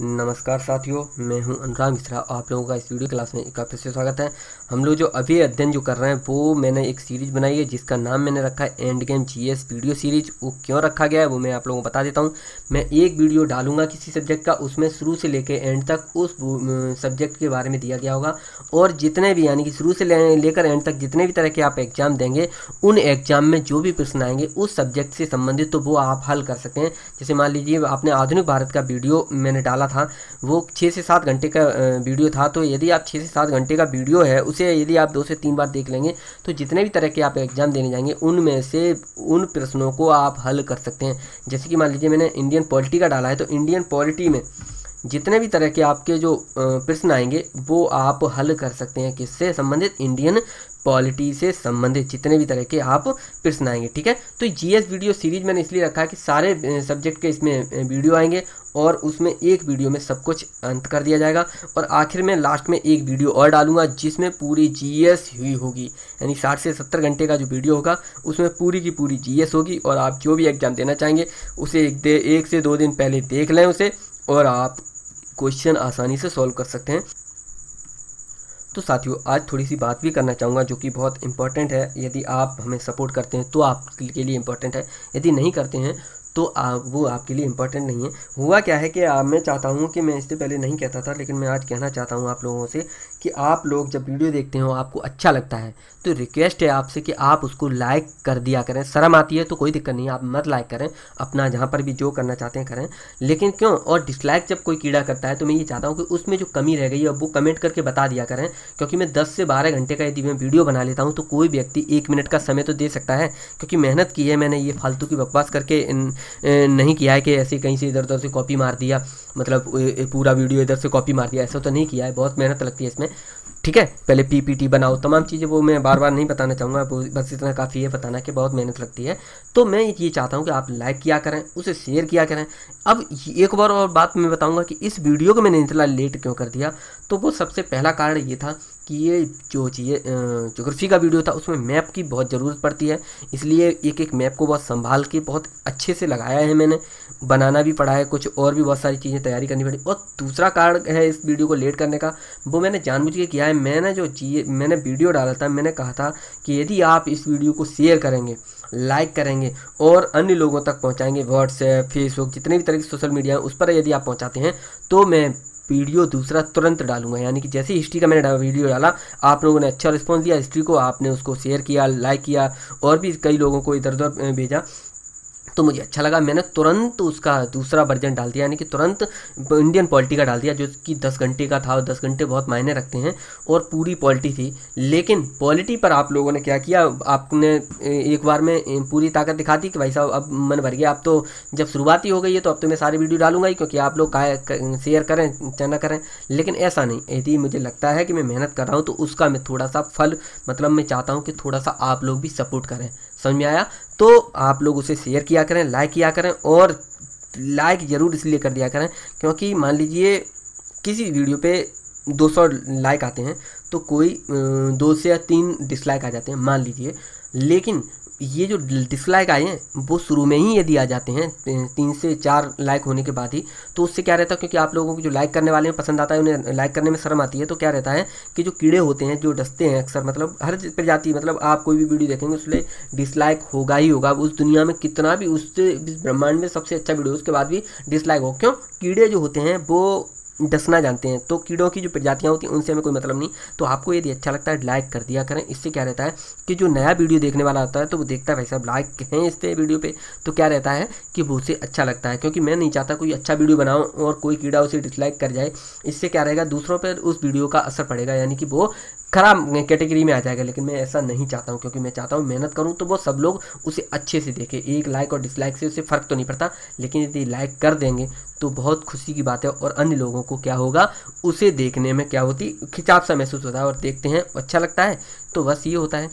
नमस्कार साथियों मैं हूं अनुराग मिश्रा आप लोगों का इस वीडियो क्लास में एक फिर से स्वागत है हम लोग जो अभी अध्ययन जो कर रहे हैं वो मैंने एक सीरीज बनाई है जिसका नाम मैंने रखा है end game GS video series वो क्यों रखा गया है वो मैं आप लोगों को बता देता हूं मैं एक वीडियो डालूंगा किसी सब्जेक्ट का उसमें शुरू से लेकर एंड तक उस सब्जेक्ट के बारे में दिया गया होगा और जितने भी यानी कि शुरू से लेकर एंड तक जितने भी तरह के आप एग्जाम देंगे उन एग्जाम में जो भी प्रश्न आएंगे उस सब्जेक्ट से संबंधित तो वो आप हल कर सकें जैसे मान लीजिए आपने आधुनिक भारत का वीडियो मैंने डाला का था वो छः से सात घंटे का वीडियो था तो यदि आप छः से सात घंटे का वीडियो है उसे यदि आप दो से तीन बार देख लेंगे तो जितने भी तरह के आप एग्ज़ाम देने जाएंगे उनमें से उन प्रश्नों को आप हल कर सकते हैं जैसे कि मान लीजिए मैंने इंडियन पॉलिटी का डाला है तो इंडियन पॉलिटी में जितने भी तरह के आपके जो प्रश्न आएंगे वो आप हल कर सकते हैं किससे संबंधित इंडियन पॉलिटी से संबंधित जितने भी तरह के आप प्रश्न आएंगे ठीक है तो जीएस वीडियो सीरीज मैंने इसलिए रखा है कि सारे सब्जेक्ट के इसमें वीडियो आएंगे और उसमें एक वीडियो में सब कुछ अंत कर दिया जाएगा और आखिर में लास्ट में एक वीडियो और डालूंगा जिसमें पूरी जीएस ही होगी यानी साठ से सत्तर घंटे का जो वीडियो होगा उसमें पूरी की पूरी जीएस होगी और आप जो भी एग्ज़ाम देना चाहेंगे उसे एक दे एक से दो दिन पहले देख लें उसे और आप क्वेश्चन आसानी से सॉल्व कर सकते हैं तो साथियों आज थोड़ी सी बात भी करना चाहूँगा जो कि बहुत इंपॉर्टेंट है यदि आप हमें सपोर्ट करते हैं तो आप के लिए इंपॉर्टेंट है यदि नहीं करते हैं तो आ, वो आपके लिए इंपॉर्टेंट नहीं है हुआ क्या है कि आ, मैं चाहता हूँ कि मैं इससे पहले नहीं कहता था लेकिन मैं आज कहना चाहता हूँ आप लोगों से कि आप लोग जब वीडियो देखते हो आपको अच्छा लगता है तो रिक्वेस्ट है आपसे कि आप उसको लाइक कर दिया करें शर्म आती है तो कोई दिक्कत नहीं आप मत लाइक करें अपना जहाँ पर भी जो करना चाहते हैं करें लेकिन क्यों और डिसलाइक जब कोई कीड़ा करता है तो मैं ये चाहता हूँ कि उसमें जो कमी रह गई है वो कमेंट करके बता दिया करें क्योंकि मैं दस से बारह घंटे का यदि मैं वीडियो बना लेता हूँ तो कोई व्यक्ति एक मिनट का समय तो दे सकता है क्योंकि मेहनत की है मैंने ये फालतू की बकवास करके नहीं किया है कि ऐसे कहीं से इधर उधर से कॉपी मार दिया मतलब पूरा वीडियो इधर से कॉपी मार दिया ऐसा तो नहीं किया है बहुत मेहनत लगती है इसमें ठीक है पहले पीपीटी बनाओ तमाम चीज़ें वो मैं बार बार नहीं बताना चाहूँगा बस इतना काफ़ी है बताना कि बहुत मेहनत लगती है तो मैं ये चाहता हूँ कि आप लाइक किया करें उसे शेयर किया करें अब एक बार और बात मैं बताऊँगा कि इस वीडियो को मैंने इतना लेट क्यों कर दिया तो वो सबसे पहला कारण ये था कि ये जो चाहिए जोग्राफी का वीडियो था उसमें मैप की बहुत ज़रूरत पड़ती है इसलिए एक एक मैप को बहुत संभाल के बहुत अच्छे से लगाया है मैंने बनाना भी पड़ा है कुछ और भी बहुत सारी चीज़ें तैयारी करनी पड़ी और दूसरा कारण है इस वीडियो को लेट करने का वो मैंने जानबूझ के किया है मैंने जो चाहिए मैंने वीडियो डाला था मैंने कहा था कि यदि आप इस वीडियो को शेयर करेंगे लाइक करेंगे और अन्य लोगों तक पहुँचाएंगे व्हाट्सएप फेसबुक जितने भी तरह की सोशल मीडिया है उस पर यदि आप पहुँचाते हैं तो मैं वीडियो दूसरा तुरंत डालूंगा यानी कि जैसे हिस्ट्री का मैंने वीडियो डाला आप लोगों ने अच्छा रिस्पॉन्स दिया हिस्ट्री को आपने उसको शेयर किया लाइक किया और भी कई लोगों को इधर उधर भेजा तो मुझे अच्छा लगा मैंने तुरंत उसका दूसरा वर्जन डाल दिया यानी कि तुरंत इंडियन पॉलिटी का डाल दिया जो कि दस घंटे का था और दस घंटे बहुत मायने रखते हैं और पूरी पॉलिटी थी लेकिन पॉलिटी पर आप लोगों ने क्या किया आपने एक बार में पूरी ताकत दिखा दी कि भाई साहब अब मन भर गया आप तो जब शुरुआत ही हो गई है तो अब तो मैं सारी वीडियो डालूंगा ही क्योंकि आप लोग का शेयर करें चना करें लेकिन ऐसा नहीं यदि मुझे लगता है कि मैं मेहनत कर रहा हूँ तो उसका मैं थोड़ा सा फल मतलब मैं चाहता हूँ कि थोड़ा सा आप लोग भी सपोर्ट करें समझ में आया तो आप लोग उसे शेयर किया करें लाइक किया करें और लाइक ज़रूर इसलिए कर दिया करें क्योंकि मान लीजिए किसी वीडियो पे 200 लाइक आते हैं तो कोई दो से या तीन डिसलाइक आ जाते हैं मान लीजिए लेकिन ये जो डिसलाइक आए हैं वो शुरू में ही यदि आ जाते हैं तीन से चार लाइक होने के बाद ही तो उससे क्या रहता है क्योंकि आप लोगों को जो लाइक करने वाले हैं पसंद आता है उन्हें लाइक करने में शर्म आती है तो क्या रहता है कि जो कीड़े होते हैं जो डसते हैं अक्सर मतलब हर प्रजाति मतलब आप कोई भी वीडियो देखेंगे उसमें डिसलाइक होगा ही होगा उस दुनिया में कितना भी उस ब्रह्मांड में सबसे अच्छा वीडियो उसके बाद भी डिसलाइक हो क्यों कीड़े जो होते हैं वो डसना जानते हैं तो कीड़ों की जो प्रजातियाँ होती हैं उनसे हमें कोई मतलब नहीं तो आपको यदि अच्छा लगता है लाइक कर दिया करें इससे क्या रहता है कि जो नया वीडियो देखने वाला होता है तो वो देखता है भाई साहब लाइक हैं इस वीडियो पे तो क्या रहता है कि वो उसे अच्छा लगता है क्योंकि मैं नहीं चाहता कोई अच्छा वीडियो बनाऊँ और कोई कीड़ा उसे डिसलाइक कर जाए इससे क्या रहेगा दूसरों पर उस वीडियो का असर पड़ेगा यानी कि वो खराब कैटेगरी में आ जाएगा लेकिन मैं ऐसा नहीं चाहता हूँ क्योंकि मैं चाहता हूँ मेहनत करूँ तो वो सब लोग उसे अच्छे से देखें एक लाइक और डिसलाइक से उसे फ़र्क तो नहीं पड़ता लेकिन यदि लाइक कर देंगे तो बहुत खुशी की बात है और अन्य लोगों को क्या होगा उसे देखने में क्या होती खिंचाव सा महसूस होता है और देखते हैं अच्छा लगता है तो बस ये होता है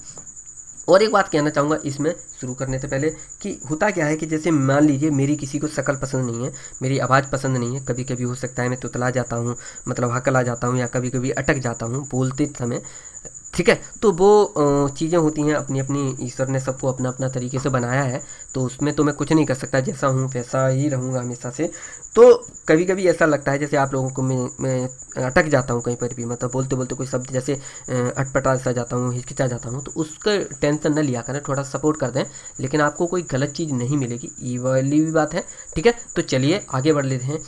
और एक बात कहना चाहूँगा इसमें शुरू करने से पहले कि होता क्या है कि जैसे मान लीजिए मेरी किसी को शकल पसंद नहीं है मेरी आवाज़ पसंद नहीं है कभी कभी हो सकता है मैं तुतला जाता हूँ मतलब हकला जाता हूँ या कभी कभी अटक जाता हूँ बोलते समय ठीक है तो वो चीज़ें होती हैं अपनी अपनी ईश्वर ने सबको अपना अपना तरीके से बनाया है तो उसमें तो मैं कुछ नहीं कर सकता जैसा हूँ वैसा ही रहूँगा हमेशा से तो कभी कभी ऐसा लगता है जैसे आप लोगों को मैं मैं अटक जाता हूँ कहीं पर भी मतलब बोलते बोलते कोई शब्द जैसे अटपटा सा जाता हूँ हिचकिचा जाता हूँ तो उसका टेंशन न लिया करें थोड़ा सपोर्ट कर दें लेकिन आपको कोई गलत चीज़ नहीं मिलेगी ये वाली भी बात है ठीक है तो चलिए आगे बढ़ लेते हैं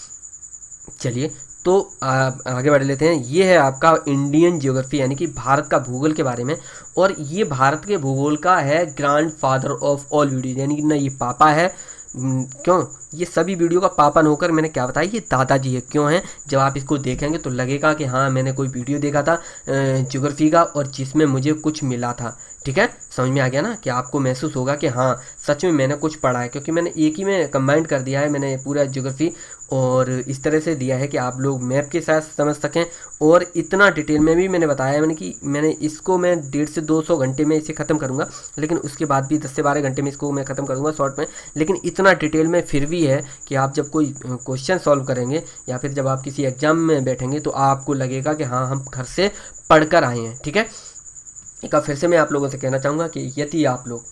चलिए तो आगे बढ़ लेते हैं ये है आपका इंडियन जियोग्राफी यानी कि भारत का भूगोल के बारे में और ये भारत के भूगोल का है grandfather of all video यानी कि ना ये पापा है क्यों ये सभी वीडियो का पापन होकर मैंने क्या बताया ये दादाजी है क्यों हैं जब आप इसको देखेंगे तो लगेगा कि हाँ मैंने कोई वीडियो देखा था जोग्राफी का और जिसमें मुझे कुछ मिला था ठीक है समझ में आ गया ना कि आपको महसूस होगा कि हाँ सच में मैंने कुछ पढ़ा है क्योंकि मैंने एक ही में कंबाइंड कर दिया है मैंने पूरा ज्योग्राफी और इस तरह से दिया है कि आप लोग मैप के साथ समझ सकें और इतना डिटेल में भी मैंने बताया मैंने कि मैंने इसको मैं डेढ़ से दो सौ घंटे में इसे ख़त्म करूंगा लेकिन उसके बाद भी दस से बारह घंटे में इसको मैं ख़त्म करूँगा शॉर्ट में लेकिन इतना डिटेल में फिर भी है कि आप जब कोई क्वेश्चन सॉल्व करेंगे या फिर जब आप किसी एग्ज़ाम में बैठेंगे तो आपको लगेगा कि हाँ हम घर से पढ़ कर आए हैं ठीक है एक फिर से मैं आप लोगों से कहना चाहूँगा कि यदि आप लोग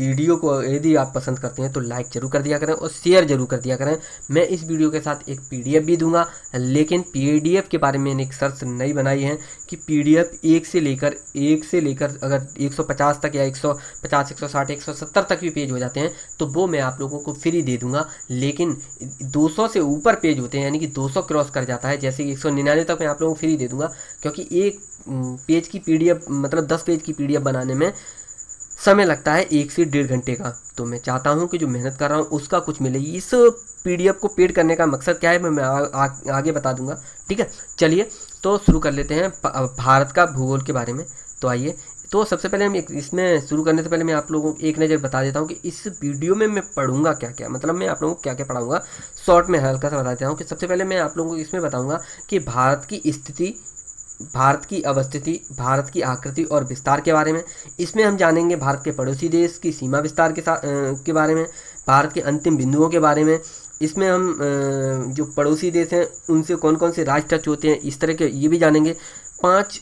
वीडियो को यदि आप पसंद करते हैं तो लाइक जरूर कर दिया करें और शेयर जरूर कर दिया करें मैं इस वीडियो के साथ एक पीडीएफ भी दूंगा लेकिन पीडीएफ के बारे में एक सर्च नहीं बनाई है कि पीडीएफ एक से लेकर एक से लेकर अगर 150 तक या 150 160 170 तक भी पेज हो जाते हैं तो वो मैं आप लोगों को फ्री दे दूंगा लेकिन दो से ऊपर पेज होते हैं यानी कि दो क्रॉस कर जाता है जैसे कि एक तक मैं आप लोगों को फ्री दे दूंगा क्योंकि एक पेज की पी मतलब दस पेज की पी बनाने में समय लगता है एक से डेढ़ घंटे का तो मैं चाहता हूँ कि जो मेहनत कर रहा हूँ उसका कुछ मिले इस पीडीएफ को पेड करने का मकसद क्या है मैं, मैं आ, आ, आगे बता दूंगा ठीक है चलिए तो शुरू कर लेते हैं भारत का भूगोल के बारे में तो आइए तो सबसे पहले हम इसमें शुरू करने से पहले मैं आप लोगों को एक नज़र बता देता हूँ कि इस वीडियो में मैं पढ़ूंगा क्या क्या मतलब मैं आप लोगों को क्या क्या पढ़ाऊंगा शॉर्ट में हल्का सा बता देता हूँ कि सबसे पहले मैं आप लोगों को इसमें बताऊंगा कि भारत की स्थिति भारत की अवस्थिति भारत की आकृति और विस्तार के बारे में इसमें हम जानेंगे भारत के पड़ोसी देश की सीमा विस्तार के साथ के बारे में भारत के अंतिम बिंदुओं के बारे में इसमें हम जो पड़ोसी देश हैं उनसे कौन कौन से राज टच होते हैं इस तरह के ये भी जानेंगे पाँच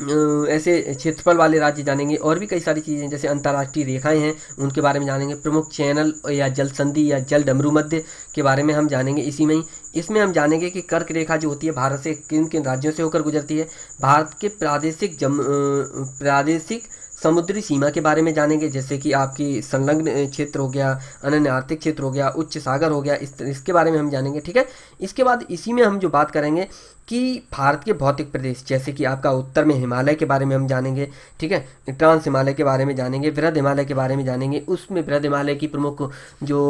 ऐसे क्षेत्रफल वाले राज्य जानेंगे और भी कई सारी चीज़ें जैसे अंतर्राष्ट्रीय रेखाएं हैं उनके बारे में जानेंगे प्रमुख चैनल या जल संधि या जल डमरू मध्य के बारे में हम जानेंगे इसी में ही इसमें हम जानेंगे कि कर्क रेखा जो होती है भारत से किन किन राज्यों से होकर गुजरती है भारत के प्रादेशिक जम प्रादेशिक समुद्री सीमा के बारे में जानेंगे जैसे कि आपकी संलग्न क्षेत्र हो गया अनन्य आर्थिक क्षेत्र हो गया उच्च सागर हो गया इस इसके बारे में हम जानेंगे ठीक है इसके बाद इसी में हम जो बात करेंगे कि भारत के भौतिक प्रदेश जैसे कि आपका उत्तर में हिमालय के बारे में हम जानेंगे ठीक है ट्रांस हिमालय के बारे में जानेंगे वृद्ध हिमालय के बारे में जानेंगे उसमें वृद्ध हिमालय की प्रमुख जो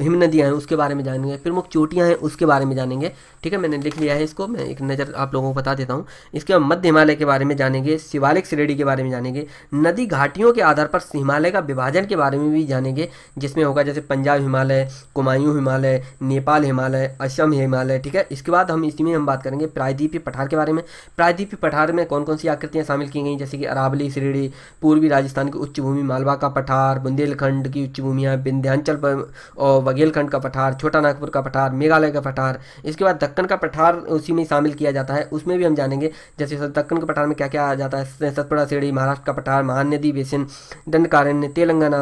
हिम नदियाँ हैं उसके बारे में जानेंगे प्रमुख चोटियाँ हैं उसके बारे में जानेंगे ठीक है मैंने लिख लिया है इसको मैं एक नज़र आप लोगों को बता देता हूँ इसके बाद मध्य हिमालय के बारे में जानेंगे शिवालिक श्रेणी के बारे में जानेंगे नदी घाटियों के आधार पर हिमालय का विभाजन के बारे में भी जानेंगे जिसमें होगा जैसे पंजाब हिमालय कुमायूं हिमालय नेपाल हिमालय असम हिमालय ठीक है इसके बाद हम इसी में हम बात करेंगे प्रायद्वीपीय पठार के बारे में प्रायद्वीपीय पठार में कौन कौन सी आकृतियाँ शामिल की गई जैसे कि अरावली श्रीडी पूर्वी राजस्थान की उच्च भूमि मालवा का पठार बुंदेलखंड की उच्च भूमियाँ विंध्यांचल और बघेलखंड का पठार छोटा नागपुर का पठार मेघालय का पठार इसके बाद दक्कन का पठार उसी में शामिल किया जाता है उसमें भी हम जानेंगे जैसे दक्कन के पठार में क्या क्या आ जाता है सतपुड़ा श्रेणी महाराष्ट्र का पठार महानदी बेसिन दंडकारण्य तेलंगाना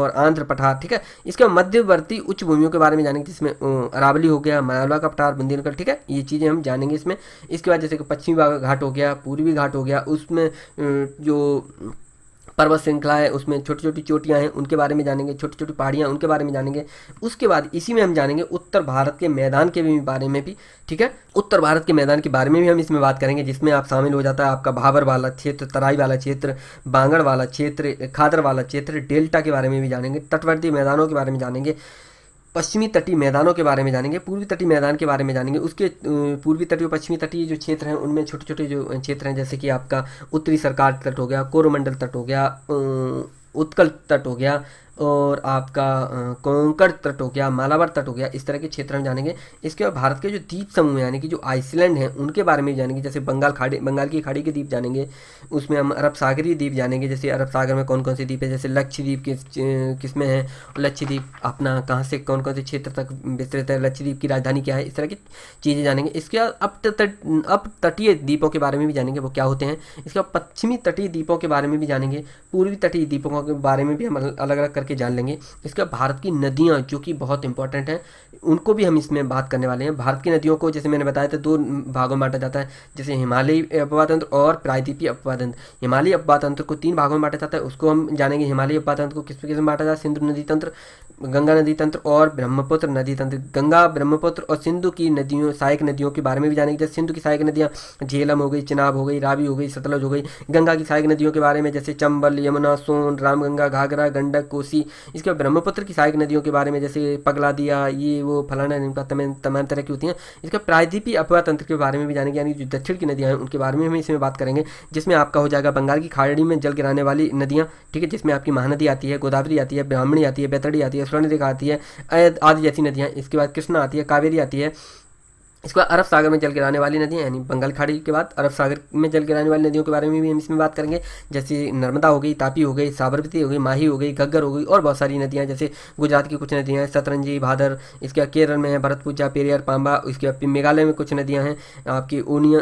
और आंध्र पठार ठीक है इसके बाद मध्यवर्ती उच्च भूमियों के बारे में जानेंगे जिसमें अरावली हो गया मालवा का पठार बुंदेलखंड ठीक है ये चीज़ें हम जानेंगे इस इसमें इसके बाद जैसे कि पश्चिमी घाट हो गया पूर्वी घाट हो गया उसमें जो पर्वत श्रृंखला है उसमें छोटी छोटी चोटियां हैं उनके बारे में जानेंगे छोटी छोटी पहाड़ियां उनके बारे में जानेंगे उसके बाद इसी में हम जानेंगे उत्तर भारत के मैदान के भी बारे में भी ठीक है उत्तर भारत के मैदान के बारे में भी हम इसमें बात करेंगे जिसमें आप शामिल हो जाता है आपका भाबर वाला क्षेत्र तराई वाला क्षेत्र बांगड़ वाला क्षेत्र खादर वाला क्षेत्र डेल्टा के बारे में भी जानेंगे तटवर्ती मैदानों के बारे में जानेंगे पश्चिमी तटीय मैदानों के बारे में जानेंगे पूर्वी तटीय मैदान के बारे में जानेंगे उसके पूर्वी तटीय और पश्चिमी तटीय जो क्षेत्र हैं उनमें छोटे छोटे जो क्षेत्र हैं जैसे कि आपका उत्तरी सरकार तट हो गया कोरोमंडल तट हो गया उत्कल तट हो गया और आपका कोंकण तट हो गया मालाबार तट हो गया इस तरह के क्षेत्र हम जानेंगे इसके बाद भारत के जो द्वीप समूह यानी कि जो आइसलैंड हैं उनके बारे में जानेंगे जैसे बंगाल खाड़ी बंगाल की खाड़ी के द्वीप जानेंगे उसमें हम अरब सागरी द्वीप जानेंगे जैसे अरब सागर में कौन कौन से द्वीप है जैसे लक्षद्वीप किस किस में है लक्षद्वीप अपना कहाँ से कौन कौन से क्षेत्र तक विस्तृत है लक्षद्वीप की राजधानी क्या है इस तरह की चीज़ें जानेंगे इसके बाद अप तट अप तटीय द्वीपों के बारे में भी जानेंगे वो क्या होते हैं इसके बाद पश्चिमी तटीय द्वीपों के बारे में भी जानेंगे पूर्वी तटीय द्वीपों के बारे में भी हम अलग अलग करके जान लेंगे इसके भारत की नदियाँ जो कि बहुत इंपॉर्टेंट हैं उनको भी हम इसमें बात करने वाले हैं भारत की नदियों को जैसे मैंने बताया था दो भागों में बांटा जाता है जैसे हिमालयी अपवातंत्र और प्रायद्वीपीय अपवातंत्र हिमालय अपवातंत्र को तीन भागों में बांटा जाता है उसको हम जानेंगे हिमालय अपवातंत्र को किस तरीके से बांटा जाता है सिंधु नदी तंत्र गंगा नदी तंत्र और ब्रह्मपुत्र नदी तंत्र गंगा ब्रह्मपुत्र और सिंधु की नदियों सहायक नदियों के बारे में भी जानेंगे जैसे सिंधु की सहायक नदियाँ झेलम हो गई चिनाब हो गई रावी हो गई सतलज हो गई गंगा की सहायक नदियों के बारे में जैसे चंबल यमुना सोन रामगंगा घाघरा गंडक कोसी थी इसके बाद ब्रह्मपुत्र की सहायक नदियों के बारे में जैसे पगला दिया ये वो फलाना निम्का तमाम तरह की होती हैं इसका प्रायद्वीपी अपवा तंत्र के बारे में भी जानेंगे यानी जो दक्षिण की नदियाँ हैं उनके बारे में हम इसमें बात करेंगे जिसमें आपका हो जाएगा बंगाल की खाड़ी में जल गिराने वाली नदियाँ ठीक है जिसमें आपकी महानदी आती है गोदावरी आती है ब्राह्मणी आती है बेतड़ी आती है स्वर्णरेखा आती है आदि जैसी नदियाँ इसके बाद कृष्णा आती है कावेरी आती है इसके बाद अरब सागर में जल गिराने वाली नदियाँ यानी बंगाल खाड़ी के बाद अरब सागर में जल गिराने वाली नदियों के बारे में भी हम इसमें बात करेंगे जैसे नर्मदा हो गई तापी हो गई साबरमती हो गई माही हो गई घग्गर हो गई और बहुत सारी नदियाँ जैसे गुजरात की कुछ नदियाँ हैं सतरंजी भादर इसके बाद केरल में है भरतपूजा पेरियर पांबा इसके बाद मेघालय में कुछ नदियाँ हैं आपकी उनिया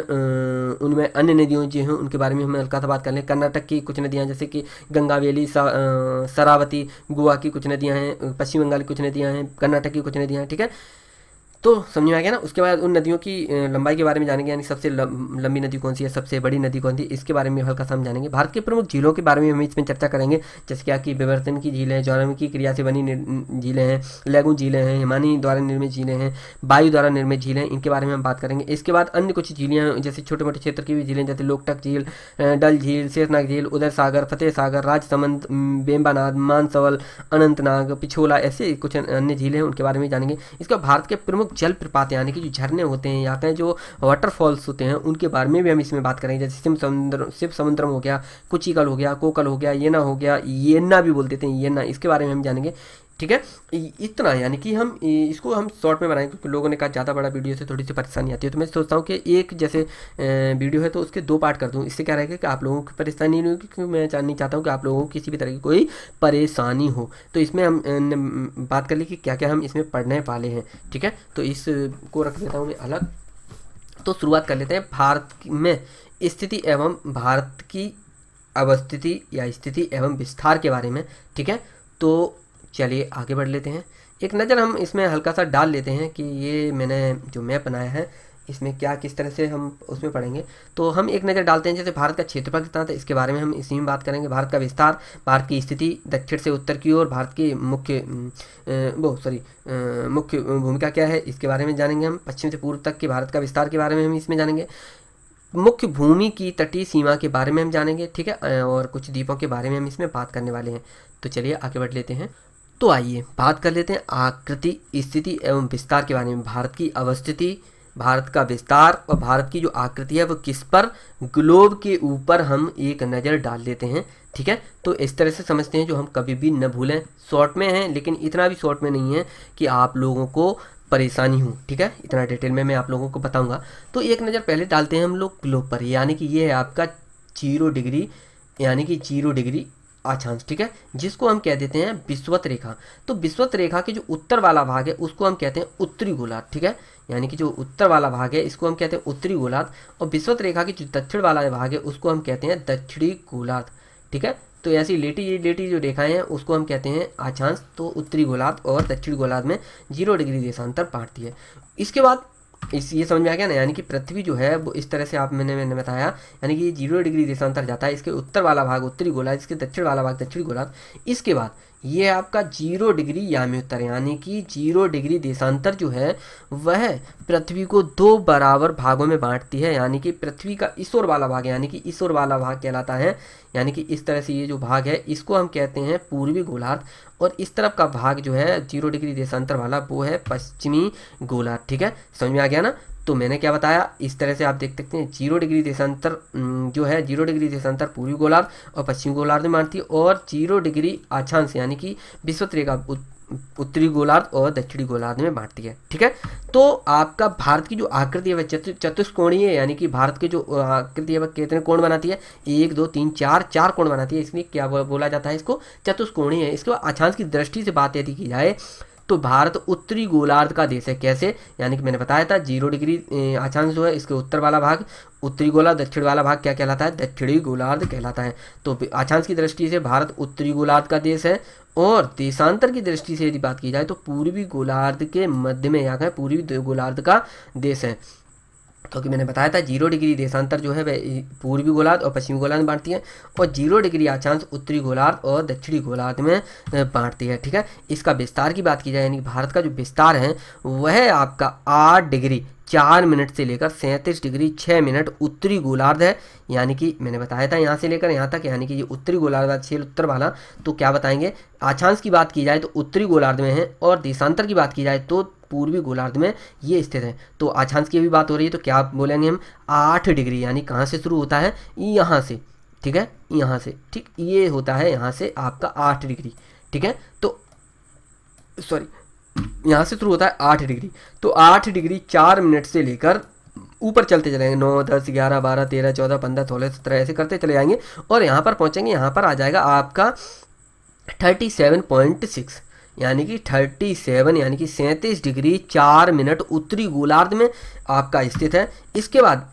उनमें अन्य नदियों जो हैं उनके बारे में हम हल्का सा बात कर लें कर्नाटक की कुछ नदियाँ जैसे कि गंगावेली सरावती गोवा की कुछ नदियाँ हैं पश्चिम बंगाल की कुछ नदियाँ हैं कर्नाटक की कुछ नदियाँ हैं ठीक है तो समझ में आ गया ना उसके बाद उन नदियों की लंबाई के बारे में जानेंगे यानी सबसे लंबी नदी कौन सी है सबसे बड़ी नदी कौन सी इसके बारे में हल्का सा हम जानेंगे भारत के प्रमुख झीलों के बारे में हम इसमें चर्चा करेंगे जैसे कि विवर्तन की झीलें ज्वालामुखी क्रिया से बनी झीलें हैं लैगुन झीलें हैं हिमानी द्वारा निर्मित झीलें हैं वायु द्वारा निर्मित झीलें इनके बारे में हम बात करेंगे इसके बाद अन्य कुछ झीलियाँ जैसे छोटे मोटे क्षेत्र की भी झीलें जैसे लोकटक झील डल झील शेरनाग झील उदय सागर फतेह सागर राजसमंद बेम्बानाद मानसवल अनंतनाग पिछोला ऐसे कुछ अन्य झीलें हैं उनके बारे में जानेंगे इसका भारत के प्रमुख जलप्रपात यानी कि जो झरने होते हैं या कहें जो वाटरफॉल्स होते हैं उनके बारे में भी हम इसमें बात करेंगे जैसे शिव समुद्र शिव समुद्रम हो गया कुचिकल हो गया कोकल हो गया येना हो गया येना भी बोल देते हैं येन्ना इसके बारे में हम जानेंगे ठीक है इतना यानी कि हम इसको हम शॉर्ट में बनाएंगे क्योंकि लोगों ने कहा ज़्यादा बड़ा वीडियो से थोड़ी सी परेशानी आती है तो मैं सोचता हूँ कि एक जैसे वीडियो है तो उसके दो पार्ट कर दूँ इससे क्या रहेगा कि आप लोगों की परेशानी नहीं होगी क्योंकि मैं जाननी चाहता हूँ कि आप लोगों को किसी भी तरह की कोई परेशानी हो तो इसमें हम बात कर ली कि क्या क्या हम इसमें पढ़ने वाले हैं ठीक है तो इसको रख देता हूँ मैं अलग तो शुरुआत कर लेते हैं भारत में स्थिति एवं भारत की अवस्थिति या स्थिति एवं विस्तार के बारे में ठीक है तो चलिए आगे बढ़ लेते हैं एक नज़र हम इसमें हल्का सा डाल लेते हैं कि ये मैंने जो मैप बनाया है इसमें क्या किस तरह से हम उसमें पढ़ेंगे तो हम एक नज़र डालते हैं जैसे भारत का क्षेत्रफल कितना था इसके बारे में हम इसी में बात करेंगे भारत का विस्तार भारत की स्थिति दक्षिण से उत्तर की ओर भारत की मुख्य वो सॉरी मुख्य भूमिका क्या है इसके बारे में जानेंगे हम पश्चिम से पूर्व तक के भारत का विस्तार के बारे में हम इसमें जानेंगे मुख्य भूमि की तटीय सीमा के बारे में हम जानेंगे ठीक है और कुछ द्वीपों के बारे में हम इसमें बात करने वाले हैं तो चलिए आगे बढ़ लेते हैं तो आइए बात कर लेते हैं आकृति स्थिति एवं विस्तार के बारे में भारत की अवस्थिति भारत का विस्तार और भारत की जो आकृति है वो किस पर ग्लोब के ऊपर हम एक नज़र डाल लेते हैं ठीक है तो इस तरह से समझते हैं जो हम कभी भी न भूलें शॉर्ट में हैं लेकिन इतना भी शॉर्ट में नहीं है कि आप लोगों को परेशानी हो ठीक है इतना डिटेल में मैं आप लोगों को बताऊँगा तो एक नज़र पहले डालते हैं हम लोग ग्लोब पर यानी कि ये है आपका जीरो डिग्री यानी कि जीरो डिग्री अक्षांश ठीक है जिसको हम कह देते हैं विश्वत रेखा तो विश्वत रेखा के जो उत्तर वाला भाग है उसको हम कहते हैं उत्तरी गोलार्ध ठीक है यानी कि जो उत्तर वाला भाग है इसको हम कहते हैं उत्तरी गोलार्ध और विश्वत रेखा के जो दक्षिण वाला भाग है उसको हम कहते हैं दक्षिणी गोलार्ध ठीक है तो ऐसी लेटी लेटी जो रेखाएं हैं उसको हम कहते हैं आचांश तो उत्तरी गोलार्ध और दक्षिण गोलार्ध में जीरो डिग्री देशांतर बांटती है इसके बाद इस ये समझ में आ गया ना यानी कि पृथ्वी जो है वो इस तरह से आप मैंने मैंने बताया यानी कि ये जीरो डिग्री देशांतर जाता है इसके उत्तर वाला भाग उत्तरी गोलार्ध इसके दक्षिण वाला भाग दक्षिणी गोलार्ध इसके बाद ये आपका जीरो डिग्री उत्तर यानी कि जीरो डिग्री देशांतर जो है वह पृथ्वी को दो बराबर भागों में बांटती है यानी कि पृथ्वी का ईश्वर वाला भाग यानी कि ईश्वर वाला भाग कहलाता है यानी कि इस तरह से ये जो भाग है इसको हम कहते हैं पूर्वी गोलार्ध और इस तरफ का भाग जो है जीरो डिग्री देशांतर वाला वो है पश्चिमी गोला ठीक है समझ में आ गया ना तो मैंने क्या बताया इस तरह से आप देख सकते हैं जीरो डिग्री देशांतर जो है जीरो डिग्री देशांतर पूर्वी गोलार्ध और पश्चिमी गोलार्ध में मानती है और जीरो डिग्री अक्षांश यानी कि विश्वत रेखा उत्तरी गोलार्ध और दक्षिणी गोलार्ध में बांटती है ठीक है तो आपका भारत की जो आकृति है वह चतुष्कोणीय है यानी कि भारत की जो आकृति है वह कितने कोण बनाती है एक दो तीन चार चार कोण बनाती है इसलिए क्या बोला जाता है इसको चतुष्कोणीय है इसके बाद अक्षांश की दृष्टि से बात यदि की जाए तो भारत उत्तरी गोलार्ध का देश है कैसे यानी कि मैंने बताया था जीरो डिग्री अक्षांश जो है इसके उत्तर वाला भाग उत्तरी गोलार्ध दक्षिण वाला भाग क्या कहलाता है दक्षिणी गोलार्ध कहलाता है तो अक्षांश की दृष्टि से भारत उत्तरी गोलार्ध का देश है और देशांतर की दृष्टि से यदि बात की जाए तो पूर्वी गोलार्ध के मध्य में या पूर्वी गोलार्ध का देश है क्योंकि मैंने बताया था जीरो डिग्री देशांतर जो है वह पूर्वी गोलार्ध और पश्चिमी गोलार्ध में बांटती है और जीरो डिग्री अक्षांश उत्तरी गोलार्ध और दक्षिणी गोलार्ध में बांटती है ठीक है इसका विस्तार की बात की जाए यानी भारत का जो विस्तार है वह आपका आठ डिग्री चार मिनट से लेकर सैंतीस डिग्री छः मिनट उत्तरी गोलार्ध है यानी कि मैंने बताया था यहाँ से लेकर यहाँ तक यानी कि ये उत्तरी गोलार्ध छेल उत्तर वाला तो क्या बताएंगे आछांश की बात की जाए तो उत्तरी गोलार्ध में है और देशांतर की बात की जाए तो पूर्वी गोलार्ध में ये स्थित है तो अक्षांश की भी बात हो रही है तो क्या बोलेंगे हम आठ डिग्री यानी कहाँ से शुरू होता है यहाँ से ठीक है यहाँ से ठीक ये होता है यहाँ से आपका आठ डिग्री ठीक है तो सॉरी यहाँ से शुरू होता है आठ डिग्री तो आठ डिग्री चार मिनट से लेकर ऊपर चलते चलेंगे नौ दस ग्यारह बारह तेरह चौदह पंद्रह सोलह सत्रह ऐसे करते चले जाएंगे और यहाँ पर पहुँचेंगे यहाँ पर आ जाएगा आपका थर्टी सेवन पॉइंट सिक्स यानी कि 37 यानी कि सैंतीस डिग्री चार मिनट उत्तरी गोलार्ध में आपका स्थित है इसके बाद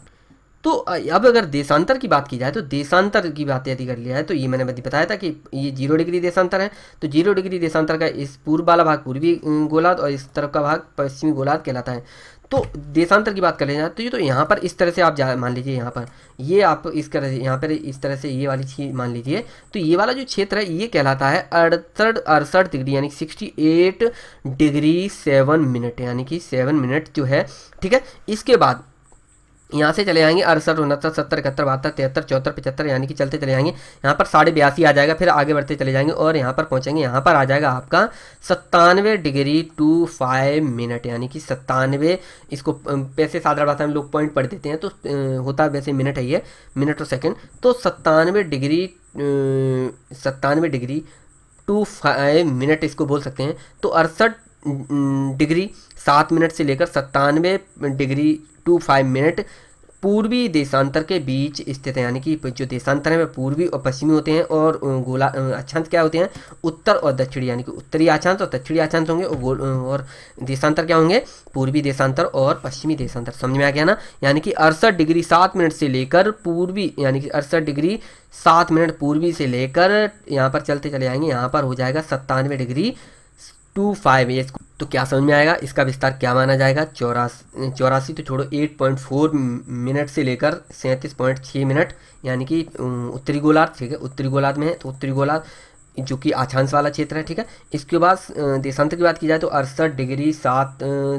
तो अब अगर देशांतर की बात की जाए तो देशांतर की बात यदि कर लिया है तो ये मैंने बताया था कि ये जीरो डिग्री देशांतर है तो जीरो डिग्री देशांतर का इस पूर्व वाला भाग पूर्वी गोलार्ध और इस तरफ का भाग पश्चिमी गोलार्ध कहलाता है तो देशांतर की बात ले जाए तो ये तो यहाँ पर इस तरह से आप मान लीजिए यहाँ पर ये आप इस तरह से यहाँ पर इस तरह से ये वाली चीज़ मान लीजिए तो ये वाला जो क्षेत्र है ये कहलाता है अड़सठ अड़सठ डिग्री यानी sixty eight degree seven minute यानी कि सेवन मिनट जो है ठीक है इसके बाद यहाँ से चले जाएंगे अड़सठ उनहत्तर सत्तर इकहत्तर बहत्तर तिहत्तर चौहत्तर पचहत्तर यानी कि चलते चले जाएंगे यहाँ पर साढ़े बयासी आ जाएगा फिर आगे बढ़ते चले जाएंगे और यहाँ पर पहुँचेंगे यहाँ पर आ जाएगा आपका सत्तानवे डिग्री टू फाइव मिनट यानी कि सत्तानवे इसको पैसे साधारण भाषा में लोग पॉइंट पढ़ देते हैं तो होता वैसे मिनट है ये मिनट और सेकेंड तो सत्तानवे डिग्री सत्तानवे डिग्री टू फाइव मिनट इसको बोल सकते हैं तो अड़सठ डिग्री सात मिनट से लेकर सत्तानवे डिग्री टू फाइव मिनट पूर्वी देशांतर के बीच स्थित है यानी कि जो देशांतर है वह पूर्वी और पश्चिमी होते हैं और गोला अक्षांश क्या होते हैं उत्तर और दक्षिणी यानी कि उत्तरी अक्षांश और दक्षिणी अक्षांश होंगे और गोल और देशांतर क्या होंगे पूर्वी देशांतर और पश्चिमी देशांतर समझ में आ गया ना यानी कि अड़सठ डिग्री सात मिनट से लेकर पूर्वी यानी कि अड़सठ डिग्री सात मिनट पूर्वी से लेकर यहाँ पर चलते चले जाएंगे यहाँ पर हो जाएगा सत्तानवे डिग्री टू फाइव एट तो क्या समझ में आएगा इसका विस्तार क्या माना जाएगा चौरासी चौरासी तो छोड़ो एट पॉइंट फोर मिनट से लेकर सैंतीस पॉइंट छः मिनट यानी कि उत्तरी गोलार्ध ठीक है उत्तरी गोलार्ध में है तो उत्तरी गोलार्ध जो कि अक्षांश वाला क्षेत्र है ठीक है इसके बाद देशांतर की बात की जाए तो अड़सठ डिग्री सात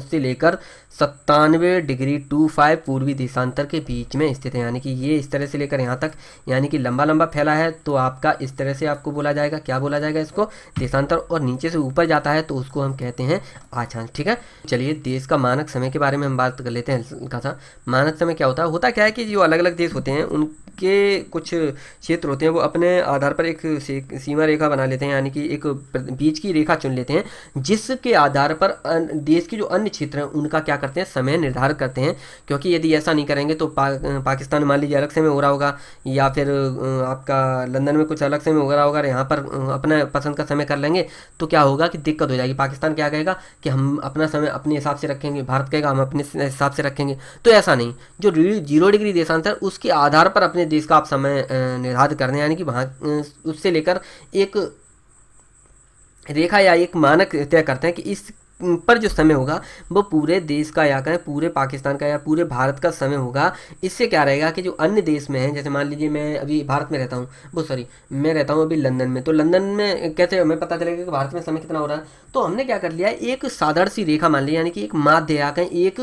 से लेकर सत्तानवे डिग्री टू फाइव पूर्वी देशांतर के बीच में स्थित है यानी कि ये इस तरह से लेकर यहाँ तक यानी कि लंबा लंबा फैला है तो आपका इस तरह से आपको बोला जाएगा क्या बोला जाएगा इसको देशांतर और नीचे से ऊपर जाता है तो उसको हम कहते हैं आछांश ठीक है चलिए देश का मानक समय के बारे में हम बात कर लेते हैं हल्का सा मानक समय क्या होता है होता क्या है कि जो अलग अलग देश होते हैं उनके कुछ क्षेत्र होते हैं वो अपने आधार पर एक सीमा रेखा रेखा बना लेते हैं यानी कि एक बीच की रेखा चुन लेते हैं जिसके आधार पर देश के जो अन्य क्षेत्र हैं उनका क्या करते हैं समय निर्धारित करते हैं क्योंकि यदि ऐसा नहीं करेंगे तो पा, पाकिस्तान मान लीजिए अलग से में हो रहा होगा या फिर आपका लंदन में कुछ अलग से में हो रहा होगा यहाँ पर अपना पसंद का समय कर लेंगे तो क्या होगा कि दिक्कत हो जाएगी पाकिस्तान क्या कहेगा कि हम अपना समय अपने हिसाब से रखेंगे भारत कहेगा हम अपने हिसाब से रखेंगे तो ऐसा नहीं जो जीरो डिग्री देशांतर उसके आधार पर अपने देश का आप समय निर्धारित करने यानी कि वहाँ उससे लेकर एक एक रेखा या एक मानक तय करते हैं कि इस पर जो समय होगा वो पूरे देश का या कहें पूरे पाकिस्तान का या पूरे भारत का समय होगा इससे क्या रहेगा कि जो अन्य देश में है जैसे मान लीजिए मैं अभी भारत में रहता हूँ वो सॉरी मैं रहता हूँ अभी लंदन में तो लंदन में कैसे मैं पता चलेगा कि भारत में समय कितना हो रहा है तो हमने क्या कर लिया है एक साधारण सी रेखा मान ली यानी कि एक माध्य या कहें एक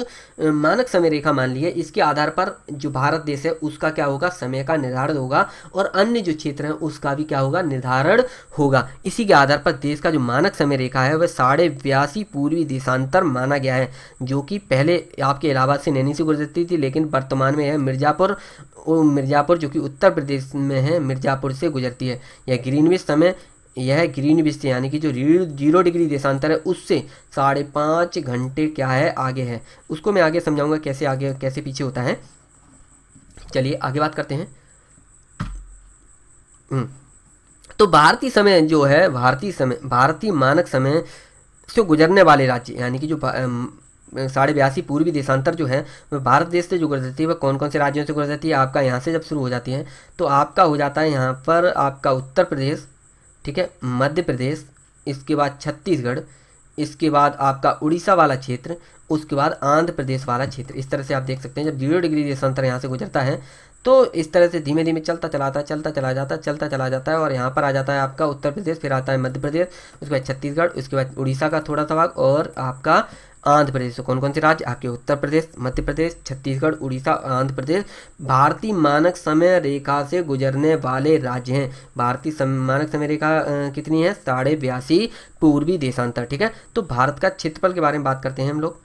मानक समय रेखा मान ली है इसके आधार पर जो भारत देश है उसका क्या होगा समय का निर्धारण होगा और अन्य जो क्षेत्र हैं उसका भी क्या होगा निर्धारण होगा इसी के आधार पर देश का जो मानक समय रेखा है वह साढ़े बयासी पूर्वी देशांतर माना गया है जो कि पहले आपके इलाहाबाद से नैनी से गुजरती थी लेकिन वर्तमान में है मिर्ज़ापुर मिर्ज़ापुर जो कि उत्तर प्रदेश में है मिर्ज़ापुर से गुजरती है यह ग्रीनविच समय यह ग्रीन विस्ते यानी कि जो जीरो डिग्री देशांतर है उससे साढ़े पाँच घंटे क्या है आगे है उसको मैं आगे समझाऊंगा कैसे आगे कैसे पीछे होता है चलिए आगे बात करते हैं हम्म। तो भारतीय समय जो है भारतीय समय भारतीय मानक समय से गुजरने वाले राज्य यानी कि जो साढ़े बयासी पूर्वी देशांतर जो है वह भारत देश से जो गुजरती है वह कौन कौन से राज्यों से गुजरती है आपका यहाँ से जब शुरू हो जाती है तो आपका हो जाता है यहाँ पर आपका उत्तर प्रदेश ठीक है मध्य प्रदेश इसके बाद छत्तीसगढ़ इसके बाद आपका उड़ीसा वाला क्षेत्र उसके बाद आंध्र प्रदेश वाला क्षेत्र इस तरह से आप देख सकते हैं जब जीरो डिग्री ये अंतर यहाँ से गुजरता है तो इस तरह से धीमे धीमे चलता चलाता चलता चला जाता चलता चला जाता है और यहाँ पर आ जाता है आपका उत्तर प्रदेश फिर आता है मध्य प्रदेश उसके बाद छत्तीसगढ़ उसके बाद उड़ीसा का थोड़ा सा भाग और आपका आंध्र प्रदेश तो कौन कौन से राज्य आपके उत्तर प्रदेश मध्य प्रदेश छत्तीसगढ़ उड़ीसा आंध्र प्रदेश भारतीय मानक समय रेखा से गुजरने वाले राज्य हैं भारतीय सम, मानक समय रेखा कितनी है साढ़े बयासी पूर्वी देशांतर ठीक है तो भारत का क्षेत्रफल के बारे में बात करते हैं हम लोग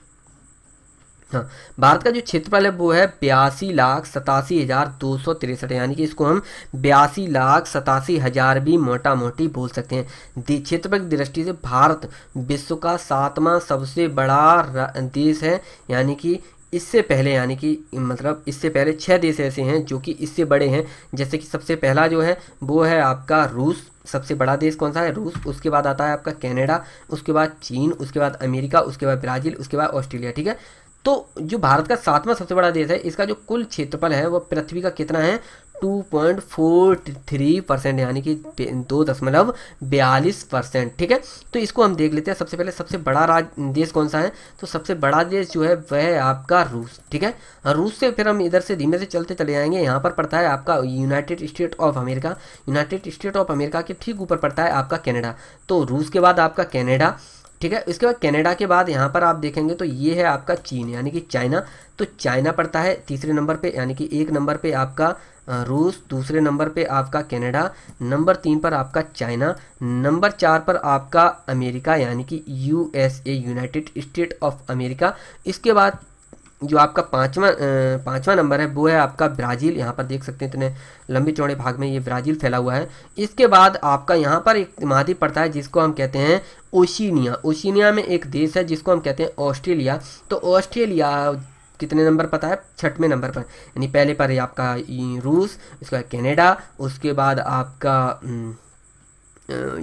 हाँ भारत का जो क्षेत्रफल है वो है बयासी लाख सतासी हज़ार दो सौ तिरसठ यानी कि इसको हम बयासी लाख सतासी हज़ार भी मोटा मोटी बोल सकते हैं क्षेत्रफल की दृष्टि से भारत विश्व का सातवां सबसे बड़ा देश है यानी कि इससे पहले यानी कि मतलब इससे पहले छह देश ऐसे हैं जो कि इससे बड़े हैं जैसे कि सबसे पहला जो है वो है आपका रूस सबसे बड़ा देश कौन सा है रूस उसके बाद आता है आपका कनाडा उसके बाद चीन उसके बाद अमेरिका उसके बाद ब्राज़ील उसके बाद ऑस्ट्रेलिया ठीक है तो जो भारत का सातवां सबसे बड़ा देश है इसका जो कुल क्षेत्रफल है वह पृथ्वी का कितना है 2.43 परसेंट यानी कि दो दशमलव बयालीस परसेंट ठीक है तो इसको हम देख लेते हैं सबसे पहले सबसे बड़ा राज देश कौन सा है तो सबसे बड़ा देश जो है वह है आपका रूस ठीक है रूस से फिर हम इधर से धीमे से चलते चले जाएंगे यहाँ पर पड़ता है आपका United State of America United State of America के ठीक ऊपर पड़ता है आपका कैनेडा तो रूस के बाद आपका कैनेडा ठीक है इसके बाद कनाडा के बाद यहाँ पर आप देखेंगे तो ये है आपका चीन यानी कि चाइना तो चाइना पड़ता है तीसरे नंबर पे यानी कि एक नंबर पे आपका रूस दूसरे नंबर पे आपका कनाडा नंबर तीन पर आपका चाइना नंबर चार पर आपका अमेरिका यानी कि USA United State of America इसके बाद जो आपका पाँचवा पाँचवा नंबर है वो है आपका ब्राज़ील यहाँ पर देख सकते हैं इतने लंबे चौड़े भाग में ये ब्राज़ील फैला हुआ है इसके बाद आपका यहाँ पर एक महादीप पड़ता है जिसको हम कहते हैं ओशिनिया ओशिनिया में एक देश है जिसको हम कहते हैं ऑस्ट्रेलिया तो ऑस्ट्रेलिया कितने नंबर पता है छठवें नंबर पर यानी पहले पर है आपका रूस उसके बाद कैनेडा उसके बाद आपका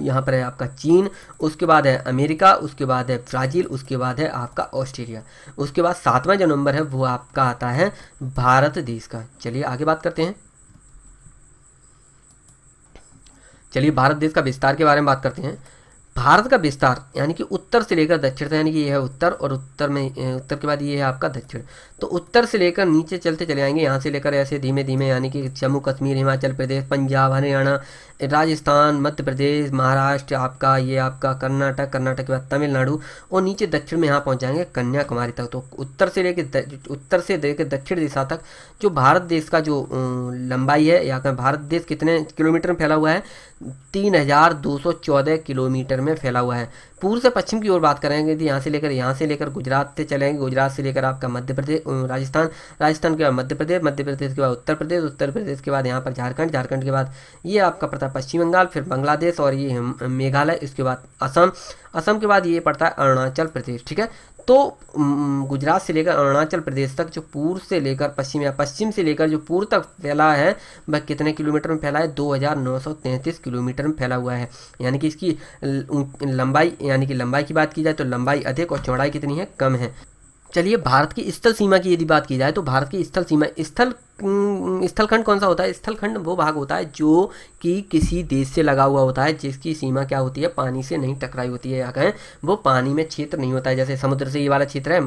यहाँ पर है आपका चीन उसके बाद है अमेरिका उसके बाद है ब्राज़ील उसके बाद है आपका ऑस्ट्रेलिया उसके बाद सातवां जो नंबर है वो आपका आता है भारत देश का चलिए आगे बात करते हैं चलिए भारत देश का विस्तार के बारे में बात करते हैं भारत का विस्तार यानी कि उत्तर से लेकर दक्षिण तक यानी कि यह है उत्तर और उत्तर में उत्तर के बाद ये है आपका दक्षिण तो उत्तर से लेकर नीचे चलते चले आएंगे यहाँ से लेकर ऐसे धीमे धीमे यानी कि जम्मू कश्मीर हिमाचल प्रदेश पंजाब हरियाणा राजस्थान मध्य प्रदेश महाराष्ट्र आपका ये आपका कर्नाटक कर्नाटक के बाद तमिलनाडु और नीचे दक्षिण में यहाँ पहुँच जाएंगे कन्याकुमारी तक तो उत्तर से लेकर उत्तर से लेकर दक्षिण दिशा तक जो भारत देश का जो लंबाई है या भारत देश कितने किलोमीटर में फैला हुआ है तीन हज़ार दो सौ चौदह किलोमीटर में फैला हुआ है पूर्व से पश्चिम की ओर बात करेंगे तो यहाँ से लेकर यहाँ से लेकर गुजरात से चलेंगे गुजरात से लेकर आपका मध्य प्रदेश राजस्थान राजस्थान के बाद मध्य प्रदेश मध्य प्रदेश के बाद उत्तर प्रदेश उत्तर प्रदेश के बाद यहाँ पर झारखंड झारखंड के बाद ये आपका पड़ता है पश्चिम बंगाल फिर बांग्लादेश और ये मेघालय इसके बाद असम असम के बाद ये पड़ता है अरुणाचल प्रदेश ठीक है तो गुजरात से लेकर अरुणाचल प्रदेश तक जो पूर्व से लेकर पश्चिम या पश्चिम से लेकर जो पूर्व तक फैला है वह कितने किलोमीटर में फैला है दो हज़ार नौ सौ तैंतीस किलोमीटर में फैला हुआ है यानी कि इसकी लंबाई यानी कि लंबाई की बात की जाए तो लंबाई अधिक और चौड़ाई कितनी है कम है चलिए भारत की स्थल सीमा की यदि बात की जाए तो भारत की स्थल सीमा स्थल स्थलखंड कौन सा होता है स्थलखंड वो भाग होता है जो कि किसी देश से लगा हुआ होता है जिसकी सीमा क्या होती है पानी से नहीं टकराई होती है या कहें वो पानी में क्षेत्र नहीं होता है जैसे समुद्र से ये वाला क्षेत्र है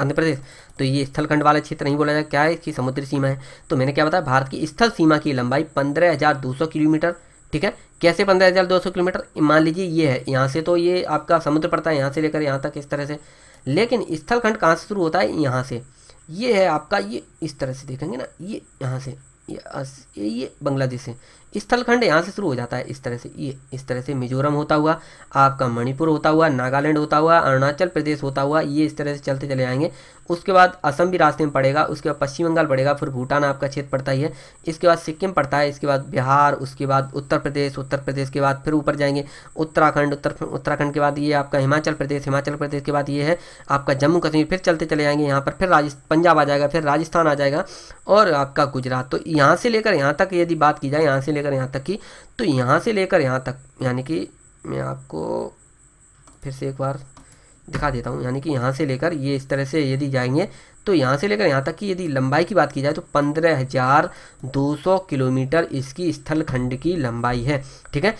आंध्र प्रदेश तो ये स्थलखंड वाला क्षेत्र नहीं बोला जाए क्या है इसकी समुद्री सीमा है तो मैंने क्या बताया भारत की स्थल सीमा की लंबाई पंद्रह किलोमीटर ठीक है कैसे पंद्रह किलोमीटर मान लीजिए ये है यहाँ से तो ये आपका समुद्र पड़ता है यहाँ से लेकर यहाँ तक इस तरह से लेकिन स्थलखंड कहाँ से शुरू होता है यहाँ से ये है आपका ये इस तरह से देखेंगे ना ये यहाँ से ये ये बांग्लादेश से स्थलखंड यहाँ से शुरू हो जाता है इस तरह से ये इस तरह से मिजोरम होता हुआ आपका मणिपुर होता हुआ नागालैंड होता हुआ अरुणाचल प्रदेश होता हुआ ये इस तरह से चलते चले जाएंगे उसके बाद असम भी रास्ते में पड़ेगा उसके बाद पश्चिम बंगाल पड़ेगा फिर भूटान आपका क्षेत्र पड़ता ही है इसके बाद सिक्किम पड़ता है इसके बाद बिहार उसके बाद उत्तर प्रदेश उत्तर प्रदेश के बाद फिर ऊपर जाएंगे उत्तराखंड उत्तर उत्तराखंड के बाद ये आपका हिमाचल प्रदेश हिमाचल प्रदेश के बाद ये है आपका जम्मू कश्मीर फिर चलते चले जाएंगे यहाँ पर फिर राजस्थ पंजाब आ जाएगा फिर राजस्थान आ जाएगा और आपका गुजरात तो यहाँ से लेकर यहाँ तक यदि बात की जाए यहाँ से लेकर यहाँ तक की तो यहाँ से लेकर यहाँ तक यानी कि मैं आपको फिर से एक बार दिखा देता हूँ यानी कि यहाँ से लेकर ये इस तरह से यदि जाएंगे तो यहाँ से लेकर यहाँ तक की यदि लंबाई की बात की जाए तो पंद्रह हज़ार दो सौ किलोमीटर इसकी स्थल खंड की लंबाई है ठीक है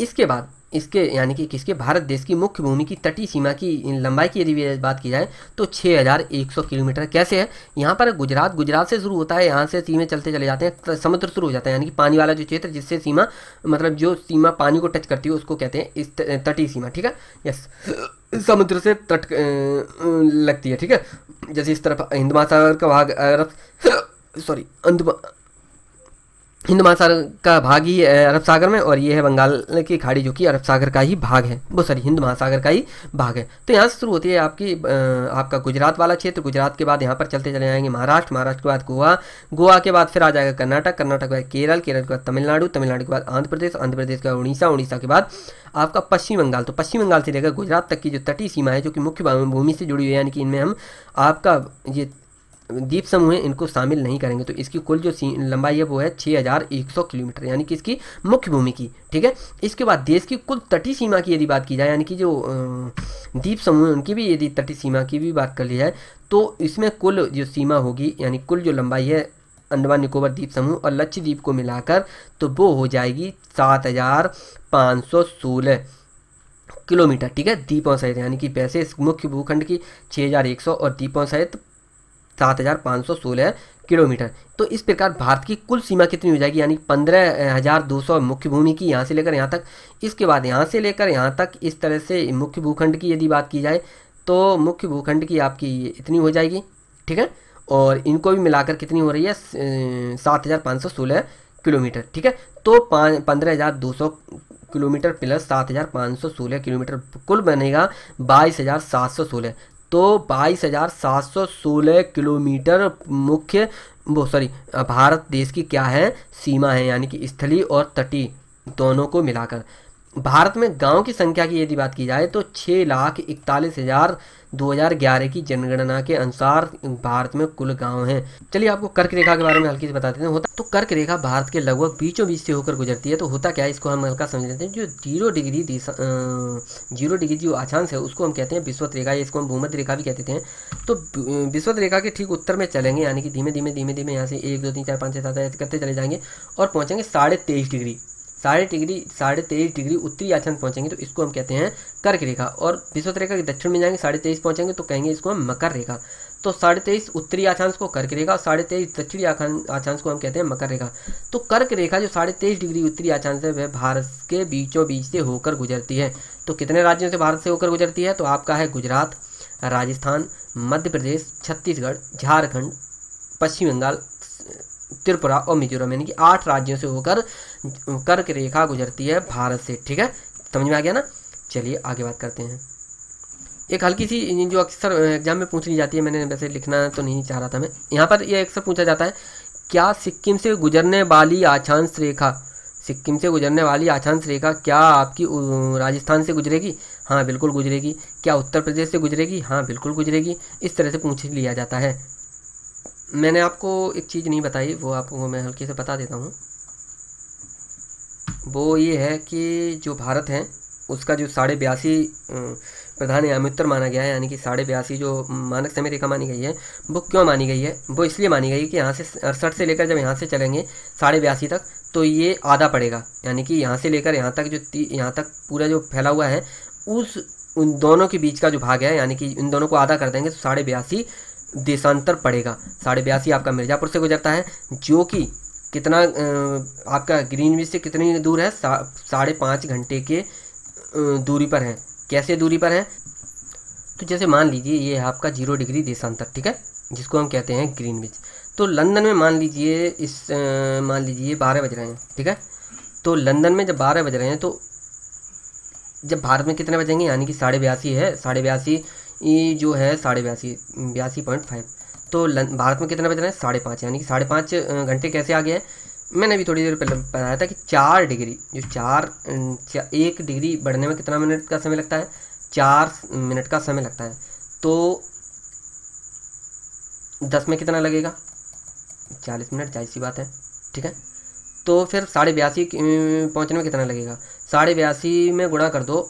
इसके बाद इसके यानी कि किसके भारत देश की मुख्य भूमि की तटीय सीमा की लंबाई की यदि बात की जाए तो 6,100 किलोमीटर कैसे है यहाँ पर गुजरात गुजरात से शुरू होता है यहाँ से सीमे चलते चले जाते हैं समुद्र शुरू हो जाता है यानी कि पानी वाला जो क्षेत्र जिससे सीमा मतलब जो सीमा पानी को टच करती है उसको कहते हैं इस तटीय सीमा ठीक है यस समुद्र से तट लगती है ठीक है जैसे इस तरफ हिंद महासागर का भाग अरब सॉरी हिंद महासागर का भाग ही अरब सागर में और ये है बंगाल की खाड़ी जो कि अरब सागर का ही भाग है वो सॉरी हिंद महासागर का ही भाग है तो यहाँ से शुरू होती है आपकी आपका गुजरात वाला क्षेत्र गुजरात के बाद यहाँ पर चलते चले जाएंगे महाराष्ट्र महाराष्ट्र के बाद गोवा गोवा के बाद फिर आ जाएगा कर्नाटक कर्नाटक के बाद केरल केरल के बाद तमिलनाडु तमिलनाडु के बाद आंध्र प्रदेश आंध्र प्रदेश के बाद उड़ीसा उड़ीसा के बाद आपका पश्चिम बंगाल तो पश्चिम बंगाल से लेकर गुजरात तक की जो तटीय सीमा है जो कि मुख्य भूमि से जुड़ी हुई है यानी कि इनमें हम आपका ये द्वीप समूह है इनको शामिल नहीं करेंगे तो इसकी कुल जो लंबाई है वो है 6100 किलोमीटर यानी कि इसकी मुख्य भूमि की ठीक है इसके बाद देश की कुल तटीय सीमा की यदि बात की जाए यानी कि जो द्वीप समूह है उनकी भी यदि तटीय सीमा की भी बात कर ली जाए तो इसमें कुल जो सीमा होगी यानी कुल जो लंबाई है अंडमान निकोबर द्वीप समूह और लक्षद्वीप को मिलाकर तो वो हो जाएगी सात हज़ार पाँच सौ सोलह किलोमीटर ठीक है दीपों सहित यानी कि वैसे मुख्य भूखंड की 6100 और दीपों सहित सात हज़ार पाँच सोलह किलोमीटर तो इस प्रकार भारत की कुल सीमा कितनी हो जाएगी यानी पंद्रह हज़ार दो सौ मुख्य भूमि की यहाँ से लेकर यहाँ तक इसके बाद यहाँ से लेकर यहाँ तक इस तरह से मुख्य भूखंड की यदि बात की जाए तो मुख्य भूखंड की आपकी इतनी हो जाएगी ठीक है और इनको भी मिलाकर कितनी हो रही है सात हज़ार पाँच सौ सोलह किलोमीटर ठीक है तो पंद्रह हज़ार दो सौ किलोमीटर प्लस सात हज़ार पाँच सौ सोलह किलोमीटर कुल बनेगा बाईस हज़ार सात सौ सोलह तो बाईस हज़ार सात सौ सोलह किलोमीटर मुख्य वो सॉरी भारत देश की क्या है सीमा है यानी कि स्थली और तटीय दोनों को मिलाकर भारत में गांव की संख्या की यदि बात की जाए तो छः लाख इकतालीस हज़ार 2011 की जनगणना के अनुसार भारत में कुल गांव हैं चलिए आपको कर्क रेखा के बारे में हल्की से बता देते हैं होता तो कर्क रेखा भारत के लगभग बीचों बीच से होकर गुजरती है तो होता क्या है इसको हम हल्का समझ लेते हैं जो जीरो डिग्री जीरो डिग्री जो अक्षांश है उसको हम कहते हैं विश्वत रेखा इसको हम भूमध रेखा भी कहते हैं तो विश्वत रेखा के ठीक उत्तर में चलेंगे यानी कि धीमे धीमे धीमे धीमे यहाँ से एक दो तीन चार पाँच छः सात करते चले जाएंगे और पहुँचेंगे साढ़े तेईस डिग्री साढ़े डिग्री साढ़े तेईस डिग्री उत्तरी आचरण पहुंचेंगे तो इसको हम कहते हैं कर्क रेखा और विश्वत रेखा के दक्षिण में जाएंगे साढ़े तेईस पहुंचेंगे तो कहेंगे इसको हम मकर रेखा तो साढ़े तेईस उत्तरी आचांश को कर्क रेखा और साढ़े तेईस दक्षिणी आचांश को हम कहते हैं मकर रेखा तो कर्क रेखा जो साढ़े तेईस डिग्री उत्तरी आचांश है वह भारत के बीचों बीच से होकर गुजरती है तो कितने राज्यों से भारत से होकर गुजरती है तो आपका है गुजरात राजस्थान मध्य प्रदेश छत्तीसगढ़ झारखंड पश्चिम बंगाल त्रिपुरा और मिजोरम यानी कि आठ राज्यों से होकर कर्क रेखा गुजरती है भारत से ठीक है समझ में आ गया ना चलिए आगे बात करते हैं एक हल्की सी जो अक्सर एग्जाम में पूछ ली जाती है मैंने वैसे लिखना तो नहीं चाह रहा था मैं यहाँ पर यह अक्सर पूछा जाता है क्या सिक्किम से गुजरने वाली आछांश रेखा सिक्किम से गुजरने वाली आछांश रेखा क्या आपकी राजस्थान से गुजरेगी हाँ बिल्कुल गुजरेगी क्या उत्तर प्रदेश से गुजरेगी हाँ बिल्कुल गुजरेगी इस तरह से पूछ लिया जाता है मैंने आपको एक चीज़ नहीं बताई वो आपको मैं हल्के से बता देता हूँ वो ये है कि जो भारत है उसका जो साढ़े बयासी प्रधान याम्योत्तर माना गया है यानी कि साढ़े बयासी जो मानक समय रेखा मानी गई है वो क्यों मानी गई है वो इसलिए मानी गई है कि यहाँ से अड़सठ से लेकर जब यहाँ से चलेंगे साढ़े बयासी तक तो ये आधा पड़ेगा यानी कि यहाँ से लेकर यहाँ तक जो यहाँ तक पूरा जो फैला हुआ है उस उन दोनों के बीच का जो भाग है यानी कि इन दोनों को आधा कर देंगे तो साढ़े बयासी देशांतर पड़ेगा साढ़े बयासी आपका मिर्ज़ापुर से गुजरता है जो कि कितना आपका ग्रीनविच से कितनी दूर है सा, साढ़े पाँच घंटे के दूरी पर है कैसे दूरी पर है तो जैसे मान लीजिए ये है आपका जीरो डिग्री देशांतर ठीक है जिसको हम कहते हैं ग्रीनविच तो लंदन में मान लीजिए इस मान लीजिए बारह बज रहे हैं ठीक है तो लंदन में जब बारह बज रहे हैं तो जब भारत में कितने बजेंगे यानी कि साढ़े बयासी है साढ़े बयासी ये जो है साढ़े बयासी बयासी पॉइंट फाइव तो भारत में कितना बज रहा है साढ़े पाँच यानी कि साढ़े पाँच घंटे कैसे आ गया है मैंने अभी थोड़ी देर पहले बताया था कि चार डिग्री जो चार एक डिग्री बढ़ने में कितना मिनट का समय लगता है चार मिनट का समय लगता है तो दस में कितना लगेगा चालीस मिनट चालीस सी बात है ठीक है तो फिर साढ़े बयासी पहुँचने में कितना लगेगा साढ़े बयासी में गुणा कर दो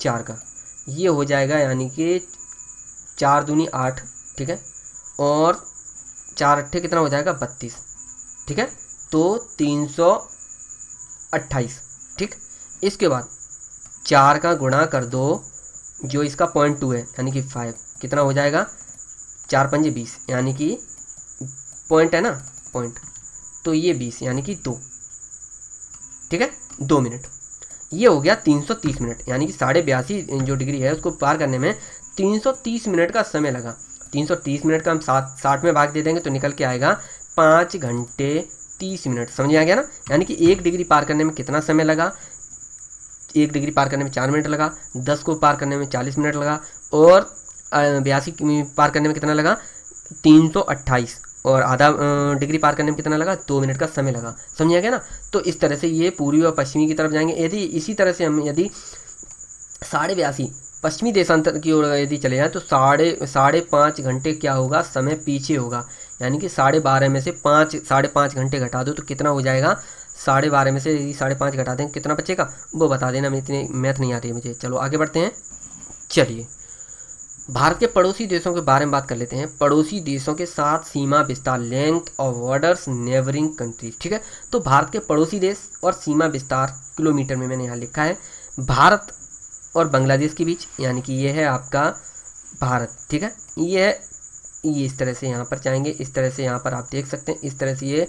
चार का ये हो जाएगा यानी कि चार दूनी आठ ठीक है और चार अट्ठे कितना हो जाएगा बत्तीस ठीक है तो तीन सौ अट्ठाईस ठीक इसके बाद चार का गुणा कर दो जो इसका पॉइंट टू है यानी कि फाइव कितना हो जाएगा चार पंजे बीस यानी कि पॉइंट है ना पॉइंट तो ये बीस यानी कि दो ठीक है दो मिनट ये हो गया 330 मिनट यानी कि साढ़े बयासी जो डिग्री है उसको पार करने में 330 मिनट का समय लगा 330 मिनट का हम सात साठ में भाग दे देंगे तो निकल के आएगा पाँच घंटे तीस मिनट समझ आ गया ना यानी कि एक डिग्री पार करने में कितना समय लगा एक डिग्री पार करने में चार मिनट लगा दस को पार करने में चालीस मिनट लगा और बयासी पार करने में कितना लगा तीन सौ अट्ठाईस और आधा डिग्री पार करने में कितना लगा दो मिनट का समय लगा समझा गया ना तो इस तरह से ये पूर्वी और पश्चिमी की तरफ जाएंगे यदि इसी तरह से हम यदि साढ़े बयासी पश्चिमी देशांतर की ओर यदि चले जाएँ तो साढ़े साढ़े पाँच घंटे क्या होगा समय पीछे होगा यानी कि साढ़े बारह में से पाँच साढ़े पाँच घंटे घटा दो तो कितना हो जाएगा साढ़े बारह में से यदि साढ़े पाँच घटा दें कितना बचेगा वो बता देना मैं इतनी मैथ नहीं आती है मुझे चलो आगे बढ़ते हैं चलिए भारत के पड़ोसी देशों के बारे में बात कर लेते हैं पड़ोसी देशों के साथ सीमा विस्तार length of borders neighbouring countries ठीक है तो भारत के पड़ोसी देश और सीमा विस्तार किलोमीटर में मैंने यहाँ लिखा है भारत और बांग्लादेश के बीच यानी कि ये है आपका भारत ठीक है ये है ये इस तरह से यहाँ पर चाहेंगे इस तरह से यहाँ पर आप देख सकते हैं इस तरह से ये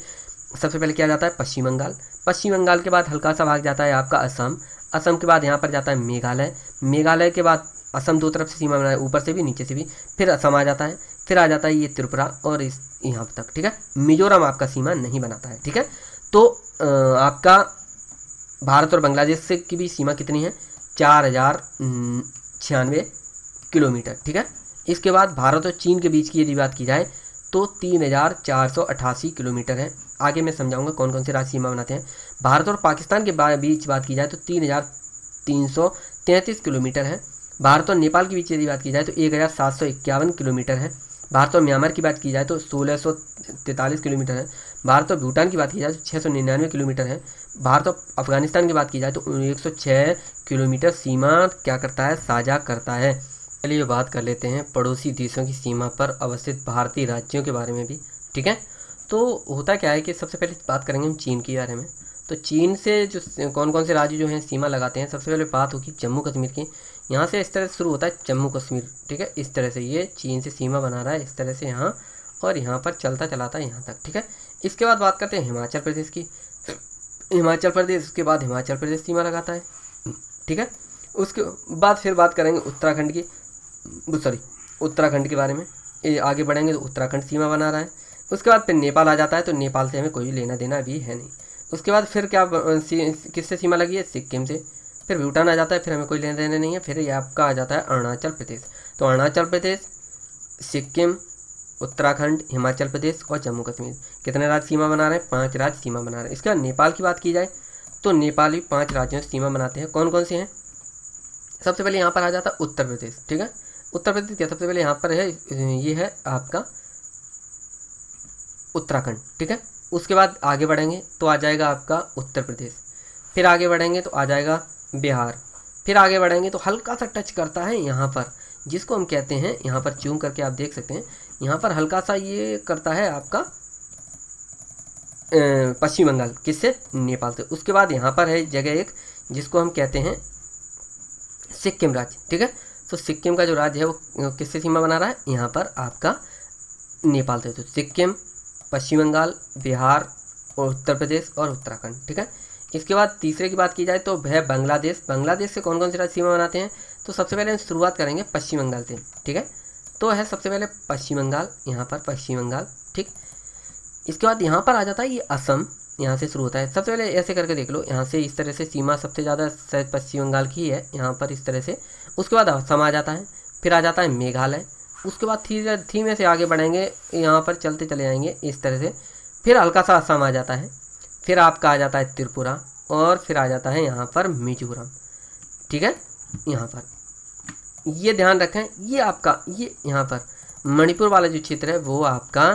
सबसे पहले क्या जाता है पश्चिम बंगाल पश्चिम बंगाल के बाद हल्का सा भाग जाता है आपका असम असम के बाद यहाँ पर जाता है मेघालय मेघालय के बाद असम दो तरफ से सीमा बना है ऊपर से भी नीचे से भी फिर असम आ जाता है फिर आ जाता है ये त्रिपुरा और इस यहाँ तक ठीक है मिजोरम आपका सीमा नहीं बनाता है ठीक है तो आपका भारत और बांग्लादेश से की भी सीमा कितनी है चार हज़ार छियानवे किलोमीटर ठीक है इसके बाद भारत और चीन के बीच की यदि बात की जाए तो तीन हज़ार चार सौ अठासी किलोमीटर है आगे मैं समझाऊंगा कौन कौन से राज्य सीमा बनाते हैं भारत और पाकिस्तान के बीच बात की जाए तो तीन हज़ार तीन सौ तैंतीस किलोमीटर है भारत और नेपाल के बीच यदि बात की जाए तो एक किलोमीटर है भारत और म्यांमार की बात की जाए तो सोलह किलोमीटर है भारत और भूटान की बात की जाए तो छः किलोमीटर है भारत और अफगानिस्तान की बात की जाए तो 106 किलोमीटर सीमा क्या करता है साझा करता है चलिए बात कर लेते हैं पड़ोसी देशों की सीमा पर अवस्थित भारतीय राज्यों के बारे में भी ठीक है तो होता क्या है कि सबसे पहले बात करेंगे हम चीन के बारे में तो चीन से जो कौन कौन से राज्य जो हैं सीमा लगाते हैं सबसे पहले बात होगी जम्मू कश्मीर की यहाँ से इस तरह से शुरू होता है जम्मू कश्मीर ठीक है इस तरह से ये चीन से सीमा बना रहा है इस तरह से यहाँ और यहाँ पर चलता चलाता है यहाँ तक ठीक है इसके बाद बात करते हैं हिमाचल प्रदेश की हिमाचल प्रदेश उसके बाद हिमाचल प्रदेश सीमा लगाता है ठीक है उसके बाद फिर बात करेंगे उत्तराखंड की सॉरी उत्तराखंड के बारे में ये आगे बढ़ेंगे तो उत्तराखंड सीमा बना रहा है उसके बाद फिर नेपाल आ जाता है तो नेपाल से हमें कोई लेना देना भी है नहीं उसके बाद फिर क्या किससे सीमा लगी है सिक्किम से फिर भूटान आ जाता है फिर हमें कोई लेने देने नहीं है फिर ये आपका आ जाता है अरुणाचल प्रदेश तो अरुणाचल प्रदेश सिक्किम उत्तराखंड हिमाचल प्रदेश और जम्मू कश्मीर कितने राज्य सीमा बना रहे हैं पाँच राज्य सीमा बना रहे हैं इसके बाद नेपाल की बात की जाए तो नेपाल भी पाँच राज्यों से सीमा बनाते हैं कौन कौन से हैं सबसे पहले यहाँ पर आ जाता है उत्तर प्रदेश ठीक है उत्तर प्रदेश क्या सबसे पहले यहाँ पर है ये है आपका उत्तराखंड ठीक है उसके बाद आगे बढ़ेंगे तो आ जाएगा आपका उत्तर प्रदेश फिर आगे बढ़ेंगे तो आ जाएगा बिहार फिर आगे बढ़ेंगे तो हल्का सा टच करता है यहाँ पर जिसको हम कहते हैं यहाँ पर चूम करके आप देख सकते हैं यहाँ पर हल्का सा ये करता है आपका पश्चिम बंगाल किससे नेपाल से उसके बाद यहाँ पर है जगह एक जिसको हम कहते हैं सिक्किम राज्य ठीक है तो सिक्किम का जो राज्य है वो किससे सीमा बना रहा है यहाँ पर आपका नेपाल से तो सिक्किम पश्चिम बंगाल बिहार और उत्तर प्रदेश और उत्तराखंड ठीक है इसके बाद तीसरे की बात की जाए तो वह बांग्लादेश बांग्लादेश से कौन कौन से राज्य सीमा बनाते हैं तो सबसे पहले हम शुरुआत करेंगे पश्चिम बंगाल से ठीक है तो है सबसे पहले पश्चिम बंगाल यहाँ पर पश्चिम बंगाल ठीक इसके बाद यहाँ पर आ जाता है ये असम यहाँ से शुरू होता है सबसे पहले ऐसे करके देख लो यहाँ से इस तरह से सीमा सबसे ज़्यादा शायद पश्चिम बंगाल की है यहाँ पर इस तरह से उसके बाद असम आ जाता है फिर आ जाता है मेघालय उसके बाद थी धीमे से आगे बढ़ेंगे यहाँ पर चलते चले जाएंगे इस तरह से फिर हल्का सा असम आ जाता है फिर आपका आ जाता है त्रिपुरा और फिर आ जाता है यहाँ पर मिजोरम ठीक है यहाँ पर ये ध्यान रखें ये आपका ये यहाँ पर मणिपुर वाला जो क्षेत्र है वो आपका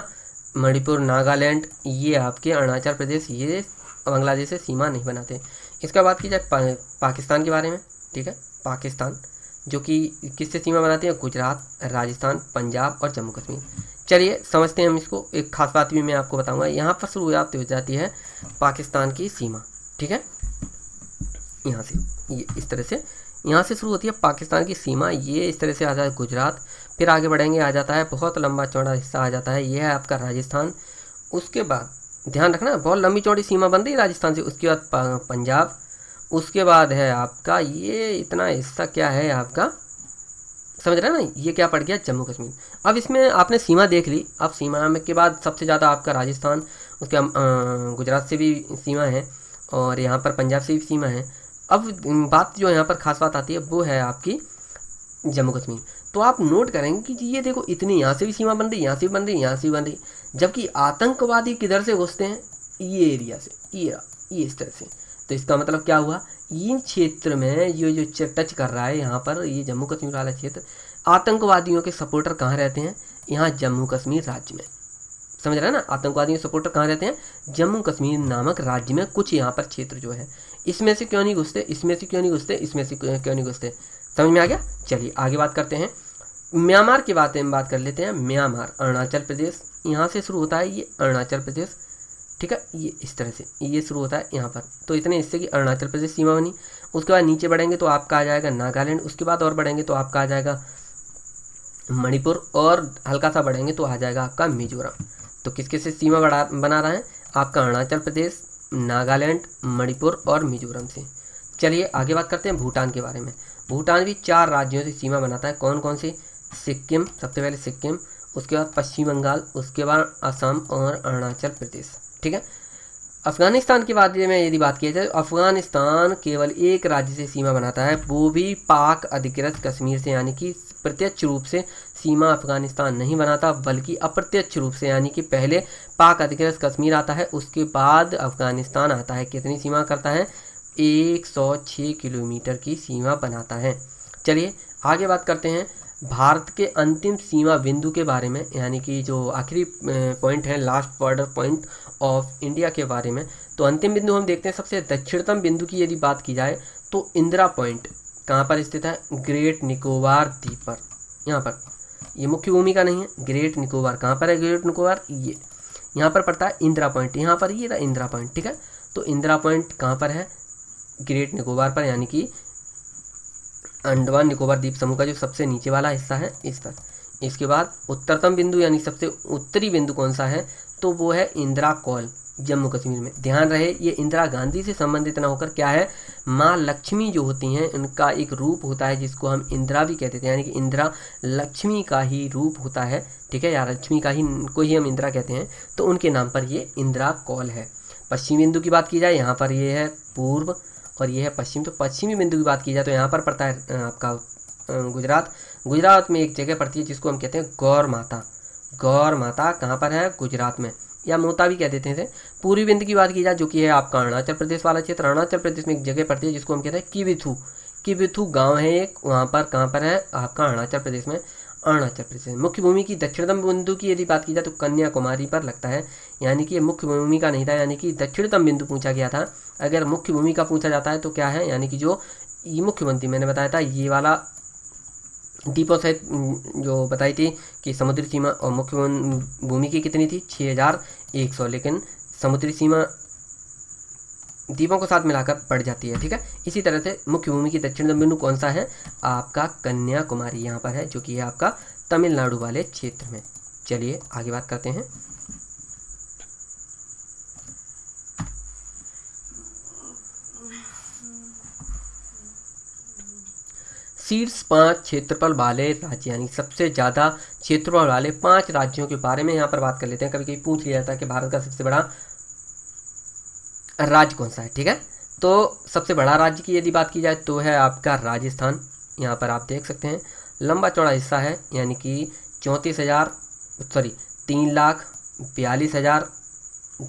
मणिपुर नागालैंड ये आपके अरुणाचल प्रदेश ये बांग्लादेश से सीमा नहीं बनाते इसका बात की जाए पा, पाकिस्तान के बारे में ठीक है पाकिस्तान जो कि किससे सीमा बनाते हैं गुजरात राजस्थान पंजाब और जम्मू कश्मीर चलिए समझते हैं हम इसको एक खास बात भी मैं आपको बताऊंगा यहाँ पर शुरुआत हो जाती है पाकिस्तान की सीमा ठीक है यहाँ से ये इस तरह से यहाँ से शुरू होती है पाकिस्तान की सीमा ये इस तरह से आ जाता है गुजरात फिर आगे बढ़ेंगे आ जाता है बहुत लंबा चौड़ा हिस्सा आ जाता है ये है आपका राजस्थान उसके बाद ध्यान रखना बहुत लंबी चौड़ी सीमा बन रही है राजस्थान से उसके बाद पंजाब उसके बाद है आपका ये इतना हिस्सा क्या है आपका समझ रहे हैं ना ये क्या पड़ गया जम्मू कश्मीर अब इसमें आपने सीमा देख ली अब सीमा में के बाद सबसे ज़्यादा आपका राजस्थान उसके गुजरात से भी सीमा है और यहाँ पर पंजाब से भी सीमा है अब बात जो यहाँ पर खास बात आती है वो है आपकी जम्मू कश्मीर तो आप नोट करेंगे कि ये देखो इतनी यहाँ से भी सीमा बन रही यहाँ से भी बन रही यहाँ से भी बन रही जबकि आतंकवादी किधर से घुसते हैं ये एरिया से ये ये इस तरह से तो इसका मतलब क्या हुआ इन क्षेत्र में ये जो टच कर रहा है यहाँ पर ये जम्मू कश्मीर वाला क्षेत्र आतंकवादियों के सपोर्टर कहाँ रहते हैं यहाँ जम्मू कश्मीर राज्य में समझ रहे हैं ना आतंकवादी सपोर्टर कहाँ रहते हैं जम्मू कश्मीर नामक राज्य में कुछ यहाँ पर क्षेत्र जो है इसमें से क्यों नहीं घुसते इसमें से क्यों नहीं घुसते इसमें से क्यों नहीं घुसते समझ में आ गया चलिए आगे बात करते हैं म्यांमार की बातें बात कर लेते हैं म्यांमार अरुणाचल प्रदेश यहाँ से शुरू होता है ये अरुणाचल प्रदेश ठीक है ये इस तरह से ये शुरू होता है यहाँ पर तो इतने हिस्से की अरुणाचल प्रदेश सीमा बनी उसके बाद नीचे बढ़ेंगे तो आपका आ जाएगा नागालैंड उसके बाद और बढ़ेंगे तो आपका आ जाएगा मणिपुर और हल्का सा बढ़ेंगे तो आ जाएगा आपका मिजोरम तो किसके से सीमा बढ़ा बना रहा है आपका अरुणाचल प्रदेश नागालैंड मणिपुर और मिजोरम से चलिए आगे बात करते हैं भूटान के बारे में भूटान भी चार राज्यों से सीमा बनाता है कौन कौन से सिक्किम सबसे पहले सिक्किम उसके बाद पश्चिम बंगाल उसके बाद असम और अरुणाचल प्रदेश ठीक है अफगानिस्तान के बारे में यदि बात की जाए तो अफगानिस्तान केवल एक राज्य से सीमा बनाता है वो भी पाक अधिकृत कश्मीर से यानी कि प्रत्यक्ष रूप से सीमा अफगानिस्तान नहीं बनाता बल्कि अप्रत्यक्ष रूप से यानी कि पहले पाक अधिकृत कश्मीर आता है उसके बाद अफगानिस्तान आता है कितनी सीमा करता है 106 किलोमीटर की सीमा बनाता है चलिए आगे बात करते हैं भारत के अंतिम सीमा बिंदु के बारे में यानी कि जो आखिरी पॉइंट है last border point of India के बारे में तो अंतिम बिंदु हम देखते हैं सबसे दक्षिणतम बिंदु की यदि बात की जाए तो इंदिरा पॉइंट कहाँ पर स्थित है ग्रेट निकोबार द्वीप पर यहाँ पर ये मुख्य भूमिका नहीं है ग्रेट निकोबार कहाँ पर है ग्रेट निकोबार ये यहाँ पर पड़ता है इंदिरा पॉइंट यहाँ पर ये रहा इंदिरा पॉइंट ठीक है तो इंदिरा पॉइंट कहाँ पर है ग्रेट निकोबार पर यानी कि अंडमान निकोबार द्वीप समूह का जो सबसे नीचे वाला हिस्सा है इस पर इसके बाद उत्तरतम बिंदु यानी सबसे उत्तरी बिंदु कौन सा है तो वो है इंदिरा कॉल जम्मू कश्मीर में ध्यान रहे ये इंदिरा गांधी से संबंधित ना होकर क्या है माँ लक्ष्मी जो होती हैं उनका एक रूप होता है जिसको हम इंदिरा भी कहते थे यानी कि इंदिरा लक्ष्मी का ही रूप होता है ठीक है या लक्ष्मी का ही को ही हम इंदिरा कहते हैं तो उनके नाम पर ये इंदिरा कौल है पश्चिमी बिंदु की बात की जाए यहाँ पर ये है पूर्व और ये है पश्चिम तो पश्चिमी बिंदु की बात की जाए तो यहाँ पर पड़ता है आपका गुजरात गुजरात में एक जगह पड़ती है जिसको हम कहते हैं गौर माता गौर माता कहाँ पर है गुजरात में या मोता भी कह देते थे पूर्वी बिंद की बात की जाए जो कि है आपका अरुणाचल प्रदेश वाला क्षेत्र अरुणाचल प्रदेश में एक जगह पड़ती है जिसको हम कहते हैं किबिथू किबिथू गांव है एक वहां पर कहां पर है आपका अरुणाचल प्रदेश में अरुणाचल प्रदेश मुख्य भूमि की दक्षिणतम बिंदु की यदि बात की जाए तो कन्याकुमारी पर लगता है यानी कि मुख्य भूमि का नहीं था यानी कि दक्षिणतम बिंदु पूछा गया था अगर मुख्य भूमि का पूछा जाता है तो क्या है यानी कि जो मुख्यमंत्री मैंने बताया था ये वाला दीपो सहित जो बताई थी कि समुद्री सीमा और मुख्य भूमि की कितनी थी छः हज़ार एक सौ लेकिन समुद्री सीमा द्वीपों को साथ मिलाकर बढ़ जाती है ठीक है इसी तरह से मुख्य भूमि की दक्षिण बिंदु कौन सा है आपका कन्याकुमारी यहाँ पर है जो कि है आपका तमिलनाडु वाले क्षेत्र में चलिए आगे बात करते हैं शीर्ष पांच क्षेत्रफल वाले राज्य यानी सबसे ज़्यादा क्षेत्रफल वाले पांच राज्यों के बारे में यहां पर बात कर लेते हैं कभी कभी पूछ लिया जाता है कि भारत का सबसे बड़ा राज्य कौन सा है ठीक है तो सबसे बड़ा राज्य की यदि बात की जाए तो है आपका राजस्थान यहाँ पर आप देख सकते हैं लंबा चौड़ा हिस्सा है यानी कि चौंतीस हज़ार सॉरी तीन लाख बयालीस हज़ार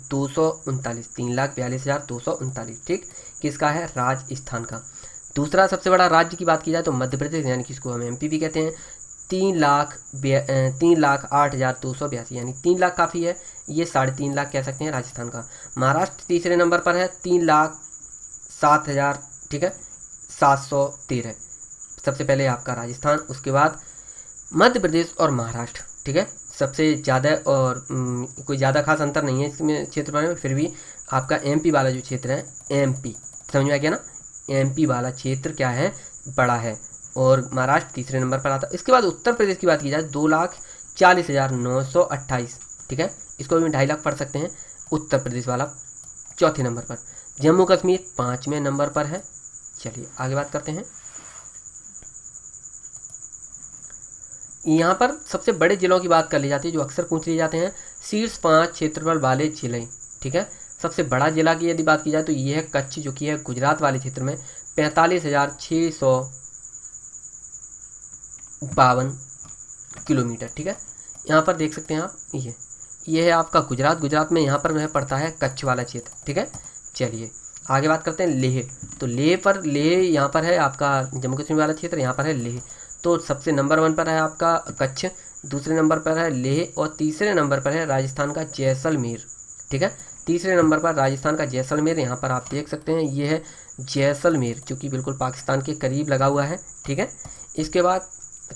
दो सौ उनतालीस तीन लाख बयालीस हज़ार दो सौ उनतालीस ठीक किसका है राजस्थान का दूसरा सबसे बड़ा राज्य की बात की जाए तो मध्य प्रदेश यानी कि इसको हम एमपी भी कहते हैं तीन लाख तीन लाख आठ हज़ार दो सौ बयासी यानी तीन लाख काफ़ी है ये साढ़े तीन लाख कह सकते हैं राजस्थान का महाराष्ट्र तीसरे नंबर पर है तीन लाख सात हज़ार ठीक है सात सौ तेरह सबसे पहले आपका राजस्थान उसके बाद मध्य प्रदेश और महाराष्ट्र ठीक है सबसे ज़्यादा और कोई ज़्यादा खास अंतर नहीं है इसमें क्षेत्र में फिर भी आपका एम वाला जो क्षेत्र है एम समझ में आ गया ना एम वाला क्षेत्र क्या है बड़ा है और महाराष्ट्र तीसरे नंबर पर आता है इसके बाद उत्तर प्रदेश की बात की जाए दो लाख चालीस हज़ार नौ सौ अट्ठाईस ठीक है इसको भी ढाई लाख पढ़ सकते हैं उत्तर प्रदेश वाला चौथे नंबर पर जम्मू कश्मीर पांचवें नंबर पर है चलिए आगे बात करते हैं यहाँ पर सबसे बड़े जिलों की बात कर ली जाती है जो अक्सर पूछ लिए जाते हैं शीर्ष पांच क्षेत्रफल वाले जिले ठीक है सबसे बड़ा जिला की यदि बात की जाए तो यह है कच्छ जो कि है गुजरात वाले क्षेत्र में पैंतालीस हज़ार छह सौ बावन किलोमीटर ठीक है यहाँ पर देख सकते हैं आप ये ये है आपका गुजरात गुजरात में यहाँ पर जो है पड़ता है कच्छ वाला क्षेत्र ठीक है चलिए आगे बात करते हैं लेह तो लेह पर लेह यहाँ पर है आपका जम्मू कश्मीर वाला क्षेत्र यहाँ पर है लेह तो सबसे नंबर वन पर है आपका कच्छ दूसरे नंबर पर है लेह और तीसरे नंबर पर है राजस्थान का जैसलमेर ठीक है तीसरे नंबर पर राजस्थान का जैसलमेर यहाँ पर आप देख सकते हैं ये है जैसलमेर जो कि बिल्कुल पाकिस्तान के करीब लगा हुआ है ठीक है इसके बाद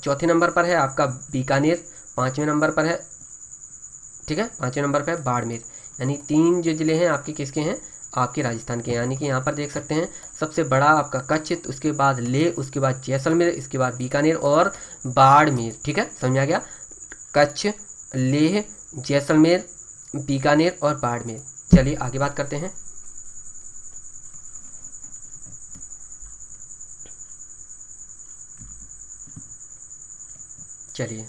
चौथे नंबर पर है आपका बीकानेर पाँचवें नंबर पर है ठीक है पाँचवें नंबर पर है बाड़मेर यानी तीन जो ज़िले हैं आपके किसके हैं आपके राजस्थान के यानी कि यहाँ पर देख सकते हैं सबसे बड़ा आपका कच्छ उसके बाद ले उसके बाद जैसलमेर इसके बाद बीकानेर और बाड़मेर ठीक है समझा गया कच्छ लेह जैसलमेर बीकानेर और बाड़मेर चलिए आगे बात करते हैं चलिए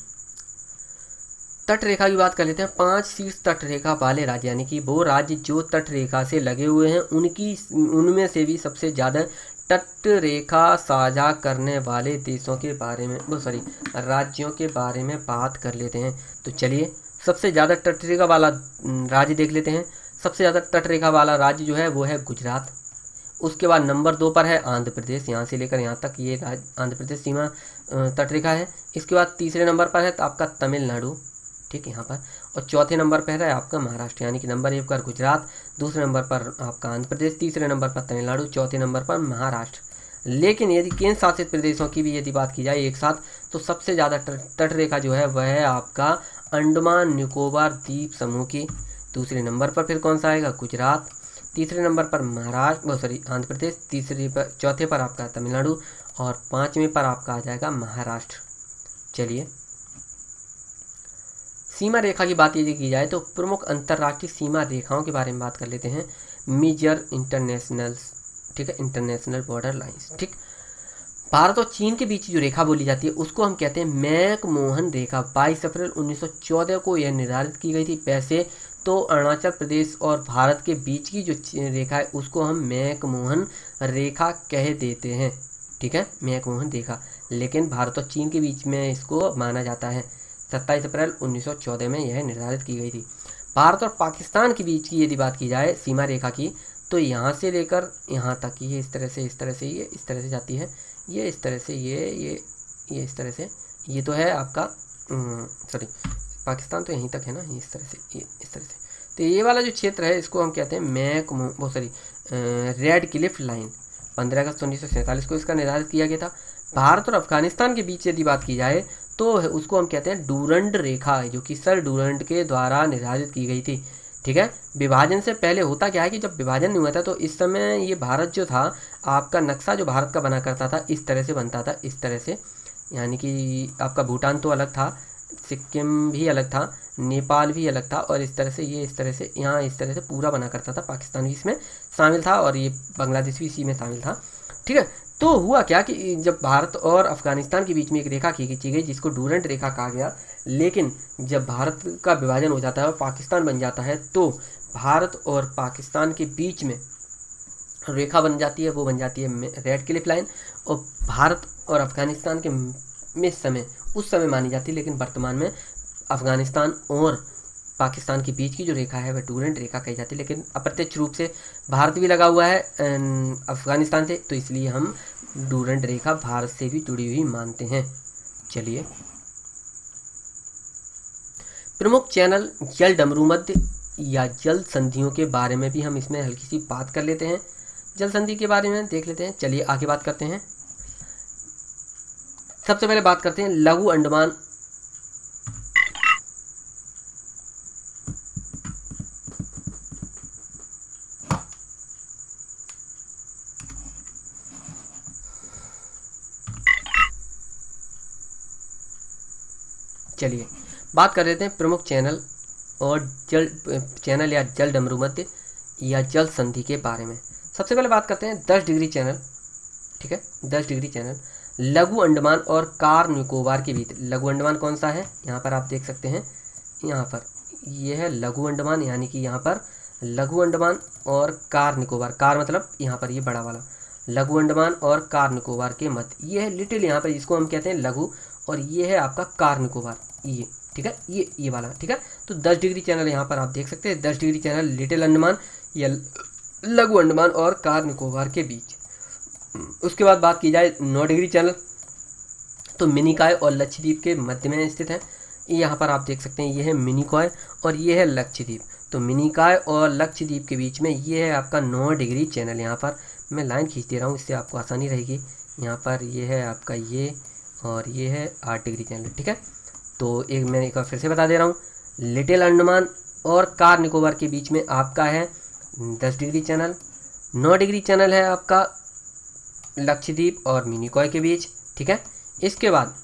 तट रेखा की बात कर लेते हैं पांच शीर्ष तट रेखा वाले राज्य यानी कि वो राज्य जो तट रेखा से लगे हुए हैं उनकी उनमें से भी सबसे ज़्यादा तट रेखा साझा करने वाले देशों के बारे में वो सॉरी राज्यों के बारे में बात कर लेते हैं तो चलिए सबसे ज़्यादा तट रेखा वाला राज्य देख लेते हैं सबसे ज़्यादा तट रेखा वाला राज्य जो है वो है गुजरात उसके बाद नंबर दो पर है आंध्र प्रदेश यहाँ से लेकर यहाँ तक ये राज्य आंध्र प्रदेश सीमा तटरेखा है इसके बाद तीसरे नंबर पर है तो आपका तमिलनाडु ठीक है यहाँ पर और चौथे नंबर पर है आपका महाराष्ट्र यानी कि नंबर एक पर गुजरात दूसरे नंबर पर आपका आंध्र प्रदेश तीसरे नंबर पर तमिलनाडु चौथे नंबर पर महाराष्ट्र लेकिन यदि केंद्र शासित प्रदेशों की भी यदि बात की जाए एक साथ तो सबसे ज़्यादा तटरेखा जो है वह है आपका अंडमान निकोबार द्वीप समूह की दूसरे नंबर पर फिर कौन सा आएगा गुजरात तीसरे नंबर पर महाराष्ट्र सॉरी आंध्र प्रदेश तीसरे पर चौथे पर आपका तमिलनाडु और पाँचवें पर आपका आ जाएगा महाराष्ट्र चलिए सीमा रेखा की बात यदि की जाए तो प्रमुख अंतर्राष्ट्रीय सीमा रेखाओं के बारे में बात कर लेते हैं मेजर इंटरनेशनल ठीक है इंटरनेशनल बॉर्डर लाइंस ठीक भारत और चीन के बीच जो रेखा बोली जाती है उसको हम कहते हैं मैक मोहन रेखा 22 अप्रैल 1914 को यह निर्धारित की गई थी पैसे तो अरुणाचल प्रदेश और भारत के बीच की जो रेखा है उसको हम मैक मोहन रेखा कह देते हैं ठीक है मैकमोहन देखा लेकिन भारत और चीन के बीच में इसको माना जाता है सत्ताईस अप्रैल 1914 में यह निर्धारित की गई थी भारत और पाकिस्तान के बीच की यदि बात की जाए सीमा रेखा की तो यहाँ से लेकर यहाँ तक ये इस तरह से इस तरह से ये इस तरह से जाती है ये इस तरह से ये ये ये इस तरह से ये तो है आपका सॉरी पाकिस्तान तो यहीं तक है ना इस तरह से ये इस तरह से तो ये वाला जो क्षेत्र है इसको हम कहते हैं मैक बहुत सॉरी रेड क्लिफ लाइन पंद्रह अगस्त उन्नीस को इसका निर्धारित किया गया था भारत और अफगानिस्तान के बीच यदि बात की जाए तो उसको हम कहते हैं डूरंड रेखा जो कि सर डूरंड के द्वारा निर्धारित की गई थी ठीक है विभाजन से पहले होता क्या है कि जब विभाजन नहीं हुआ था तो इस समय ये भारत जो था आपका नक्शा जो भारत का बना करता था इस तरह से बनता था इस तरह से यानी कि आपका भूटान तो अलग था सिक्किम भी अलग था नेपाल भी अलग था और इस तरह से ये इस तरह से यहाँ इस तरह से पूरा बना करता था पाकिस्तान भी इसमें शामिल था और ये बांग्लादेश भी इसी में शामिल था ठीक है तो हुआ क्या कि जब भारत और अफगानिस्तान के बीच में एक रेखा खींची गई जिसको डूरेंट रेखा कहा गया लेकिन जब भारत का विभाजन हो जाता है और पाकिस्तान बन जाता है तो भारत और पाकिस्तान के बीच में रेखा बन जाती है वो बन जाती है रेड क्लिप लाइन और भारत और अफगानिस्तान के में समय उस समय मानी जाती लेकिन वर्तमान में अफगानिस्तान और पाकिस्तान के बीच की जो रेखा है वह टूरेंट रेखा कही जाती है लेकिन अप्रत्यक्ष रूप से भारत भी लगा हुआ है अफगानिस्तान से तो इसलिए हम डूरेंट रेखा भारत से भी जुड़ी हुई मानते हैं चलिए प्रमुख चैनल जल डमरू मध्य या जल संधियों के बारे में भी हम इसमें हल्की सी बात कर लेते हैं जल संधि के बारे में देख लेते हैं चलिए आगे बात करते हैं सबसे पहले बात करते हैं लघु अंडमान चलिए बात कर लेते हैं प्रमुख चैनल और जल चैनल या जल डमरू मध्य या जल संधि के बारे में सबसे पहले बात करते हैं दस डिग्री चैनल ठीक है दस डिग्री चैनल लघु अंडमान और कार निकोबार के बीच लघु अंडमान कौन सा है यहाँ पर आप देख सकते हैं यहाँ पर यह है लघु अंडमान यानी कि यहाँ पर लघु अंडमान और कार निकोबार कार मतलब यहाँ पर ये बड़ा वाला लघु अंडमान और कार निकोबार के मध्य ये है लिटिल यहाँ पर इसको हम कहते हैं लघु और ये है आपका कार निकोबार ये ठीक है ये ये वाला ठीक है तो दस डिग्री चैनल यहाँ पर आप देख सकते हैं दस डिग्री चैनल लिटिल अंडमान या लघु अंडमान और कार निकोबार के बीच उसके बाद बात की जाए नौ डिग्री चैनल तो मिनिकॉय और लक्षद्वीप के मध्य में स्थित है यहाँ पर आप देख सकते हैं ये है मिनिकॉय और ये है लक्षद्वीप तो मिनिकाय और लक्षद्वीप के बीच में ये है आपका नौ डिग्री चैनल यहाँ पर मैं लाइन खींच दे रहा हूँ इससे आपको आसानी रहेगी यहाँ पर ये है आपका ये और ये है आठ डिग्री चैनल ठीक है तो एक मैं एक बार फिर से बता दे रहा हूँ लिटिल अंडमान और कार निकोबार के बीच में आपका है दस डिग्री चैनल नौ डिग्री चैनल है आपका लक्षद्वीप और मिनीकॉय के बीच ठीक है इसके बाद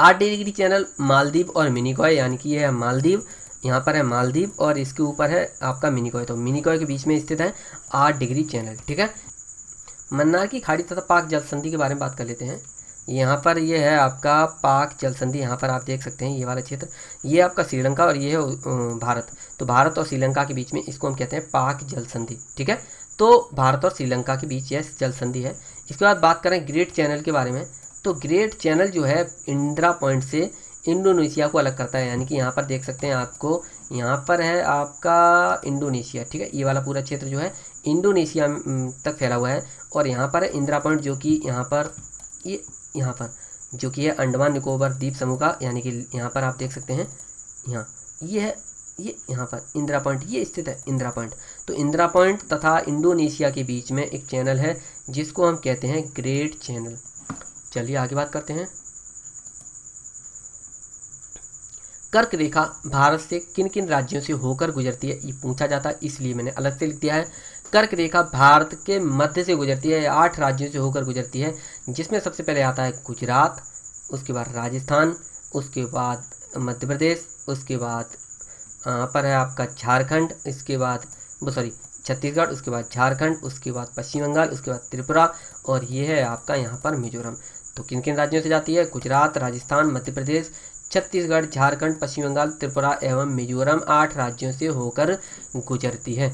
आठ डिग्री चैनल मालदीव और मिनीकॉय यानी कि यह है मालदीव यहाँ पर है मालदीव और इसके ऊपर है आपका मिनीकॉय तो मिनीकॉय के बीच में स्थित है आठ डिग्री चैनल ठीक है मन्नार की खाड़ी तथा पाक जल संधि के बारे में बात कर लेते हैं यहाँ पर यह है आपका पाक जल संधि यहाँ पर आप देख सकते हैं ये वाला क्षेत्र ये आपका श्रीलंका और ये है भारत तो भारत और श्रीलंका के बीच में इसको हम कहते हैं पाक जल संधि ठीक है तो भारत और श्रीलंका के बीच यह जल संधि है इसके बाद बात करें ग्रेट चैनल के बारे में तो ग्रेट चैनल जो है इंदिरा पॉइंट से इंडोनेशिया को अलग करता है यानी कि यहाँ पर देख सकते हैं आपको यहाँ पर है आपका इंडोनेशिया ठीक है ये वाला पूरा क्षेत्र जो है इंडोनेशिया तक फैला हुआ है और यहाँ पर है इंदिरा पॉइंट जो कि यहाँ पर ये यहाँ पर जो कि है अंडमान निकोबार द्वीप समूह का यानी कि यहाँ पर आप देख सकते हैं यहाँ ये है ये यहाँ पर इंदिरा पॉइंट ये स्थित है इंदिरा पॉइंट तो इंदिरा पॉइंट तथा इंडोनेशिया के बीच में एक चैनल है जिसको हम कहते हैं ग्रेट चैनल चलिए आगे बात करते हैं कर्क रेखा भारत से किन किन राज्यों से होकर गुजरती है ये पूछा जाता है इसलिए मैंने अलग से लिख दिया है कर्क रेखा भारत के मध्य से गुजरती है आठ राज्यों से होकर गुजरती है जिसमें सबसे पहले आता है गुजरात उसके बाद राजस्थान उसके बाद मध्य प्रदेश उसके बाद पर है आपका झारखंड इसके बाद सॉरी छत्तीसगढ़ उसके बाद झारखंड उसके बाद पश्चिम बंगाल उसके बाद त्रिपुरा और ये है आपका यहाँ पर मिजोरम तो किन किन राज्यों से जाती है गुजरात राजस्थान मध्य प्रदेश छत्तीसगढ़ झारखंड पश्चिम बंगाल त्रिपुरा एवं मिजोरम आठ राज्यों से होकर गुजरती है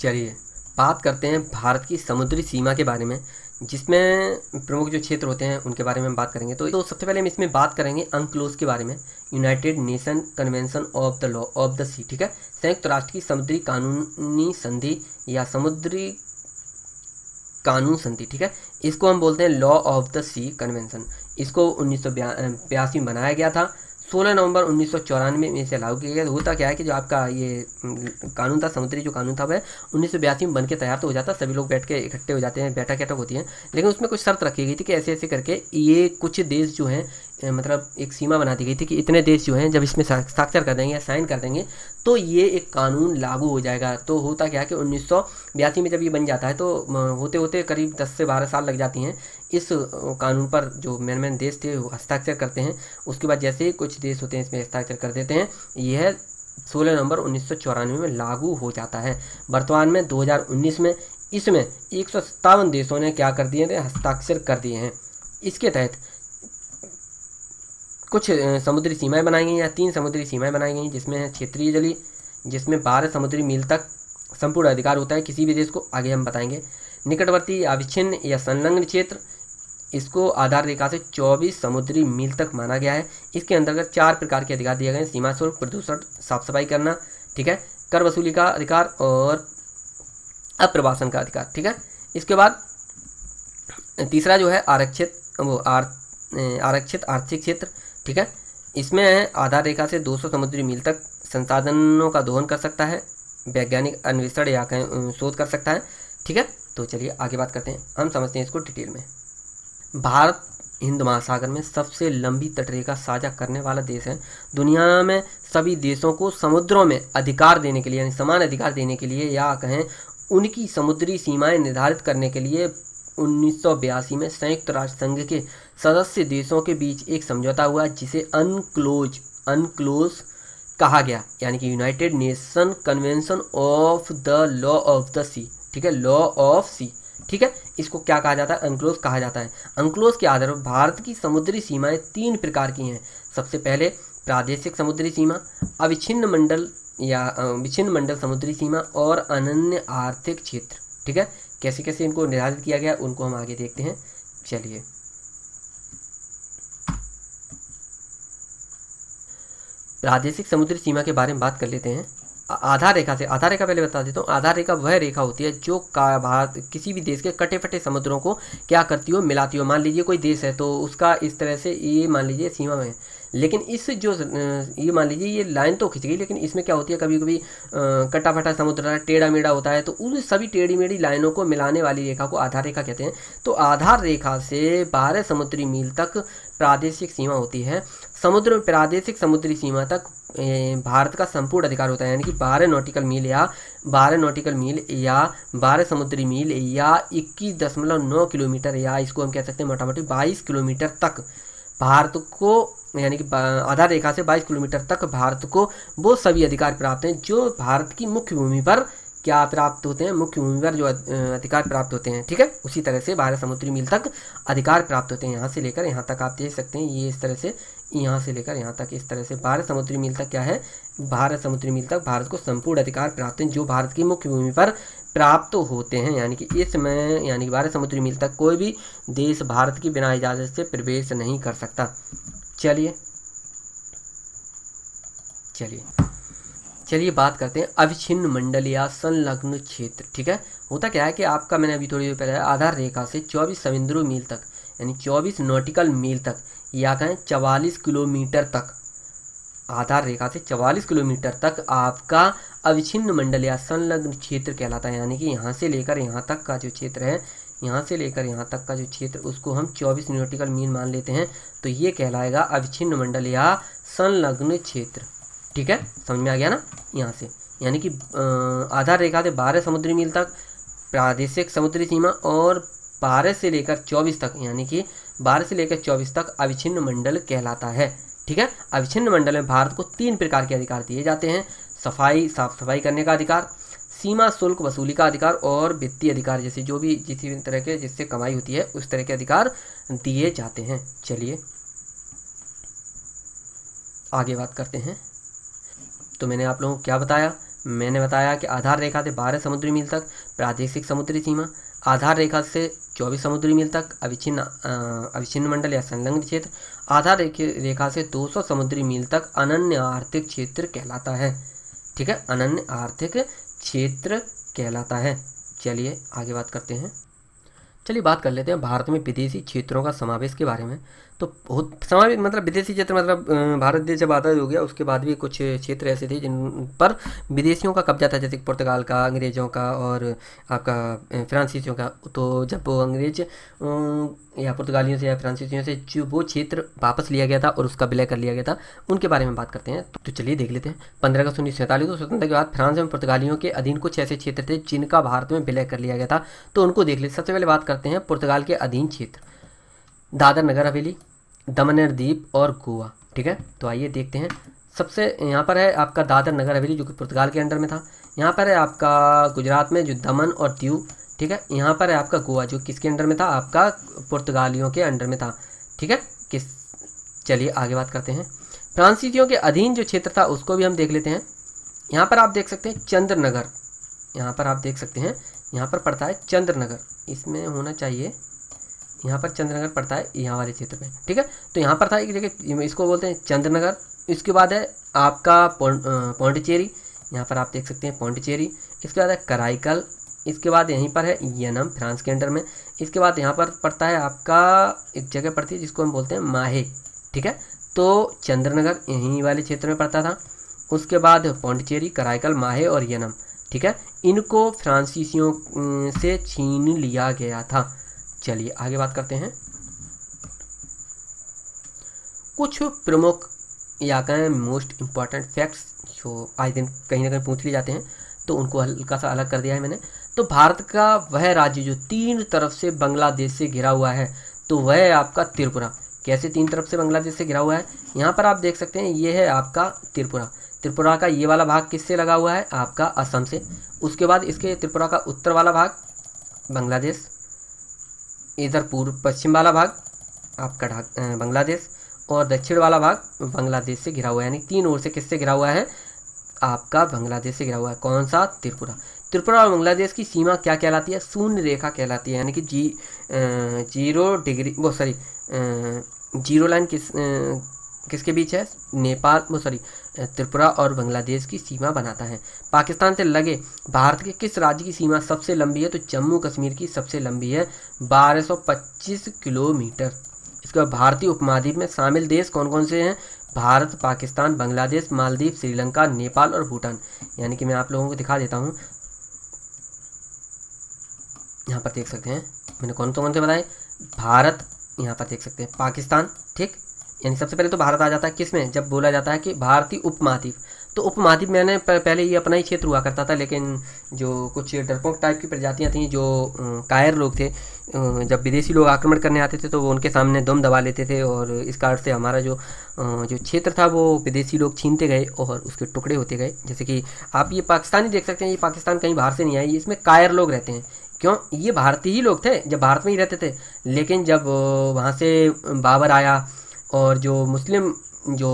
चलिए बात करते हैं भारत की समुद्री सीमा के बारे में जिसमें प्रमुख जो क्षेत्र होते हैं उनके बारे में हम बात करेंगे तो, तो सबसे पहले हम इसमें बात करेंगे अंक्लोज के बारे में United Nation convention of the law of the sea ठीक है संयुक्त राष्ट्र की समुद्री कानूनी संधि या समुद्री कानून संधि ठीक है इसको हम बोलते हैं law of the sea convention इसको उन्नीस में बनाया गया था 16 नवंबर उन्नीस में इसे लागू किया गया तो होता क्या है कि जो आपका ये कानून था समुद्री जो कानून था वह उन्नीस में बन के तैयार तो हो जाता सभी लोग बैठ के इकट्ठे हो जाते हैं बैठक बैठक होती है लेकिन उसमें कुछ शर्त रखी गई थी कि ऐसे ऐसे करके ये कुछ देश जो हैं मतलब एक सीमा बना दी गई थी कि इतने देश जो हैं जब इसमें हस्ताक्षर कर देंगे या साइन कर देंगे तो ये एक कानून लागू हो जाएगा तो होता क्या है कि उन्नीस में जब ये बन जाता है तो होते होते करीब दस से बारह साल लग जाती हैं इस कानून पर जो मेन मेन देश थे हस्ताक्षर करते हैं उसके बाद जैसे ही कुछ देश होते हैं इसमें हस्ताक्षर कर देते हैं यह सोलह नवंबर उन्नीस में लागू हो जाता है वर्तमान में 2019 में इसमें एक देशों ने क्या कर दिए थे हस्ताक्षर कर दिए हैं इसके तहत कुछ समुद्री सीमाएं बनाई गई या तीन समुद्री सीमाएं बनाई गई जिसमें क्षेत्रीय जली जिसमें बारह समुद्री मील तक संपूर्ण अधिकार होता है किसी भी देश को आगे हम बताएंगे निकटवर्ती अविच्छिन्न या संलग्न क्षेत्र इसको आधार रेखा से 24 समुद्री मील तक माना गया है इसके अंतर्गत चार प्रकार के अधिकार दिए गए हैं सीमा शुल्क प्रदूषण साफ सफाई करना ठीक है कर वसूली का अधिकार और अप्रवासन का अधिकार ठीक है इसके बाद तीसरा जो है आरक्षित वो आर आरक्षित आर्थिक क्षेत्र ठीक है इसमें आधार रेखा से 200 समुद्री मील तक संसाधनों का दोहन कर सकता है वैज्ञानिक अन्वेषण या शोध कर सकता है ठीक है तो चलिए आगे बात करते हैं हम समझते हैं इसको डिटेल में भारत हिंद महासागर में सबसे लंबी तटरेखा साझा करने वाला देश है दुनिया में सभी देशों को समुद्रों में अधिकार देने के लिए यानी समान अधिकार देने के लिए या कहें उनकी समुद्री सीमाएं निर्धारित करने के लिए 1982 में संयुक्त राष्ट्र संघ के सदस्य देशों के बीच एक समझौता हुआ जिसे अनक्लोज अनक्लोज कहा गया यानी कि United Nation convention of the law of the sea ठीक है लॉ ऑफ सी ठीक है इसको क्या कहा जाता है अनक्लोज कहा जाता है अनक्लोज के आधार पर भारत की समुद्री सीमाएं तीन प्रकार की हैं सबसे पहले प्रादेशिक समुद्री सीमा अविच्छिन्न मंडल या विच्छिन्न मंडल समुद्री सीमा और अनन्य आर्थिक क्षेत्र ठीक है कैसे कैसे इनको निर्धारित किया गया उनको हम आगे देखते हैं चलिए प्रादेशिक समुद्री सीमा के बारे में बात कर लेते हैं आधार रेखा से आधार रेखा पहले बता देता हूँ आधार रेखा वह रेखा होती है जो का भारत किसी भी देश के कटे फटे समुद्रों को क्या करती हो मिलाती हो मान लीजिए कोई देश है तो उसका इस तरह से ये मान लीजिए सीमा में लेकिन इस जो ये मान लीजिए ये लाइन तो खिंच गई लेकिन इसमें क्या होती है कभी कभी कट्टा फटा समुद्र टेढ़ा मेढ़ा होता है तो उन सभी टेढ़ी मेढ़ी लाइनों को मिलाने वाली रेखा को आधार रेखा कहते हैं तो आधार रेखा से बारह समुद्री मील तक प्रादेशिक सीमा होती है समुद्र प्रादेशिक समुद्री सीमा तक भारत का संपूर्ण अधिकार होता है यानी कि बारह नॉटिकल मील या बारह नॉटिकल मील या बारह समुद्री मील या इक्कीस दशमलव नौ किलोमीटर या इसको हम कह सकते हैं मोटा मोटी बाईस किलोमीटर तक भारत को यानी कि आधार रेखा से 22 किलोमीटर तक भारत को वो सभी अधिकार प्राप्त हैं जो भारत की मुख्य भूमि पर क्या प्राप्त होते हैं मुख्य भूमि पर जो अधिकार प्राप्त होते हैं ठीक है उसी तरह से भारत समुद्री मील तक अधिकार प्राप्त होते हैं यहाँ से लेकर यहाँ तक आप देख सकते हैं ये इस तरह से यहाँ से लेकर यहाँ तक इस तरह से भारत समुद्री मील तक क्या है भारत समुद्री मील तक भारत को संपूर्ण अधिकार प्राप्त हैं जो भारत की मुख्य भूमि पर प्राप्त होते हैं यानी कि इस समय यानी कि बारह समुद्री मील तक कोई भी देश भारत की बिना इजाज़त से प्रवेश नहीं कर सकता चलिए चलिए चलिए बात करते हैं अविच्छिन्न मंडल या संलग्न क्षेत्र ठीक है होता क्या है कि आपका मैंने अभी थोड़ी देर पहले आधार रेखा से 24 समुद्री मील तक यानी 24 नॉटिकल मील तक या कहें 44 किलोमीटर तक आधार रेखा से 44 किलोमीटर तक आपका अविच्छिन्न मंडल या संलग्न क्षेत्र कहलाता है यानी कि यहाँ से लेकर यहाँ तक का जो क्षेत्र है यहाँ से लेकर यहाँ तक का जो क्षेत्र उसको हम 24 न्यूटिकल मीन मान लेते हैं तो ये कहलाएगा अविच्छिन्न मंडल या संलग्न क्षेत्र ठीक है समझ में आ गया ना यहाँ से यानी कि आधार रेखा से बारह समुद्री मील तक प्रादेशिक समुद्री सीमा और बारह से लेकर चौबीस तक यानी कि बारह से लेकर चौबीस तक अविच्छिन्न मंडल कहलाता है ठीक है अविच्छिन्न मंडल में भारत को तीन प्रकार के अधिकार दिए जाते हैं सफाई साफ सफाई करने का अधिकार सीमा शुल्क वसूली का अधिकार और वित्तीय अधिकार जैसे जो भी जिस भी तरह के जिससे कमाई होती है उस तरह के अधिकार दिए जाते हैं चलिए आगे बात करते हैं तो मैंने आप लोगों को क्या बताया मैंने बताया कि आधार रेखा से बारह समुद्री मील तक प्रादेशिक समुद्री सीमा आधार रेखा से चौबीस समुद्री मील तक अविच्छिन्न अविच्छिन्न मंडल या संलग्न क्षेत्र आधार रेखा से 200 समुद्री मील तक अनन्य आर्थिक क्षेत्र कहलाता है ठीक है अनन्य आर्थिक क्षेत्र कहलाता है चलिए आगे बात करते हैं चलिए बात कर लेते हैं भारत में विदेशी क्षेत्रों का समावेश के बारे में तो समाज मतलब विदेशी क्षेत्र मतलब भारत देश जब आज़ाद हो गया उसके बाद भी कुछ क्षेत्र ऐसे थे जिन पर विदेशियों का कब्जा था जैसे पुर्तगाल का अंग्रेज़ों का और आपका फ्रांसीसियों का तो जब वो अंग्रेज या पुर्तगालियों से या फ्रांसीसियों से जो वो क्षेत्र वापस लिया गया था और उसका विलय कर लिया गया था उनके बारे में बात करते हैं तो चलिए देख लेते हैं पंद्रह अगस्त उन्नीस सैंतालीस को स्वतंत्रता के बाद फ्रांस में पुर्तगालियों के अधीन कुछ ऐसे क्षेत्र थे जिनका भारत में विलय कर लिया गया था तो उनको देख लेते सबसे पहले बात करते हैं पुर्तगाल के अधीन क्षेत्र दादर नगर हवेली दमन द्वीप और गोवा ठीक है तो आइए देखते हैं सबसे यहाँ पर है आपका दादर नगर हवेली जो कि पुर्तगाल के अंडर में था यहाँ पर है आपका गुजरात में जो दमन और दीव ठीक है यहाँ पर है आपका गोवा जो किसके अंडर में था आपका पुर्तगालियों के अंडर में था ठीक है किस चलिए आगे बात करते हैं फ्रांसीसियों के अधीन जो क्षेत्र था उसको भी हम देख लेते हैं यहाँ पर आप देख सकते हैं चंद्रनगर यहाँ पर आप देख सकते हैं यहाँ पर पड़ता है चंद्रनगर इसमें होना चाहिए यहाँ पर चंद्रनगर पड़ता है यहाँ वाले क्षेत्र में ठीक है तो यहाँ पर था एक जगह इसको बोलते हैं चंद्रनगर इसके बाद है आपका पौंडचेरी यहाँ पर आप देख सकते हैं पौंडचेरी इसके बाद है कराइकल इसके बाद यहीं पर है यनम फ्रांस के अंडर में इसके बाद यहाँ पर पड़ता है आपका एक जगह पड़ती है जिसको हम बोलते हैं माहे ठीक है तो चंद्रनगर यहीं वाले क्षेत्र में पड़ता था उसके बाद पौंडचेरी कराईकल माहे और यनम ठीक है इनको फ्रांसीसियों से छीन लिया गया था चलिए आगे बात करते हैं कुछ प्रमुख या कहें मोस्ट इंपॉर्टेंट फैक्ट्स जो आज दिन कहीं ना कहीं पूछ लिए जाते हैं तो उनको हल्का सा अलग कर दिया है मैंने तो भारत का वह राज्य जो तीन तरफ से बांग्लादेश से घिरा हुआ है तो वह है आपका त्रिपुरा कैसे तीन तरफ से बांग्लादेश से घिरा हुआ है यहाँ पर आप देख सकते हैं ये है आपका त्रिपुरा त्रिपुरा का ये वाला भाग किससे लगा हुआ है आपका असम से उसके बाद इसके त्रिपुरा का उत्तर वाला भाग बांग्लादेश इधर पूर्व पश्चिम वाला भाग आपका ढाक बांग्लादेश और दक्षिण वाला भाग बांग्लादेश से घिरा हुआ है यानी तीन ओर से किससे घिरा हुआ है आपका बांग्लादेश से घिरा हुआ है कौन सा त्रिपुरा त्रिपुरा और बांग्लादेश की सीमा क्या कहलाती है शून्य रेखा कहलाती है यानी कि जी जीरो डिग्री वो सॉरी जीरो लाइन किस किसके बीच है नेपाल वो सॉरी त्रिपुरा और बांग्लादेश की सीमा बनाता है पाकिस्तान से लगे भारत के किस राज्य की सीमा सबसे लंबी है तो जम्मू कश्मीर की सबसे लंबी है 1225 किलोमीटर इसके भारतीय उपमहाद्वीप में शामिल देश कौन कौन से हैं भारत पाकिस्तान बांग्लादेश मालदीव श्रीलंका नेपाल और भूटान यानी कि मैं आप लोगों को दिखा देता हूँ यहाँ पर देख सकते हैं मैंने कौन कौन से बताए भारत यहाँ पर देख सकते हैं पाकिस्तान ठीक यानी सबसे पहले तो भारत आ जाता है किस में जब बोला जाता है कि भारतीय उपमहाद्वीप तो उपमहाद्वीप मैंने पहले ये अपना ही क्षेत्र हुआ करता था लेकिन जो कुछ डरपोक टाइप की प्रजातियाँ थी जो कायर लोग थे जब विदेशी लोग आक्रमण करने आते थे तो वो उनके सामने दम दबा लेते थे और इस कारण से हमारा जो जो क्षेत्र था वो विदेशी लोग छीनते गए और उसके टुकड़े होते गए जैसे कि आप ये पाकिस्तानी देख सकते हैं ये पाकिस्तान कहीं बाहर से नहीं आई इसमें कायर लोग रहते हैं क्यों ये भारतीय ही लोग थे जब भारत में ही रहते थे लेकिन जब वहाँ से बाबर आया और जो मुस्लिम जो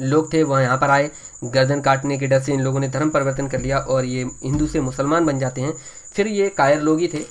लोग थे वह यहाँ पर आए गर्दन काटने के डर से इन लोगों ने धर्म परिवर्तन कर लिया और ये हिंदू से मुसलमान बन जाते हैं फिर ये कायर लोग ही थे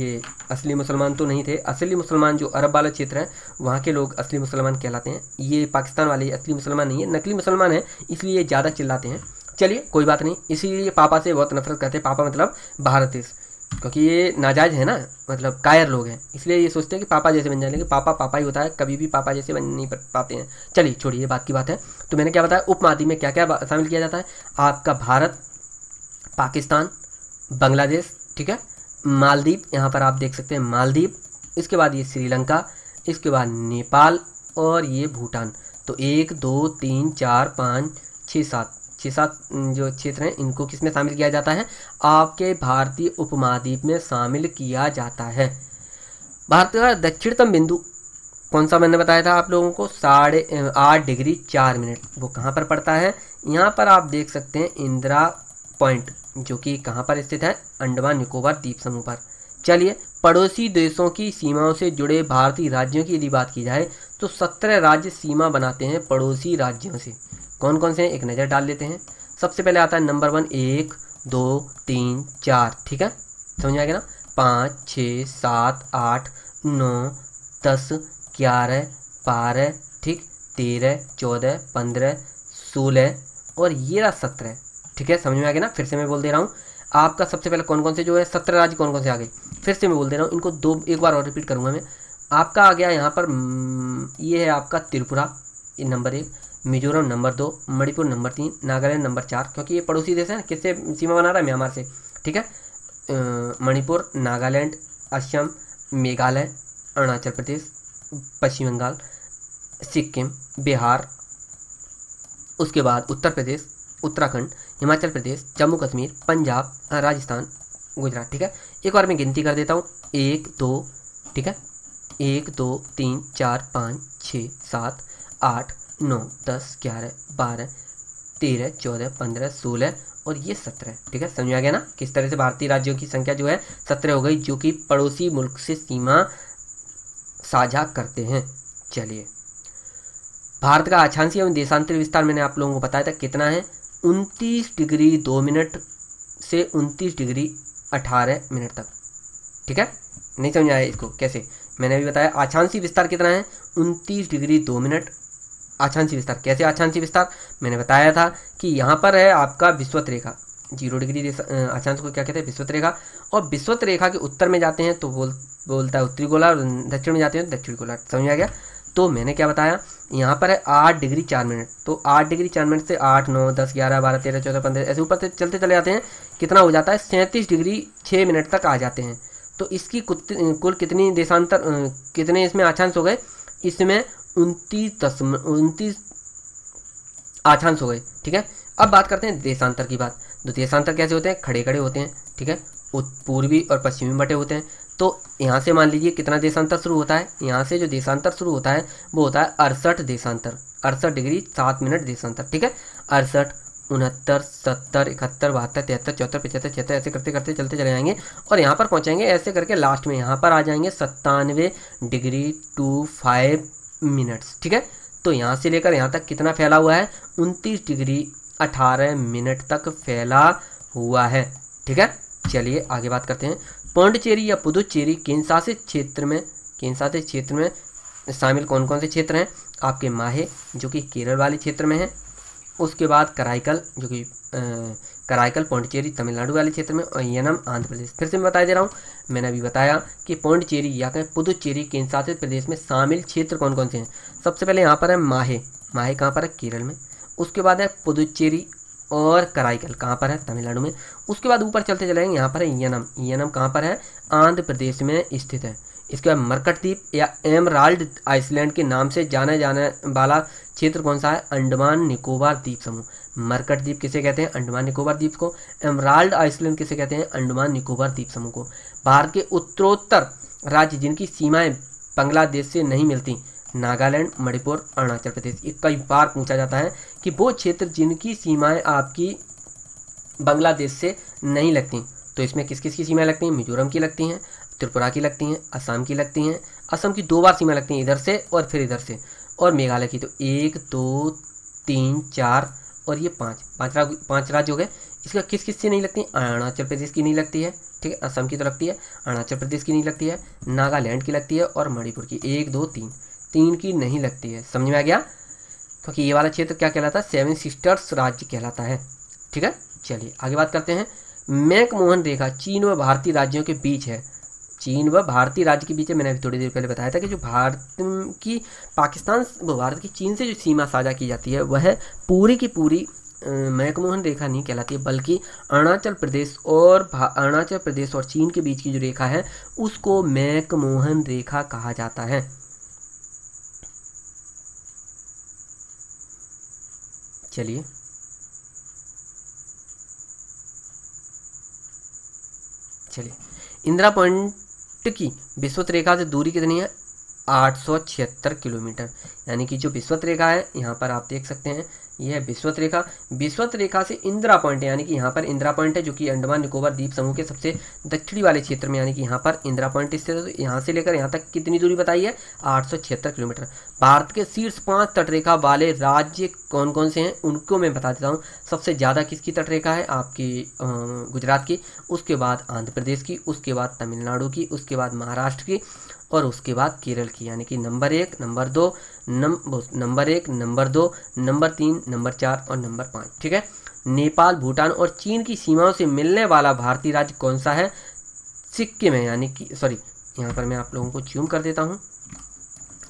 ये असली मुसलमान तो नहीं थे असली मुसलमान जो अरब वाला क्षेत्र है वहाँ के लोग असली मुसलमान कहलाते हैं ये पाकिस्तान वाले असली मुसलमान नहीं है नकली मुसलमान है इसलिए ज़्यादा चिल्लाते हैं चलिए कोई बात नहीं इसीलिए पापा से बहुत नफरत करते हैं पापा मतलब भारत देश क्योंकि ये नाजायज़ है ना मतलब कायर लोग हैं इसलिए ये सोचते हैं कि पापा जैसे बन जाए लेकिन पापा पापा ही होता है कभी भी पापा जैसे बन नहीं पाते हैं चलिए छोड़िए बात की बात है तो मैंने क्या बताया उपमादी में क्या क्या शामिल किया जाता है आपका भारत पाकिस्तान बांग्लादेश ठीक है मालदीप यहाँ पर आप देख सकते हैं मालदीप इसके बाद ये श्रीलंका इसके बाद नेपाल और ये भूटान तो एक दो तीन चार पाँच छः सात छः सात जो क्षेत्र हैं इनको किस में शामिल किया जाता है आपके भारतीय उपमहाद्वीप में शामिल किया जाता है भारत का दक्षिणतम बिंदु कौन सा मैंने बताया था आप लोगों को साढ़े आठ डिग्री चार मिनट वो कहाँ पर पड़ता है यहाँ पर आप देख सकते हैं इंदिरा पॉइंट जो कि कहाँ पर स्थित है अंडमान निकोबार द्वीप समूह पर चलिए पड़ोसी देशों की सीमाओं से जुड़े भारतीय राज्यों की यदि बात की जाए तो सत्रह राज्य सीमा बनाते हैं पड़ोसी राज्यों से कौन कौन से हैं एक नज़र डाल लेते हैं सबसे पहले आता है नंबर वन एक दो तीन चार ठीक है समझ में आ गया ना पाँच छः सात आठ नौ दस ग्यारह बारह ठीक तेरह चौदह पंद्रह सोलह और ये रहा सत्रह ठीक है समझ में आ गया ना फिर से मैं बोल दे रहा हूँ आपका सबसे पहले कौन कौन से जो है सत्रह राज्य कौन कौन से आ गए फिर से मैं बोल दे रहा हूँ इनको दो एक बार और रिपीट करूँगा मैं आपका आ गया यहाँ पर हम्म, ये है आपका त्रिपुरा नंबर एक मिजोरम नंबर दो मणिपुर नंबर तीन नागालैंड नंबर चार क्योंकि ये पड़ोसी देश है ना किससे सीमा बना रहा है म्यांमार से ठीक है मणिपुर नागालैंड असम मेघालय अरुणाचल प्रदेश पश्चिम बंगाल सिक्किम बिहार उसके बाद उत्तर प्रदेश उत्तराखंड हिमाचल प्रदेश जम्मू कश्मीर पंजाब राजस्थान गुजरात ठीक है एक बार मैं गिनती कर देता हूँ एक दो ठीक है एक दो तीन चार पाँच छः सात आठ नौ दस ग्यारह बारह तेरह चौदह पंद्रह सोलह और ये सत्रह ठीक है समझ आ गया ना किस तरह से भारतीय राज्यों की संख्या जो है सत्रह हो गई जो कि पड़ोसी मुल्क से सीमा साझा करते हैं चलिए भारत का अक्षांशी एवं देशांतर विस्तार मैंने आप लोगों को बताया था कितना है उनतीस डिग्री दो मिनट से उनतीस डिग्री अठारह मिनट तक ठीक है नहीं समझ आया इसको कैसे मैंने अभी बताया आछांसी विस्तार कितना है उनतीस डिग्री दो मिनट आछांसी विस्तार कैसे आछांसी विस्तार मैंने बताया था कि यहाँ पर है आपका विश्वत रेखा जीरो डिग्री अक्षांश को क्या कहते हैं विश्वत रेखा और विश्वत रेखा के उत्तर में जाते हैं तो बोल बोलता है उत्तरी गोला और दक्षिण में जाते हैं तो दक्षिण गोला समझ आ गया तो मैंने क्या बताया यहाँ पर है आठ डिग्री चार मिनट तो आठ डिग्री चार मिनट से आठ नौ दस ग्यारह बारह तेरह चौदह पंद्रह ऐसे ऊपर से चलते चले जाते हैं कितना हो जाता है सैंतीस डिग्री छः मिनट तक आ जाते हैं तो इसकी कुल कितनी देशांतर कितने इसमें आछांश हो गए इसमें उनतीस दशमलव उनतीस आठांश हो गए ठीक है अब बात करते हैं देशांतर की बात तो देशांतर कैसे होते हैं खड़े खड़े होते हैं ठीक है पूर्वी और पश्चिमी बटे होते हैं तो यहाँ से मान लीजिए कितना देशांतर शुरू होता है यहाँ से जो देशांतर शुरू होता है वो होता है अड़सठ देशांतर अड़सठ डिग्री सात मिनट देशांतर ठीक है अड़सठ उनहत्तर सत्तर इकहत्तर बहत्तर तिहत्तर चौहत्तर पचहत्तर छिहत्तर ऐसे करते करते चलते चले जाएंगे और यहाँ पर पहुँचेंगे ऐसे करके लास्ट में यहाँ पर आ जाएंगे सत्तानवे डिग्री टू फाइव मिनट्स ठीक है तो यहाँ से लेकर यहाँ तक कितना फैला हुआ है उनतीस डिग्री अठारह मिनट तक फैला हुआ है ठीक है चलिए आगे बात करते हैं पौंडचेरी या पुदुचेरी केंद्रशासित क्षेत्र में केंद्रशासित क्षेत्र में शामिल कौन कौन से क्षेत्र हैं आपके माहे जो कि केरल वाले क्षेत्र में है उसके बाद कराइकल जो कि कराइकल पौंडचेरी तमिलनाडु वाले क्षेत्र में और यनम आंध्र प्रदेश फिर से मैं बताया दे रहा हूँ मैंने अभी बताया कि पौंडचेरी या कहें पुदुचेरी केंद्र शासित प्रदेश में शामिल क्षेत्र कौन कौन से हैं सबसे पहले यहाँ पर है माहे माहे कहाँ पर है केरल में उसके बाद है पुदुचेरी और कराइकल कहाँ पर है तमिलनाडु में उसके बाद ऊपर चलते चले जाएंगे यहाँ पर है यनम यनम कहाँ पर है आंध्र प्रदेश में स्थित है इसके बाद मरकट द्वीप या एमराल्ड आइसलैंड के नाम से जाना जाने वाला क्षेत्र कौन सा है अंडमान निकोबार द्वीप समूह मरकट द्वीप किसे कहते हैं अंडमान निकोबार द्वीप को एमराल्ड आइसलैंड किसे कहते हैं अंडमान निकोबार द्वीप समूह को भारत के उत्तरोत्तर राज्य जिनकी सीमाएं बांग्लादेश से नहीं मिलती नागालैंड मणिपुर अरुणाचल प्रदेश ये कई बार पूछा जाता है कि वो क्षेत्र जिनकी सीमाएं आपकी बांग्लादेश से नहीं लगती तो इसमें किस किस की सीमाएं लगती हैं मिजोरम की लगती हैं त्रिपुरा की लगती हैं असम की लगती हैं असम की दो बार सीमा लगती हैं इधर से और फिर इधर से और मेघालय की तो एक दो तीन चार और ये पाँच पाँच राज्य पाँच राज्य हो गए इसका किस किस से नहीं लगती अरुणाचल प्रदेश की नहीं लगती है ठीक है असम की तो लगती है अरुणाचल प्रदेश की नहीं लगती है नागालैंड की लगती है और मणिपुर की एक दो तीन तीन की नहीं लगती है समझ में आ गया क्योंकि तो ये वाला क्षेत्र क्या कहलाता है सेवन सिस्टर्स राज्य कहलाता है ठीक है चलिए आगे बात करते हैं मैकमोहन रेखा चीन व भारतीय राज्यों के बीच है चीन व भारतीय राज्य के बीच मैंने अभी थोड़ी देर पहले बताया था कि जो भारत की पाकिस्तान भारत की चीन से जो सीमा साझा की जाती है वह पूरी की पूरी मैकमोहन रेखा नहीं कहलाती है बल्कि अरुणाचल प्रदेश और अरुणाचल प्रदेश और चीन के बीच की जो रेखा है उसको मैकमोहन रेखा कहा जाता है चलिए चलिए इंदिरा पॉइंट की विश्वत रेखा से दूरी कितनी है आठ किलोमीटर यानी कि जो विश्वत रेखा है यहाँ पर आप देख सकते हैं यह विश्वत रेखा विश्वत रेखा से इंदिरा पॉइंट यानी कि यहाँ पर इंदिरा पॉइंट है जो कि अंडमान निकोबार द्वीप समूह के सबसे दक्षिणी वाले क्षेत्र में यानी कि यहाँ पर इंदिरा पॉइंट स्थित है तो यहाँ से लेकर यहाँ तक कितनी दूरी बताई है आठ किलोमीटर भारत के शीर्ष पांच तटरेखा वाले राज्य कौन कौन से हैं उनको मैं बता देता हूँ सबसे ज़्यादा किसकी तटरेखा है आपकी गुजरात की उसके बाद आंध्र प्रदेश की उसके बाद तमिलनाडु की उसके बाद महाराष्ट्र की और उसके बाद केरल की यानी कि नंबर एक नंबर दो नंबर एक नंबर दो नंबर तीन नंबर चार और नंबर पाँच ठीक है नेपाल भूटान और चीन की सीमाओं से मिलने वाला भारतीय राज्य कौन सा है सिक्किम है यानी कि सॉरी यहाँ पर मैं आप लोगों को च्यूम कर देता हूँ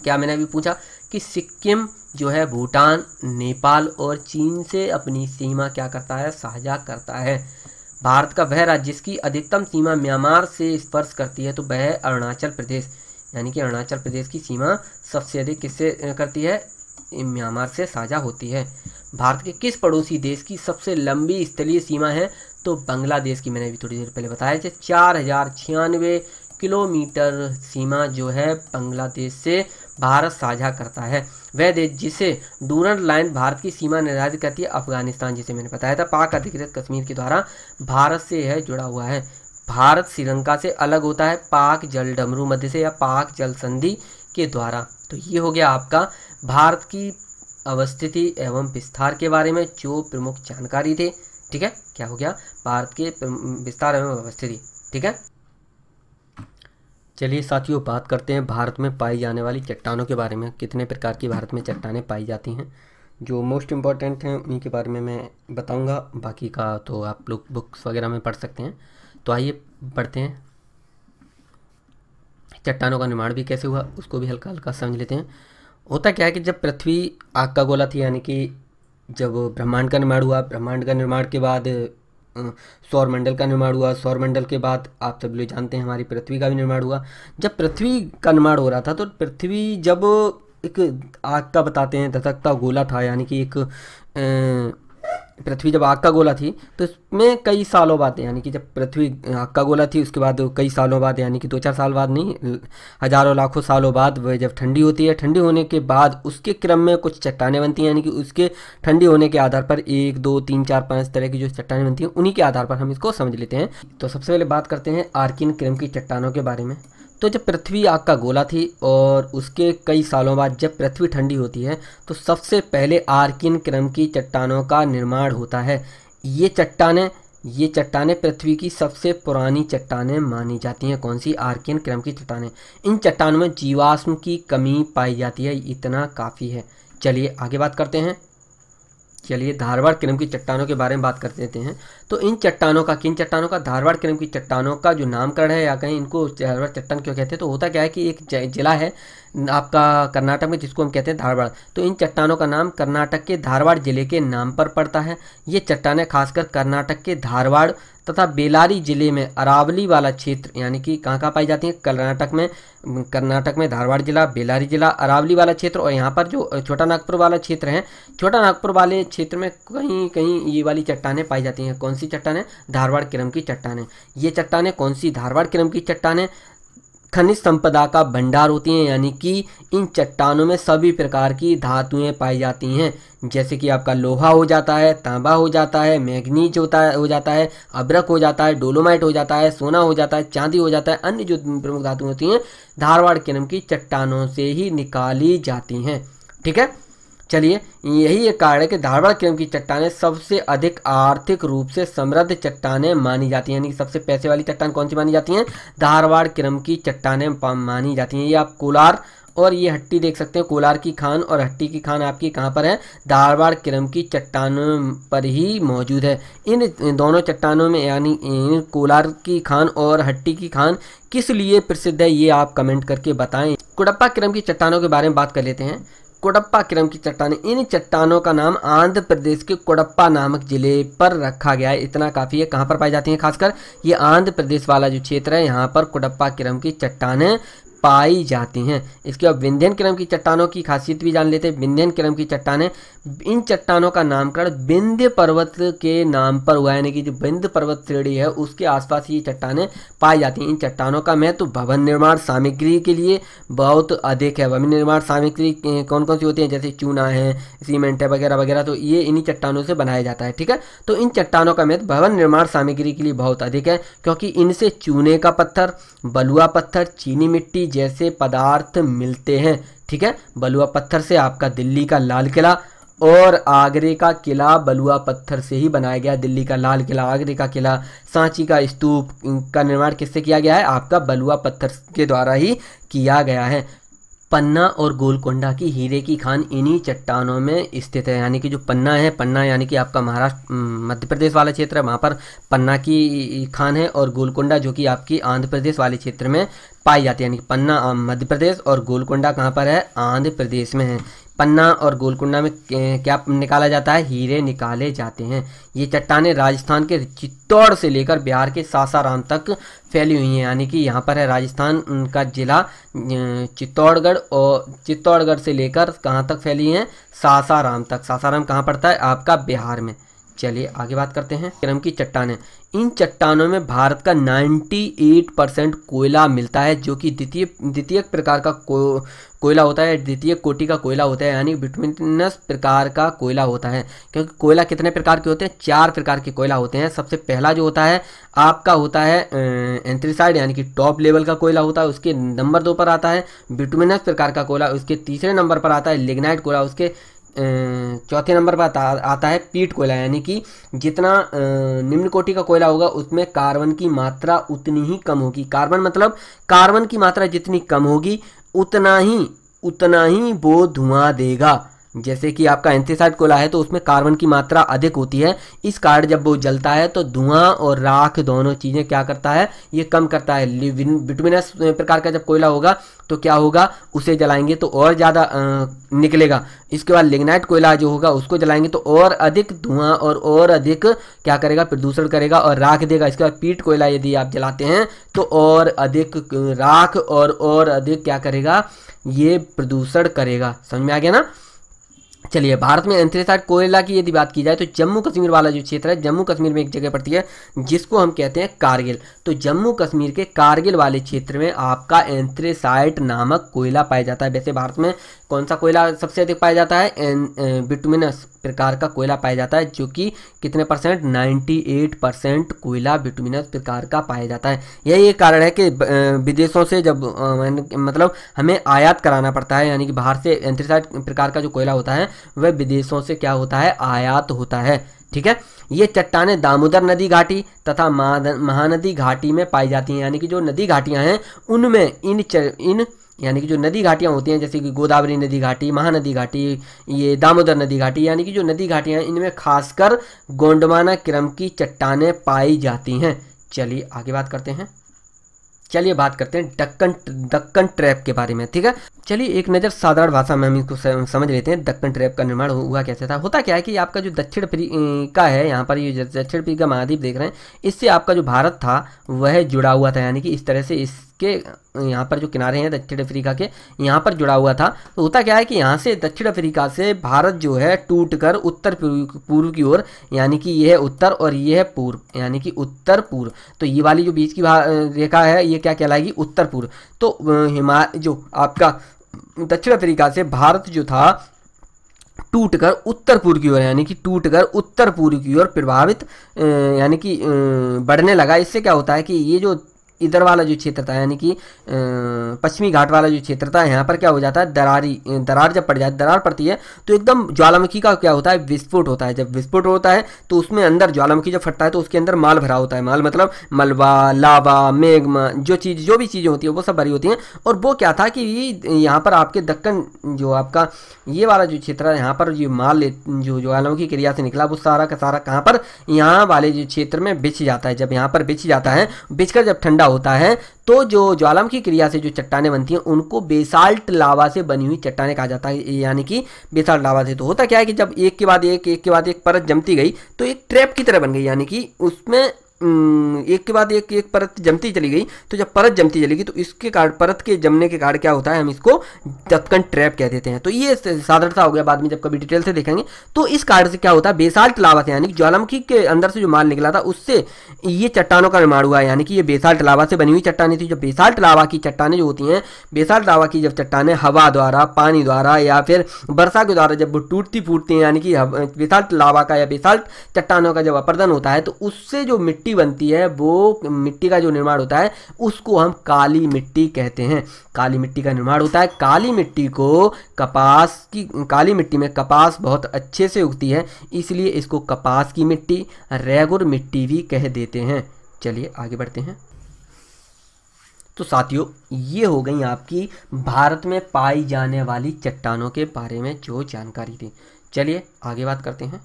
क्या मैंने अभी पूछा कि सिक्किम जो है भूटान नेपाल और चीन से अपनी सीमा क्या करता है साझा करता है भारत का वह राज्य जिसकी अधिकतम सीमा म्यांमार से स्पर्श करती है तो वह अरुणाचल प्रदेश यानी कि अरुणाचल प्रदेश की सीमा सबसे अधिक किससे करती है म्यांमार से साझा होती है भारत के किस पड़ोसी देश की सबसे लंबी स्थलीय सीमा है तो बांग्लादेश की मैंने अभी थोड़ी देर पहले बताया थे चार हज़ार छियानवे किलोमीटर सीमा जो है बांग्लादेश से भारत साझा करता है वह देश जिसे डूरन लाइन भारत की सीमा निर्धारित करती है अफगानिस्तान जिसे मैंने बताया था पाक अधिकृत कश्मीर के द्वारा भारत से यह जुड़ा हुआ है भारत श्रीलंका से अलग होता है पाक जल डमरू मध्य से या पाक जल संधि के द्वारा तो ये हो गया आपका भारत की अवस्थिति एवं विस्तार के बारे में जो प्रमुख जानकारी थे ठीक है क्या हो गया भारत के विस्तार एवं अवस्थिति ठीक है चलिए साथियों बात करते हैं भारत में पाई जाने वाली चट्टानों के बारे में कितने प्रकार की भारत में चट्टानें पाई जाती हैं जो मोस्ट इम्पॉर्टेंट हैं उन्हीं के बारे में मैं बताऊंगा बाकी का तो आप लोग बुक्स वगैरह में पढ़ सकते हैं तो आइए पढ़ते हैं चट्टानों का निर्माण भी कैसे हुआ उसको भी हल्का हल्का समझ लेते हैं होता क्या है कि जब पृथ्वी आग का गोला थी यानी कि जब ब्रह्मांड का निर्माण हुआ ब्रह्मांड का निर्माण के बाद सौरमंडल का निर्माण हुआ सौरमंडल के बाद आप सब लोग जानते हैं हमारी पृथ्वी का भी निर्माण हुआ जब पृथ्वी का निर्माण हो रहा था तो पृथ्वी जब एक आग का बताते हैं धतकता गोला था यानी कि एक पृथ्वी जब आग का गोला थी तो इसमें कई सालों बाद यानी कि जब पृथ्वी आग का गोला थी उसके बाद कई सालों बाद यानी कि दो चार साल बाद नहीं हज़ारों लाखों सालों बाद वह जब ठंडी होती है ठंडी होने के बाद उसके क्रम में कुछ चट्टाने बनती हैं यानी कि उसके ठंडी होने के आधार पर एक दो तीन चार पाँच तरह की जो चट्टाने बनती हैं उन्हीं के आधार पर हम इसको समझ लेते हैं तो सबसे पहले बात करते हैं आर्किन क्रम की चट्टानों के बारे में तो जब पृथ्वी आग का गोला थी और उसके कई सालों बाद जब पृथ्वी ठंडी होती है तो सबसे पहले आर्किन क्रम की चट्टानों का निर्माण होता है ये चट्टानें ये चट्टानें पृथ्वी की सबसे पुरानी चट्टानें मानी जाती हैं कौन सी आर्कियन क्रम की चट्टानें इन चट्टानों में जीवाश्म की कमी पाई जाती है इतना काफ़ी है चलिए आगे बात करते हैं चलिए धारवाड़ क्रम की चट्टानों के बारे में बात कर देते हैं तो इन चट्टानों का किन चट्टानों का धारवाड़ क्रम की चट्टानों का जो नामकरण है या कहीं इनको धारवाड़ चट्टान क्यों कहते हैं तो होता क्या है कि एक जिला है आपका कर्नाटक में जिसको हम कहते हैं धारवाड़ तो इन चट्टानों का नाम कर्नाटक के धारवाड़ जिले के नाम पर पड़ता है ये चट्टानें खासकर कर्नाटक के धारवाड़ तथा बेलारी जिले में अरावली वाला क्षेत्र यानी कि कहाँ कहाँ पाई जाती है कर्नाटक में कर्नाटक में धारवाड़ जिला बेलारी जिला अरावली वाला क्षेत्र और यहाँ पर जो छोटा नागपुर वाला क्षेत्र है छोटा नागपुर वाले क्षेत्र में कहीं कहीं ये वाली चट्टाने पाई जाती हैं कौन सी चट्टान है धारवाड़ क्रम की चट्टान ये चट्टाने कौन सी धारवाड़ क्रम की चट्टान खनिज संपदा का भंडार होती हैं यानी कि इन चट्टानों में सभी प्रकार की धातुएं पाई जाती हैं जैसे कि आपका लोहा हो जाता है तांबा हो जाता है मैग्नीज होता है हो जाता है अब्रक हो जाता है डोलोमाइट हो जाता है सोना हो जाता है चांदी हो जाता है अन्य जो प्रमुख धातुएं होती हैं धारवाड़ किरम की चट्टानों से ही निकाली जाती हैं ठीक है चलिए यही एक कारण है कि धारवाड़ क्रम की चट्टाने सबसे अधिक आर्थिक रूप से समृद्ध चट्टाने मानी जाती हैं यानी सबसे पैसे वाली चट्टान कौन सी मानी जाती हैं धारवाड़ क्रम की चट्टाने मानी जाती हैं ये आप कोलार और ये हट्टी देख सकते हैं कोलार की खान और हट्टी की खान आपकी कहाँ पर है धारवाड़ किरम की चट्टानों पर ही मौजूद है इन दोनों चट्टानों में यानी कोलार की खान और हट्टी की खान किस लिए प्रसिद्ध है ये आप कमेंट करके बताएं कुड़प्पा क्रम की चट्टानों के बारे में बात कर लेते हैं कोडप्पा क्रम की चट्टाने इन चट्टानों का नाम आंध्र प्रदेश के कोडप्पा नामक जिले पर रखा गया है इतना काफ़ी है कहाँ पर पाई जाती है खासकर ये आंध्र प्रदेश वाला जो क्षेत्र है यहाँ पर कोडप्पा क्रम की चट्टाने पाई जाती हैं इसके बाद विंध्यन क्रम की चट्टानों की खासियत भी जान लेते हैं विंध्यन क्रम की चट्टानें इन चट्टानों का नामकरण विंध्य पर्वत के नाम पर हुआ यानी कि जो विंध्य पर्वत श्रेणी है उसके आसपास ये चट्टानें पाई जाती हैं इन चट्टानों का महत्व भवन निर्माण सामग्री के लिए बहुत अधिक है भवन निर्माण सामग्री कौन कौन सी होती है जैसे चूना है सीमेंट है वगैरह वगैरह तो ये इन्हीं चट्टानों से बनाया जाता है ठीक है तो इन चट्टानों का महत्व भवन निर्माण सामग्री के लिए बहुत अधिक है क्योंकि इनसे चूने का पत्थर बलुआ पत्थर चीनी मिट्टी जैसे पदार्थ मिलते हैं ठीक है बलुआ पत्थर से आपका दिल्ली का लाल किला और आगरे का किला बलुआ पत्थर से ही बनाया गया दिल्ली का लाल किला आगरे का किला सांची का स्तूप का निर्माण किससे किया गया है आपका बलुआ पत्थर के द्वारा ही किया गया है पन्ना और गोलकोंडा की हीरे की खान इन्हीं चट्टानों में स्थित है यानी कि जो पन्ना है पन्ना यानी कि आपका महाराष्ट्र मध्य प्रदेश वाला क्षेत्र है वहाँ पर पन्ना की खान है और गोलकोंडा जो कि आपकी आंध्र प्रदेश वाले क्षेत्र में पाई जाती है यानी कि पन्ना मध्य प्रदेश और गोलकोंडा कहाँ पर है आंध्र प्रदेश में है पन्ना और गोलकुंडा में क्या निकाला जाता है हीरे निकाले जाते हैं ये चट्टाने राजस्थान के चित्तौड़ से लेकर बिहार के सासाराम तक फैली हुई हैं यानी कि यहाँ पर है राजस्थान उनका जिला चित्तौड़गढ़ और चित्तौड़गढ़ से लेकर कहाँ तक फैली हैं सासाराम तक सासाराम कहाँ पड़ता है आपका बिहार में चलिए आगे बात करते हैं क्रम की चट्टानें इन चट्टानों में भारत का 98 परसेंट कोयला मिलता है जो कि द्वितीय द्वितीय प्रकार का को कोयला होता है द्वितीय कोटि का कोयला होता है यानी बिटमिनस प्रकार का कोयला होता है क्योंकि कोयला कितने प्रकार के होते हैं चार प्रकार के कोयला होते हैं सबसे पहला जो होता है आपका होता है एंथ्रीसाइड यानी कि टॉप लेवल का कोयला होता है उसके नंबर दो पर आता है बिटमिनस प्रकार का कोयला उसके तीसरे नंबर पर आता है लिग्नाइट कोयला उसके चौथे नंबर पर आता है पीट कोयला यानी कि जितना निम्न कोटि का कोयला होगा उसमें कार्बन की मात्रा उतनी ही कम होगी कार्बन मतलब कार्बन की मात्रा जितनी कम होगी उतना ही उतना ही वो धुआं देगा जैसे कि आपका एंथीसाइड कोला है तो उसमें कार्बन की मात्रा अधिक होती है इस कारण जब वो जलता है तो धुआं और राख दोनों चीज़ें क्या करता है ये कम करता है विटमिनस प्रकार का जब कोयला होगा तो क्या होगा उसे जलाएंगे तो और ज़्यादा निकलेगा इसके बाद लिग्नाइट कोयला जो होगा उसको जलाएंगे तो और अधिक धुआं और और अधिक क्या करेगा प्रदूषण करेगा और राख देगा इसके बाद पीट कोयला यदि आप जलाते हैं तो और अधिक राख और और अधिक क्या करेगा ये प्रदूषण करेगा समझ में आ गया ना चलिए भारत में अंतरिक्ष कोयला की यदि बात की जाए तो जम्मू कश्मीर वाला जो क्षेत्र है जम्मू कश्मीर में एक जगह पड़ती है जिसको हम कहते हैं कारगिल तो जम्मू कश्मीर के कारगिल वाले क्षेत्र में आपका एंथ्रेसाइट नामक कोयला पाया जाता है वैसे भारत में कौन सा कोयला सबसे अधिक पाया जाता है बिटुमिनस प्रकार का कोयला पाया जाता है जो कि कितने परसेंट 98 परसेंट कोयला बिटुमिनस प्रकार का पाया जाता है यही एक कारण है कि विदेशों से जब मतलब हमें आयात कराना पड़ता है यानी कि बाहर से एंथ्रेसाइट प्रकार का जो कोयला होता है वह विदेशों से क्या होता है आयात होता है ठीक है ये चट्टाने दामोदर नदी घाटी तथा महानदी घाटी में पाई जाती हैं यानी कि जो नदी घाटियां हैं उनमें इन चर, इन यानी कि जो नदी घाटियां होती हैं जैसे कि गोदावरी नदी घाटी महानदी घाटी ये दामोदर नदी घाटी यानी कि जो नदी घाटियां हैं इनमें खासकर गोंडवाना क्रम की चट्टाने पाई जाती हैं चलिए आगे बात करते हैं चलिए बात करते हैं डक्कन दक्कन ट्रैप के बारे में ठीक है चलिए एक नज़र साधारण भाषा में हम इसको समझ लेते हैं दक्कन ट्रैप का निर्माण हुआ कैसे था होता क्या है कि आपका जो दक्षिण अफ्रीका है यहाँ पर ये दक्षिण अफ्रीका महाद्वीप देख रहे हैं इससे आपका जो भारत था वह जुड़ा हुआ था यानी कि इस तरह से इस के यहाँ पर जो किनारे हैं दक्षिण अफ्रीका के यहाँ पर जुड़ा हुआ था तो होता क्या है कि यहाँ से दक्षिण अफ्रीका से भारत जो है टूट कर उत्तर पूर्व की ओर यानी कि यह है उत्तर और यह है पूर्व यानी कि उत्तर पूर्व तो ये वाली जो बीच की रेखा है ये क्या कहलाएगी उत्तर पूर्व तो हिमा जो आपका दक्षिण अफ्रीका से भारत जो था टूटकर उत्तर पूर्व की ओर यानी कि टूटकर उत्तर पूर्व की ओर प्रभावित यानी कि बढ़ने लगा इससे क्या होता है कि ये जो इधर वाला जो क्षेत्र था यानी कि पश्चिमी घाट वाला जो क्षेत्र था यहाँ पर क्या हो जाता है दरारी दरार जब पड़ जाती दरार पड़ती है तो एकदम ज्वालामुखी का क्या होता है विस्फोट होता है जब विस्फोट होता है तो उसमें अंदर ज्वालामुखी जब फटता है तो उसके अंदर माल भरा होता है माल मतलब मलबा लावा मेघमा जो चीज़ जो भी चीज़ें होती है वो सब भरी होती हैं और वो क्या था कि यहाँ पर आपके दक्कन जो आपका ये वाला जो क्षेत्र है यहाँ पर जो माल जो ज्वालामुखी क्रिया से निकला वो सारा का सारा कहाँ पर यहाँ वाले जो क्षेत्र में बिछ जाता है जब यहाँ पर बिछ जाता है बिछ जब ठंडा होता है तो जो ज्वालामुखी क्रिया से जो चट्टाने बनती हैं उनको बेसाल्ट लावा से बनी हुई चट्टाने कहा जाता है यानी कि बेसाल्ट लावा से तो होता क्या है कि जब एक के बाद एक एक के बाद एक परत जमती गई तो एक ट्रैप की तरह बन गई यानी कि उसमें हम्म, एक के बाद एक एक परत जमती चली गई तो जब परत जमती चली गई तो इसके कारण परत के जमने के कारण क्या होता है हम इसको दत्कन ट्रैप कह देते हैं तो ये साधारण हो गया बाद में जब कभी डिटेल से देखेंगे तो इस कारण से क्या होता है बेसाल्ट लावा से यानी ज्वालामुखी के अंदर से जो माल निकला था उससे ये चट्टानों का निर्माण हुआ यानी कि ये बेसाल्ट लावा से बनी हुई चट्टानी थी जो बेसाल्ट लावा की चट्टानें जो होती हैं बेसाल्ट लावा की जब चट्टानें हवा द्वारा पानी द्वारा या फिर वर्षा के द्वारा जब वो टूटती फूटती हैं यानी कि बेसाल्ट लावा का या बेसाल्ट चट्टानों का जब अपर्दन होता है तो उससे जो मिट्टी मिट्टी बनती है वो मिट्टी का जो निर्माण होता है उसको हम काली मिट्टी कहते हैं काली मिट्टी का निर्माण होता है काली मिट्टी को कपास की काली मिट्टी में कपास बहुत अच्छे से उगती है इसलिए इसको कपास की मिट्टी रेगुर मिट्टी भी कह देते हैं चलिए आगे बढ़ते हैं तो साथियों ये हो गई आपकी भारत में पाई जाने वाली चट्टानों के बारे में जो जानकारी थी चलिए आगे बात करते हैं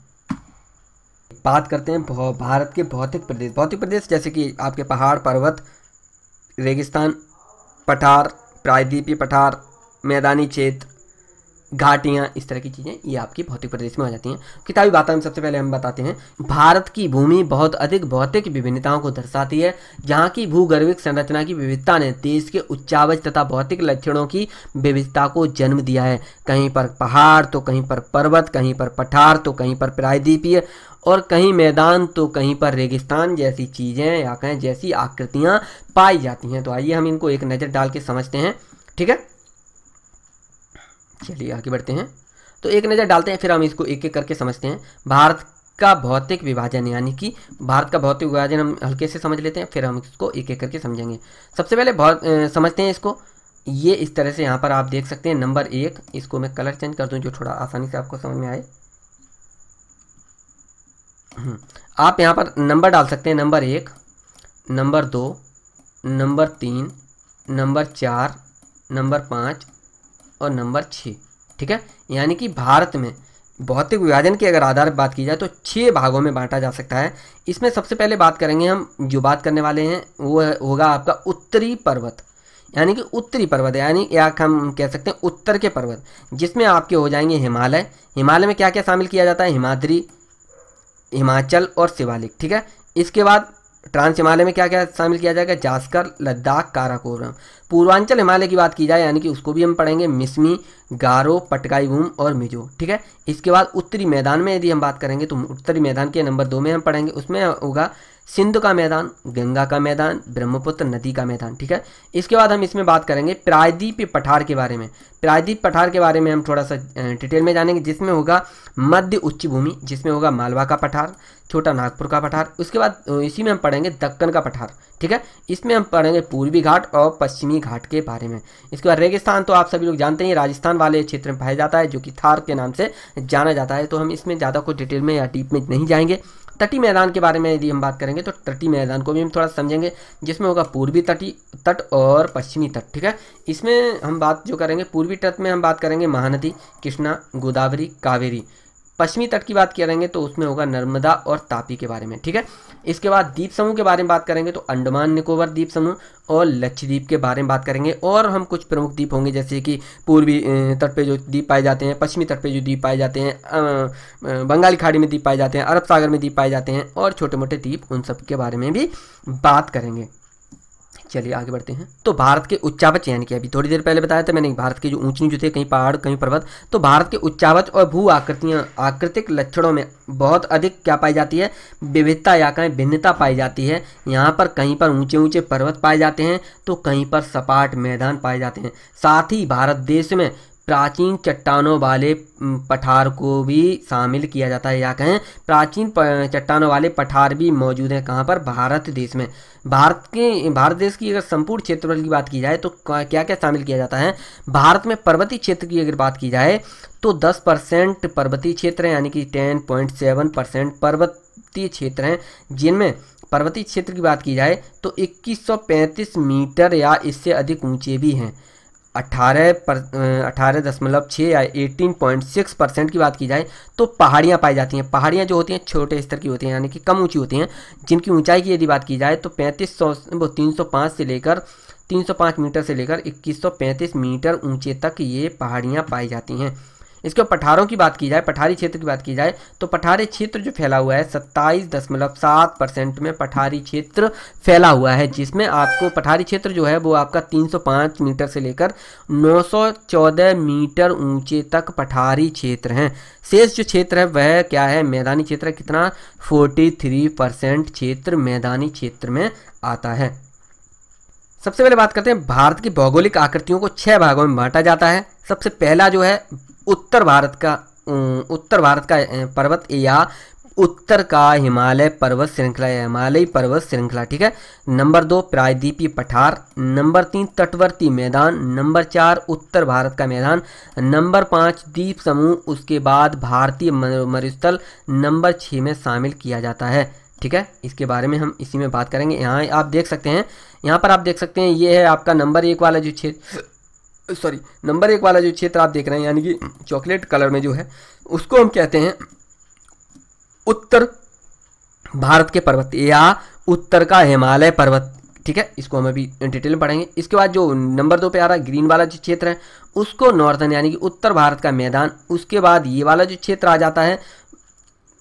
बात करते हैं भारत के भौतिक प्रदेश भौतिक प्रदेश जैसे कि आपके पहाड़ पर्वत रेगिस्तान पठार प्रायद्वीपीय पठार मैदानी क्षेत्र घाटियाँ इस तरह की चीज़ें ये आपकी भौतिक प्रदेश में आ जाती हैं किताबी बात में सबसे पहले हम बताते हैं भारत की भूमि बहुत अधिक भौतिक विभिन्नताओं को दर्शाती है जहाँ की भूगर्भिक संरचना की विविधता ने देश के उच्चावच तथा भौतिक लक्षणों की विविधता को जन्म दिया है कहीं पर पहाड़ तो कहीं पर पर्वत कहीं पर पठार तो कहीं पर प्रायद्वीपीय और कहीं मैदान तो कहीं पर रेगिस्तान जैसी चीज़ें या कहें जैसी आकृतियाँ पाई जाती हैं तो आइए हम इनको एक नज़र डाल के समझते हैं ठीक है चलिए आगे बढ़ते हैं तो एक नज़र डालते हैं फिर हम इसको एक एक करके समझते हैं भारत का भौतिक विभाजन यानी कि भारत का भौतिक विभाजन हम हल्के से समझ लेते हैं फिर हम इसको एक एक करके समझेंगे सबसे पहले बहुत समझते हैं इसको ये इस तरह से यहाँ पर आप देख सकते हैं नंबर एक इसको मैं कलर चेंज कर दूँ जो थोड़ा आसानी से आपको समझ में आए आप यहाँ पर नंबर डाल सकते हैं नंबर एक नंबर दो नंबर तीन नंबर चार नंबर पाँच और नंबर छः ठीक है यानी कि भारत में भौतिक विभाजन की अगर आधार बात की जाए तो छः भागों में बांटा जा सकता है इसमें सबसे पहले बात करेंगे हम जो बात करने वाले हैं वो होगा आपका उत्तरी पर्वत यानी कि उत्तरी पर्वत यानी या हम कह सकते हैं उत्तर के पर्वत जिसमें आपके हो जाएंगे हिमालय हिमालय में क्या क्या शामिल किया जाता है हिमाद्री हिमाचल और शिवालिक ठीक है इसके बाद ट्रांस हिमालय में क्या क्या शामिल किया जाएगा जास्कर लद्दाख काराकोरम पूर्वांचल हिमालय की बात की जाए यानी कि उसको भी हम पढ़ेंगे मिसमी गारो पटकाई भूम और मिजो ठीक है इसके बाद उत्तरी मैदान में यदि हम बात करेंगे तो उत्तरी मैदान के नंबर दो में हम पढ़ेंगे उसमें होगा सिंधु का मैदान गंगा का मैदान ब्रह्मपुत्र नदी का मैदान ठीक है इसके बाद हम इसमें बात करेंगे प्रायद्वीप पठार के बारे में प्रायद्वीप पठार के बारे में हम थोड़ा सा डिटेल में जानेंगे जिसमें होगा मध्य उच्च भूमि जिसमें होगा मालवा का पठार छोटा नागपुर का पठार उसके बाद इसी में हम पढ़ेंगे दक्कन का पठार ठीक है इसमें हम पढ़ेंगे पूर्वी घाट और पश्चिमी घाट के बारे में इसके बाद रेगिस्तान तो आप सभी लोग जानते हैं राजस्थान वाले क्षेत्र में पाया जाता है जो कि थार के नाम से जाना जाता है तो हम इसमें ज़्यादा कुछ डिटेल में या डीप में नहीं जाएंगे तटी मैदान के बारे में यदि हम बात करेंगे तो तटी मैदान को भी हम थोड़ा समझेंगे जिसमें होगा पूर्वी तटी तट और पश्चिमी तट ठीक है इसमें हम बात जो करेंगे पूर्वी तट में हम बात करेंगे महानदी कृष्णा गोदावरी कावेरी पश्चिमी तट की बात करेंगे तो उसमें होगा नर्मदा और तापी के बारे में ठीक है इसके बाद द्वीप समूह के बारे में बात करेंगे तो अंडमान निकोबर द्वीप समूह और लक्षद्वीप के बारे में बात करेंगे और हम कुछ प्रमुख द्वीप होंगे जैसे कि पूर्वी तट पे जो द्वीप पाए जाते हैं पश्चिमी तट पे जो द्वीप पाए जाते हैं बंगाली खाड़ी में द्वीप पाए जाते हैं अरब सागर में द्वीप पाए जाते हैं और छोटे मोटे द्वीप उन सब के बारे में भी बात करेंगे चलिए आगे बढ़ते हैं तो भारत के उच्चावच यानी कि अभी थोड़ी देर पहले बताया था मैंने भारत के जो ऊंची नीच थे कहीं पहाड़ कहीं पर्वत तो भारत के उच्चावच और भू आकृतियाँ आकृतिक लक्षणों में बहुत अधिक क्या पाई जाती है विविधता या कहीं भिन्नता पाई जाती है यहाँ पर कहीं पर ऊंचे ऊंचे पर्वत पाए जाते हैं तो कहीं पर सपाट मैदान पाए जाते हैं साथ ही भारत देश में प्राचीन चट्टानों वाले पठार को भी शामिल किया जाता है या कहें प्राचीन चट्टानों वाले पठार भी मौजूद हैं कहाँ पर भारत देश में भारत के भारत देश की अगर संपूर्ण क्षेत्रफल की बात की जाए तो क्या क्या शामिल किया जाता है भारत में पर्वतीय क्षेत्र की अगर बात की जाए तो 10 परसेंट पर्वतीय क्षेत्र हैं यानी कि टेन परसेंट पर्वतीय क्षेत्र हैं जिनमें पर्वतीय क्षेत्र की बात की जाए तो इक्कीस मीटर या इससे अधिक ऊँचे भी हैं अट्ठारह पर अठारह दशमलव छः या एटीन पॉइंट सिक्स परसेंट की बात की जाए तो पहाड़ियाँ पाई जाती हैं पहाड़ियाँ जो होती हैं छोटे स्तर की होती हैं यानी कि कम ऊँची होती हैं जिनकी ऊंचाई की यदि बात की जाए तो पैंतीस सौ वो तीन सौ पाँच से लेकर तीन सौ पाँच मीटर से लेकर इक्कीस सौ पैंतीस मीटर ऊंचे तक ये पहाड़ियाँ पाई जाती हैं इसके पठारों की बात की जाए पठारी क्षेत्र की बात की जाए तो पठारी क्षेत्र जो फैला हुआ है सत्ताईस दशमलव सात परसेंट में पठारी क्षेत्र फैला हुआ है जिसमें आपको पठारी क्षेत्र जो है वो आपका 305 मीटर से लेकर 914 मीटर ऊंचे तक पठारी क्षेत्र हैं शेष जो क्षेत्र है वह क्या है मैदानी क्षेत्र कितना थ्री परसेंट क्षेत्र मैदानी क्षेत्र में आता है सबसे पहले बात करते हैं भारत की भौगोलिक आकृतियों को छह भागों में बांटा जाता है सबसे पहला जो है उत्तर भारत का उत्तर भारत का पर्वत या उत्तर का हिमालय पर्वत श्रृंखला हिमालयी पर्वत श्रृंखला ठीक है नंबर दो प्रायद्वीपीय पठार नंबर तीन तटवर्ती मैदान नंबर चार उत्तर भारत का मैदान नंबर पाँच द्वीप समूह उसके बाद भारतीय मरुस्थल नंबर छः में शामिल किया जाता है ठीक है इसके बारे में हम इसी में बात करेंगे यहाँ आप देख सकते हैं यहाँ पर आप देख सकते हैं ये है आपका नंबर एक वाला जो क्षेत्र सॉरी नंबर एक वाला जो क्षेत्र आप देख रहे हैं यानी कि चॉकलेट कलर में जो है उसको हम कहते हैं उत्तर भारत के पर्वत या उत्तर का हिमालय पर्वत ठीक है इसको हम अभी डिटेल में पढ़ेंगे इसके बाद जो नंबर दो पे आ रहा है ग्रीन वाला जो क्षेत्र है उसको नॉर्थन यानी कि उत्तर भारत का मैदान उसके बाद ये वाला जो क्षेत्र आ जाता है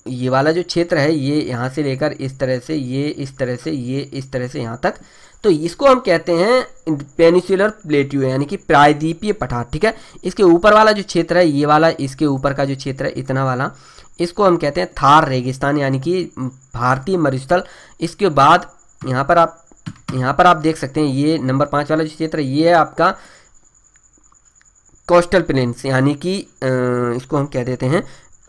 ये वाला जो क्षेत्र है ये यहाँ से लेकर इस तरह से ये इस तरह से ये इस तरह से यहाँ तक तो इसको हम कहते हैं पेनिसुलर प्लेट्यू यानी कि प्रायद्वीपीय पठार ठीक है इसके ऊपर वाला जो क्षेत्र है ये वाला इसके ऊपर का जो क्षेत्र है इतना वाला इसको हम कहते हैं थार रेगिस्तान यानी कि भारतीय मरुस्थल इसके बाद यहाँ पर आप यहाँ पर आप देख सकते हैं ये नंबर पाँच वाला जो क्षेत्र है ये है आपका कोस्टल प्लेन्स यानी कि इसको हम कह देते हैं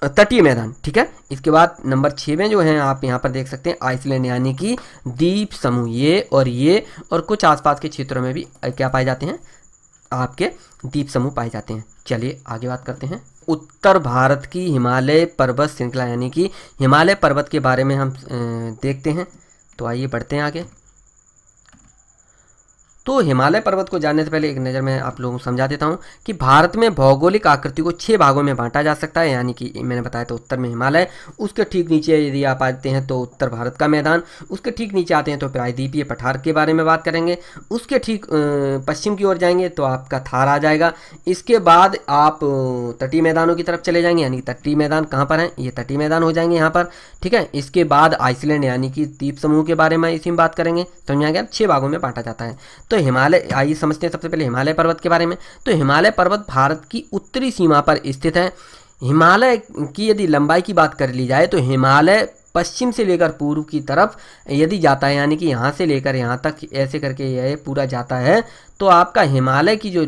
तटीय मैदान ठीक है इसके बाद नंबर छः में जो है आप यहाँ पर देख सकते हैं आइसलैंड यानी कि द्वीप समूह ये और ये और कुछ आसपास के क्षेत्रों में भी क्या पाए जाते हैं आपके द्वीप समूह पाए जाते हैं चलिए आगे बात करते हैं उत्तर भारत की हिमालय पर्वत श्रृंखला यानी कि हिमालय पर्वत के बारे में हम देखते हैं तो आइए बढ़ते हैं आगे तो हिमालय पर्वत को जानने से पहले एक नज़र मैं आप लोगों को समझा देता हूँ कि भारत में भौगोलिक आकृति को छः भागों में बांटा जा सकता है यानी कि मैंने बताया तो उत्तर में हिमालय उसके ठीक नीचे यदि आप आते हैं तो उत्तर भारत का मैदान उसके ठीक नीचे आते हैं तो प्रायद्वीपीय पठार के बारे में बात करेंगे उसके ठीक पश्चिम की ओर जाएंगे तो आपका थार आ जाएगा इसके बाद आप तटीय मैदानों की तरफ चले जाएंगे यानी कि तटीय मैदान कहाँ पर हैं ये तटीय मैदान हो जाएंगे यहाँ पर ठीक है इसके बाद आइसलैंड यानी कि द्वीप समूह के बारे में इसी में बात करेंगे समझ में गया छः भागों में बांटा जाता है तो तो हिमालय आइए समझते हैं सबसे पहले हिमालय पर्वत के बारे में तो हिमालय पर्वत भारत की उत्तरी सीमा पर स्थित है हिमालय की यदि लंबाई की बात कर ली जाए तो हिमालय पश्चिम से लेकर पूर्व की तरफ यदि जाता है यानी कि यहाँ से लेकर यहाँ तक ऐसे करके यह पूरा जाता है तो आपका हिमालय की जो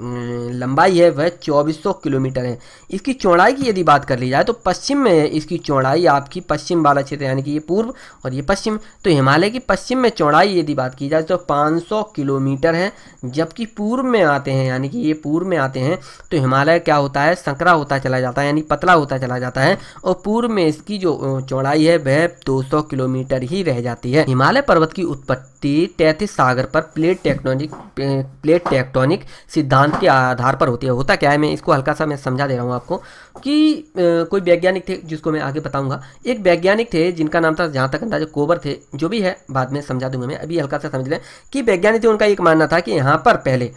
लंबाई है वह 2400 किलोमीटर है इसकी चौड़ाई की यदि बात कर ली जाए तो पश्चिम में इसकी चौड़ाई आपकी पश्चिम वाला क्षेत्र यानी कि ये पूर्व और ये पश्चिम तो हिमालय की पश्चिम में चौड़ाई यदि बात की जाए तो 500 किलोमीटर है जबकि पूर्व में आते हैं यानी कि ये पूर्व में आते हैं तो हिमालय क्या होता है संकरा होता चला जाता है यानी पतला होता चला जाता है और पूर्व में इसकी जो चौड़ाई है वह दो किलोमीटर ही रह जाती है हिमालय पर्वत की उत्पत्ति ती तैतीस सागर पर प्लेट टेक्टोनिक प्लेट टेक्टोनिक सिद्धांत के आधार पर होती है होता क्या है मैं इसको हल्का सा मैं समझा दे रहा हूँ आपको कि कोई वैज्ञानिक थे जिसको मैं आगे बताऊँगा एक वैज्ञानिक थे जिनका नाम था जहाँ तक अंदाजा कोबर थे जो भी है बाद में समझा दूंगा मैं अभी हल्का सा समझ लें कि वैज्ञानिक थे उनका एक मानना था कि यहाँ पर पहले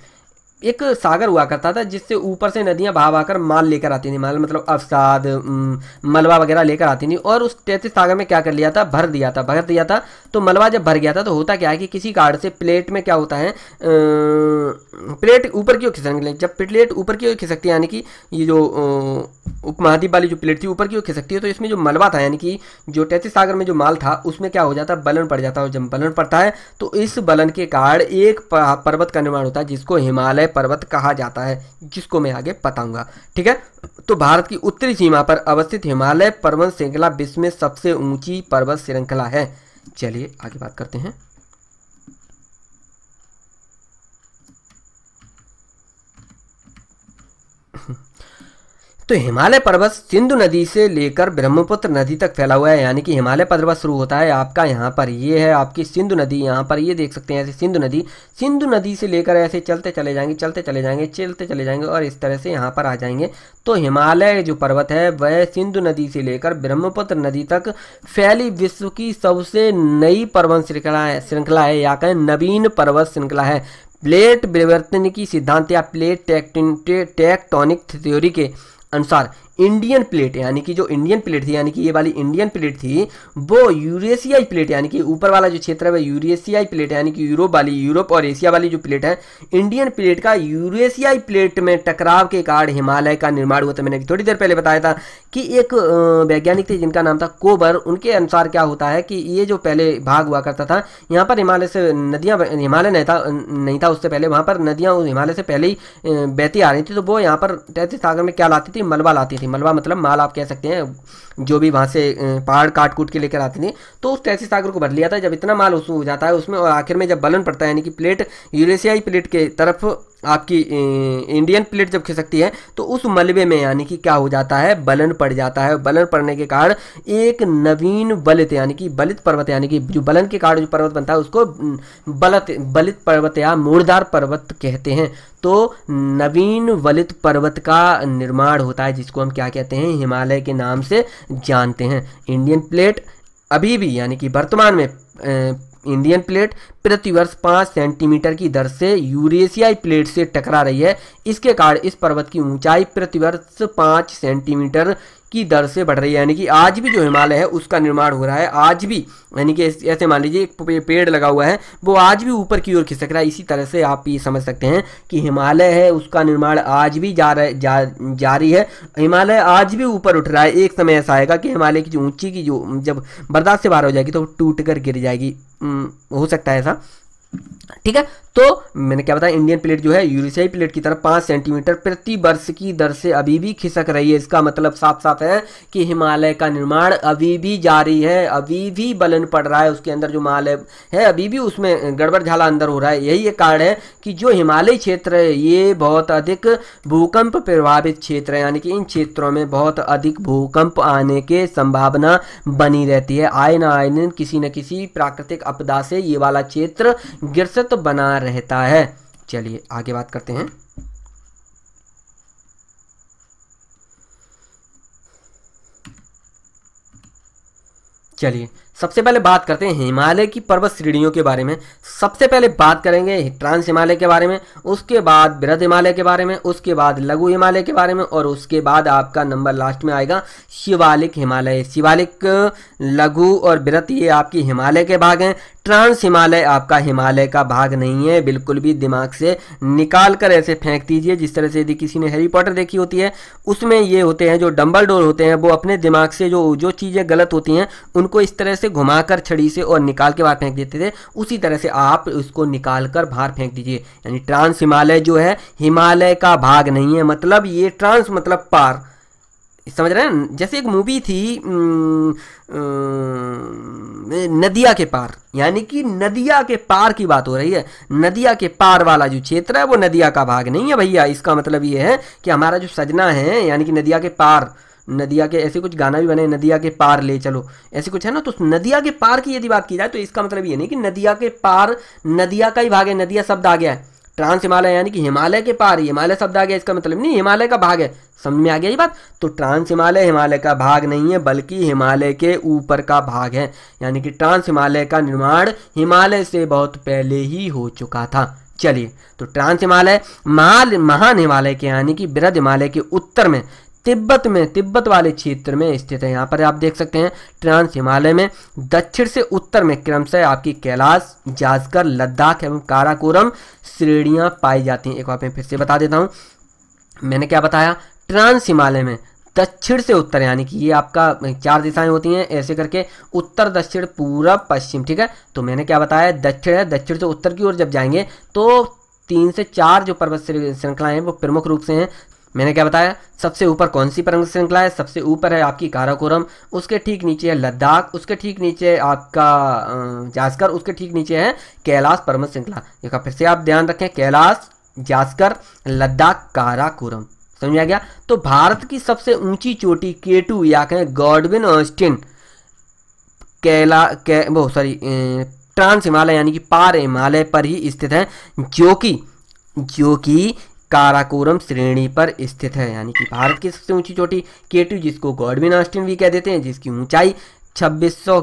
एक सागर हुआ करता था जिससे ऊपर से नदियां बहा आकर माल लेकर आती थी माल मतलब अवसाद मलबा वगैरह लेकर आती थी और उस तैतीस सागर में क्या कर लिया था भर दिया था भर दिया था तो मलबा जब भर गया था तो होता क्या है कि किसी कार्ड से प्लेट में क्या होता है प्लेट ऊपर की ओर खिसक जब प्लेट ऊपर की ओर खिसकती है यानी कि ये जो उपमहाद्वीप वाली जो प्लेट थी ऊपर की ओर खिसकती है तो इसमें जो मलबा था यानी कि जो तैतीस सागर में जो माल था उसमें क्या हो जाता है बलन पड़ जाता है जब बलन पड़ता है तो इस बलन के कारण एक पर्वत का निर्माण होता है जिसको हिमालय हिमालय पर्वत कहा जाता है जिसको मैं आगे बताऊंगा ठीक है तो भारत की उत्तरी सीमा पर अवस्थित हिमालय पर्वत श्रृंखला विश्व में सबसे ऊंची पर्वत श्रृंखला है चलिए आगे बात करते हैं तो हिमालय पर्वत सिंधु नदी से लेकर ब्रह्मपुत्र नदी तक फैला हुआ है यानी कि हिमालय पर्वत शुरू होता है आपका यहाँ पर ये है आपकी सिंधु नदी यहाँ पर ये देख सकते हैं ऐसे सिंधु नदी सिंधु नदी से लेकर ऐसे चलते चले जाएंगे चलते चले जाएंगे चलते चले जाएंगे और इस तरह से यहाँ पर आ जाएंगे तो हिमालय जो पर्वत है वह सिंधु नदी से लेकर ब्रह्मपुत्र नदी तक फैली विश्व की सबसे नई पर्वत श्रृंखला है श्रृंखला है या कहें नवीन पर्वत श्रृंखला है प्लेट परिवर्तन की सिद्धांत या प्लेट टेक्टोनिक थ्योरी के I'm sorry इंडियन प्लेट यानी कि जो इंडियन प्लेट थी यानी कि ये वाली इंडियन प्लेट थी वो यूरेशियाई प्लेट यानी कि ऊपर वाला जो क्षेत्र है यूरेशियाई प्लेट यानी कि यूरोप वाली यूरोप और एशिया वाली जो प्लेट है इंडियन प्लेट का यूरेशियाई प्लेट में टकराव के कारण हिमालय का निर्माण हुआ था मैंने थोड़ी देर पहले बताया था कि एक वैज्ञानिक थे जिनका नाम था कोबर उनके अनुसार क्या होता है कि ये जो पहले भाग हुआ करता था यहाँ पर हिमालय से नदियाँ हिमालय नहीं था नहीं था उससे पहले वहाँ पर नदियाँ हिमालय से पहले ही बहती आ रही थी तो वो यहाँ पर तैतीस सागर में क्या लाती थी मलबा लाती थी थी मलबा मतलब माल आप कह सकते हैं जो भी वहाँ से पहाड़ काट कूट के लेकर आती थी तो उस तैसी सागर को भर लिया था जब इतना माल उसमें हो जाता है उसमें और आखिर में जब बलन पड़ता है यानी कि प्लेट यूरेशियाई प्लेट के तरफ आपकी इंडियन प्लेट जब खिसकती है तो उस मलबे में यानी कि क्या हो जाता है बलन पड़ जाता है बलन पड़ने के कारण एक नवीन बलित यानी कि बलित पर्वत यानी कि जो बलन के कारण जो पर्वत बनता है उसको बलत बलित पर्वत या मूड़दार पर्वत कहते हैं तो नवीन वलित पर्वत का निर्माण होता है जिसको हम क्या कहते हैं हिमालय के नाम से जानते हैं इंडियन प्लेट अभी भी यानी कि वर्तमान में इंडियन प्लेट प्रतिवर्ष पाँच सेंटीमीटर की दर से यूरेशियाई प्लेट से टकरा रही है इसके कारण इस पर्वत की ऊंचाई प्रतिवर्ष पाँच सेंटीमीटर की दर से बढ़ रही है यानी कि आज भी जो हिमालय है उसका निर्माण हो रहा है आज भी यानी कि ऐसे मान लीजिए एक पेड़ लगा हुआ है वो आज भी ऊपर की ओर खिसक रहा है इसी तरह से आप ये समझ सकते हैं कि हिमालय है उसका निर्माण आज भी जा रहा जा जारी है हिमालय आज भी ऊपर उठ रहा है एक समय ऐसा आएगा कि हिमालय की जो ऊंची की जो जब बर्दाश्त से बाहर हो जाएगी तो टूट कर गिर जाएगी हो सकता है ऐसा ठीक है तो मैंने क्या बताया इंडियन प्लेट जो है यूरेशियाई प्लेट की तरफ पांच सेंटीमीटर प्रति वर्ष की दर से अभी भी खिसक रही है इसका मतलब साफ साफ है कि हिमालय का निर्माण अभी भी जारी है अभी भी बलन पड़ रहा है उसके अंदर जो हिमालय है अभी भी उसमें गड़बड़ झाला अंदर हो रहा है यही एक कारण है कि जो हिमालय क्षेत्र है ये बहुत अधिक भूकंप प्रभावित क्षेत्र है यानी कि इन क्षेत्रों में बहुत अधिक भूकंप आने के संभावना बनी रहती है आए ना आए किसी न किसी प्राकृतिक आपदा से ये वाला क्षेत्र गिर मकसद तो बना रहता है चलिए आगे बात करते हैं चलिए सबसे पहले बात करते हैं हिमालय की पर्वत श्रेणियों के बारे में सबसे पहले बात करेंगे ट्रांस हिमालय के बारे में उसके बाद बृहद हिमालय के बारे में उसके बाद लघु हिमालय के बारे में और उसके बाद आपका नंबर लास्ट में आएगा शिवालिक हिमालय शिवालिक लघु और बृहद ये आपकी हिमालय के भाग हैं ट्रांस हिमालय आपका हिमालय का भाग नहीं है बिल्कुल भी दिमाग से निकाल कर ऐसे फेंक दीजिए जिस तरह से यदि किसी ने हैरी पॉटर देखी होती है उसमें ये होते हैं जो डम्बल डोर होते हैं वो अपने दिमाग से जो जो चीज़ें गलत होती हैं उनको इस तरह से घुमा कर छड़ी से और निकाल के बाहर फेंक देते थे उसी तरह से आप उसको निकाल कर बाहर फेंक दीजिए यानी ट्रांस हिमालय जो है हिमालय का भाग नहीं है मतलब ये ट्रांस मतलब पार समझ रहे हैं जैसे एक मूवी थी नदिया के पार यानी कि नदिया के पार की बात हो रही है नदिया के पार वाला जो क्षेत्र है वो नदिया का भाग नहीं है भैया इसका मतलब ये है कि हमारा जो सजना है यानी कि नदिया के पार नदिया के ऐसे कुछ गाना भी बने नदिया के पार ले चलो ऐसे कुछ है ना तो नदिया के पार की यदि बात की जाए तो इसका मतलब ये नहीं कि नदिया के पार नदिया का ही भाग है नदिया शब्द आ गया है ट्रांस हिमालय यानी कि हिमालय के पार हिमालय शब्द आ गया इसका मतलब नहीं हिमालय का भाग है समझ में आ गया ये बात तो ट्रांस हिमालय हिमालय का भाग नहीं है बल्कि हिमालय के ऊपर का भाग है यानी कि ट्रांस हिमालय का निर्माण हिमालय से बहुत पहले ही हो चुका था चलिए तो ट्रांस हिमालय महान हिमालय के यानी कि बृहद हिमालय के उत्तर में तिब्बत में तिब्बत वाले क्षेत्र में स्थित है यहाँ पर आप देख सकते हैं ट्रांस हिमालय में दक्षिण से उत्तर में क्रमशः आपकी कैलाश जाजकर लद्दाख एवं काराकोरम श्रेणियां पाई जाती हैं एक बार मैं फिर से बता देता हूँ मैंने क्या बताया ट्रांस हिमालय में दक्षिण से उत्तर यानी कि ये आपका चार दिशाएं होती हैं ऐसे करके उत्तर दक्षिण पूरा पश्चिम ठीक है तो मैंने क्या बताया दक्षिण है दक्षिण से उत्तर की ओर जब जाएंगे तो तीन से चार जो पर्वत श्रृंखलाएं हैं वो प्रमुख रूप से हैं मैंने क्या बताया सबसे ऊपर कौन सी पर्वत श्रृंखला है सबसे ऊपर है आपकी काराकोरम उसके ठीक नीचे है लद्दाख उसके ठीक नीचे आपका जास्कर उसके ठीक नीचे है कैलाश पर्वत श्रृंखला देखा फिर से आप ध्यान रखें कैलाश जास्कर लद्दाख काराकोरम समझ आ गया तो भारत की सबसे ऊंची चोटी केटू या कहें गॉडविन ऑस्टिन कैला के, वो सॉरी ट्रांस हिमालय यानी कि पार हिमालय पर ही स्थित है जो कि जो कि काराकोरम श्रेणी पर स्थित है यानी कि भारत की सबसे ऊंची चोटी केटू जिसको गॉडविन ऑस्टिन भी कह देते हैं जिसकी ऊंचाई छब्बीस सौ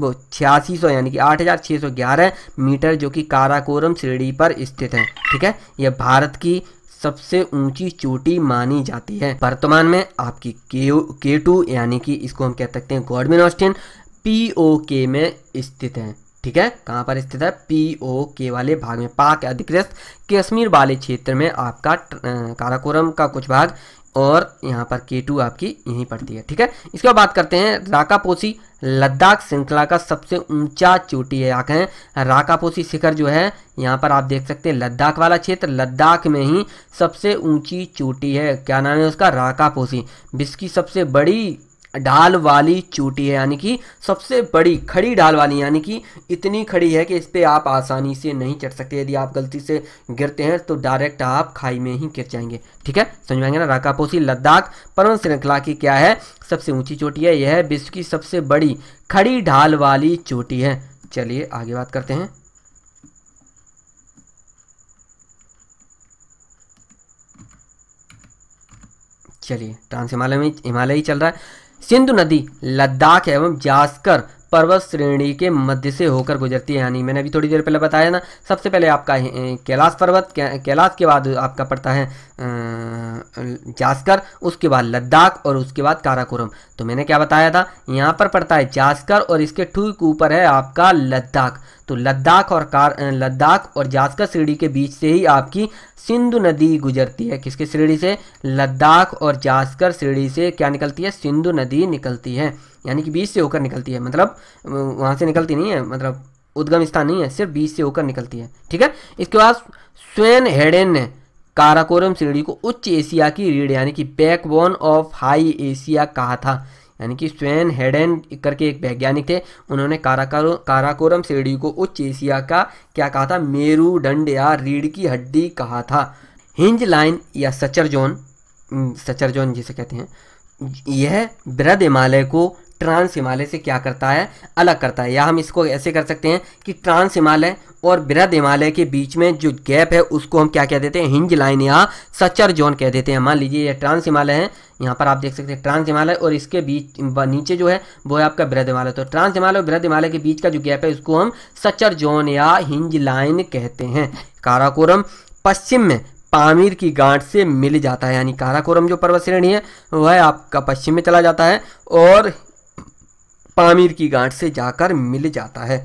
वो छियासी सौ यानी कि आठ हज़ार छः सौ ग्यारह मीटर जो कि काराकोरम श्रेणी पर स्थित है ठीक है यह भारत की सबसे ऊंची चोटी मानी जाती है वर्तमान में आपकी के टू यानी कि इसको हम कह सकते हैं गॉडविन ऑस्टिन पी ओ के में स्थित है ठीक है कहां पर स्थित है पीओ के वाले भाग में पाक अधिकृत कश्मीर वाले क्षेत्र में आपका काराकोरम का कुछ भाग और यहां पर के टू आपकी यहीं पड़ती है ठीक है इसके बाद बात करते हैं राकापोसी लद्दाख श्रृंखला का सबसे ऊंचा चोटी है है राकापोसी शिखर जो है यहाँ पर आप देख सकते हैं लद्दाख वाला क्षेत्र लद्दाख में ही सबसे ऊंची चोटी है क्या नाम है उसका राकापोसी विश्व की सबसे बड़ी ढाल वाली चूटी है यानी कि सबसे बड़ी खड़ी ढाल वाली यानी कि इतनी खड़ी है कि इस पर आप आसानी से नहीं चढ़ सकते यदि आप गलती से गिरते हैं तो डायरेक्ट आप खाई में ही गिर जाएंगे ठीक है समझ आएंगे ना राकापोसी लद्दाख पर्वत श्रृंखला की क्या है सबसे ऊंची चोटी है यह विश्व की सबसे बड़ी खड़ी ढाल वाली चोटी है चलिए आगे बात करते हैं चलिए ट्रांस हिमालय में हिमालय ही चल रहा है सिंधु नदी लद्दाख एवं जास्कर पर्वत श्रेणी के मध्य से होकर गुजरती है यानी मैंने अभी थोड़ी देर पहले बताया ना सबसे पहले आपका कैलाश पर्वत कैलाश के बाद आपका पड़ता है जास्कर उसके बाद लद्दाख और उसके बाद काराकोरम तो मैंने क्या बताया था यहाँ पर पड़ता है जास्कर और इसके ठूक ऊपर है आपका लद्दाख तो लद्दाख और कार लद्दाख और जास्कर श्रेणी के बीच से ही आपकी सिंधु नदी गुजरती है किसके श्रेणी से लद्दाख और जास्कर श्रेणी से क्या निकलती है सिंधु नदी निकलती है यानी कि बीच से होकर निकलती है मतलब वहाँ से निकलती नहीं है मतलब उद्गम स्थान नहीं है सिर्फ बीच से होकर निकलती है ठीक है इसके बाद स्वेन हेडेन ने काराकोरम श्रेणी को उच्च एशिया की रीढ़ यानी कि बैकबोन ऑफ हाई एशिया कहा था यानी कि स्वेन हेडेन करके एक वैज्ञानिक थे उन्होंने काराकारो काराकोरम श्रेणी को उच्च एशिया का क्या कहा था मेरुदंड या रीढ़ की हड्डी कहा था हिंज लाइन या सचर जोन सचर जोन जिसे कहते हैं यह वृद्ध हिमालय को ट्रांस हिमालय से क्या करता है अलग करता है या हम इसको ऐसे कर सकते हैं कि ट्रांस हिमालय और बृहद हिमालय के बीच में जो गैप है उसको हम क्या कह देते हैं हिंज लाइन या सचर जोन कह देते हैं मान लीजिए ये ट्रांस हिमालय है यहाँ पर आप देख सकते हैं ट्रांस हिमालय और इसके बीच नीचे जो है वो है आपका बृहद हिमालय तो ट्रांस हिमालय और बृहद हिमालय के बीच का जो गैप है उसको हम सचर जोन या हिंज लाइन कहते हैं काराकोरम पश्चिम में पामीर की गांठ से मिल जाता है यानी काराकोरम जो पर्वत श्रेणी है वह आपका पश्चिम में चला जाता है और पामीर की गांठ से जाकर मिल जाता है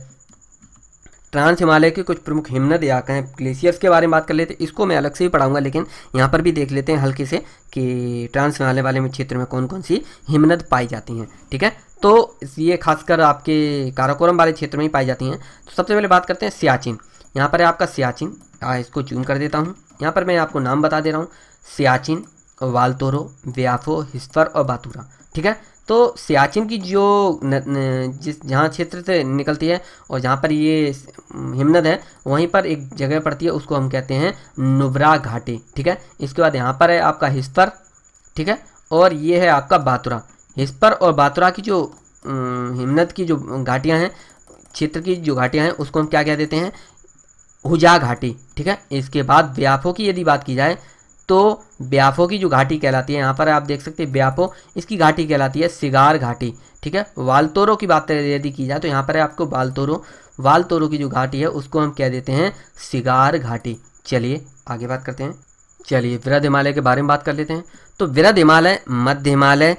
ट्रांस हिमालय के कुछ प्रमुख हिमनद या कहें ग्लेशियर्स के बारे में बात कर लेते हैं इसको मैं अलग से ही पढ़ाऊंगा लेकिन यहाँ पर भी देख लेते हैं हल्के से कि ट्रांस हिमालय वाले में क्षेत्र में कौन कौन सी हिमनद पाई जाती हैं ठीक है तो ये खासकर आपके काराकोरम वाले क्षेत्र में ही पाई जाती हैं तो सबसे पहले बात करते हैं सियाचिन यहाँ पर है आपका सियाचिन आ, इसको चूम कर देता हूँ यहाँ पर मैं आपको नाम बता दे रहा हूँ सियाचिन वालतोरो व्याफो हिस्फर और बातूरा ठीक है तो सियाचिन की जो न, न, जिस जहाँ क्षेत्र से निकलती है और जहाँ पर ये हिमनद है वहीं पर एक जगह पड़ती है उसको हम कहते हैं नुबरा घाटी ठीक है इसके बाद यहाँ पर है आपका हिस्पर ठीक है और ये है आपका बातुरा हिस्पर और बातुरा की जो हिमनद की जो घाटियाँ हैं क्षेत्र की जो घाटियाँ हैं उसको हम क्या कह देते हैं हुजा घाटी ठीक है इसके बाद व्यापों की यदि बात की जाए तो ब्याफो की जो घाटी कहलाती है यहाँ पर आप देख सकते हैं ब्याफो इसकी घाटी कहलाती है सिगार घाटी ठीक है वालतोरो की बात यदि की जाए तो यहाँ पर है आपको बालतोरो वालतोरो की जो घाटी है उसको हम कह देते हैं सिगार घाटी चलिए आगे बात करते हैं चलिए वृद्ध हिमालय के बारे में बात कर लेते हैं तो वृद्ध हिमालय मध्य हिमालय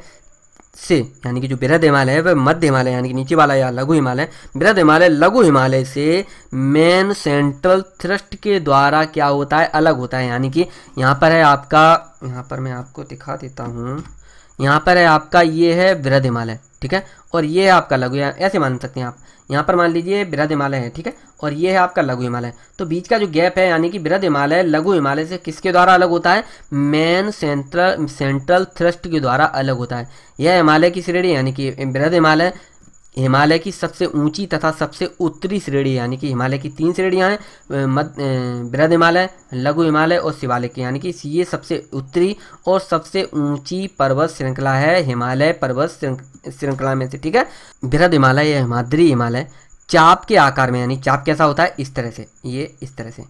से यानी कि जो बृहद हिमालय है वह मध्य हिमालय यानी कि नीचे वाला या लघु हिमालय बृहद हिमालय लघु हिमालय से मेन सेंट्रल थ्रस्ट के द्वारा क्या होता है अलग होता है यानी कि यहाँ पर है आपका यहाँ पर मैं आपको दिखा देता हूँ यहाँ पर है आपका ये है बृहद हिमालय ठीक है और ये है आपका लघु ऐसे मान सकते हैं आप यहाँ पर मान लीजिए बृहद हिमालय है ठीक है और ये है आपका लघु हिमालय तो बीच का जो गैप है यानी कि बृहद हिमालय लघु हिमालय से किसके द्वारा अलग होता है मेन सेंट्रल सेंट्रल थ्रस्ट के द्वारा अलग होता है यह हिमालय की श्रेणी यानी कि बृहद हिमालय हिमालय की सबसे ऊंची तथा सबसे उत्तरी श्रेणी यानी कि हिमालय की तीन श्रेणियाँ हैं मध्य बृहद हिमालय लघु हिमालय और शिवालिक यानी कि ये सबसे उत्तरी और सबसे ऊंची पर्वत श्रृंखला है हिमालय पर्वत श्रृंखला में से ठीक है बृहद हिमालय या हिमाद्री हिमालय चाप के आकार में यानी चाप कैसा होता है इस तरह से ये इस तरह से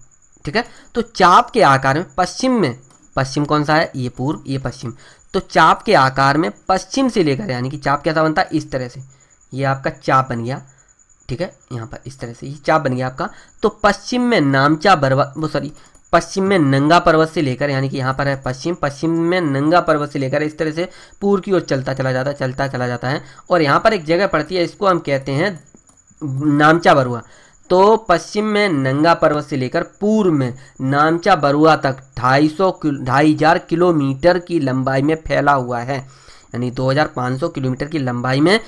ठीक है तो चाप के आकार में पश्चिम में पश्चिम कौन सा है ये पूर्व ये पश्चिम तो चाप के आकार में पश्चिम से लेकर यानी कि चाप कैसा बनता है इस तरह से ये आपका चाप बन गया ठीक है यहाँ पर इस तरह से ये चाप बन गया आपका तो पश्चिम में नामचा पर्वत वो सॉरी पश्चिम में नंगा पर्वत से लेकर यानी कि यहाँ पर है पश्चिम पश्चिम में नंगा पर्वत से लेकर इस तरह से पूर्व की ओर चलता चला जाता चलता चला जाता है और यहाँ पर एक जगह पड़ती है इसको हम कहते हैं नामचा बरुआ तो पश्चिम में नंगा पर्वत से लेकर पूर्व में नामचा बरुआ तक 250 ढाई हजार किलोमीटर की लंबाई में फैला हुआ है यानी 2500 किलोमीटर की लंबाई में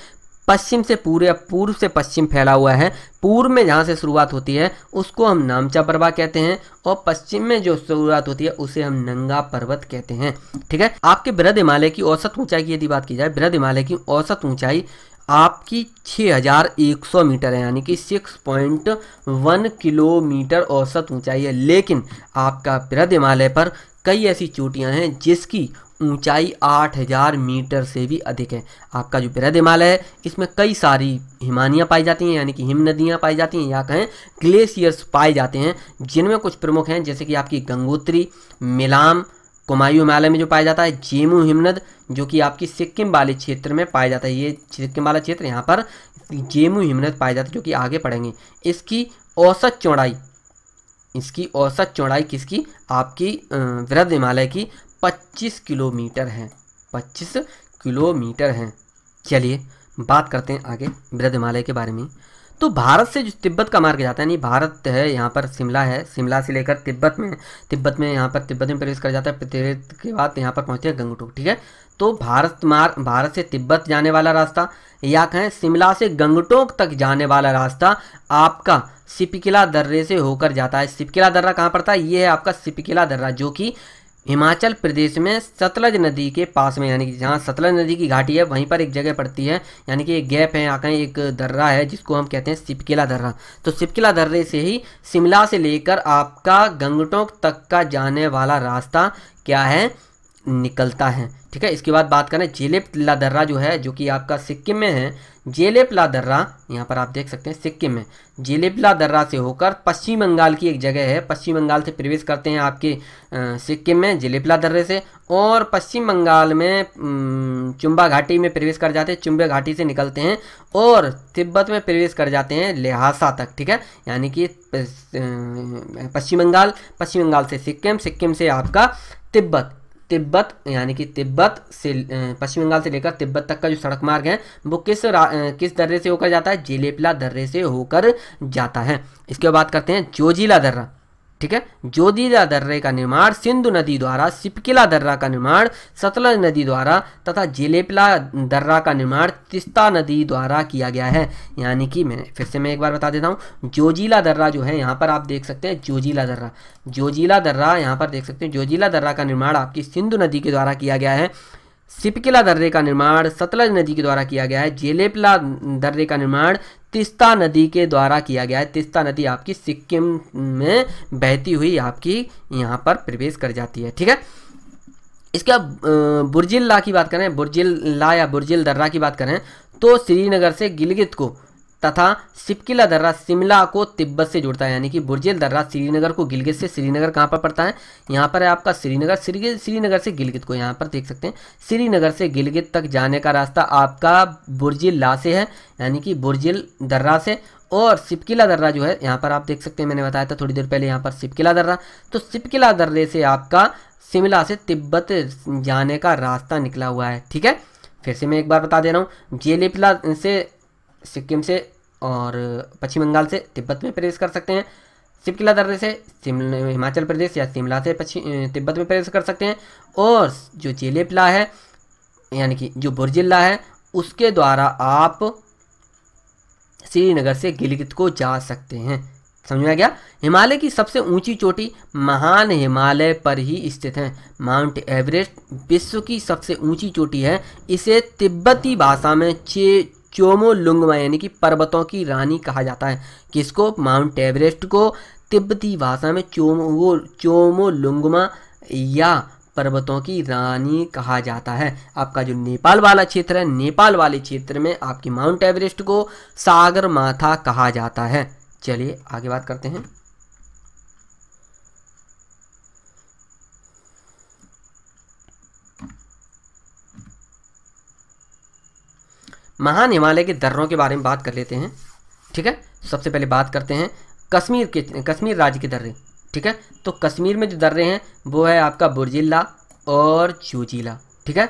पश्चिम से पूरे पूर्व से पश्चिम फैला हुआ है पूर्व में जहाँ से शुरुआत होती है उसको हम नामचा बरवा कहते हैं और पश्चिम में जो शुरुआत होती है उसे हम नंगा पर्वत कहते हैं ठीक है आपके बृहद हिमालय की औसत ऊंचाई की यदि बात की जाए बृहद हिमालय की औसत ऊंचाई आपकी 6100 मीटर है यानी कि 6.1 किलोमीटर औसत ऊंचाई है लेकिन आपका बृहद हिमालय पर कई ऐसी चोटियां हैं जिसकी ऊंचाई 8000 मीटर से भी अधिक है आपका जो बृहद हिमालय है इसमें कई सारी हिमानियाँ पाई जाती हैं यानी कि हिम नदियाँ पाई जाती हैं या कहें ग्लेशियर्स पाए जाते हैं जिनमें कुछ प्रमुख हैं जैसे कि आपकी गंगोत्री मिलाम कुमायूं हिमालय में जो पाया जाता है जेमू हिमनद जो कि आपकी सिक्किम वाले क्षेत्र में पाया जाता है ये सिक्किम वाला क्षेत्र यहाँ पर जेमू हिमनद पाया जाता है जो कि आगे पढ़ेंगे इसकी औसत चौड़ाई इसकी औसत चौड़ाई किसकी आपकी वृद्ध हिमालय की 25 किलोमीटर है 25 किलोमीटर है चलिए बात करते हैं आगे वृद्ध हिमालय के बारे में तो भारत से जो तिब्बत का मार्ग जाता है यानी भारत है यहाँ पर शिमला है शिमला से लेकर तिब्बत में तिब्बत में यहाँ पर तिब्बत में प्रवेश कर जाता है तिब्बत के बाद यहाँ पर पहुँचते हैं गंगटोक ठीक है तो भारत मार्ग भारत से तिब्बत जाने वाला रास्ता या कहें शिमला से गंगटोक तक जाने वाला रास्ता आपका सिपकिला दर्रे से होकर जाता है सिपकिला दर्रा कहाँ पड़ता है ये है आपका सिपकिला दर्रा जो कि हिमाचल प्रदेश में सतलज नदी के पास में यानी कि जहाँ सतलज नदी की घाटी है वहीं पर एक जगह पड़ती है यानी कि एक गैप है यहाँ एक दर्रा है जिसको हम कहते हैं सिपकिला दर्रा तो सिपकिला दर्रे से ही शिमला से लेकर आपका गंगटोक तक का जाने वाला रास्ता क्या है निकलता है ठीक है इसके बाद बात करें जिलेब दर्रा जो है जो कि आपका सिक्किम में है जेलेपला दर्रा यहाँ पर आप देख सकते हैं सिक्किम में जेलेपला दर्रा से होकर पश्चिम बंगाल की एक जगह है पश्चिम बंगाल से प्रवेश करते हैं आपके सिक्किम में जेलेपला दर्रे से और पश्चिम बंगाल में चुंबा घाटी में प्रवेश कर जाते हैं चुंबा घाटी से निकलते हैं और तिब्बत में प्रवेश कर जाते हैं लिहासा तक ठीक है यानी कि पश्चिम बंगाल पश्चिम बंगाल से सिक्किम सिक्किम से आपका तिब्बत तिब्बत यानी कि तिब्बत से पश्चिम बंगाल से लेकर तिब्बत तक का जो सड़क मार्ग है वो किस किस दर्रे से होकर जाता है जिलेपला दर्रे से होकर जाता है इसके बाद करते हैं जोजिला दर्रा ठीक है जोदीदा दर्रे का निर्माण सिंधु नदी द्वारा सिपकिला दर्रा का निर्माण सतलज नदी द्वारा तथा जिलेपिला दर्रा का निर्माण तिस्ता नदी द्वारा किया गया है यानी कि मैं फिर से मैं एक बार बता देता हूँ जोजीला दर्रा जो है यहाँ पर आप देख सकते हैं जोजीला दर्रा जोजीला दर्रा यहाँ पर देख सकते हैं जोजीला दर्रा का निर्माण आपकी सिंधु नदी के द्वारा किया गया है सिपकिला दर्रे का निर्माण सतलज नदी के द्वारा किया गया है जेलेपला दर्रे का निर्माण तिस्ता नदी के द्वारा किया गया है तिस्ता नदी आपकी सिक्किम में बहती हुई आपकी यहाँ पर प्रवेश कर जाती है ठीक है इसके अब बुरजिल्ला की बात करें बुरजिल्ला या बुरजिल दर्रा की बात करें तो श्रीनगर से गिलगित को तथा सिपकिला दर्रा शिमला को तिब्बत से जुड़ता है यानी कि बुर्जेल दर्रा श्रीनगर को गिलगित से श्रीनगर कहाँ पर पड़ता है यहाँ पर है आपका श्रीनगर श्री श्रीनगर से गिलगित को यहाँ पर देख सकते हैं श्रीनगर से गिलगित तक जाने का रास्ता आपका बुर्जिल ला से है यानी कि बुर्जिल दर्रा से और सिपकिला दर्रा जो है यहाँ पर आप देख सकते हैं मैंने बताया था थोड़ी देर पहले यहाँ पर सिपकिला दर्रा तो सिपकिला दर्रे से आपका शिमला से तिब्बत जाने का रास्ता निकला हुआ है ठीक है फिर से मैं एक बार बता दे रहा हूँ जेलेपिला से सिक्किम से और पश्चिम बंगाल से तिब्बत में प्रवेश कर सकते हैं सिपकिला दर्रे से हिमाचल प्रदेश या शिमला से पश्चिम तिब्बत में प्रवेश कर सकते हैं और जो जेलेपला है यानी कि जो बुरजिला है उसके द्वारा आप श्रीनगर से गिलगित को जा सकते हैं समझ में गया हिमालय की सबसे ऊंची चोटी महान हिमालय पर ही स्थित है माउंट एवरेस्ट विश्व की सबसे ऊंची चोटी है इसे तिब्बती भाषा में चे चोमोलुंगमा यानी कि पर्वतों की रानी कहा जाता है किसको माउंट एवरेस्ट को तिब्बती भाषा में चोमो चोमोलुंगमा या पर्वतों की रानी कहा जाता है आपका जो नेपाल वाला क्षेत्र है नेपाल वाले क्षेत्र में आपकी माउंट एवरेस्ट को सागर माथा कहा जाता है चलिए आगे बात करते हैं महान हिमालय के दर्रों के बारे में बात कर लेते हैं ठीक है सबसे पहले बात करते हैं कश्मीर के कश्मीर राज्य के दर्रे ठीक है तो कश्मीर में जो दर्रे हैं वो है आपका बुरजिला और चूजिला ठीक है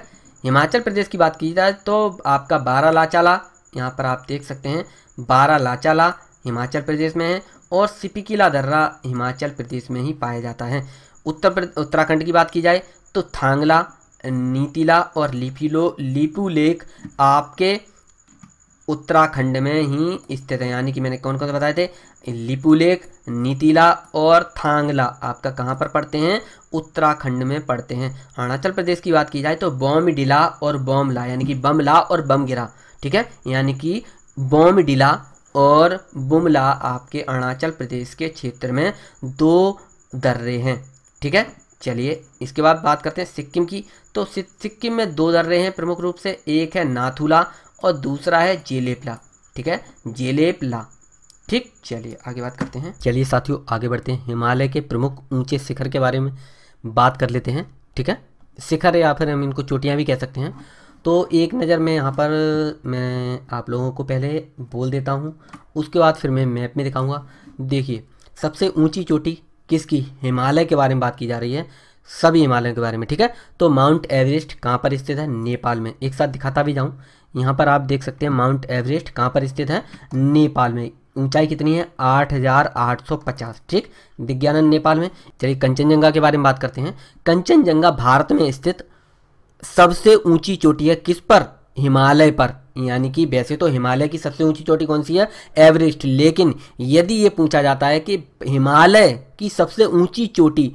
हिमाचल प्रदेश की बात की जाए तो आपका बारा लाचाला यहाँ पर आप देख सकते हैं बारह लाचाला हिमाचल प्रदेश में है और सिपिकिला दर्रा हिमाचल प्रदेश में ही पाया जाता है उत्तर उत्तराखंड की बात की जाए तो थांगला नीतिला और लिपिलो लिपू लेक आपके उत्तराखंड में ही स्थित है यानी कि मैंने कौन कौन से बताए थे लिपुलेख नीतिला और थांगला आपका कहाँ पर पढ़ते हैं उत्तराखंड में पढ़ते हैं अरुणाचल प्रदेश की बात की जाए तो बॉमडिला और बॉमला यानी कि बमला और बमगिरा ठीक है यानी कि बॉमडिला और बुमला आपके अरुणाचल प्रदेश के क्षेत्र में दो दर्रे हैं ठीक है चलिए इसके बाद बात करते हैं सिक्किम की तो सिक्किम में दो दर्रे हैं प्रमुख रूप से एक है नाथुला और दूसरा है जेलेपला ठीक है जेलेपला ठीक चलिए आगे बात करते हैं चलिए साथियों आगे बढ़ते हैं हिमालय के प्रमुख ऊंचे शिखर के बारे में बात कर लेते हैं ठीक है शिखर या फिर हम इनको चोटियाँ भी कह सकते हैं तो एक नज़र में यहाँ पर मैं आप लोगों को पहले बोल देता हूँ उसके बाद फिर मैं मैप में दिखाऊँगा देखिए सबसे ऊँची चोटी किसकी हिमालय के बारे में बात की जा रही है सभी हिमालय के बारे में ठीक है तो माउंट एवरेस्ट कहाँ पर स्थित है नेपाल में एक साथ दिखाता भी जाऊँ यहाँ पर आप देख सकते हैं माउंट एवरेस्ट कहाँ पर स्थित है नेपाल में ऊंचाई कितनी है 8,850 ठीक विज्ञानन नेपाल में चलिए कंचनजंगा के बारे में बात करते हैं कंचनजंगा भारत में स्थित सबसे ऊंची चोटी है किस पर हिमालय पर यानी कि वैसे तो हिमालय की सबसे ऊंची चोटी कौन सी है एवरेस्ट लेकिन यदि ये पूछा जाता है कि हिमालय की सबसे ऊंची चोटी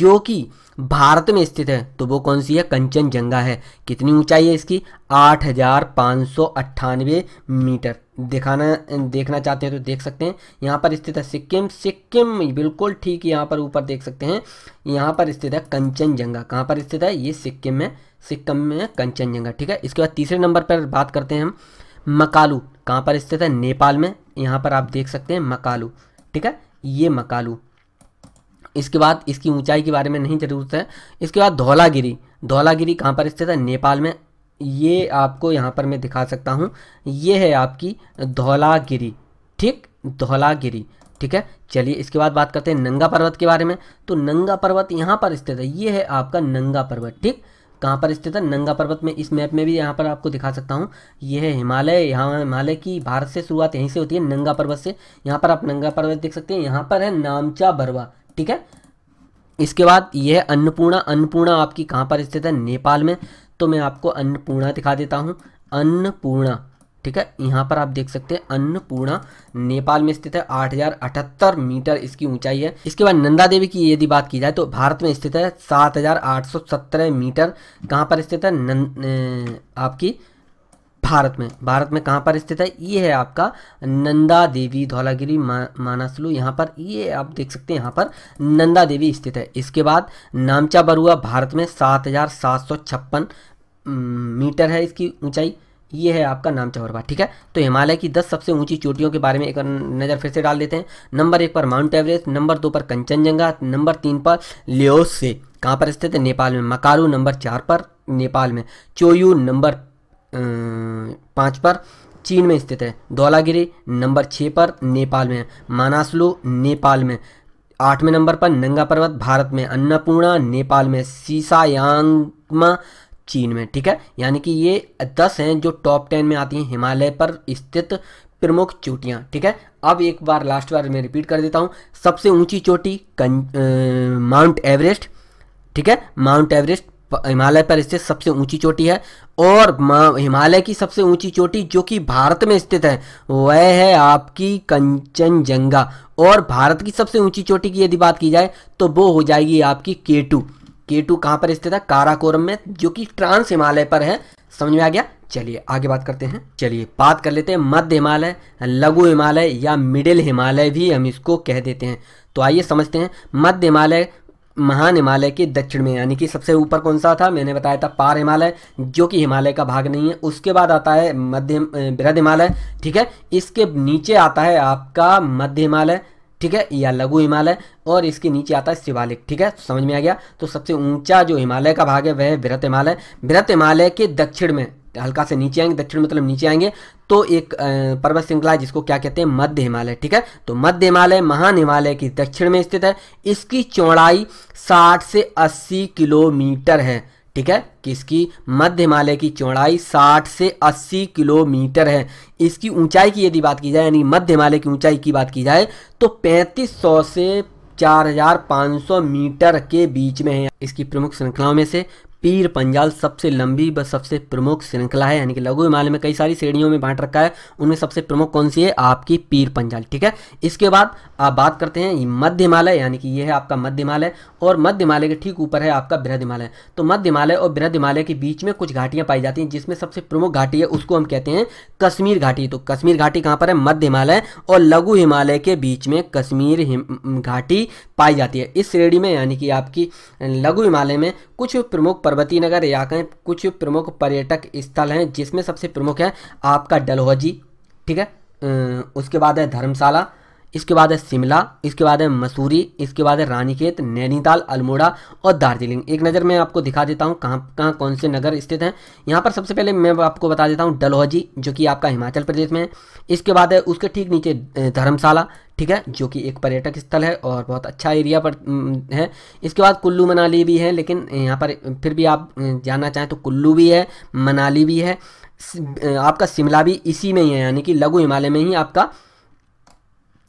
जो कि भारत में स्थित है तो वो कौन सी है कंचनजंगा है कितनी ऊंचाई है इसकी आठ हजार पाँच सौ अट्ठानवे मीटर दिखाना देखना चाहते हैं तो देख सकते हैं यहाँ पर स्थित है सिक्किम सिक्किम बिल्कुल ठीक यहाँ पर ऊपर देख सकते हैं यहाँ पर स्थित है कंचनजंगा कहाँ पर स्थित है ये सिक्किम में सिक्किम में कंचनजंगा ठीक है इसके बाद तीसरे नंबर पर बात करते हैं हम मकालू कहाँ पर स्थित है नेपाल में यहाँ पर आप देख सकते हैं मकालू ठीक है ये मकालू इसके बाद इसकी ऊंचाई के बारे में नहीं जरूरत है इसके बाद धौलागिरी धौलागिरी कहाँ पर स्थित है नेपाल में ये आपको यहाँ पर मैं दिखा सकता हूँ ये है आपकी धौलागिरी ठीक धौलागिरी ठीक है चलिए इसके बाद बात करते हैं नंगा पर्वत के बारे में तो नंगा पर्वत यहाँ पर स्थित है ये है आपका नंगा पर्वत ठीक कहाँ पर स्थित है नंगा पर्वत में इस मैप में भी यहाँ पर आपको दिखा सकता हूँ ये है हिमालय यहाँ हिमालय की भारत से शुरुआत यहीं से होती है नंगा पर्वत से यहाँ पर आप नंगा पर्वत देख सकते हैं यहाँ पर है नामचा बरवा ठीक है इसके बाद यह है अन्नपूर्णा अन्नपूर्णा आपकी कहां पर स्थित है नेपाल में तो मैं आपको अन्नपूर्णा दिखा देता हूं अन्नपूर्णा ठीक है यहाँ पर आप देख सकते हैं अन्नपूर्णा नेपाल में स्थित है आठ मीटर इसकी ऊंचाई है इसके बाद नंदा देवी की यदि बात की जाए तो भारत में स्थित है सात मीटर कहाँ पर स्थित है नं, आपकी भारत में भारत में कहाँ पर स्थित है ये है आपका नंदा देवी धौलागिरी मा, मानासलू यहाँ पर ये आप देख सकते हैं यहाँ पर नंदा देवी स्थित है इसके बाद नामचा बरुआ भारत में सात हजार सात सौ छप्पन मीटर है इसकी ऊंचाई ये है आपका नामचा बरुआ ठीक है तो हिमालय की दस सबसे ऊंची चोटियों के बारे में एक नज़र फिर से डाल देते हैं नंबर एक पर माउंट एवरेस्ट नंबर दो पर कंचनजंगा नंबर तीन पर लियोसे कहाँ पर स्थित है नेपाल में मकारू नंबर चार पर नेपाल में चोयू नंबर पाँच पर चीन में स्थित है धौलागिरी नंबर छः पर नेपाल में मानासलू नेपाल में आठवें नंबर पर नंगा पर्वत भारत में अन्नपूर्णा नेपाल में सीसायांगमा चीन में ठीक है यानी कि ये दस हैं जो टॉप टेन में आती हैं हिमालय पर स्थित प्रमुख चोटियाँ ठीक है अब एक बार लास्ट बार मैं रिपीट कर देता हूँ सबसे ऊंची चोटी माउंट एवरेस्ट ठीक है माउंट एवरेस्ट हिमालय पर स्थित सबसे ऊंची चोटी है और हिमालय की सबसे ऊंची चोटी जो कि भारत में स्थित है वह है आपकी कंचनजंगा और भारत की सबसे ऊंची चोटी की यदि बात की जाए तो वो हो जाएगी आपकी केटू केटू कहाँ पर स्थित है काराकोरम में जो कि ट्रांस हिमालय पर है समझ में आ गया चलिए आगे बात करते हैं चलिए बात कर लेते हैं मध्य हिमालय लघु हिमालय या मिडिल हिमालय भी हम इसको कह देते हैं तो आइए समझते हैं मध्य हिमालय महान हिमालय के दक्षिण में यानी कि सबसे ऊपर कौन सा था मैंने बताया था पार हिमालय जो कि हिमालय का भाग नहीं है उसके बाद आता है मध्य बृहद हिमालय ठीक है इसके नीचे आता है आपका मध्य हिमालय ठीक है या लघु हिमालय और इसके नीचे आता है शिवालिक ठीक है समझ में आ गया तो सबसे ऊंचा जो हिमालय का भाग है वह बृहत हिमालय बृहत हिमालय के दक्षिण में हल्का से नीचे आएंगे दक्षिण मतलब नीचे आएंगे तो एक पर्वत श्रृंखला जिसको क्या कहते हैं मध्य हिमालय ठीक है तो मध्य हिमालय महान हिमालय की दक्षिण में स्थित है इसकी चौड़ाई 60 से 80 किलोमीटर है ठीक है किसकी मध्य हिमालय की चौड़ाई 60 से 80 किलोमीटर है इसकी ऊंचाई की यदि बात की जाए यानी मध्य हिमालय की ऊंचाई की बात की जाए तो 3500 से 4500 मीटर के बीच में है इसकी प्रमुख श्रृंखलाओं में से पीर पंजाल सबसे लंबी व सबसे प्रमुख श्रृंखला है यानी कि लघु हिमालय में कई सारी श्रेणियों में बांट रखा है उनमें सबसे प्रमुख कौन सी है आपकी पीर पंजाल ठीक है इसके बाद आप बात करते हैं मध्य हिमालय यानी कि यह है आपका मध्य हिमालय और मध्य हिमालय के ठीक ऊपर है आपका बृहद हिमालय तो मध्य हिमालय और बृहद हिमालय के बीच में कुछ घाटियां पाई जाती हैं जिसमें सबसे प्रमुख घाटी है उसको हम कहते हैं कश्मीर घाटी तो कश्मीर घाटी कहाँ पर है मध्य हिमालय और लघु हिमालय के बीच में कश्मीर घाटी पाई जाती है इस श्रेणी में यानी कि आपकी लघु हिमालय में कुछ प्रमुख पर्वतीय नगर या कुछ प्रमुख पर्यटक स्थल हैं जिसमें सबसे प्रमुख है आपका डलहौजी ठीक है उसके बाद है धर्मशाला इसके बाद है शिमला इसके बाद है मसूरी इसके बाद है रानीखेत नैनीताल अल्मोड़ा और दार्जिलिंग एक नज़र मैं आपको दिखा देता हूँ कहाँ कहाँ कौन से नगर स्थित हैं यहाँ पर सबसे पहले मैं आपको बता देता हूँ डलहौजी जो कि आपका हिमाचल प्रदेश में है इसके बाद है उसके ठीक नीचे धर्मशाला ठीक है जो कि एक पर्यटक स्थल है और बहुत अच्छा एरिया पर है इसके बाद कुल्लू मनाली भी है लेकिन यहाँ पर फिर भी आप जानना चाहें तो कुल्लू भी है मनाली भी है आपका शिमला भी इसी में ही है यानी कि लघु हिमालय में ही आपका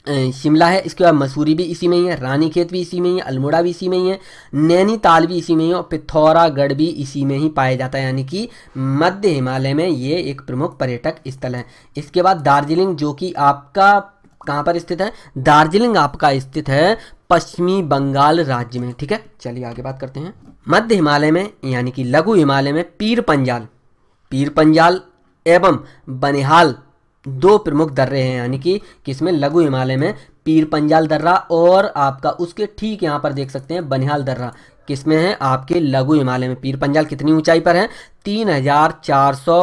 शिमला है इसके बाद मसूरी भी इसी में ही है रानीखेत भी इसी में ही है अल्मोड़ा भी इसी में ही है नैनीताल भी इसी में ही है और पिथौरागढ़ भी इसी में ही पाया जाता है यानी कि मध्य हिमालय में ये एक प्रमुख पर्यटक स्थल है इसके बाद दार्जिलिंग जो कि आपका कहाँ पर स्थित है दार्जिलिंग आपका स्थित है पश्चिमी बंगाल राज्य में ठीक है चलिए आगे बात करते हैं मध्य हिमालय में यानी कि लघु हिमालय में पीर पंजाल पीर पंजाल एवं बनिहाल दो प्रमुख दर्रे हैं यानी कि किसमें लघु हिमालय में पीर पंजाल दर्रा और आपका उसके ठीक यहाँ पर देख सकते हैं बनिहाल दर्रा किसमें है आपके लघु हिमालय में पीर पंजाल कितनी ऊंचाई पर है तीन हज़ार चार सौ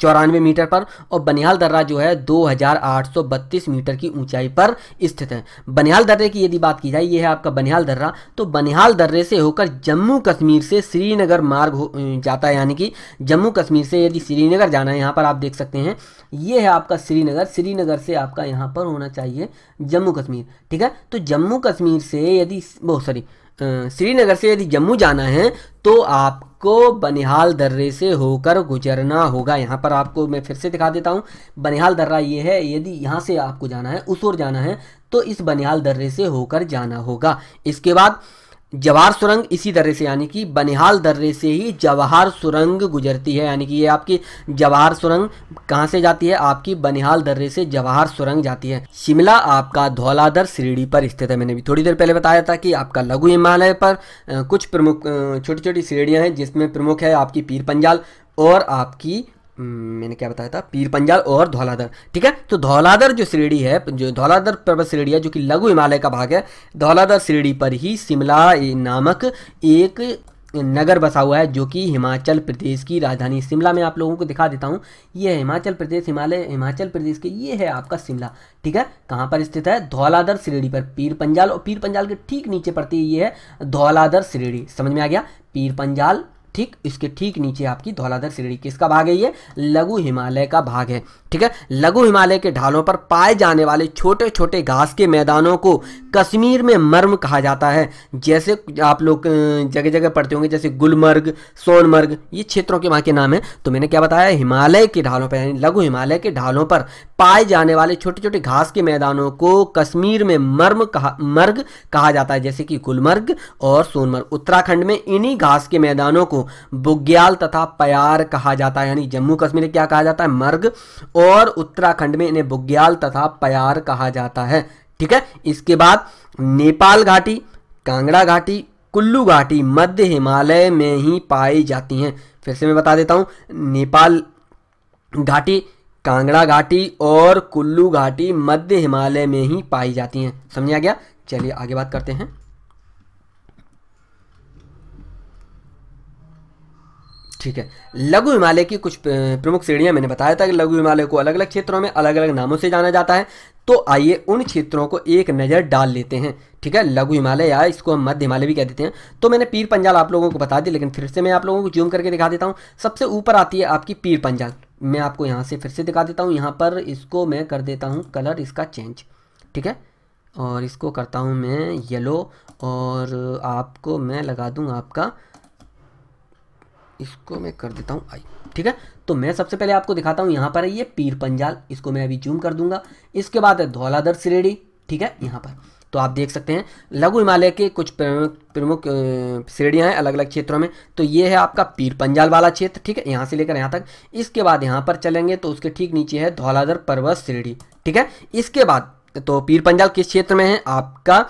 चौरानवे मीटर पर और बनिहाल दर्रा जो है 2832 मीटर की ऊंचाई पर स्थित है बनिहाल दर्रे की यदि बात की जाए ये है आपका बनिहाल दर्रा तो बनिहाल दर्रे से होकर जम्मू कश्मीर से श्रीनगर मार्ग जाता है यानी कि जम्मू कश्मीर से यदि श्रीनगर जाना है यहाँ पर आप देख सकते हैं ये है आपका श्रीनगर श्रीनगर से आपका यहाँ पर होना चाहिए जम्मू कश्मीर ठीक है तो जम्मू कश्मीर से यदि बहुत सॉरी श्रीनगर से यदि जम्मू जाना है तो आपको बनिहाल दर्रे से होकर गुजरना होगा यहाँ पर आपको मैं फिर से दिखा देता हूँ बनिहाल दर्रा ये है यदि यहाँ से आपको जाना है उस ओर जाना है तो इस बनिहाल दर्रे से होकर जाना होगा इसके बाद जवाहर सुरंग इसी दर्रे से यानी कि बनिहाल दर्रे से ही जवाहर सुरंग गुजरती है यानी कि ये आपकी जवाहर सुरंग कहाँ से जाती है आपकी बनिहाल दर्रे से जवाहर सुरंग जाती है शिमला आपका धौलाधर श्रीढ़ी पर स्थित है मैंने भी थोड़ी देर पहले बताया था कि आपका लघु हिमालय पर कुछ प्रमुख छोटी छोटी श्रेणियाँ हैं जिसमें प्रमुख है आपकी पीर पंजाल और आपकी मैंने क्या बताया था पीर पंजाल और धौलाधर ठीक है तो धौलाधर जो श्रेणी है जो धौलाधर पर्वत श्रेणी है जो कि लघु हिमालय का भाग है धौलाधर श्रेणी पर ही शिमला नामक एक नगर बसा हुआ है जो कि हिमाचल प्रदेश की राजधानी शिमला में आप लोगों को दिखा देता हूँ ये है हिमाचल प्रदेश हिमालय हिमाचल प्रदेश के ये है आपका शिमला ठीक है कहाँ पर स्थित है धौलाधर श्रेणी पर पीर पंजाल और पीर पंजाल के ठीक नीचे पड़ती है ये है धौलाधर श्रेणी समझ में आ गया पीर पंजाल ठीक इसके ठीक नीचे आपकी धौलाधर श्रेणी किसका भाग है ये लघु हिमालय का भाग है ठीक है लघु हिमालय के ढालों पर पाए जाने वाले छोटे छोटे घास के मैदानों को कश्मीर में मर्म कहा जाता है जैसे आप लोग जगह जगह पढ़ते होंगे जैसे गुलमर्ग सोनमर्ग ये क्षेत्रों के वहाँ के नाम है तो मैंने क्या बताया हिमालय के ढालों पर यानी लघु हिमालय के ढालों पर पाए जाने वाले छोटे छोटे घास के मैदानों को कश्मीर में मर्म कहा मर्ग कहा जाता है जैसे कि गुलमर्ग और सोनमर्ग उत्तराखंड में इन्हीं घास के मैदानों को बुग्याल तथा प्यार कहा जाता है यानी जम्मू कश्मीर क्या कहा जाता है मर्ग और उत्तराखंड में इन्हें बुग्याल तथा पयार कहा जाता है ठीक है इसके बाद नेपाल घाटी कांगड़ा घाटी कुल्लू घाटी मध्य हिमालय में ही पाई जाती हैं फिर से मैं बता देता हूँ नेपाल घाटी कांगड़ा घाटी और कुल्लू घाटी मध्य हिमालय में ही पाई जाती हैं समझा गया चलिए आगे बात करते हैं ठीक है लघु हिमालय की कुछ प्रमुख श्रेणियां मैंने बताया था कि लघु हिमालय को अलग अलग क्षेत्रों में अलग अलग नामों से जाना जाता है तो आइए उन क्षेत्रों को एक नज़र डाल लेते हैं ठीक है लघु हिमालय या इसको हम मध्य हिमालय भी कह देते हैं तो मैंने पीर पंजाल आप लोगों को बता दी लेकिन फिर से मैं आप लोगों को जूम करके दिखा देता हूँ सबसे ऊपर आती है आपकी पीर पंजाल मैं आपको यहाँ से फिर से दिखा देता हूँ यहाँ पर इसको मैं कर देता हूँ कलर इसका चेंज ठीक है और इसको करता हूँ मैं येलो और आपको मैं लगा दूँ आपका इसको मैं कर देता हूँ आई ठीक है तो मैं सबसे पहले आपको दिखाता हूँ यहाँ पर है ये पीर पंजाल इसको मैं अभी जूम कर दूंगा इसके बाद है धौलाधर सिरेडी ठीक है यहाँ पर तो आप देख सकते हैं लघु हिमालय के कुछ प्रमुख श्रेणियाँ हैं अलग अलग क्षेत्रों में तो ये है आपका पीर पंजाल वाला क्षेत्र ठीक है यहाँ से लेकर यहाँ तक इसके बाद यहाँ पर चलेंगे तो उसके ठीक नीचे है धौलाधर पर्वत श्रेणी ठीक है इसके बाद तो पीर पंजाल किस क्षेत्र में है आपका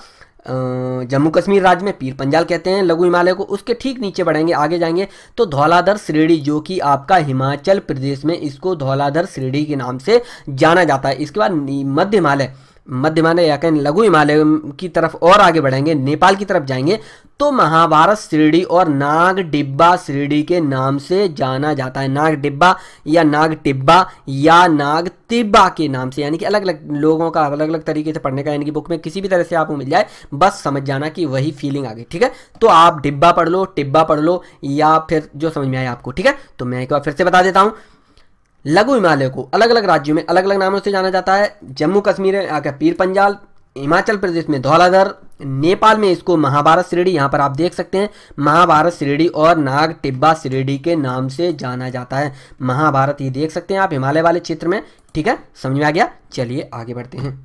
जम्मू कश्मीर राज्य में पीर पंजाल कहते हैं लघु हिमालय को उसके ठीक नीचे बढ़ेंगे आगे जाएंगे तो धौलाधर श्रेणी जो कि आपका हिमाचल प्रदेश में इसको धौलाधर श्रेणी के नाम से जाना जाता है इसके बाद मध्य हिमालय मध्य हिमालय या कहीं लघु हिमालय की तरफ और आगे बढ़ेंगे नेपाल की तरफ जाएंगे तो महाभारत श्रीडी और नाग डिब्बा श्रीडी के नाम से जाना जाता है नाग डिब्बा या नाग टिब्बा या नाग तिब्बा के नाम से यानी कि अलग अलग लोगों का अलग अलग तरीके से पढ़ने का यानी कि बुक में किसी भी तरह से आपको मिल जाए बस समझ जाना कि वही फीलिंग आ गई ठीक है तो आप डिब्बा पढ़ लो टिब्बा पढ़ लो या फिर जो समझ में आए आपको ठीक है तो मैं एक बार फिर से बता देता हूँ लघु हिमालय को अलग अलग राज्यों में अलग अलग नामों से जाना जाता है जम्मू कश्मीर में आकर पीर पंजाल हिमाचल प्रदेश में धौलाधर नेपाल में इसको महाभारत श्रेणी यहाँ पर आप देख सकते हैं महाभारत श्रेणी और नाग टिब्बा श्रेणी के नाम से जाना जाता है महाभारत ये देख सकते हैं आप हिमालय वाले क्षेत्र में ठीक है समझ में आ गया चलिए आगे बढ़ते हैं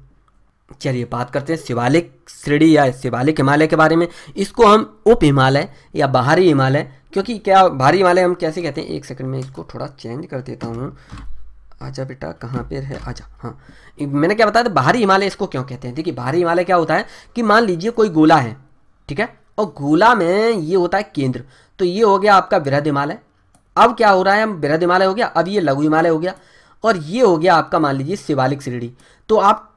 चलिए बात करते हैं शिवालिक श्रेणी या शिवालिक हिमालय के बारे में इसको हम उप हिमालय या बाहरी हिमालय क्योंकि क्या भारी वाले हम कैसे कहते हैं एक सेकंड में इसको थोड़ा चेंज कर देता हूँ आजा बेटा कहाँ पे है आजा हाँ मैंने क्या बताया था भारी हिमालय इसको क्यों कहते हैं देखिए भारी हिमालय क्या होता है कि मान लीजिए कोई गोला है ठीक है और गोला में ये होता है केंद्र तो ये हो गया आपका बृहद हिमालय अब क्या हो रहा है बृहद हिमालय हो गया अब ये लघु हिमालय हो गया और ये हो गया आपका मान लीजिए शिवालिक श्रेणी तो आप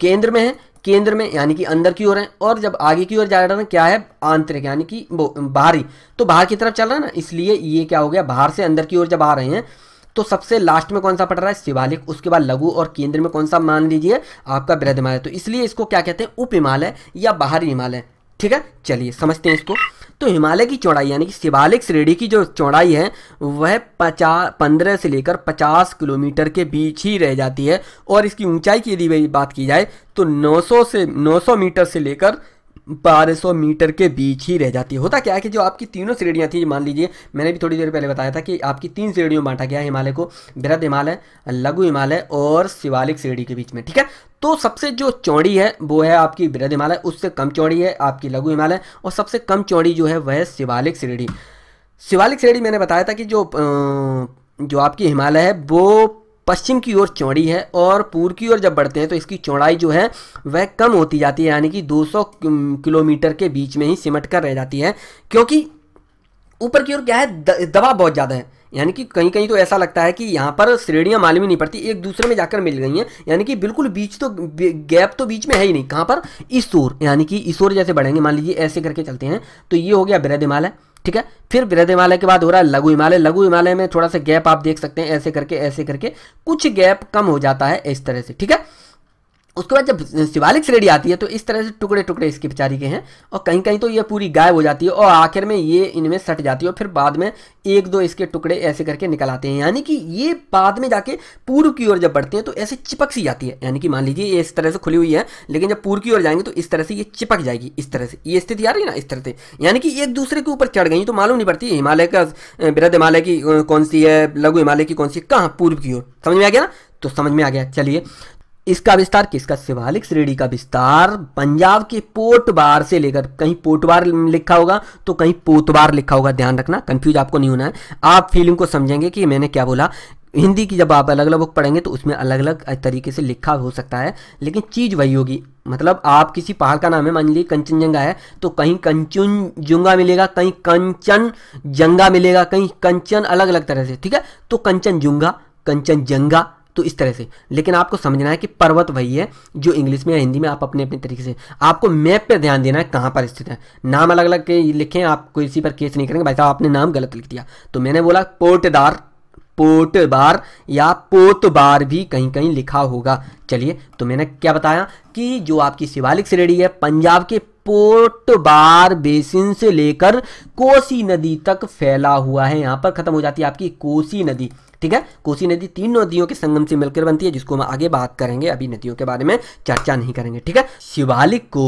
केंद्र में हैं केंद्र में यानी कि अंदर की ओर है और जब आगे की ओर जा रहा है ना क्या है आंतरिक यानी कि बाहरी तो बाहर की तरफ चल रहा है ना इसलिए ये क्या हो गया बाहर से अंदर की ओर जब आ रहे हैं तो सबसे लास्ट में कौन सा पड़ रहा है शिवालिक उसके बाद लघु और केंद्र में कौन सा मान लीजिए आपका बृहद हिमालय तो इसलिए इसको क्या कहते हैं उप हिमालय या बाहरी हिमालय ठीक है चलिए समझते हैं इसको तो हिमालय की चौड़ाई यानी कि शिवालिक श्रेणी की जो चौड़ाई है वह पचास पंद्रह से लेकर पचास किलोमीटर के बीच ही रह जाती है और इसकी ऊंचाई की यदि बात की जाए तो नौ से नौ मीटर से लेकर बारह सौ मीटर के बीच ही रह जाती है होता क्या है कि जो आपकी तीनों श्रेणियाँ थी मान लीजिए मैंने भी थोड़ी देर पहले बताया था कि आपकी तीन श्रेणियों में बांटा गया हिमालय को बृहद हिमालय लघु हिमालय और शिवालिक श्रेणी के बीच में ठीक है तो सबसे जो चौड़ी है वो है आपकी बृहद हिमालय उससे कम चौड़ी है आपकी लघु हिमालय और सबसे कम चौड़ी जो है वह है शिवालिक श्रेणी शिवालिक श्रेणी मैंने बताया था कि जो जो आपकी हिमालय है वो पश्चिम की ओर चौड़ी है और पूर्व की ओर जब बढ़ते हैं तो इसकी चौड़ाई जो है वह कम होती जाती है यानी कि 200 किलोमीटर के बीच में ही सिमट कर रह जाती है क्योंकि ऊपर की ओर क्या है दबाव बहुत ज़्यादा है यानी कि कहीं कहीं तो ऐसा लगता है कि यहाँ पर श्रेणियाँ मालूम ही नहीं पड़ती एक दूसरे में जाकर मिल गई हैं यानी कि बिल्कुल बीच तो गैप तो बीच में है ही नहीं कहाँ पर ईश्वर यानी कि ईश्वर जैसे बढ़ेंगे मान लीजिए ऐसे करके चलते हैं तो ये हो गया बृहद हिमालय ठीक है फिर बृहद हिमालय के बाद हो रहा है लघु हिमालय लघु हिमालय में थोड़ा सा गैप आप देख सकते हैं ऐसे करके ऐसे करके कुछ गैप कम हो जाता है इस तरह से ठीक है उसके बाद जब शिवालिक श्रेणी आती है तो इस तरह से टुकड़े टुकड़े इसके बेचारी के हैं और कहीं कहीं तो ये पूरी गायब हो जाती है और आखिर में ये इनमें सट जाती है और फिर बाद में एक दो इसके टुकड़े ऐसे करके निकल आते हैं यानी कि ये बाद में जाके पूर्व की ओर जब बढ़ते हैं तो ऐसे चिपक सी जाती है यानी कि मान लीजिए ये इस तरह से खुली हुई है लेकिन जब पूर्व की ओर जाएंगे तो इस तरह से ये चिपक जाएगी इस तरह से ये स्थिति आ रही है ना इस तरह से यानी कि एक दूसरे के ऊपर चढ़ गई तो मालूम नहीं पड़ती हिमालय का बृहद हिमालय की कौन सी है लघु हिमालय की कौन सी कहाँ पूर्व की ओर समझ में आ गया ना तो समझ में आ गया चलिए इसका विस्तार किसका शिवालिक श्रेणी का विस्तार पंजाब के पोटवार से लेकर कहीं पोटवार लिखा होगा तो कहीं पोतवार लिखा होगा ध्यान रखना कंफ्यूज आपको नहीं होना है आप फीलिंग को समझेंगे कि मैंने क्या बोला हिंदी की जब आप अलग अलग बुक पढ़ेंगे तो उसमें अलग अलग तरीके से लिखा हो सकता है लेकिन चीज़ वही होगी मतलब आप किसी पहाड़ का नाम है मान लीजिए कंचनजंगा है तो कहीं जुंगा मिलेगा कहीं कंचन जंगा मिलेगा कहीं कंचन अलग अलग तरह से ठीक है तो कंचन कंचन जंगा तो इस तरह से लेकिन आपको समझना है कि पर्वत वही है जो इंग्लिश में या हिंदी में आप अपने अपने तरीके से आपको मैप पर ध्यान देना है कहाँ पर स्थित है नाम अलग अलग के लिखें आप किसी पर केस नहीं करेंगे भाई साहब आपने नाम गलत लिख दिया तो मैंने बोला पोर्टदार पोट बार या पोत बार भी कहीं कहीं लिखा होगा चलिए तो मैंने क्या बताया कि जो आपकी शिवालिक श्रेणी है पंजाब के पोर्ट बार बेसिन से लेकर कोसी नदी तक फैला हुआ है यहाँ पर खत्म हो जाती है आपकी कोसी नदी ठीक है कोसी नदी तीन नदियों के संगम से मिलकर बनती है जिसको हम आगे बात करेंगे अभी नदियों के बारे में चर्चा नहीं करेंगे ठीक है शिवालिक को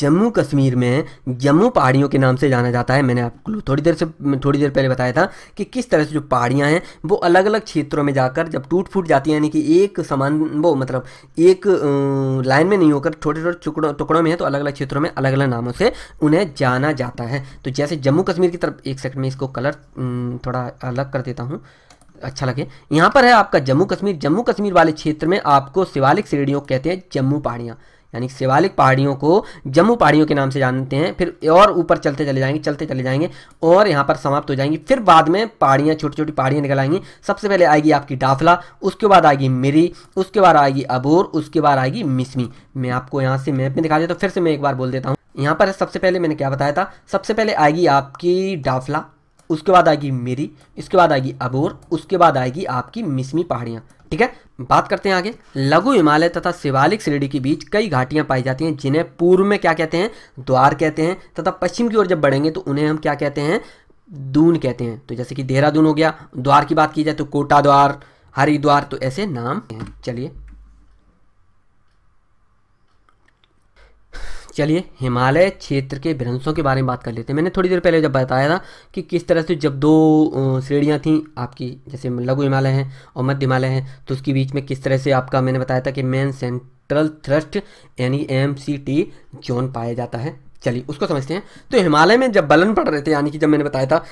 जम्मू कश्मीर में जम्मू पहाड़ियों के नाम से जाना जाता है मैंने आपको थोड़ी देर से थोड़ी देर पहले बताया था कि किस तरह से जो पहाड़ियाँ हैं वो अलग अलग क्षेत्रों में जाकर जब टूट फूट जाती हैं यानी कि एक समान वो मतलब एक लाइन में नहीं होकर छोटे छोटे टुकड़ों टुकड़ों में है तो अलग अलग क्षेत्रों में अलग अलग नामों से उन्हें जाना जाता है तो जैसे जम्मू कश्मीर की तरफ एक सेकंड में इसको कलर थोड़ा अलग कर देता हूँ अच्छा लगे यहाँ पर है आपका जम्मू कश्मीर जम्मू कश्मीर वाले क्षेत्र में आपको शिवालिक श्रेणियों कहते हैं जम्मू पहाड़ियाँ यानी शिवालिक पहाड़ियों को जम्मू पहाड़ियों के नाम से जानते हैं फिर और ऊपर चलते चले जाएंगे चलते चले जाएंगे और यहाँ पर समाप्त हो जाएंगी फिर बाद में पहाड़ियाँ छोटी छोटी पहाड़ियाँ निकल आएंगी सबसे पहले आएगी आपकी डाफला उसके बाद आएगी मिरी उसके बाद आएगी अबोर उसके बाद आएगी मिसमी मैं आपको यहाँ से मैप में दिखा देता हूँ फिर से मैं एक बार बोल देता हूँ यहाँ पर सबसे पहले मैंने क्या बताया था सबसे पहले आएगी आपकी डाफला उसके बाद आएगी मेरी इसके बाद आएगी अबोर उसके बाद आएगी आपकी मिसमी पहाड़ियाँ ठीक है बात करते हैं आगे लघु हिमालय तथा शिवालिक श्रेणी के बीच कई घाटियां पाई जाती हैं जिन्हें पूर्व में क्या कहते हैं द्वार कहते हैं तथा पश्चिम की ओर जब बढ़ेंगे तो उन्हें हम क्या कहते हैं दून कहते हैं तो जैसे कि देहरादून हो गया द्वार की बात की जाए तो कोटा द्वार हरिद्वार तो ऐसे नाम हैं चलिए चलिए हिमालय क्षेत्र के भ्रंशों के बारे में बात कर लेते हैं मैंने थोड़ी देर पहले जब बताया था कि किस तरह से जब दो श्रेणियाँ थी आपकी जैसे लघु हिमालय हैं और मध्य हिमालय हैं तो उसके बीच में किस तरह से आपका मैंने बताया था कि मेन सेंट्रल थ्रस्ट यानी एम सी टी जोन पाया जाता है चलिए उसको समझते हैं तो हिमालय में जब बलन पड़ रहे थे यानी कि जब मैंने बताया था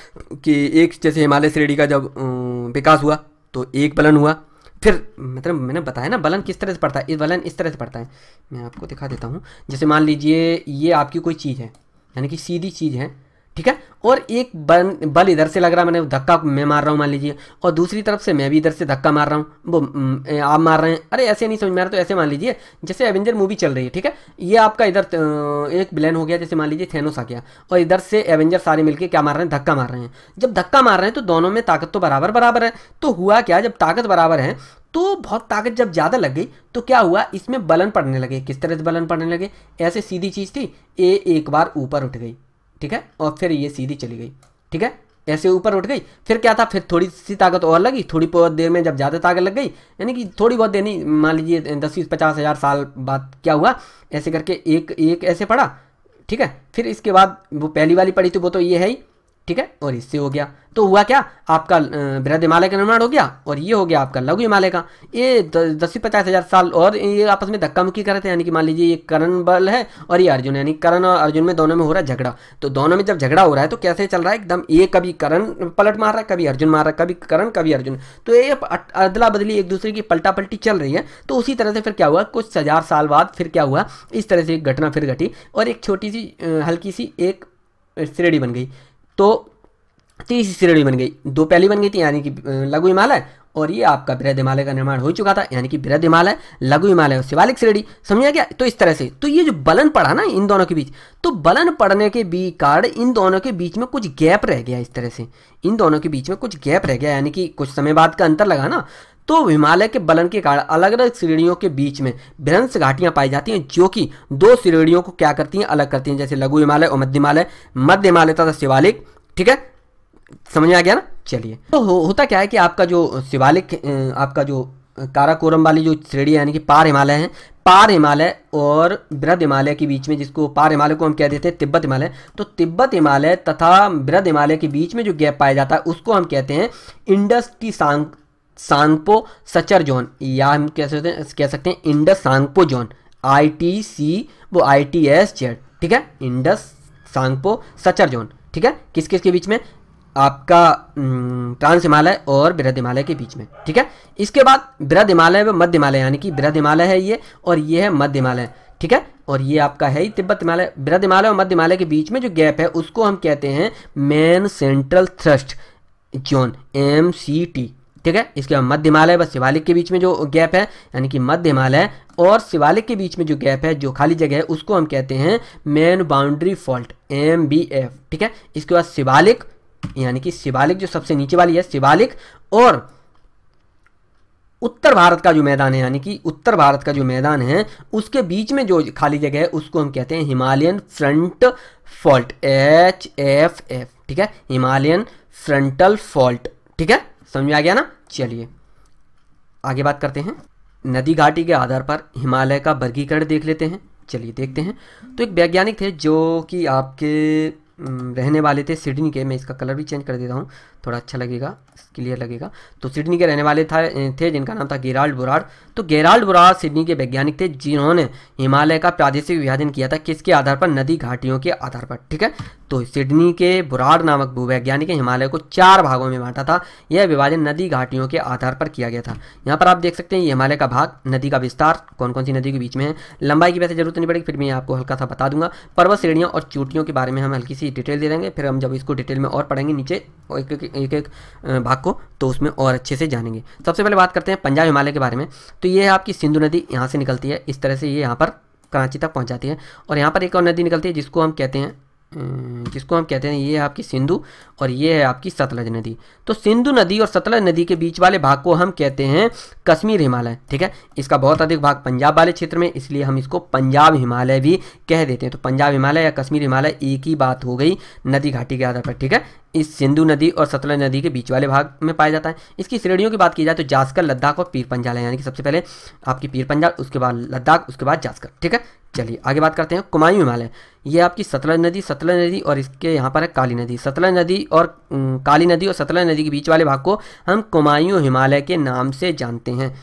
कि एक जैसे हिमालय श्रेणी का जब विकास हुआ तो एक बलन हुआ फिर मतलब मैंने बताया ना बलन किस तरह से पड़ता है इस बलन इस तरह से पड़ता है मैं आपको दिखा देता हूँ जैसे मान लीजिए ये आपकी कोई चीज़ है यानी कि सीधी चीज़ है ठीक है और एक बल बल इधर से लग रहा है मैंने धक्का मैं मार रहा हूँ मान लीजिए और दूसरी तरफ से मैं भी इधर से धक्का मार रहा हूँ वो आप मार रहे हैं अरे ऐसे नहीं समझ में आ रहा तो ऐसे मान लीजिए जैसे एवेंजर मूवी चल रही है ठीक है ये आपका इधर एक ब्लैन हो गया जैसे मान लीजिए थेनोस आ गया और इधर से एवेंजर सारे मिलकर क्या मार रहे हैं धक्का मार रहे हैं जब धक्का मार रहे हैं तो दोनों में ताकत तो बराबर बराबर है तो हुआ क्या जब ताकत बराबर है तो बहुत ताकत जब ज़्यादा लग गई तो क्या हुआ इसमें बलन पड़ने लगे किस तरह से बलन पड़ने लगे ऐसे सीधी चीज़ थी ए एक बार ऊपर उठ गई ठीक है और फिर ये सीधी चली गई ठीक है ऐसे ऊपर उठ गई फिर क्या था फिर थोड़ी सी ताकत और लगी थोड़ी बहुत देर में जब ज़्यादा ताकत लग गई यानी कि थोड़ी बहुत देर नहीं मान लीजिए दस बीस पचास हज़ार साल बाद क्या हुआ ऐसे करके एक एक ऐसे पड़ा ठीक है फिर इसके बाद वो पहली वाली पड़ी थी तो वो तो ये है ही ठीक है और इससे हो गया तो हुआ क्या आपका बृहद हिमालय का निर्माण हो गया और ये हो गया आपका लघु हिमालय का ये दस से पचास हज़ार साल और ये आपस में धक्का मुक्की करते हैं यानी कि मान लीजिए ये करण बल है और ये अर्जुन यानी करण और अर्जुन में दोनों में हो रहा है झगड़ा तो दोनों में जब झगड़ा हो रहा है तो कैसे चल रहा है एकदम ये कभी करण पलट मार रहा है कभी अर्जुन मार रहा है कभी करण कभी अर्जुन तो ये अदला बदली एक दूसरे की पलटा पलटी चल रही है तो उसी तरह से फिर क्या हुआ कुछ हज़ार साल बाद फिर क्या हुआ इस तरह से एक घटना फिर घटी और एक छोटी सी हल्की सी एक श्रेणी बन गई तो तीसरी श्रेणी बन गई दो पहली बन गई थी यानी कि लघु हिमालय और ये आपका बृहद हिमालय का निर्माण हो चुका था यानी कि बृहद हिमालय लघु हिमालय और शिवालिक श्रेणी समझा गया तो इस तरह से तो ये जो बलन पड़ा ना इन दोनों के बीच तो बलन पड़ने के बी कारण इन दोनों के बीच में कुछ गैप रह गया इस तरह से इन दोनों के बीच में कुछ गैप रह गया यानी कि कुछ समय बाद का अंतर लगा ना तो हिमालय के बलन के कारण अलग अलग श्रेणियों के बीच में भ्रंश घाटियां पाई जाती हैं जो कि दो श्रेणियों को क्या करती हैं अलग करती हैं जैसे लघु हिमालय और मध्य हिमालय मध्य हिमालय तथा शिवालिक ठीक है समझ में आ गया ना चलिए तो हो, होता क्या है कि आपका जो शिवालिक आपका जो काराकोरम वाली जो श्रेणी यानी कि पार हिमालय है पार हिमालय और बृहद हिमालय के बीच में जिसको पार हिमालय को हम कह देते हैं तिब्बत हिमालय तो तिब्बत हिमालय तथा बृहद हिमालय के बीच में जो गैप पाया जाता है उसको हम कहते हैं इंडस की सांग सांगपो सचर जोन या हम कह सकते हैं कह सकते हैं Indus Tsangpo zone I T C वो आई टी एस जेड ठीक है इंडस सांगपो सचर जोन ठीक है किस किस के बीच में आपका ट्रांस हिमालय और बृहद हिमालय के बीच में ठीक है इसके बाद बृहद हिमालय व मध्य हिमालय यानी कि बृहद हिमालय है ये और ये है मध्य हिमालय ठीक है और ये आपका है ही तिब्बत हिमालय बृहद हिमालय और मध्य हिमालय के बीच में जो गैप है उसको हम कहते हैं main central thrust zone M C T ठीक है इसके बाद मध्य हिमालय व शिवालिक के बीच में जो गैप है यानी कि मध्य हिमालय और शिवालिक के बीच में जो गैप है जो खाली जगह है उसको हम कहते हैं main boundary fault M B F ठीक है इसके बाद शिवालिक यानी कि शिवालिक जो सबसे नीचे वाली है शिवालिक और उत्तर भारत का जो मैदान है यानी कि उत्तर भारत का जो मैदान है उसके बीच में जो खाली जगह है उसको हम कहते हैं Himalayan front fault H F F ठीक है हिमालयन फ्रंटल फॉल्ट ठीक है समझ में आ गया ना चलिए आगे बात करते हैं नदी घाटी के आधार पर हिमालय का वर्गीकरण देख लेते हैं चलिए देखते हैं तो एक वैज्ञानिक थे जो कि आपके रहने वाले थे सिडनी के मैं इसका कलर भी चेंज कर देता हूँ थोड़ा अच्छा लगेगा क्लियर लगेगा तो सिडनी के रहने वाले था थे जिनका नाम था गेराल्ड बुराड तो गेराल्ड बुराड सिडनी के वैज्ञानिक थे जिन्होंने हिमालय का प्रादेशिक विभाजन किया था किसके आधार पर नदी घाटियों के आधार पर ठीक है तो सिडनी के बुराड नामक भूवैज्ञानिक हिमालय को चार भागों में बांटा था यह विभाजन नदी घाटियों के आधार पर किया गया था यहाँ पर आप देख सकते हैं ये हिमालय का भाग नदी का विस्तार कौन कौन सी नदी के बीच में है लंबाई की वैसे जरूरत नहीं पड़ेगी फिर मैं आपको हल्का सा बता दूंगा पर्वत श्रेणियों और चोटियों के बारे में हम हल्की सी डिटेल दे देंगे फिर हम जब इसको डिटेल में और पढ़ेंगे नीचे एक एक एक भाग को तो उसमें और अच्छे से जानेंगे सबसे पहले बात करते हैं पंजाब हिमालय के बारे में तो ये है आपकी सिंधु नदी यहाँ से निकलती है इस तरह से ये यहाँ पर कराची तक पहुँच जाती है और यहाँ पर एक और नदी निकलती है जिसको हम कहते हैं हम्म, जिसको हम कहते हैं ये है आपकी सिंधु और ये है आपकी सतलज नदी तो सिंधु नदी और सतलज नदी के बीच वाले भाग को हम कहते हैं कश्मीर हिमालय ठीक है इसका बहुत अधिक भाग पंजाब वाले क्षेत्र में इसलिए हम इसको पंजाब हिमालय भी कह देते हैं तो पंजाब हिमालय या कश्मीर हिमालय एक ही बात हो गई नदी घाटी के आधार पर ठीक है इस सिंधु नदी और सतलज नदी के बीच वाले भाग में पाया जाता है इसकी श्रेणियों की बात की जाए तो जास्कर लद्दाख और पीर पंजाल है यानी कि सबसे पहले आपकी पीर पंजाल उसके बाद लद्दाख उसके बाद जास्कर ठीक है चलिए आगे बात करते हैं कुमायूं हिमालय ये आपकी सतलज नदी सतलज नदी और इसके यहाँ पर है काली नदी सतलज नदी और काली नदी और सतलज नदी के बीच वाले भाग को हम कुमायूं हिमालय के नाम से जानते हैं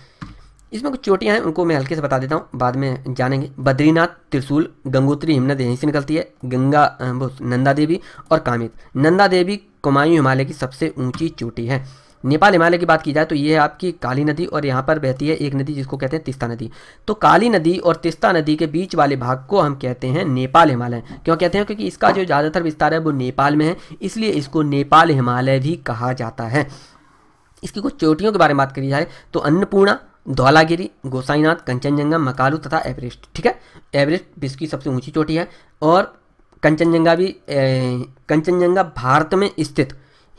इसमें कुछ चोटियाँ हैं उनको मैं हल्के से बता देता हूँ बाद में जानेंगे बद्रीनाथ त्रिशूल गंगोत्री हिमनद यहीं से निकलती है गंगा नंदा देवी और कामित नंदा देवी कुमायूं हिमालय की सबसे ऊंची चोटी है नेपाल हिमालय की बात की जाए तो ये है आपकी काली नदी और यहाँ पर बहती है एक नदी जिसको कहते हैं तिस्ता नदी तो काली नदी और तिस्ता नदी के बीच वाले भाग को हम कहते हैं नेपाल हिमालय क्यों कहते हैं क्योंकि इसका जो ज़्यादातर विस्तार है वो नेपाल में है इसलिए इसको नेपाल हिमालय भी कहा जाता है इसकी कुछ चोटियों के बारे में बात करी जाए तो अन्नपूर्णा धौलागिरी गोसाईनाथ कंचनजंगा मकालू तथा एवरेस्ट ठीक है एवरेस्ट विश्व की सबसे ऊंची चोटी है और कंचनजंगा भी कंचनजंगा भारत में स्थित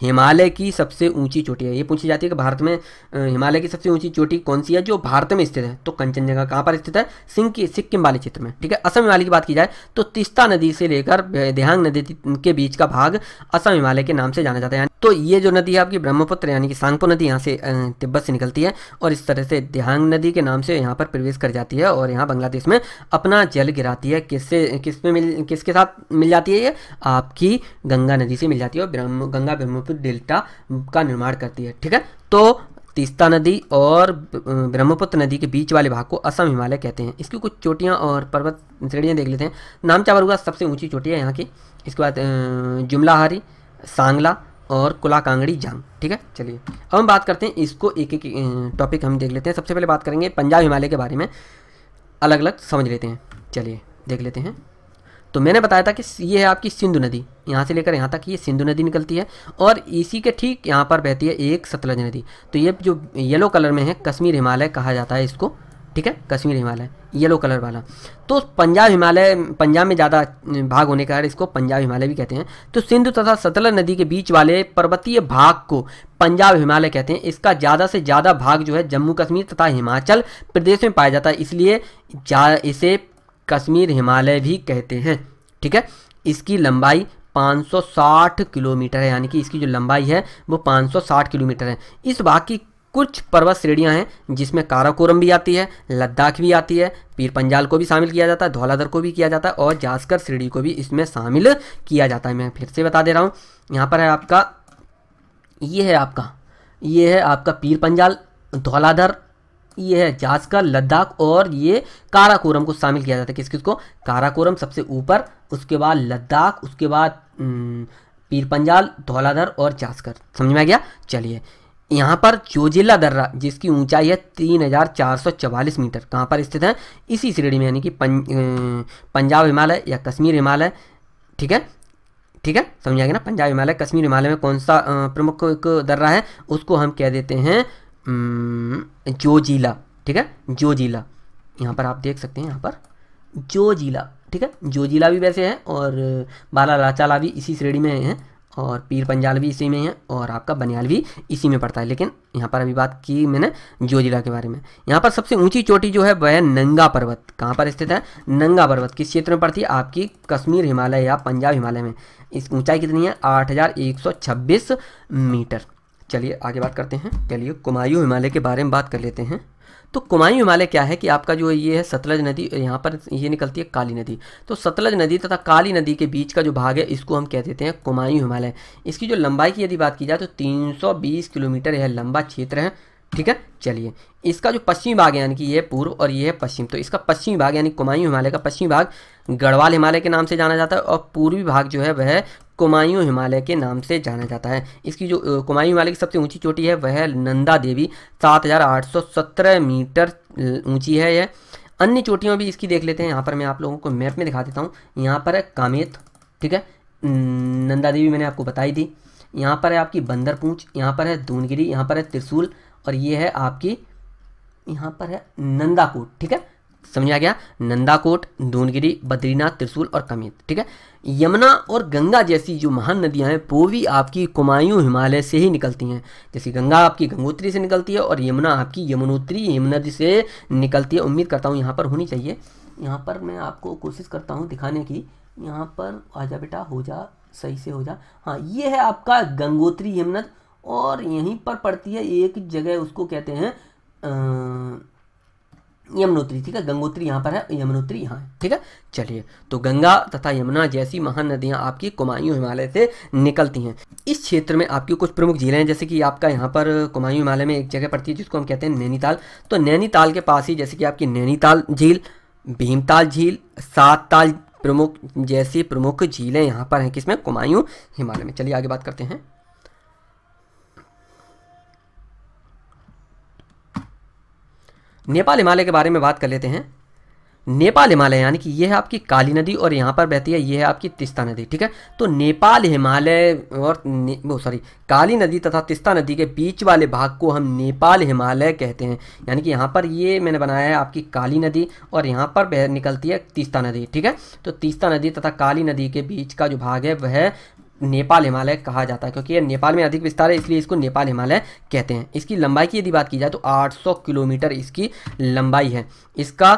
हिमालय की सबसे ऊंची चोटी है ये पूछी जाती है कि भारत में हिमालय की सबसे ऊंची चोटी कौन सी है जो भारत में स्थित है तो कंचनजंगा कहाँ पर स्थित है सिंह की सिक्किम वाले क्षेत्र में ठीक है असम हिमालय की बात की जाए तो तिस्ता नदी से लेकर देहांग नदी के बीच का भाग असम हिमालय के नाम से जाना जाता है तो ये जो नदी है आपकी ब्रह्मपुत्र यानी कि सांगपो नदी यहाँ से तिब्बत से निकलती है और इस तरह से देहांग नदी के नाम से यहाँ पर प्रवेश कर जाती है और यहाँ बांग्लादेश में अपना जल गिराती है किससे किस में मिल किसके साथ मिल जाती है ये आपकी गंगा नदी से मिल जाती है और ब्रह्म गंगा ब्रह्मपुत्र धातु डेल्टा का निर्माण करती है ठीक है तो तीस्ता नदी और ब्रह्मपुत्र नदी के बीच वाले भाग को असम हिमालय कहते हैं इसकी कुछ चोटियाँ और पर्वत श्रेणियाँ देख लेते हैं नामचावरुगा सबसे ऊंची चोटी है यहाँ की इसके बाद जुमलाहारी सांगला और कुलाकांगड़ी जांग ठीक है चलिए अब हम बात करते हैं इसको एक एक टॉपिक हम देख लेते हैं सबसे पहले बात करेंगे पंजाब हिमालय के बारे में अलग अलग समझ लेते हैं चलिए देख लेते हैं तो मैंने बताया था कि ये है आपकी सिंधु नदी यहाँ से लेकर यहाँ तक ये सिंधु नदी निकलती है और इसी के ठीक यहाँ पर बहती है एक सतलज नदी तो ये जो येलो कलर में है कश्मीर हिमालय कहा जाता है इसको ठीक है कश्मीर हिमालय येलो कलर वाला तो पंजाब हिमालय पंजाब में ज़्यादा भाग होने का है इसको पंजाब हिमालय भी कहते हैं तो सिंधु तथा सतलज नदी के बीच वाले पर्वतीय भाग को पंजाब हिमालय कहते हैं इसका ज़्यादा से ज़्यादा भाग जो है जम्मू कश्मीर तथा हिमाचल प्रदेश में पाया जाता है इसलिए इसे कश्मीर हिमालय भी कहते हैं ठीक है इसकी लंबाई 560 किलोमीटर है यानी कि इसकी जो लंबाई है वो 560 किलोमीटर है इस बाग की कुछ पर्वत श्रेणियां हैं जिसमें काराकोरम भी आती है लद्दाख भी आती है पीर पंजाल को भी शामिल किया जाता है धौलाधर को भी किया जाता है और जास्कर श्रेणी को भी इसमें शामिल किया जाता है मैं फिर से बता दे रहा हूँ यहाँ पर है आपका ये है आपका ये है आपका पीर पंजाल धौलाधर ये है जाज का लद्दाख और ये काराकोरम को शामिल किया जाता है किस किस को काराकोरम सबसे ऊपर उसके बाद लद्दाख उसके बाद पीर पंजाल धौलाधर और जासकर समझ में आ गया चलिए यहाँ पर जोजिला दर्रा जिसकी ऊंचाई है तीन हज़ार चार सौ चवालीस मीटर कहाँ पर स्थित है इसी श्रेणी में यानी कि पं, पंजाब हिमालय या कश्मीर हिमालय ठीक है ठीक है समझ आ गया ना पंजाब हिमालय कश्मीर हिमालय में कौन सा प्रमुख दर्रा है उसको हम कह देते हैं हम्म, जोजीला ठीक है जोजीला यहाँ पर आप देख सकते हैं यहाँ पर जोजीला ठीक है जोजीला भी वैसे है और बाला लाचाला भी इसी श्रेणी में है और पीर पंजाल भी इसी में है और आपका बनियाल भी इसी में पड़ता है लेकिन यहाँ पर अभी बात की मैंने जोजिला के बारे में यहाँ पर सबसे ऊंची चोटी जो है वह है नंगा पर्वत कहाँ पर स्थित है नंगा पर्वत किस क्षेत्र में पड़ती है आपकी कश्मीर हिमालय या पंजाब हिमालय में इस ऊंचाई कितनी है आठ मीटर चलिए आगे बात करते हैं चलिए कुमायूं हिमालय के बारे में बात कर लेते हैं तो कुमायूं हिमालय क्या है कि आपका जो ये है सतलज नदी यहाँ पर ये निकलती है काली नदी तो सतलज नदी तथा काली नदी के बीच का जो भाग है इसको हम कह देते हैं कुमायूं हिमालय इसकी जो लंबाई की यदि बात की जाए तो 320 किलोमीटर यह लंबा क्षेत्र है ठीक है चलिए इसका जो पश्चिमी भाग यानी कि ये पूर्व और ये है पश्चिम तो इसका पश्चिमी भाग यानी कुमायूं हिमालय का पश्चिमी भाग गढ़वाल हिमालय के नाम से जाना जाता है और पूर्वी भाग जो है वह कुमायूं हिमालय के नाम से जाना जाता है इसकी जो कुमायूं हिमालय की सबसे ऊंची चोटी है वह नंदा देवी 7,817 मीटर ऊंची है यह अन्य चोटियों भी इसकी देख लेते हैं यहाँ पर मैं आप लोगों को मैप में दिखा देता हूँ यहाँ पर है कामेत ठीक है नंदा देवी मैंने आपको बताई थी यहाँ पर है आपकी बंदर पूंछ यहाँ पर है दूनगिरी यहाँ पर है त्रिशूल और ये है आपकी यहाँ पर है नंदाकूट ठीक है समझ आ गया नंदाकोट दूनगिरी बद्रीनाथ त्रिशूल और कमी ठीक है यमुना और गंगा जैसी जो महान नदियां हैं वो भी आपकी कुमायूं हिमालय से ही निकलती हैं जैसे गंगा आपकी गंगोत्री से निकलती है और यमुना आपकी यमुनोत्री यमुना से निकलती है उम्मीद करता हूँ यहाँ पर होनी चाहिए यहाँ पर मैं आपको कोशिश करता हूँ दिखाने की यहाँ पर आ जा बेटा हो जा सही से हो जा हाँ ये है आपका गंगोत्री यमुना और यहीं पर पड़ती है एक जगह उसको कहते हैं आ, अं, यमुनोत्री ठीक है गंगोत्री यहाँ पर है यमुनोत्री यहाँ है ठीक है चलिए तो गंगा तथा यमुना जैसी महान नदियाँ आपकी कुमायूं हिमालय से निकलती हैं इस क्षेत्र में आपकी कुछ प्रमुख झीलें हैं जैसे कि आपका यहाँ पर कुमायूं हिमालय में एक जगह पड़ती है जिसको हम कहते हैं नैनीताल तो नैनीताल के पास ही जैसे कि आपकी नैनीताल झील भीमताल झील सात ताल प्रमुख जैसी प्रमुख झीलें यहाँ पर हैं किसमें कुमायूं हिमालय में चलिए आगे बात करते हैं नेपाल हिमालय के बारे में बात कर लेते हैं नेपाल हिमालय यानी कि यह है आपकी काली नदी और यहाँ पर बहती है ये है आपकी तिस्ता नदी ठीक है तो नेपाल हिमालय और ने, वो सॉरी काली नदी तथा तिस्ता नदी के बीच वाले भाग को हम नेपाल हिमालय कहते हैं यानी कि यहाँ पर ये मैंने बनाया है आपकी काली नदी और यहाँ पर बह निकलती है तीस्ता नदी ठीक है तो तीस्ता नदी तथा काली नदी के बीच का जो भाग है वह नेपाल हिमालय कहा जाता है क्योंकि ये नेपाल में अधिक विस्तार है इसलिए इसको नेपाल हिमालय कहते हैं इसकी लंबाई की यदि बात की जाए तो 800 किलोमीटर इसकी लंबाई है इसका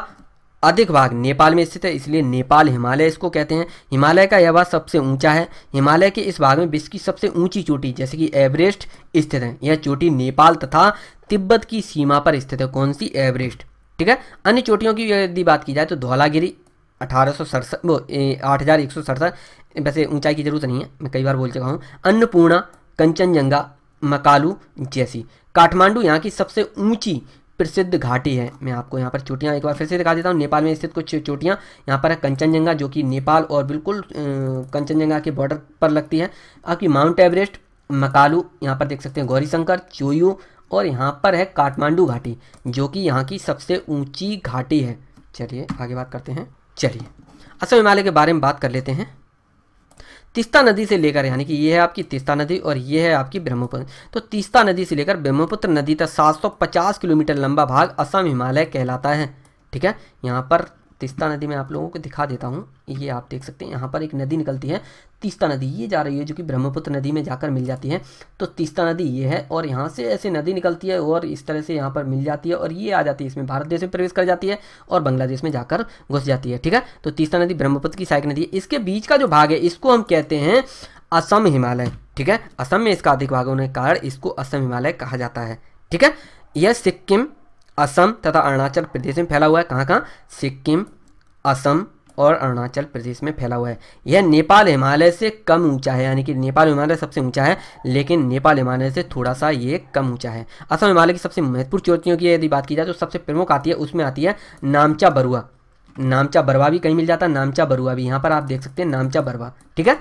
अधिक भाग नेपाल में स्थित है इसलिए नेपाल हिमालय इसको कहते हैं हिमालय का यह भाग सबसे ऊंचा है हिमालय के इस भाग में विश्व की सबसे ऊंची चोटी जैसे कि एवरेस्ट स्थित है यह चोटी नेपाल तथा तिब्बत की सीमा पर स्थित है कौन सी एवरेस्ट ठीक है अन्य चोटियों की यदि बात की जाए तो धौलागिरी अठारह सौ सड़सठ वो आठ हज़ार एक सौ सड़सठ वैसे ऊंचाई की ज़रूरत नहीं है मैं कई बार बोल चुका हूँ अन्नपूर्णा कंचनजंगा मकालू जैसी काठमांडू यहाँ की सबसे ऊंची प्रसिद्ध घाटी है मैं आपको यहाँ पर चोटियाँ एक बार फिर से दिखा देता हूँ नेपाल में स्थित कुछ चोटियाँ यहाँ पर है कंचनजंगा जो कि नेपाल और बिल्कुल कंचनजंगा के बॉर्डर पर लगती है आपकी माउंट एवरेस्ट मकालू यहाँ पर देख सकते हैं गौरीशंकर चोयू और यहाँ पर है काठमांडू घाटी जो कि यहाँ की सबसे ऊँची घाटी है चलिए आगे बात करते हैं चलिए असम हिमालय के बारे में बात कर लेते हैं तीस्ता नदी से लेकर यानी कि ये है आपकी तीस्ता नदी और ये है आपकी ब्रह्मपुत्र तो तीस्ता नदी से लेकर ब्रह्मपुत्र नदी तक 750 किलोमीटर लंबा भाग असम हिमालय कहलाता है ठीक है यहाँ पर तीस्ता नदी मैं आप लोगों को दिखा देता हूँ ये आप देख सकते हैं यहाँ पर एक नदी निकलती है तीस्ता नदी ये जा रही है जो कि ब्रह्मपुत्र नदी में जाकर मिल जाती है तो तीस्ता नदी ये है और यहाँ से ऐसे नदी निकलती है और इस तरह से यहाँ पर मिल जाती है और ये आ जाती है इसमें भारत देश में प्रवेश कर जाती है और बांग्लादेश में जाकर घुस जाती है ठीक है तो तीस्ता नदी ब्रह्मपुत्र की सहायक नदी है इसके बीच का जो भाग है इसको हम कहते हैं असम हिमालय ठीक है असम में इसका अधिक भाग होने के कारण इसको असम हिमालय कहा जाता है ठीक है यह सिक्किम असम तथा अरुणाचल प्रदेश में फैला हुआ है कहाँ कहाँ सिक्किम असम और अरुणाचल प्रदेश में फैला हुआ है यह नेपाल हिमालय से कम ऊंचा है यानी कि नेपाल हिमालय सबसे ऊंचा है लेकिन नेपाल हिमालय से थोड़ा सा ये कम ऊंचा है असम हिमालय की सबसे महत्वपूर्ण चोटियों की यदि बात की जाए तो सबसे प्रमुख आती है उसमें आती है नामचा बरुआ नामचा बरवा भी कहीं मिल जाता है नामचा बरुआ भी यहाँ पर आप देख सकते हैं नामचा बरवा ठीक है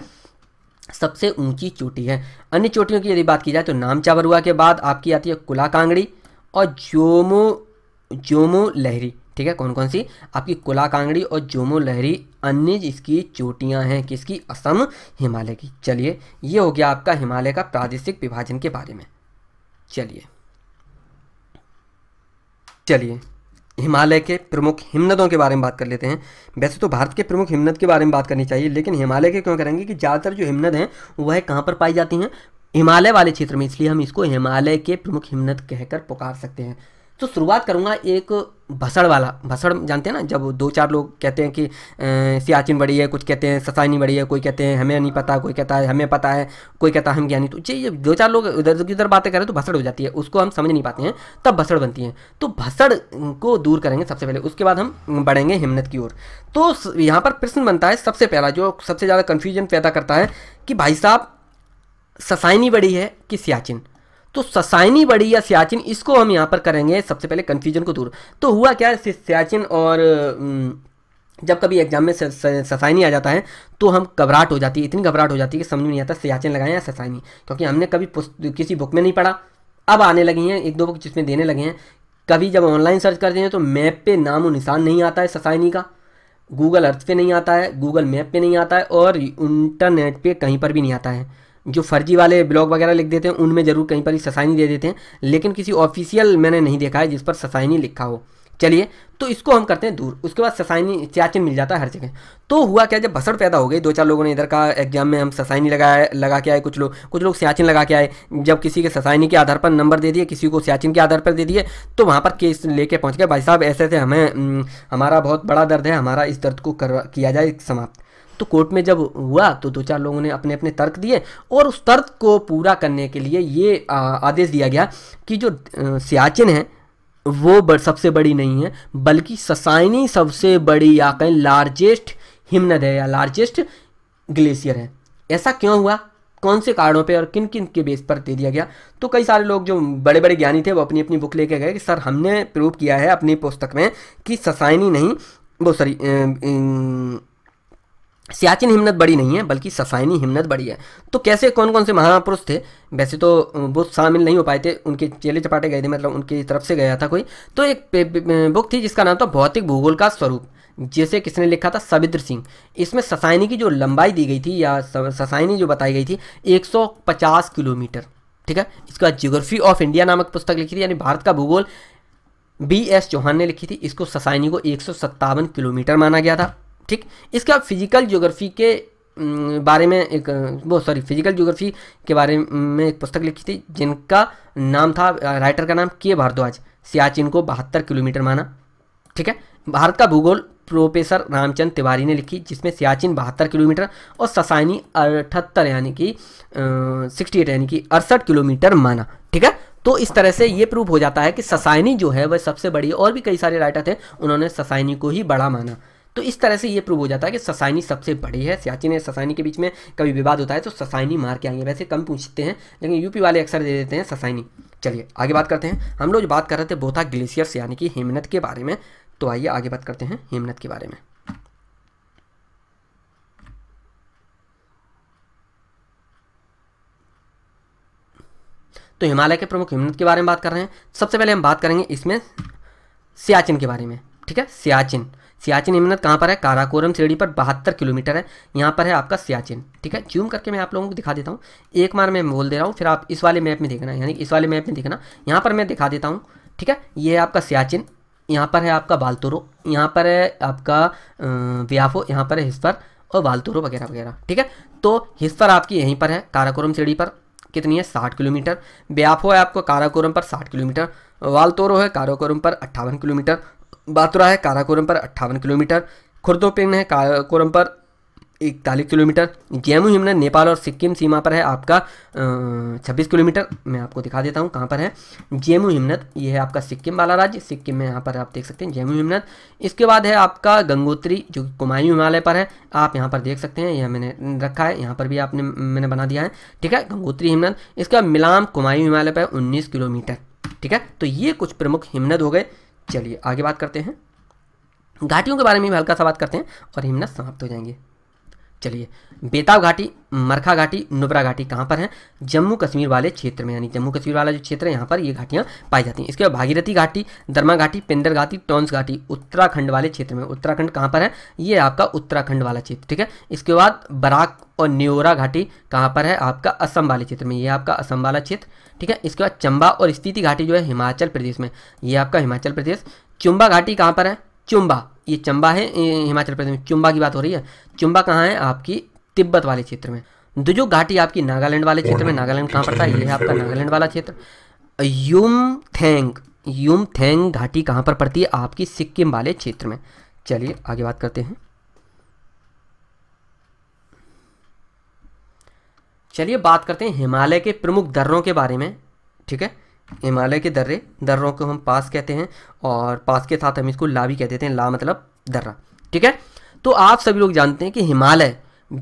सबसे ऊंची चोटी है अन्य चोटियों की यदि बात की जाए तो नामचा बरुआ के बाद आपकी आती है कुला कांगड़ी और जोमो जोमो लहरी ठीक है कौन कौन सी आपकी कुला कांगड़ी और जोमो लहरी अन्य जिसकी चोटियां हैं किसकी असम हिमालय की चलिए ये हो गया आपका हिमालय का प्रादेशिक विभाजन के बारे में चलिए चलिए हिमालय के प्रमुख हिमनदों के बारे में बात कर लेते हैं वैसे तो भारत के प्रमुख हिमनद के बारे में बात करनी चाहिए लेकिन हिमालय के क्यों करेंगे कि ज़्यादातर जो हिमनद हैं वह कहाँ पर पाई जाती हैं हिमालय वाले क्षेत्र में इसलिए हम इसको हिमालय के प्रमुख हिमनद कहकर पुकार सकते हैं तो शुरुआत करूँगा एक भसड़ वाला भसड़ जानते हैं ना जब दो चार लोग कहते हैं कि सियाचिन बड़ी है कुछ कहते हैं ससाइनी बड़ी है कोई कहते हैं हमें नहीं पता कोई कहता है हमें पता है कोई कहता है हम ज्ञानी तो ये दो चार लोग इधर उधर बातें करें तो भसड़ हो जाती है उसको हम समझ नहीं पाते हैं तब भसड़ बनती है तो भसड़ को दूर करेंगे सबसे पहले उसके बाद हम बढ़ेंगे हिम्मत की ओर तो यहाँ पर प्रश्न बनता है सबसे पहला जो सबसे ज़्यादा कन्फ्यूजन पैदा करता है कि भाई साहब ससाइनी बड़ी है कि सियाचिन तो ससाइनी बड़ी या सियाचिन इसको हम यहाँ पर करेंगे सबसे पहले कन्फ्यूजन को दूर तो हुआ क्या सियाचिन और जब कभी एग्जाम में ससाइनी आ जाता है तो हम घबराहट हो जाती है इतनी घबराहट हो जाती है कि समझ नहीं आता सियाचिन लगाएं या ससाइनी क्योंकि हमने कभी किसी बुक में नहीं पढ़ा अब आने लगी हैं एक दो बुक जिसमें देने लगे हैं कभी जब ऑनलाइन सर्च करते हैं तो मैप पे नाम और निशान नहीं आता है ससाइनी का गूगल अर्थ पे नहीं आता है गूगल मैप पे नहीं आता है और इंटरनेट पे कहीं पर भी नहीं आता है जो फर्जी वाले ब्लॉग वगैरह लिख देते हैं उनमें ज़रूर कहीं पर ही ससाइनी दे देते हैं लेकिन किसी ऑफिशियल मैंने नहीं देखा है जिस पर ससाइनी लिखा हो चलिए तो इसको हम करते हैं दूर उसके बाद ससाइनी सियाचिन मिल जाता है हर जगह तो हुआ क्या जब भसड़ पैदा हो गई दो चार लोगों ने इधर का एग्जाम में हम ससाइनी लगाया लगा के आए कुछ लोग कुछ लोग सियाचिन लगा के आए जब किसी के ससाइनी के आधार पर नंबर दे दिए किसी को सियाचिन के आधार पर दे दिए तो वहाँ पर केस लेके पहुँच गए भाई साहब ऐसे ऐसे हमें हम्म, हमारा बहुत बड़ा दर्द है हमारा इस दर्द को कर किया जाए समाप्त तो कोर्ट में जब हुआ तो दो चार लोगों ने अपने अपने तर्क दिए और उस तर्क को पूरा करने के लिए ये आदेश दिया गया कि जो सियाचिन है वो सबसे बड़ी नहीं है बल्कि ससाइनी सबसे बड़ी या कहीं लार्जेस्ट हिमनद है या लार्जेस्ट ग्लेशियर है ऐसा क्यों हुआ कौन से कारणों पे और किन किन के बेस पर दे दिया गया तो कई सारे लोग जो बड़े बड़े ज्ञानी थे वो अपनी अपनी बुक लेके गए कि सर हमने प्रूव किया है अपनी पुस्तक में कि ससाइनी नहीं वो सॉरी सियाचिन हिम्मत बड़ी नहीं है बल्कि ससाइनी हिम्मत बड़ी है तो कैसे कौन कौन से महापुरुष थे वैसे तो वो शामिल नहीं हो पाए थे उनके चेले चपाटे गए थे मतलब उनकी तरफ से गया था कोई तो एक बुक थी जिसका नाम था भौतिक भूगोल का स्वरूप जैसे किसने लिखा था सविद्र सिंह इसमें ससाइनी की जो लंबाई दी गई थी या ससाइनी जो बताई गई थी 150 किलोमीटर ठीक है इसका जियोग्राफी ऑफ इंडिया नामक पुस्तक लिखी थी यानी भारत का भूगोल बी एस चौहान ने लिखी थी इसको ससाइनी को एक किलोमीटर माना गया था ठीक इसके बाद फिजिकल ज्योग्राफी के बारे में एक वो सॉरी फिजिकल ज्योग्राफी के बारे में एक पुस्तक लिखी थी जिनका नाम था राइटर का नाम के भारद्वाज सियाचिन को बहत्तर किलोमीटर माना ठीक है भारत का भूगोल प्रोफेसर रामचंद तिवारी ने लिखी जिसमें सियाचिन बहत्तर किलोमीटर और ससाइनी अठहत्तर यानी कि सिक्सटी एट यानी कि अड़सठ किलोमीटर माना ठीक है तो इस तरह से ये प्रूव हो जाता है कि ससाइनी जो है वह सबसे बड़ी और भी कई सारे राइटर थे उन्होंने ससाइनी को ही बड़ा माना तो इस तरह से ये प्रूव हो जाता है कि ससाइनी सबसे बड़ी है सियाचिन है ससाइनी के बीच में कभी विवाद होता है तो ससाइनी मार के आएंगे वैसे कम पूछते हैं लेकिन यूपी वाले अक्सर दे देते हैं ससाइनी चलिए आगे बात करते हैं हम लोग बात कर रहे थे बोथा ग्लेशियर्स यानी कि हिमनत के बारे में तो आइए आगे बात करते हैं हिमनत के बारे में तो हिमालय के प्रमुख हिमनत के बारे में बात कर रहे हैं सबसे पहले हम बात करेंगे इसमें सियाचिन के बारे में ठीक है सियाचिन सियाचिन हिमनद कहाँ पर है काराकोरम श्रेणी पर बहत्तर किलोमीटर है यहाँ पर है आपका सियाचिन ठीक है जूम करके मैं आप लोगों को दिखा देता हूँ एक बार मैं बोल दे रहा हूँ फिर आप इस वाले मैप में देखना यानी इस वाले मैप में देखना यहाँ पर मैं दिखा देता हूँ ठीक है ये है आपका सियाचिन यहाँ पर है आपका बालतोरो यहाँ पर है आपका व्याफो यहाँ पर है हिस्पर और बालतोरो वगैरह वगैरह ठीक है तो हिस्पर आपकी यहीं पर है काराकोरम सीढ़ी पर कितनी है साठ किलोमीटर व्याफो है आपको काराकोरम पर साठ किलोमीटर वालतोरो है काराकोरम पर अट्ठावन किलोमीटर बातुरा है काराकोरम पर अट्ठावन किलोमीटर खुर्दोपिंग है काराकोरम पर इकतालीस किलोमीटर जैमू हिमन नेपाल और सिक्किम सीमा पर है आपका छब्बीस किलोमीटर मैं आपको दिखा देता हूँ कहाँ पर है जेमू हिमनत ये है आपका सिक्किम वाला राज्य सिक्किम में यहाँ पर आप देख सकते हैं जैमू हिमनत इसके बाद है आपका गंगोत्री जो कि कुमायूं हिमालय पर है आप यहाँ पर देख सकते हैं यह मैंने रखा है यहाँ पर भी आपने मैंने बना दिया है ठीक है गंगोत्री हिमनत इसके बाद मिलाम कुमायूं हिमालय पर उन्नीस किलोमीटर ठीक है तो ये कुछ प्रमुख हिमनद हो गए चलिए आगे बात करते हैं घाटियों के बारे में भी हल्का सा बात करते हैं और हिमनत समाप्त हो जाएंगे चलिए बेताब घाटी मरखा घाटी नुबरा घाटी कहाँ पर हैं जम्मू कश्मीर वाले क्षेत्र में यानी जम्मू कश्मीर वाला जो क्षेत्र है यहाँ पर ये घाटियाँ पाई जाती हैं इसके बाद भागीरथी घाटी दर्मा घाटी पिंदर घाटी टोंस घाटी उत्तराखंड वाले क्षेत्र में उत्तराखंड कहाँ पर है ये आपका उत्तराखंड वाला क्षेत्र ठीक है इसके बाद बराक और न्योरा घाटी कहाँ पर है आपका असम वाले क्षेत्र में ये आपका असम वाला क्षेत्र ठीक है इसके बाद चंबा और स्थिति घाटी जो है हिमाचल प्रदेश में ये आपका हिमाचल प्रदेश चुंबा घाटी कहाँ पर है चुम्बा ये चंबा है हिमाचल प्रदेश में चुम्बा की बात हो रही है चुम्बा कहाँ है आपकी तिब्बत वाले क्षेत्र में दुजो घाटी आपकी नागालैंड वाले क्षेत्र में नागालैंड कहाँ पड़ता है ये है आपका नागालैंड वाला क्षेत्र युम थेंग युम थेंग घाटी कहाँ पर पड़ती है आपकी सिक्किम वाले क्षेत्र में चलिए आगे बात करते हैं चलिए बात करते हैं हिमालय के प्रमुख दर्रों के बारे में ठीक है हिमालय के दर्रे दर्रों को हम पास कहते हैं और पास के साथ हम इसको ला भी कह देते हैं ला मतलब दर्रा ठीक है तो आप सभी लोग जानते हैं कि हिमालय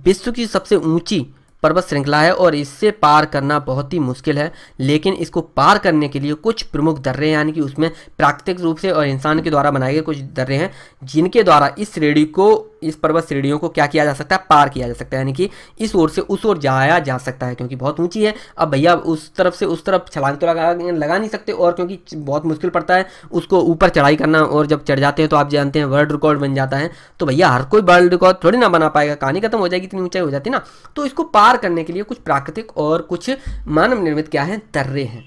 विश्व की सबसे ऊंची पर्वत श्रृंखला है और इससे पार करना बहुत ही मुश्किल है लेकिन इसको पार करने के लिए कुछ प्रमुख दर्रे यानी कि उसमें प्राकृतिक रूप से और इंसान के द्वारा बनाए गए कुछ दर्रे हैं जिनके द्वारा इस श्रेणी को इस पर्वत श्रेणियों को क्या किया जा सकता है पार किया जा सकता है यानी कि इस ओर से उस ओर जाया जा सकता है क्योंकि बहुत ऊंची है अब भैया उस तरफ से उस तरफ छलांग तो लगा लगा नहीं सकते और क्योंकि बहुत मुश्किल पड़ता है उसको ऊपर चढ़ाई करना और जब चढ़ जाते हैं तो आप जानते हैं वर्ल्ड रिकॉर्ड बन जाता है तो भैया हर कोई वर्ल्ड रिकॉर्ड थोड़ी ना बना पाएगा कहानी खत्म हो जाएगी इतनी ऊंचाई हो जाती ना तो इसको पार पार करने के लिए कुछ प्राकृतिक और कुछ मानव निर्मित क्या है दर्रे हैं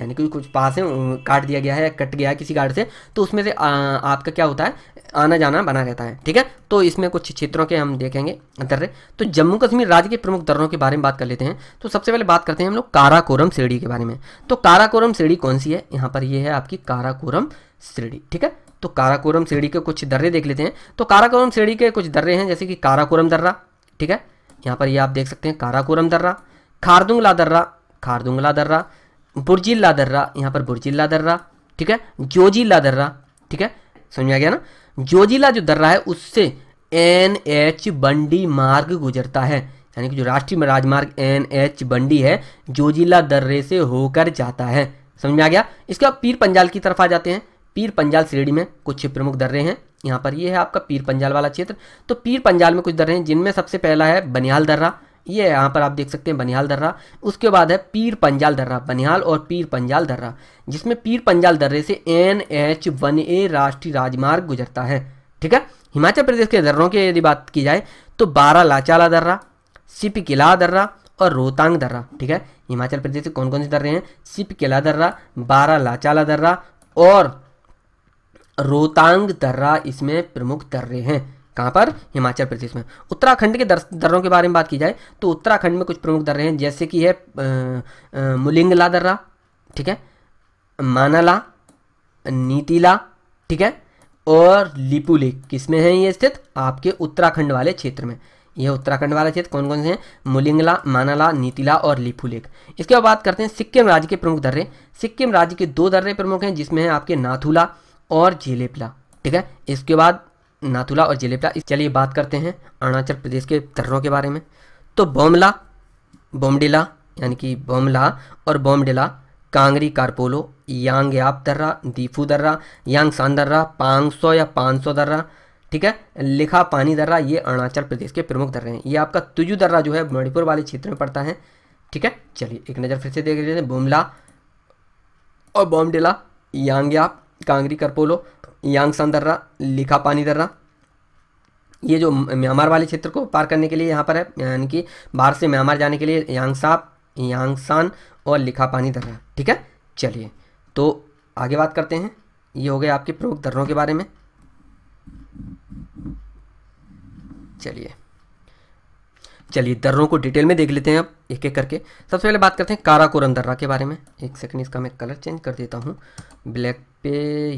यानी कि कुछ पास है काट दिया गया है या कट गया है किसी गाड़ से तो उसमें से आ, आपका क्या होता है आना जाना बना रहता है ठीक है तो इसमें कुछ क्षेत्रों के हम देखेंगे दर्रे तो जम्मू कश्मीर राज्य के प्रमुख दर्रों के बारे में बात कर लेते हैं तो सबसे पहले बात करते हैं हम लोग काराकोरम सीढ़ी के बारे में तो काराकोरम सीढ़ी कौन सी है यहाँ पर यह है आपकी काराकोरम सीढ़ी ठीक है तो काराकोरम सीढ़ी के कुछ दर्रे देख लेते हैं तो काराकोरम सीढ़ी के कुछ दर्रे हैं जैसे कि काराकोरम दर्रा ठीक है यहाँ पर ये आप देख सकते हैं काराकोरम दर्रा खारदुंगला दर्रा खारदुंगला दर्रा बुरजिल्ला दर्रा यहाँ पर बुरजिल्ला दर्रा ठीक है जोजिला दर्रा ठीक है समझ में आ गया ना जोजिला जो दर्रा है उससे एन एच बंडी मार्ग गुजरता है यानी कि जो राष्ट्रीय राजमार्ग एन एच बंडी है जोजिला दर्रे से होकर जाता है समझ में आ गया इसके बाद पीर पंजाल की तरफ आ जाते हैं पीर पंजाल श्रेणी में कुछ प्रमुख दर्रे हैं यहाँ पर ये है आपका पीर पंजाल वाला क्षेत्र तो पीर पंजाल में कुछ दर्रे हैं जिनमें सबसे पहला है बनियाल दर्रा ये यहाँ पर आप देख सकते हैं बनिहाल दर्रा उसके बाद है पीर पंजाल दर्रा बनिहाल और पीर पंजाल दर्रा जिसमें पीर पंजाल दर्रे से एन एच वन ए राष्ट्रीय राजमार्ग गुजरता है ठीक है हिमाचल प्रदेश के दर्रों की यदि बात की जाए तो बारा लाचाला दर्रा सिप किला दर्रा और रोहतांग दर्रा ठीक है हिमाचल प्रदेश से कौन कौन से दर्रे हैं सिप किला दर्रा बारा लाचाला दर्रा और रोहतांग दर्रा इसमें प्रमुख दर्रे हैं कहाँ पर हिमाचल प्रदेश में उत्तराखंड के दर्रों के बारे में बात की जाए तो उत्तराखंड में कुछ प्रमुख दर्रे हैं जैसे कि है मुलिंगला दर्रा ठीक है मानाला नीतिला ठीक है और लिपू लेक किसमें है ये स्थित आपके उत्तराखंड वाले क्षेत्र में ये उत्तराखंड वाले क्षेत्र कौन कौन से हैं मुलिंगला मानाला नीतिला और लिपू लेक इसके बाद बात करते हैं सिक्किम राज्य के प्रमुख दर्रे सिक्किम राज्य के दो दर्रे प्रमुख हैं जिसमें हैं आपके नाथुला और जेलेपला ठीक है इसके बाद नाथुला और इस चलिए बात करते हैं अरुणाचल प्रदेश के दर्रों के बारे में तो बोमला बोमडिला यानी कि बोमला और बोमडिला कांगरी कारपोलो यांग याप दर्रा दीफू दर्रा यांग सान दर्रा पाँच सौ या पाँच सौ दर्रा ठीक है लिखा पानी दर्रा ये अरुणाचल प्रदेश के प्रमुख दर्रे हैं ये आपका तुजू दर्रा जो है मणिपुर वाले क्षेत्र में पड़ता है ठीक है चलिए एक नज़र फिर से देख लेते हैं बोमला और बोमडिला यांगयाप कांगरी करपोलो यांगसान दर्रा लिखा पानी दर्रा ये जो म्यांमार वाले क्षेत्र को पार करने के लिए यहाँ पर है यानी कि बाहर से म्यांमार जाने के लिए यांगसाप यांगसान और लिखा पानी दर्रा ठीक है चलिए तो आगे बात करते हैं ये हो गए आपके प्रमुख दर्रों के बारे में चलिए चलिए दर्रों को डिटेल में देख लेते हैं अब एक एक करके सबसे पहले बात करते हैं काराकोरम दर्रा के बारे में एक सेकंड इसका मैं कलर चेंज कर देता हूँ ब्लैक पे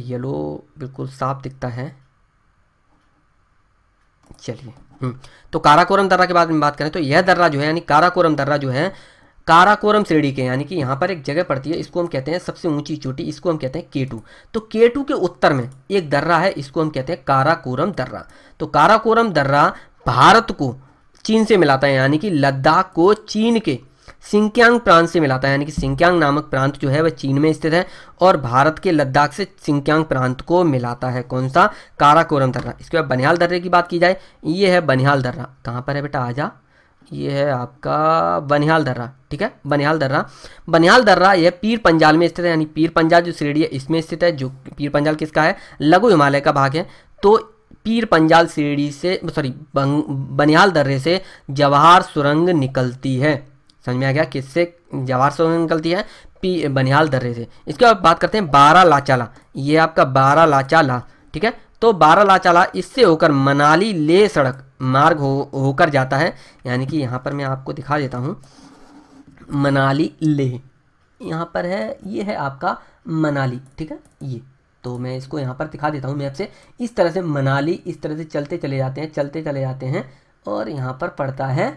येलो बिल्कुल साफ दिखता है चलिए हम्म, तो काराकोरम दर्रा के बारे में बात करें तो यह दर्रा जो है यानी काराकोरम दर्रा जो है काराकोरम श्रेणी के यानी कि यहाँ पर एक जगह पड़ती है इसको हम कहते हैं सबसे ऊंची चोटी इसको हम कहते हैं केटू तो केटू के उत्तर में एक दर्रा है इसको हम कहते हैं काराकोरम दर्रा तो काराकोरम दर्रा भारत को चीन से मिलाता है यानी कि लद्दाख को चीन के सिंक्यांग प्रांत से मिलाता है यानी कि सिंक्यांग नामक प्रांत जो है वह चीन में स्थित है और भारत के लद्दाख से सिंक्यांग प्रांत को मिलाता है कौन सा काराकोरम दर्रा इसके बाद बनिहाल दर्रे की बात की जाए ये है बनिहाल दर्रा कहाँ पर है बेटा आजा ये है आपका बनिहाल दर्रा ठीक है बनिहाल दर्रा बनिहाल दर्रा यह पीर पंजाल में स्थित है यानी पीर पंजाल जो श्रेणी है इसमें स्थित है जो पीर पंजाल किसका है लघु हिमालय का भाग है तो पीर पंजाल सीढ़ी से सॉरी बनियाल दर्रे से जवाहर सुरंग निकलती है समझ में आ गया किससे जवाहर सुरंग निकलती है पी बनिहाल दर्रे से इसके बाद बात करते हैं बारह लाचाला ये आपका बारह लाचाला ठीक है तो बारह लाचाला इससे होकर मनाली ले सड़क मार्ग हो होकर जाता है यानी कि यहाँ पर मैं आपको दिखा देता हूँ मनाली ले यहाँ पर है ये है आपका मनाली ठीक है ये तो मैं इसको यहाँ पर दिखा देता हूँ मैप से इस तरह से मनाली इस तरह से चलते चले जाते हैं चलते चले जाते हैं और यहाँ पर पड़ता है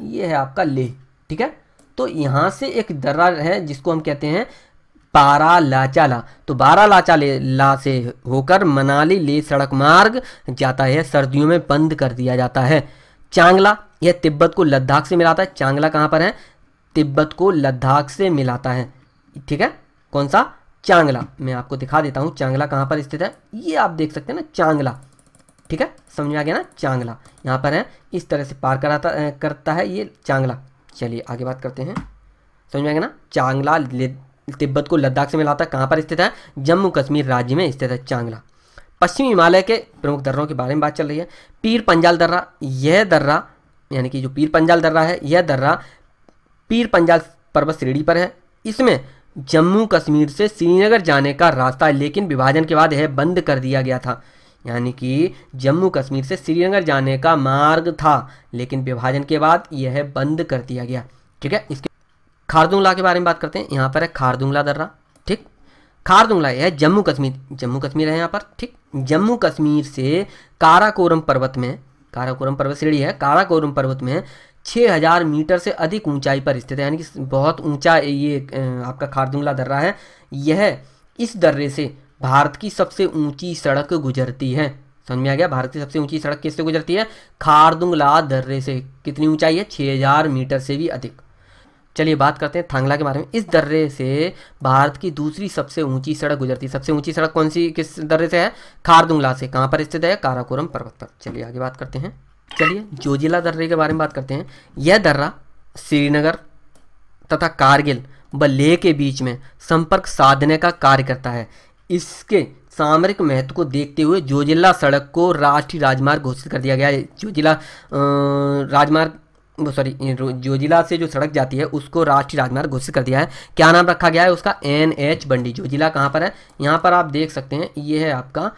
ये है आपका लेह ठीक है तो यहाँ से एक दर्रा है जिसको हम कहते हैं पारा लाचाला तो बारा लाचा ले ला से होकर मनाली ले सड़क मार्ग जाता है सर्दियों में बंद कर दिया जाता है चांगला यह तिब्बत को लद्दाख से मिलाता है चांगला कहाँ पर है तिब्बत को लद्दाख से मिलाता है ठीक है कौन सा चांगला मैं आपको दिखा देता हूँ चांगला कहाँ पर स्थित है ये आप देख सकते हैं ना चांगला ठीक है समझ में आ गया ना चांगला यहाँ पर है इस तरह से पार कराता करता है ये चांगला चलिए आगे बात करते हैं समझ में आ गया ना चांगला तिब्बत को लद्दाख से मिलाता है कहाँ पर स्थित है जम्मू कश्मीर राज्य में स्थित है चांगला पश्चिमी हिमालय के प्रमुख दर्रों के बारे में बात चल रही है पीर पंजाल दर्रा यह दर्रा यानी कि जो पीर पंजाल दर्रा है यह दर्रा पीर पंजाल पर्वत श्रेणी पर है इसमें जम्मू कश्मीर से श्रीनगर जाने का रास्ता लेकिन विभाजन के बाद यह बंद कर दिया गया था यानी कि जम्मू कश्मीर से श्रीनगर जाने का मार्ग था लेकिन विभाजन के बाद यह बंद कर दिया गया ठीक है इसके खारदुंगला के बारे में बात करते हैं यहाँ पर है खारदुंगला दर्रा ठीक खारदुंगला यह जम्मू कश्मीर जम्मू कश्मीर है यहाँ पर ठीक जम्मू कश्मीर से काराकोरम पर्वत में काराकोरम पर्वत श्रेणी है काराकोरम पर्वत में 6000 मीटर से अधिक ऊंचाई पर स्थित है यानी कि बहुत ऊंचा ये आपका खारदुंगला दर्रा है यह इस दर्रे से भारत की सबसे ऊंची सड़क गुजरती है समझ में आ गया भारत की सबसे ऊंची सड़क किससे गुजरती है खारदुंगला दर्रे से कितनी ऊंचाई है 6000 मीटर से भी अधिक चलिए बात करते हैं थांगला के बारे में इस दर्रे से भारत की दूसरी सबसे ऊंची सड़क गुजरती है सबसे ऊंची सड़क कौन सी किस दर्रे से है खारदुंगला से कहाँ पर स्थित है काराकोरम पर्वत पर चलिए आगे बात करते हैं चलिए जोजिला दर्रे के बारे में बात करते हैं यह दर्रा श्रीनगर तथा कारगिल व लेह के बीच में संपर्क साधने का कार्य करता है इसके सामरिक महत्व को देखते हुए जोजिला सड़क को राष्ट्रीय राजमार्ग घोषित कर दिया गया है जोजिला राजमार्ग सॉरी जोजिला से जो सड़क जाती है उसको राष्ट्रीय राजमार्ग घोषित कर दिया है क्या नाम रखा गया है उसका एन एच बंडी जो जिला कहाँ पर है यहाँ पर आप देख सकते हैं ये है आपका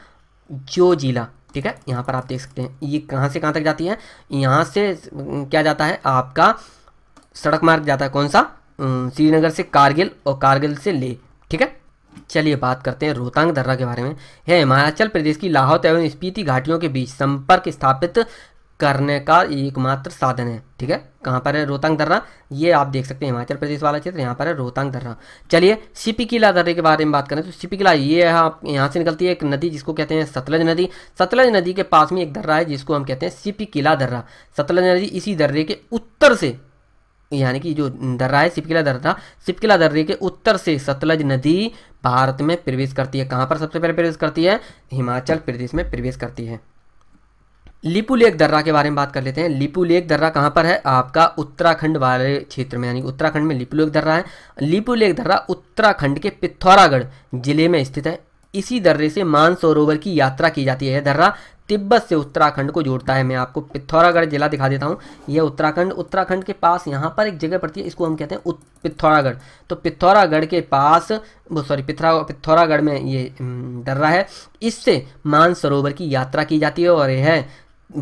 जो जिला ठीक है यहाँ पर आप देख सकते हैं ये कहाँ से कहाँ तक जाती है यहाँ से क्या जाता है आपका सड़क मार्ग जाता है कौन सा श्रीनगर से कारगिल और कारगिल से ले ठीक है चलिए बात करते हैं रोहतांग दर्रा के बारे में है हिमाचल प्रदेश की लाहौत एवं स्पीति घाटियों के बीच संपर्क स्थापित करने का एकमात्र साधन है ठीक है कहाँ पर है रोहतांग दर्रा ये आप देख सकते हैं हिमाचल प्रदेश वाला क्षेत्र यहाँ पर है रोहतांग दर्रा चलिए सिपी किला दर्रे के बारे में बात करें तो सिपी किला ये आप यहाँ से निकलती है एक नदी जिसको कहते हैं सतलज नदी सतलज नदी के पास में एक दर्रा है जिसको हम कहते हैं सिपी किला दर्रा सतलज नदी इसी दर्रे के उत्तर से यानी कि जो दर्रा है सिपकिला दर्रा सिपकिला दर्रे के उत्तर से सतलज नदी भारत में प्रवेश करती है कहाँ पर सबसे पहले प्रवेश करती है हिमाचल प्रदेश में प्रवेश करती है लिपू लेक दर्रा के बारे में बात कर लेते हैं लिपू लेक दर्रा कहाँ पर है आपका उत्तराखंड वाले क्षेत्र में यानी उत्तराखंड में लिपू लेक दर्रा है लिपू लेक दर्रा उत्तराखंड के पिथौरागढ़ जिले में स्थित है इसी दर्रे से मानसरोवर की यात्रा की जाती है दर्रा तिब्बत से उत्तराखंड को जोड़ता है मैं आपको पिथौरागढ़ जिला दिखा देता हूँ यह उत्तराखंड उत्तराखंड के पास यहाँ पर एक जगह पड़ती है इसको हम कहते हैं पिथौरागढ़ तो पिथौरागढ़ के पास सॉरी पिथौरा पिथौरागढ़ में ये दर्रा है इससे मानसरोवर की यात्रा की जाती है और यह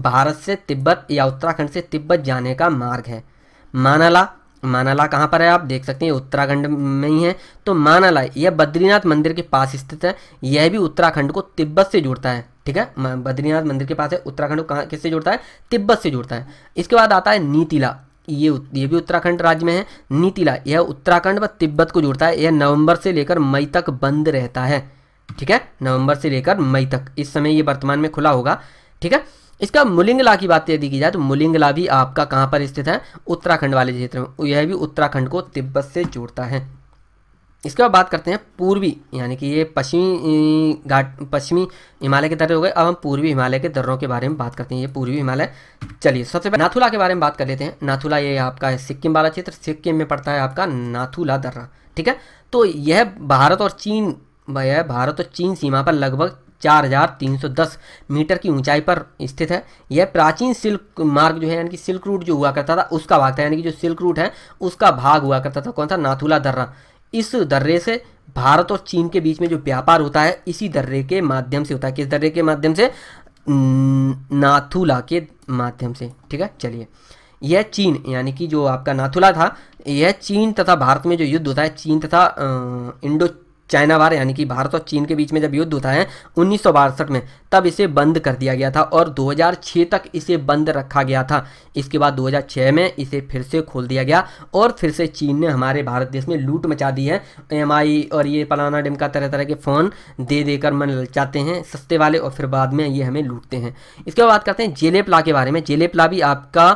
भारत से तिब्बत या उत्तराखंड से तिब्बत जाने का मार्ग है मानाला मानाला कहाँ पर है आप देख सकते हैं उत्तराखंड में ही है तो मानाला यह बद्रीनाथ मंदिर के पास स्थित है यह भी उत्तराखंड को तिब्बत से जुड़ता है ठीक है बद्रीनाथ मंदिर के पास है उत्तराखंड को कहाँ किससे जुड़ता है तिब्बत से जुड़ता है इसके बाद आता है नीतिला ये ये भी उत्तराखंड राज्य में है नीतिला यह उत्तराखंड व तिब्बत को जुड़ता है यह नवंबर से लेकर मई तक बंद रहता है ठीक है नवंबर से लेकर मई तक इस समय ये वर्तमान में खुला होगा ठीक है इसका मुलिंगला की बात यदि की जाए तो मुलिंगला भी आपका कहाँ पर स्थित है उत्तराखंड वाले क्षेत्र में यह भी उत्तराखंड को तिब्बत से जोड़ता है इसके बाद बात करते हैं पूर्वी यानी कि ये पश्चिमी घाट पश्चिमी हिमालय के दर्रे हो गए अब हम पूर्वी हिमालय के दर्रों के बारे में बात करते हैं ये पूर्वी हिमालय चलिए सबसे पहले नाथुला के बारे में बात कर लेते हैं नाथुला ये आपका है सिक्किम वाला क्षेत्र सिक्किम में पड़ता है आपका नाथुला दर्रा ठीक है तो यह भारत और चीन यह भारत और चीन सीमा पर लगभग 4,310 मीटर की ऊंचाई पर स्थित है यह प्राचीन सिल्क मार्ग जो है यानी कि सिल्क रूट जो हुआ करता था उसका भाग था यानी कि जो सिल्क रूट है उसका भाग हुआ करता था कौन था नाथुला दर्रा इस दर्रे से भारत और चीन के बीच में जो व्यापार होता है इसी दर्रे के माध्यम से होता है किस दर्रे के माध्यम से नाथुला के माध्यम से ठीक है चलिए यह चीन यानी कि जो आपका नाथुला था यह चीन तथा भारत में जो युद्ध होता है चीन तथा इंडो चाइना वार यानी कि भारत और चीन के बीच में जब युद्ध होता है उन्नीस में तब इसे बंद कर दिया गया था और 2006 तक इसे बंद रखा गया था इसके बाद 2006 में इसे फिर से खोल दिया गया और फिर से चीन ने हमारे भारत देश में लूट मचा दी है एम और ये पलाना डिम का तरह तरह के फ़ोन दे देकर मन ललचाते हैं सस्ते वाले और फिर बाद में ये हमें लूटते हैं इसके बाद बात करते हैं जेलेपला के बारे में जेलेपला भी आपका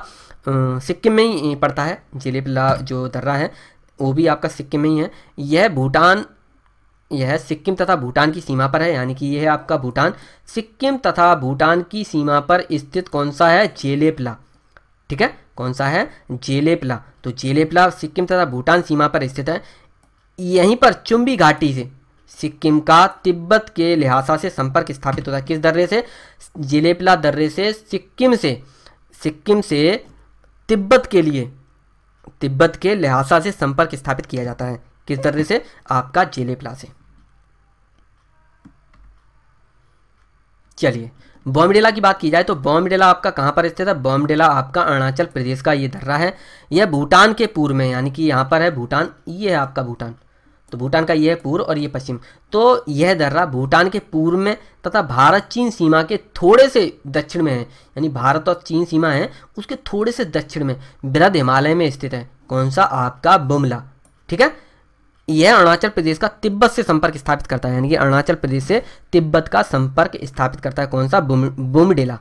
सिक्किम में ही पड़ता है जेलेपला जो दर्रा है वो भी आपका सिक्किम में ही है यह भूटान यह सिक्किम तथा भूटान की सीमा पर है यानी कि यह है आपका भूटान सिक्किम तथा भूटान की सीमा पर स्थित कौन सा है जेलेपला ठीक है कौन सा है जेलेपला तो जेलेपला सिक्किम तथा भूटान सीमा पर स्थित है यहीं पर चुंबी घाटी से सिक्किम का तिब्बत के लिहाजा से संपर्क स्थापित होता है किस दर्रे से जेलेपला दर्रे से सिक्किम से सिक्किम से तिब्बत के लिए तिब्बत के लिहाजा से संपर्क स्थापित किया जाता है किस दर्रे से आपका जेले प्लासे चलिए बॉमडेला की बात की जाए तो बॉमडेला आपका कहाँ पर स्थित है बॉमडेला आपका अरुणाचल प्रदेश का ये दर्रा है यह भूटान के पूर्व में यानी कि यहाँ पर है भूटान ये है आपका भूटान तो भूटान का यह पूर्व और ये पश्चिम तो यह दर्रा भूटान के पूर्व में तथा भारत चीन सीमा के थोड़े से दक्षिण में है यानी भारत और चीन सीमा है उसके थोड़े से दक्षिण में बृहद हिमालय में स्थित है कौन सा आपका बुमला ठीक है यह अरुणाचल प्रदेश का तिब्बत से संपर्क स्थापित करता है यानी कि अरुणाचल प्रदेश से तिब्बत का संपर्क स्थापित करता है कौन सा बुमडेला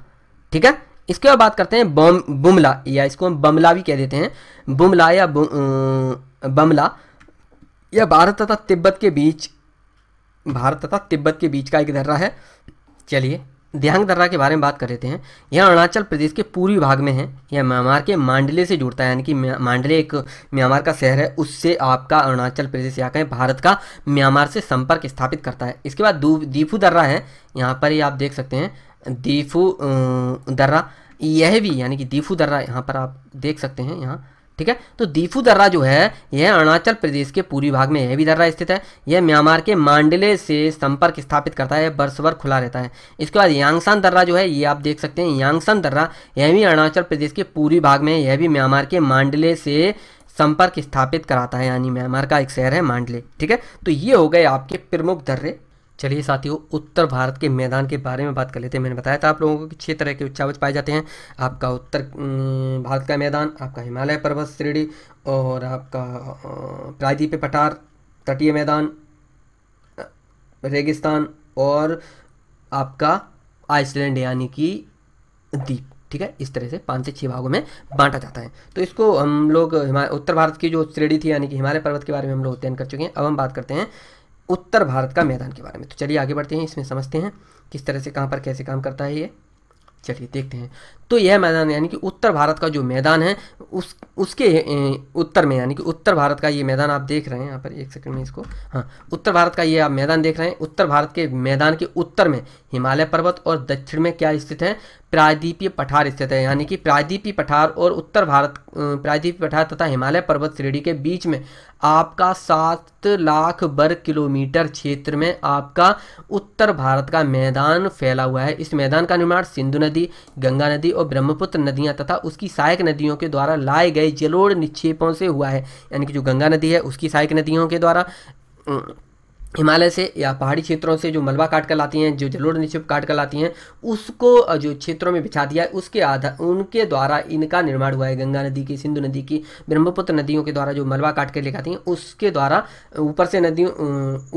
ठीक है इसके बाद बात करते हैं बम बुमला या इसको हम बमला भी कह देते हैं बुमला या बु, बमला यह भारत तथा तिब्बत के बीच भारत तथा तिब्बत के बीच का एक दर्रा है चलिए देहांग दर्रा के बारे में बात कर लेते हैं यह अरुणाचल प्रदेश के पूर्वी भाग में है यह म्यांमार के मांडले से जुड़ता है यानी कि मांडले एक म्यांमार का शहर है उससे आपका अरुणाचल प्रदेश या कहें भारत का म्यांमार से संपर्क स्थापित करता है इसके बाद दीफू दर्रा है यहाँ पर ही आप देख सकते हैं दीफू अं, दर्रा यह भी यानी कि दीफू दर्रा यहाँ पर आप देख सकते हैं यहाँ ठीक है तो दीफू दर्रा जो है यह अरुणाचल प्रदेश के पूर्वी भाग में यह भी दर्रा स्थित है यह म्यांमार के मांडले से संपर्क स्थापित करता है वर्ष भर खुला रहता है इसके बाद यांगसान दर्रा जो है ये आप देख सकते हैं यांगसान दर्रा यह भी अरुणाचल प्रदेश के पूर्वी भाग में यह भी म्यांमार के मांडले से संपर्क स्थापित कराता है यानी म्यांमार का एक शहर है मांडले ठीक है तो ये हो गए आपके प्रमुख दर्रे चलिए साथियों उत्तर भारत के मैदान के बारे में बात कर लेते हैं मैंने बताया था आप लोगों को कि छः तरह के उच्चावच पाए जाते हैं आपका उत्तर भारत का मैदान आपका हिमालय पर्वत श्रेणी और आपका प्रायद्वीप पठार तटीय मैदान रेगिस्तान और आपका आइसलैंड यानी कि द्वीप ठीक है इस तरह से पाँच से छः भागों में बांटा जाता है तो इसको हम लोग उत्तर भारत की जो श्रेणी थी यानी कि हिमालय पर्वत के बारे में हम लोग अध्ययन कर चुके हैं अब हम बात करते हैं उत्तर भारत का मैदान के बारे में तो चलिए आगे बढ़ते हैं इसमें समझते हैं किस तरह से कहाँ पर कैसे काम करता है ये चलिए देखते हैं तो यह मैदान यानी कि उत्तर भारत का जो मैदान है उस उसके उत्तर में यानी कि उत्तर भारत का ये मैदान आप देख रहे हैं यहाँ पर एक सेकंड में इसको हाँ उत्तर भारत का ये आप मैदान देख रहे हैं उत्तर भारत के मैदान के उत्तर में हिमालय पर्वत और दक्षिण में क्या स्थित है प्रायद्वीपीय पठार स्थित है यानी कि प्रायद्वीपीय पठार और उत्तर भारत प्रायद्वीपीय पठार तथा हिमालय पर्वत श्रेणी के बीच में आपका सात लाख वर्ग किलोमीटर क्षेत्र में आपका उत्तर भारत का मैदान फैला हुआ है इस मैदान का निर्माण सिंधु नदी गंगा नदी और ब्रह्मपुत्र नदियां तथा उसकी सहायक नदियों के द्वारा लाए गए जलोढ़ निक्षेपों से हुआ है यानी कि जो गंगा नदी है उसकी सहायक नदियों के द्वारा हिमालय से या पहाड़ी क्षेत्रों से जो मलबा काट कर लाती हैं जो जलोढ़ निक्षेप काट कर लाती हैं उसको जो क्षेत्रों में बिछा दिया है उसके आधार उनके द्वारा इनका निर्माण हुआ है गंगा नदी की सिंधु नदी की ब्रह्मपुत्र नदियों के द्वारा जो मलबा काट कर लेकर आती हैं उसके द्वारा ऊपर से नदियों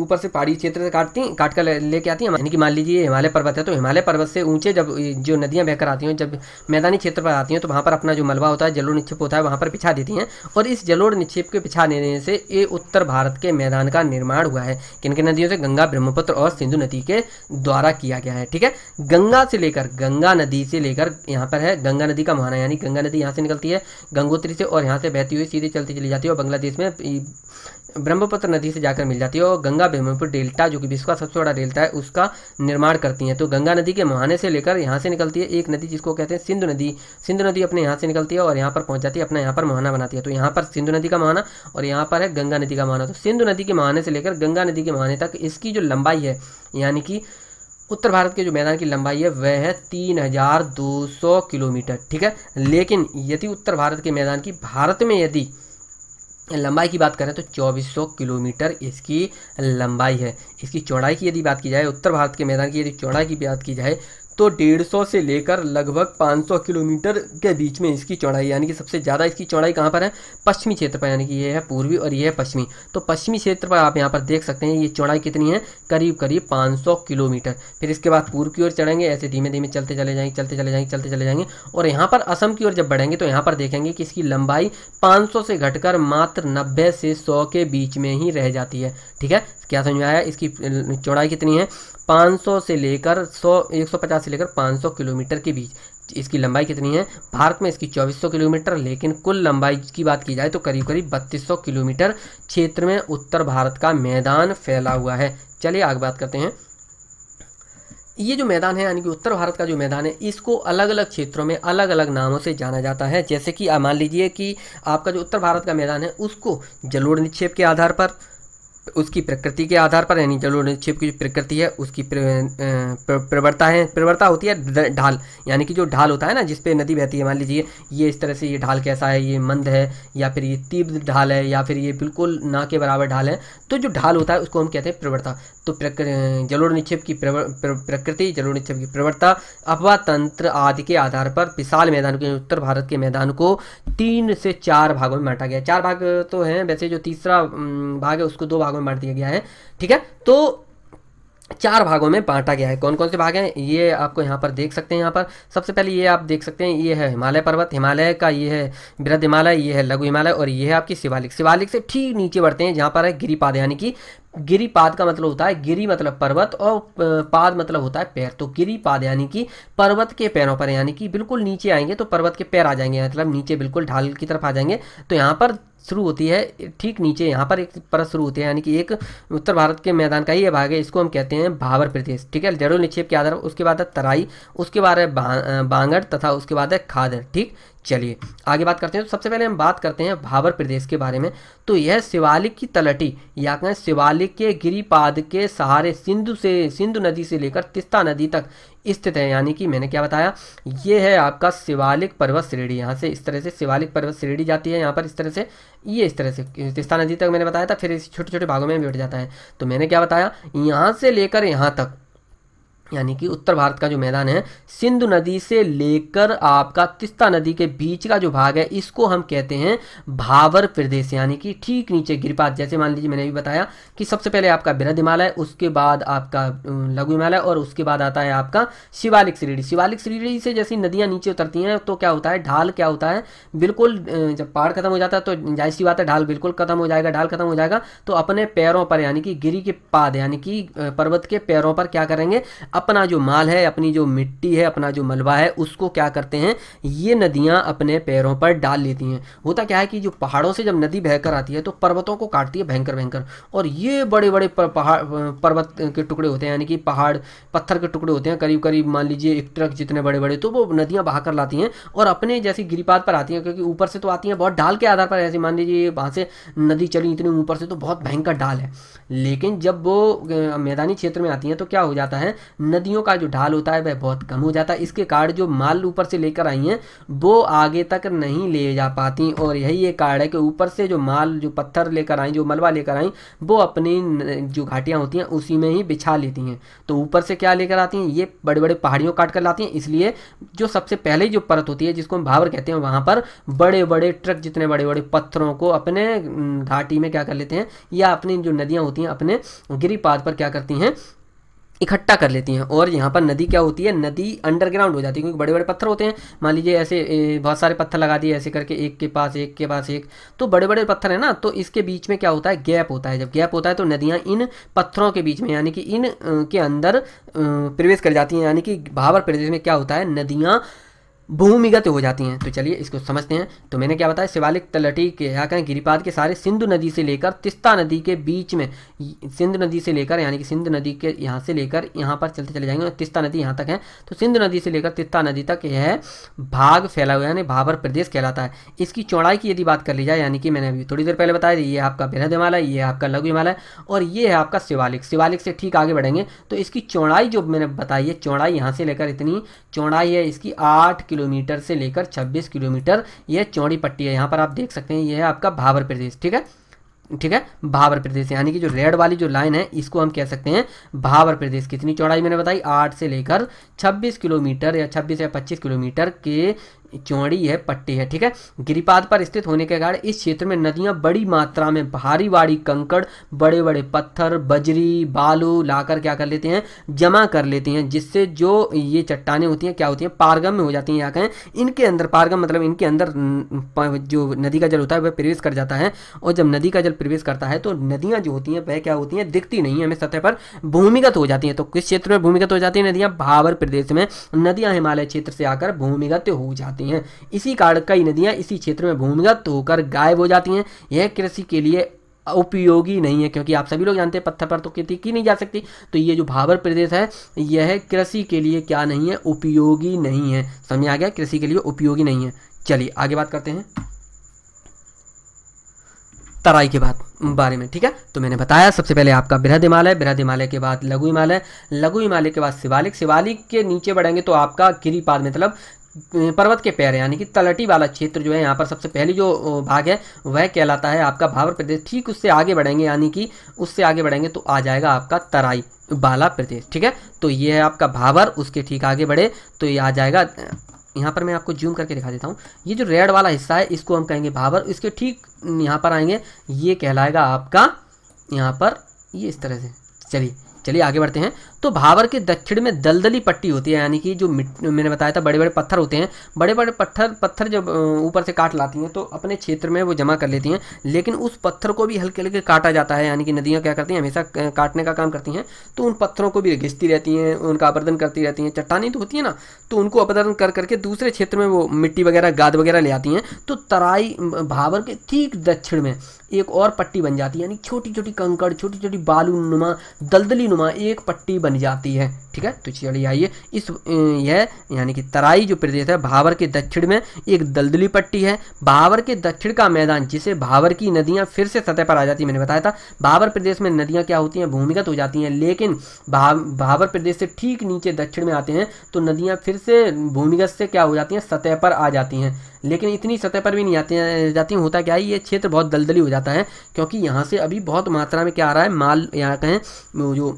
ऊपर से पहाड़ी क्षेत्र से काटती काट कर लेके आती हैं यानी कि मान लीजिए हिमालय पर्वत है तो हिमालय पर्वत से ऊँचे जब जो नदियाँ बहकर आती हैं जब मैदानी क्षेत्र पर आती हैं तो वहाँ पर अपना जो मलबा होता है जलोढ़ निक्षेप होता है वहाँ पर बिछा देती हैं और इस जलोढ़ निक्षेप के बिछा देने से ये उत्तर भारत के मैदान का निर्माण हुआ है किन किन नदियों से गंगा ब्रह्मपुत्र और सिंधु नदी के द्वारा किया गया है ठीक है गंगा से लेकर गंगा नदी से लेकर यहाँ पर है गंगा नदी का महाना यानी गंगा नदी यहाँ से निकलती है गंगोत्री से और यहाँ से बहती हुई सीधे चलती चली जाती है और बांग्लादेश में ब्रह्मपुत्र नदी से जाकर मिल जाती है और गंगा ब्रह्मपुर डेल्टा जो कि विश्व का सबसे बड़ा डेल्टा है उसका निर्माण करती है तो गंगा नदी के मुहाने से लेकर यहाँ से निकलती है एक नदी जिसको कहते हैं सिंधु नदी सिंधु नदी अपने यहाँ से निकलती है और यहाँ पर पहुँच जाती है अपना यहाँ पर मुहाना बनाती है तो यहाँ पर सिंधु नदी का मुहाना और यहाँ पर है गंगा नदी का मुहाना तो सिंधु नदी के मुहाने से लेकर गंगा नदी के मुहाने तक इसकी जो लंबाई है यानी कि उत्तर भारत के जो मैदान की लंबाई है वह है तीन हजार दो सौ किलोमीटर ठीक है लेकिन यदि उत्तर भारत के मैदान की भारत में यदि लंबाई की बात करें तो 2400 किलोमीटर इसकी लंबाई है इसकी चौड़ाई की यदि बात की जाए उत्तर भारत के मैदान की यदि चौड़ाई की बात की जाए तो 150 से लेकर लगभग 500 किलोमीटर के बीच में इसकी चौड़ाई यानी कि सबसे ज़्यादा इसकी चौड़ाई कहाँ पर है पश्चिमी क्षेत्र पर यानी कि ये है पूर्वी और ये है पश्चिमी तो पश्चिमी क्षेत्र पर आप यहाँ पर देख सकते हैं ये चौड़ाई कितनी है करीब करीब 500 किलोमीटर फिर इसके बाद पूर्व की ओर चढ़ेंगे ऐसे धीमे धीमे चलते चले जाएंगे चलते चले जाएंगे चलते चले जाएंगे और यहाँ पर असम की ओर जब बढ़ेंगे तो यहाँ पर देखेंगे कि इसकी लंबाई पाँच से घटकर मात्र नब्बे से सौ के बीच में ही रह जाती है ठीक है क्या समझ में आया इसकी चौड़ाई कितनी है 500 से लेकर 100 150 से लेकर 500 किलोमीटर के बीच इसकी लंबाई कितनी है भारत में इसकी 2400 किलोमीटर लेकिन कुल लंबाई की बात की जाए तो करीब करीब 3200 किलोमीटर क्षेत्र में उत्तर भारत का मैदान फैला हुआ है चलिए आगे बात करते हैं ये जो मैदान है यानी कि उत्तर भारत का जो मैदान है इसको अलग अलग क्षेत्रों में अलग अलग नामों से जाना जाता है जैसे कि आप मान लीजिए कि आपका जो उत्तर भारत का मैदान है उसको जलोढ़ निक्षेप के आधार पर उसकी प्रकृति के आधार पर यानी निक्षेप की जो प्रकृति है उसकी प्रवरता है प्रवरता होती है ढाल यानी कि जो ढाल होता है ना जिसपे नदी बहती है मान लीजिए ये इस तरह से ये ढाल कैसा है ये मंद है या फिर ये तीव्र ढाल है या फिर ये बिल्कुल ना के बराबर ढाल है तो जो ढाल होता है उसको हम कहते हैं प्रवरता तो जलोड़ निक्षेप की प्रकृति जलोड़ निक्षेप की प्रवृत्ता अपवा तंत्र आदि के आधार पर विशाल मैदान के उत्तर भारत के मैदान को तीन से चार भागों में बांटा गया चार भाग तो हैं वैसे जो तीसरा भाग है उसको दो भागों में बांट दिया गया है ठीक है तो चार भागों में बांटा गया है कौन कौन से भाग हैं ये आपको यहाँ पर देख सकते हैं यहाँ पर सबसे पहले ये आप देख सकते हैं ये है हिमालय पर्वत हिमालय का ये है वृद्ध हिमालय ये है लघु हिमालय और ये है आपकी शिवालिक शिवालिक से ठीक नीचे बढ़ते हैं जहाँ पर है गिरिपाद यानी कि गिरिपाद का मतलब होता है गिरी मतलब पर्वत और पाद मतलब होता है पैर तो गिरिपाद यानी कि पर्वत के पैरों पर यानी कि बिल्कुल नीचे आएंगे तो पर्वत के पैर आ जाएंगे मतलब नीचे बिल्कुल ढाल की तरफ आ जाएंगे तो यहाँ पर शुरू होती है ठीक नीचे यहाँ पर एक परत शुरू होती है यानी कि एक उत्तर भारत के मैदान का ही यह भाग है इसको हम कहते हैं भावर प्रदेश ठीक है जड़ो निक्षेप के आधार उसके बाद है तराई उसके बाद है बांगड़ तथा उसके बाद है खादर ठीक चलिए आगे बात करते हैं तो सबसे पहले हम बात करते हैं भावर प्रदेश के बारे में तो यह शिवालिक की तलटी या कहें शिवालिक के गिरिपाद के सहारे सिंधु से सिंधु नदी से लेकर तिस्ता नदी तक स्थित है यानी कि मैंने क्या बताया ये है आपका शिवालिक पर्वत श्रेणी यहाँ से इस तरह से शिवालिक पर्वत श्रेणी जाती है यहाँ पर इस तरह से ये इस तरह से तिस्ता नदी तक मैंने बताया था फिर इस छोटे छोटे भागों में बैठ जाता है तो मैंने क्या बताया यहाँ से लेकर यहाँ तक यानी कि उत्तर भारत का जो मैदान है सिंधु नदी से लेकर आपका तिस्ता नदी के बीच का जो भाग है इसको हम कहते हैं भावर प्रदेश यानी कि ठीक नीचे गिरिपात जैसे मान लीजिए मैंने भी बताया कि सबसे पहले आपका बृहद हिमालय उसके बाद आपका लघु हिमालय और उसके बाद आता है आपका शिवालिक श्रीढ़ी शिवालिक श्रीढ़ी से जैसी नदियाँ नीचे उतरती हैं तो क्या होता है ढाल क्या होता है बिल्कुल जब पहाड़ खत्म हो जाता है तो जाहिर सी बात है ढाल बिल्कुल खत्म हो जाएगा ढाल खत्म हो जाएगा तो अपने पैरों पर यानी कि गिरी के पाद यानी कि पर्वत के पैरों पर क्या करेंगे अपना जो माल है अपनी जो मिट्टी है अपना जो मलबा है उसको क्या करते हैं ये नदियाँ अपने पैरों पर डाल लेती हैं होता क्या है कि जो पहाड़ों से जब नदी बहकर आती है तो पर्वतों को काटती है भयंकर भयंकर और ये बड़े बड़े पहाड़ पर्वत के टुकड़े होते हैं यानी कि पहाड़ पत्थर के टुकड़े होते हैं करीब करीब मान लीजिए एक ट्रक जितने बड़े बड़े तो वो नदियाँ बहा कर लाती हैं और अपने जैसी गिरिपात पर आती हैं क्योंकि ऊपर से तो आती हैं बहुत डाल के आधार पर ऐसे मान लीजिए वहाँ से नदी चली इतनी ऊपर से तो बहुत भयंकर डाल है लेकिन जब वो मैदानी क्षेत्र में आती हैं तो क्या हो जाता है नदियों का जो ढाल होता है वह बहुत कम हो जाता है इसके कारण जो माल ऊपर से लेकर आई हैं वो आगे तक नहीं ले जा पाती और यही एक कारण है कि ऊपर से जो माल जो पत्थर लेकर आई जो मलबा लेकर आई वो अपनी जो घाटियाँ होती हैं उसी में ही बिछा लेती हैं तो ऊपर से क्या लेकर आती हैं ये बड़े बड़े पहाड़ियों काट कर लाती हैं इसलिए जो सबसे पहले जो परत होती है जिसको हम भावर कहते हैं वहाँ पर बड़े बड़े ट्रक जितने बड़े बड़े पत्थरों को अपने घाटी में क्या कर लेते हैं या अपनी जो नदियाँ होती हैं अपने गिरीपात पर क्या करती हैं इकट्ठा कर लेती हैं और यहाँ पर नदी क्या होती है नदी अंडरग्राउंड हो जाती है क्योंकि बड़े बड़े पत्थर होते हैं मान लीजिए ऐसे बहुत सारे पत्थर लगा दिए ऐसे करके एक के पास एक के पास एक तो बड़े बड़े पत्थर हैं ना तो इसके बीच में क्या होता है गैप होता है जब गैप होता है तो नदियाँ इन पत्थरों के बीच में यानी कि इन के अंदर प्रवेश कर जाती हैं यानी कि भावर प्रदेश में क्या होता है नदियाँ भूमिगत हो जाती हैं तो चलिए इसको समझते हैं तो मैंने क्या बताया शिवालिक तलटी के या हाँ, कहें गिरिपाद के सारे सिंधु नदी से लेकर तिस्ता नदी के बीच में सिंधु नदी से लेकर यानी कि सिंधु नदी के यहाँ से लेकर यहाँ पर चलते चले जाएंगे तिस्ता नदी यहाँ तक है तो सिंधु नदी से लेकर तिस्ता नदी तक यह भाग फैला हुआ यानी भाबर प्रदेश कहलाता है इसकी चौड़ाई की यदि बात कर ली जाए यानी कि मैंने अभी थोड़ी देर पहले बताया ये आपका बृहद हिमालय ये आपका लघु हिमालय और ये है आपका शिवालिक शिवालिक से ठीक आगे बढ़ेंगे तो इसकी चौड़ाई जो मैंने बताई है चौड़ाई यहाँ से लेकर इतनी चौड़ाई है इसकी आठ किलोमीटर से लेकर छब्बीस किलोमीटर यह चौड़ी पट्टी है यहाँ पर आप देख सकते हैं यह है आपका भावर प्रदेश ठीक है ठीक है भावर प्रदेश यानी कि जो रेड वाली जो लाइन है इसको हम कह सकते हैं भावर प्रदेश कितनी चौड़ाई मैंने बताई आठ से लेकर छब्बीस किलोमीटर या छब्बीस या पच्चीस किलोमीटर के चौड़ी है पट्टी है ठीक है गिरिपाद पर स्थित होने के कारण इस क्षेत्र में नदियां बड़ी मात्रा में भारी वाड़ी कंकड़ बड़े बड़े पत्थर बजरी बालू लाकर क्या कर लेते हैं जमा कर लेती हैं जिससे जो ये चट्टाने होती हैं क्या होती हैं पारगम में हो जाती हैं या कहें इनके अंदर पारगम मतलब इनके अंदर जो नदी का जल होता है वह प्रवेश कर जाता है और जब नदी का जल प्रवेश करता है तो नदियाँ जो होती हैं वह क्या होती हैं दिखती नहीं है हमें सतह पर भूमिगत हो जाती हैं तो किस क्षेत्र में भूमिगत हो जाती है नदियाँ भावर प्रदेश में नदियाँ हिमालय क्षेत्र से आकर भूमिगत हो जाती जाती हैं इसी कारण कई नदियाँ इसी क्षेत्र में भूमिगत होकर गायब हो जाती हैं यह कृषि के लिए उपयोगी नहीं है क्योंकि आप सभी लोग जानते हैं पत्थर पर तो खेती की नहीं जा सकती तो ये जो भावर प्रदेश है यह कृषि के लिए क्या नहीं है उपयोगी नहीं है समझ आ गया कृषि के लिए उपयोगी नहीं है चलिए आगे बात करते हैं तराई के बाद बारे में ठीक है तो मैंने बताया सबसे पहले आपका बृहद हिमालय बृहद हिमालय के बाद लघु हिमालय लघु हिमालय के बाद शिवालिक शिवालिक के नीचे बढ़ेंगे तो आपका गिरिपाद मतलब पर्वत के पैर यानी कि तलटी वाला क्षेत्र जो है यहाँ पर सबसे पहली जो भाग है वह कहलाता है आपका भावर प्रदेश ठीक उससे आगे बढ़ेंगे यानी कि उससे आगे बढ़ेंगे तो आ जाएगा आपका तराई बाला प्रदेश ठीक है तो ये है आपका भावर उसके ठीक आगे बढ़े तो ये आ जाएगा यहाँ पर मैं आपको जूम करके दिखा देता हूँ ये जो रेड वाला हिस्सा है इसको हम कहेंगे भावर इसके ठीक यहाँ पर आएंगे ये कहलाएगा आपका यहाँ पर ये इस तरह से चलिए चलिए आगे बढ़ते हैं तो भावर के दक्षिण में दलदली पट्टी होती है यानी कि जो मैंने बताया था बड़े बड़े पत्थर होते हैं बड़े बड़े पत्थर पत्थर जब ऊपर से काट लाती हैं तो अपने क्षेत्र में वो जमा कर लेती हैं लेकिन उस पत्थर को भी हल्के हल्के काटा जाता है यानी कि नदियाँ क्या करती हैं हमेशा काटने का काम करती हैं तो उन पत्थरों को भी घिसती रहती हैं उनका अपरदन करती रहती हैं चट्टानी तो होती है ना तो उनको अपर्दन कर करके दूसरे क्षेत्र में वो मिट्टी वगैरह गाद वगैरह ले आती हैं तो तराई भावर के ठीक दक्षिण में एक और पट्टी बन जाती है यानी छोटी छोटी कंकड़ छोटी छोटी बालू नुमा दलदली नुमा एक पट्टी बन बन जाती है ठीक है तो चलिए आइए इस यह यानी कि तराई जो प्रदेश है भावर के दक्षिण में एक दलदली पट्टी है भावर के दक्षिण का मैदान जिसे भावर की नदियां फिर से सतह पर आ जाती है मैंने बताया था भावर प्रदेश में नदियां क्या होती हैं भूमिगत हो जाती हैं लेकिन भाव भावर प्रदेश से ठीक नीचे दक्षिण में आते हैं तो नदियाँ फिर से भूमिगत से क्या हो जाती हैं सतह पर आ जाती हैं लेकिन इतनी सतह पर भी नहीं आती जाती हैं होता क्या है ये क्षेत्र बहुत दलदली हो जाता है क्योंकि यहाँ से अभी बहुत मात्रा में क्या आ रहा है माल यहाँ कहें जो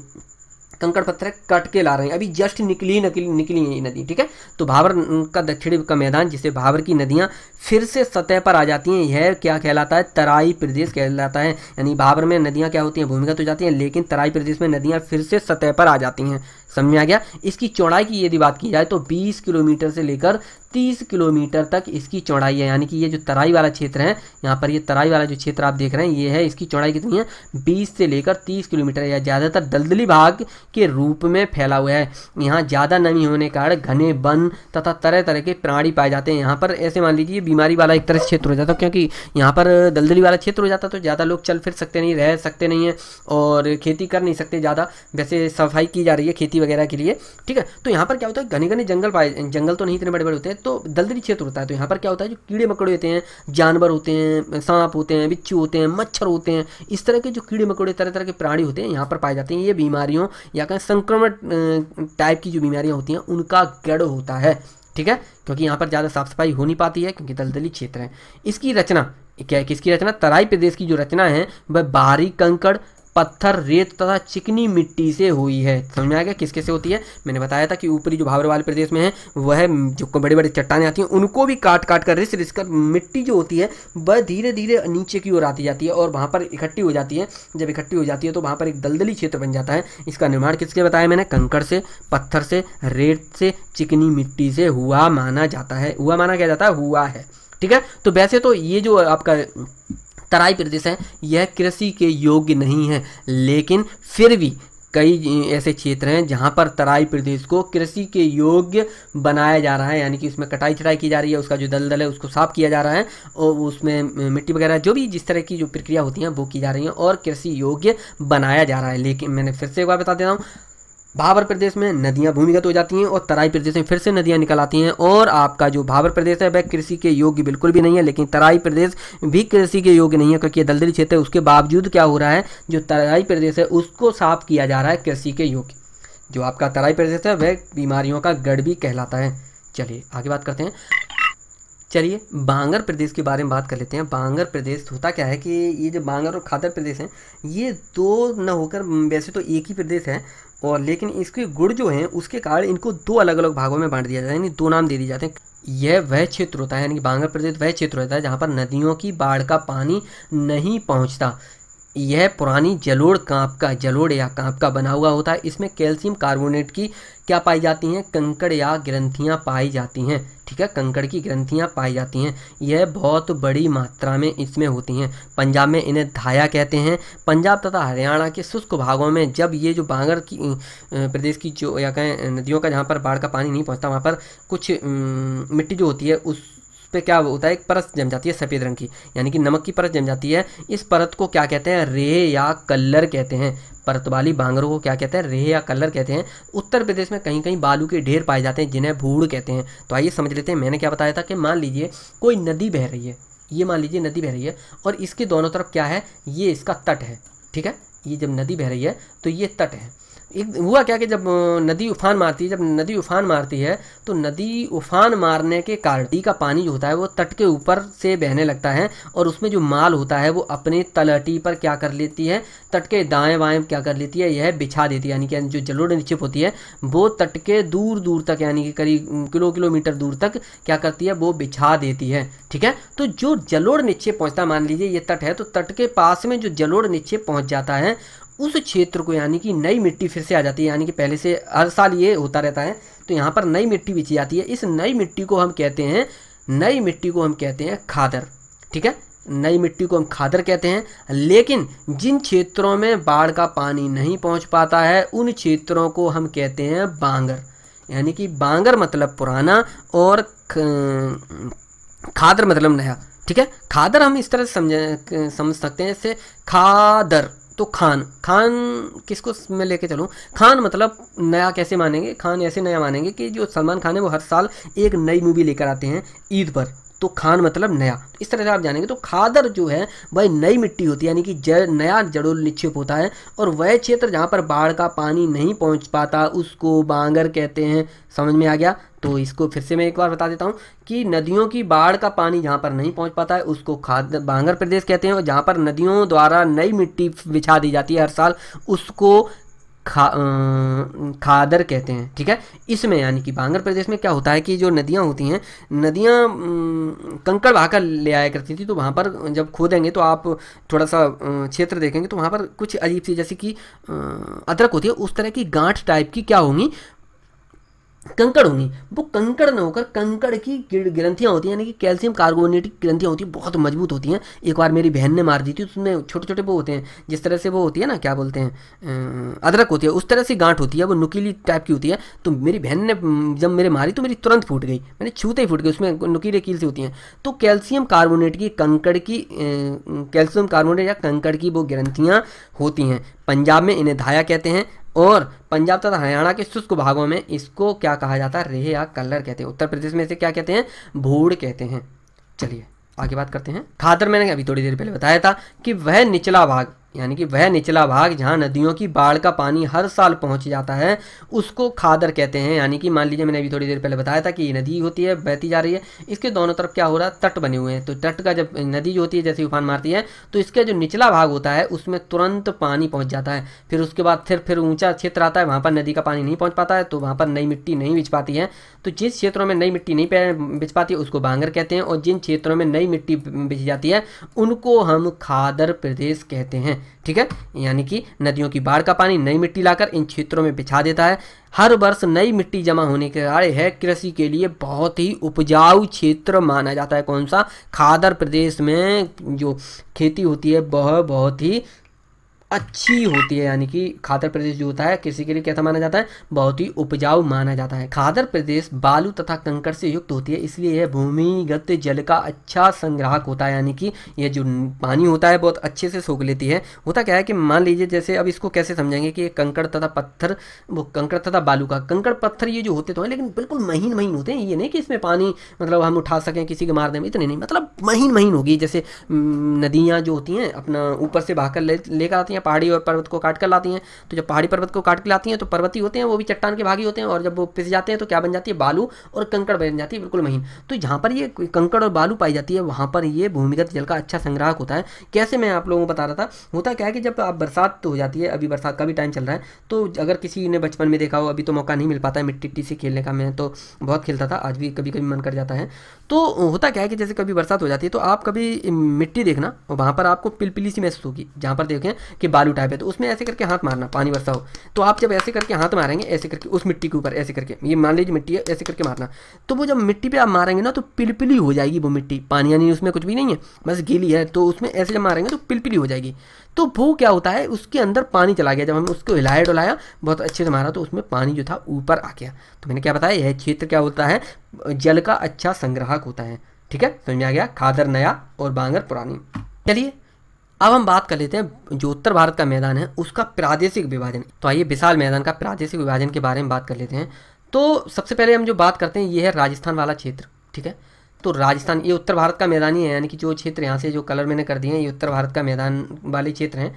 कंकड़ पत्थर कट के ला रहे हैं अभी जस्ट निकली निकली निकली है ये नदी ठीक है तो भावर का दक्षिण का मैदान जिसे भावर की नदियाँ फिर से सतह पर आ जाती हैं यह क्या कहलाता है तराई प्रदेश कहलाता है यानी भावर में नदियाँ क्या होती हैं भूमिगत हो जाती हैं लेकिन तराई प्रदेश में नदियाँ फिर से सतह पर आ जाती हैं समझ में आ गया इसकी चौड़ाई की यदि बात की जाए तो 20 किलोमीटर से लेकर 30 किलोमीटर तक इसकी चौड़ाई है यानी कि ये जो तराई वाला क्षेत्र है यहाँ पर ये तराई वाला जो क्षेत्र आप देख रहे हैं ये है इसकी चौड़ाई कितनी है 20 से लेकर 30 किलोमीटर या ज़्यादातर दलदली भाग के रूप में फैला हुआ है यहाँ ज़्यादा नमी होने के कारण घने वन तथा तरह तरह के प्राणी पाए जाते हैं यहाँ पर ऐसे मान लीजिए बीमारी वाला एक तरह से क्षेत्र हो जाता है क्योंकि यहाँ पर दलदली वाला क्षेत्र हो जाता तो ज़्यादा लोग चल फिर सकते नहीं रह सकते नहीं हैं और खेती कर नहीं सकते ज़्यादा वैसे सफाई की जा रही है खेती खेती वगैरह के लिए ठीक है तो यहाँ पर क्या होता है घने घने जंगल पाए जंगल तो नहीं इतने बड़े बड़े होते हैं तो दलदली क्षेत्र होता है तो यहाँ पर क्या होता है जो कीड़े मकड़े होते हैं जानवर होते हैं सांप होते हैं बिच्छू होते हैं मच्छर होते हैं इस तरह के जो कीड़े मकड़े तरह तरह के प्राणी होते हैं यहाँ पर पाए जाते हैं ये बीमारियों या कहें संक्रमण टाइप की जो बीमारियाँ होती हैं उनका गढ़ होता है ठीक है क्योंकि यहाँ पर ज़्यादा साफ सफाई हो नहीं पाती है क्योंकि दलदली क्षेत्र है इसकी रचना क्या है किसकी रचना तराई प्रदेश की जो रचना है वह बाहरी कंकड़ पत्थर रेत तथा चिकनी मिट्टी से हुई है समझ में आ गया किसके से होती है मैंने बताया था कि ऊपरी जो भावर वाले प्रदेश में है वह जो बड़ी बड़ी चट्टाने आती हैं उनको भी काट काट कर रिस रिस कर मिट्टी जो होती है वह धीरे धीरे नीचे की ओर आती जाती है और वहाँ पर इकट्ठी हो जाती है जब इकट्ठी हो जाती है तो वहाँ पर एक दलदली क्षेत्र बन जाता है इसका निर्माण किसके बताया मैंने कंकड़ से पत्थर से रेत से चिकनी मिट्टी से हुआ माना जाता है हुआ माना क्या जाता है हुआ है ठीक है तो वैसे तो ये जो आपका तराई प्रदेश है यह कृषि के योग्य नहीं है लेकिन फिर भी कई ऐसे क्षेत्र हैं जहाँ पर तराई प्रदेश को कृषि के योग्य बनाया जा रहा है यानी कि उसमें कटाई छटाई की जा रही है उसका जो दलदल है उसको साफ किया जा रहा है और उसमें मिट्टी वगैरह जो भी जिस तरह की जो प्रक्रिया होती है वो की जा रही है और कृषि योग्य बनाया जा रहा है लेकिन मैंने फिर से एक बार बता देता हूँ भाबर प्रदेश में नदियां भूमिगत हो जाती हैं और तराई प्रदेश में फिर से नदियां निकल आती हैं और आपका जो भाबर प्रदेश है वह कृषि के योग्य बिल्कुल भी नहीं है लेकिन तराई प्रदेश भी कृषि के योग्य नहीं है क्योंकि दलदली क्षेत्र है उसके बावजूद क्या हो रहा है जो तराई प्रदेश है उसको साफ किया जा रहा है कृषि के योग्य जो आपका तराई प्रदेश है वह बीमारियों का गढ़ भी कहलाता है चलिए आगे बात करते हैं चलिए बांगर प्रदेश के बारे में बात कर लेते हैं बांगर प्रदेश होता क्या है कि ये जो बांगर और खादर प्रदेश हैं ये दो न होकर वैसे तो एक ही प्रदेश है और लेकिन इसके गुड़ जो हैं उसके कारण इनको दो अलग अलग भागों में बांट दिया जाता है यानी दो नाम दे दिए जाते हैं यह वह क्षेत्र होता है यानी कि बांगर प्रदेश वह क्षेत्र होता है जहाँ पर नदियों की बाढ़ का पानी नहीं पहुँचता यह पुरानी जलोड़ कांप का जलोड़ या कांप का बना हुआ होता है इसमें कैल्शियम कार्बोनेट की क्या पाई जाती हैं कंकड़ या ग्रंथियां पाई जाती हैं ठीक है कंकड़ की ग्रंथियां पाई जाती हैं यह बहुत बड़ी मात्रा में इसमें होती हैं पंजाब में इन्हें धाया कहते हैं पंजाब तथा हरियाणा के शुष्क भागों में जब ये जो बांगर की प्रदेश की जो या कहें नदियों का जहाँ पर बाढ़ का पानी नहीं पहुँचता वहाँ पर कुछ मिट्टी जो होती है उस पर क्या होता है एक परत जम जाती है सफ़ेद रंग की यानी कि नमक की परत जम जाती है इस परत को क्या कहते हैं रेह या कलर कहते हैं परत वाली बांगरों को क्या कहते हैं रेह या कलर कहते हैं उत्तर प्रदेश में कहीं कहीं बालू के ढेर पाए जाते हैं जिन्हें भूड़ कहते हैं तो आइए समझ लेते हैं मैंने क्या बताया था कि मान लीजिए कोई नदी बह रही है ये मान लीजिए नदी बह रही है और इसके दोनों तरफ क्या है ये इसका तट है ठीक है ये जब नदी बह रही है तो ये तट है एक हुआ क्या कि जब नदी उफान मारती है जब नदी उफान मारती है तो नदी उफान मारने के कारण नदी का पानी जो होता है वो तट के ऊपर से बहने लगता है और उसमें जो माल होता है वो अपने तलहटी पर क्या कर लेती है तट के दाएं बाएं क्या कर लेती है यह बिछा देती है यानी कि जो जलोड़ निक्षिप होती है वो तट के दूर दूर तक यानी कि करीब किलो किलोमीटर दूर तक क्या करती है वो बिछा देती है ठीक है तो जो जलोड़ निक्षेप पहुँचता मान लीजिए ये तट है तो तट के पास में जो जलोड़ निक्षेप पहुँच जाता है उस क्षेत्र को यानी कि नई मिट्टी फिर से आ जाती है यानी कि पहले से हर साल ये होता रहता है तो यहाँ पर नई मिट्टी बिछी जाती है इस नई मिट्टी को हम कहते हैं नई मिट्टी को हम कहते हैं खादर ठीक है नई मिट्टी को हम खादर कहते हैं लेकिन जिन क्षेत्रों में बाढ़ का पानी नहीं पहुंच पाता है उन क्षेत्रों को हम कहते हैं बांगर यानी कि बांगर मतलब पुराना और खादर मतलब नया ठीक है खादर हम इस तरह से समझ समझ सकते हैं इससे खादर तो खान खान किसको मैं लेके चलूँ खान मतलब नया कैसे मानेंगे खान ऐसे नया मानेंगे कि जो सलमान खान है वो हर साल एक नई मूवी लेकर आते हैं ईद पर तो खान मतलब नया तो इस तरह से आप जानेंगे तो खादर जो है वह नई मिट्टी होती है यानी कि जड़ नया जड़ोल निक्षेप होता है और वह क्षेत्र जहाँ पर बाढ़ का पानी नहीं पहुँच पाता उसको बांगर कहते हैं समझ में आ गया तो इसको फिर से मैं एक बार बता देता हूँ कि नदियों की बाढ़ का पानी जहाँ पर नहीं पहुँच पाता है उसको खाद बांगर प्रदेश कहते हैं और जहाँ पर नदियों द्वारा नई मिट्टी बिछा दी जाती है हर साल उसको खा खादर कहते हैं ठीक है इसमें यानी कि बांगर प्रदेश में क्या होता है कि जो नदियाँ होती हैं नदियाँ कंकड़ बहाकर ले आया करती थी तो वहाँ पर जब खोदेंगे तो आप थोड़ा सा क्षेत्र देखेंगे तो वहाँ पर कुछ अजीब सी जैसे कि अदरक होती है उस तरह की गांठ टाइप की क्या होंगी कंकड़ होंगी वो कंकड़ न होकर कंकड़ की ग्रंथियाँ होती हैं यानी कि कैल्शियम कार्बोनेट की ग्रंथियाँ होती हैं बहुत मजबूत होती हैं एक बार मेरी बहन ने मार दी थी तो उसमें छोटे छोटे वो होते हैं जिस तरह से वो होती है ना क्या बोलते हैं अं, अदरक होती है उस तरह से गांठ होती है वो नुकीली टाइप की होती है तो मेरी बहन ने जब मेरे मारी तो मेरी तुरंत फूट गई मैंने छूते ही फूट गई उसमें नुकीले कील से होती हैं तो कैल्शियम कार्बोनेट की कंकड़ की अं, कैल्शियम कार्बोनेट या कंकड़ की वो ग्रंथियाँ होती हैं पंजाब में इन्हें धाया कहते हैं और पंजाब तथा हरियाणा के शुष्क भागों में इसको क्या कहा जाता है रेह या कलर कहते हैं उत्तर प्रदेश में इसे क्या कहते हैं भूड़ कहते हैं चलिए आगे बात करते हैं खादर मैंने अभी थोड़ी देर पहले बताया था कि वह निचला भाग यानी कि वह निचला भाग जहाँ नदियों की बाढ़ का पानी हर साल पहुँच जाता है उसको खादर कहते हैं यानी कि मान लीजिए मैंने अभी थोड़ी देर पहले बताया था कि ये नदी होती है बहती जा रही है इसके दोनों तरफ क्या हो रहा है तट बने हुए हैं तो तट का जब नदी जो होती है जैसे उफान मारती है तो इसका जो निचला भाग होता है उसमें तुरंत पानी पहुँच जाता है फिर उसके बाद फिर फिर ऊँचा क्षेत्र आता है वहाँ पर नदी का पानी नहीं पहुँच पाता है तो वहाँ पर नई मिट्टी नहीं बिछ पाती है तो जिस क्षेत्रों में नई मिट्टी नहीं बिछ पाती उसको बांगर कहते हैं और जिन क्षेत्रों में नई मिट्टी बिछ जाती है उनको हम खादर प्रदेश कहते हैं ठीक है यानी कि नदियों की बाढ़ का पानी नई मिट्टी लाकर इन क्षेत्रों में बिछा देता है हर वर्ष नई मिट्टी जमा होने के कारण है कृषि के लिए बहुत ही उपजाऊ क्षेत्र माना जाता है कौन सा खादर प्रदेश में जो खेती होती है वह बहुत ही अच्छी होती है यानी कि खादर प्रदेश जो होता है कृषि के लिए कैसा माना जाता है बहुत ही उपजाऊ माना जाता है खादर प्रदेश बालू तथा कंकड़ से युक्त होती है इसलिए यह भूमिगत जल का अच्छा संग्राहक होता है यानी कि यह जो पानी होता है बहुत अच्छे से सोख लेती है होता क्या है कि मान लीजिए जैसे अब इसको कैसे समझेंगे कि कंकड़ तथा पत्थर वो कंकड़ तथा बालू का कंकड़ पत्थर ये जो होते तो हैं लेकिन बिल्कुल महीन महीन होते हैं ये नहीं कि इसमें पानी मतलब हम उठा सकें किसी के मारने में इतने नहीं मतलब महीन महीन होगी जैसे नदियाँ जो होती हैं अपना ऊपर से बहाकर ले लेकर आती हैं हैं पहाड़ी और पर्वत को काट कर लाती हैं तो जब पहाड़ी पर्वत को काट कर लाती हैं तो पर्वती होते हैं वो भी चट्टान के भागी होते हैं और जब वो पिस जाते हैं तो क्या बन जाती है बालू और कंकड़ बन जाती है बिल्कुल महीन तो जहाँ पर ये कंकड़ और बालू पाई जाती है वहाँ पर ये भूमिगत जल का अच्छा संग्राहक होता है कैसे मैं आप लोगों को बता रहा था होता क्या है कि जब आप बरसात हो जाती है अभी बरसात का भी टाइम चल रहा है तो अगर किसी ने बचपन में देखा हो अभी तो मौका नहीं मिल पाता है मिट्टी टिट्टी से खेलने का मैं तो बहुत खेलता था आज भी कभी कभी मन कर जाता है तो होता क्या है कि जैसे कभी बरसात हो जाती है तो आप कभी मिट्टी देखना वहाँ पर आपको पिलपिली सी महसूस होगी जहाँ पर देखें कि बाल टाइप है तो उसमें ऐसे करके हाथ मारना पानी वर्षा हो तो आप जब ऐसे करके हाथ मारेंगे ऐसे करके उस मिट्टी के ऊपर ऐसे करके ये मान लीजिए मिट्टी है ऐसे करके मारना तो वो जब मिट्टी पर आप मारेंगे ना तो पिलपिली हो जाएगी वो मिट्टी पानी यानी उसमें कुछ भी नहीं है बस गीली है तो उसमें ऐसे जब मारेंगे तो पिलपिली हो जाएगी तो वो क्या होता है उसके अंदर पानी चला गया जब हम उसको हिलाया डुलाया बहुत अच्छे से मारा तो उसमें पानी जो था ऊपर आ गया तो मैंने क्या बताया यह क्षेत्र क्या होता है जल का अच्छा संग्राहक होता है ठीक है समझ में आ गया खादर नया और बांगर पुरानी चलिए अब हम बात कर लेते हैं जो उत्तर भारत का मैदान है उसका प्रादेशिक विभाजन तो आइए विशाल मैदान का प्रादेशिक विभाजन के बारे में बात कर लेते हैं तो सबसे पहले हम जो बात करते हैं ये है राजस्थान वाला क्षेत्र ठीक है तो राजस्थान ये उत्तर भारत का मैदान ही है यानी कि जो क्षेत्र यहाँ से जो कलर मैंने कर दिए हैं ये उत्तर भारत का मैदान वाले क्षेत्र हैं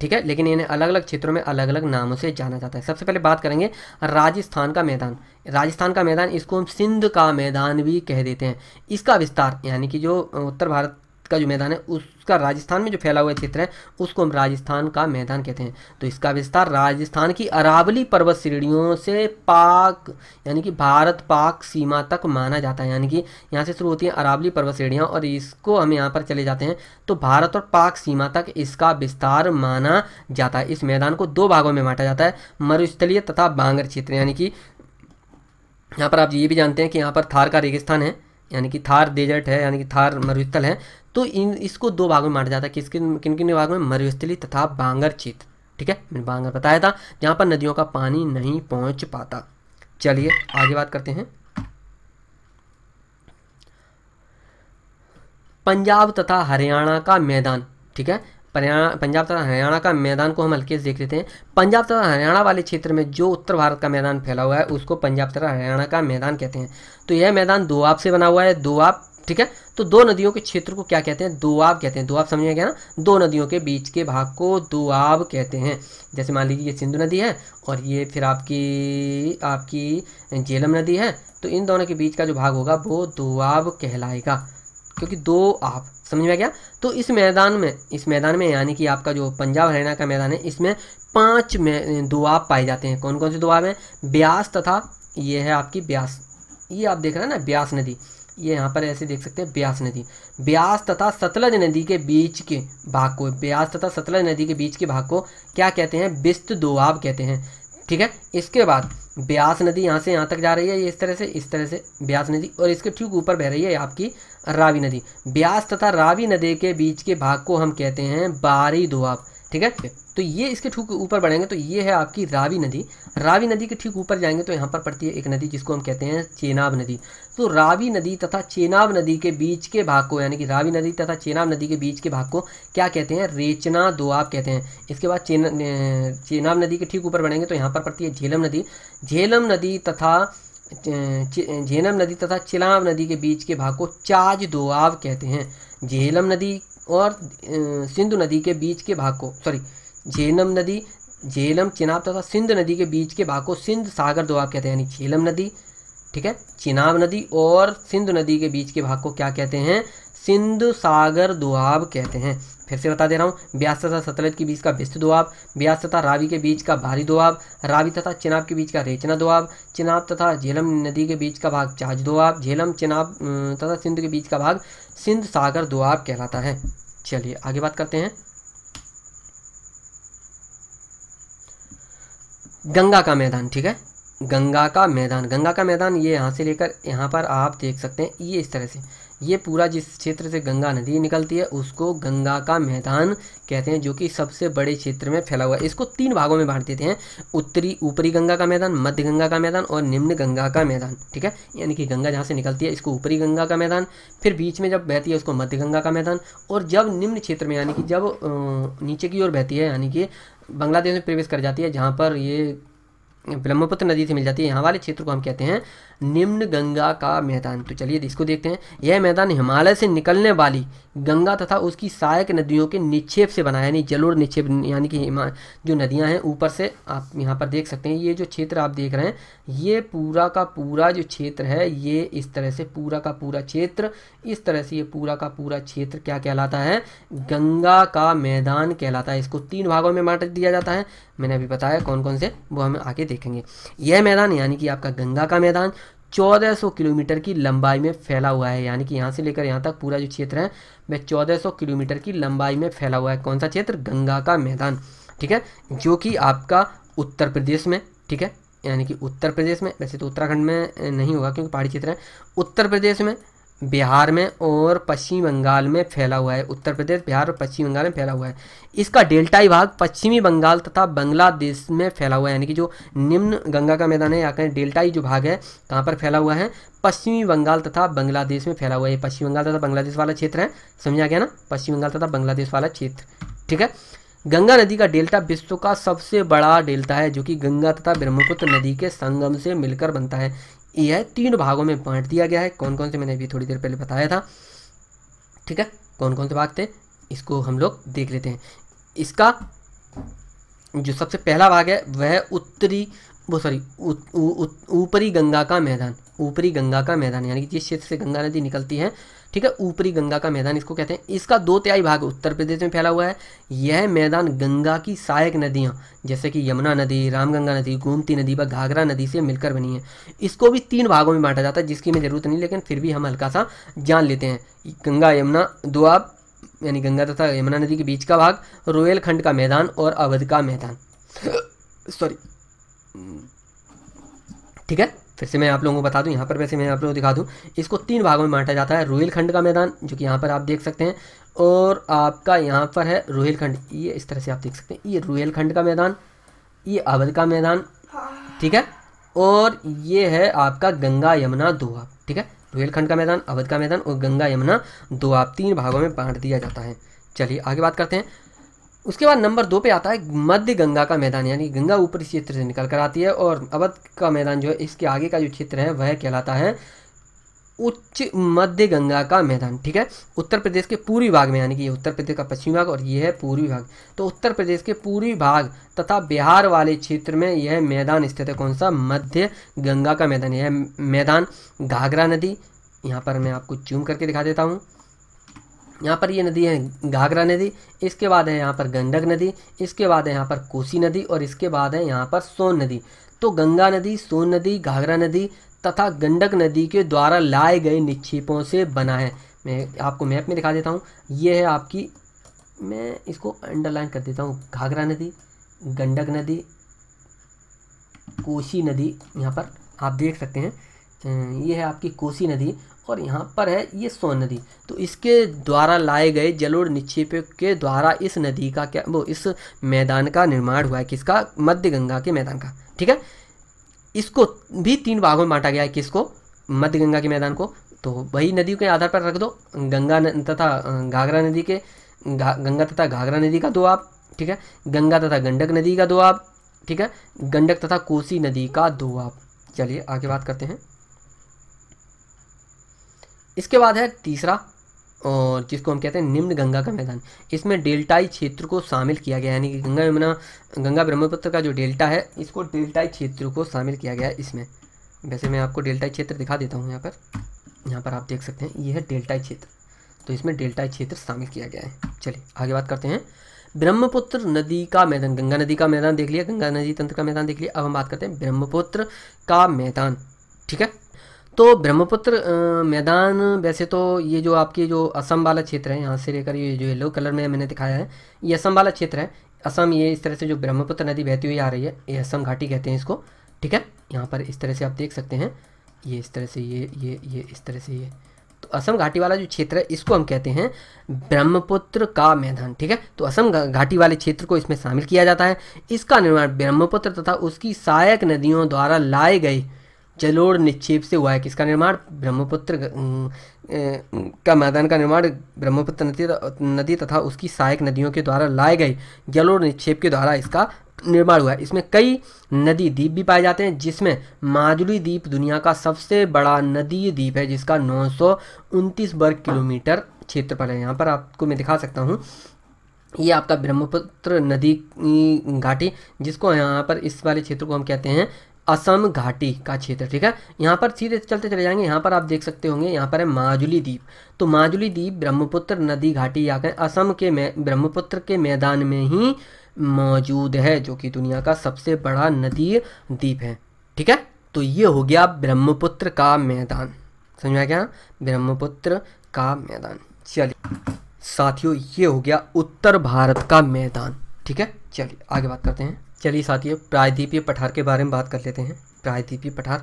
ठीक है लेकिन इन्हें अलग अलग क्षेत्रों में अलग अलग नामों से जाना जाता है सबसे पहले बात करेंगे राजस्थान का मैदान राजस्थान का मैदान इसको हम सिंध का मैदान भी कह देते हैं इसका विस्तार यानी कि जो उत्तर भारत का जो मैदान है उसका राजस्थान में जो फैला हुआ क्षेत्र है उसको हम राजस्थान का मैदान कहते हैं तो इसका विस्तार राजस्थान की अरावली पर्वत श्रेणियों से पाक यानी कि भारत पाक सीमा तक माना जाता है यानी कि यहाँ से शुरू होती है अरावली पर्वत श्रेणियाँ और इसको हम यहाँ पर चले जाते हैं तो भारत और पाक सीमा तक इसका विस्तार माना जाता है इस मैदान को दो भागों में बांटा जाता है मरुस्थलीय तथा बांगर क्षेत्र यानी कि यहाँ पर आप ये भी जानते हैं कि यहाँ पर थार का रेगिस्तान है यानी कि थार डेजर्ट है यानी कि थार मरुस्थल है तो इन इसको दो भागों में बांटा जाता है किस किन किन भाग में मरुस्थली तथा बांगर क्षेत्र ठीक है मैंने बांगर बताया था जहाँ पर नदियों का पानी नहीं पहुँच पाता चलिए आगे बात करते हैं पंजाब तथा हरियाणा का मैदान ठीक है पंजाब तथा हरियाणा का मैदान को हम हल्के से देख लेते हैं पंजाब तथा हरियाणा वाले क्षेत्र में जो उत्तर भारत का मैदान फैला हुआ है उसको पंजाब तथा हरियाणा का मैदान कहते हैं तो यह मैदान दो आप से बना हुआ है दो आप ठीक है तो दो नदियों के क्षेत्र को क्या कहते हैं दोआब कहते हैं दोआब समझ में गया ना दो नदियों के बीच के भाग को दोआब कहते हैं जैसे मान लीजिए ये सिंधु नदी है और ये फिर आपकी आपकी झेलम नदी है तो इन दोनों के बीच का जो भाग होगा वो दोआब कहलाएगा क्योंकि दो आप समझ में गया तो इस मैदान में इस मैदान में यानी कि आपका जो पंजाब हरियाणा का मैदान है इसमें पाँच में आप पाए जाते हैं कौन कौन से दुआब हैं ब्यास तथा ये है आपकी ब्यास ये आप देख रहे हैं ना ब्यास नदी ये यहाँ पर ऐसे देख सकते हैं ब्यास नदी ब्यास तथा सतलज नदी के बीच के भाग को ब्यास तथा सतलज नदी के बीच के भाग को क्या कहते हैं बिस्त दोआब कहते हैं ठीक है इसके बाद ब्यास नदी यहाँ से यहाँ तक जा रही है ये इस तरह से इस तरह से ब्यास नदी और इसके ठीक ऊपर बह रही है आपकी रावी नदी ब्यास तथा रावी नदी के बीच के भाग को हम कहते हैं बारी दोआब ठीक है तो ये इसके ठीक ऊपर बढ़ेंगे तो ये है आपकी रावी नदी रावी नदी के ठीक ऊपर जाएंगे तो यहाँ पर पड़ती है एक नदी जिसको हम कहते हैं चेनाब नदी तो रावी नदी तथा चेनाब नदी के बीच के भाग को यानी कि रावी नदी तथा चेनाब नदी के बीच के भाग को क्या कहते हैं रेचना दोआब कहते हैं इसके बाद चेन चेनाब नदी के ठीक ऊपर बढ़ेंगे तो यहाँ पर पड़ती है झेलम नदी झेलम नदी तथा झेलम नदी तथा चिलाब नदी के बीच के भाग को चाज दोआब कहते हैं झेलम नदी और सिंधु नदी के बीच के भाग को सॉरी झेलम नदी झेलम चिनाब तथा सिंध नदी के बीच के भाग को सिंध सागर दुआब कहते हैं यानी झेलम नदी ठीक है चिनाब नदी और सिंधु नदी के बीच के भाग को क्या कहते हैं सिंधु सागर दुआब कहते हैं फिर से बता दे रहा हूँ ब्यास तथा सतलज के बीच का विस्त दुआब ब्यास तथा रावी के बीच का भारी दुआब रावी तथा चिनाब के बीच का रेचना दुआब चिनाब तथा झेलम नदी के बीच का भाग चाज दुआब झेलम चिनाब तथा सिंधु के बीच का भाग सिंध सागर दुआब कहलाता है चलिए आगे बात करते हैं गंगा का मैदान ठीक है गंगा का मैदान गंगा का मैदान ये यहाँ से लेकर यहाँ पर आप देख सकते हैं ये इस तरह से ये पूरा जिस क्षेत्र से गंगा नदी निकलती है उसको गंगा का मैदान कहते हैं जो कि सबसे बड़े क्षेत्र में फैला हुआ है इसको तीन भागों में बांट देते हैं उत्तरी ऊपरी गंगा का मैदान मध्य गंगा का मैदान और निम्न गंगा का मैदान ठीक है यानी कि गंगा जहाँ से निकलती है इसको ऊपरी गंगा का मैदान फिर बीच में जब बहती है उसको मध्य गंगा का मैदान और जब निम्न क्षेत्र में यानी कि जब नीचे की ओर बहती है यानी कि बांग्लादेश में प्रवेश कर जाती है जहाँ पर ये ब्रह्मपुत्र नदी से मिल जाती है यहाँ वाले क्षेत्र को हम कहते हैं निम्न गंगा का मैदान तो चलिए इसको देखते हैं यह मैदान हिमालय से निकलने वाली गंगा तथा उसकी सहायक नदियों के निक्षेप से बना यानी जलोर निक्षेप यानी कि जो नदियां हैं ऊपर से आप यहाँ पर देख सकते हैं ये जो क्षेत्र आप देख रहे हैं ये पूरा का पूरा जो क्षेत्र है ये इस तरह से पूरा का पूरा क्षेत्र इस तरह से ये पूरा का पूरा क्षेत्र क्या कहलाता है गंगा का मैदान कहलाता है इसको तीन भागों में बांट दिया जाता है मैंने अभी बताया कौन कौन से वो हम आके देखेंगे यह मैदान यानी कि आपका गंगा का मैदान 1400 किलोमीटर की लंबाई में फैला हुआ है यानी कि यहाँ से लेकर यहाँ तक पूरा जो क्षेत्र है वह 1400 किलोमीटर की लंबाई में फैला हुआ है कौन सा क्षेत्र गंगा का मैदान ठीक है जो कि आपका उत्तर प्रदेश में ठीक है यानी कि उत्तर प्रदेश में वैसे तो उत्तराखंड में नहीं होगा क्योंकि पहाड़ी क्षेत्र है उत्तर प्रदेश में बिहार में और पश्चिम बंगाल में फैला हुआ है उत्तर प्रदेश बिहार और पश्चिम बंगाल में फैला हुआ है इसका डेल्टाई भाग पश्चिमी बंगाल तथा बांग्लादेश में फैला हुआ है यानी कि जो निम्न गंगा का मैदान है या कहें डेल्टाई जो भाग है कहाँ पर फैला हुआ है पश्चिमी बंगाल तथा बांग्लादेश में फैला हुआ है पश्चिम बंगाल तथा बांग्लादेश वाला क्षेत्र है समझा गया ना पश्चिम बंगाल तथा बांग्लादेश वाला क्षेत्र ठीक है गंगा नदी का डेल्टा विश्व का सबसे बड़ा डेल्टा है जो कि गंगा तथा ब्रह्मपुत्र नदी के संगम से मिलकर बनता है यह तीन भागों में बांट दिया गया है कौन कौन से मैंने अभी थोड़ी देर पहले बताया था ठीक है कौन कौन से भाग थे इसको हम लोग देख लेते हैं इसका जो सबसे पहला भाग है वह उत्तरी वो सॉरी ऊपरी गंगा का मैदान ऊपरी गंगा का मैदान यानी कि जिस क्षेत्र से गंगा नदी निकलती है ठीक है ऊपरी गंगा का मैदान इसको कहते हैं इसका दो तिहाई भाग उत्तर प्रदेश में फैला हुआ है यह मैदान गंगा की सहायक नदियां जैसे कि यमुना नदी रामगंगा नदी गोमती नदी व घाघरा नदी से मिलकर बनी है इसको भी तीन भागों में बांटा जाता है जिसकी हमें ज़रूरत नहीं लेकिन फिर भी हम हल्का सा जान लेते हैं गंगा यमुना दुआब यानी गंगा तथा यमुना नदी के बीच का भाग रोयलखंड का मैदान और अवध का मैदान सॉरी ठीक है फिर से मैं आप लोगों को बता दूं यहाँ पर वैसे मैं आप लोगों को दिखा दूं इसको तीन भागों में बांटा जाता है रोहिलखंड का मैदान जो कि यहाँ पर आप देख सकते हैं और आपका यहाँ पर है रोहिलखंड ये इस तरह से आप देख सकते हैं ये रोहिलखंड का मैदान ये अवध का मैदान ठीक है और ये है आपका गंगा यमुना दोआब ठीक है रोहिलखंड का मैदान अवध का मैदान और गंगा यमुना दोआब तीन भागों में बांट दिया जाता है चलिए आगे बात करते हैं उसके बाद नंबर दो पे आता है मध्य गंगा का मैदान यानी गंगा ऊपर इस क्षेत्र से निकल कर आती है और अवध का मैदान जो है इसके आगे का जो क्षेत्र है वह कहलाता है उच्च मध्य गंगा का मैदान ठीक है उत्तर प्रदेश के पूर्वी भाग में यानी कि ये उत्तर प्रदेश का पश्चिमी भाग और ये है पूर्वी भाग तो उत्तर प्रदेश के पूर्वी भाग तथा बिहार वाले क्षेत्र में यह मैदान स्थित है कौन सा मध्य गंगा का मैदान यह मैदान घाघरा नदी यहाँ पर मैं आपको चूम करके दिखा देता हूँ यहाँ पर ये नदी है घाघरा नदी इसके बाद है यहाँ पर गंडक नदी इसके बाद है यहाँ पर कोसी नदी और इसके बाद है यहाँ पर सोन नदी तो गंगा नदी सोन नदी घाघरा नदी तथा गंडक नदी के द्वारा लाए गए निक्षेपों से बना है मैं आपको मैप में दिखा देता हूँ ये है आपकी मैं इसको अंडरलाइन कर देता हूँ घाघरा नदी गंडक नदी कोसी नदी यहाँ पर आप देख सकते हैं ये है आपकी कोसी नदी और यहाँ पर है ये सोन नदी तो इसके द्वारा लाए गए जलोड़ निक्षेप के द्वारा इस नदी का क्या वो इस मैदान का निर्माण हुआ है किसका मध्य गंगा के मैदान का ठीक है इसको भी तीन भागों में बांटा गया है किसको मध्य गंगा के मैदान को तो वही नदियों के आधार पर रख दो गंगा तथा घाघरा नदी के गा, गंगा तथा घाघरा नदी का दो आप ठीक है गंगा तथा गंडक नदी का दो आप ठीक है गंडक तथा कोसी नदी का दो आप चलिए आगे बात करते हैं इसके बाद है तीसरा और जिसको हम कहते हैं निम्न गंगा का मैदान इसमें डेल्टाई क्षेत्र को शामिल किया गया यानी कि गंगा यमुना गंगा ब्रह्मपुत्र का जो डेल्टा है इसको डेल्टाई क्षेत्र को शामिल किया गया है इसमें वैसे मैं आपको डेल्टाई क्षेत्र दिखा देता हूँ यहाँ पर यहाँ पर आप देख सकते हैं ये है डेल्टाई क्षेत्र तो इसमें डेल्टाई क्षेत्र शामिल किया गया है चलिए आगे बात करते हैं ब्रह्मपुत्र नदी का मैदान गंगा नदी का मैदान देख लिया गंगा नदी तंत्र का मैदान देख लिया अब हम बात करते हैं ब्रह्मपुत्र का मैदान ठीक है तो ब्रह्मपुत्र मैदान वैसे तो ये जो आपकी जो असम वाला क्षेत्र है यहाँ से लेकर ये जो येलो कलर में मैंने दिखाया है ये असम वाला क्षेत्र है असम ये इस तरह से जो ब्रह्मपुत्र नदी बहती हुई आ रही है ये असम घाटी कहते हैं इसको ठीक है यहाँ पर इस तरह से आप देख सकते हैं ये इस तरह से ये ये ये इस तरह से ये तो असम घाटी वाला जो क्षेत्र है इसको हम कहते हैं ब्रह्मपुत्र का मैदान ठीक है तो असम घाटी वाले क्षेत्र को इसमें शामिल किया जाता है इसका निर्माण ब्रह्मपुत्र तथा उसकी सहायक नदियों द्वारा लाए गए जलोढ़ निक्षेप से हुआ है किसका निर्माण ब्रह्मपुत्र का मैदान का निर्माण ब्रह्मपुत्र नदी नदी तथा उसकी सहायक नदियों के द्वारा लाए गए जलोढ़ निक्षेप के द्वारा इसका निर्माण हुआ है इसमें कई नदी द्वीप भी पाए जाते हैं जिसमें माजुली द्वीप दुनिया का सबसे बड़ा नदी द्वीप है जिसका नौ वर्ग किलोमीटर क्षेत्रफल है यहाँ पर आपको मैं दिखा सकता हूँ ये आपका ब्रह्मपुत्र नदी घाटी जिसको यहाँ पर इस वाले क्षेत्र को हम कहते हैं असम घाटी का क्षेत्र ठीक है यहाँ पर सीधे चलते चले जाएंगे यहाँ पर आप देख सकते होंगे यहाँ पर है माजुली द्वीप तो माजुली द्वीप ब्रह्मपुत्र नदी घाटी या कहें असम के ब्रह्मपुत्र के मैदान में ही मौजूद है जो कि दुनिया का सबसे बड़ा नदी द्वीप है ठीक है तो ये हो गया ब्रह्मपुत्र का मैदान समझ में क्या ब्रह्मपुत्र का मैदान चलिए साथियों ये हो गया उत्तर भारत का मैदान ठीक है चलिए आगे बात करते हैं चलिए साथियों प्रायद्वीपीय पठार के बारे में बात कर लेते हैं प्रायद्वीपीय पठार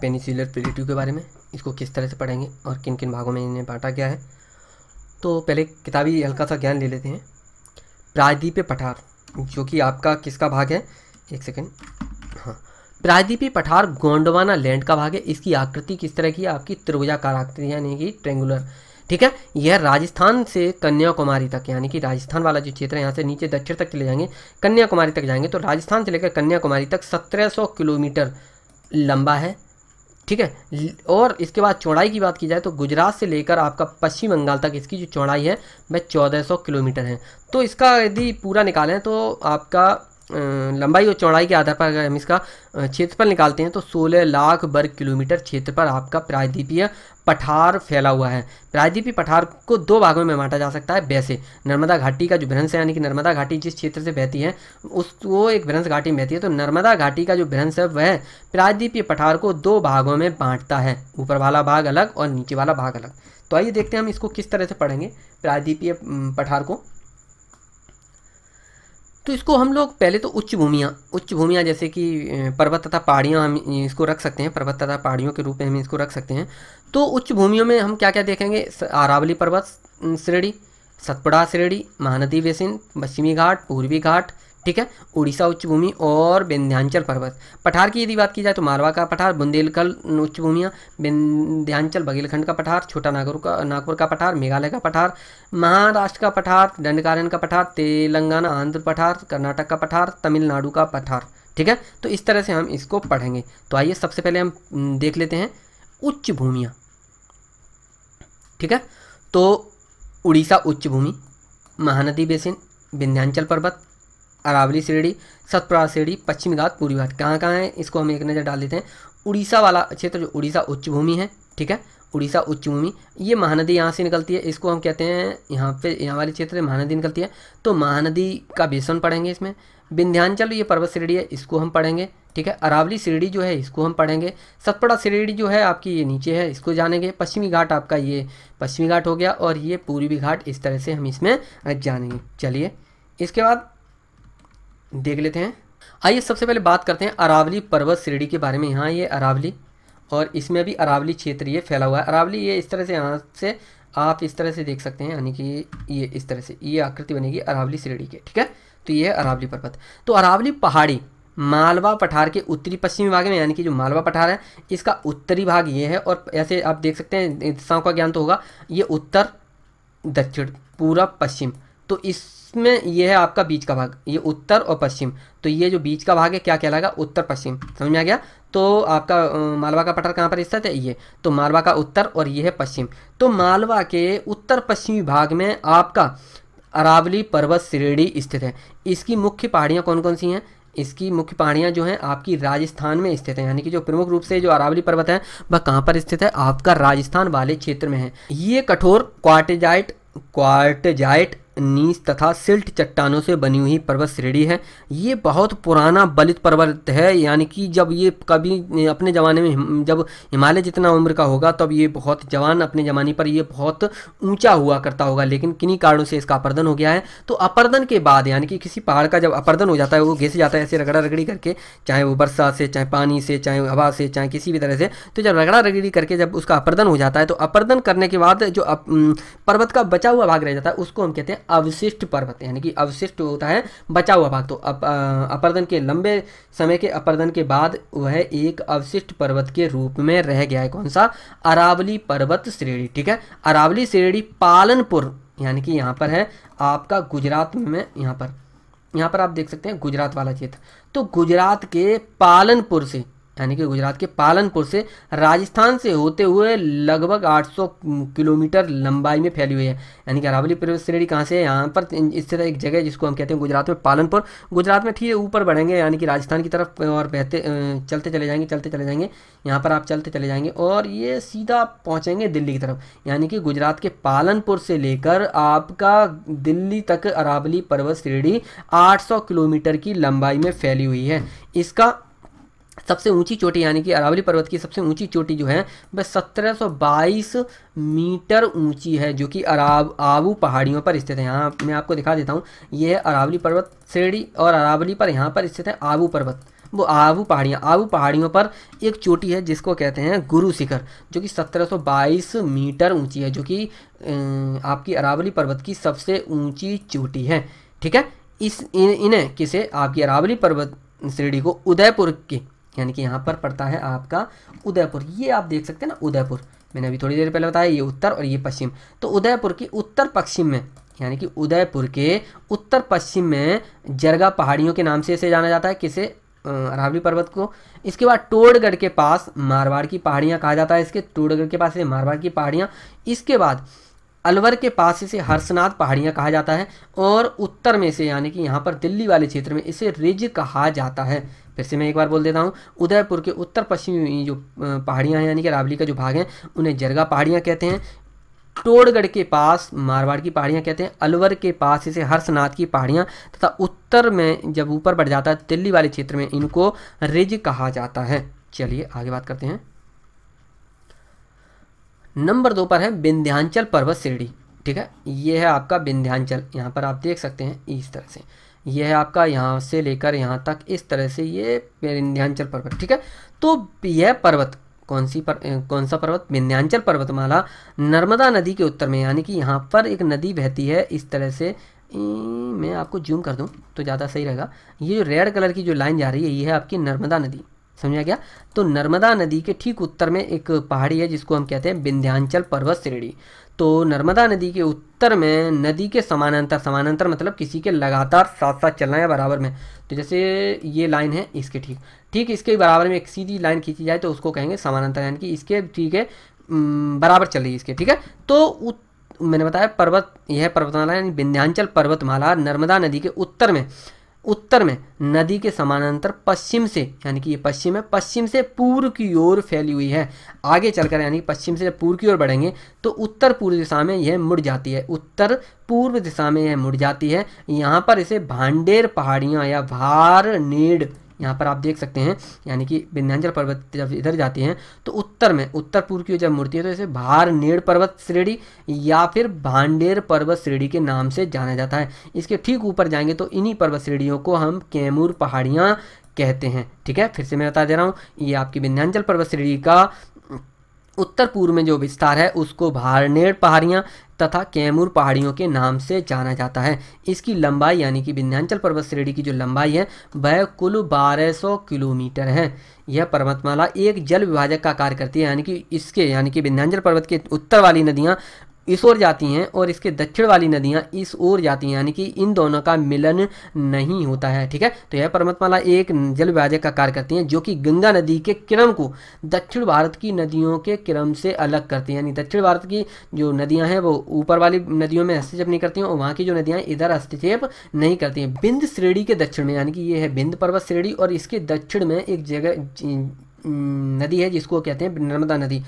पेनिसुलर प्लेटू के बारे में इसको किस तरह से पढ़ेंगे और किन किन भागों में इन्हें बांटा गया है तो पहले किताबी हल्का सा ज्ञान ले लेते हैं प्रायद्वीपीय पठार जो कि आपका किसका भाग है एक सेकेंड हाँ प्रायद्वीपीय पठार गोंडवाना लैंड का भाग है इसकी आकृति किस तरह की आपकी त्रिभुजाकार आकृति यानी कि ट्रेंगुलर ठीक है यह राजस्थान से कन्याकुमारी तक यानी कि राजस्थान वाला जो क्षेत्र है यहाँ से नीचे दक्षिण तक चले जाएंगे कन्याकुमारी तक जाएंगे तो राजस्थान से लेकर कन्याकुमारी तक 1700 किलोमीटर लंबा है ठीक है और इसके बाद चौड़ाई की बात की जाए तो गुजरात से लेकर आपका पश्चिम बंगाल तक इसकी जो चौड़ाई है वह चौदह किलोमीटर है तो इसका यदि पूरा निकालें तो आपका लंबाई और चौड़ाई के आधार पर अगर हम इसका क्षेत्रफल निकालते हैं तो 16 लाख वर्ग किलोमीटर क्षेत्र पर आपका प्रायद्वीपीय पठार फैला हुआ है प्रायद्वीपीय पठार को दो भागों में बांटा जा सकता है वैसे नर्मदा घाटी का जो भ्रंश है यानी कि नर्मदा घाटी जिस क्षेत्र से बहती है उस वो एक भ्रंश घाटी में बहती है तो नर्मदा घाटी का जो भ्रंश है वह प्रायद्वीपीय पठार को दो भागों में बांटता है ऊपर वाला भाग अलग और नीचे वाला भाग अलग तो आइए देखते हैं हम इसको किस तरह से पढ़ेंगे प्रायद्वीपीय पठार को तो इसको हम लोग पहले तो उच्च भूमियाँ उच्च भूमियाँ जैसे कि पर्वत तथा पहाड़ियाँ हम इसको रख सकते हैं पर्वत तथा पहाड़ियों के रूप में हम इसको रख सकते हैं तो उच्च भूमियों में हम क्या क्या देखेंगे अरावली पर्वत श्रेणी सतपुड़ा श्रेणी महानदी बेसिन पश्चिमी घाट पूर्वी घाट ठीक है उड़ीसा उच्च भूमि और विंध्यांचल पर्वत पठार की यदि बात की जाए तो मारवा का पठार बुंदेलखंड उच्च भूमियाँ विंध्यांचल बघेलखंड का पठार छोटा नागपुर का नागपुर का पठार मेघालय का पठार महाराष्ट्र का पठार दंडकारण का पठार तेलंगाना आंध्र पठार कर्नाटक का पठार तमिलनाडु का पठार ठीक है तो इस तरह से हम इसको पढ़ेंगे तो आइए सबसे पहले हम देख लेते हैं उच्च भूमियाँ ठीक है तो उड़ीसा उच्च भूमि महानदी बेसिन विंध्यांचल पर्वत अरावली श्रेणी सतपुरा श्रेणी पश्चिमी घाट पूर्वी घाट कहाँ कहाँ है इसको हम एक नज़र डाल देते हैं उड़ीसा वाला क्षेत्र जो उड़ीसा उच्च भूमि है ठीक है उड़ीसा उच्च भूमि ये महानदी यहाँ से निकलती है इसको हम कहते हैं यहाँ पे यहाँ वाले क्षेत्र में महानदी निकलती है तो महानदी का बेसन पढ़ेंगे इसमें विंध्यांचल ये पर्वत श्रेणी है इसको हम पढ़ेंगे ठीक है अरावली श्रेणी जो है इसको हम पढ़ेंगे सतपड़ा श्रेणी जो है आपकी ये नीचे है इसको जानेंगे पश्चिमी घाट आपका ये पश्चिमी घाट हो गया और ये पूर्वी घाट इस तरह से हम इसमें जानेंगे चलिए इसके बाद देख लेते हैं आइए सबसे पहले बात करते हैं अरावली पर्वत श्रेणी के बारे में यहाँ ये अरावली और इसमें भी अरावली क्षेत्र ये फैला हुआ है अरावली ये इस तरह से यहाँ से आप इस तरह से देख सकते हैं यानी कि ये इस तरह से ये आकृति बनेगी अरावली श्रेणी के ठीक है तो ये है अरावली पर्वत तो अरावली पहाड़ी मालवा पठार के उत्तरी पश्चिमी भाग में यानी कि जो मालवा पठार है इसका उत्तरी भाग ये है और ऐसे आप देख सकते हैं दिशाओं का ज्ञान तो होगा ये उत्तर दक्षिण पूरा पश्चिम तो इस इसमें ये है आपका बीच का भाग ये उत्तर और पश्चिम तो ये जो बीच का भाग है क्या कहलाएगा उत्तर पश्चिम समझ में आ गया तो आपका मालवा का पटर कहाँ पर स्थित है ये तो मालवा का उत्तर और ये है पश्चिम तो मालवा के उत्तर पश्चिमी भाग में आपका अरावली पर्वत श्रेणी स्थित है इसकी मुख्य पहाड़ियाँ कौन कौन सी हैं इसकी मुख्य पहाड़ियाँ जो हैं आपकी राजस्थान में स्थित हैं यानी कि जो प्रमुख रूप से जो अरावली पर्वत है वह कहाँ पर स्थित है आपका राजस्थान वाले क्षेत्र में है ये कठोर क्वाटेजाइट क्वार्टजाइट नीस तथा सिल्ट चट्टानों से बनी हुई पर्वत श्रेणी है ये बहुत पुराना बलित पर्वत है यानी कि जब ये कभी अपने ज़माने में जब हिमालय जितना उम्र का होगा तब ये बहुत जवान अपने ज़माने पर ये बहुत ऊंचा हुआ करता होगा लेकिन किन्हीं कारणों से इसका अपर्दन हो गया है तो अपर्दन के बाद यानी कि किसी पहाड़ का जब अपर्दन हो जाता है वो घिस जाता है ऐसे रगड़ा रगड़ी करके चाहे वो बरसात से चाहे पानी से चाहे हवा से चाहे किसी भी तरह से तो जब रगड़ा रगड़ी करके जब उसका अपर्दन हो जाता है तो अपर्दन करने के बाद जो पर्वत का बचा हुआ भाग रह जाता है उसको हम कहते हैं अवशिष्ट पर्वत यानी कि अवशिष्ट होता है बचा हुआ भाग तो अप, अपर्दन के लंबे समय के अपर्दन के बाद वह एक अवशिष्ट पर्वत के रूप में रह गया है कौन सा अरावली पर्वत श्रेणी ठीक है अरावली श्रेणी पालनपुर यानी कि यहाँ पर है आपका गुजरात में यहाँ पर यहाँ पर आप देख सकते हैं गुजरात वाला क्षेत्र तो गुजरात के पालनपुर से यानी कि गुजरात के पालनपुर से राजस्थान से होते हुए लगभग 800 किलोमीटर लंबाई में फैली हुई है यानी कि अरावली पर्वत श्रेणी कहाँ से है यहाँ पर इस तरह एक जगह जिसको हम कहते हैं गुजरात में पालनपुर गुजरात में ठीक है ऊपर बढ़ेंगे यानी कि राजस्थान की तरफ और बहते चलते चले जाएंगे चलते चले जाएंगे यहाँ पर आप चलते चले जाएंगे और ये सीधा पहुँचेंगे दिल्ली की तरफ यानी कि गुजरात के पालनपुर से लेकर आपका दिल्ली तक अरावली पर्वत श्रेणी आठ किलोमीटर की लंबाई में फैली हुई है इसका सबसे ऊंची चोटी यानी कि अरावली पर्वत की सबसे ऊंची चोटी जो है वह 1722 मीटर ऊंची है जो कि अराब आबू पहाड़ियों पर स्थित है यहाँ मैं आपको दिखा देता हूँ ये है अरावली पर्वत श्रेणी और अरावली पर यहाँ पर स्थित है आबू पर्वत वो आबू पहाड़ियाँ आबू पहाड़ियों पर एक चोटी है जिसको कहते हैं गुरु शिखर जो कि 1722 मीटर ऊंची है जो कि आपकी अरावली पर्वत की सबसे ऊंची चोटी है ठीक है इस इन्हें किसे आपकी अरावली पर्वत श्रेणी को उदयपुर की यानी कि यहाँ पर पड़ता है आपका उदयपुर ये आप देख सकते हैं ना उदयपुर मैंने अभी थोड़ी देर पहले बताया ये उत्तर और ये पश्चिम तो उदयपुर की उत्तर पश्चिम में यानी कि उदयपुर के उत्तर पश्चिम में जरगा पहाड़ियों के नाम से इसे जाना जाता है किसे अरावली पर्वत को इसके बाद टोडगढ़ के पास मारवाड़ की पहाड़ियाँ कहा जाता है इसके टोडगढ़ के पास इसे मारवाड़ की पहाड़ियाँ इसके बाद अलवर के पास इसे हर्षनाथ पहाड़ियाँ कहा जाता है और उत्तर में से यानी कि यहाँ पर दिल्ली वाले क्षेत्र में इसे रिज कहा जाता है फिर से मैं एक बार बोल देता हूँ उदयपुर के उत्तर पश्चिमी जो पहाड़ियाँ यानी कि रावली का जो भाग है उन्हें जरगा पहाड़ियाँ कहते हैं टोड़गढ़ के पास मारवाड़ की पहाड़ियाँ कहते हैं अलवर के पास इसे हर्षनाथ की पहाड़ियाँ तथा उत्तर में जब ऊपर बढ़ जाता है तो दिल्ली वाले क्षेत्र में इनको रिज कहा जाता है चलिए आगे बात करते हैं नंबर दो पर है विंध्यांचल पर्वत श्रेणी ठीक है ये है आपका विंध्यांचल यहाँ पर आप देख सकते हैं इस तरह से यह है आपका यहाँ से लेकर यहाँ तक इस तरह से ये विंध्यांचल पर्वत ठीक है तो यह पर्वत कौन सी पर कौन सा पर्वत विंध्यांचल पर्वतमाला नर्मदा नदी के उत्तर में यानी कि यहाँ पर एक नदी बहती है इस तरह से मैं आपको जूम कर दूँ तो ज़्यादा सही रहेगा ये जो रेड कलर की जो लाइन जा रही है ये है आपकी नर्मदा नदी समझा गया तो नर्मदा नदी के ठीक उत्तर में एक पहाड़ी है जिसको हम कहते हैं विंध्यांचल पर्वत श्रेणी तो नर्मदा नदी के उत्तर में नदी के समानांतर समानांतर मतलब किसी के लगातार साथ साथ चलना है बराबर में तो जैसे ये लाइन है इसके ठीक ठीक इसके बराबर में एक सीधी लाइन खींची जाए तो उसको कहेंगे समानांतर यानी कि इसके ठीक है बराबर चल रही है इसके ठीक है तो मैंने बताया पर्वत यह पर्वतमाला यानी विंध्यांचल पर्वतमाला नर्मदा नदी के उत्तर में उत्तर में नदी के समानांतर पश्चिम से यानी कि ये पश्चिम है पश्चिम से पूर्व की ओर फैली हुई है आगे चलकर यानी पश्चिम से जब पूर्व की ओर बढ़ेंगे तो उत्तर पूर्व दिशा में यह मुड़ जाती है उत्तर पूर्व दिशा में यह मुड़ जाती है यहाँ पर इसे भांडेर पहाड़ियाँ या भार नेड यहाँ पर आप देख सकते हैं यानी कि विंध्यांचल पर्वत जब इधर जाते हैं तो उत्तर में उत्तर पूर्व की जब मूर्ति है तो इसे भारनेड़ पर्वत श्रेणी या फिर भांडेर पर्वत श्रेणी के नाम से जाना जाता है इसके ठीक ऊपर जाएंगे तो इन्हीं पर्वत श्रेणियों को हम कैमूर पहाड़ियाँ कहते हैं ठीक है फिर से मैं बता दे रहा हूँ ये आपकी विंध्यांचल पर्वत श्रेणी का उत्तर पूर्व में जो विस्तार है उसको भारनेड़ पहाड़ियाँ तथा कैमूर पहाड़ियों के नाम से जाना जाता है इसकी लंबाई यानी कि विंध्याचल पर्वत श्रेणी की जो लंबाई है वह कुल 1200 किलोमीटर है यह पर्वतमाला एक जल विभाजक का कार्य करती है यानी कि इसके यानी कि विंध्याचल पर्वत के उत्तर वाली नदियाँ इस ओर जाती हैं और इसके दक्षिण वाली नदियाँ इस ओर जाती हैं यानी कि इन दोनों का मिलन नहीं होता है ठीक है तो यह पर्वतमाला एक जल विभाजक का कार्य करती हैं जो कि गंगा नदी के क्रम को दक्षिण भारत की नदियों के क्रम से अलग करती हैं यानी दक्षिण भारत की जो नदियाँ हैं वो ऊपर वाली नदियों में हस्तक्षेप नहीं करती हैं और वहाँ की जो नदियाँ इधर हस्तक्षेप नहीं करती हैं बिंद श्रेणी के दक्षिण में यानी कि ये है बिंद पर्वत श्रेणी और इसके दक्षिण में एक जगह नदी है जिसको कहते हैं नर्मदा नदी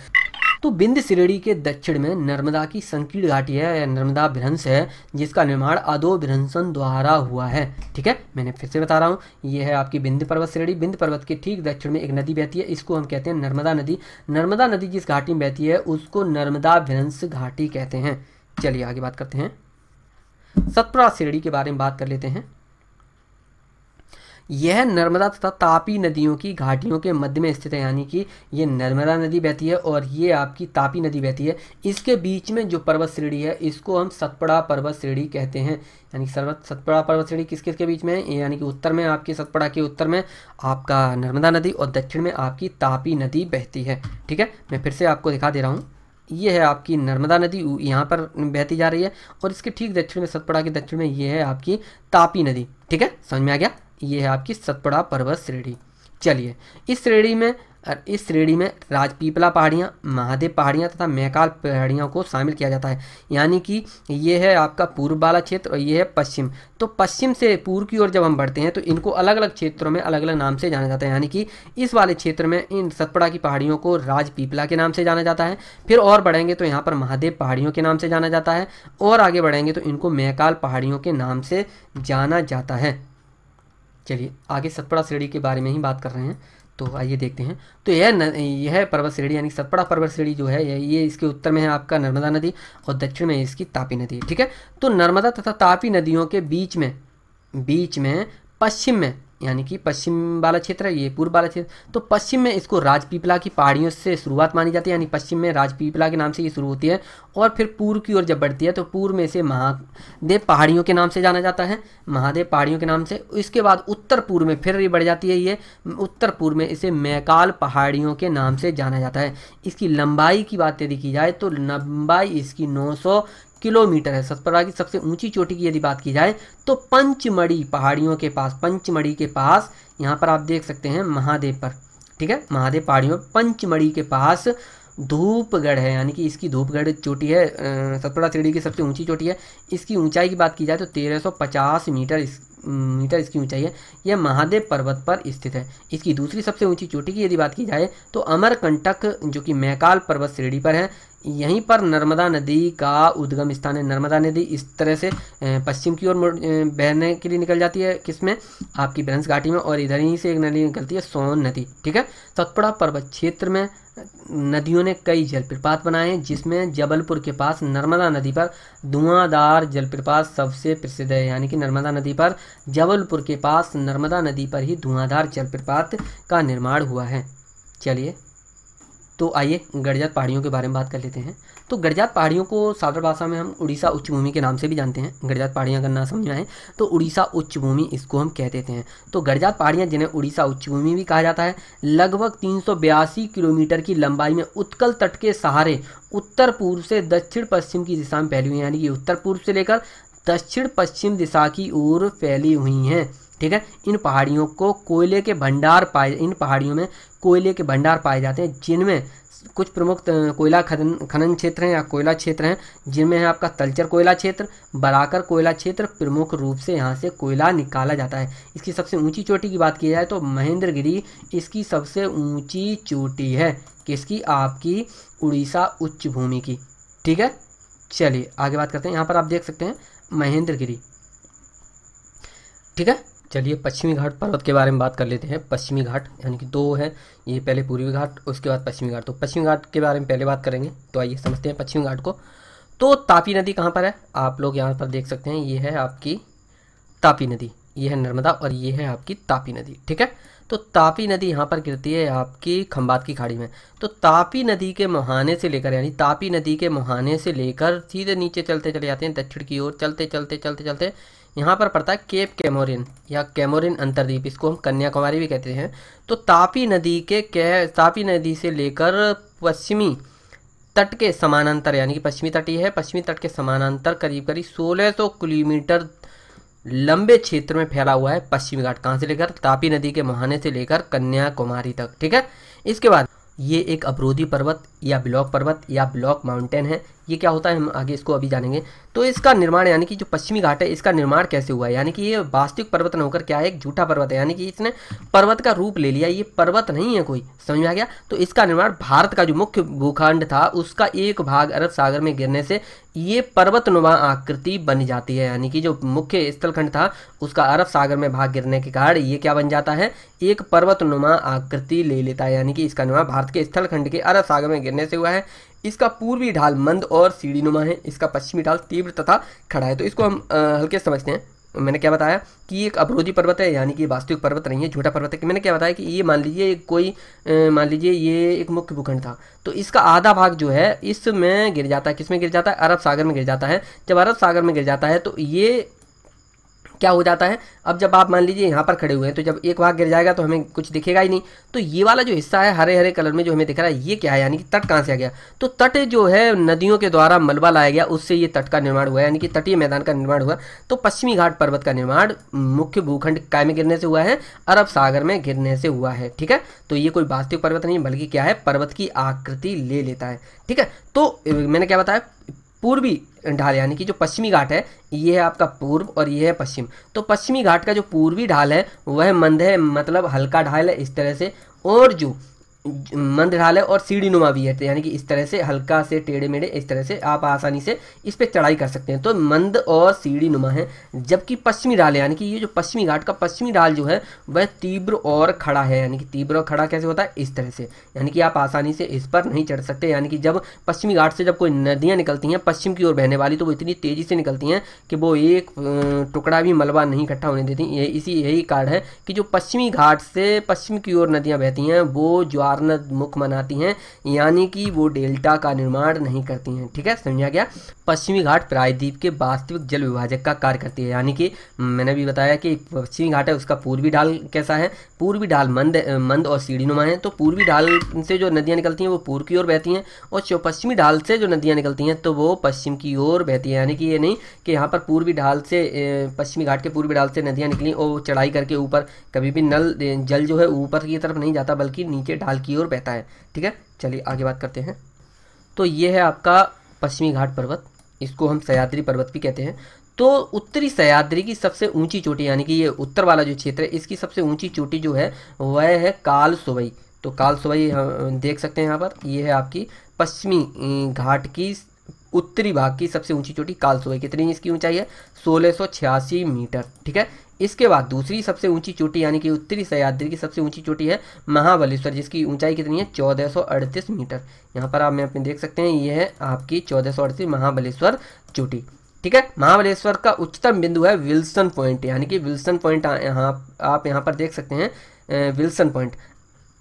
तो बिंद सिरेड़ी के दक्षिण में नर्मदा की संकीर्ण घाटी है या नर्मदा भ्रंश है जिसका निर्माण अधो भ्रंशन द्वारा हुआ है ठीक है मैंने फिर से बता रहा हूँ ये है आपकी बिंद पर्वत श्रेणी बिंद पर्वत के ठीक दक्षिण में एक नदी बहती है इसको हम कहते हैं नर्मदा नदी नर्मदा नदी जिस घाटी में बहती है उसको नर्मदा भ्रंश घाटी कहते हैं चलिए आगे बात करते हैं सतपुरा श्रेणी के बारे में बात कर लेते हैं यह नर्मदा तथा तापी नदियों की घाटियों के मध्य में स्थित है यानी कि यह नर्मदा नदी बहती है और ये आपकी तापी नदी बहती है इसके बीच में जो पर्वत श्रेणी है इसको हम सतपड़ा पर्वत श्रेणी कहते हैं यानी कि सर्वत सतपड़ा पर्वत श्रेणी किस किसके बीच में है यानी कि उत्तर में आपकी सतपड़ा के उत्तर में आपका नर्मदा नदी और दक्षिण में आपकी तापी नदी बहती है ठीक है मैं फिर से आपको दिखा दे रहा हूँ ये है आपकी नर्मदा नदी यहाँ पर बहती जा रही है और इसके ठीक दक्षिण में सतपड़ा के दक्षिण में ये है आपकी तापी नदी ठीक है समझ में आ गया ये है आपकी सतपुड़ा पर्वत श्रेणी चलिए इस श्रेणी में और इस श्रेणी में राजपीपला पहाड़ियाँ महादेव पहाड़ियाँ तथा महकाल पहाड़ियों को शामिल किया जाता है यानी कि ये है आपका पूर्व वाला क्षेत्र और ये है पश्चिम तो पश्चिम से पूर्व की ओर जब हम बढ़ते हैं तो इनको अलग अलग क्षेत्रों में अलग अलग नाम से जाना जाता है यानी कि इस वाले क्षेत्र में इन सतपड़ा की पहाड़ियों को राजपीपला के नाम से जाना जाता है फिर और बढ़ेंगे तो यहाँ पर महादेव पहाड़ियों के नाम से जाना जाता है और आगे बढ़ेंगे तो इनको महकाल पहाड़ियों के नाम से जाना जाता है चलिए आगे सतपड़ा श्रेणी के बारे में ही बात कर रहे हैं तो आइए देखते हैं तो यह न, यह पर्वत श्रेणी यानी सतपड़ा पर्वत श्रेणी जो है ये इसके उत्तर में है आपका नर्मदा नदी और दक्षिण में इसकी तापी नदी ठीक है तो नर्मदा तथा तापी नदियों के बीच में बीच में पश्चिम में यानी कि पश्चिम वाला क्षेत्र है ये पूर्व वाला क्षेत्र तो पश्चिम में इसको राजपीपला की पहाड़ियों से शुरुआत मानी जाती है यानी पश्चिम में राजपीपला के नाम से ये शुरू होती है और फिर पूर्व की ओर जब बढ़ती है तो पूर्व में से महादेव पहाड़ियों के नाम से जाना जाता है महादेव पहाड़ियों के नाम से इसके बाद उत्तर पूर्व में फिर ये बढ़ जाती है ये उत्तर पूर्व में इसे मैकाल पहाड़ियों के नाम से जाना जाता है इसकी लंबाई की बात यदि की जाए तो लंबाई इसकी नौ किलोमीटर है सतपुरा की सबसे ऊंची चोटी की यदि बात की जाए तो पंचमढ़ी पहाड़ियों के पास पंचमढ़ी के पास यहाँ पर आप देख सकते हैं महादेव पर ठीक है महादेव पहाड़ियों पंचमढ़ी के पास धूपगढ़ है यानी कि इसकी धूपगढ़ चोटी है सतपड़ा सीढ़ी की सबसे ऊंची चोटी है इसकी ऊंचाई की बात की जाए तो 1350 मीटर इस मीटर इसकी ऊंचाई है यह महादेव पर्वत पर स्थित है इसकी दूसरी सबसे ऊंची चोटी की यदि बात की जाए तो अमरकंटक जो कि मैकाल पर्वत श्रेणी पर है यहीं पर नर्मदा नदी का उद्गम स्थान है नर्मदा नदी इस तरह से पश्चिम की ओर बहने के लिए निकल जाती है किसमें आपकी बैंस घाटी में और इधर ही से एक नदी निकलती है सोन नदी ठीक है सतपुड़ा पर्वत क्षेत्र में नदियों ने कई जलप्रपात बनाए हैं जिसमें जबलपुर के पास नर्मदा नदी पर धुआंधार जलप्रपात सबसे प्रसिद्ध है यानी कि नर्मदा नदी पर जबलपुर के पास नर्मदा नदी पर ही धुआंधार जलप्रपात का निर्माण हुआ है चलिए तो आइए गड़जात पहाड़ियों के बारे में बात कर लेते हैं तो गड़जात पहाड़ियों को सादर भाषा में हम उड़ीसा उच्च भूमि के नाम से भी जानते हैं गड़जात पहाड़ियाँ अगर ना समझ में आए तो उड़ीसा उच्च भूमि इसको हम कह देते हैं तो गड़जात पहाड़ियाँ जिन्हें उड़ीसा उच्च भूमि भी कहा जाता है लगभग तीन किलोमीटर की लंबाई में उत्कल तट के सहारे उत्तर पूर्व से दक्षिण पश्चिम की दिशा में फैली हुई यानी कि उत्तर पूर्व से लेकर दक्षिण पश्चिम दिशा की ओर फैली हुई हैं ठीक है इन पहाड़ियों को कोयले के भंडार पाए इन पहाड़ियों में कोयले के भंडार पाए जाते हैं जिनमें कुछ प्रमुख कोयला खनन खनन क्षेत्र हैं या कोयला क्षेत्र हैं जिनमें है आपका तलचर कोयला क्षेत्र बराकर कोयला क्षेत्र प्रमुख रूप से यहाँ से कोयला निकाला जाता है इसकी सबसे ऊंची चोटी की बात की जाए तो महेंद्रगिरी इसकी सबसे ऊंची चोटी है किसकी आपकी उड़ीसा उच्च भूमि की ठीक है चलिए आगे बात करते हैं यहाँ पर आप देख सकते हैं महेंद्रगिरी ठीक है चलिए पश्चिमी घाट पर्वत के बारे में बात कर लेते हैं पश्चिमी घाट यानी कि दो है ये पहले पूर्वी घाट उसके बाद पश्चिमी घाट तो पश्चिमी घाट के बारे में पहले बात करेंगे तो आइए समझते हैं पश्चिमी घाट को तो तापी नदी कहाँ पर है आप लोग यहाँ पर देख सकते हैं ये है आपकी तापी नदी ये है नर्मदा और ये है आपकी तापी नदी ठीक है तो तापी नदी यहाँ पर गिरती है आपकी खम्बात की खाड़ी में तो तापी नदी के मुहाने से लेकर यानी तापी नदी के मुहाने से लेकर सीधे नीचे चलते चले जाते हैं दक्षिण की ओर चलते चलते चलते चलते यहाँ पर पड़ता है केप कैमोरिन या कैमोरिन अंतरद्वीप इसको हम कन्याकुमारी भी कहते हैं तो तापी नदी के कह तापी नदी से लेकर पश्चिमी तट के समानांतर यानी कि पश्चिमी तट ये है पश्चिमी तट के समानांतर करीब करीब सोलह सौ किलोमीटर लंबे क्षेत्र में फैला हुआ है पश्चिमी घाट कहाँ से लेकर तापी नदी के मुहाने से लेकर कन्याकुमारी तक ठीक है इसके बाद ये एक अवरोधी पर्वत या ब्लॉक पर्वत या ब्लॉक माउंटेन है ये क्या होता है हम आगे इसको अभी जानेंगे तो इसका निर्माण यानी कि जो पश्चिमी घाट है इसका निर्माण कैसे हुआ है यानी कि ये वास्तविक पर्वत न होकर क्या है एक झूठा पर्वत है यानी कि इसने पर्वत का रूप ले लिया ये पर्वत नहीं है कोई समझ में आ गया तो इसका निर्माण भारत का जो मुख्य भूखंड था उसका एक भाग अरब सागर में गिरने से ये पर्वतनुमा आकृति बन जाती है यानी कि जो मुख्य स्थलखंड था उसका अरब सागर में भाग गिरने के कारण ये क्या बन जाता है एक पर्वतनुमा आकृति ले लेता है यानी कि इसका निर्माण भारत के स्थलखंड के अरब सागर में गिरने से हुआ है इसका पूर्वी ढाल मंद और सीढ़ीनुमा है इसका पश्चिमी ढाल तीव्र तथा खड़ा है तो इसको हम हल्के समझते हैं मैंने क्या बताया कि ये एक अवरोधी पर्वत है यानी कि वास्तविक पर्वत नहीं है झूठा पर्वत है कि मैंने क्या बताया कि ये मान लीजिए कोई मान लीजिए ये एक मुख्य भूखंड था तो इसका आधा भाग जो है इसमें गिर जाता है किसमें गिर जाता है अरब सागर में गिर जाता है जब अरब सागर में गिर जाता है तो ये क्या हो जाता है अब जब आप मान लीजिए यहाँ पर खड़े हुए हैं तो जब एक भाग गिर जाएगा तो हमें कुछ दिखेगा ही नहीं तो ये वाला जो हिस्सा है हरे हरे कलर में जो हमें दिख रहा है ये क्या है यानी कि तट कहाँ से आ गया तो तट जो है नदियों के द्वारा मलबा लाया गया उससे ये तट का निर्माण हुआ यानी कि तटीय मैदान का निर्माण हुआ तो पश्चिमी घाट पर्वत का निर्माण मुख्य भूखंड काय में गिरने से हुआ है अरब सागर में गिरने से हुआ है ठीक है तो ये कोई वास्तविक पर्वत नहीं बल्कि क्या है पर्वत की आकृति ले लेता है ठीक है तो मैंने क्या बताया पूर्वी ढाल यानी कि जो पश्चिमी घाट है ये है आपका पूर्व और ये है पश्चिम तो पश्चिमी घाट का जो पूर्वी ढाल है वह मंद है मतलब हल्का ढाल है इस तरह से और जो मंद ढाल है और सीढ़ी नुमा भी है तो यानी कि इस तरह से हल्का से टेढ़े मेढ़े इस तरह से आप आसानी से इस पर चढ़ाई कर सकते हैं तो मंद और सीढ़ी नुमा है जबकि पश्चिमी ढाल यानी कि ये जो पश्चिमी घाट का पश्चिमी ढाल जो है वह तीव्र और खड़ा है यानी कि तीव्र और खड़ा कैसे होता है इस तरह से यानी कि आप आसानी से इस पर नहीं चढ़ सकते यानी कि जब पश्चिमी घाट से जब कोई नदियाँ निकलती हैं पश्चिम की ओर बहने वाली तो वो इतनी तेज़ी से निकलती हैं कि वो एक टुकड़ा भी मलबा नहीं इकट्ठा होने देती ये इसी यही कारण है कि जो पश्चिमी घाट से पश्चिम की ओर नदियाँ बहती हैं वो ज्वार मुख मनाती हैं यानी कि वो डेल्टा का निर्माण नहीं करती हैं ठीक है समझा गया पश्चिमी घाट प्रायद्वीप के वास्तविक जल विभाजक का कार्य करती है यानी कि मैंने भी बताया कि पश्चिमी घाट है उसका पूर्वी ढाल कैसा है पूर्वी ढाल मंद मंद और सीढ़ीनुमा है तो पूर्वी ढाल से जो नदियाँ निकलती हैं वो पूर्व की ओर बहती हैं और पश्चिमी ढाल से जो नदियाँ निकलती हैं तो वो पश्चिम की ओर बहती है यानी कि ये नहीं कि यहाँ पर पूर्वी ढाल से पश्चिमी घाट के पूर्वी ढाल से नदियाँ निकली और चढ़ाई करके ऊपर कभी भी नल जल जो है ऊपर की तरफ नहीं जाता बल्कि नीचे ढाल की ओर बहता है ठीक है चलिए आगे बात करते हैं तो ये है आपका पश्चिमी घाट पर्वत इसको हम सयाद्री पर्वत भी कहते हैं तो उत्तरी सयाद्री की सबसे ऊंची चोटी यानी कि ये उत्तर वाला जो क्षेत्र है इसकी सबसे ऊंची चोटी जो है वह है काल सुबई तो काल सुबई हम हाँ, देख सकते हैं यहाँ पर ये है आपकी पश्चिमी घाट की उत्तरी भाग की सबसे ऊंची चोटी काल सुबई कितनी इसकी ऊंचाई है सोलह मीटर ठीक है इसके बाद दूसरी सबसे ऊंची चोटी यानी कि उत्तरी सह्याद्री की सबसे ऊंची चोटी है महाबलेश्वर जिसकी ऊंचाई कितनी है चौदह मीटर यहाँ पर आप मैं अपने देख सकते हैं ये है आपकी चौदह महाबलेश्वर चोटी ठीक है महाबलेश्वर का उच्चतम बिंदु है विल्सन पॉइंट यानी कि विल्सन पॉइंट यहाँ आप यहाँ पर देख सकते हैं विल्सन पॉइंट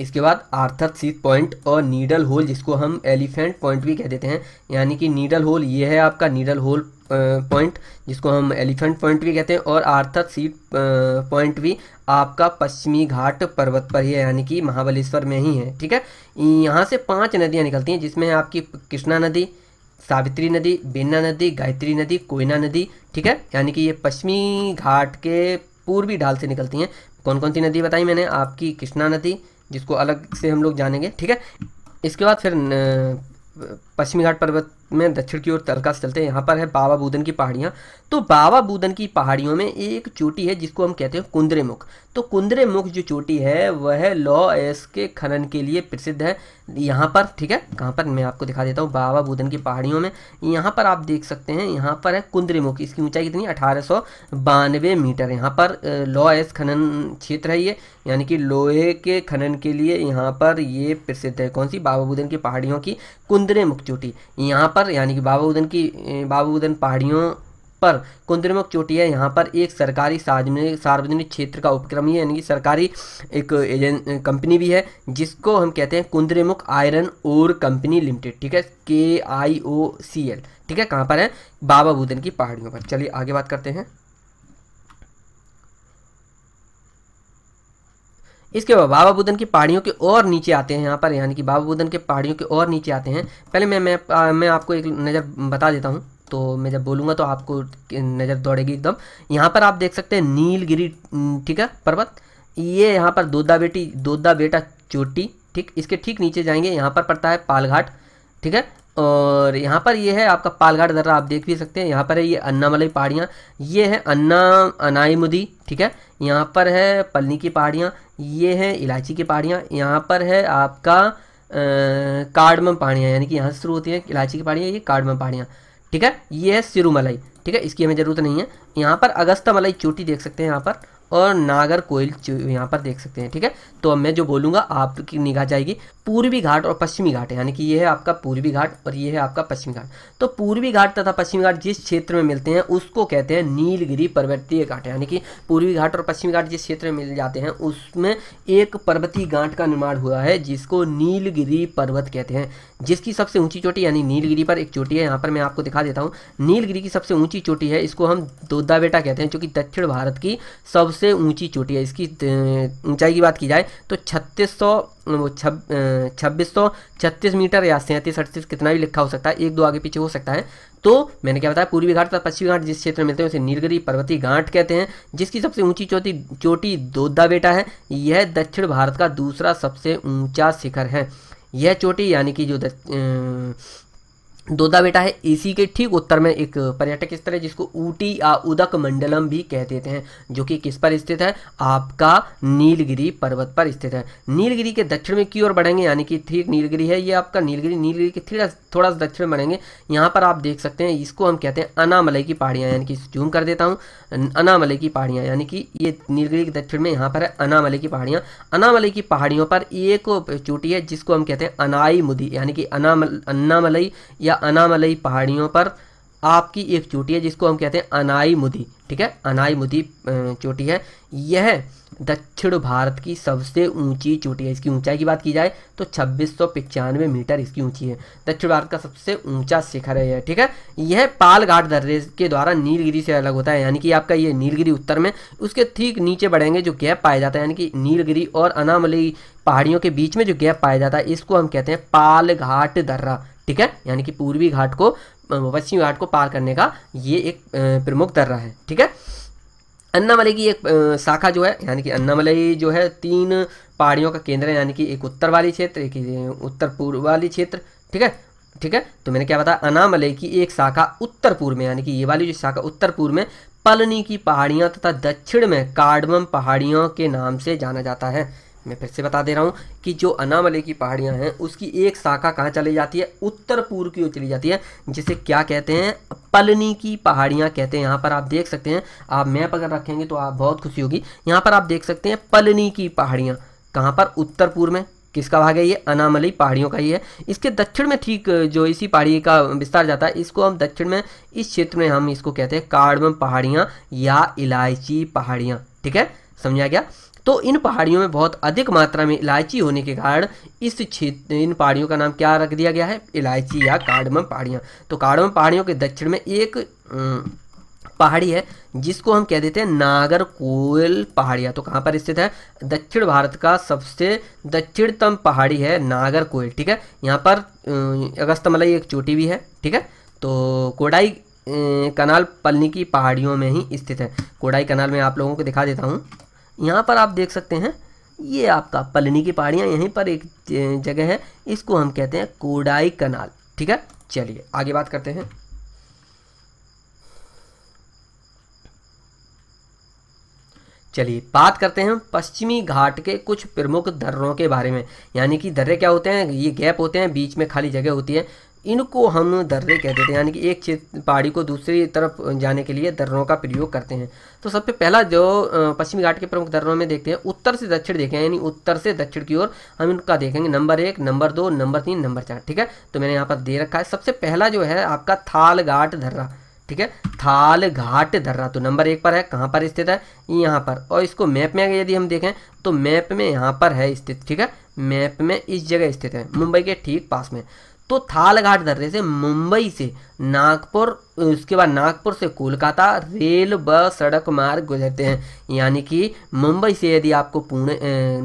इसके बाद आर्थर सीथ पॉइंट और नीडल होल जिसको हम एलिफेंट पॉइंट भी कह देते हैं यानी कि नीडल होल ये है आपका नीडल होल पॉइंट जिसको हम एलिफेंट पॉइंट भी कहते हैं और आर्थर सीट पॉइंट भी आपका पश्चिमी घाट पर्वत पर ही है यानी कि महाबलेश्वर में ही है ठीक है यहाँ से पांच नदियाँ निकलती हैं जिसमें आपकी कृष्णा नदी सावित्री नदी बेना नदी गायत्री नदी कोयना नदी ठीक है यानी कि ये पश्चिमी घाट के पूर्वी ढाल से निकलती हैं कौन कौन सी नदी बताई मैंने आपकी कृष्णा नदी जिसको अलग से हम लोग जानेंगे ठीक है इसके बाद फिर पश्चिमी घाट पर्वत में दक्षिण की ओर तलका से चलते हैं यहाँ पर है बाबा बूदन की पहाड़ियाँ तो बाबा बूदन की पहाड़ियों में एक चोटी है जिसको हम कहते हैं कुंदरे मुख तो कुंदरे मुख जो चोटी है वह लॉ एस के खनन के लिए प्रसिद्ध है यहाँ पर ठीक है कहाँ पर मैं आपको दिखा देता हूँ बाबा बूदन की पहाड़ियों में यहाँ पर आप देख सकते हैं यहाँ पर है कुंदरे मुख इसकी ऊंचाई कितनी अठारह मीटर यहाँ पर लॉ एस खनन क्षेत्र है ये यानी कि लोहे के खनन के लिए यहाँ पर ये प्रसिद्ध है कौन सी बाबा बूदन की पहाड़ियों की कुंदरे मुख कुंद्रमुख चोटी यहाँ पर यानी कि बाबा उदन की बाबा उदन पहाड़ियों पर कुंद्रमुख चोटी है यहाँ पर एक सरकारी सार्वजनिक क्षेत्र का उपक्रम ही यानी कि सरकारी एक एजेंट कंपनी भी है जिसको हम कहते हैं Kudremukh iron ore company limited ठीक है के आई ओ सी एल ठीक है कहाँ पर है बाबा बुदन की पहाड़ियों पर चलिए आगे बात करते हैं इसके बाद बाबा बुदन की पहाड़ियों के और नीचे आते हैं यहाँ पर यानी कि बाबा बुदन के पहाड़ियों के और नीचे आते हैं पहले मैं मैं आ, मैं आपको एक नज़र बता देता हूँ तो मैं जब बोलूँगा तो आपको नज़र दौड़ेगी एकदम यहाँ पर आप देख सकते हैं नीलगिरी ठीक है पर्वत ये यहाँ पर दोदा बेटी दोदा बेटा चोटी ठीक इसके ठीक नीचे जाएंगे यहाँ पर पड़ता है पालघाट ठीक है और यहाँ पर ये है आपका पालघाट दर्रा आप देख भी सकते हैं यहाँ पर है ये अन्नामलई पहाड़ियाँ ये है अन्ना अनाईमुदी ठीक है यहाँ पर है पल्ली की पहाड़ियाँ ये हैं इलायची की पहाड़ियाँ यहाँ पर है आपका कार्डमम पहाड़ियाँ यानी कि यहाँ से शुरू होती हैं इलायची की पहाड़ियाँ ये कार्डमम पहाड़ियाँ ठीक है ये है सिरुमलाई ठीक है इसकी हमें ज़रूरत नहीं है यहाँ पर अगस्त मलाई चोटी देख सकते हैं यहाँ पर और नागर कोयल यहाँ पर देख सकते हैं ठीक है तो अब मैं जो बोलूँगा आपकी निगाह जाएगी पूर्वी घाट और पश्चिमी घाट यानी कि ये है आपका पूर्वी घाट और ये है आपका पश्चिमी घाट तो पूर्वी घाट तथा पश्चिमी घाट जिस क्षेत्र में मिलते हैं उसको कहते हैं नीलगिरी पर्वतीय घाट यानी कि पूर्वी घाट और पश्चिमी घाट जिस क्षेत्र में मिल जाते हैं उसमें एक पर्वतीय घाट का निर्माण हुआ है जिसको नीलगिरी पर्वत कहते हैं जिसकी सबसे ऊंची चोटी यानी नीलगिरी पर एक चोटी है यहाँ पर मैं आपको दिखा देता हूँ नीलगिरी की सबसे ऊंची चोटी है इसको हम दोदा बेटा कहते हैं जो कि दक्षिण भारत की सबसे सबसे ऊंची चोटी है इसकी ऊंचाई की बात की जाए तो छत्तीस सौ छब्बीस सौ छत्तीस मीटर या सैंतीस अड़तीस कितना भी लिखा हो सकता है एक दो आगे पीछे हो सकता है तो मैंने क्या बताया पूर्वी घाट तथा पश्चिमी घाट जिस क्षेत्र में मिलते हैं उसे नीलगिरी पर्वती घाट कहते हैं जिसकी सबसे ऊंची चोटी चोटी दोदा बेटा है यह दक्षिण भारत का दूसरा सबसे ऊंचा शिखर है यह चोटी यानी कि जो दोदा बेटा है इसी के ठीक उत्तर में एक पर्यटक स्थल है जिसको ऊटी या उदक मंडलम भी कह देते हैं जो कि किस पर स्थित है आपका नीलगिरी पर्वत पर स्थित है नीलगिरी के दक्षिण में की ओर बढ़ेंगे यानी कि ठीक नीलगिरी है ये आपका नीलगिरी नीलगिरी के थोड़ा थोड़ा सा दक्षिण में बढ़ेंगे यहाँ पर आप देख सकते हैं इसको हम कहते हैं अनामलई की पहाड़ियाँ यानी कि जूम कर देता हूँ अनामलई की पहाड़ियाँ यानी कि ये नीलगिरी के दक्षिण में यहाँ पर है अनामलई की पहाड़ियाँ अनामलई की पहाड़ियों पर एक चोटी है जिसको हम कहते हैं अनाई मुदी यानी कि अनामल अन्नामलई या या अनामलई पहाड़ियों पर आपकी एक चोटी है जिसको हम कहते हैं अनाई मुदी ठीक है अनाई मुदी चोटी है यह दक्षिण भारत की सबसे ऊंची चोटी है इसकी ऊंचाई की बात की जाए तो छब्बीस सौ मीटर इसकी ऊंची है दक्षिण भारत का सबसे ऊंचा शिखर है यह ठीक है यह पालघाट दर्रे के द्वारा नीलगिरी से अलग होता है यानी कि आपका यह नीलगिरी उत्तर में उसके ठीक नीचे बढ़ेंगे जो गैप पाया जाता है यानी कि नीलगिरी और अनामली पहाड़ियों के बीच में जो गैप पाया जाता है इसको हम कहते हैं पालघाट दर्रा ठीक है यानी कि पूर्वी घाट को पश्चिमी घाट को पार करने का ये एक प्रमुख दर्रा है ठीक है अन्नामलई की एक शाखा जो है यानी कि अन्नामलई जो है तीन पहाड़ियों का केंद्र है यानी कि एक उत्तर वाली क्षेत्र एक उत्तर पूर्व वाली क्षेत्र ठीक है ठीक है तो मैंने क्या बताया अनामलई की एक शाखा उत्तर पूर्व में यानी कि ये वाली जो शाखा उत्तर पूर्व में पलनी की पहाड़ियाँ तथा दक्षिण में कार्डमम पहाड़ियों के नाम से जाना जाता है मैं फिर से बता दे रहा हूँ कि जो अनामले की पहाड़ियाँ हैं उसकी एक शाखा कहाँ चली जाती है उत्तर पूर्व की ओर चली जाती है जिसे क्या कहते हैं पलनी की पहाड़ियाँ कहते हैं यहाँ पर आप देख सकते हैं आप मैप अगर रखेंगे तो आप बहुत खुशी होगी यहाँ पर आप देख सकते हैं पलनी की पहाड़ियाँ कहाँ पर उत्तर पूर्व में किसका भाग है ये अनामली पहाड़ियों का ही है इसके दक्षिण में ठीक जो इसी पहाड़ी का विस्तार जाता है इसको हम दक्षिण में इस क्षेत्र में हम इसको कहते हैं कार्डम पहाड़ियाँ या इलायची पहाड़ियाँ ठीक है समझा गया तो इन पहाड़ियों में बहुत अधिक मात्रा में इलायची होने के कारण इस क्षेत्र इन पहाड़ियों का नाम क्या रख दिया गया है इलायची या कार्डमम पहाड़ियाँ तो कार्डमम पहाड़ियों के दक्षिण में एक पहाड़ी है जिसको हम कह देते हैं नागर कोयल पहाड़िया तो कहाँ पर स्थित है दक्षिण भारत का सबसे दक्षिणतम पहाड़ी है नागर कोयल ठीक है यहाँ पर अगस्तमलई एक चोटी भी है ठीक है तो कोडाई कनाल पलनी की पहाड़ियों में ही स्थित है कोडाई कनाल में आप लोगों को दिखा देता हूँ यहाँ पर आप देख सकते हैं ये आपका पलनी की पहाड़ियाँ यहीं पर एक जगह है इसको हम कहते हैं कोडाई कनाल ठीक है चलिए आगे बात करते हैं चलिए बात करते हैं पश्चिमी घाट के कुछ प्रमुख दर्रों के बारे में यानी कि दर्रे क्या होते हैं ये गैप होते हैं बीच में खाली जगह होती है इनको हम दर्रे कहते थे यानी कि एक क्षेत्र पहाड़ी को दूसरी तरफ जाने के लिए दर्रों का प्रयोग करते हैं तो सबसे पहला जो पश्चिमी घाट के प्रमुख दर्रों में देखते हैं उत्तर से दक्षिण देखें यानी उत्तर से दक्षिण की ओर हम इनका देखेंगे नंबर एक नंबर दो नंबर तीन नंबर चार ठीक है तो मैंने यहाँ पर दे रखा है सबसे पहला जो है आपका थाल घाट दर्रा ठीक है थाल घाट दर्रा तो नंबर एक पर है कहाँ पर स्थित है यहाँ पर और इसको मैप में यदि हम देखें तो मैप में यहाँ पर है स्थित ठीक है मैप में इस जगह स्थित है मुंबई के ठीक पास में तो थालघाट दर्रे से मुंबई से नागपुर उसके बाद नागपुर से कोलकाता रेल व सड़क मार्ग गुजरते हैं यानी कि मुंबई से यदि आपको पुणे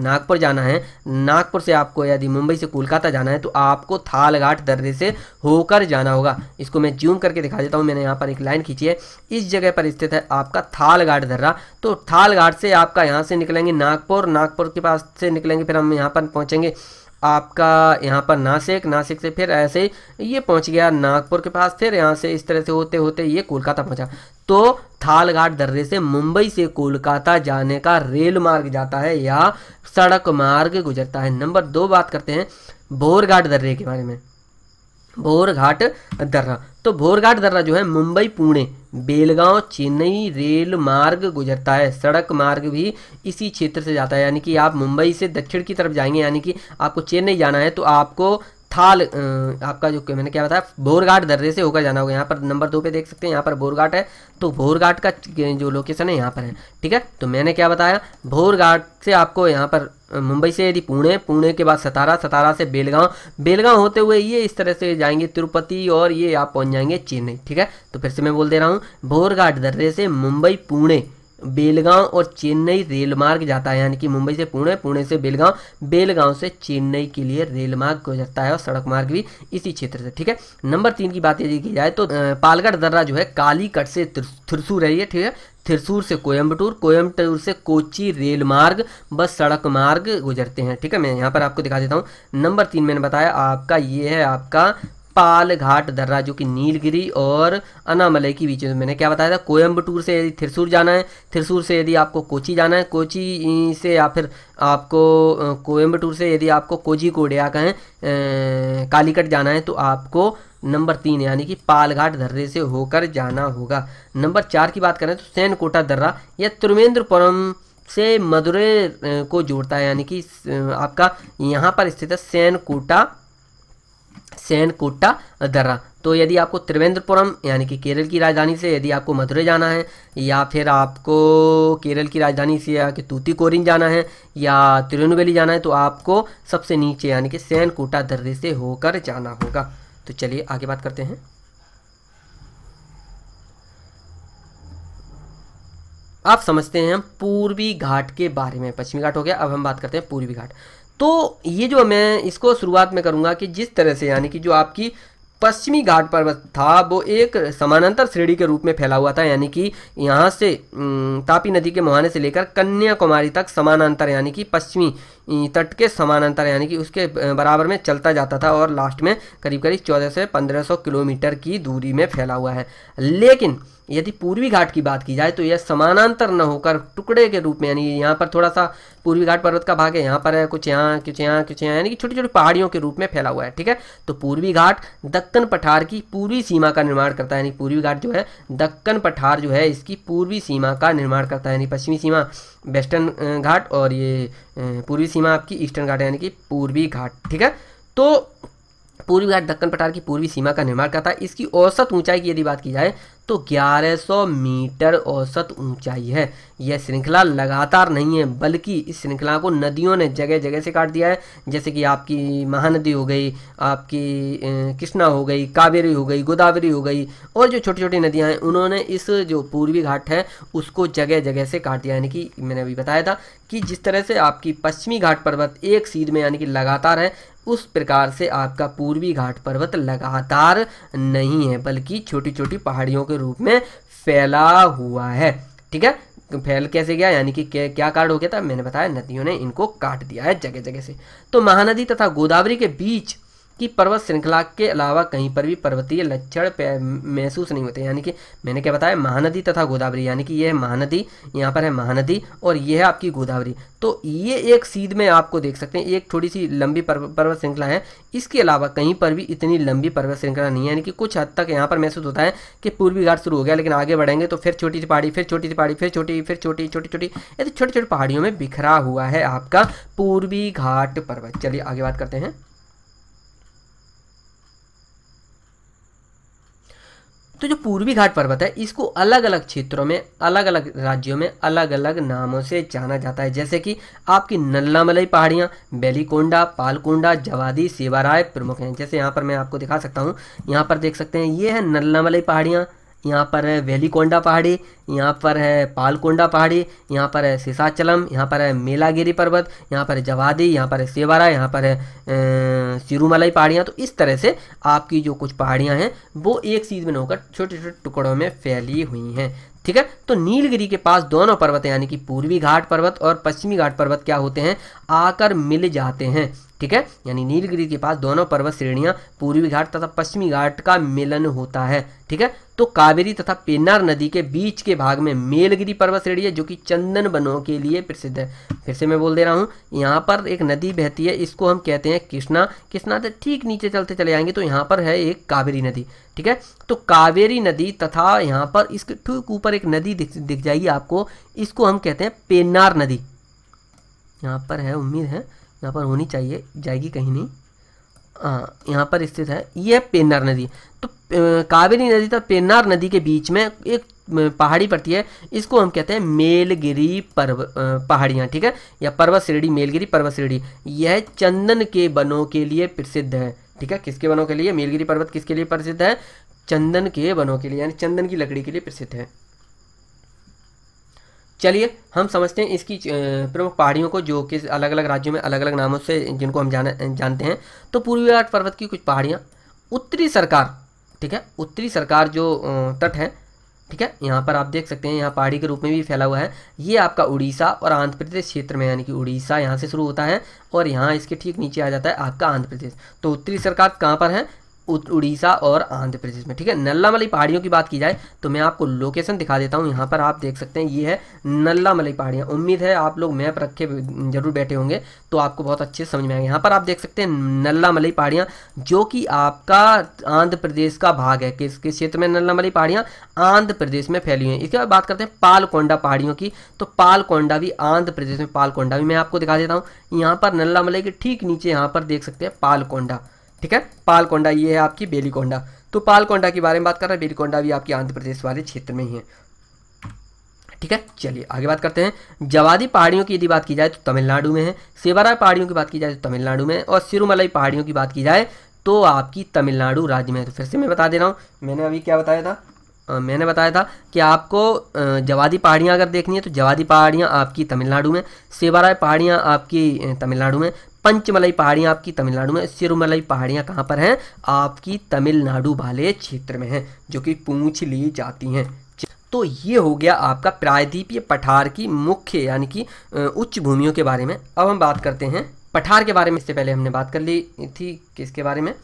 नागपुर जाना है नागपुर से आपको यदि मुंबई से कोलकाता जाना है तो आपको थालघाट दर्रे से होकर जाना होगा इसको मैं जूम करके दिखा देता हूँ मैंने यहाँ पर एक लाइन खींची है इस जगह पर स्थित है आपका थालघाट दर्रा तो थालघाट से आपका यहाँ से निकलेंगे नागपुर नागपुर के पास से निकलेंगे फिर हम यहाँ पर पहुँचेंगे आपका यहाँ पर नासिक नासिक से फिर ऐसे ये पहुँच गया नागपुर के पास फिर यहाँ से इस तरह से होते होते ये कोलकाता पहुँचा तो थालघाट दर्रे से मुंबई से कोलकाता जाने का रेल मार्ग जाता है या सड़क मार्ग गुजरता है नंबर दो बात करते हैं भोरघाट दर्रे के बारे में भोरघाट दर्रा तो भोरघाट दर्रा जो है मुंबई पुणे बेलगांव चेन्नई रेल मार्ग गुजरता है सड़क मार्ग भी इसी क्षेत्र से जाता है यानी कि आप मुंबई से दक्षिण की तरफ जाएंगे यानी कि आपको चेन्नई जाना है तो आपको थाल आपका जो मैंने क्या बताया बोरघाट दर्रे से होकर जाना होगा यहाँ पर नंबर दो पे देख सकते हैं यहाँ पर बोरघाट है तो भोरघाट का जो लोकेशन है यहाँ पर है ठीक है तो मैंने क्या बताया भोरघाट से आपको यहाँ पर मुंबई से यदि पुणे पुणे के बाद सतारा सतारा से बेलगांव बेलगांव होते हुए ये इस तरह से जाएंगे तिरुपति और ये आप पहुंच जाएंगे चेन्नई ठीक है तो फिर से मैं बोल दे रहा हूँ भोरघाट दर्रे से मुंबई पुणे बेलगांव और चेन्नई रेल मार्ग जाता है यानी कि मुंबई से पुणे पुणे से बेलगांव बेलगांव से चेन्नई के लिए रेल मार्ग गुजरता है और सड़क मार्ग भी इसी क्षेत्र से ठीक है नंबर तीन की बात यदि की जाए तो पालगढ़ दर्रा जो है कालीकट से थिरसूर है ठीक है थिरसूर से कोयम्बटूर कोयम्बटूर से कोची रेल मार्ग बस सड़क मार्ग गुजरते हैं ठीक है मैं यहाँ पर आपको दिखा देता हूँ नंबर तीन मैंने बताया आपका ये है आपका पालघाट दर्रा जो कि नीलगिरी और अनामलई के बीच में मैंने क्या बताया था कोयम्बटूर से यदि थिरसूर जाना है थिरसूर से यदि आपको कोची जाना है कोची से या फिर आपको कोयम्बटूर से यदि आपको कोजी कोडिया कहें कालीकट जाना है तो आपको नंबर तीन यानी कि पालघाट दर्रे से होकर जाना होगा नंबर चार की बात करें तो सैनकोटा दर्रा यह त्रिवेंद्रपुरम से मदुरे को जोड़ता है यानी कि आपका यहाँ पर स्थित है सैनकोटा कोटा दर्रा तो यदि आपको त्रिवेंद्रपुरम यानी कि केरल की राजधानी से यदि आपको मदुरै जाना है या फिर आपको केरल की राजधानी से या कि तूतीकोरिन जाना है या तिरुनवेली जाना है तो आपको सबसे नीचे यानी कि कोटा दर्रे से होकर जाना होगा तो चलिए आगे बात करते हैं आप समझते हैं हम पूर्वी घाट के बारे में पश्चिमी घाट हो गया अब हम बात करते हैं पूर्वी घाट तो ये जो मैं इसको शुरुआत में करूँगा कि जिस तरह से यानी कि जो आपकी पश्चिमी घाट पर था वो एक समानांतर श्रेणी के रूप में फैला हुआ था यानी कि यहाँ से तापी नदी के मुहाने से लेकर कन्याकुमारी तक समानांतर यानी कि पश्चिमी तट के समानांतर यानी कि उसके बराबर में चलता जाता था और लास्ट में करीब करीब चौदह से पंद्रह सौ किलोमीटर की दूरी में फैला हुआ है लेकिन यदि पूर्वी घाट की बात की जाए तो यह समानांतर न होकर टुकड़े के रूप में यानी यहाँ पर थोड़ा सा पूर्वी घाट पर्वत का भाग है यहाँ पर है कुछ यहाँ कुछ यहाँ कुछ यहाँ यानी कि छोटी छोटी पहाड़ियों के रूप में फैला हुआ है ठीक है तो पूर्वी घाट दक्कन पठार की पूर्वी सीमा का निर्माण करता है यानी पूर्वी घाट जो है दक्कन पठार जो है इसकी पूर्वी सीमा का निर्माण करता है यानी पश्चिमी सीमा वेस्टर्न घाट और ये पूर्वी सीमा आपकी ईस्टर्न घाट यानी कि पूर्वी घाट ठीक है तो पूर्वी घाट दक्कन पठार की पूर्वी सीमा का निर्माण करता है इसकी औसत ऊंचाई की यदि बात की जाए तो 1100 मीटर औसत ऊंचाई है यह श्रृंखला लगातार नहीं है बल्कि इस श्रृंखला को नदियों ने जगह जगह से काट दिया है जैसे कि आपकी महानदी हो गई आपकी कृष्णा हो गई कावेरी हो गई गोदावरी हो गई और जो छोटी छोटी नदियाँ हैं उन्होंने इस जो पूर्वी घाट है उसको जगह जगह से काट दिया यानी कि मैंने अभी बताया था कि जिस तरह से आपकी पश्चिमी घाट पर्वत एक सीध में यानी कि लगातार है उस प्रकार से आपका पूर्वी घाट पर्वत लगातार नहीं है बल्कि छोटी छोटी पहाड़ियों के रूप में फैला हुआ है ठीक है फैल कैसे गया यानी कि क्या कार्ड हो गया था मैंने बताया नदियों ने इनको काट दिया है जगह जगह से तो महानदी तथा गोदावरी के बीच कि पर्वत श्रृंखला के अलावा कहीं पर भी पर्वतीय लक्षण महसूस नहीं होते यानी कि मैंने क्या बताया महानदी तथा गोदावरी यानी कि यह है महानदी यहाँ पर है महानदी और यह है आपकी गोदावरी तो ये एक सीध में आपको देख सकते हैं एक थोड़ी सी लंबी पर्वत श्रृंखला है इसके अलावा कहीं पर भी इतनी लंबी पर्वत श्रृंखला नहीं है यानी कि कुछ हद तक यहाँ पर महसूस होता है कि पूर्वी घाट शुरू हो गया लेकिन आगे बढ़ेंगे तो फिर छोटी सी पहाड़ी फिर छोटी सी पहाड़ी फिर छोटी फिर छोटी छोटी छोटी तो ऐसे छोटी छोटी पहाड़ियों में बिखरा हुआ है आपका पूर्वी घाट पर्वत चलिए आगे बात करते हैं तो जो पूर्वी घाट पर्वत है इसको अलग अलग क्षेत्रों में अलग अलग राज्यों में अलग अलग नामों से जाना जाता है जैसे कि आपकी नल्लामलई पहाड़ियाँ बेलीकोंडा पालकोंडा जवादी सेवाराय प्रमुख हैं जैसे यहाँ पर मैं आपको दिखा सकता हूँ यहाँ पर देख सकते हैं ये है नल्लामलई पहाड़ियाँ यहाँ पर है वेलीकोंडा पहाड़ी यहाँ पर है पालकोंडा पहाड़ी यहाँ पर है सिसाचलम यहाँ पर है मेलागिरी पर्वत यहाँ पर है जवादी यहाँ पर है सेवारा यहाँ पर है सिरुमलाई पहाड़ियाँ तो इस तरह से आपकी जो कुछ पहाड़ियाँ हैं वो एक चीज में होकर छोटे छोटे टुकड़ों में फैली हुई हैं ठीक है तो नीलगिरी के पास दोनों पर्वत यानी कि पूर्वी घाट पर्वत और पश्चिमी घाट पर्वत क्या होते हैं आकर मिल जाते हैं ठीक है यानी नीलगिरी के पास दोनों पर्वत श्रेणियां पूर्वी घाट तथा पश्चिमी घाट का मिलन होता है ठीक है तो कावेरी तथा पेन्नार नदी के बीच के भाग में मेलगिरी पर्वत श्रेणी है जो कि चंदन बनों के लिए प्रसिद्ध है फिर से मैं बोल दे रहा हूँ यहाँ पर एक नदी बहती है इसको हम कहते हैं कृष्णा कृष्णा से तो ठीक नीचे चलते चले जाएंगे तो यहाँ पर है एक कावेरी नदी ठीक है तो कावेरी नदी तथा यहाँ पर इसके ठीक ऊपर एक नदी दिख दिख जाएगी आपको इसको हम कहते हैं पेन्नार नदी यहाँ पर है उम्मीद है यहाँ पर होनी चाहिए जाएगी कहीं नहीं हाँ यहाँ पर स्थित है यह पेन्नार नदी तो कावेरी नदी तथा पेन्नार नदी के बीच में एक पहाड़ी पड़ती है इसको हम कहते हैं मेलगिरी पर्व पहाड़ियाँ ठीक है या पर्वत श्रेणी मेलगिरी पर्वत श्रेणी यह चंदन के वनों के लिए प्रसिद्ध है ठीक है किसके वनों के लिए मेलगिरी पर्वत किसके लिए प्रसिद्ध है चंदन के वनों के लिए यानी चंदन की लकड़ी के लिए प्रसिद्ध है चलिए हम समझते हैं इसकी प्रमुख पहाड़ियों को जो कि अलग अलग राज्यों में अलग अलग नामों से जिनको हम जान जानते हैं तो पूर्वी घाट पर्वत की कुछ पहाड़ियाँ उत्तरी सरकार ठीक है उत्तरी सरकार जो तट है ठीक है यहाँ पर आप देख सकते हैं यहाँ पहाड़ी के रूप में भी फैला हुआ है ये आपका उड़ीसा और आंध्र प्रदेश क्षेत्र में यानी कि उड़ीसा यहाँ से शुरू होता है और यहाँ इसके ठीक नीचे आ जाता है आपका आंध्र प्रदेश तो उत्तरी सरकार कहाँ पर है उड़ीसा और आंध्र प्रदेश में ठीक है मलई पहाड़ियों की बात की जाए तो मैं आपको लोकेशन दिखा देता हूँ यहाँ पर आप देख सकते हैं ये है मलई पहाड़ियाँ उम्मीद है आप लोग मैप रखे जरूर बैठे होंगे तो आपको बहुत अच्छे समझ में आएंगे यहाँ पर आप देख सकते हैं मलई पहाड़ियाँ जो कि आपका आंध्र प्रदेश का भाग है किस किस क्षेत्र में मलई पहाड़ियाँ आंध्र प्रदेश में फैली हुई हैं इसके बाद बात करते हैं पालकोंडा पहाड़ियों की तो पालकोंडा भी आंध्र प्रदेश में पालकोंडा भी मैं आपको दिखा देता हूँ यहाँ पर मलई के ठीक नीचे यहाँ पर देख सकते हैं पालकोंडा ठीक है पालकोंडा ये है आपकी बेलीकोंडा तो पालकोंडा के बारे में बात कर रहे हैं बेलीकोंडा भी आपकी आंध्र प्रदेश वाले क्षेत्र में ही है ठीक है चलिए आगे बात करते हैं जवादी पहाड़ियों की यदि बात की जाए तो तमिलनाडु में है सेवारा पहाड़ियों की बात की जाए तो तमिलनाडु में और सिरुमलई पहाड़ियों की बात की जाए तो आपकी तमिलनाडु राज्य में है तो फिर से मैं बता दे रहा हूँ मैंने अभी क्या बताया था मैंने बताया था कि आपको जवादी पहाड़ियाँ अगर देखनी है तो जवादी पहाड़ियाँ आपकी तमिलनाडु में सेवाराय पहाड़ियाँ आपकी तमिलनाडु में पंचमलई पहाड़ियाँ आपकी तमिलनाडु में सिरुमलई पहाड़ियाँ कहाँ पर हैं आपकी तमिलनाडु वाले क्षेत्र में हैं जो कि पूछ ली जाती हैं तो ये हो गया आपका प्रायद्वीपीय पठार की मुख्य यानी कि उच्च भूमियों के बारे में अब हम बात करते हैं पठार के बारे में इससे पहले हमने बात कर ली थी किसके बारे में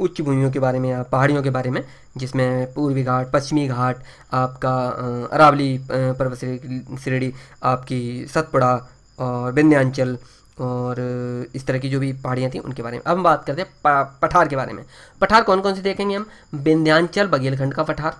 उच्च भूमियों के बारे में या पहाड़ियों के बारे में जिसमें पूर्वी घाट पश्चिमी घाट आपका अरावली पर्वत श्रेणी आपकी सतपुड़ा और विंध्यांचल और इस तरह की जो भी पहाड़ियाँ थी उनके बारे में अब हम बात करते हैं पठार के बारे में पठार कौन कौन से देखेंगे हम विंध्याचल बघेलखंड का पठार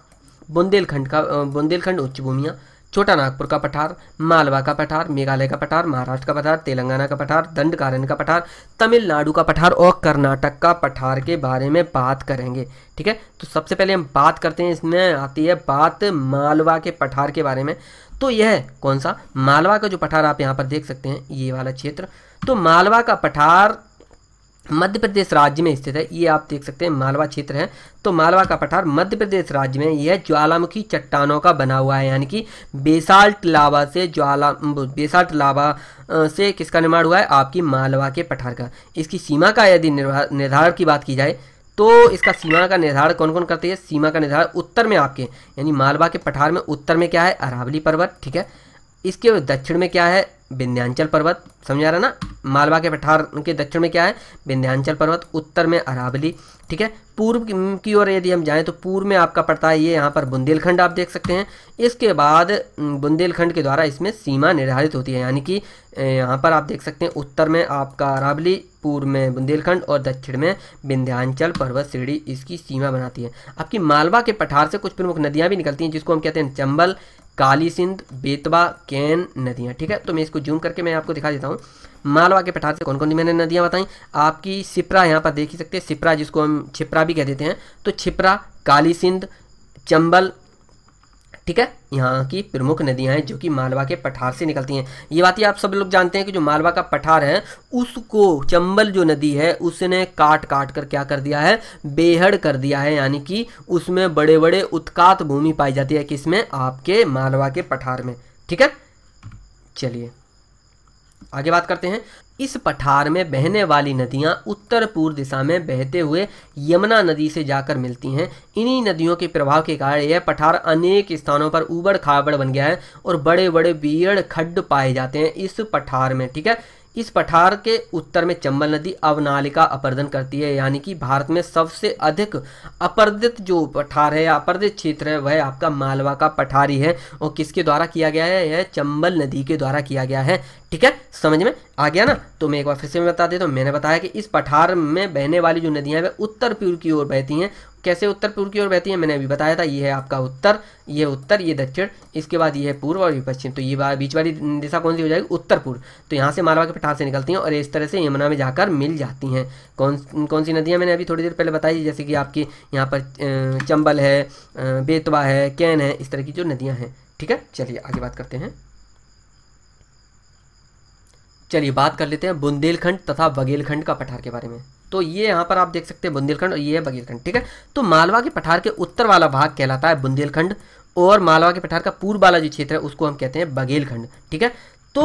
बुंदेलखंड का बुंदेलखंड उच्च भूमिया छोटा नागपुर का पठार मालवा का पठार मेघालय का पठार महाराष्ट्र का पठार तेलंगाना का पठार दंडकारण का पठार तमिलनाडु का पठार और कर्नाटक का पठार के बारे में बात करेंगे ठीक है तो सबसे पहले हम बात करते हैं इसमें आती है बात मालवा के पठार के बारे में तो यह कौन सा मालवा का जो पठार आप यहाँ पर देख सकते हैं ये वाला क्षेत्र तो मालवा का पठार मध्य प्रदेश राज्य में स्थित है ये आप देख सकते हैं मालवा क्षेत्र है तो मालवा का पठार मध्य प्रदेश राज्य में यह ज्वालामुखी चट्टानों का बना हुआ है यानी कि बेसाल्ट लावा से ज्वाला बेसाल्ट लावा से किसका निर्माण हुआ है आपकी मालवा के पठार का इसकी सीमा का यदि निर्धारण की बात की जाए तो इसका सीमा का निर्धारण कौन कौन करती है सीमा का निर्धारण उत्तर में आपके यानी मालवा के पठार में उत्तर में क्या है अरावली पर्वत ठीक है इसके दक्षिण में क्या है विंध्यांचल पर्वत समझा रहा ना मालवा के पठार के दक्षिण में क्या है विंध्यांचल पर्वत उत्तर में अरावली ठीक है पूर्व की ओर यदि हम जाएं तो पूर्व में आपका पड़ता है ये यहाँ पर बुंदेलखंड आप देख सकते हैं इसके बाद बुंदेलखंड के द्वारा इसमें सीमा निर्धारित होती है यानी कि यहाँ पर आप देख सकते हैं उत्तर में आपका अरावली पूर्व में बुंदेलखंड और दक्षिण में विंध्याचल पर्वत श्रेणी इसकी सीमा बनाती है आपकी मालवा के पठार से कुछ प्रमुख नदियाँ भी निकलती हैं जिसको हम कहते हैं चंबल काली सिंध बेतवा कैन नदियाँ ठीक है तो मैं इसको जूम करके मैं आपको दिखा देता हूँ मालवा के पठार से कौन कौन सी मैंने नदियाँ बताई आपकी सिपरा यहाँ पर देख ही सकते हैं सिपरा जिसको हम छिपरा भी कह देते हैं तो छिपरा काली सिंध चंबल ठीक है यहाँ की प्रमुख नदियाँ हैं जो कि मालवा के पठार से निकलती हैं ये बात ही आप सब लोग जानते हैं कि जो मालवा का पठार है उसको चंबल जो नदी है उसने काट काट कर क्या कर दिया है बेहड़ कर दिया है यानी कि उसमें बड़े बड़े उत्कात भूमि पाई जाती है किसमें आपके मालवा के पठार में ठीक है चलिए आगे बात करते हैं इस पठार में बहने वाली नदियां उत्तर पूर्व दिशा में बहते हुए यमुना नदी से जाकर मिलती हैं इन्हीं नदियों के प्रभाव के कारण यह पठार अनेक स्थानों पर उबड़ खाबड़ बन गया है और बड़े बड़े बीड़ खड्ड पाए जाते हैं इस पठार में ठीक है इस पठार के उत्तर में चंबल नदी अवनालिका अपर्दन करती है यानी कि भारत में सबसे अधिक अपर्दित जो पठार है अपर्दित क्षेत्र है वह आपका मालवा का पठारी है और किसके द्वारा किया गया है यह चंबल नदी के द्वारा किया गया है ठीक है समझ में आ गया ना तो मैं एक बार फिर से बता देता हूँ मैंने बताया कि इस पठार में बहने वाली जो नदियाँ वह उत्तर पूर्व की ओर बहती हैं कैसे उत्तर पूर्व की ओर बहती है मैंने अभी बताया था ये है आपका उत्तर ये उत्तर ये दक्षिण इसके बाद ये है पूर्व और ये पश्चिम तो ये बीच वाली दिशा कौन सी हो जाएगी उत्तर पूर्व तो यहाँ से मालवा के पठार से निकलती हैं और इस तरह से यमुना में जाकर मिल जाती हैं कौन कौन सी नदियाँ मैंने अभी थोड़ी देर पहले बताई जैसे कि आपकी यहाँ पर चंबल है बेतवा है कैन है इस तरह की जो नदियाँ हैं ठीक है चलिए आगे बात करते हैं चलिए बात कर लेते हैं बुंदेलखंड तथा बघेलखंड का पठार के बारे में तो ये यहाँ पर आप देख सकते हैं बुंदेलखंड और ये है बघेलखंड ठीक है तो मालवा के पठार के उत्तर वाला भाग कहलाता है बुंदेलखंड और मालवा के पठार का पूर्व वाला जो क्षेत्र है उसको हम कहते हैं बघेलखंड ठीक है तो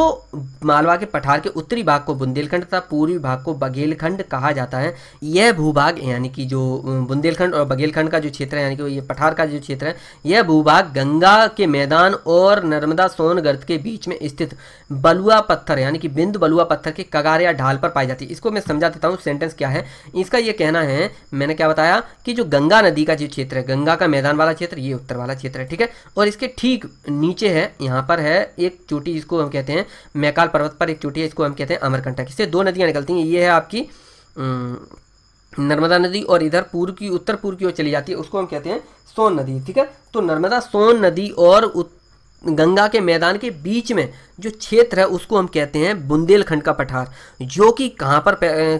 मालवा के पठार के उत्तरी भाग को बुंदेलखंड तथा पूर्वी भाग को बघेलखंड कहा जाता है यह भूभाग यानी कि जो बुंदेलखंड और बघेलखंड का जो क्षेत्र है यानी कि ये पठार का जो क्षेत्र है यह भूभाग गंगा के मैदान और नर्मदा सोनगर्द के बीच में स्थित बलुआ पत्थर यानी कि बिंद बलुआ पत्थर के कगार या ढाल पर पाई जाती है इसको मैं समझा देता हूँ सेंटेंस क्या है इसका ये कहना है मैंने क्या बताया कि जो गंगा नदी का जो क्षेत्र है गंगा का मैदान वाला क्षेत्र ये उत्तर वाला क्षेत्र है ठीक है और इसके ठीक नीचे है यहाँ पर है एक चोटी जिसको हम कहते हैं हैं मैकाल पर्वत पर एक चोटी है इसको हम कहते हैं अमरकंटक इससे दो नदियाँ निकलती हैं ये है आपकी नर्मदा नदी और इधर पूर्व की उत्तर पूर्व की ओर चली जाती है उसको हम कहते हैं सोन नदी ठीक है तो नर्मदा सोन नदी और गंगा के मैदान के बीच में जो क्षेत्र है उसको हम कहते हैं बुंदेलखंड का पठार जो कि कहाँ पर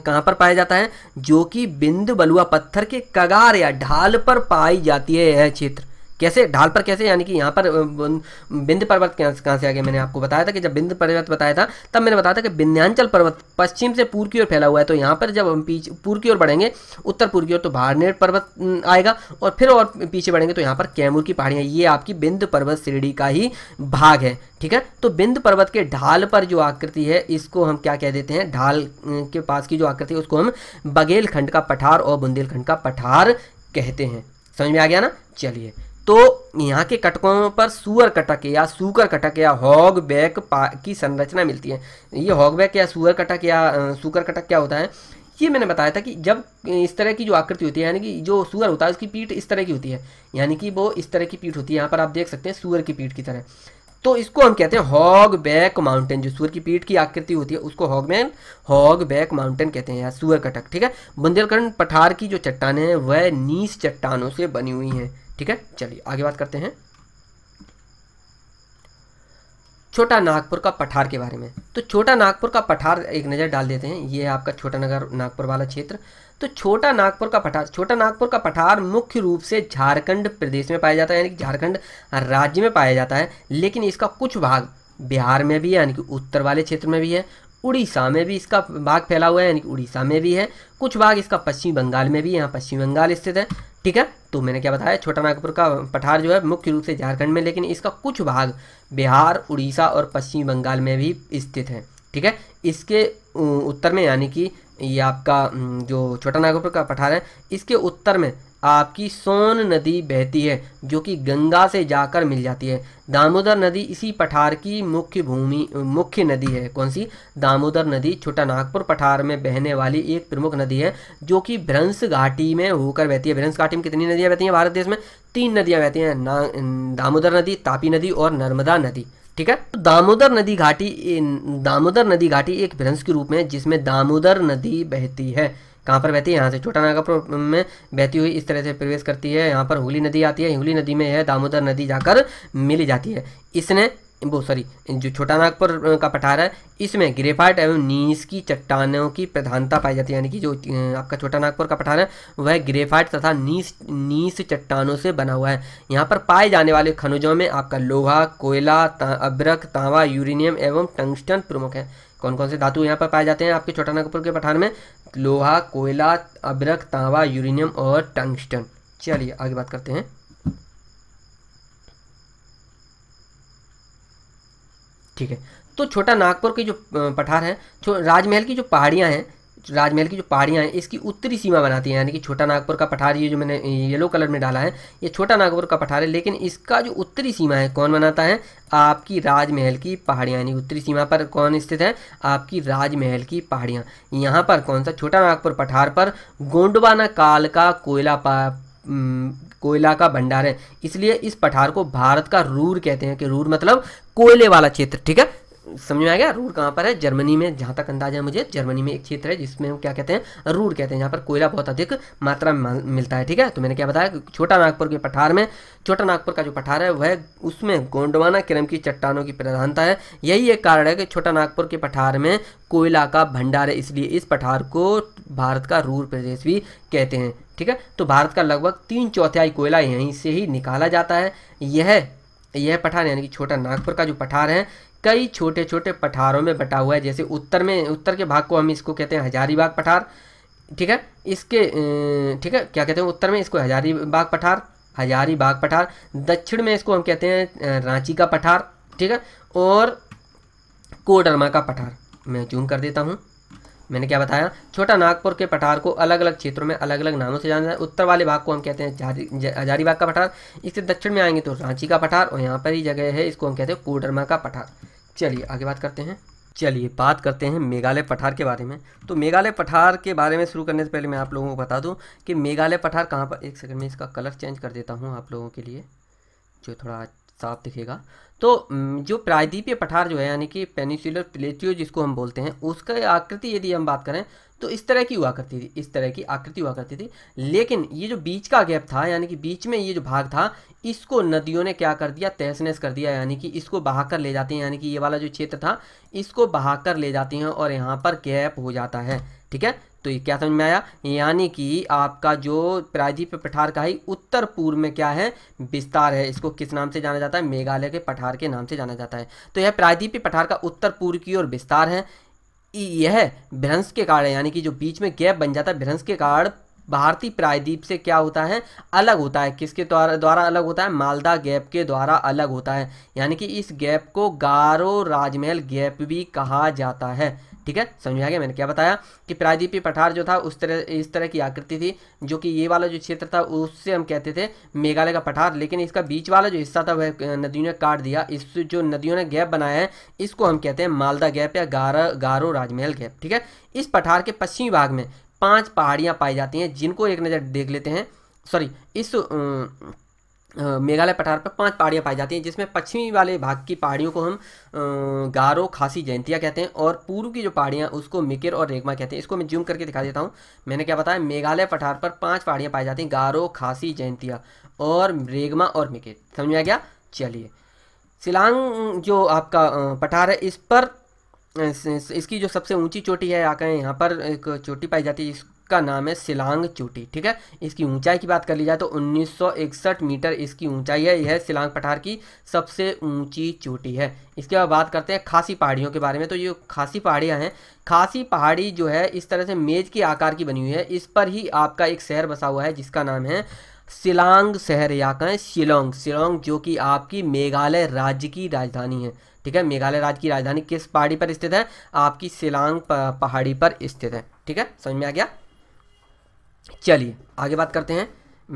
कहाँ पर पाया जाता है जो कि बिंद बलुआ पत्थर के कगार या ढाल पर पाई जाती है यह क्षेत्र कैसे ढाल पर कैसे यानी कि यहाँ पर बिंद पर्वत कहाँ से आ गया मैंने आपको बताया था कि जब बिंद पर्वत बताया था तब मैंने बताया था कि विंध्याचल पर्वत पश्चिम से पूर्व की ओर फैला हुआ है तो यहाँ पर जब हम पीछे पूर्व की ओर बढ़ेंगे उत्तर पूर्व की ओर तो भारनेर पर्वत आएगा और फिर और पीछे बढ़ेंगे तो यहाँ पर कैमूर की पहाड़ियाँ ये आपकी बिंद पर्वत श्रेणी का ही भाग है ठीक है तो बिंद पर्वत के ढाल पर जो आकृति है इसको हम क्या कह देते हैं ढाल के पास की जो आकृति है उसको हम बघेलखंड का पठार और बुंदेलखंड का पठार कहते हैं समझ में आ गया ना चलिए तो यहाँ के कटकों पर सुअर कटक या सुकर कटक या हॉग बैक की संरचना मिलती है ये हॉग बैक या सुअर कटक या सुकर कटक क्या होता है ये मैंने बताया था कि जब इस तरह की जो आकृति होती है यानी कि जो सुअर होता है उसकी पीठ इस तरह की होती है यानी कि वो इस तरह की पीठ होती है यहाँ पर आप देख सकते हैं सूअर की पीठ की तरह तो इसको हम कहते हैं हॉग बैक माउंटेन जो सूअर की पीठ की आकृति होती है उसको हॉगमैन हॉग बैक माउंटेन कहते हैं या सूअर कटक ठीक है बुंदेलखंड पठार की जो चट्टाने हैं वह नीस चट्टानों से बनी हुई हैं ठीक है चलिए आगे बात करते हैं छोटा नागपुर का पठार के बारे में तो छोटा नागपुर का पठार एक नज़र डाल देते हैं ये है आपका छोटा नगर नागपुर वाला क्षेत्र तो छोटा नागपुर का पठार छोटा नागपुर का पठार मुख्य रूप से झारखंड प्रदेश में पाया जाता है यानी कि झारखंड राज्य में पाया जाता है लेकिन इसका कुछ भाग बिहार में भी है यानी कि उत्तर वाले क्षेत्र में भी है उड़ीसा में भी इसका भाग फैला हुआ है यानी कि उड़ीसा में भी है कुछ भाग इसका पश्चिम बंगाल में भी यहाँ पश्चिम बंगाल स्थित है ठीक है तो मैंने क्या बताया छोटा नागपुर का पठार जो है मुख्य रूप से झारखंड में लेकिन इसका कुछ भाग बिहार उड़ीसा और पश्चिम बंगाल में भी स्थित है ठीक है इसके उत्तर में यानी कि ये आपका जो छोटा नागपुर का पठार है इसके उत्तर में आपकी सोन नदी बहती है जो कि गंगा से जाकर मिल जाती है दामोदर नदी इसी पठार की मुख्य भूमि मुख्य नदी है कौन सी दामोदर नदी छोटा नागपुर पठार में बहने वाली एक प्रमुख नदी है जो कि भ्रंस घाटी में होकर बहती है भ्रंस घाटी में कितनी नदियाँ बहती हैं भारत देश में तीन नदियाँ बहती हैं ना दामोदर नदी तापी नदी और नर्मदा नदी ठीक है तो दामोदर नदी घाटी दामोदर नदी घाटी एक भ्रंश के रूप में जिसमें दामोदर नदी बहती है कहाँ पर बहती है यहाँ से छोटा नागपुर में बहती हुई इस तरह से प्रवेश करती है यहाँ पर हुगली नदी आती है हुगली नदी में यह दामोदर नदी जाकर मिली जाती है इसने वो सॉरी जो छोटा नागपुर का पठार है इसमें ग्रेफाइट एवं नीस की चट्टानों की प्रधानता पाई जाती है यानी कि जो आपका छोटा नागपुर का पठार है वह ग्रेफाइट तथा नीस नीस चट्टानों से बना हुआ है यहाँ पर पाए जाने वाले खनिजों में आपका लोहा कोयला ता, अब्रक तांवा यूरेनियम एवं टंगस्टन प्रमुख है कौन कौन से धातु यहाँ पर पाए जाते हैं आपके छोटा नागपुर के पठार में लोहा कोयला अबरक तांबा यूरेनियम और टंगस्टन चलिए आगे बात करते हैं ठीक है तो छोटा नागपुर की जो पठार है राजमहल की जो पहाड़ियां हैं राजमहल की जो पहाड़ियाँ हैं इसकी उत्तरी सीमा बनाती है यानी कि छोटा नागपुर का पठार ये जो मैंने येलो कलर में डाला है ये छोटा नागपुर का पठार है लेकिन इसका जो उत्तरी सीमा है कौन बनाता है आपकी राजमहल की पहाड़ियाँ यानी उत्तरी सीमा पर कौन स्थित है आपकी राजमहल की पहाड़ियाँ यहाँ पर कौन सा छोटा नागपुर पठार पर गोंडवाना काल का कोयला पा कोयला का भंडार है इसलिए इस पठार को भारत का रूर कहते हैं कि रूर मतलब कोयले वाला क्षेत्र ठीक है समझ में आ गया रूर कहाँ पर है जर्मनी में जहाँ तक अंदाजा है मुझे जर्मनी में एक क्षेत्र है जिसमें हम क्या कहते हैं रूर कहते हैं जहाँ पर कोयला बहुत अधिक मात्रा में मिलता है ठीक है तो मैंने क्या बताया छोटा नागपुर के पठार में छोटा नागपुर का जो पठार है वह उसमें गोंडवाना क्रम की चट्टानों की प्रधानता है यही एक कारण है कि छोटा नागपुर के पठार में कोयला का भंडार है इसलिए इस पठार को भारत का रूर प्रदेश भी कहते हैं ठीक है तो भारत का लगभग तीन चौथाई कोयला यहीं से ही निकाला जाता है यह यह पठार यानी कि छोटा नागपुर का जो पठार है कई छोटे छोटे पठारों में बटा हुआ है जैसे उत्तर में उत्तर के भाग को हम इसको कहते हैं हजारीबाग पठार ठीक है इसके अं, ठीक है क्या कहते हैं उत्तर में इसको हजारीबाग पठार हजारीबाग पठार दक्षिण में इसको हम कहते हैं अं, रांची का पठार ठीक है और कोडरमा का पठार मैं जूम कर देता हूँ मैंने क्या बताया छोटा नागपुर के पठार को अलग अलग क्षेत्रों में अलग अलग नामों से जाना जाता है उत्तर वाले भाग को हम कहते हैं हजारीबाग का पठार इससे दक्षिण में आएंगे तो रांची का पठार और यहाँ पर ही जगह है इसको हम कहते हैं कोडरमा का पठार चलिए आगे बात करते हैं चलिए बात करते हैं मेघालय पठार के बारे में तो मेघालय पठार के बारे में शुरू करने से पहले मैं आप लोगों को बता दूं कि मेघालय पठार कहाँ पर एक सेकंड में इसका कलर चेंज कर देता हूँ आप लोगों के लिए जो थोड़ा साफ दिखेगा तो जो प्रायद्वीपीय पठार जो है यानी कि पेनिसुलर प्लेटियो जिसको हम बोलते हैं उसका आकृति यदि हम बात करें तो इस तरह की हुआ करती थी इस तरह की आकृति हुआ करती थी लेकिन ये जो बीच का गैप था यानी कि बीच में ये जो भाग था इसको नदियों ने क्या कर दिया तहस नहस कर दिया यानी कि इसको बहा कर ले जाती हैं यानी कि ये वाला जो क्षेत्र था इसको बहा कर ले जाती हैं और यहाँ पर गैप हो जाता है ठीक है तो ये क्या समझ में आया यानी कि आपका जो प्रायद्वीप पठार का ही उत्तर पूर्व में क्या है विस्तार है इसको किस नाम से जाना जाता है मेघालय के पठार के नाम से जाना जाता है तो यह प्रायद्वीप पठार का उत्तर पूर्व की ओर विस्तार है यह भ्रंश के कारण यानी कि जो बीच में गैप बन जाता है भ्रंश के कारण भारतीय प्रायद्वीप से क्या होता है अलग होता है किसके द्वारा द्वारा अलग होता है मालदा गैप के द्वारा अलग होता है यानी कि इस गैप को गारो राजमहल गैप भी कहा जाता है ठीक है समझ आ गया मैंने क्या बताया कि प्रायद्वीपीय पठार जो था उस तरह इस तरह की आकृति थी जो कि ये वाला जो क्षेत्र था उससे हम कहते थे मेघालय का पठार लेकिन इसका बीच वाला जो हिस्सा था वह नदियों ने काट दिया इस जो नदियों ने गैप बनाया है इसको हम कहते हैं मालदा गैप या गारा गारो राजमहल गैप ठीक है इस पठार के पश्चिमी भाग में पांच पहाड़ियाँ पाई जाती हैं जिनको एक नज़र देख लेते हैं सॉरी इस मेघालय पठार पर पांच पहाड़ियाँ पाई जाती हैं जिसमें पश्चिमी वाले भाग की पहाड़ियों को हम गारो खासी जयंतिया कहते हैं और पूर्व की जो पहाड़ियाँ उसको मिकिर और रेगमा कहते हैं इसको मैं जूम करके दिखा देता हूँ मैंने क्या बताया मेघालय पठार पर पांच पहाड़ियाँ पाई जाती हैं गारो खासी जयंतिया और रेगमा और मिकिर समझ में आ गया चलिए सिलांग जो आपका पठार है इस पर इसकी जो सबसे ऊंची चोटी है आकर यहाँ पर एक चोटी पाई जाती है इसका नाम है सिलांग चोटी ठीक है इसकी ऊंचाई की बात कर ली जाए तो 1961 मीटर इसकी ऊंचाई है यह सिलांग पठार की सबसे ऊंची चोटी है इसके बाद बात करते हैं खासी पहाड़ियों के बारे में तो ये खासी पहाड़ियाँ हैं खासी पहाड़ी जो है इस तरह से मेज के आकार की बनी हुई है इस पर ही आपका एक शहर बसा हुआ है जिसका नाम है शिलांग शहर या कहें शिलोंग शिलोंग जो कि आपकी मेघालय राज्य की राजधानी है ठीक है मेघालय राज्य की राजधानी किस पहाड़ी पर स्थित है आपकी शिलांग पहाड़ी पर स्थित है ठीक है समझ में आ गया चलिए आगे बात करते हैं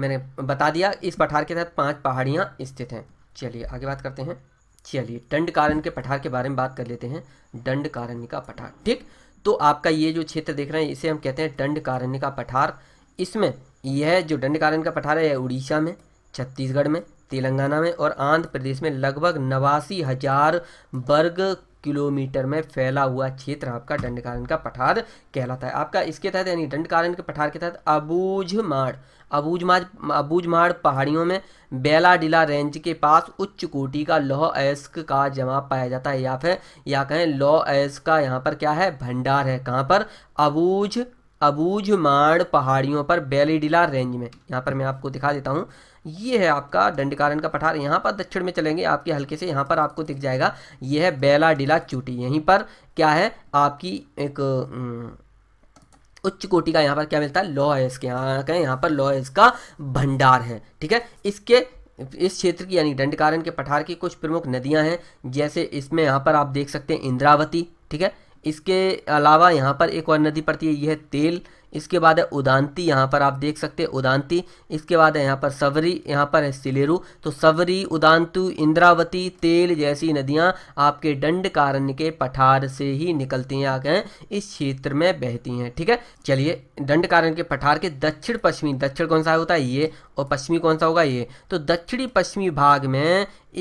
मैंने बता दिया इस पठार के तहत पांच पहाड़ियाँ स्थित हैं चलिए आगे बात करते हैं चलिए दंड कारण के पठार के बारे में बात कर लेते हैं दंड कारण्य का पठार ठीक तो आपका ये जो क्षेत्र देख रहे हैं इसे हम कहते हैं दंड कारण्य का पठार इसमें यह जो दंड कारण्य का पठार है उड़ीसा में छत्तीसगढ़ में तेलंगाना में और आंध्र प्रदेश में लगभग नवासी हज़ार वर्ग किलोमीटर में फैला हुआ क्षेत्र आपका दंडकारण का पठार कहलाता है आपका इसके तहत यानी दंडकारण के पठार के तहत अबूझमाड़ अबूझमाड़ अबूझमाड़ पहाड़ियों में बेलाडिला रेंज के पास उच्च कोटि का लौह अयस्क का जमा पाया जाता है या फिर या कहें लौह अयस्क का यहाँ पर क्या है भंडार है कहाँ पर अबूझ अबूझमाड़ पहाड़ियों पर बेलीडिला रेंज में यहाँ पर मैं आपको दिखा देता हूँ ये है आपका दंडकारण का पठार यहाँ पर दक्षिण में चलेंगे आपके हल्के से यहाँ पर आपको दिख जाएगा ये है बेला डिला चूटी यहीं पर क्या है आपकी एक उच्च कोटि का यहाँ पर क्या मिलता है लॉ एस के यहाँ कहें यहाँ पर लॉ एस का भंडार है ठीक है इसके इस क्षेत्र की यानी दंडकारण के पठार की कुछ प्रमुख नदियाँ हैं जैसे इसमें यहाँ पर आप देख सकते हैं इंद्रावती ठीक है इसके अलावा यहाँ पर एक और नदी पड़ती है यह तेल इसके बाद है उदांती यहाँ पर आप देख सकते हैं उदांती इसके बाद है यहाँ पर सवरी यहाँ पर है सिलेरू तो सवरी उदांतु इंद्रावती तेल जैसी नदियाँ आपके दंड कारण के पठार से ही निकलती हैं आगे इस क्षेत्र में बहती हैं ठीक है चलिए दंड कारण के पठार के दक्षिण पश्चिमी दक्षिण कौन सा होता है ये और पश्चिमी कौन सा होगा ये तो दक्षिणी पश्चिमी भाग में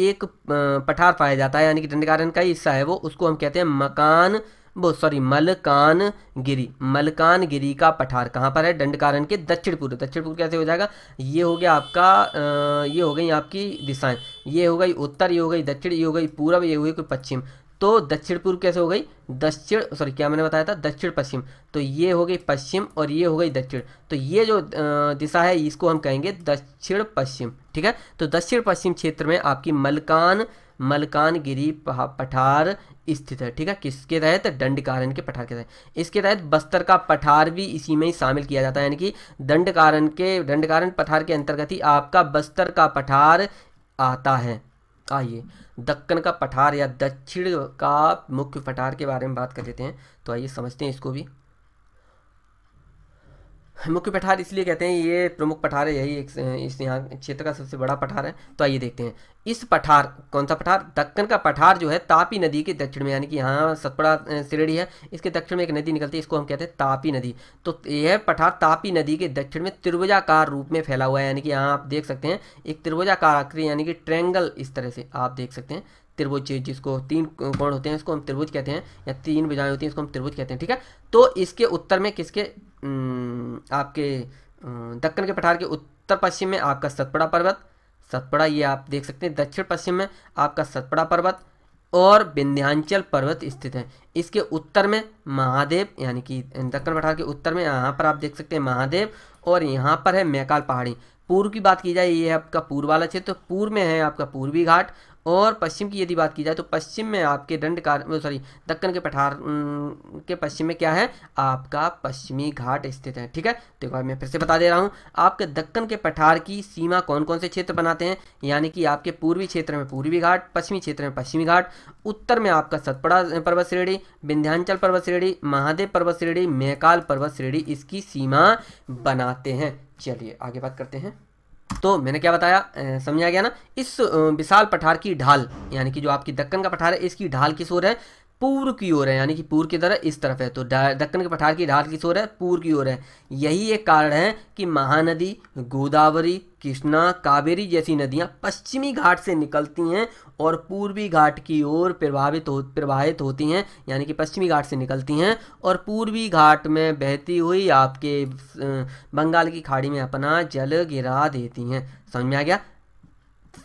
एक पठार पाया जाता है यानी कि दंडकारण्य का हिस्सा है वो उसको हम कहते हैं मकान वो सॉरी मलकान गिरी मलकान गिरी का पठार कहाँ पर है दंडकारण के दक्षिण पूर्व दक्षिण पूर्व कैसे हो जाएगा ये हो गया आपका आ, ये हो गई आपकी दिशाएं ये हो गई उत्तर ये हो गई दक्षिण ये हो गई पूर्व ये हो गई पश्चिम तो दक्षिण पूर्व कैसे हो गई दक्षिण सॉरी क्या मैंने बताया था दक्षिण पश्चिम तो ये हो गई पश्चिम और ये हो गई दक्षिण तो ये जो दिशा है इसको हम कहेंगे दक्षिण पश्चिम ठीक है तो दक्षिण पश्चिम क्षेत्र में आपकी मलकान मलकानगिरी पठार स्थित है ठीक है किसके तहत दंडकारण के पठार के तहत इसके तहत बस्तर का पठार भी इसी में ही शामिल किया जाता है यानी कि दंडकारण के दंडकारण पठार के अंतर्गत ही आपका बस्तर का पठार आता है आइए दक्कन का पठार या दक्षिण का मुख्य पठार के बारे में बात कर लेते हैं तो आइए समझते हैं इसको भी मुख्य पठार इसलिए कहते हैं ये प्रमुख पठार है यही एक इस यहाँ क्षेत्र का सबसे बड़ा पठार है तो आइए देखते हैं इस पठार कौन सा पठार दक्कन का पठार जो है तापी नदी के दक्षिण में यानी कि यहाँ सतपड़ा श्रेणी है इसके दक्षिण में एक नदी निकलती है इसको हम कहते हैं तापी नदी तो यह पठार तापी नदी के दक्षिण में त्रिभुजाकार रूप में फैला हुआ है यानी कि यहाँ आप देख सकते हैं एक त्रिभुजाकार आकृति यानी कि ट्रैंगल इस तरह से आप देख सकते हैं त्रिभुज जिसको तीन कोण होते हैं इसको हम त्रिभुज कहते हैं या तीन भुजाएं होती हैं इसको हम त्रिभुज कहते हैं ठीक है तो इसके उत्तर में किसके आपके दक्कन के पठार के उत्तर पश्चिम में आपका सतपड़ा पर्वत सतपड़ा ये आप देख सकते हैं दक्षिण पश्चिम में आपका सतपड़ा पर्वत और विंध्यांचल पर्वत स्थित है इसके उत्तर में महादेव यानी कि दक्कन पठार के उत्तर में यहाँ पर आप देख सकते हैं महादेव और यहाँ पर है मैकाल पहाड़ी पूर्व की बात की जाए ये आपका पूर्व वाला क्षेत्र तो पूर्व में है आपका पूर्वी घाट और पश्चिम की यदि बात की जाए तो पश्चिम में आपके दंडकार सॉरी दक्कन के पठार के पश्चिम में क्या है आपका पश्चिमी घाट स्थित है ठीक है तो एक बार मैं फिर से बता दे रहा हूँ आपके दक्कन के पठार की सीमा कौन कौन से क्षेत्र बनाते हैं यानी कि आपके पूर्वी क्षेत्र में पूर्वी घाट पश्चिमी क्षेत्र में पश्चिमी घाट उत्तर में आपका सतपड़ा पर्वत श्रेणी विंध्यांचल पर्वत श्रेणी महादेव पर्वत श्रेणी मेकाल पर्वत श्रेणी इसकी सीमा बनाते हैं चलिए आगे बात करते हैं तो मैंने क्या बताया समझा गया ना इस विशाल पठार की ढाल यानी कि जो आपकी दक्कन का पठार है इसकी ढाल किस ओर है पूर्व की ओर है यानी कि पूर्व की तरह इस तरफ है तो दक्कन के पठार की ढाल किस ओर है पूर्व की ओर है यही एक कारण है कि महानदी गोदावरी कृष्णा कावेरी जैसी नदियाँ पश्चिमी घाट से निकलती हैं और पूर्वी घाट की ओर प्रभावित हो प्रवाहित होती हैं यानी कि पश्चिमी घाट से निकलती हैं और पूर्वी घाट में बहती हुई आपके बंगाल की खाड़ी में अपना जल गिरा देती हैं समझ में आ गया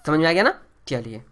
समझ में आ गया ना चलिए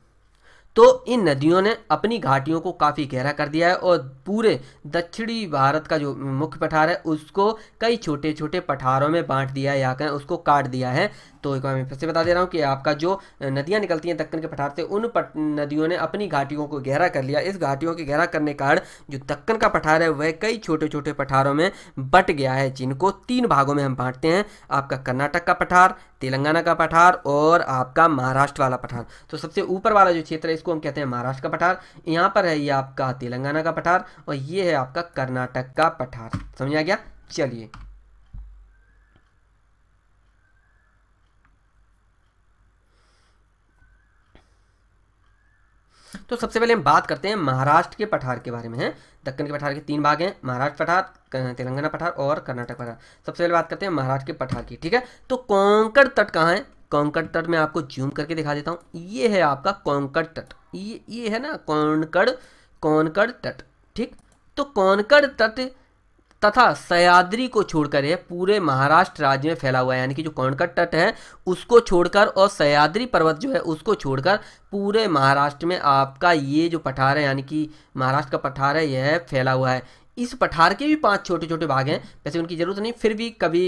तो इन नदियों ने अपनी घाटियों को काफ़ी गहरा कर दिया है और पूरे दक्षिणी भारत का जो मुख्य पठार है उसको कई छोटे छोटे पठारों में बांट दिया है या कहें उसको काट दिया है तो एक बार मैं फिर से बता दे रहा हूँ कि आपका जो नदियाँ निकलती हैं दक्कन के पठार से उन पट नदियों ने अपनी घाटियों को गहरा कर लिया इस घाटियों के गहरा करने के कारण जो दक्कन का पठार है वह कई छोटे छोटे पठारों में बट गया है जिनको तीन भागों में हम बांटते हैं आपका कर्नाटक का पठार तेलंगाना का पठार और आपका महाराष्ट्र वाला पठार तो सबसे ऊपर वाला जो क्षेत्र है इसको हम कहते हैं महाराष्ट्र का पठार यहाँ पर है ये आपका तेलंगाना का पठार और ये है आपका कर्नाटक का पठार समझ आ गया चलिए तो सबसे पहले हम बात करते हैं महाराष्ट्र के पठार के बारे में है दक्कन के पठार के तीन भाग हैं महाराष्ट्र पठार तेलंगाना पठार और कर्नाटक पठार सबसे पहले बात करते हैं महाराष्ट्र के पठार की ठीक है तो कोंकण तट कहाँ है कोंकण तट में आपको जूम करके दिखा देता हूँ ये है आपका कोंकण तट ये ये है ना कोंकण कोंकण तट ठीक तो कोंकण तट तथा सयाद्री को छोड़कर यह पूरे महाराष्ट्र राज्य में फैला हुआ है यानी कि जो कर्णकट तट है उसको छोड़कर और सयाद्री पर्वत जो है उसको छोड़कर पूरे महाराष्ट्र में आपका ये जो पठार है यानी कि महाराष्ट्र का पठार है यह फैला हुआ है इस पठार के भी पांच छोटे छोटे भाग हैं वैसे उनकी ज़रूरत नहीं फिर भी कभी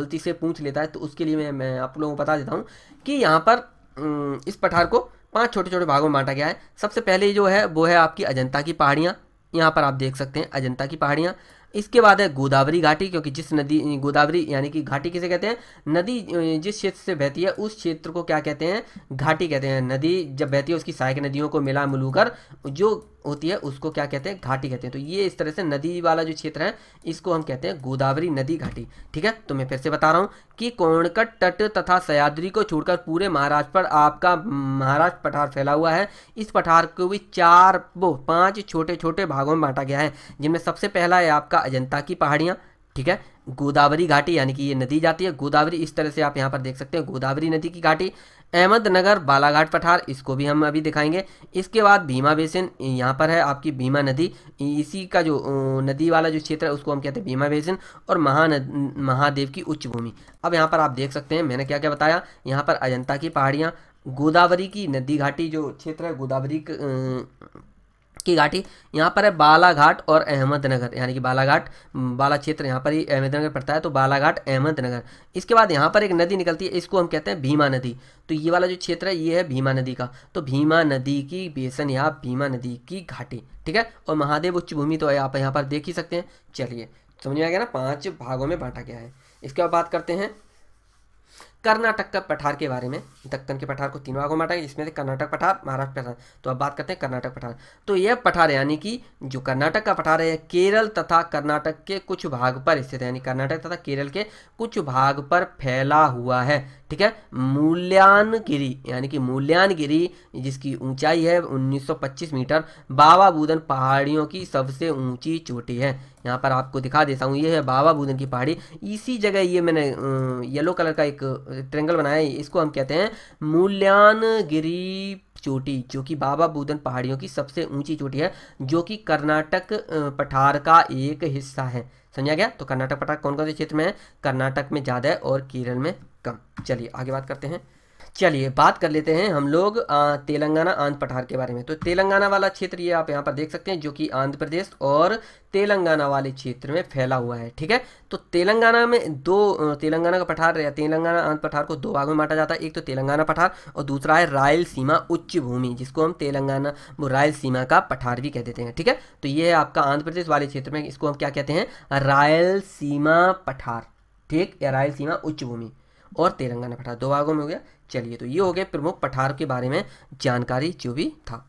गलती से पूछ लेता है तो उसके लिए मैं मैं आप लोगों को बता देता हूँ कि यहाँ पर इस पठार को पांच छोटे छोटे भागों में बांटा गया है सबसे पहले जो है वो है आपकी अजंता की पहाड़ियाँ यहाँ पर आप देख सकते हैं अजंता की पहाड़ियाँ इसके बाद है गोदावरी घाटी क्योंकि जिस नदी गोदावरी यानी कि घाटी किसे कहते हैं नदी जिस क्षेत्र से बहती है उस क्षेत्र को क्या कहते हैं घाटी कहते हैं नदी जब बहती है उसकी सहायक नदियों को मिला कर जो होती है उसको क्या कहते हैं घाटी कहते हैं तो ये इस तरह से नदी वाला जो क्षेत्र है इसको हम कहते हैं गोदावरी नदी घाटी ठीक है तो मैं फिर से बता रहा हूँ कि कोणकट तट तथा सयाद्री को छोड़कर पूरे महाराष्ट्र पर आपका महाराष्ट्र पठार फैला हुआ है इस पठार को भी चार वो पाँच छोटे छोटे भागों में बांटा गया है जिनमें सबसे पहला है आपका अजंता की पहाड़ियाँ ठीक है गोदावरी घाटी यानी कि ये नदी जाती है गोदावरी इस तरह से आप यहाँ पर देख सकते हैं गोदावरी नदी की घाटी अहमदनगर बालाघाट पठार इसको भी हम अभी दिखाएंगे इसके बाद भीमा बेसिन यहाँ पर है आपकी भीमा नदी इसी का जो नदी वाला जो क्षेत्र है उसको हम कहते हैं भीमा बेसिन और महान महादेव की उच्च भूमि अब यहाँ पर आप देख सकते हैं मैंने क्या क्या बताया यहाँ पर अजंता की पहाड़ियाँ गोदावरी की नदी घाटी जो क्षेत्र है गोदावरी की घाटी यहाँ पर है बालाघाट और अहमदनगर यानी कि बालाघाट बाला क्षेत्र यहाँ पर ही अहमदनगर पड़ता है तो बालाघाट अहमदनगर इसके बाद यहाँ पर एक नदी निकलती है इसको हम कहते हैं भीमा नदी तो ये वाला जो क्षेत्र है ये है भीमा नदी का तो भीमा नदी की बेसन या भीमा नदी की घाटी ठीक है और महादेव उच्च भूमि तो आप यहाँ पर देख ही सकते हैं चलिए समझ में आ गया ना पाँच भागों में बांटा गया है इसके बाद बात करते हैं कर्नाटक का पठार के बारे में दक्कन के पठार को तीन भागों में बांटा जिसमें से कर्नाटक पठार महाराष्ट्र पठार तो अब बात करते हैं कर्नाटक पठार तो यह पठार यानी कि जो कर्नाटक का पठार है केरल तथा कर्नाटक के कुछ भाग पर स्थित है यानी कर्नाटक तथा केरल के कुछ भाग पर फैला हुआ है ठीक है गिरी यानी कि गिरी जिसकी ऊंचाई है 1925 मीटर बाबा बूदन पहाड़ियों की सबसे ऊंची चोटी है यहाँ पर आपको दिखा देता हूँ ये है बाबा बूदन की पहाड़ी इसी जगह ये मैंने येलो कलर का एक ट्रेंगल बनाया है इसको हम कहते हैं गिरी चोटी जो कि बाबा बूदन पहाड़ियों की सबसे ऊंची चोटी है जो कि कर्नाटक पठार का एक हिस्सा है समझा गया तो कर्नाटक पठार कौन कौन से क्षेत्र में है कर्नाटक में ज़्यादा है और केरल में कम चलिए आगे बात करते हैं चलिए बात कर लेते हैं हम लोग तेलंगाना आंध्र पठार के बारे में तो तेलंगाना वाला क्षेत्र ये आप यहाँ पर देख सकते हैं जो कि आंध्र प्रदेश और तेलंगाना वाले क्षेत्र में फैला हुआ है ठीक है तो तेलंगाना में दो तेलंगाना का पठार या तेलंगाना आंध्र पठार को दो भाग में बांटा जाता है एक तो तेलंगाना पठार और दूसरा है रायलसीमा उच्च भूमि जिसको हम तेलंगाना वो रायलसीमा का पठार भी कह देते हैं ठीक है तो ये है आपका आंध्र प्रदेश वाले क्षेत्र में इसको हम क्या कहते हैं रायलसीमा पठार ठीक या रायलसीमा उच्च भूमि और तेलंगाना पठार दो भागों में हो गया चलिए तो ये हो गया प्रमुख पठार के बारे में जानकारी जो भी था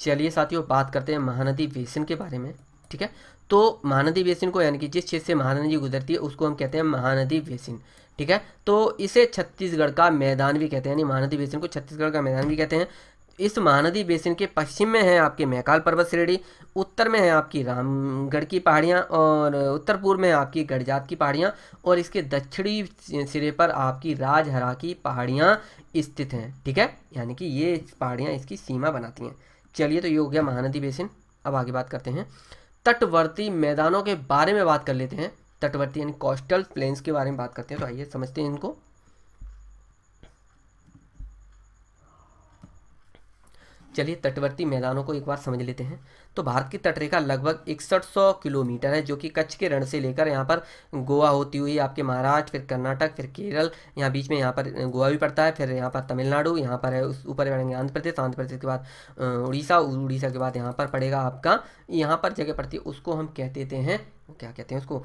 चलिए साथियों बात करते हैं महानदी बेसिन के बारे में ठीक है तो महानदी बेसिन को यानी कि जिस क्षेत्र से महानदी गुजरती है उसको हम कहते हैं महानदी बेसिन ठीक है तो इसे छत्तीसगढ़ का मैदान भी कहते हैं यानी महानदी बेसिन को छत्तीसगढ़ का मैदान भी कहते हैं इस महानदी बेसिन के पश्चिम में है आपके महकाल पर्वत श्रेणी उत्तर में है आपकी रामगढ़ की पहाड़ियाँ और उत्तर पूर्व में है आपकी गढ़जात की पहाड़ियाँ और इसके दक्षिणी सिरे पर आपकी राजहरा की पहाड़ियाँ स्थित हैं ठीक है यानी कि ये पहाड़ियाँ इसकी सीमा बनाती हैं चलिए तो ये हो गया महानदी बेसिन अब आगे बात करते हैं तटवर्ती मैदानों के बारे में बात कर लेते हैं तटवर्ती यानी कोस्टल प्लेन्स के बारे में बात करते हैं तो आइए समझते हैं इनको चलिए तटवर्ती मैदानों को एक बार समझ लेते हैं तो भारत की तटरेखा लगभग इकसठ सौ किलोमीटर है जो कि कच्छ के रण से लेकर यहाँ पर गोवा होती हुई आपके महाराष्ट्र फिर कर्नाटक फिर केरल यहाँ बीच में यहाँ पर गोवा भी पड़ता है फिर यहाँ पर तमिलनाडु यहाँ पर है उस ऊपर बढ़ेंगे आंध्र प्रदेश आंध्र प्रदेश के बाद उड़ीसा उड़ीसा के बाद यहाँ पर पड़ेगा आपका यहाँ पर जगह पड़ती है उसको हम कह देते हैं क्या कहते हैं उसको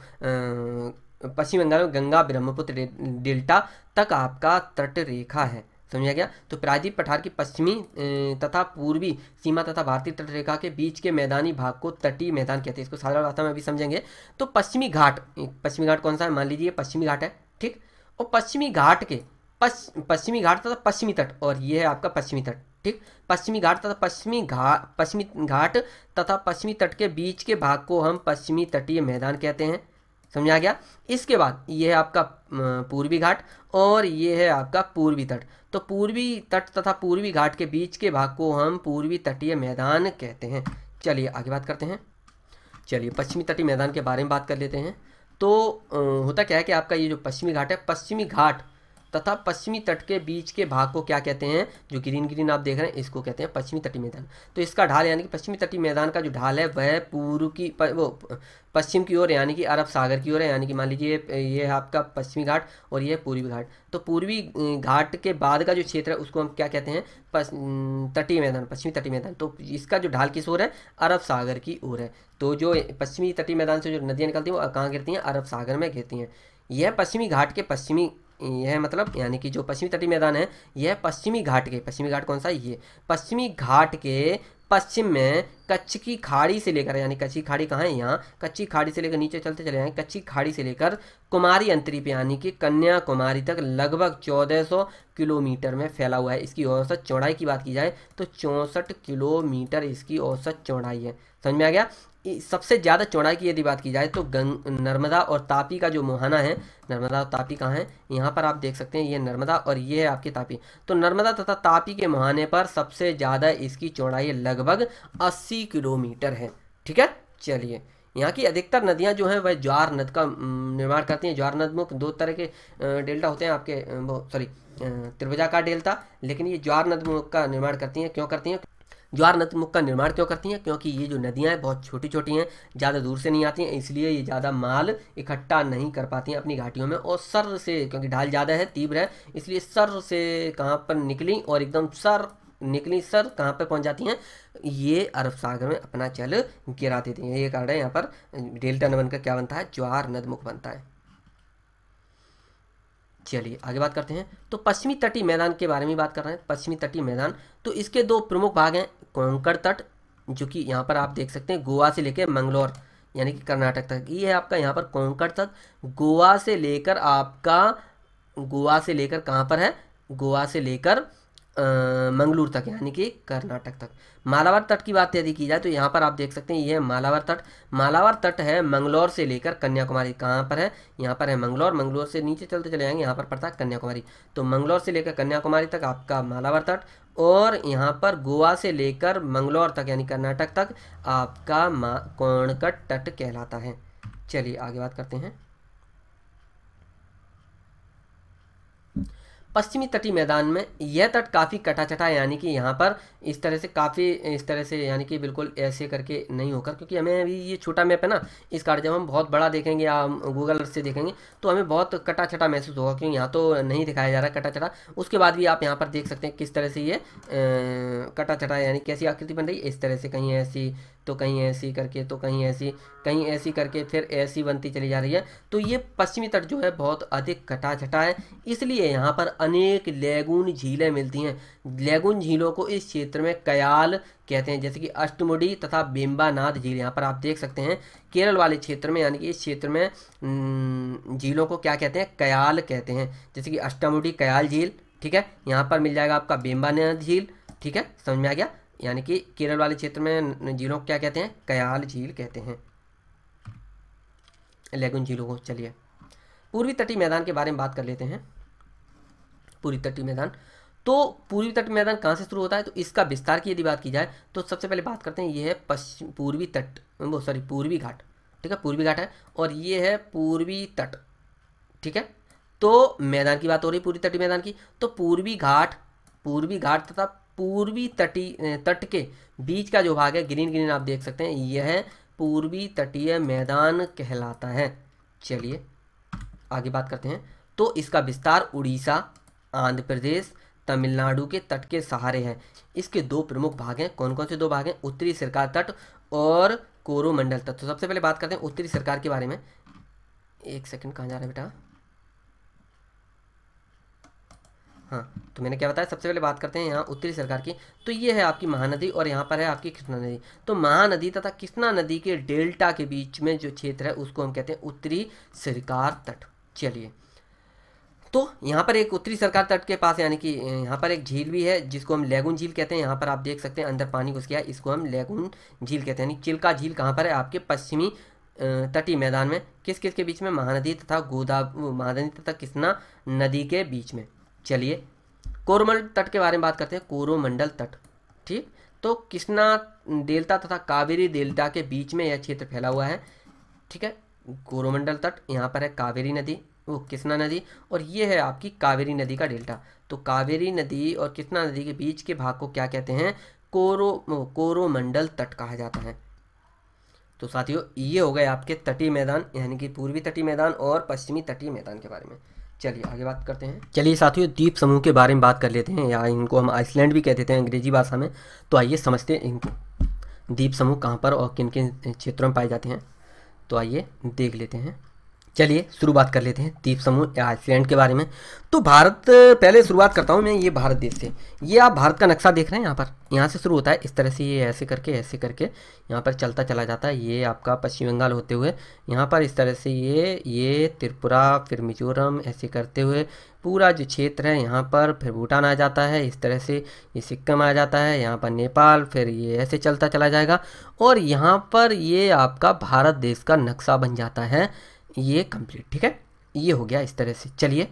पश्चिम बंगाल में गंगा ब्रह्मपुत्र डेल्टा तक आपका तट रेखा है समझा गया तो प्रायद्वीप पठार की पश्चिमी तथा पूर्वी सीमा तथा भारतीय तटरेखा के बीच के मैदानी भाग को तटीय मैदान कहते हैं इसको साधारण भाषा में अभी समझेंगे तो पश्चिमी घाट पश्चिमी घाट कौन सा है मान लीजिए पश्चिमी घाट है ठीक और पश्चिमी घाट के पश्चिमी घाट तथा पश्चिमी तट और ये है आपका पश्चिमी तट ठीक पश्चिमी घाट तथा पश्चिमी घाट पश्चिमी घाट तथा पश्चिमी तट के बीच के भाग को हम पश्चिमी तटीय मैदान कहते हैं समझा गया इसके बाद ये है आपका पूर्वी घाट और ये है आपका पूर्वी तट तो पूर्वी तट तथा पूर्वी घाट के बीच के भाग को हम पूर्वी तटीय मैदान कहते हैं चलिए आगे बात करते हैं चलिए पश्चिमी तटीय मैदान के बारे में बात कर लेते हैं तो होता क्या है कि आपका ये जो पश्चिमी घाट है पश्चिमी घाट तथा पश्चिमी तट के बीच के भाग को क्या कहते हैं जो ग्रीन ग्रीन आप देख रहे हैं इसको कहते हैं पश्चिमी तटीय मैदान तो इसका ढाल यानी कि पश्चिमी तटीय मैदान का जो ढाल है वह पूर्व की प, वो पश्चिम की ओर यानी कि अरब सागर की ओर है यानी कि मान लीजिए ये है आपका पश्चिमी घाट और ये पूर्वी घाट तो पूर्वी घाट के बाद का जो क्षेत्र है उसको हम क्या कहते हैं तटीय मैदान पश्चिमी तटीय मैदान तो इसका जो ढाल किस ओर है अरब सागर की ओर है तो जो पश्चिमी तटीय मैदान से जो नदियाँ निकलती हैं वो कहाँ गिरती हैं अरब सागर में गिरती हैं यह पश्चिमी घाट के पश्चिमी यह मतलब यानी कि जो पश्चिमी तटीय मैदान है यह पश्चिमी घाट के पश्चिमी घाट कौन सा ये पश्चिमी घाट के पश्चिम में कच्छ की खाड़ी से लेकर यानी कच्ची खाड़ी कहाँ है यहाँ कच्ची खाड़ी से लेकर नीचे चलते चले जाएँ कच्ची खाड़ी से लेकर कुमारी अंतरी पे यानी कि कन्याकुमारी तक लगभग 1400 किलोमीटर में फैला हुआ है इसकी औसत चौड़ाई की बात की जाए तो चौंसठ किलोमीटर इसकी औसत चौड़ाई है समझ में आ गया सबसे ज़्यादा चौड़ाई की यदि बात की जाए तो गंग नर्मदा और तापी का जो मुहाना है नर्मदा और तापी कहाँ है यहाँ पर आप देख सकते हैं ये नर्मदा और ये है आपकी तापी तो नर्मदा तथा तापी के मुहाने पर सबसे ज़्यादा इसकी चौड़ाई लगभग अस्सी किलोमीटर है ठीक है चलिए यहाँ की अधिकतर नदियाँ जो हैं वह ज्वार नद का निर्माण करती हैं ज्वार नद मुख्य दो तरह के डेल्टा होते हैं आपके वो सॉरी त्रिभुजा का डेल्टा लेकिन ये ज्वार नद मुख का निर्माण करती हैं क्यों करती हैं ज्वार नदमुख का निर्माण क्यों करती हैं क्योंकि ये जो नदियाँ हैं बहुत छोटी छोटी हैं ज़्यादा दूर से नहीं आती हैं इसलिए ये ज़्यादा माल इकट्ठा नहीं कर पाती हैं अपनी घाटियों में और सर से क्योंकि ढाल ज़्यादा है तीव्र है इसलिए सर से कहाँ पर निकली और एकदम सर निकली सर कहाँ पर पहुँच जाती हैं ये अरब सागर में अपना जल गिरा देती हैं ये कारण है यहाँ पर डेल्टा नवन का क्या बनता है ज्वार नदमुख बनता है चलिए आगे बात करते हैं तो पश्चिमी तटीय मैदान के बारे में बात कर रहे हैं पश्चिमी तटीय मैदान तो इसके दो प्रमुख भाग हैं कोंकण तट जो कि यहाँ पर आप देख सकते हैं गोवा से लेकर मंगलौर यानी कि कर्नाटक तक ये है आपका यहाँ पर कोंकण तट गोवा से लेकर आपका गोवा से लेकर कहाँ पर है गोवा से लेकर मंगलूर तक यानी कि कर्नाटक तक मालावार तट की बात यदि की जाए तो यहाँ पर आप देख सकते हैं ये है मालावार तट मालावार तट है मंगलौर से लेकर कन्याकुमारी कहाँ पर है यहाँ पर है मंगलौर मंगलौर से नीचे चलते चले जाएंगे यहाँ पर पड़ता है कन्याकुमारी तो मंगलौर से लेकर कन्याकुमारी तक आपका मालावार तट और यहाँ पर गोवा से लेकर मंगलौर तक यानी कर्नाटक तक आपका मा कोणकट तट कहलाता है चलिए आगे बात करते हैं पश्चिमी तटीय मैदान में यह तट काफ़ी कटा चटा यानी कि यहाँ पर इस तरह से काफ़ी इस तरह से यानी कि बिल्कुल ऐसे करके नहीं होकर क्योंकि हमें अभी ये छोटा मैप है ना इस कार्ड जब हम बहुत बड़ा देखेंगे या गूगल से देखेंगे तो हमें बहुत कटा महसूस होगा क्योंकि यहाँ तो नहीं दिखाया जा रहा कटा छटा उसके बाद भी आप यहाँ पर देख सकते हैं किस तरह से ये कटा छटा यानी कैसी आकृति बन रही है इस तरह से कहीं ऐसी तो कहीं ऐसी करके तो कहीं ऐसी कहीं ऐसी करके फिर ऐसी बनती चली जा रही है तो ये पश्चिमी तट जो है बहुत अधिक कटा छटा है इसलिए यहाँ पर अनेक लेगुन झीलें मिलती हैं लेगुन झीलों को इस क्षेत्र में कयाल कहते हैं जैसे कि अष्टमुडी तथा बेम्बानाथ झील यहाँ पर आप देख सकते हैं केरल वाले क्षेत्र में यानी कि इस क्षेत्र में झीलों को क्या कहते हैं कयाल कहते हैं जैसे कि अष्टमुडी कयाल झील ठीक है यहाँ पर मिल जाएगा आपका बेम्बानाथ झील ठीक है समझ में आ गया यानी कि केरल वाले क्षेत्र में झीलों को क्या कहते हैं कयाल झील कहते हैं लेगुन झीलों को चलिए पूर्वी तटीय मैदान के बारे में बात कर लेते हैं पूर्वी तटीय मैदान तो पूर्वी तट मैदान कहाँ से शुरू होता है तो इसका विस्तार की यदि बात की जाए तो सबसे पहले बात करते हैं ये है पश्चिम पूर्वी तट वो सॉरी पूर्वी घाट ठीक है पूर्वी घाट है और ये है पूर्वी तट ठीक है तो मैदान की बात हो रही है पूर्वी तटीय मैदान की तो पूर्वी घाट पूर्वी घाट तथा पूर्वी तटी तट के बीच का जो भाग है ग्रीन ग्रीन आप देख सकते हैं यह पूर्वी तटीय मैदान कहलाता है चलिए आगे बात करते हैं तो इसका विस्तार उड़ीसा आंध्र प्रदेश तमिलनाडु के तट के सहारे है इसके दो प्रमुख भाग हैं कौन कौन से दो भाग हैं उत्तरी सरकार तट और कोरोमंडल तट तो सबसे पहले बात करते हैं उत्तरी सरकार के बारे में एक सेकंड कहाँ जा रहा है बेटा हाँ तो मैंने क्या बताया सबसे पहले बात करते हैं यहाँ उत्तरी सरकार की तो ये है आपकी महानदी और यहाँ पर है आपकी कृष्णा नदी तो महानदी तथा कृष्णा नदी के डेल्टा के बीच में जो क्षेत्र है उसको हम कहते हैं उत्तरी सरकार तट चलिए तो यहाँ पर एक उत्तरी सरकार तट के पास यानी कि यहाँ पर एक झील भी है जिसको हम लेगुन झील कहते हैं यहाँ पर आप देख सकते हैं अंदर पानी घुस गया इसको हम लेगुन झील कहते हैं यानी चिल्का झील कहाँ पर है आपके पश्चिमी तटीय मैदान में किस किस के बीच में महानदी तथा गोदा महानदी तथा कृष्णा नदी के बीच में चलिए कोरोमंडल तट के बारे में बात करते हैं कोरोमंडल तट ठीक तो कृष्णा डेल्टा तथा कावेरी डेल्टा के बीच में यह क्षेत्र फैला हुआ है ठीक है कोरोमंडल तट यहाँ पर है कावेरी नदी वो कृष्णा नदी और ये है आपकी कावेरी नदी का डेल्टा तो कावेरी नदी और कृष्णा नदी के बीच के भाग को क्या कहते हैं कोरो कोरोमंडल तट कहा जाता है तो साथियों ये हो गए आपके तटीय मैदान यानी कि पूर्वी तटीय मैदान और पश्चिमी तटीय मैदान के बारे में चलिए आगे बात करते हैं चलिए साथियों द्वीप समूह के बारे में बात कर लेते हैं या इनको हम आइसलैंड भी कह देते हैं अंग्रेजी भाषा में तो आइए समझते हैं इनको द्वीप समूह कहाँ पर और किन किन क्षेत्रों में पाए जाते हैं तो आइए देख लेते हैं चलिए शुरुआत कर लेते हैं द्वीप समूह आइसलैंड के बारे में तो भारत पहले शुरुआत करता हूँ मैं ये भारत देश से ये आप भारत का नक्शा देख रहे हैं यहाँ पर यहाँ से शुरू होता है इस तरह से ये ऐसे करके ऐसे करके यहाँ पर चलता चला जाता है ये आपका पश्चिम बंगाल होते हुए यहाँ पर इस तरह से ये ये त्रिपुरा फिर मिजोरम ऐसे करते हुए पूरा जो क्षेत्र है यहाँ पर फिर भूटान आ जाता है इस तरह से ये सिक्किम आ जाता है यहाँ पर नेपाल फिर ये ऐसे चलता चला जाएगा और यहाँ पर ये आपका भारत देश का नक्शा बन जाता है ये कंप्लीट ठीक है ये हो गया इस तरह से चलिए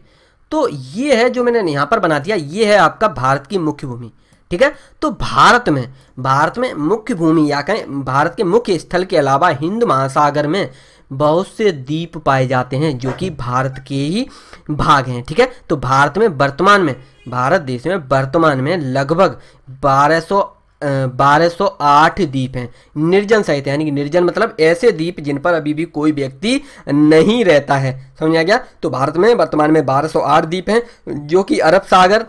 तो ये है जो मैंने यहाँ पर बना दिया ये है आपका भारत की मुख्य भूमि ठीक है तो भारत में भारत में मुख्य भूमि या कहें भारत के मुख्य स्थल के अलावा हिंद महासागर में बहुत से द्वीप पाए जाते हैं जो कि भारत के ही भाग हैं ठीक है तो भारत में वर्तमान में भारत देश में वर्तमान में लगभग बारह 1208 द्वीप हैं निर्जन सहित यानी कि निर्जन मतलब ऐसे द्वीप जिन पर अभी भी कोई व्यक्ति नहीं रहता है समझ आ गया तो भारत में वर्तमान में 1208 द्वीप हैं जो कि अरब सागर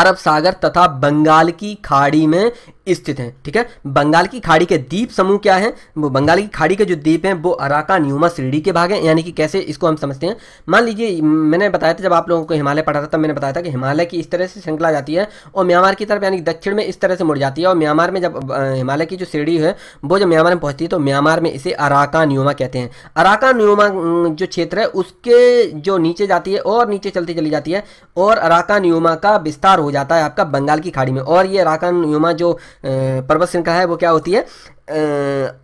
अरब सागर तथा बंगाल की खाड़ी में स्थित हैं ठीक है बंगाल की खाड़ी के द्वीप समूह क्या है वो बंगाल की खाड़ी के जो द्वीप हैं वो अराका न्यूमा श्रीडी के भाग हैं यानी कि कैसे इसको हम समझते हैं मान लीजिए मैंने बताया था जब आप लोगों को हिमालय पढ़ा था तब मैंने बताया था कि हिमालय की इस तरह से श्रृंखला जाती है और म्यांमार की तरफ यानी दक्षिण में इस तरह से मुड़ जाती है और म्यांमार में जब हिमालय की जो श्रेणी है वो जब म्यांमार में पहुंचती है तो म्यांमार में इसे अराका न्यूमा कहते हैं अराका न्यूमा जो क्षेत्र है उसके जो नीचे जाती है और नीचे चलती चली जाती है और अराका न्यूमा का विस्तार हो जाता है आपका बंगाल की खाड़ी में और ये अराका न्यूमा जो पर्वत सिंह का है वो क्या होती है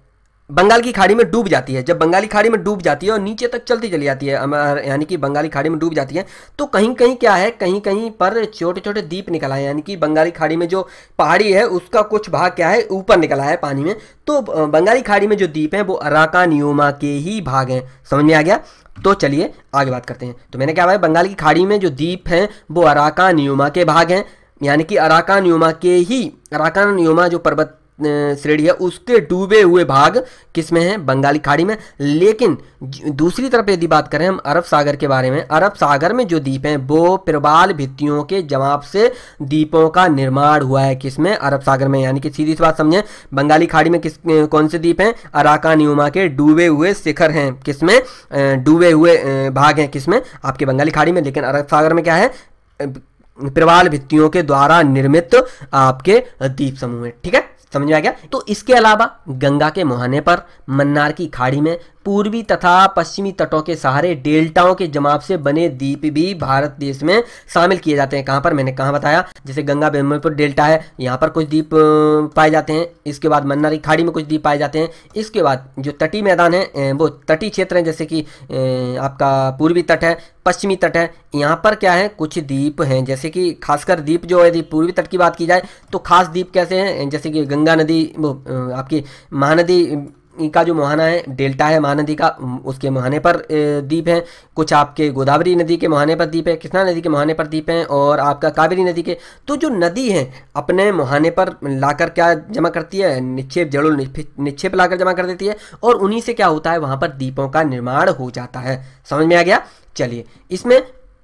बंगाल की खाड़ी में डूब जाती है जब बंगाली खाड़ी में डूब जाती है और नीचे तक चलती चली जाती है यानी कि बंगाली खाड़ी में डूब जाती है तो कहीं कहीं क्या है कहीं कहीं पर छोटे छोटे द्वीप निकला है यानी कि बंगाली खाड़ी में जो पहाड़ी है उसका कुछ भाग क्या है ऊपर निकला है पानी में तो बंगाली खाड़ी में जो द्वीप हैं वो अराका नियोमा के ही भाग हैं समझ में आ गया तो चलिए आगे बात करते हैं तो मैंने क्या बताया बंगाल की खाड़ी में जो द्वीप हैं वो अराका नियोमा के भाग हैं यानी कि अराकान योमा के ही अराकान योमा जो पर्वत श्रेणी है उसके डूबे हुए भाग किसमें हैं बंगाली खाड़ी में लेकिन दूसरी तरफ यदि बात करें हम अरब सागर के बारे में अरब सागर में जो द्वीप हैं वो प्रबाल भित्तियों के जवाब से द्वीपों का निर्माण हुआ है किसमें अरब सागर में यानी कि सीधी सी बात समझें बंगाली खाड़ी में किस कौन से द्वीप हैं अराका न्यूमा के डूबे हुए शिखर हैं किसमें डूबे हुए भाग हैं किसमें आपके बंगाली खाड़ी में लेकिन अरब सागर में क्या है प्रवाल भित्तियों के द्वारा निर्मित आपके द्वीप समूह है ठीक है समझ में आ गया तो इसके अलावा गंगा के मुहाने पर मन्नार की खाड़ी में पूर्वी तथा पश्चिमी तटों के सहारे डेल्टाओं के जमाव से बने द्वीप भी भारत देश में शामिल किए जाते हैं कहाँ पर मैंने कहाँ बताया जैसे गंगा ब्रह्मपुर डेल्टा है यहाँ पर कुछ द्वीप पाए जाते हैं इसके बाद मन्नारी खाड़ी में कुछ द्वीप पाए जाते हैं इसके बाद जो तटीय मैदान है वो तटीय क्षेत्र हैं जैसे कि आपका पूर्वी तट है पश्चिमी तट है यहाँ पर क्या है कुछ द्वीप हैं जैसे कि खासकर द्वीप जो यदि पूर्वी तट की बात की जाए तो खास द्वीप कैसे हैं जैसे कि गंगा नदी वो आपकी महानदी का जो मुहाना है डेल्टा है महानदी का उसके मुहाने पर द्वीप हैं कुछ आपके गोदावरी नदी के मुहाने पर द्वीप है कृष्णा नदी के मुहाने पर द्वीप हैं और आपका कावेरी नदी के तो जो नदी है अपने मुहाने पर लाकर क्या जमा करती है निक्षेप जड़ों निक्षेप लाकर जमा कर देती है और उन्हीं से क्या होता है वहाँ पर द्वीपों का निर्माण हो जाता है समझ में आ गया चलिए इसमें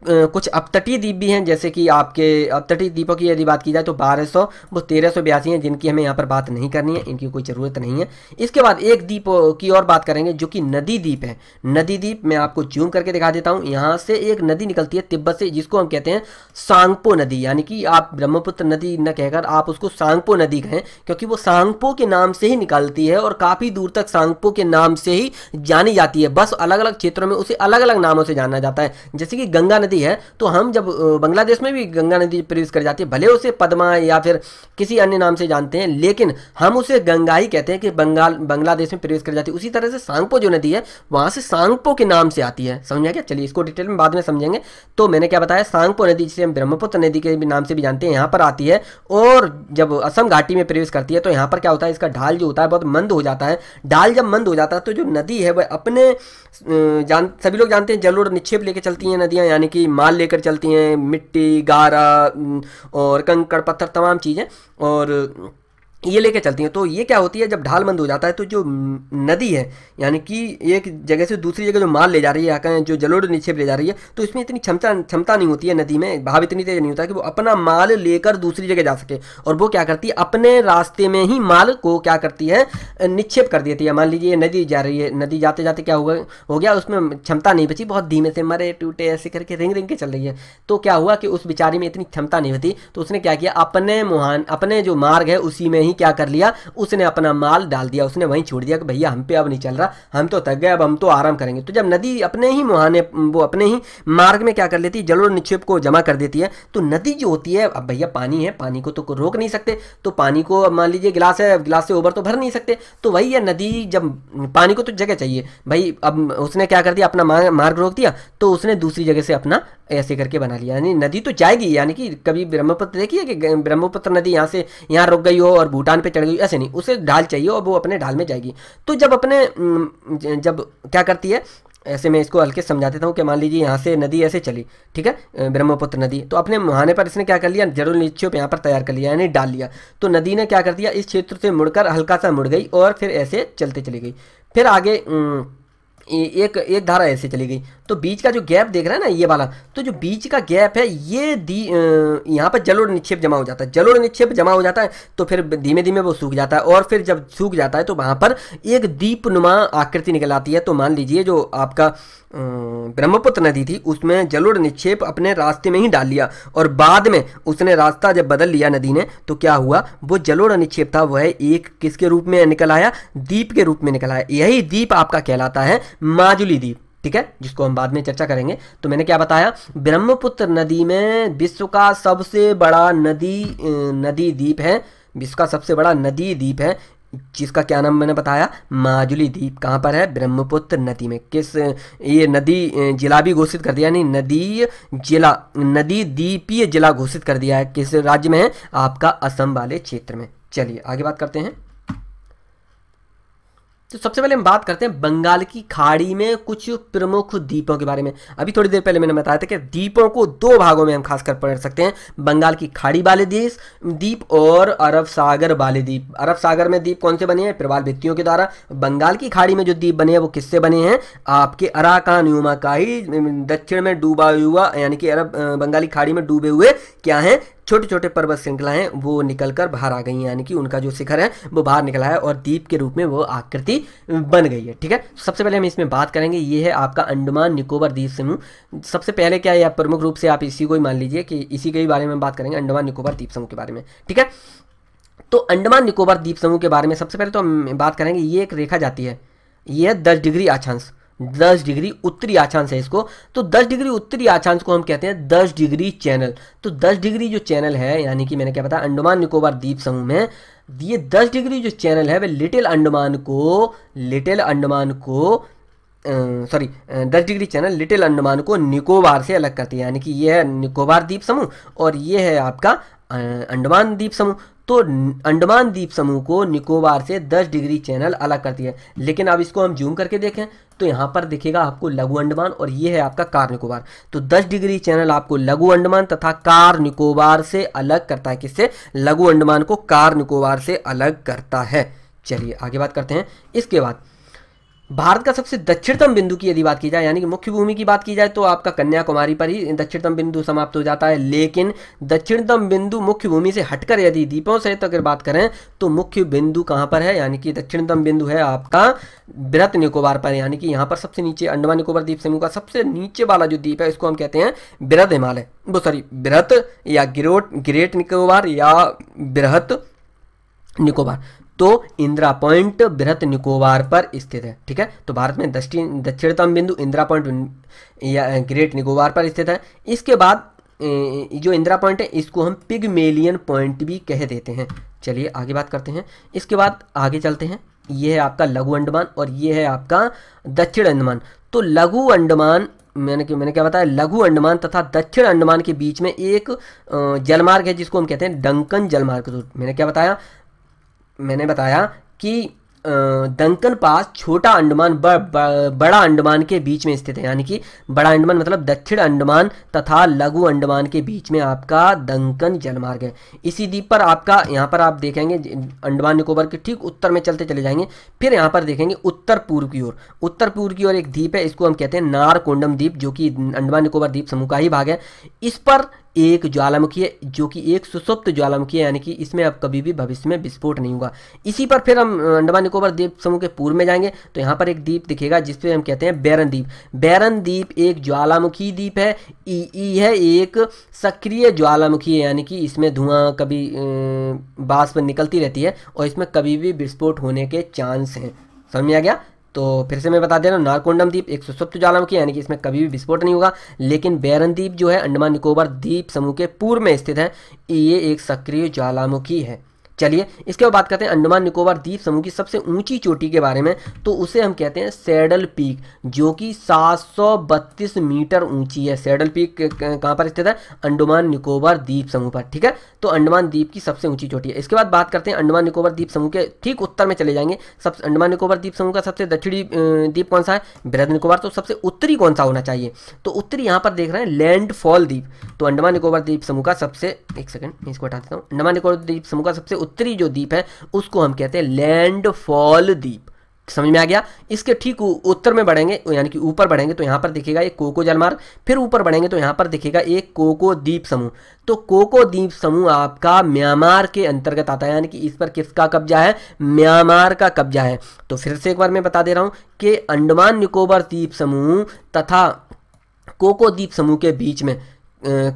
कुछ अपतटीय द्वीप भी हैं जैसे कि आपके अपतटीय द्वीपों की यदि बात की जाए तो बारह सौ वो तेरह सौ बयासी हैं जिनकी हमें यहाँ पर बात नहीं करनी है इनकी कोई ज़रूरत नहीं है इसके बाद एक द्वीप की और बात करेंगे जो कि नदी द्वीप है नदी द्वीप मैं आपको जूम करके दिखा देता हूँ यहाँ से एक नदी निकलती है तिब्बत से जिसको हम कहते हैं सांगपो नदी यानी कि आप ब्रह्मपुत्र नदी न कहकर आप उसको सांगपो नदी कहें क्योंकि वो सांगपो के नाम से ही निकलती है और काफ़ी दूर तक सांगपो के नाम से ही जानी जाती है बस अलग अलग क्षेत्रों में उसे अलग अलग नामों से जाना जाता है जैसे कि गंगा नदी नदी है तो हम जब बांग्लादेश में भी गंगा नदी प्रवेश कर जाती है भले उसे पदमा या फिर किसी अन्य नाम से जानते हैं लेकिन हम उसे गंगा ही कहते हैं कि बंगाल बांग्लादेश में प्रवेश कर जाती है उसी तरह से सांगपो जो नदी है वहाँ से सांगपो के नाम से आती है समझा क्या चलिए इसको डिटेल में बाद में समझेंगे तो मैंने क्या बताया सांगपो नदी जिसे हम ब्रह्मपुत्र नदी के नाम से भी जानते हैं यहाँ पर आती है और जब असम घाटी में प्रवेश करती है तो यहाँ पर क्या होता है इसका ढाल जो होता है बहुत मंद हो जाता है ढाल जब मंद हो जाता है तो जो नदी है वह अपने जान सभी लोग जानते हैं जलोड़ निक्षेप लेके चलती हैं नदियाँ यानी कि माल लेकर चलती हैं मिट्टी गारा और कंकड़ पत्थर तमाम चीज़ें और ये लेके चलती हैं तो ये क्या होती है जब ढाल बंद हो जाता है तो जो नदी है यानी कि एक जगह से दूसरी जगह जो माल ले जा रही है या जो जलोड़ निक्षेप ले जा रही है तो इसमें इतनी क्षमता क्षमता नहीं होती है नदी में भाव इतनी तेज नहीं होता कि वो अपना माल लेकर दूसरी जगह जा सके और वो क्या करती है अपने रास्ते में ही माल को क्या करती है निक्षेप कर देती है मान लीजिए नदी जा रही है नदी जाते जाते क्या हुआ हो गया उसमें क्षमता नहीं बची बहुत धीमे से मरे टूटे ऐसे करके रिंग रिंग के चल रही है तो क्या हुआ कि उस बेचारी में इतनी क्षमता नहीं होती तो उसने क्या किया अपने मुहान अपने जो मार्ग है उसी में ही वहीं क्या कर लिया उसने अपना माल डाल दिया उसने वहीं छोड़ दिया कि भैया हम पे अब नहीं चल रहा हम तो थक गए अब हम तो आराम करेंगे तो जब नदी अपने ही मुहाने वो अपने ही मार्ग में क्या कर लेती है जलोड़ निक्षेप को जमा कर देती है तो नदी जो होती है अब भैया पानी है पानी को तो रोक नहीं सकते तो पानी को मान लीजिए गिलास है गिलास से ओवर तो भर नहीं सकते तो वही है नदी जब पानी को तो जगह चाहिए भाई अब उसने क्या कर दिया अपना मार्ग रोक दिया तो उसने दूसरी जगह से अपना ऐसे करके बना लिया यानी नदी तो जाएगी यानी कि कभी ब्रह्मपुत्र देखिए कि ब्रह्मपुत्र नदी यहाँ से यहाँ रुक गई हो और भूटान पे चढ़ गई ऐसे नहीं उसे ढाल चाहिए और वो अपने ढाल में जाएगी तो जब अपने जब क्या करती है ऐसे मैं इसको हल्के समझा देता हूँ कि मान लीजिए यहाँ से नदी ऐसे चली ठीक है ब्रह्मपुत्र नदी तो अपने मुहाने पर इसने क्या कर लिया जरूर निश्चय यहाँ पर तैयार कर लिया यानी डाल लिया तो नदी ने क्या कर दिया इस क्षेत्र से मुड़कर हल्का सा मुड़ गई और फिर ऐसे चलते चली गई फिर आगे न, एक एक धारा ऐसे चली गई तो बीच का जो गैप देख रहा है ना ये वाला तो जो बीच का गैप है ये दी यहाँ पर जलोड़ निक्षेप जमा हो जाता है जलोड़ निक्षेप जमा हो जाता है तो फिर धीमे धीमे वो सूख जाता है और फिर जब सूख जाता है तो वहाँ पर एक दीपनुमा आकृति निकल आती है तो मान लीजिए जो आपका अं, ब्रह्मपुत्र नदी थी उसमें जलोड़ निक्षेप अपने रास्ते में ही डाल लिया और बाद में उसने रास्ता जब बदल लिया नदी ने तो क्या हुआ वो जलोड़ निक्षेप था वह एक किसके रूप में निकल आया दीप के रूप में निकल आया यही द्वीप आपका कहलाता है माजुली द्वीप ठीक है जिसको हम बाद में चर्चा करेंगे तो मैंने क्या बताया ब्रह्मपुत्र नदी में विश्व का सबसे बड़ा नदी अं, नदी द्वीप है विश्व का सबसे बड़ा नदी द्वीप है जिसका क्या नाम मैंने बताया माजुली द्वीप कहाँ पर है ब्रह्मपुत्र नदी में किस ये नदी जिला भी घोषित कर दिया यानी नदी जिला नदी द्वीपीय जिला घोषित कर दिया है किस राज्य में है आपका असम वाले क्षेत्र में चलिए आगे बात करते हैं तो सबसे पहले हम बात करते हैं बंगाल की खाड़ी में कुछ प्रमुख द्वीपों के बारे में अभी थोड़ी देर पहले मैंने बताया था कि द्वीपों को दो भागों में हम खासकर पढ़ सकते हैं बंगाल की खाड़ी वाले देश द्वीप और अरब सागर वाले द्वीप अरब सागर में द्वीप कौन से बने हैं प्रवाल व्यक्तियों के द्वारा बंगाल की खाड़ी में जो द्वीप बने हैं वो किससे बने हैं आपके अराकान युमा का ही दक्षिण में डूबा हुआ यानी कि अरब बंगाली खाड़ी में डूबे हुए क्या है छोटे छोटे पर्वत श्रृंखलाएं वो निकलकर बाहर आ गई हैं यानी कि उनका जो शिखर है वो बाहर निकला है और द्वीप के रूप में वो आकृति बन गई है ठीक है सबसे पहले हम इसमें बात करेंगे ये है आपका अंडमान निकोबर द्वीप समूह सबसे पहले क्या है प्रमुख रूप से आप इसी को ही मान लीजिए कि इसी के बारे में बात करेंगे अंडमान निकोबर द्वीप समूह के बारे में ठीक है तो अंडमान निकोबर द्वीप समूह के बारे में सबसे पहले तो हम बात करेंगे ये एक रेखा जाती है ये है दस डिग्री अक्षांश दस डिग्री उत्तरी आचांश है इसको तो दस डिग्री उत्तरी आचांश को हम कहते हैं दस डिग्री चैनल तो दस डिग्री जो चैनल है यानी कि मैंने क्या बताया अंडमान निकोबार द्वीप समूह में ये दस डिग्री जो चैनल है वह लिटिल अंडमान को लिटिल अंडमान को सॉरी दस डिग्री चैनल लिटिल अंडमान को निकोबार से अलग करती है यानी कि ये है निकोबार द्वीप समूह और ये है आपका अंडमान द्वीप समूह तो अंडमान द्वीप समूह को निकोबार से 10 डिग्री चैनल अलग करती है लेकिन अब इसको हम जूम करके देखें तो यहाँ पर दिखेगा आपको लघु अंडमान और ये है आपका कार निकोबार तो 10 डिग्री चैनल आपको लघु अंडमान तथा कार निकोबार से अलग करता है किससे लघु अंडमान को कार निकोबार से अलग करता है चलिए आगे बात करते हैं इसके बाद भारत का सबसे दक्षिणतम बिंदु की यदि बात की जाए यानी कि मुख्य भूमि की बात की जाए तो आपका कन्याकुमारी पर ही दक्षिणतम बिंदु समाप्त हो जाता है लेकिन दक्षिणतम बिंदु मुख्य भूमि से हटकर यदि दीपों से अगर बात करें तो मुख्य बिंदु कहां पर है यानी कि दक्षिणतम बिंदु है आपका बृहत निकोबार पर यानी कि यहां पर सबसे नीचे अंडमान निकोबार द्वीप समूह का सबसे नीचे वाला जो द्वीप है इसको हम कहते हैं बृहद हिमालय वो सॉरी बृहत या गिरोट ग्रेट निकोबार या बृहत निकोबार तो इंदिरा पॉइंट बृहत निकोबार पर स्थित है ठीक है तो भारत में दक्षिण दक्षिणतम बिंदु इंदिरा पॉइंट या ग्रेट निकोबार पर स्थित है इसके बाद जो इंदिरा पॉइंट है इसको हम पिगमेलियन पॉइंट भी कह देते हैं चलिए आगे बात करते हैं इसके बाद आगे चलते हैं ये है आपका लघु अंडमान और ये है आपका दक्षिण अंडमान तो लघु अंडमान मैंने मैंने क्या बताया लघु अंडमान तथा दक्षिण अंडमान के बीच में एक जलमार्ग है जिसको हम कहते हैं डंकन जलमार्ग तो मैंने क्या बताया मैंने बताया कि दंकन पास छोटा अंडमान ब, ब, बड़ा अंडमान के बीच में स्थित है यानी कि बड़ा अंडमान मतलब दक्षिण अंडमान तथा लघु अंडमान के बीच में आपका दंकन जलमार्ग है इसी द्वीप पर आपका यहाँ पर आप देखेंगे अंडमान निकोबार के ठीक उत्तर में चलते चले जाएंगे फिर यहाँ पर देखेंगे उत्तर पूर्व की ओर उत्तर पूर्व की ओर एक द्वीप है इसको हम कहते हैं नारकोंडम द्वीप जो कि अंडमान निकोबार द्वीप समूह का ही भाग है इस पर एक ज्वालामुखी है जो कि एक सुसुप्त ज्वालामुखी है यानी कि इसमें अब कभी भी भविष्य में विस्फोट नहीं होगा इसी पर फिर हम अंडमान निकोबार द्वीप समूह के पूर्व में जाएंगे तो यहाँ पर एक द्वीप दिखेगा जिसपे हम कहते हैं बैरन द्वीप बैरन द्वीप एक ज्वालामुखी द्वीप है ई है एक सक्रिय ज्वालामुखी है यानी कि इसमें धुआं कभी बाष्प निकलती रहती है और इसमें कभी भी विस्फोट होने के चांस हैं समझ में आ गया तो फिर से मैं बता दे रहा हूँ नारकोंडम द्वीप एक सुसुप्त ज्वालामुखी यानी कि इसमें कभी भी विस्फोट नहीं होगा लेकिन बैरन द्वीप जो है अंडमान निकोबार द्वीप समूह के पूर्व में स्थित है ये एक सक्रिय ज्वालामुखी है चलिए इसके बाद बात करते हैं अंडमान निकोबार द्वीप समूह की सबसे ऊंची चोटी के बारे में तो उसे हम कहते हैं सैडल पीक जो कि 732 मीटर ऊंची है सैडल पीक कहां पर स्थित है अंडमान निकोबार द्वीप समूह पर ठीक है तो अंडमान द्वीप की सबसे ऊंची चोटी है इसके बाद बात करते हैं अंडमान निकोबार द्वीप समूह के ठीक उत्तर में चले जाएंगे सबसे अंडमान निकोबार द्वीप समूह का सबसे दक्षिणी द्वीप कौन सा है बृहद निकोबार तो सबसे उत्तरी कौन सा होना चाहिए तो उत्तरी यहाँ पर देख रहे हैं लैंडफॉल द्वीप तो अंडमान निकोबार द्वीप समूह का सबसे एक सेकंड इसको हटा देता हूँ अंडमान निकोबार द्वीप समूह का सबसे उत्तरी जो द्वीप है उसको हम कहते हैं लैंडफॉल द्वीप समझ में आ गया इसके ठीक उत्तर में बढ़ेंगे यानी कि ऊपर बढ़ेंगे तो यहां पर दिखेगा एक कोको जलमार्ग फिर ऊपर बढ़ेंगे तो यहां पर दिखेगा एक कोको द्वीप समूह तो कोको द्वीप समूह आपका म्यांमार के अंतर्गत आता है यानी कि इस पर किसका कब्जा है म्यांमार का कब्जा है तो फिर से एक बार मैं बता दे रहा हूं कि अंडमान निकोबार द्वीप समूह तथा कोको द्वीप समूह के बीच में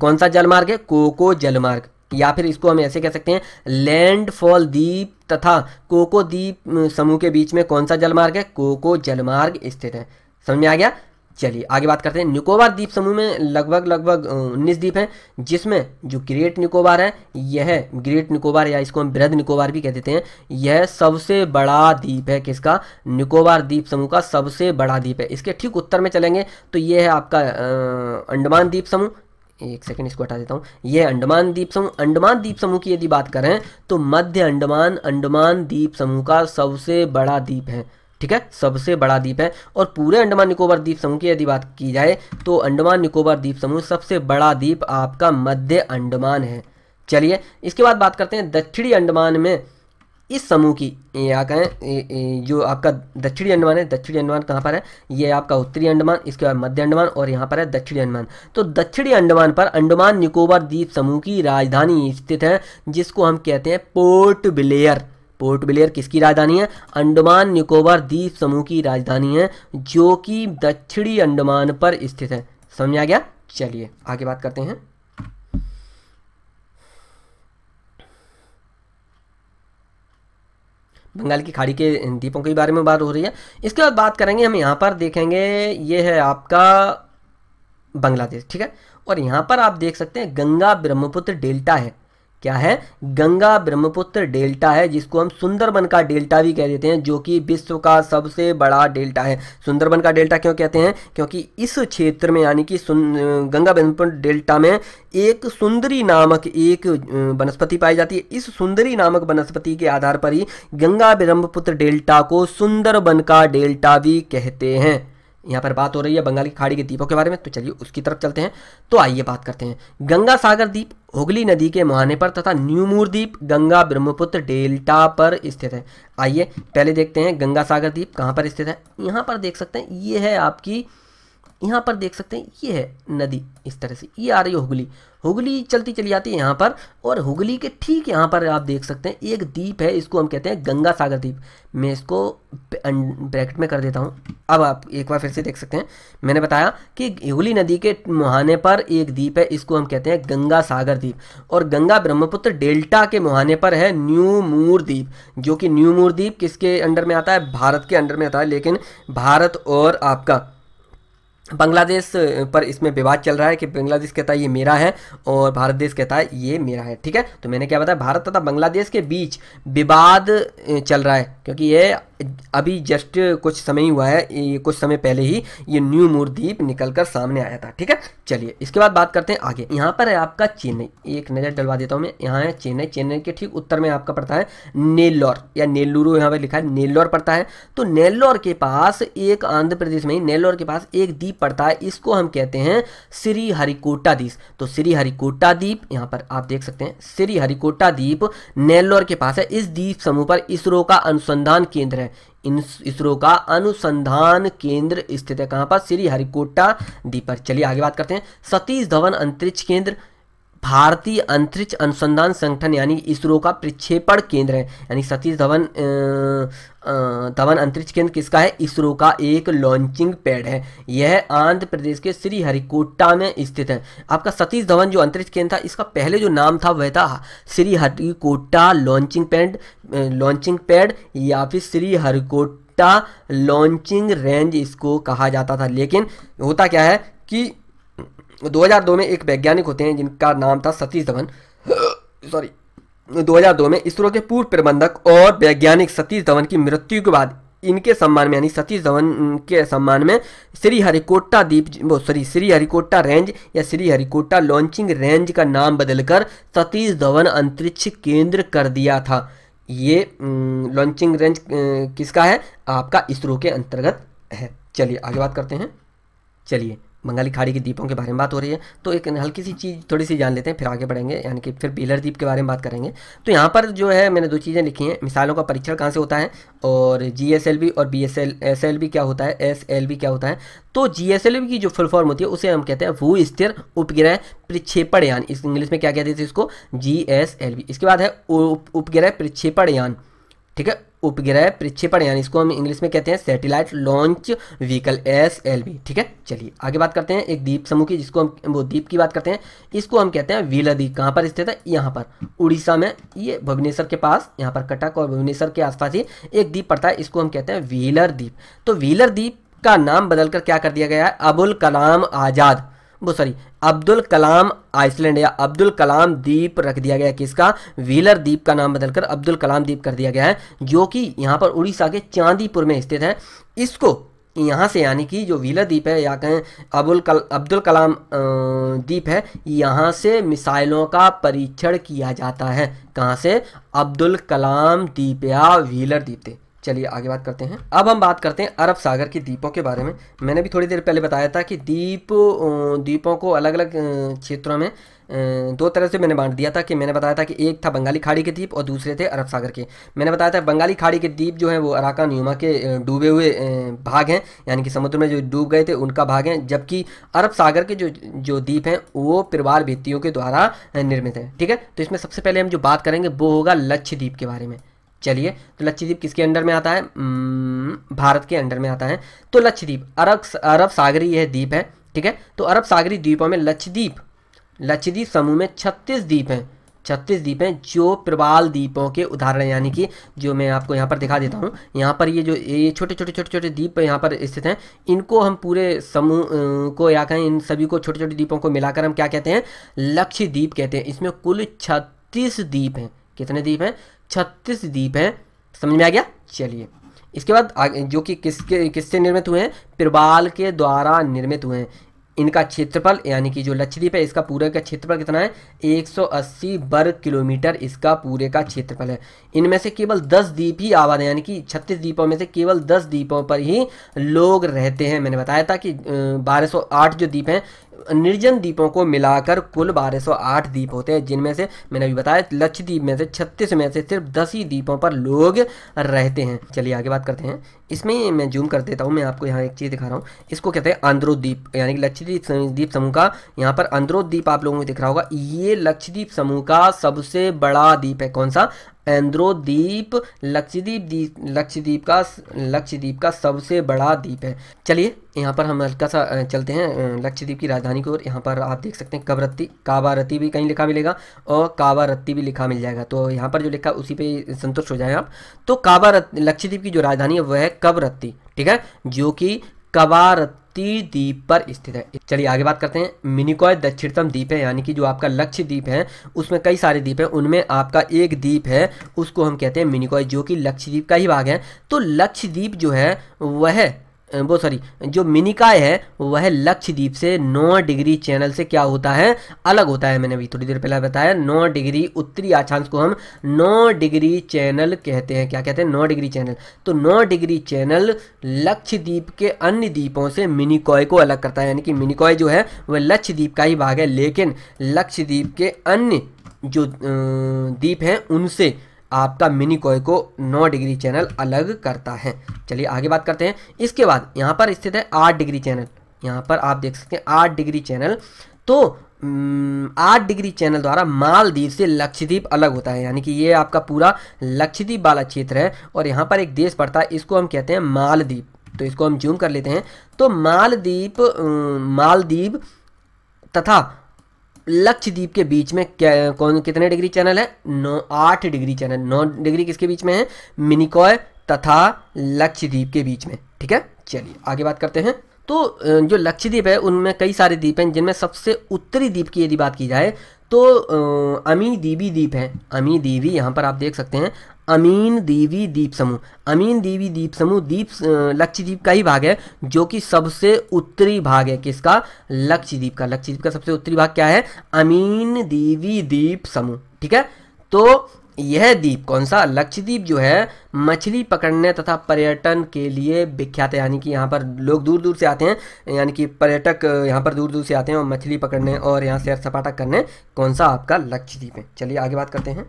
कौन सा जलमार्ग है कोको जलमार्ग या फिर इसको हम ऐसे कह सकते हैं लैंडफॉल द्वीप तथा कोको द्वीप समूह के बीच में कौन सा जलमार्ग है कोको जलमार्ग स्थित है समझ में आ गया चलिए आगे बात करते हैं निकोबार द्वीप समूह में लगभग लगभग उन्नीस द्वीप हैं जिसमें जो ग्रेट निकोबार है यह ग्रेट निकोबार या इसको हम बृहद निकोबार भी कह देते हैं यह सबसे बड़ा द्वीप है किसका निकोबार द्वीप समूह का सबसे बड़ा द्वीप है इसके ठीक उत्तर में चलेंगे तो यह है आपका अंडमान द्वीप समूह एक सेकंड इसको हटा देता हूँ ये अंडमान द्वीप समूह अंडमान द्वीप समूह की यदि बात करें तो मध्य अंडमान अंडमान द्वीप समूह का सबसे बड़ा द्वीप है ठीक है सबसे बड़ा द्वीप है और पूरे अंडमान निकोबार द्वीप समूह की यदि बात की जाए तो अंडमान निकोबार द्वीप समूह सबसे बड़ा द्वीप आपका मध्य अंडमान है चलिए इसके बाद बात करते हैं दक्षिणी अंडमान में इस समूह की ये कहें जो आपका दक्षिणी अंडमान है दक्षिणी अंडमान कहाँ पर है ये आपका उत्तरी अंडमान इसके बाद मध्य अंडमान और यहाँ पर है दक्षिणी अंडमान तो दक्षिणी अंडमान पर अंडमान निकोबार द्वीप समूह की राजधानी स्थित है जिसको हम कहते हैं पोर्ट ब्लेयर पोर्ट ब्लेयर किसकी राजधानी है अंडमान निकोबार द्वीप समूह की राजधानी है जो कि दक्षिणी अंडमान पर स्थित है समझ आ गया चलिए आगे बात करते हैं बंगाल की खाड़ी के द्वीपों के बारे में बात हो रही है इसके बाद बात करेंगे हम यहाँ पर देखेंगे ये है आपका बांग्लादेश ठीक है और यहाँ पर आप देख सकते हैं गंगा ब्रह्मपुत्र डेल्टा है क्या है गंगा ब्रह्मपुत्र डेल्टा है जिसको हम सुंदरबन का डेल्टा भी कह देते हैं जो कि विश्व का सबसे बड़ा डेल्टा है सुंदरबन का डेल्टा क्यों कहते हैं क्योंकि इस क्षेत्र में यानी कि गंगा ब्रह्मपुत्र डेल्टा में एक सुंदरी नामक एक वनस्पति पाई जाती है इस सुंदरी नामक वनस्पति के आधार पर ही गंगा ब्रह्मपुत्र डेल्टा को सुंदरबन का डेल्टा भी कहते हैं यहाँ पर बात हो रही है बंगाल की खाड़ी के द्वीपों के बारे में तो चलिए उसकी तरफ चलते हैं तो आइए बात करते हैं गंगा सागर द्वीप हुगली नदी के मुहाने पर तथा न्यूमूर द्वीप गंगा ब्रह्मपुत्र डेल्टा पर स्थित है आइए पहले देखते हैं गंगा सागर द्वीप कहाँ पर स्थित है यहाँ पर देख सकते हैं ये है आपकी यहाँ पर देख सकते हैं ये है नदी इस तरह से ये आ रही है हुगली हुगली चलती चली जाती है यहाँ पर और हुगली के ठीक यहाँ पर आप देख सकते हैं एक द्वीप है इसको हम कहते हैं गंगा सागर द्वीप मैं इसको अं, ब्रैकेट में कर देता हूँ अब आप एक बार फिर से देख सकते हैं मैंने बताया कि हुगली नदी के मुहाने पर एक द्वीप है इसको हम कहते हैं गंगा सागर द्वीप और गंगा ब्रह्मपुत्र डेल्टा के मुहाने पर है न्यू मूर द्वीप जो कि न्यू मूर द्वीप किसके अंडर में आता है भारत के अंडर में आता है लेकिन भारत और आपका बांग्लादेश पर इसमें विवाद चल रहा है कि बांग्लादेश कहता है ये मेरा है और भारत देश कहता है ये मेरा है ठीक है तो मैंने क्या बताया भारत तथा बांग्लादेश के बीच विवाद चल रहा है क्योंकि ये अभी जस्ट कुछ समय ही हुआ है कुछ समय पहले ही ये न्यू मूरदीप निकल कर सामने आया था ठीक है चलिए इसके बाद बात करते हैं आगे यहाँ पर है आपका चेन्नई एक नज़र डलवा देता हूँ मैं यहाँ है चेन्नई चेन्नई के ठीक उत्तर में आपका पड़ता है नेल्लोर या नेल्लुरु यहाँ पर लिखा है नेल्लोर पड़ता है तो नेल्लोर के पास एक आंध्र प्रदेश में ही के पास एक द्वीप पड़ता है इसको हम कहते हैं श्री हरिकोटा द्वीप तो श्री हरिकोटा द्वीप यहाँ पर आप देख सकते हैं श्री हरिकोटा द्वीप नेल्लोर के पास है इस द्वीप समूह पर इसरो का अनुसंधान केंद्र है है इसरो का अनुसंधान केंद्र स्थित है कहाँ पर श्री हरिकोटा दीपर चलिए आगे बात करते हैं सतीश धवन अंतरिक्ष केंद्र भारतीय अंतरिक्ष अनुसंधान संगठन यानी इसरो का प्रक्षेपण केंद्र है यानी सतीश धवन धवन अंतरिक्ष केंद्र किसका है इसरो का एक लॉन्चिंग पैड है यह आंध्र प्रदेश के श्रीहरिकोटा में स्थित है आपका सतीश धवन जो अंतरिक्ष केंद्र था इसका पहले जो नाम था वह था Sriharikota launching pad launching pad या फिर श्रीहरिकोटा लॉन्चिंग रेंज इसको कहा जाता था लेकिन होता क्या है कि 2002 में एक वैज्ञानिक होते हैं जिनका नाम था सतीश धवन सॉरी 2002 में इसरो के पूर्व प्रबंधक और वैज्ञानिक सतीश धवन की मृत्यु के बाद इनके सम्मान में यानी सतीश धवन के सम्मान में श्री हरिकोटा द्वीप वो सॉरी श्री हरिकोटा रेंज या श्री हरिकोटा लॉन्चिंग रेंज का नाम बदलकर सतीश धवन अंतरिक्ष केंद्र कर दिया था ये लॉन्चिंग रेंज किसका है आपका इसरो के अंतर्गत है चलिए आगे बात करते हैं चलिए बंगाली खाड़ी के द्वीपों के बारे में बात हो रही है तो एक हल्की सी चीज़ थोड़ी सी जान लेते हैं फिर आगे बढ़ेंगे यानी कि फिर पीलर द्वीप के बारे में बात करेंगे तो यहाँ पर जो है मैंने दो चीज़ें लिखी हैं मिसालों का परीक्षण कहाँ से होता है और जी एस एल बी और P S L S L V क्या होता है एस एल बी क्या होता है तो जी एस एल बी की जो फुल फॉर्म होती है उसे हम कहते हैं भू स्थिर उपग्रह प्रक्षेपण यान इस इंग्लिश में क्या कहते थे इसको जी एस एल बी इसके बाद है उपग्रह प्रक्षेपण यान ठीक है उपग्रह प्रक्षेपण यानी इसको हम इंग्लिश में कहते हैं satellite launch vehicle S L V ठीक है चलिए आगे बात करते हैं एक द्वीप समूह की जिसको हम वो द्वीप की बात करते हैं इसको हम कहते हैं वीला द्वीप कहाँ पर स्थित है यहाँ पर उड़ीसा में ये भुवनेश्वर के पास यहाँ पर कटक और भुवनेश्वर के आसपास ही एक द्वीप पड़ता है इसको हम कहते हैं व्हीलर द्वीप तो व्हीलर द्वीप का नाम बदलकर क्या कर दिया गया है अबुल कलाम आज़ाद वो सॉरी अब्दुल कलाम आइसलैंड या अब्दुल कलाम द्वीप रख दिया गया किसका व्हीलर द्वीप का नाम बदलकर अब्दुल कलाम द्वीप कर दिया गया है जो कि यहाँ पर उड़ीसा के चांदीपुर में स्थित है इसको यहाँ से यानी कि जो व्हीलर द्वीप है या कहें अबुल कल अब्दुल कलाम द्वीप है यहाँ से मिसाइलों का परीक्षण किया जाता है कहाँ से अब्दुल कलाम द्वीप या व्हीलर द्वीप थे चलिए आगे बात करते हैं अब हम बात करते हैं अरब सागर के द्वीपों के बारे में मैंने भी थोड़ी देर पहले बताया था कि द्वीप द्वीपों को अलग अलग क्षेत्रों में दो तरह से मैंने बांट दिया था कि मैंने बताया था कि एक था बंगाली खाड़ी के द्वीप और दूसरे थे अरब सागर के मैंने बताया था बंगाली खाड़ी के द्वीप जो है वो अराकान यूमा के डूबे हुए भाग हैं यानी कि समुद्र में जो डूब गए थे उनका भाग हैं जबकि अरब सागर के जो जो द्वीप हैं वो परिवार भित्तियों के द्वारा निर्मित हैं ठीक है तो इसमें सबसे पहले हम जो बात करेंगे वो होगा लक्षद्वीप के बारे में चलिए तो लक्षद्वीप किसके अंडर में आता है हम्म, भारत के अंडर में आता है तो लक्षद्वीप अरब अरब सागरी यह द्वीप है ठीक है तो अरब सागरी द्वीपों में लक्षद्वीप लक्षद्वीप समूह में छत्तीस द्वीप हैं छत्तीस द्वीप हैं जो प्रवाल द्वीपों के उदाहरण यानी कि जो मैं आपको यहाँ पर दिखा देता हूँ यहाँ पर ये जो ये छोटे छोटे छोटे छोटे द्वीप यहाँ पर स्थित हैं इनको हम पूरे समूह को या कहें इन सभी को छोटे छोटे द्वीपों को मिलाकर हम क्या कहते हैं द्वीप कहते हैं इसमें कुल छत्तीस द्वीप हैं कितने द्वीप हैं छत्तीस द्वीप हैं समझ में आ गया चलिए इसके बाद जो कि किसके किससे निर्मित हुए हैं प्रबाल के द्वारा निर्मित हुए हैं इनका क्षेत्रफल यानी कि जो लक्षद्वीप है इसका पूरे का क्षेत्रफल कितना है 180 वर्ग किलोमीटर इसका पूरे का क्षेत्रफल है इनमें से केवल 10 द्वीप ही आबाद है यानी कि 36 द्वीपों में से केवल 10 द्वीपों पर ही लोग रहते हैं मैंने बताया था कि 1208 जो द्वीप हैं निर्जन द्वीपों को मिलाकर कुल 1208 द्वीप होते हैं जिनमें से मैंने अभी बताया लक्षद्वीप में से 36 में से सिर्फ 10 ही द्वीपों पर लोग रहते हैं चलिए आगे बात करते हैं इसमें मैं जूम कर देता हूँ मैं आपको यहाँ एक चीज़ दिखा रहा हूँ इसको कहते हैं आंध्रोद्वीप यानी कि लक्षद्वीप द्वीप समूह का यहाँ पर आंध्रोद्वीप आप लोगों को दिख रहा होगा ये लक्षद्वीप समूह का सबसे बड़ा द्वीप है कौन सा आंध्रोद्वीप लक्षद्वीप द्वीप लक्षद्वीप का लक्षद्वीप का सबसे बड़ा द्वीप है चलिए यहाँ पर हम हल्का सा चलते हैं लक्षद्वीप की राजधानी की ओर यहाँ पर आप देख सकते हैं कवरत्ती कावारत्ती भी कहीं लिखा मिलेगा और कावारत्ती भी लिखा मिल जाएगा तो यहाँ पर जो लिखा उसी पे संतुष्ट हो जाए आप तो कावारत लक्षद्वीप की जो राजधानी है वह है कवरत्ती ठीक है जो कि कवारत्ती द्वीप पर स्थित है चलिए आगे बात करते हैं मिनिकॉय दक्षिणतम द्वीप है यानी कि जो आपका लक्ष्य द्वीप है उसमें कई सारे द्वीप हैं उनमें आपका एक द्वीप है उसको हम कहते हैं मिनिकॉय जो कि लक्ष्य द्वीप का ही भाग है तो द्वीप जो है वह वो सॉरी जो मिनिकाय है वह लक्षद्वीप से 9 डिग्री चैनल से क्या होता है अलग होता है मैंने अभी थोड़ी देर पहले बताया 9 डिग्री उत्तरी आक्षांश को हम 9 डिग्री चैनल कहते हैं क्या कहते हैं 9 डिग्री चैनल तो 9 डिग्री चैनल लक्षद्वीप के अन्य द्वीपों से मिनिकॉय को अलग करता है यानी कि मिनिकॉय जो है वह लक्षद्वीप का ही भाग है लेकिन लक्षद्वीप के अन्य जो द्वीप हैं उनसे आपका मिनी कोय को 9 डिग्री चैनल अलग करता है चलिए आगे बात करते हैं इसके बाद यहाँ पर स्थित है आठ डिग्री चैनल यहाँ पर आप देख सकते हैं आठ डिग्री चैनल तो आठ डिग्री चैनल द्वारा मालदीव से लक्षद्वीप अलग होता है यानी कि ये आपका पूरा लक्षद्वीप वाला क्षेत्र है और यहाँ पर एक देश पड़ता है इसको हम कहते हैं मालदीप तो इसको हम जूम कर लेते हैं तो मालदीप मालदीप तथा लक्षद्वीप के बीच में क्या कौन कितने डिग्री चैनल है नौ आठ डिग्री चैनल नौ डिग्री किसके बीच में है मिनिकॉय तथा लक्षद्वीप के बीच में ठीक है चलिए आगे बात करते हैं तो जो लक्षद्वीप है उनमें कई सारे द्वीप हैं जिनमें सबसे उत्तरी द्वीप की यदि बात की जाए तो अमी दीवी द्वीप है अमी दीवी यहाँ पर आप देख सकते हैं अमीन देवी द्वीप समूह अमीन देवी द्वीप समूह द्वीप लक्षद्वीप का ही भाग है जो कि सबसे उत्तरी भाग है किसका लक्षद्वीप का लक्षद्वीप का सबसे उत्तरी भाग क्या है अमीन देवी द्वीप समूह ठीक है तो यह द्वीप कौन सा लक्षद्वीप जो है मछली पकड़ने तथा पर्यटन के लिए विख्यात है यानी कि यहाँ पर लोग दूर दूर से आते हैं यानी कि पर्यटक यहाँ पर दूर दूर से आते हैं और मछली पकड़ने और यहाँ सैर सपाटा करने कौन सा आपका लक्षद्वीप है चलिए आगे बात करते हैं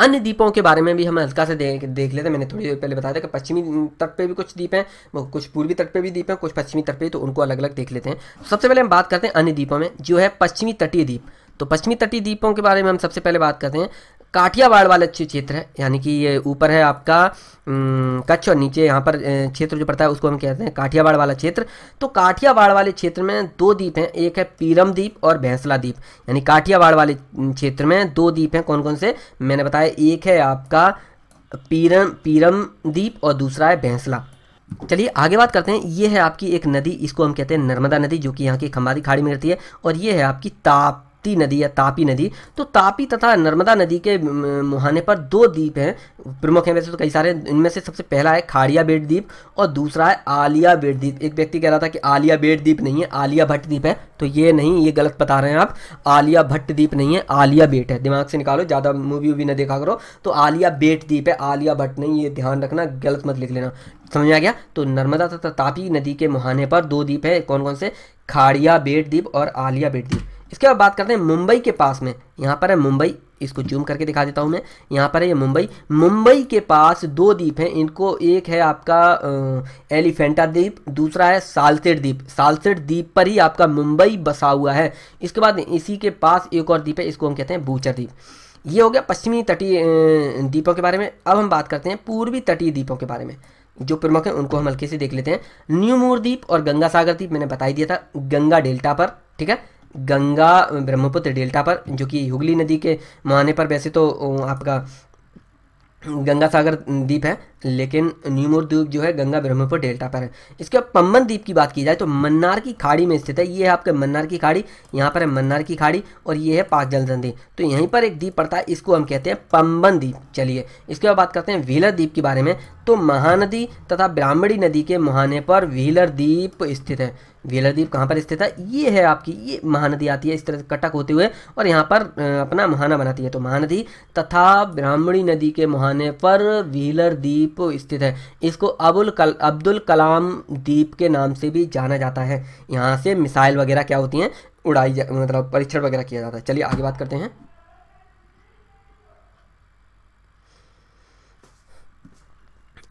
अन्य द्वीपों के बारे में भी हम हल्का से देख देख लेते हैं मैंने थोड़ी देर पहले बताया था कि पश्चिमी तट पे भी कुछ द्वीप हैं वो कुछ पूर्वी तट पे भी द्वीप हैं कुछ पश्चिमी तट पे तो उनको अलग अलग देख लेते हैं सबसे पहले हम बात करते हैं अन्य द्वीपों में जो है पश्चिमी तटीय द्वीप तो पश्चिमी तटीय द्वीपों के बारे में हम सबसे पहले बात करते हैं काठियावाड़ वाला क्षेत्र है यानी कि ये ऊपर है आपका कच्छ और नीचे यहाँ पर क्षेत्र जो पड़ता है उसको हम कहते हैं काठियावाड़ वाला क्षेत्र तो काठियावाड़ वाले क्षेत्र में दो द्वीप हैं एक है पीरम द्वीप और भैंसला द्वीप यानी काठियावाड़ वाले क्षेत्र में दो द्वीप हैं कौन कौन से मैंने बताया एक है आपका पीरम पीरम द्वीप और दूसरा है भैंसला चलिए आगे बात करते हैं ये है आपकी एक नदी इसको हम कहते हैं नर्मदा नदी जो कि यहाँ की खम्बारी खाड़ी में रहती है और ये है आपकी ताप ताप्ती नदी या तापी नदी तो तापी तथा नर्मदा नदी के मुहाने पर दो द्वीप हैं प्रमुख हैं वैसे तो कई सारे इनमें से सबसे पहला है खाड़िया बेट द्वीप और दूसरा है आलिया बेट द्वीप एक व्यक्ति कह रहा था कि आलिया बेट द्वीप नहीं है आलिया भट्ट द्वीप है तो ये नहीं ये गलत बता रहे हैं आप आलिया भट्ट द्वीप नहीं है आलिया बेट है दिमाग से निकालो ज़्यादा मूवी वूवी ना देखा करो तो आलिया बेट द्वीप है आलिया भट्ट नहीं ये ध्यान रखना गलत मत लिख लेना समझ में आ गया तो नर्मदा तथा तापी नदी के मुहाने पर दो द्वीप है कौन कौन से खाड़िया बेट द्वीप और आलिया बेट द्वीप इसके बाद बात करते हैं मुंबई के पास में यहाँ पर है मुंबई इसको जूम करके दिखा देता हूँ मैं यहाँ पर है ये मुंबई मुंबई के पास दो द्वीप हैं इनको एक है आपका एलिफेंटा द्वीप दूसरा है सालसेट द्वीप सालसेट द्वीप पर ही आपका मुंबई बसा हुआ है इसके बाद इसी के पास एक और द्वीप है इसको हम कहते हैं बूचर द्वीप ये हो गया पश्चिमी तटीय द्वीपों के बारे में अब हम बात करते हैं पूर्वी तटीय द्वीपों के बारे में जो प्रमुख हैं उनको हम हल्के से देख लेते हैं न्यू द्वीप और गंगा सागर द्वीप मैंने बताई दिया था गंगा डेल्टा पर ठीक है गंगा ब्रह्मपुत्र डेल्टा पर जो कि हुगली नदी के मुहाने पर वैसे तो आपका गंगा सागर द्वीप है लेकिन न्यूमोर द्वीप जो है गंगा ब्रह्मपुर डेल्टा पर है इसके बाद पम्बन द्वीप की बात की जाए तो मन्नार की खाड़ी में स्थित है ये है आपके मन्नार की खाड़ी यहाँ पर है मन्नार की खाड़ी और ये है पाक जल संधि तो यहीं पर एक द्वीप पड़ता है इसको हम कहते हैं पम्बन द्वीप चलिए इसके बाद बात करते हैं व्हीलर द्वीप के बारे में तो महानदी तथा ब्राह्मणी नदी के मुहाने पर व्हीलर द्वीप स्थित है द्वीप कहाँ पर स्थित है ये है आपकी ये महानदी आती है इस तरह से कटक होते हुए और यहाँ पर अपना मुहाना बनाती है तो महानदी तथा ब्राह्मणी नदी के मुहाने पर द्वीप स्थित है इसको अबुल कल अब्दुल कलाम द्वीप के नाम से भी जाना जाता है यहाँ से मिसाइल वगैरह क्या होती हैं उड़ाई जा मतलब परीक्षण वगैरह किया जाता है चलिए आगे बात करते हैं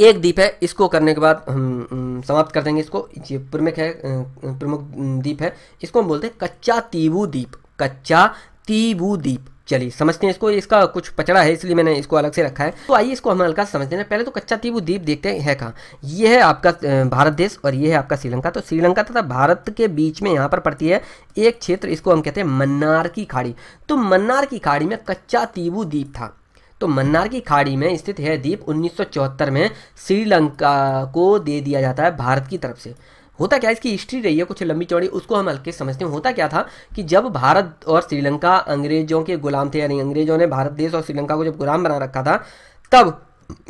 एक दीप है इसको करने के बाद हम समाप्त कर देंगे इसको ये प्रमुख है प्रमुख दीप है इसको हम बोलते हैं कच्चा तीबू दीप कच्चा तीबू दीप चलिए समझते हैं इसको इसका कुछ पचड़ा है इसलिए मैंने इसको अलग से रखा है तो आइए इसको हम हल्का समझते हैं पहले तो कच्चा तीबू दीप देखते हैं है कहाँ ये है आपका भारत देश और ये है आपका श्रीलंका तो श्रीलंका तथा भारत के बीच में यहाँ पर पड़ती है एक क्षेत्र इसको हम कहते हैं मन्नार की खाड़ी तो मन्नार की खाड़ी में कच्चा तीबू दीप था तो मन्नार की खाड़ी में स्थित यह द्वीप 1974 में श्रीलंका को दे दिया जाता है भारत की तरफ से होता क्या इसकी हिस्ट्री रही है कुछ लंबी चौड़ी उसको हम हल्के समझते हैं होता क्या था कि जब भारत और श्रीलंका अंग्रेजों के गुलाम थे यानी अंग्रेजों ने भारत देश और श्रीलंका को जब गुलाम बना रखा था तब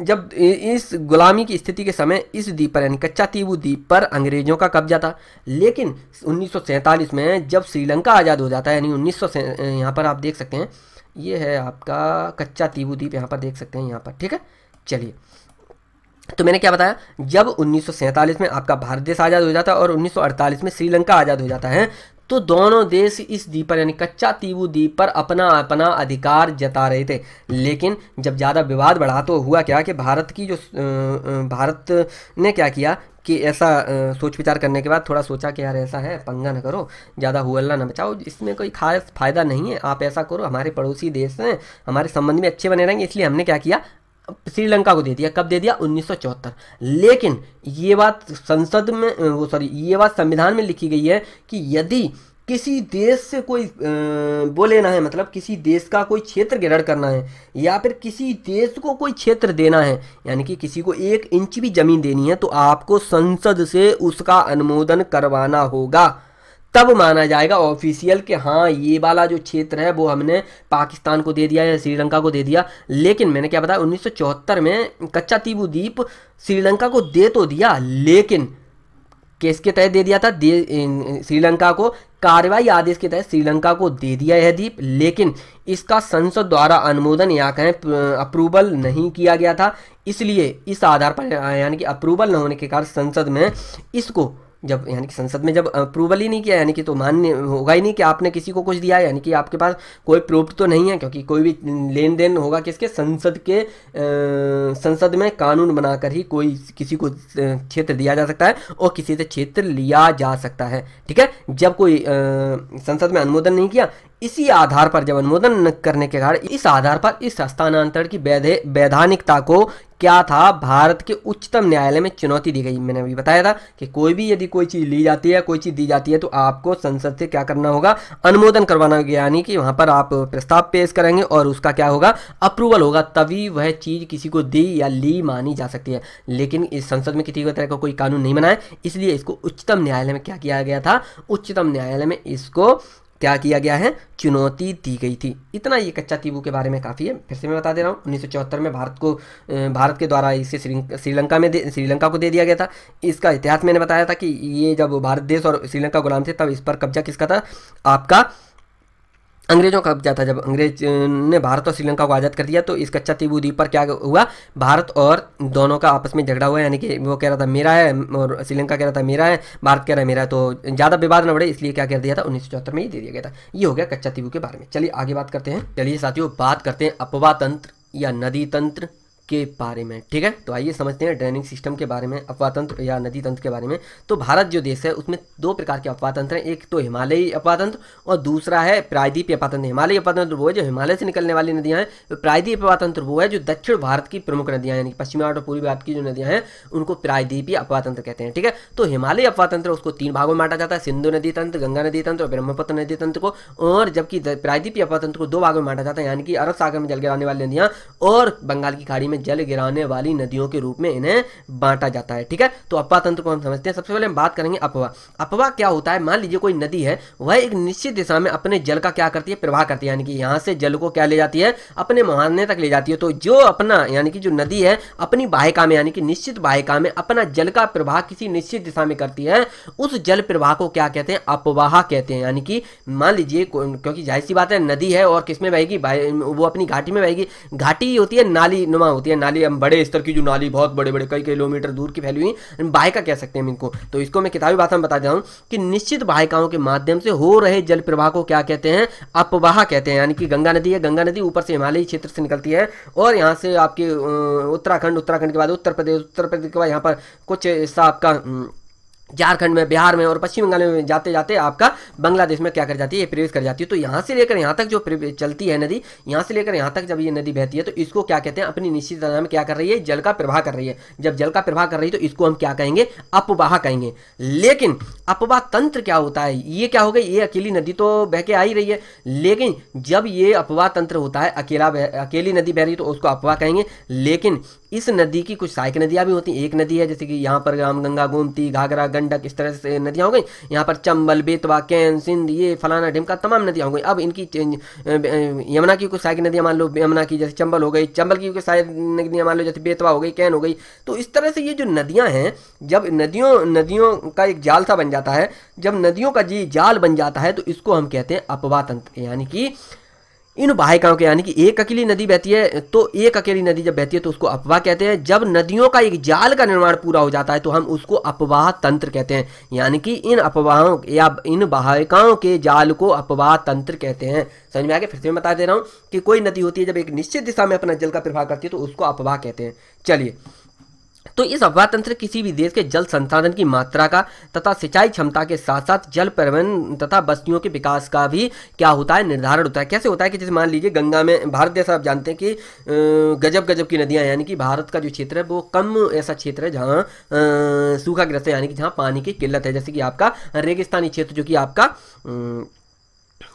जब इस गुलामी की स्थिति के समय इस द्वीप पर यानी कच्चा तीबू द्वीप पर अंग्रेजों का कब्जा था लेकिन उन्नीस में जब श्रीलंका आज़ाद हो जाता है यानी उन्नीस सौ यहाँ पर आप देख सकते हैं ये है आपका कच्चा तीबू द्वीप यहाँ पर देख सकते हैं यहाँ पर ठीक है चलिए तो मैंने क्या बताया जब उन्नीस में आपका भारत देश आज़ाद हो जाता है और 1948 में श्रीलंका आज़ाद हो जाता है तो दोनों देश इस द्वीप पर यानी कच्चा तीबू द्वीप पर अपना अपना अधिकार जता रहे थे लेकिन जब ज़्यादा विवाद बढ़ा तो हुआ क्या कि भारत की जो भारत ने क्या किया कि ऐसा सोच विचार करने के बाद थोड़ा सोचा कि यार ऐसा है पंगा ना करो ज़्यादा हुआ ना बचाओ इसमें कोई खास फ़ायदा नहीं है आप ऐसा करो हमारे पड़ोसी देश हैं हमारे संबंध में अच्छे बने रहेंगे इसलिए हमने क्या किया श्रीलंका को दे दिया कब दे दिया 1974 लेकिन ये बात संसद में वो सॉरी ये बात संविधान में लिखी गई है कि यदि किसी देश से कोई वो लेना है मतलब किसी देश का कोई क्षेत्र ग्रहण करना है या फिर किसी देश को कोई क्षेत्र देना है यानी कि किसी को एक इंच भी ज़मीन देनी है तो आपको संसद से उसका अनुमोदन करवाना होगा तब माना जाएगा ऑफिशियल कि हाँ ये वाला जो क्षेत्र है वो हमने पाकिस्तान को दे दिया या श्रीलंका को दे दिया लेकिन मैंने क्या बताया 1974 में कच्चा तीबू द्वीप श्रीलंका को दे तो दिया लेकिन केस के तहत दे दिया था श्रीलंका को कार्रवाई आदेश के तहत श्रीलंका को दे दिया यह द्वीप लेकिन इसका संसद द्वारा अनुमोदन या कहें अप्रूवल नहीं किया गया था इसलिए इस आधार पर यानी कि अप्रूवल न होने के कारण संसद में इसको जब यानी कि संसद में जब अप्रूवल ही नहीं किया यानी कि तो मान्य होगा ही नहीं कि आपने किसी को कुछ दिया यानी कि आपके पास कोई प्रूफ तो नहीं है क्योंकि कोई भी लेन देन होगा किसके संसद के आ, संसद में कानून बनाकर ही कोई किसी को क्षेत्र दिया जा सकता है और किसी से क्षेत्र लिया जा सकता है ठीक है जब कोई आ, संसद में अनुमोदन नहीं किया इसी आधार पर जब अनुमोदन करने के कारण इस आधार पर इस हस्तांतरण की वैधानिकता को क्या था भारत के उच्चतम न्यायालय में चुनौती दी गई मैंने अभी बताया था कि कोई भी यदि कोई चीज़ ली जाती है कोई चीज़ दी जाती है तो आपको संसद से क्या करना होगा अनुमोदन करवाना होगा यानी कि वहाँ पर आप प्रस्ताव पेश करेंगे और उसका क्या होगा अप्रूवल होगा तभी वह चीज़ किसी को दी या ली मानी जा सकती है लेकिन इस संसद में किसी तरह का कोई कानून नहीं बनाए इसलिए इसको उच्चतम न्यायालय में क्या किया गया था उच्चतम न्यायालय में इसको क्या किया गया है चुनौती दी गई थी इतना ये कच्चा तीबू के बारे में काफ़ी है फिर से मैं बता दे रहा हूँ उन्नीस में भारत को भारत के द्वारा इसे श्रीलंका में श्रीलंका को दे दिया गया था इसका इतिहास मैंने बताया था कि ये जब भारत देश और श्रीलंका गुलाम थे तब इस पर कब्जा किसका था आपका अंग्रेजों का कब्जा था जब अंग्रेज ने भारत और श्रीलंका को आज़ाद कर दिया तो इस कच्चा तिबू द्वीप पर क्या हुआ भारत और दोनों का आपस में झगड़ा हुआ यानी कि वो कह रहा था मेरा है और श्रीलंका कह रहा था मेरा है भारत कह रहा है मेरा है तो ज़्यादा विवाद न बढ़े इसलिए क्या कर दिया था उन्नीस में ही दे दिया गया था ये हो गया कच्चा तिबू के बारे में चलिए आगे बात करते हैं चलिए साथियों बात करते हैं अपवा तंत्र या नदी तंत्र के बारे में ठीक है तो आइए समझते हैं ड्रेनिंग सिस्टम के बारे में अपवा तंत्र या नदी तंत्र के बारे में तो भारत जो देश है उसमें दो प्रकार के अपवा तंत्र हैं एक तो हिमालयी अपवा तंत्र और दूसरा है प्रायद्वीपीय अपवा तंत्र हिमालयी अपवा तंत्र वो है जो हिमालय से निकलने वाली नदियां हैं प्रायद्वीप अपवा तंत्र वो है जो दक्षिण भारत की प्रमुख नदियां यानी पश्चिमी घाट और पूर्वी भारत की जो नदियां हैं उनको प्रायद्वीपीय अपवा तंत्र कहते हैं ठीक है तो हिमालयी अपवा तंत्र उसको तीन भागों में बांटा जाता है सिंधु नदी तंत्र गंगा नदी तंत्र और ब्रह्मपुत्र नदी तंत्र को और जबकि प्रायद्वीपीय अपवा तंत्र को दो भागों में बांटा जाता है यानी कि अरब सागर में जल गिराने वाली नदियां और बंगाल की खाड़ी में जल गिराने वाली नदियों के रूप में इन्हें बांटा जाता है ठीक है तो अपवा तंत्र को हम समझते हैं सबसे पहले हम बात करेंगे अपवा अपवा क्या होता है मान लीजिए कोई नदी है वह एक निश्चित दिशा में अपने जल का क्या करती है प्रवाह करती है यानी कि यहाँ से जल को क्या ले जाती है अपने मुहाने तक ले जाती है तो जो अपना यानी कि जो नदी है अपनी बाहिका में यानी कि निश्चित बाहिका में अपना जल का प्रवाह किसी निश्चित दिशा में करती है उस जल प्रवाह को क्या कहते हैं अपवाह कहते हैं यानी कि मान लीजिए क्योंकि जाहिर सी बात है नदी है और किसमें बहेगी वो अपनी घाटी में बहेगी घाटी होती है नाली नुमा होती है नाली हम बड़े स्तर की जो नाली बहुत बड़े बड़े कई किलोमीटर दूर की फैली हुई बाह का कह सकते हैं इनको तो इसको मैं किताबी भाषा में बता जाऊँ कि निश्चित बाहिकाओं के माध्यम से हो रहे जल प्रवाह को क्या कहते हैं अपवाह कहते हैं यानी कि गंगा नदी है गंगा नदी ऊपर से हिमालयी क्षेत्र से निकलती है और यहाँ से आपके उत्तराखंड उत्तराखंड के बाद उत्तर प्रदेश उत्तर प्रदेश के बाद यहाँ पर कुछ हिस्सा आपका झारखंड में बिहार में और पश्चिम बंगाल में जाते जाते आपका बांग्लादेश में क्या कर जाती है ये प्रवेश कर जाती है तो यहाँ से लेकर यहाँ तक जो चलती है नदी यहाँ से लेकर यहाँ तक जब ये नदी बहती है तो इसको क्या कहते हैं अपनी निश्चित दशा में क्या कर रही है जल का प्रवाह कर रही है जब जल का प्रवाह कर रही है तो इसको हम क्या कहेंगे अपवाह कहेंगे लेकिन अपवाह तंत्र क्या होता है ये क्या हो गई ये अकेली नदी तो बह के आ ही रही है लेकिन जब ये अपवाह तंत्र होता है अकेला अकेली नदी बह रही है तो उसको अपवाह कहेंगे लेकिन इस नदी की कुछ सहायक नदियाँ भी होती हैं एक नदी है जैसे कि यहाँ पर राम गंगा गोमती घाघरा गंडक इस तरह से नदियाँ हो गई यहाँ पर चंबल बेतवा कैन सिंध ये फलाना ढिमका तमाम नदियाँ हो गई अब इनकी यमुना की कुछ सहायक नदियाँ मान लो यमुना की जैसे चंबल हो गई चंबल की कुछ सहायक नदियाँ मान लो जैसे बेतवा हो गई कैन हो गई तो इस तरह से ये जो नदियाँ हैं जब नदियों नदियों का एक जाल सा बन जाता है जब नदियों का जी जाल बन जाता है तो इसको हम कहते हैं अपवा तंत्र यानी कि इन बाहिकाओं के यानी कि एक अकेली नदी बहती है तो एक अकेली नदी जब बहती है तो उसको अपवाह कहते हैं जब नदियों का एक जाल का निर्माण पूरा हो जाता है तो हम उसको अपवाह तंत्र कहते हैं यानी कि इन अपवाहों या इन बाहिकाओं के जाल को अपवाह तंत्र कहते हैं समझ में आगे फिर से मैं बता दे रहा हूँ कि कोई नदी होती है जब एक निश्चित दिशा में अपना जल का प्रभाव करती है तो उसको अपवाह कहते हैं चलिए तो इस अफवाह तंत्र किसी भी देश के जल संसाधन की मात्रा का तथा सिंचाई क्षमता के साथ साथ जल परिवहन तथा बस्तियों के विकास का भी क्या होता है निर्धारण होता है कैसे होता है कि जैसे मान लीजिए गंगा में भारत जैसा आप जानते हैं कि गजब गजब की नदियां यानी कि भारत का जो क्षेत्र है वो कम ऐसा क्षेत्र है जहाँ सूखा ग्रस्त है यानी कि जहाँ पानी की किल्लत है जैसे कि आपका रेगिस्तानी क्षेत्र जो कि आपका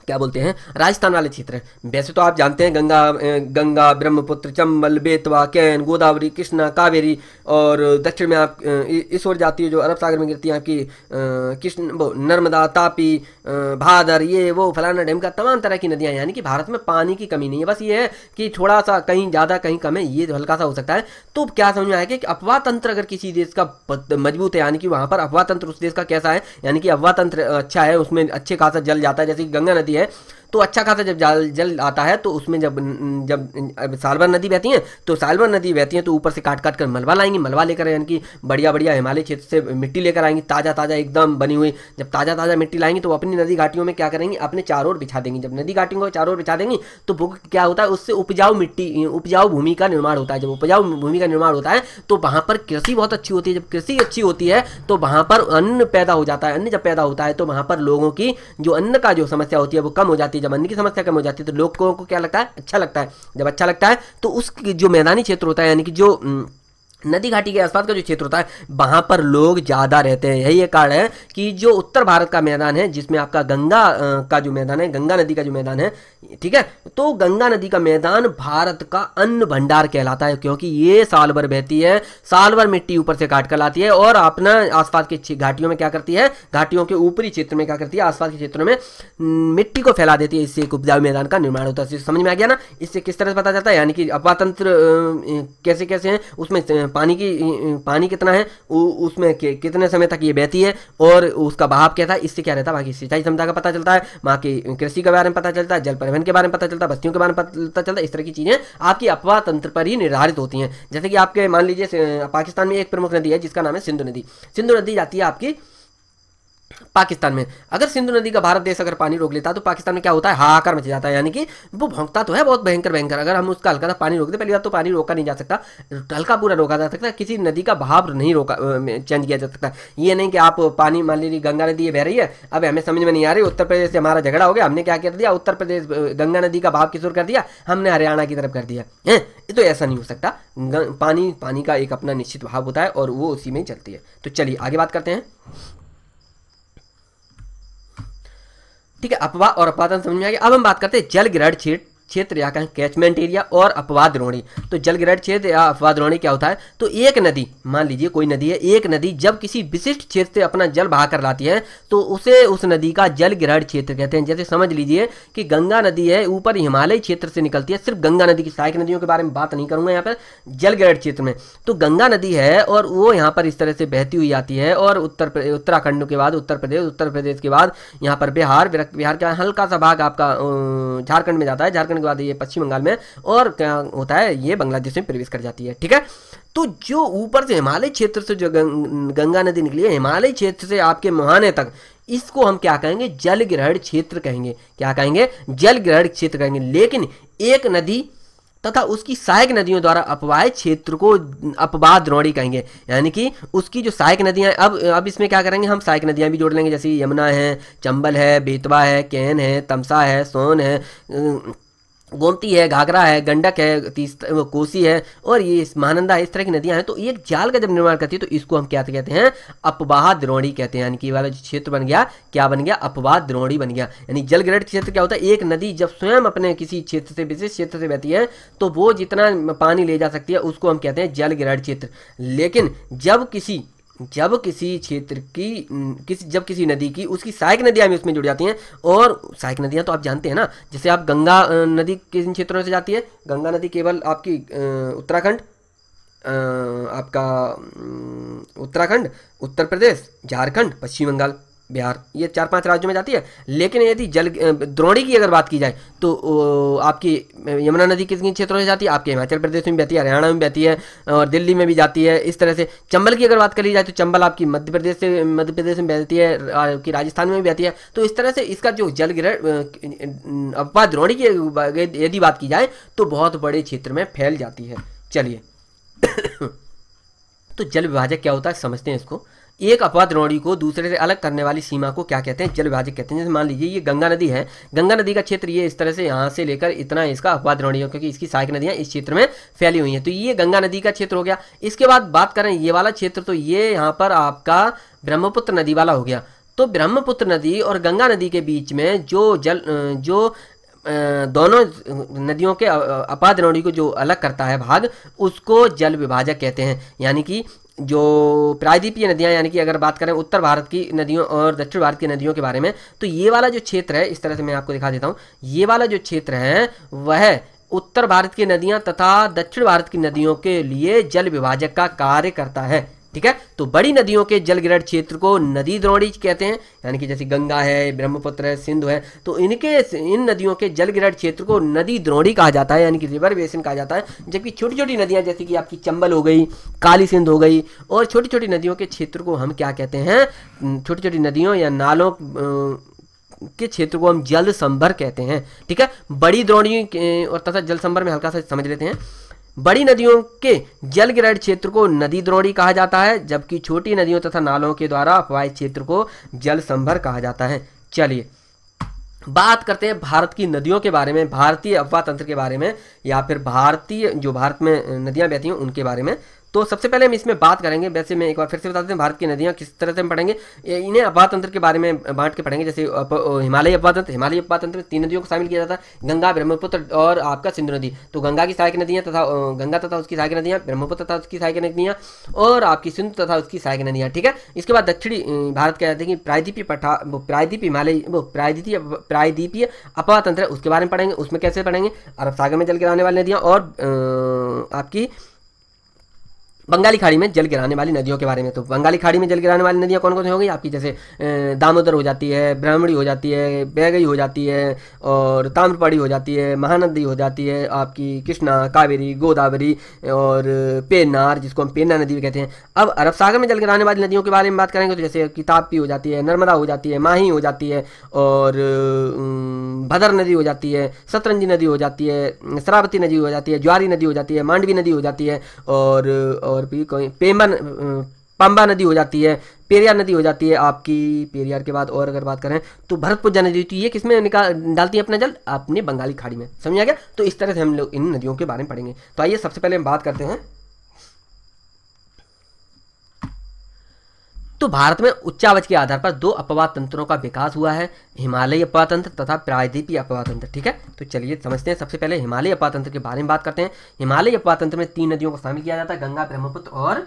क्या बोलते हैं राजस्थान वाले क्षेत्र वैसे तो आप जानते हैं गंगा गंगा ब्रह्मपुत्र चंबल बेतवा कैन गोदावरी कृष्णा कावेरी और दक्षिण में आप इस ओर जाती है जो अरब सागर में गिरती है आपकी कृष्ण वो नर्मदा तापी भादर ये वो फलाना डैम का तमाम तरह की नदियाँ यानी कि भारत में पानी की कमी नहीं है बस ये है कि थोड़ा सा कहीं ज़्यादा कहीं कम है ये तो हल्का सा हो सकता है तो क्या समझ में आएगा कि अफवाह तंत्र अगर किसी देश का मजबूत है यानी कि वहाँ पर अफवाह तंत्र उस देश का कैसा है यानी कि अफवाह तंत्र अच्छा है उसमें अच्छे खासा जल जाता है जैसे कि गंगा नदी yet. तो अच्छा खासा जब जल जल आता है तो उसमें जब जब सालवर नदी बहती है तो सालवर नदी बहती है तो ऊपर से काट काट कर मलबा लाएंगे मलबा लेकर यानी कि बढ़िया बढ़िया हिमालय क्षेत्र से मिट्टी लेकर आएंगे ताज़ा ताज़ा एकदम बनी हुई जब ताज़ा ताज़ा मिट्टी लाएंगे तो अपनी नदी घाटियों में क्या करेंगे अपने चारों ओर बिछा देंगे जब नदी घाटियों को चारों ओर बिछा देंगे तो बुक क्या होता है उससे उपजाऊ मिट्टी उपजाऊ भूमि का निर्माण होता है जब उपजाऊ भूमि का निर्माण होता है तो वहाँ पर कृषि बहुत अच्छी होती है जब कृषि अच्छी होती है तो वहाँ पर अन्न पैदा हो जाता है अन्न जब पैदा होता है तो वहाँ पर लोगों की जो अन्न का जो समस्या होती है वो कम हो जाती है जब की समस्या कम हो जाती है तो लोगों को क्या लगता है अच्छा लगता है जब अच्छा लगता है तो उस जो मैदानी क्षेत्र होता है यानी कि जो नदी घाटी के आसपास का जो क्षेत्र होता है वहाँ पर लोग ज़्यादा रहते हैं यही एक कारण है कि जो उत्तर भारत का मैदान है जिसमें आपका गंगा का जो मैदान है गंगा नदी का जो मैदान है ठीक है तो गंगा नदी का मैदान भारत का अन्न भंडार कहलाता है क्योंकि ये साल भर बहती है साल भर मिट्टी ऊपर से काट कर लाती है और अपना आसपास के घाटियों में क्या करती है घाटियों के ऊपरी क्षेत्र में क्या करती है आसपास के क्षेत्रों में मिट्टी को फैला देती है इससे एक उपजाऊ मैदान का निर्माण होता है तो समझ में आ गया ना इससे किस तरह से पता जाता है यानी कि अपातंत्र कैसे कैसे हैं उसमें पानी की पानी कितना है उ, उसमें कितने समय तक ये बहती है और उसका बहाव क्या था इससे क्या रहता है बाकी सिंचाई क्षमता का पता चलता है वहाँ की कृषि के बारे में पता चलता है जल परिवहन के बारे में पता चलता है बस्तियों के बारे में पता चलता है इस तरह की चीज़ें आपकी अपवाह तंत्र पर ही निर्धारित होती हैं जैसे कि आपके मान लीजिए पाकिस्तान में एक प्रमुख नदी है जिसका नाम है सिंधु नदी सिंधु नदी जाती है आपकी पाकिस्तान में अगर सिंधु नदी का भारत देश अगर पानी रोक लेता तो पाकिस्तान में क्या होता है हाहाकार मच जाता है यानी कि वो भोंकता तो है बहुत भयंकर भयंकर अगर हम उसका हल्का सा पानी रोक दे पहली बात तो पानी रोका नहीं जा सकता हल्का पूरा रोका जा सकता किसी नदी का भाव नहीं रोका चेंज किया जा सकता ये नहीं कि आप पानी मान लीजिए गंगा नदी बह रही है अब हमें समझ में नहीं आ रही उत्तर प्रदेश से हमारा झगड़ा हो गया हमने क्या कर दिया उत्तर प्रदेश गंगा नदी का भाव किशोर कर दिया हमने हरियाणा की तरफ कर दिया है तो ऐसा नहीं हो सकता पानी पानी का एक अपना निश्चित भाव होता है और वो उसी में चलती है तो चलिए आगे बात करते हैं ठीक है अपवा और अपवादन समझ में आ गया अब हम बात करते हैं जल ग्रहण क्षेत्र क्षेत्र या कहें कैचमेंट एरिया और अपवाद रोणी तो ग्रहण क्षेत्र या अपवाद रोणी क्या होता है तो एक नदी मान लीजिए कोई नदी है एक नदी जब किसी विशिष्ट क्षेत्र से अपना जल बहा कर लाती है तो उसे उस नदी का जल ग्रहण क्षेत्र कहते हैं जैसे समझ लीजिए कि गंगा नदी है ऊपर हिमालय क्षेत्र से निकलती है सिर्फ गंगा नदी की सहायक नदियों के बारे में बात नहीं करूंगा यहाँ पर जल ग्रहण क्षेत्र में तो गंगा नदी है और वो यहाँ पर इस तरह से बहती हुई आती है और उत्तर उत्तराखंड के बाद उत्तर प्रदेश उत्तर प्रदेश के बाद यहाँ पर बिहार बिहार का हल्का सा भाग आपका झारखंड में जाता है झारखंड करने के बाद ये पश्चिम बंगाल में और क्या होता है ये बांग्लादेश में प्रवेश कर जाती है ठीक है तो जो ऊपर से हिमालय क्षेत्र से जो गंगा नदी निकली है हिमालय क्षेत्र से आपके मुहाने तक इसको हम क्या कहेंगे जल ग्रहण क्षेत्र कहेंगे क्या कहेंगे जल ग्रहण क्षेत्र कहेंगे लेकिन एक नदी तथा उसकी सहायक नदियों द्वारा अपवाय क्षेत्र को अपवाद द्रोणी कहेंगे यानी कि उसकी जो सहायक नदियां अब अब इसमें क्या करेंगे हम सहायक नदियां भी जोड़ लेंगे जैसे यमुना है चंबल है बेतवा है कैन है तमसा है सोन है गोमती है घाघरा है गंडक है कोसी है और ये महानंदा है इस तरह की नदियां हैं तो एक जाल का जब निर्माण करती है तो इसको हम क्या कहते हैं अपवाह द्रोणी कहते हैं यानी कि वाला क्षेत्र बन गया क्या बन गया अपवाह द्रोणी बन गया यानी जल ग्रहण क्षेत्र क्या होता है एक नदी जब स्वयं अपने किसी क्षेत्र से विशेष क्षेत्र से बहती है तो वो जितना पानी ले जा सकती है उसको हम कहते हैं जल ग्रहण क्षेत्र लेकिन जब किसी जब किसी क्षेत्र की किसी जब किसी नदी की उसकी सहायक नदियाँ भी उसमें जुड़ जाती हैं और सहायक नदियाँ तो आप जानते हैं ना जैसे आप गंगा नदी किन क्षेत्रों से जाती है गंगा नदी केवल आपकी उत्तराखंड आपका उत्तराखंड उत्तर प्रदेश झारखंड पश्चिम बंगाल बिहार ये चार पांच राज्यों में जाती है लेकिन यदि जल द्रोणी की अगर बात की जाए तो आपकी यमुना नदी किस क्षेत्रों से जाती है आपके हिमाचल प्रदेश में बहती है हरियाणा में बहती है और दिल्ली में भी जाती है इस तरह से चंबल की अगर बात करी जाए तो चंबल आपकी मध्य प्रदेश से मध्य प्रदेश में बहती है आपकी राजस्थान में भी बहती है तो इस तरह से इसका जो जल ग्रहण अपवाद द्रोणी की यदि बात की जाए तो बहुत बड़े क्षेत्र में फैल जाती है चलिए तो जल विभाजक क्या होता है समझते हैं इसको एक अपवाद द्रोणी को दूसरे से अलग करने वाली सीमा को क्या कहते हैं जल विभाजक कहते हैं जैसे मान लीजिए ये गंगा नदी है गंगा नदी का क्षेत्र ये इस तरह से यहाँ से लेकर इतना इसका अपवाद द्रोणी है क्योंकि इसकी सहायक नदियाँ इस क्षेत्र में फैली हुई हैं तो ये गंगा नदी का क्षेत्र हो गया इसके बाद बात करें ये वाला क्षेत्र तो ये यहाँ पर आपका ब्रह्मपुत्र नदी वाला हो गया तो ब्रह्मपुत्र नदी और गंगा नदी के बीच में जो जल जो दोनों नदियों के अपाद्रोणी को जो अलग करता है भाग उसको जल विभाजक कहते हैं यानी कि जो प्रायद्वीपीय नदियाँ यानी कि अगर बात करें उत्तर भारत की नदियों और दक्षिण भारत की नदियों के बारे में तो ये वाला जो क्षेत्र है इस तरह से मैं आपको दिखा देता हूँ ये वाला जो क्षेत्र है वह उत्तर भारत की नदियाँ तथा दक्षिण भारत की नदियों के लिए जल विभाजक का कार्य करता है ठीक है तो बड़ी नदियों के जलग्रहण क्षेत्र को नदी द्रोणी कहते हैं यानी कि जैसे गंगा है ब्रह्मपुत्र है सिंधु है तो इनके इन नदियों के जलग्रहण क्षेत्र को नदी द्रोणी कहा जाता है यानी कि रिवर बेसिन कहा जाता है जबकि छोटी छोटी नदियां जैसे कि आपकी चंबल हो गई काली सिंध हो गई और छोटी छोटी नदियों के क्षेत्र को हम क्या कहते हैं छोटी छोटी नदियों या नालों के क्षेत्र को हम जल संभर कहते हैं ठीक है बड़ी द्रोणी और तथा जल संभर में हल्का सा समझ लेते हैं बड़ी नदियों के जल ग्रहण क्षेत्र को नदी द्रोणी कहा जाता है जबकि छोटी नदियों तथा नालों के द्वारा अपवाहित क्षेत्र को जल संभर कहा जाता है चलिए बात करते हैं भारत की नदियों के बारे में भारतीय अफवाह तंत्र के बारे में या फिर भारतीय जो भारत में नदियां बहती हैं उनके बारे में तो सबसे पहले हम इसमें बात करेंगे वैसे मैं एक बार फिर से बता दें हैं भारत की नदियाँ किस तरह से हम पढ़ेंगे इन्हें अपवाह तंत्र के बारे में बांट के पढ़ेंगे जैसे हिमालय अपवाह तंत्र हिमालय अपवाह तंत्र में तीन नदियों को शामिल किया जाता है गंगा ब्रह्मपुत्र और आपका सिंधु नदी तो गंगा की सहायक नदियाँ तथा गंगा तथा उसकी सहायक नदियाँ ब्रह्मपुत्र तथा उसकी सहायक नदियाँ और आपकी सिंधु तथा उसकी सहायक नदियाँ ठीक है इसके बाद दक्षिणी भारत कहते हैं कि प्रायद्वीपीय पठा वो प्रायद्वीप हिमालय वो प्रायद्वीपीय प्रायद्वीपीय अपवाह तंत्र उसके बारे में पढ़ेंगे उसमें कैसे पढ़ेंगे अरब सागर में जल के आने वाली नदियाँ और आपकी बंगाली खाड़ी में जल गिराने वाली नदियों के बारे में तो बंगाली खाड़ी में जल गिराने वाली नदियाँ कौन कौन सी होंगी आपकी जैसे दामोदर हो जाती है ब्राह्मणी हो जाती है बैगई हो जाती है और ताम्रपाड़ी हो जाती है महानदी हो जाती है आपकी कृष्णा कावेरी गोदावरी और पेनार जिसको हम पेना नदी भी कहते हैं अब अरब सागर में जल गिराने वाली नदियों के बारे में बात करेंगे तो जैसे की हो जाती है नर्मदा हो जाती है माही हो जाती है और भदर नदी हो जाती है सतरंजी नदी हो जाती है शरावती नदी हो जाती है ज्वारी नदी हो जाती है मांडवी नदी हो जाती है और और भी कोई पेम्बा पंबा नदी हो जाती है पेरियार नदी हो जाती है आपकी पेरियार के बाद और अगर बात करें तो भरतपुर जन नदी होती है किसमें निकाल डालती है अपना जल अपने बंगाली खाड़ी में समझ आ गया तो इस तरह से हम लोग इन नदियों के बारे में पढ़ेंगे तो आइए सबसे पहले हम बात करते हैं तो भारत में उच्चावच के आधार पर दो अपवाद तंत्रों का विकास हुआ है हिमालयी अपवाद तंत्र तथा प्रायद्वीपीय अपवाद तंत्र ठीक है तो चलिए समझते हैं सबसे पहले हिमालयी अपवाद तंत्र के बारे में बात करते हैं हिमालय अपवाद तंत्र में तीन नदियों को शामिल किया जाता है गंगा ब्रह्मपुत्र और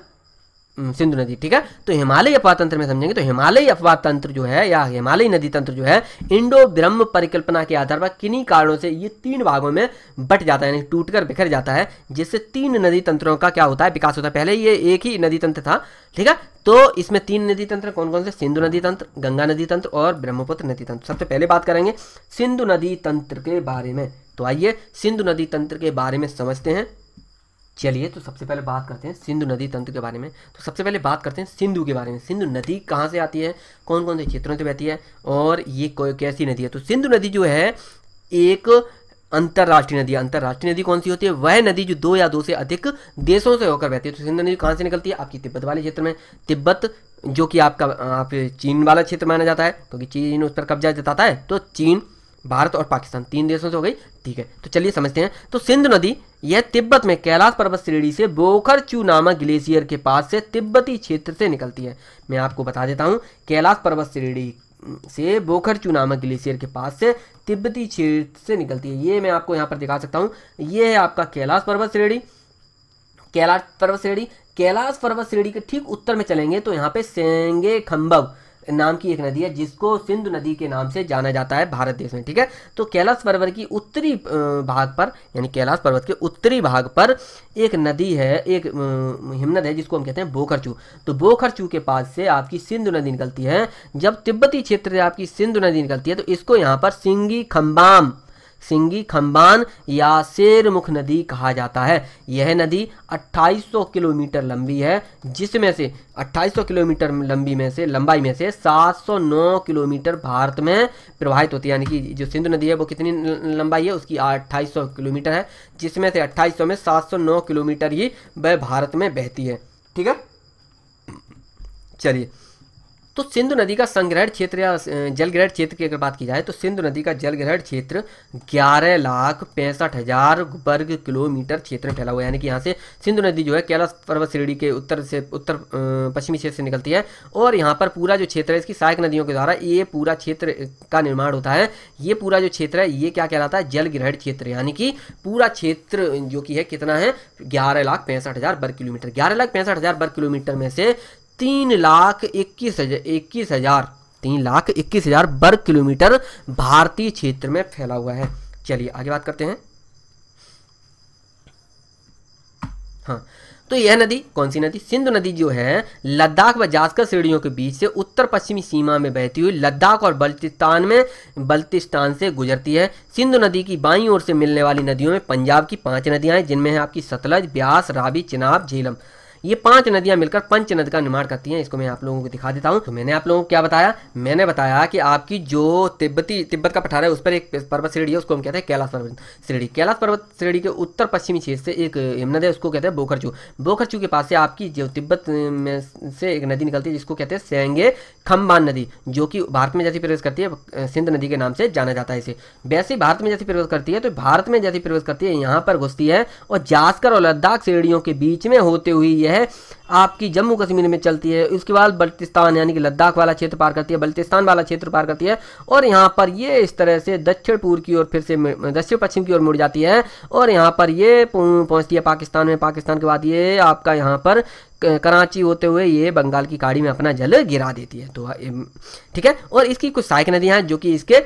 हम्म, सिंधु नदी ठीक है तो हिमालय अपवाह तंत्र में समझेंगे तो हिमालय अपवाह तंत्र जो है या हिमालय नदी तंत्र जो है इंडो ब्रह्म परिकल्पना के आधार पर किन्हीं कारणों से ये तीन भागों में बट जाता है यानी टूटकर बिखर जाता है जिससे तीन नदी तंत्रों का क्या होता है विकास होता है पहले ये एक ही नदी तंत्र था ठीक है तो इसमें तीन नदी तंत्र कौन कौन से सिंधु नदी तंत्र गंगा नदी तंत्र और ब्रह्मपुत्र नदी तंत्र सबसे पहले बात करेंगे सिंधु नदी तंत्र के बारे में तो आइए सिंधु नदी तंत्र के बारे में समझते हैं चलिए तो सबसे पहले बात करते हैं सिंधु नदी तंत्र के बारे में तो सबसे पहले बात करते हैं सिंधु के बारे में सिंधु नदी कहाँ से आती है कौन कौन से क्षेत्रों से बहती है और ये कैसी नदी है तो सिंधु नदी जो है एक अंतर्राष्ट्रीय नदी अंतर्राष्ट्रीय नदी कौन सी होती है वह नदी जो दो या दो से अधिक देशों से होकर बहती है तो सिंधु नदी कहाँ से निकलती है आपकी तिब्बत वाले क्षेत्र में तिब्बत जो कि आपका आप चीन वाला क्षेत्र माना जाता है क्योंकि चीन उस पर कब्जा जताता है तो चीन भारत और पाकिस्तान तीन देशों से हो गई ठीक है तो चलिए समझते हैं तो सिंधु नदी यह तिब्बत में कैलाश पर्वत श्रेणी से बोखरचू नामक ग्लेशियर के पास से तिब्बती क्षेत्र से निकलती है मैं आपको बता देता हूँ कैलाश पर्वत श्रेणी से बोखरचू नामक ग्लेशियर के पास से तिब्बती क्षेत्र से निकलती है ये मैं आपको यहाँ पर दिखा सकता हूँ ये है आपका कैलाश पर्वत श्रेणी कैलाश पर्वत श्रेणी कैलाश पर्वत श्रेणी के ठीक उत्तर में चलेंगे तो यहाँ पे सेंगे खंबव नाम की एक नदी है जिसको सिंधु नदी के नाम से जाना जाता है भारत देश में ठीक है तो कैलाश पर्वत की उत्तरी भाग पर यानी कैलाश पर्वत के उत्तरी भाग पर एक नदी है एक हिमनद है जिसको हम कहते हैं बोखरचू तो बोखरचू के पास से आपकी सिंधु नदी निकलती है जब तिब्बती क्षेत्र से आपकी सिंधु नदी निकलती है तो इसको यहाँ पर सिंगी खम्बाम सिंगी खम्बान या शेरमुख नदी कहा जाता है यह नदी 2800 किलोमीटर लंबी है जिसमें से 2800 किलोमीटर लंबी में से लंबाई में से 709 किलोमीटर भारत में प्रवाहित होती है यानी कि जो सिंधु नदी है वो कितनी लंबाई है उसकी 2800 किलोमीटर है जिसमें से 2800 में 709 किलोमीटर ही वह भारत में बहती है ठीक है चलिए तो सिंधु नदी का संग्रहण क्षेत्र या जलग्रहण क्षेत्र की अगर बात की जाए तो सिंधु नदी का जलग्रहण क्षेत्र ग्यारह लाख पैंसठ हजार वर्ग किलोमीटर क्षेत्र में फैला हुआ है यानी कि यहाँ से सिंधु नदी जो है कैलाश पर्वत श्रेणी के उत्तर से उत्तर पश्चिमी क्षेत्र से निकलती है और यहाँ पर पूरा जो क्षेत्र है इसकी सहायक नदियों के द्वारा ये पूरा क्षेत्र का निर्माण होता है ये पूरा जो क्षेत्र है ये क्या कहलाता है जलग्रहण क्षेत्र यानी कि पूरा क्षेत्र जो कि है कितना है ग्यारह लाख पैंसठ हजार वर्ग किलोमीटर ग्यारह लाख पैंसठ हजार वर्ग किलोमीटर में से तीन लाख इक्कीस हजार इक्कीस हजार तीन लाख इक्कीस हजार वर्ग किलोमीटर भारतीय क्षेत्र में फैला हुआ है चलिए आगे बात करते हैं हाँ तो यह नदी कौन सी नदी सिंधु नदी जो है लद्दाख व जास्कर श्रेणियों के बीच से उत्तर पश्चिमी सीमा में बहती हुई लद्दाख और बल्तिस्तान में बल्तिस्तान से गुजरती है सिंधु नदी की बाई ओर से मिलने वाली नदियों में पंजाब की पांच नदियां हैं जिनमें हैं आपकी सतलज ब्यास राबी चिनाब झेलम ये पांच नदियां मिलकर पंच नद का निर्माण करती हैं इसको मैं आप लोगों को दिखा देता हूं तो मैंने आप लोगों को क्या बताया मैंने बताया कि आपकी जो तिब्बती तिब्बत का पठार है उस पर एक पर्वत श्रेणी है उसको हम कहते हैं कैलाश पर्वत श्रेणी कैलाश पर्वत श्रेणी के उत्तर पश्चिमी क्षेत्र से एक नदी है उसको कहते हैं बोखरचू बोखरचू के पास से आपकी जो तिब्बत में से एक नदी निकलती है जिसको कहते हैं सेंगे खम्बान नदी जो कि भारत में जैसी प्रवेश करती है सिंध नदी के नाम से जाना जाता है इसे वैसे भारत में जैसी प्रवेश करती है तो भारत में जैसी प्रवेश करती है यहाँ पर घुसती है और जास्कर और लद्दाख श्रेणियों के बीच में होते हुए यह यह आपकी जम्मू कश्मीर में चलती है उसके बाद बल्तिस्तान यानी कि लद्दाख वाला क्षेत्र पार करती है बल्तिस्तान वाला क्षेत्र पार करती है और यहाँ पर ये इस तरह से दक्षिण पूर्व की ओर फिर से दक्षिण पश्चिम की ओर मुड़ जाती है और यहाँ पर ये पहुँचती है पाकिस्तान में पाकिस्तान के बाद ये आपका यहाँ पर कराची होते हुए ये बंगाल की खाड़ी में अपना जल गिरा देती है तो ठीक है और इसकी कुछ सहायक नदियाँ हैं जो कि इसके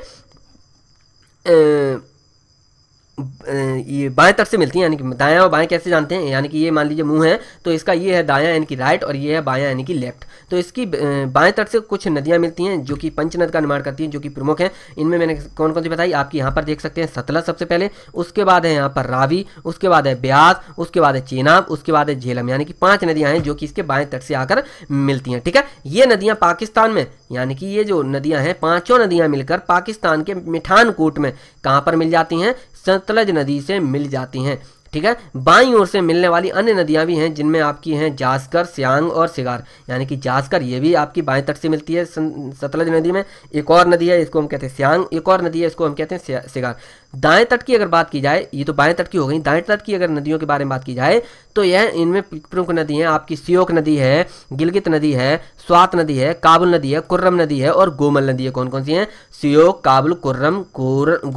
ये बाएं तरफ से मिलती हैं यानी कि दायां और बाएं कैसे जानते हैं यानी कि ये मान लीजिए मुंह है तो इसका ये है दायां यानी कि राइट और ये है बायां यानी कि लेफ्ट तो इसकी बाएं तरफ से कुछ नदियां मिलती हैं जो कि पंचनद का निर्माण करती हैं जो कि प्रमुख हैं इनमें मैंने कौन कौन सी बताई आपकी यहाँ पर देख सकते हैं सतला सबसे पहले उसके बाद है यहाँ पर रावी उसके बाद है ब्यास उसके बाद है चेनाब उसके बाद है झेलम यानी कि पाँच नदियाँ हैं जो कि इसके बाएँ तट से आकर मिलती हैं ठीक है ये नदियाँ पाकिस्तान में यानी कि ये जो नदियाँ हैं पाँचों नदियाँ मिलकर पाकिस्तान के मिठानकोट में कहाँ पर मिल जाती हैं सतलज नदी से मिल जाती हैं ठीक है बाई ओर से मिलने वाली अन्य नदियां भी हैं जिनमें आपकी हैं जास्कर सियांग और सिगार यानी कि जास्कर ये भी आपकी बाएं तट से मिलती है सतलज नदी में एक और नदी है इसको हम कहते हैं सियांग एक और नदी है इसको हम कहते हैं सिगार दाएं तट की अगर बात की जाए ये तो बाएं तट की हो गई दाएं तट की अगर नदियों के बारे में बात की जाए तो यह इनमें प्रमुख नदी हैं आपकी सियोक नदी है गिलगित नदी है स्वात नदी है काबुल नदी है कुर्रम नदी है और गोमल नदी है कौन कौन सी हैं सियोक काबुल कुर्रम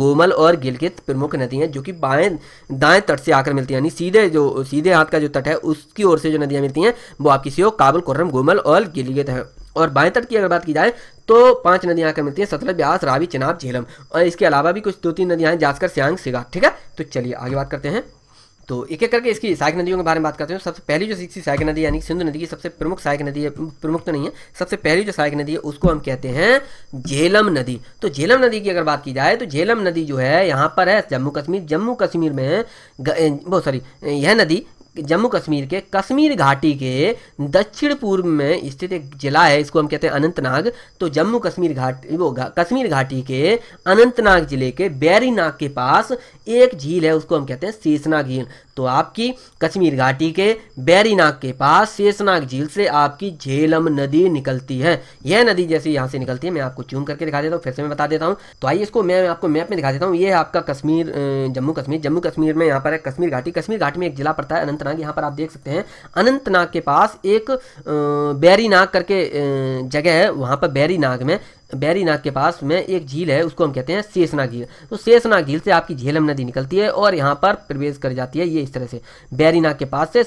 गोमल और गिलगित प्रमुख नदी हैं जो कि बाएं दाएं तट से आकर मिलती हैं यानी सीधे जो सीधे हाथ का जो तट है उसकी ओर से जो नदियाँ मिलती हैं वो आपकी सियोक काबुल कुर्रम गोमल और गिलगित है और बाएं तट की अगर बात की जाए तो पांच नदियां आकर मिलती है सतलज ब्यास रावी चिनाब झेलम और इसके अलावा भी कुछ दो तीन नदियां हैं जासकर सियांग सिगा ठीक है तो चलिए आगे बात करते हैं तो एक एक करके इसकी सहायक नदियों के बारे में बात करते हैं सबसे पहली जो सिक्सी सहायक नदी यानी सिंधु नदी की सबसे प्रमुख सहायक नदी है प्रमुख तो नहीं है सबसे पहली जो सहायक नदी है उसको हम कहते हैं झेलम नदी तो झेलम नदी की अगर बात की जाए तो झेलम नदी जो है यहाँ पर है जम्मू कश्मीर जम्मू कश्मीर में बहुत सॉरी यह नदी जम्मू कश्मीर के कश्मीर घाटी के दक्षिण पूर्व में स्थित एक जिला है इसको हम कहते हैं अनंतनाग तो जम्मू कश्मीर घाटी वो कश्मीर घाटी के अनंतनाग जिले के बैरीनाग के पास एक झील है उसको हम कहते हैं शेषनाग झील तो आपकी कश्मीर घाटी के बैरीनाग के पास शेषनाग झील से आपकी झेलम नदी निकलती है यह नदी जैसे यहाँ से निकलती है मैं आपको चूम करके दिखा देता हूँ फिर से मैं बता देता हूँ तो आइए इसको मैं आपको मैप में दिखा देता हूँ ये आपका कश्मीर जम्मू कश्मीर जम्मू कश्मीर में यहाँ पर है कश्मीर घाटी कश्मीर घाटी में एक जिला पड़ता है अनंतनाग यहाँ पर आप देख सकते हैं अनंतनाग के पास एक बैरीनाग करके जगह है वहाँ पर बैरीनाग में बैरीनाग के पास में एक झील है उसको हम कहते हैं शेषनाग झील तो शेषनाग झील से आपकी झेलम नदी निकलती है और यहाँ पर प्रवेश कर जाती है ये इस तरह से बैरीनाग के पास से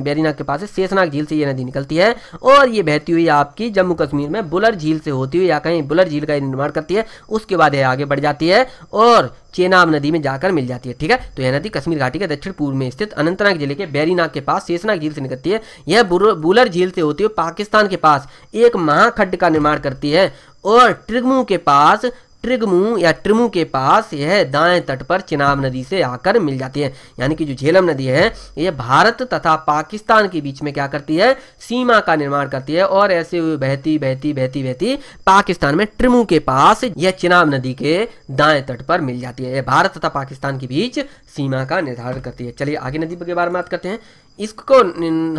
बैरीनाग के पास से शेषनाग झील से ये नदी निकलती है और ये बहती हुई आपकी जम्मू कश्मीर में बुलर झील से होती हुई या कहीं बुलर झील का निर्माण करती है उसके बाद यह आगे बढ़ जाती है और चेनाब नदी में जाकर मिल जाती है ठीक है तो यह नदी कश्मीर घाटी के दक्षिण पूर्व में स्थित अनंतनाग जिले के बैरीनाग के पास शेषनाग झील से निकलती है यह बुलर झील से होती हुई पाकिस्तान के पास एक महाखड्ड का निर्माण करती है और ट्रिगमु के पास ट्रिगमु या ट्रिमु के पास यह दाएं तट पर चिनाब नदी से आकर मिल जाती है यानी कि जो झेलम नदी है यह भारत तथा पाकिस्तान के बीच में क्या करती है सीमा का निर्माण करती है और ऐसे हुए बहती बहती बहती बहती पाकिस्तान में ट्रिमु के पास यह चिनाब नदी के दाएं तट पर मिल जाती है यह भारत तथा पाकिस्तान के बीच सीमा का निर्धारण करती है चलिए आगे नदी के बारे में बात करते हैं इसको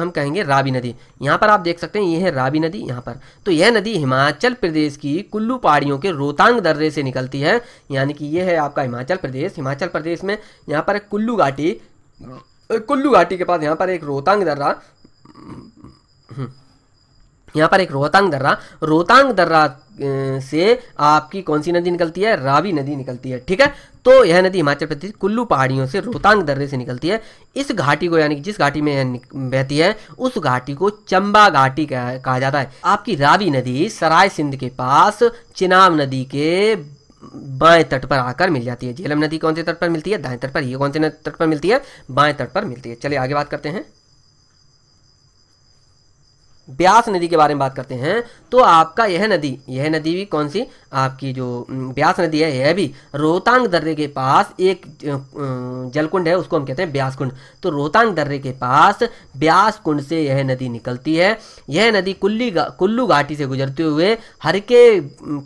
हम कहेंगे रावी नदी यहाँ पर आप देख सकते हैं ये है रावी नदी यहाँ पर तो यह नदी हिमाचल प्रदेश की कुल्लू पहाड़ियों के रोहतांग दर्रे से निकलती है यानी कि यह है आपका हिमाचल प्रदेश हिमाचल प्रदेश में यहाँ पर कुल्लू घाटी कुल्लू घाटी के पास यहाँ पर एक रोहतांग दर्रा यहाँ पर एक रोहतांग दर्रा रोहतांग दर्रा से आपकी कौन सी नदी निकलती है रावी नदी निकलती है ठीक है तो यह नदी हिमाचल प्रदेश कुल्लू पहाड़ियों से रोहतांग दर्रे से निकलती है इस घाटी को यानी जिस घाटी में यह बहती है उस घाटी को चंबा घाटी कहा जाता है आपकी रावी नदी सराय सिंध के पास चिनाब नदी के बाएं तट पर आकर मिल जाती है झेलम नदी कौन से तट पर मिलती है दाएं तट पर ये कौन से तट पर मिलती है बाएं तट पर मिलती है चलिए आगे बात करते हैं ब्यास नदी के बारे में बात करते हैं तो आपका यह नदी यह नदी भी कौन सी आपकी जो ब्यास नदी है यह भी रोहतांग दर्रे के पास एक जलकुंड है उसको हम कहते हैं ब्यास कुंड तो रोहतांग दर्रे के पास ब्यास कुंड से यह नदी निकलती है यह नदी कुल्ली गा, कुल्लू घाटी से गुजरते हुए हरके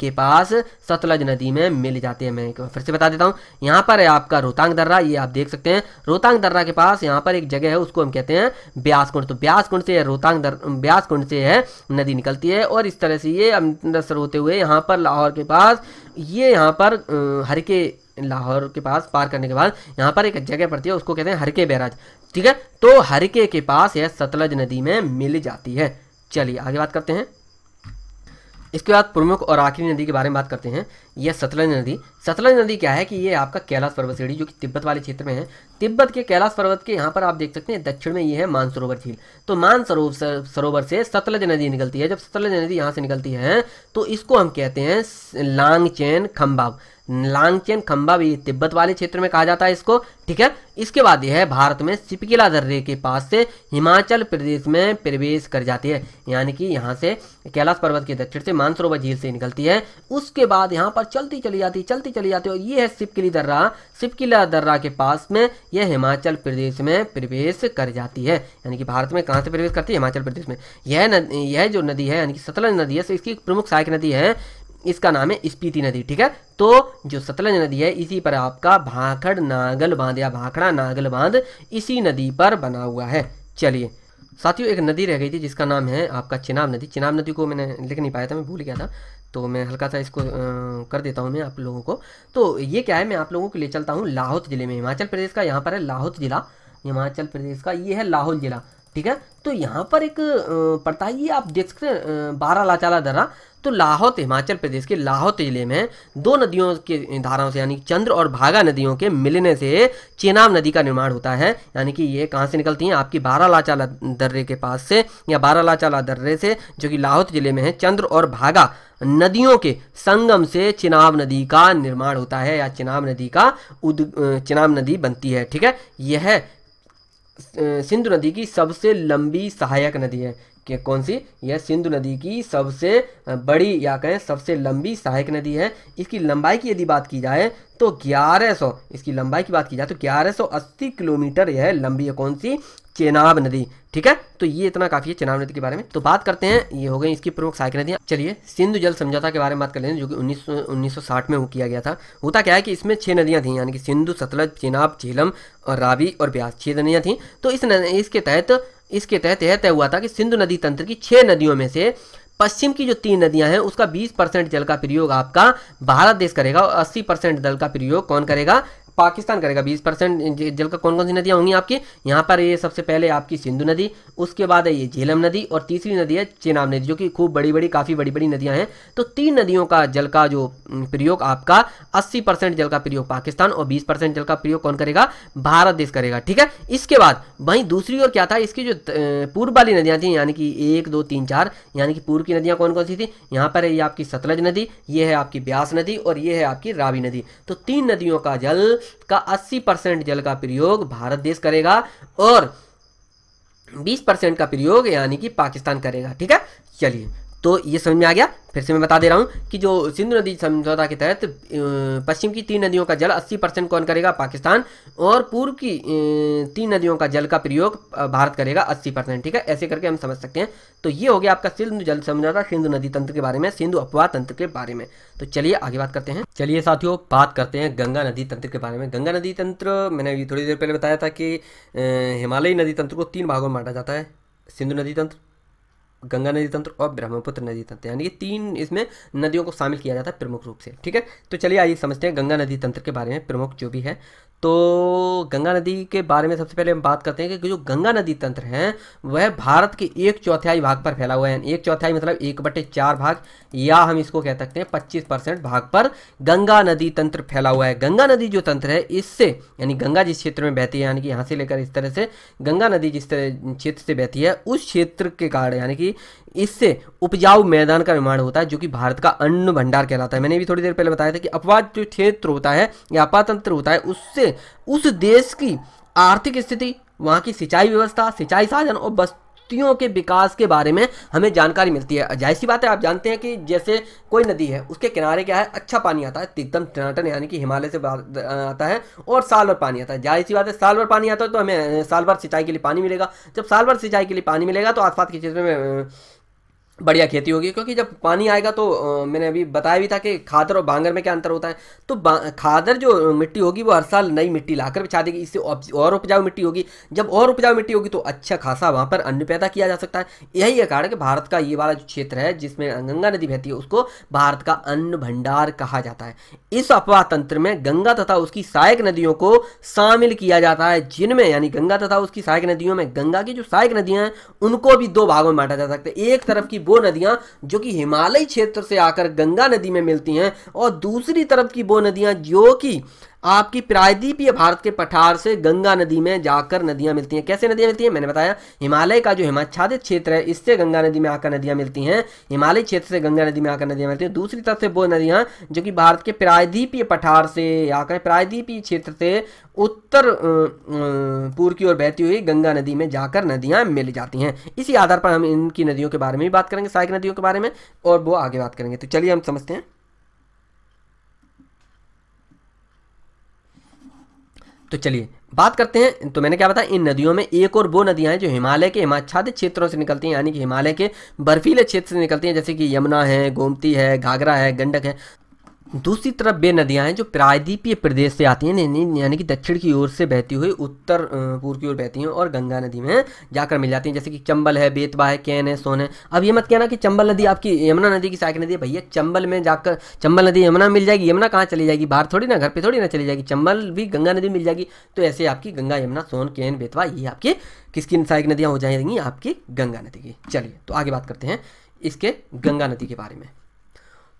के पास सतलज नदी में मिल जाती है मैं फिर से बता देता हूँ यहाँ पर है आपका रोहतांग दर्रा ये आप देख सकते हैं रोहतांग दर्रा के पास यहाँ पर एक जगह है उसको हम कहते हैं ब्यास कुंड तो ब्यास कुंड से रोहतांग दर ब्यास कुंड से है नदी निकलती है और इस तरह से ये अमृतसर होते हुए यहाँ पर लाहौर के पास ये यहाँ पर हर के लाहौर के पास पार करने के बाद यहाँ पर एक जगह पड़ती है उसको कहते हैं हरके बैराज ठीक है तो हरके के पास यह सतलज नदी में मिल जाती है चलिए आगे बात करते हैं इसके बाद प्रमुख और आखिरी नदी के बारे में बात करते हैं यह सतलज नदी सतलज नदी क्या है कि ये आपका कैलाश पर्वत सीढ़ी जो कि तिब्बत वाले क्षेत्र में है तिब्बत के कैलाश पर्वत के यहाँ पर आप देख सकते हैं दक्षिण में ये है मानसरोवर झील तो मानसरोवर सरोवर से सतलज नदी निकलती है जब सतलज नदी यहाँ से निकलती है तो इसको हम कहते हैं लांगचैन खम्बाव लांगचेन खंबा भी तिब्बत वाले क्षेत्र में कहा जाता है इसको ठीक है इसके बाद यह भारत में सिपकिला दर्रे के पास से हिमाचल प्रदेश में प्रवेश कर जाती है यानी कि यहाँ से कैलाश पर्वत के दक्षिण से मानसरोवर झील से निकलती है उसके बाद यहाँ पर चलती चली जाती चलती चली जाती है और ये है सिपकिली दर्रा सिपकिला दर्रा के पास में यह हिमाचल प्रदेश में प्रवेश कर जाती है यानी कि भारत में कहाँ से प्रवेश करती है हिमाचल प्रदेश में यह यह जो नदी है यानी कि सतलज नदी है इसकी प्रमुख सहायक नदी है इसका नाम है स्पीति नदी ठीक है तो जो सतलज नदी है इसी पर आपका भाखड़ नागल बांध या भाखड़ा नागल बांध इसी नदी पर बना हुआ है चलिए साथियों एक नदी रह गई थी जिसका नाम है आपका चिनाब नदी चिनाब नदी को मैंने लिख नहीं पाया था मैं भूल गया था तो मैं हल्का सा इसको आ, कर देता हूँ मैं आप लोगों को तो ये क्या है मैं आप लोगों के लिए चलता हूँ लाहौत ज़िले में हिमाचल प्रदेश का यहाँ पर है लाहौत ज़िला हिमाचल प्रदेश का ये है लाहौल ज़िला ठीक है तो यहाँ पर एक पड़ता है ये आप देख सकते हैं बारह लाचाला दर्रा तो लाहौत हिमाचल प्रदेश के लाहौत ज़िले में दो नदियों के धाराओं से यानी चंद्र और भागा नदियों के मिलने से चेनाब नदी का निर्माण होता है यानी कि ये कहाँ से निकलती हैं आपकी बारह लाचाला दर्रे के पास से या बारह लाचाला दर्रे से जो कि लाहौत ज़िले में है चंद्र और भागा नदियों के संगम से चिनाब नदी का निर्माण होता है या चिनाब नदी का उद चिनाब नदी बनती है ठीक है यह सिंधु नदी की सबसे लंबी सहायक नदी है कि कौन सी यह सिंधु नदी की सबसे बड़ी या कहें सबसे लंबी सहायक नदी है इसकी लंबाई की यदि बात की जाए तो 1100 इसकी लंबाई की बात की जाए तो 1180 किलोमीटर यह लंबी है कौन सी चेनाब नदी ठीक है तो ये इतना काफी है चेनाब नदी के बारे में तो बात करते हैं ये हो गई इसकी प्रमुख सहायक नदियाँ चलिए सिंधु जल समझौता के बारे में बात कर लेते जो कि उन्नीस में वो किया गया था होता क्या है कि इसमें छह नदियां थी यानी कि सिंधु सतलज चेनाब झेलम और रावी और ब्यास छह नदियां थी तो इस न, इसके तहत इसके तहत यह तय हुआ था कि सिंधु नदी तंत्र की छह नदियों में से पश्चिम की जो तीन नदियां हैं उसका 20 परसेंट जल का प्रयोग आपका भारत देश करेगा और 80 परसेंट जल का प्रयोग कौन करेगा पाकिस्तान करेगा बीस परसेंट जल का कौन कौन सी नदियाँ होंगी आपकी यहाँ पर ये सबसे पहले आपकी सिंधु नदी उसके बाद है ये झेलम नदी और तीसरी नदी है चेनाब नदी जो कि खूब बड़ी बड़ी काफ़ी बड़ी बड़ी नदियाँ हैं तो तीन नदियों का जल का जो प्रयोग आपका अस्सी परसेंट जल का प्रयोग पाकिस्तान और बीस परसेंट जल का प्रयोग कौन करेगा भारत देश करेगा ठीक है इसके बाद वहीं दूसरी ओर क्या था इसकी जो पूर्व वाली नदियाँ थी यानी कि एक दो तीन चार यानी कि पूर्व की नदियाँ कौन कौन सी थी यहाँ पर है ये आपकी सतलज नदी ये है आपकी ब्यास नदी और ये है आपकी रावी नदी तो तीन नदियों का जल का 80 परसेंट जल का प्रयोग भारत देश करेगा और 20 परसेंट का प्रयोग यानी कि पाकिस्तान करेगा ठीक है चलिए तो ये समझ में आ गया फिर से मैं बता दे रहा हूँ कि जो सिंधु नदी समझौता के तहत पश्चिम की तीन नदियों का जल 80 परसेंट कौन करेगा पाकिस्तान और पूर्व की तीन नदियों का जल का प्रयोग भारत करेगा 80 परसेंट ठीक है ऐसे करके हम समझ सकते हैं तो ये हो गया आपका सिंधु जल समझौता सिंधु नदी तंत्र के बारे में सिंधु अपवाह तंत्र के बारे में तो चलिए आगे बात करते हैं चलिए साथियों बात करते हैं गंगा नदी तंत्र के बारे में गंगा नदी तंत्र मैंने अभी थोड़ी देर पहले बताया था कि हिमालयी नदी तंत्र को तीन भागों में बांटा जाता है सिंधु नदी तंत्र गंगा नदी तंत्र और ब्रह्मपुत्र नदी तंत्र यानी कि तीन इसमें नदियों को शामिल किया जाता है प्रमुख रूप से ठीक है तो चलिए आइए समझते हैं गंगा नदी तंत्र के बारे में प्रमुख जो भी है तो गंगा नदी के बारे में सबसे पहले हम बात करते हैं कि जो गंगा नदी तंत्र है वह भारत के एक चौथाई भाग पर फैला हुआ है एक चौथाई मतलब एक बटे चार भाग या हम इसको कह सकते हैं पच्चीस परसेंट भाग पर गंगा नदी तंत्र फैला हुआ है गंगा नदी जो तंत्र है इससे यानी गंगा जिस क्षेत्र में बहती है यानी कि यहाँ से लेकर इस तरह से गंगा नदी जिस तरह क्षेत्र से बहती है उस क्षेत्र के कारण यानी कि इससे उपजाऊ मैदान का निर्माण होता है जो कि भारत का अन्न भंडार कहलाता है मैंने भी थोड़ी देर पहले बताया था कि अपवाद जो क्षेत्र होता है या अपातंत्र होता है उससे उस देश की आर्थिक स्थिति वहाँ की सिंचाई व्यवस्था सिंचाई साधन और बस्तियों के विकास के बारे में हमें जानकारी मिलती है जाहिर सी बात है आप जानते हैं कि जैसे कोई नदी है उसके किनारे क्या है अच्छा पानी आता है एकदम टनाटन यानी कि हिमालय से आता है और साल भर पानी आता है जाहिर सी बात है साल भर पानी आता है तो हमें साल भर सिंचाई के लिए पानी मिलेगा जब साल भर सिंचाई के लिए पानी मिलेगा तो आसपास के क्षेत्र में बढ़िया खेती होगी क्योंकि जब पानी आएगा तो आ, मैंने अभी बताया भी था कि खादर और बांगर में क्या अंतर होता है तो खादर जो मिट्टी होगी वो हर साल नई मिट्टी लाकर बिछा देगी इससे और उपजाऊ मिट्टी होगी जब और उपजाऊ मिट्टी होगी तो अच्छा खासा वहाँ पर अन्न पैदा किया जा सकता है यही एक कारण कि भारत का ये वाला जो क्षेत्र है जिसमें गंगा नदी बहती है उसको भारत का अन्न भंडार कहा जाता है इस अपवाह तंत्र में गंगा तथा उसकी सहायक नदियों को शामिल किया जाता है जिनमें यानी गंगा तथा उसकी सहायक नदियों में गंगा की जो सहायक नदियाँ हैं उनको भी दो भागों में बांटा जा सकता है एक तरफ की वो नदियां जो कि हिमालय क्षेत्र से आकर गंगा नदी में मिलती हैं और दूसरी तरफ की वो नदियां जो कि आपकी प्रायद्वीपीय भारत के पठार से गंगा नदी में जाकर नदियां मिलती हैं कैसे नदियां मिलती हैं मैंने बताया हिमालय का जो हिमाच्छादित क्षेत्र है इससे गंगा नदी में आकर नदियां मिलती हैं हिमालय क्षेत्र से गंगा नदी में आकर नदियां मिलती हैं दूसरी तरफ से वो नदियां जो कि भारत के प्रायद्वीपीय पठार से आकर प्रायद्वीपीय क्षेत्र से उत्तर पूर्व की ओर बहती हुई गंगा नदी में जाकर नदियां मिल जाती हैं इसी आधार पर हम इनकी नदियों के बारे में भी बात करेंगे सहायक नदियों के बारे में और वो आगे बात करेंगे तो चलिए हम समझते हैं तो चलिए बात करते हैं तो मैंने क्या बताया इन नदियों में एक और वो नदियां हैं जो हिमालय के हिमाच्छादित क्षेत्रों से निकलती हैं यानी कि हिमालय के बर्फीले क्षेत्र से निकलती हैं जैसे कि यमुना है गोमती है घाघरा है गंडक है दूसरी तरफ वे नदियाँ हैं जो प्रायद्वीपीय प्रदेश से आती हैं यानी कि दक्षिण की ओर से बहती हुई उत्तर पूर्व की ओर बहती हैं और गंगा नदी में जाकर मिल जाती हैं जैसे कि चंबल है बेतवा है कैन है सोन है अब ये मत कहना कि चंबल नदी आपकी यमुना नदी की सहायक नदी है भैया चंबल में जाकर चंबल नदी यमुना मिल जाएगी यमुना कहाँ चली जाएगी बाहर थोड़ी ना घर पर थोड़ी ना चली जाएगी चंबल भी गंगा नदी मिल जाएगी तो ऐसे आपकी गंगा यमुना सोन कैन बेतवा ये आपकी किसकी सहायक नदियाँ हो जाएंगी आपकी गंगा नदी की चलिए तो आगे बात करते हैं इसके गंगा नदी के बारे में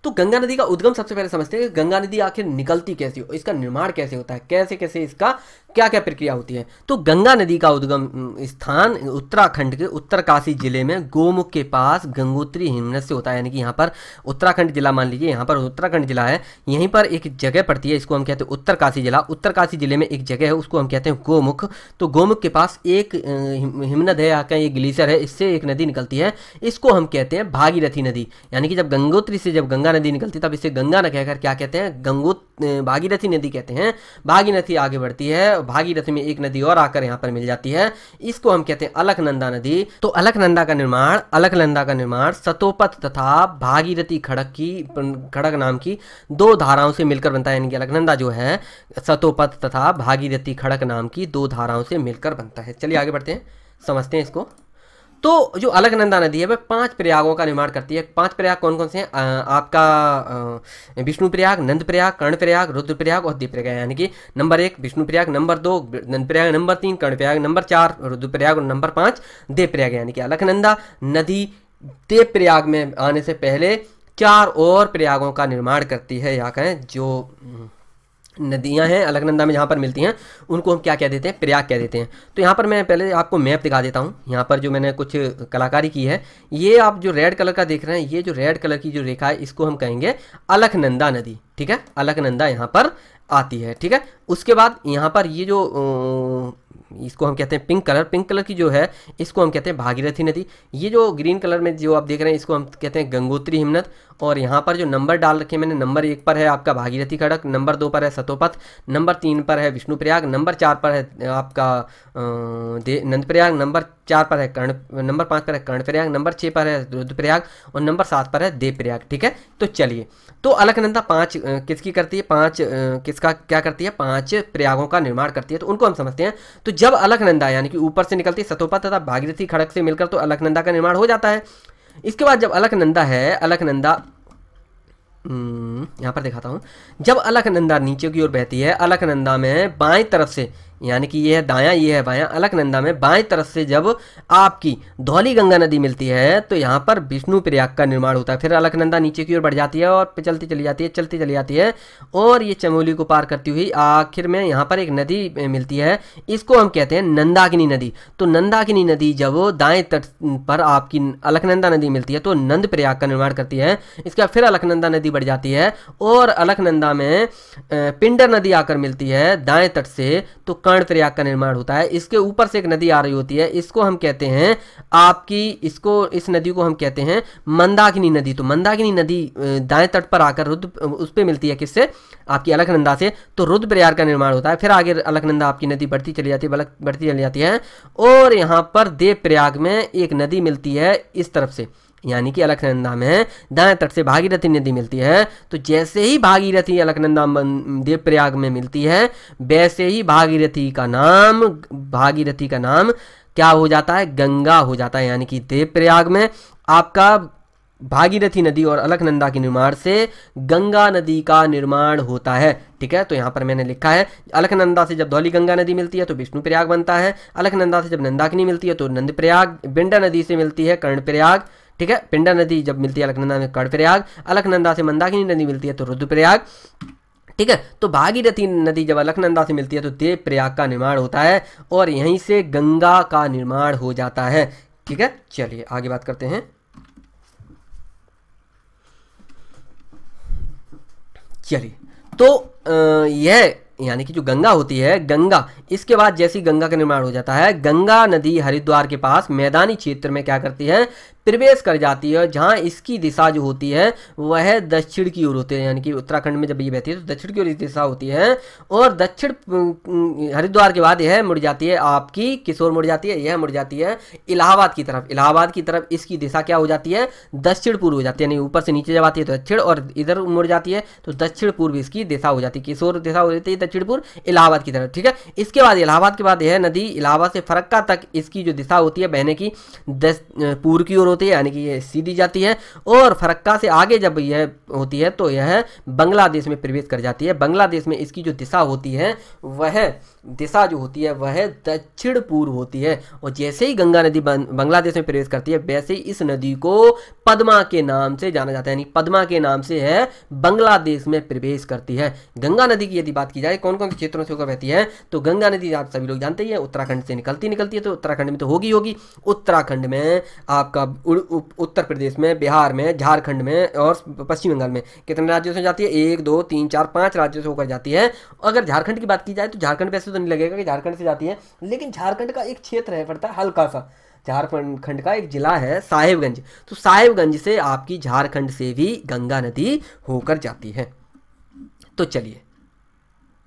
तो गंगा नदी का उद्गम सबसे पहले समझते हैं कि गंगा नदी आखिर निकलती कैसी हो इसका निर्माण कैसे होता है कैसे कैसे इसका क्या क्या प्रक्रिया होती है तो गंगा नदी का उद्गम स्थान उत्तराखंड के उत्तरकाशी जिले में गोमुख के पास गंगोत्री हिमनद से होता है यानी कि यहाँ पर उत्तराखंड जिला मान लीजिए यहाँ पर उत्तराखंड जिला है यहीं पर एक जगह पड़ती है इसको हम कहते हैं उत्तरकाशी जिला उत्तरकाशी जिले में एक जगह है उसको हम कहते हैं गोमुख तो गोमुख के पास एक हिमनद है यहाँ कहीं ग्लेशियर है इससे एक नदी निकलती है इसको हम कहते हैं भागीरथी नदी यानी कि जब गंगोत्री से जब गंगा नदी निकलती है तब इसे गंगा न कहकर क्या कहते हैं गंगो भागीरथी नदी कहते हैं भागीरथी आगे बढ़ती है और भागीरथ में एक नदी और आकर यहाँ पर मिल जाती है इसको हम कहते हैं अलकनंदा नदी तो अलकनंदा का निर्माण अलकनंदा का निर्माण सतोपथ तथा भागीरथी खड़क की खड़क नाम की दो धाराओं से मिलकर बनता है यानी कि अलकनंदा जो है सतोपथ तथा भागीरथी खड़क नाम की दो धाराओं से मिलकर बनता है चलिए आगे बढ़ते हैं समझते हैं इसको तो जो नंदा नदी है वह पांच प्रयागों का निर्माण करती है पांच प्रयाग कौन कौन से हैं आपका विष्णु प्रयाग नंद प्रयाग कर्ण प्रयाग रुद्र प्रयाग और दीप प्रयाग यानी कि नंबर एक विष्णु प्रयाग नंबर दो नंद प्रयाग नंबर तीन कर्ण प्रयाग नंबर चार रुद्र प्रयाग और नंबर पाँच देव प्रयाग यानी कि अलकनंदा नदी देव प्रयाग में आने से पहले चार और प्रयागों का निर्माण करती है या कहें जो नदियां हैं अलकनंदा में जहाँ पर मिलती हैं उनको हम क्या कह देते हैं प्रयाग कह देते हैं तो यहाँ पर मैं पहले आपको मैप दिखा देता हूँ यहाँ पर जो मैंने कुछ कलाकारी की है ये आप जो रेड कलर का देख रहे हैं ये जो रेड कलर की जो रेखा है इसको हम कहेंगे अलकनंदा नदी ठीक है अलकनंदा यहाँ पर आती है ठीक है उसके बाद यहाँ पर ये जो इसको हम कहते हैं पिंक कलर पिंक कलर की जो है इसको हम कहते हैं भागीरथी नदी ये जो ग्रीन कलर में जो आप देख रहे हैं इसको हम कहते हैं गंगोत्री हिमनद और यहाँ पर जो नंबर डाल रखे मैंने नंबर एक पर है आपका भागीरथी खड़क नंबर दो पर है सतोपथ नंबर तीन पर है विष्णुप्रयाग नंबर चार पर है आपका नंदप्रयाग नंबर चार पर है कर्ण नंबर पाँच पर है कर्ण प्रयाग नंबर छः पर है रुद्रप्रयाग और नंबर सात पर है देव प्रयाग ठीक है तो चलिए तो अलकनंदा पांच किसकी करती है पांच किसका क्या करती है पांच प्रयागों का निर्माण करती है तो उनको हम समझते हैं तो जब अलकनंदा यानी कि ऊपर से निकलती है सतोपा तथा भागीरथी खड़क से मिलकर तो अलकनंदा का निर्माण हो जाता है इसके बाद जब अलकनंदा है अलकनंदा हम्म, यहाँ पर दिखाता हूँ जब अलकनंदा नीचे की ओर बहती है अलकनंदा में बाएं तरफ से यानी कि ये है दाया ये है बाया अलकनंदा में बाएं तरफ से जब आपकी धौली गंगा नदी मिलती है तो यहाँ पर विष्णु प्रयाग का निर्माण होता है फिर अलकनंदा नीचे की ओर बढ़ जाती है और चलती चली जाती है चलती चली जाती है और ये चमोली को पार करती हुई आखिर में यहाँ पर एक नदी मिलती है इसको हम कहते हैं नंदाकिनी नदी तो नंदाकिनी नदी जब दाएं तट पर आपकी अलकनंदा नदी मिलती है तो नंद प्रयाग का निर्माण करती है इसका फिर अलकनंदा नदी बढ़ जाती है और अलकनंदा में पिंडर नदी आकर मिलती है दाएं तट से तो कर्ण त्रयाग का निर्माण होता है इसके ऊपर से एक नदी आ रही होती है इसको हम कहते हैं आपकी इसको इस नदी को हम कहते हैं मंदाकिनी नदी तो मंदाकिनी नदी दाएं तट पर आकर रुद्र उस पर मिलती है किससे आपकी अलकनंदा से तो रुद्र प्रयाग का निर्माण होता है फिर आगे अलकनंदा आपकी नदी बढ़ती चली जाती है बढ़ती चली जाती है और यहाँ पर देव प्रयाग में एक नदी मिलती है इस तरफ से यानी कि अलकनंदा में दाएं तट से भागीरथी नदी मिलती है तो जैसे ही भागीरथी अलकनंदा देवप्रयाग में मिलती है वैसे ही भागीरथी का नाम भागीरथी का नाम क्या हो जाता है गंगा हो जाता है यानी कि देवप्रयाग में आपका भागीरथी नदी और अलकनंदा के निर्माण से गंगा नदी का निर्माण होता है ठीक है तो यहाँ पर मैंने लिखा है अलकनंदा से जब धौली गंगा नदी मिलती है तो विष्णु प्रयाग बनता है अलकनंदा से जब नंदाकिनी मिलती है तो नंद प्रयाग बिंडा नदी से मिलती है कर्ण प्रयाग ठीक है पिंडा नदी जब मिलती है अलकनंदा में कर्णप्रयाग अलकनंदा से मंदाकिनी नदी मिलती है तो रुद्रप्रयाग ठीक है तो भागीरथी नदी जब अलकनंदा से मिलती है तो देव प्रयाग का निर्माण होता है और यहीं से गंगा का निर्माण हो जाता है ठीक है चलिए आगे बात करते हैं चलिए तो यह यानी कि जो गंगा होती है गंगा इसके बाद जैसी गंगा का निर्माण हो जाता है गंगा नदी हरिद्वार के पास मैदानी क्षेत्र में क्या करती है प्रवेश कर जाती है जहाँ इसकी दिशा जो होती है वह दक्षिण की ओर होती है यानी कि उत्तराखंड में जब ये बहती है तो दक्षिण की ओर दिशा होती है और दक्षिण हरिद्वार के बाद यह मुड़ जाती है आपकी किशोर मुड़ जाती है यह मुड़ जाती है इलाहाबाद की तरफ इलाहाबाद की तरफ इसकी दिशा क्या हो जाती है दक्षिण पूर्व हो जाती है यानी ऊपर से नीचे जब आती है तो दक्षिण और इधर मुड़ जाती है तो दक्षिण पूर्व इसकी दिशा हो जाती है किशोर दिशा हो जाती है दक्षिण पूर्व इलाहाबाद की तरफ ठीक है इसके बाद इलाहाबाद के बाद यह नदी इलाहाबाद से फरक्का तक इसकी जो दिशा होती है बहने की पूर्व की ओर होती है यानी कि यह सीधी जाती है और फरक्का से आगे जब यह होती है तो यह बांग्लादेश में प्रवेश कर जाती है बांग्लादेश में इसकी जो दिशा होती है वह दिशा जो होती है वह दक्षिण पूर्व होती है और जैसे ही गंगा नदी बांग्लादेश में प्रवेश करती है वैसे ही इस नदी को पद्मा के नाम से जाना जाता है यानी पद्मा के नाम से है बांग्लादेश में प्रवेश करती है गंगा नदी की यदि बात की जाए कौन कौन से क्षेत्रों से होकर बहती है तो गंगा नदी आप सभी लोग जानते ही उत्तराखंड से निकलती निकलती है तो उत्तराखंड में तो होगी होगी उत्तराखंड में आपका उत्तर प्रदेश में बिहार में झारखंड में और पश्चिम बंगाल में कितने राज्यों से जाती है एक दो तीन चार पाँच राज्यों से होकर जाती है अगर झारखंड की बात की जाए तो झारखंड वैसे तो तो नहीं लगेगा कि झारखंड से जाती है लेकिन झारखंड का एक क्षेत्र है पड़ता है हल्का सा झारखंड का एक जिला है साहेबगंज तो साहेबगंज से आपकी झारखंड से भी गंगा नदी होकर जाती है तो चलिए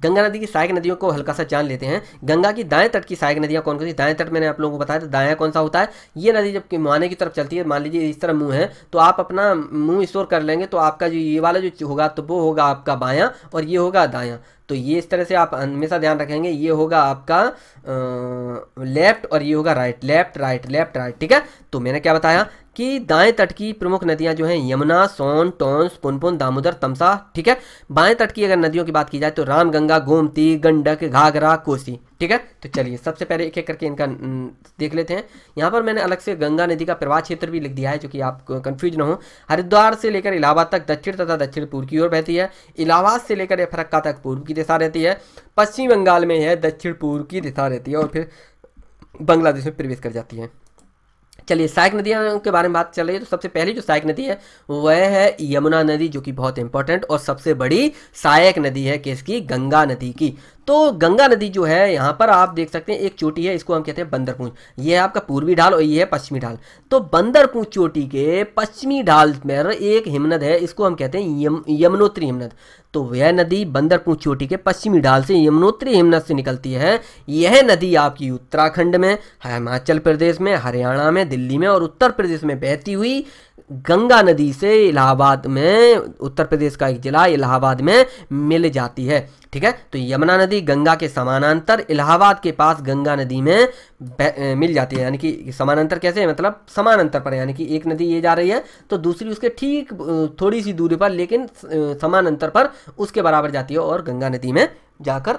गंगा नदी की सहायक नदियों को हल्का सा जान लेते हैं गंगा की दाएं तट की सहायक नदियां कौन कौन सी दाएं तट मैंने आप लोगों को बताया था दाया कौन सा होता है ये नदी जब माने की तरफ चलती है मान लीजिए इस तरह मुंह है तो आप अपना मुंह स्टोर कर लेंगे तो आपका जो ये वाला जो होगा तो वो होगा आपका बायां और ये होगा दायां तो ये इस तरह से आप हमेशा ध्यान रखेंगे ये होगा आपका लेफ्ट और ये होगा right left right left right ठीक है तो मैंने क्या बताया कि दाएं तट की प्रमुख नदियां जो हैं यमुना सोन टोंस पुनपुन दामोदर तमसा ठीक है बाएं तट की अगर नदियों की बात की जाए तो रामगंगा गोमती गंडक घाघरा कोसी ठीक है तो चलिए सबसे पहले एक एक करके इनका देख लेते हैं यहाँ पर मैंने अलग से गंगा नदी का प्रवाह क्षेत्र भी लिख दिया है जो कि आप कंफ्यूज ना हो हरिद्वार से लेकर इलाहाबाद तक दक्षिण तथा दक्षिण पूर्व की ओर बहती है इलाहाबाद से लेकर फरक्का तक पूर्व की दिशा रहती है पश्चिम बंगाल में यह दक्षिण पूर्व की दिशा रहती है और फिर बांग्लादेश में प्रवेश कर जाती है चलिए सहायक नदियों के बारे में बात चल रही है तो सबसे पहली जो सहायक नदी है वह है यमुना नदी जो कि बहुत इंपॉर्टेंट और सबसे बड़ी सहायक नदी है किसकी गंगा नदी की तो गंगा नदी जो है यहाँ पर आप देख सकते हैं एक चोटी है इसको हम कहते हैं बंदरपूंज ये है आपका पूर्वी ढाल और ये है पश्चिमी ढाल तो बंदरपूंज चोटी के पश्चिमी ढाल में एक हिमनद है इसको हम कहते हैं यम यमुनोत्री हिमनद तो वह नदी बंदरपूंज चोटी के पश्चिमी ढाल से यमुनोत्री हिमनद से निकलती है यह नदी आपकी उत्तराखंड में हिमाचल प्रदेश में हरियाणा में दिल्ली में और उत्तर प्रदेश में बहती हुई गंगा नदी से इलाहाबाद में उत्तर प्रदेश का एक जिला इलाहाबाद में मिल जाती है ठीक है तो यमुना नदी गंगा के समानांतर इलाहाबाद के पास गंगा नदी में मिल जाती है यानी कि समानांतर कैसे है मतलब समानांतर पर यानी कि एक नदी ये जा रही है तो दूसरी उसके ठीक थोड़ी सी दूरी पर लेकिन समानांतर पर उसके बराबर जाती है और गंगा नदी में जाकर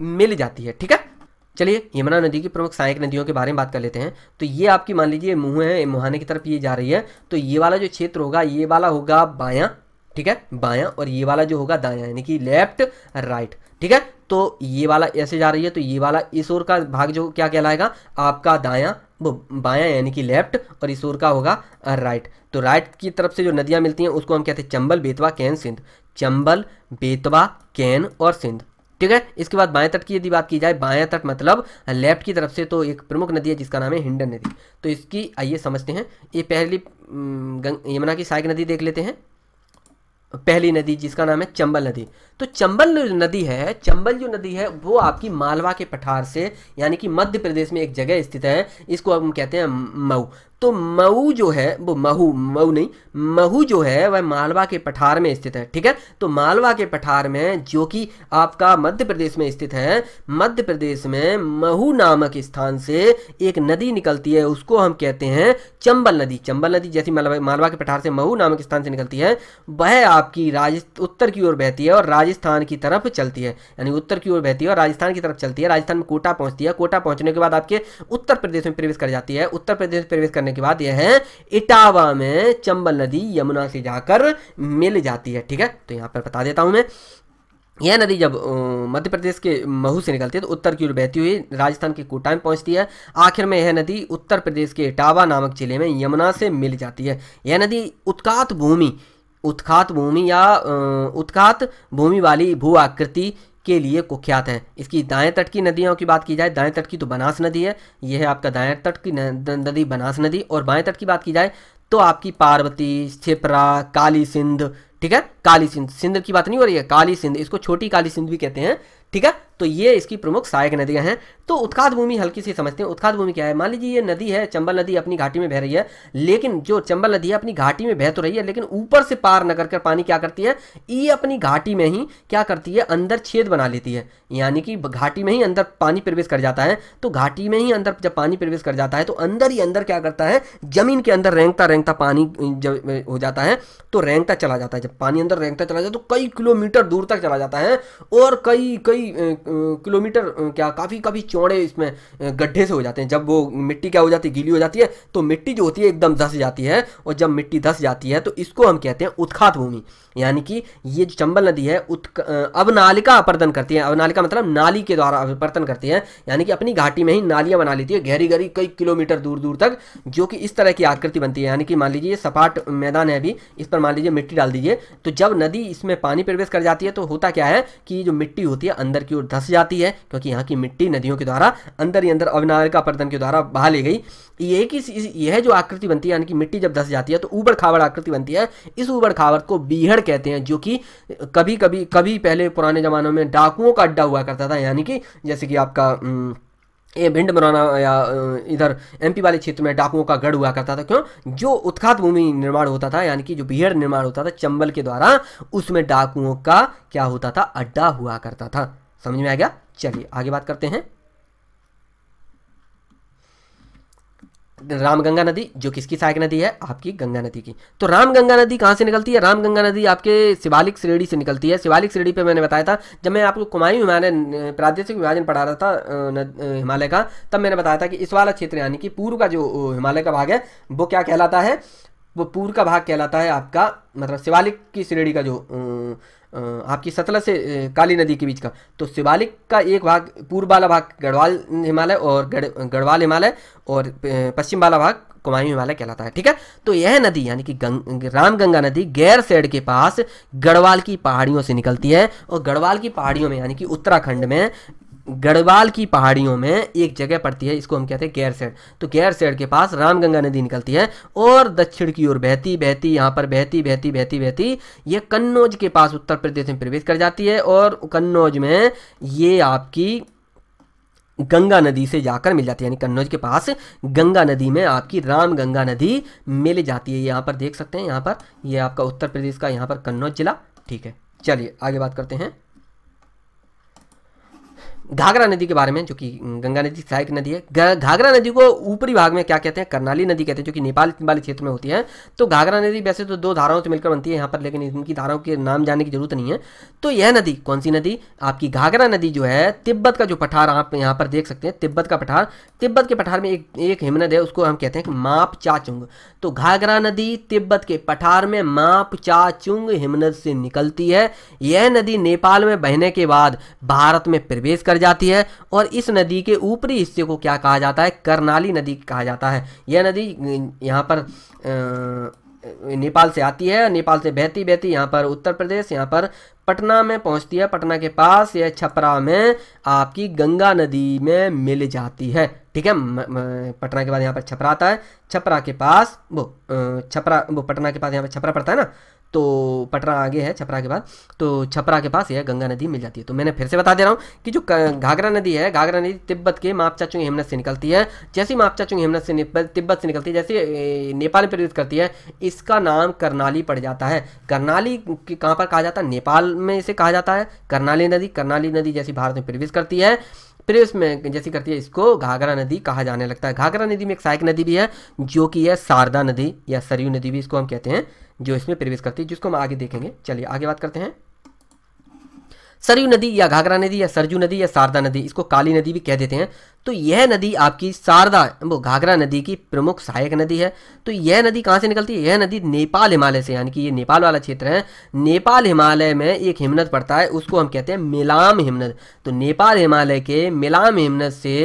मिल जाती है ठीक है चलिए यमुना नदी की प्रमुख सहायक नदियों के बारे में बात कर लेते हैं तो ये आपकी मान लीजिए मुंह है मुहाने की तरफ ये जा रही है तो ये वाला जो क्षेत्र होगा ये वाला होगा बाया ठीक है बायां और ये वाला जो होगा दायां यानी कि लेफ्ट राइट ठीक है तो ये वाला ऐसे जा रही है तो ये वाला इस ओर का भाग जो क्या कहलाएगा आपका दायां वो बायां यानी कि लेफ्ट और इस ओर का होगा राइट तो राइट की तरफ से जो नदियां मिलती हैं उसको हम कहते हैं चंबल बेतवा कैन सिंध चंबल बेतवा कैन और सिंध ठीक है इसके बाद बाएं तट की यदि बात की जाए बाएं तट मतलब लेफ्ट की तरफ से तो एक प्रमुख नदी है जिसका नाम है हिंडन नदी तो इसकी आइए समझते हैं ये पहली यमुना की सहायक नदी देख लेते हैं पहली नदी जिसका नाम है चंबल नदी तो चंबल नदी है चंबल जो नदी है वो आपकी मालवा के पठार से यानी कि मध्य प्रदेश में एक जगह स्थित है इसको हम कहते हैं मऊ तो मऊ जो है वो महू मऊ नहीं महू जो है वह मालवा के पठार में स्थित है ठीक है तो मालवा के पठार में जो कि आपका मध्य प्रदेश में स्थित है मध्य प्रदेश में महू नामक स्थान से एक नदी निकलती है उसको हम कहते हैं चंबल नदी चंबल नदी जैसी मालवा मालवा के पठार से महू नामक स्थान से निकलती है वह आपकी राज उत्तर की ओर बहती है और राज राजस्थान की तरफ चलती है यानी उत्तर की ओर बहती है और राजस्थान की तरफ चलती है राजस्थान में कोटा पहुंचती है कोटा पहुंचने के बाद आपके उत्तर प्रदेश में प्रवेश कर जाती है उत्तर प्रदेश में प्रवेश करने के बाद यह है इटावा में चंबल नदी यमुना से जाकर मिल जाती है ठीक है तो यहाँ पर बता देता हूँ मैं यह नदी जब मध्य प्रदेश के महू से निकलती है तो उत्तर की ओर बहती हुई राजस्थान के कोटा में पहुंचती है आखिर में यह नदी उत्तर प्रदेश के इटावा नामक जिले में यमुना से मिल जाती है यह नदी उत्कात भूमि उत्खात भूमि या उत्खात भूमि वाली भू आकृति के लिए कुख्यात है इसकी दाएं तट की नदियों की बात की जाए दाएं तट की तो बनास नदी है यह है आपका दाएं तट की नदी बनास नदी और बाएं तट की बात की जाए तो आपकी पार्वती छिपरा काली सिंध ठीक है काली सिंध सिंध की बात नहीं हो रही है काली सिंध इसको छोटी काली सिंध भी कहते हैं ठीक है तो ये इसकी प्रमुख सहायक नदियां हैं तो उत्खाद भूमि हल्की सी समझते हैं उत्खाद भूमि क्या है मान लीजिए ये नदी है चंबल नदी अपनी घाटी में बह रही है लेकिन जो चंबल नदी है अपनी घाटी में बह तो रही है लेकिन ऊपर से पार न कर पानी क्या करती है ये अपनी घाटी में ही क्या करती है अंदर छेद बना लेती है यानी कि घाटी में ही अंदर पानी प्रवेश कर जाता है तो घाटी में ही अंदर जब पानी प्रवेश कर जाता है तो अंदर ही अंदर क्या करता है जमीन के अंदर रेंगता रेंगता पानी जब हो जाता है तो रेंगता चला जाता है जब पानी अंदर रेंगता चला जाता है तो कई किलोमीटर दूर तक चला जाता है और कई कई किलोमीटर क्या काफ़ी काफ़ी चौड़े इसमें गड्ढे से हो जाते हैं जब वो मिट्टी क्या हो जाती है गीली हो जाती है तो मिट्टी जो होती है एकदम धस जाती है और जब मिट्टी धस जाती है तो इसको हम कहते हैं उत्खात भूमि यानी कि ये जो चंबल नदी है उत्क अवनालिका अपर्दन करती है अवनालिका मतलब नाली के द्वारा अपरदन करती है यानी कि अपनी घाटी में ही नालियाँ बना लेती है गहरी गहरी कई किलोमीटर दूर दूर तक जो कि इस तरह की आकृति बनती है यानी कि मान लीजिए सपाट मैदान है अभी इस पर मान लीजिए मिट्टी डाल दीजिए तो जब नदी इसमें पानी प्रवेश कर जाती है तो होता क्या है कि जो मिट्टी होती है अंदर की ओर धस धंस जाती है क्योंकि यहाँ की मिट्टी नदियों के द्वारा अंदर ही अंदर अविनायिका पर्दन के द्वारा बहा ली गई ये कि यह जो आकृति बनती है यानी कि मिट्टी जब धस जाती है तो ऊबड़ खावड़ आकृति बनती है इस ऊबड़ खावड़ को बीहड़ कहते हैं जो कि कभी कभी कभी पहले पुराने ज़मानों में डाकुओं का अड्डा हुआ करता था यानी कि जैसे कि आपका ये भिंड मराना या इधर एमपी वाले क्षेत्र में डाकुओं का गढ़ हुआ करता था क्यों जो उत्खात भूमि निर्माण होता था यानी कि जो बिहड़ निर्माण होता था चंबल के द्वारा उसमें डाकुओं का क्या होता था अड्डा हुआ करता था समझ में आ गया चलिए आगे बात करते हैं रामगंगा नदी जो किसकी सहायक नदी है आपकी गंगा नदी की तो रामगंगा नदी कहाँ से निकलती है रामगंगा नदी आपके शिवालिक श्रेणी से निकलती है शिवालिक श्रेणी पे मैंने बताया था जब मैं आपको कुमायूं हिमालय प्रादेशिक विभाजन पढ़ा रहा था हिमालय का तब मैंने बताया था कि इस वाला क्षेत्र यानी कि पूर्व का जो हिमालय का भाग है वो क्या कहलाता है वो पूर्व का भाग कहलाता है आपका मतलब शिवालिक की श्रेणी का जो आपकी सतलज से काली नदी के बीच का तो शिवालिक का एक भाग पूर्व वाला भाग गढ़वाल हिमालय और गढ़ गढ़वाल हिमालय और पश्चिम वाला भाग कुमायूं हिमालय कहलाता है ठीक है तो यह नदी यानी कि गंग, रामगंगा नदी गैर सेड के पास गढ़वाल की पहाड़ियों से निकलती है और गढ़वाल की पहाड़ियों में यानी कि उत्तराखंड में गढ़वाल की पहाड़ियों में एक जगह पड़ती है इसको हम कहते हैं गैरसेड तो गैरसेड के पास रामगंगा नदी निकलती है और दक्षिण की ओर बहती बहती यहाँ पर बहती बहती बहती बहती ये कन्नौज के पास उत्तर प्रदेश में प्रवेश कर जाती है और कन्नौज में ये आपकी गंगा नदी से जाकर मिल जाती है यानी कन्नौज के पास गंगा नदी में आपकी राम गंगा नदी मिल जाती है यहाँ पर देख सकते हैं यहाँ पर ये आपका उत्तर प्रदेश का यहाँ पर कन्नौज जिला ठीक है चलिए आगे बात करते हैं घाघरा नदी के बारे में जो कि गंगा नदी सहायक नदी है घाघरा नदी को ऊपरी भाग में क्या कहते हैं करनाली नदी कहते हैं जो कि नेपाल वाले क्षेत्र में होती है तो घाघरा नदी वैसे तो दो धाराओं से मिलकर बनती है यहाँ पर लेकिन इनकी धाराओं के नाम जानने की जरूरत नहीं है तो यह नदी कौन सी नदी आपकी घाघरा नदी जो है तिब्बत का जो पठार आप यहाँ पर देख सकते हैं तिब्बत का पठार तिब्बत के पठार में एक एक हिमनद है उसको हम कहते हैं माप चाचुंग तो घाघरा नदी तिब्बत के पठार में माप चाचुंग हिमनद से निकलती है यह नदी नेपाल में बहने के बाद भारत में प्रवेश कर भर जाती है और इस नदी के ऊपरी हिस्से को क्या कहा जाता है करनाली नदी कहा जाता है यह नदी यहाँ पर नेपाल से आती है नेपाल से बहती बहती यहाँ पर उत्तर प्रदेश यहाँ पर पटना में पहुँचती है पटना के पास यह छपरा में आपकी गंगा नदी में मिल जाती है ठीक है पटना के बाद यहाँ पर छपरा आता है छपरा के पास वो छपरा वो पटना के पास यहाँ पर छपरा पड़ता है ना तो पटरा आगे है छपरा के बाद तो छपरा के पास यह गंगा नदी मिल जाती है तो मैंने फिर से बता दे रहा हूँ कि जो घाघरा नदी है घाघरा नदी तिब्बत के मापचाचुंग हेमनत से निकलती है जैसी मापचाचुंग हिमनद से तिब्बत से निकलती है जैसे नेपाल में प्रवेश करती है इसका नाम करनाली पड़ जाता है करनाली कहाँ पर कहा जाता है नेपाल में इसे कहा जाता है करनाली नदी करनाली नदी जैसी भारत में प्रवेश करती है प्रवेश में जैसी करती है इसको घाघरा नदी कहा जाने लगता है घाघरा नदी में एक सहायक नदी भी है जो कि है शारदा नदी या सरयू नदी भी इसको हम कहते हैं जो इसमें प्रवेश करती है जिसको हम आगे देखेंगे चलिए आगे बात करते हैं सरयू नदी या घाघरा नदी या सरजू नदी या शारदा नदी इसको काली नदी भी कह देते हैं तो यह नदी आपकी शारदा वो घाघरा नदी की प्रमुख सहायक नदी है तो यह नदी कहाँ से निकलती है यह नदी नेपाल हिमालय से यानी कि ये नेपाल वाला क्षेत्र है नेपाल हिमालय में एक हिमनद पड़ता है उसको हम कहते हैं मिलाम हिमनद तो नेपाल हिमालय के मिलाम हिमनद से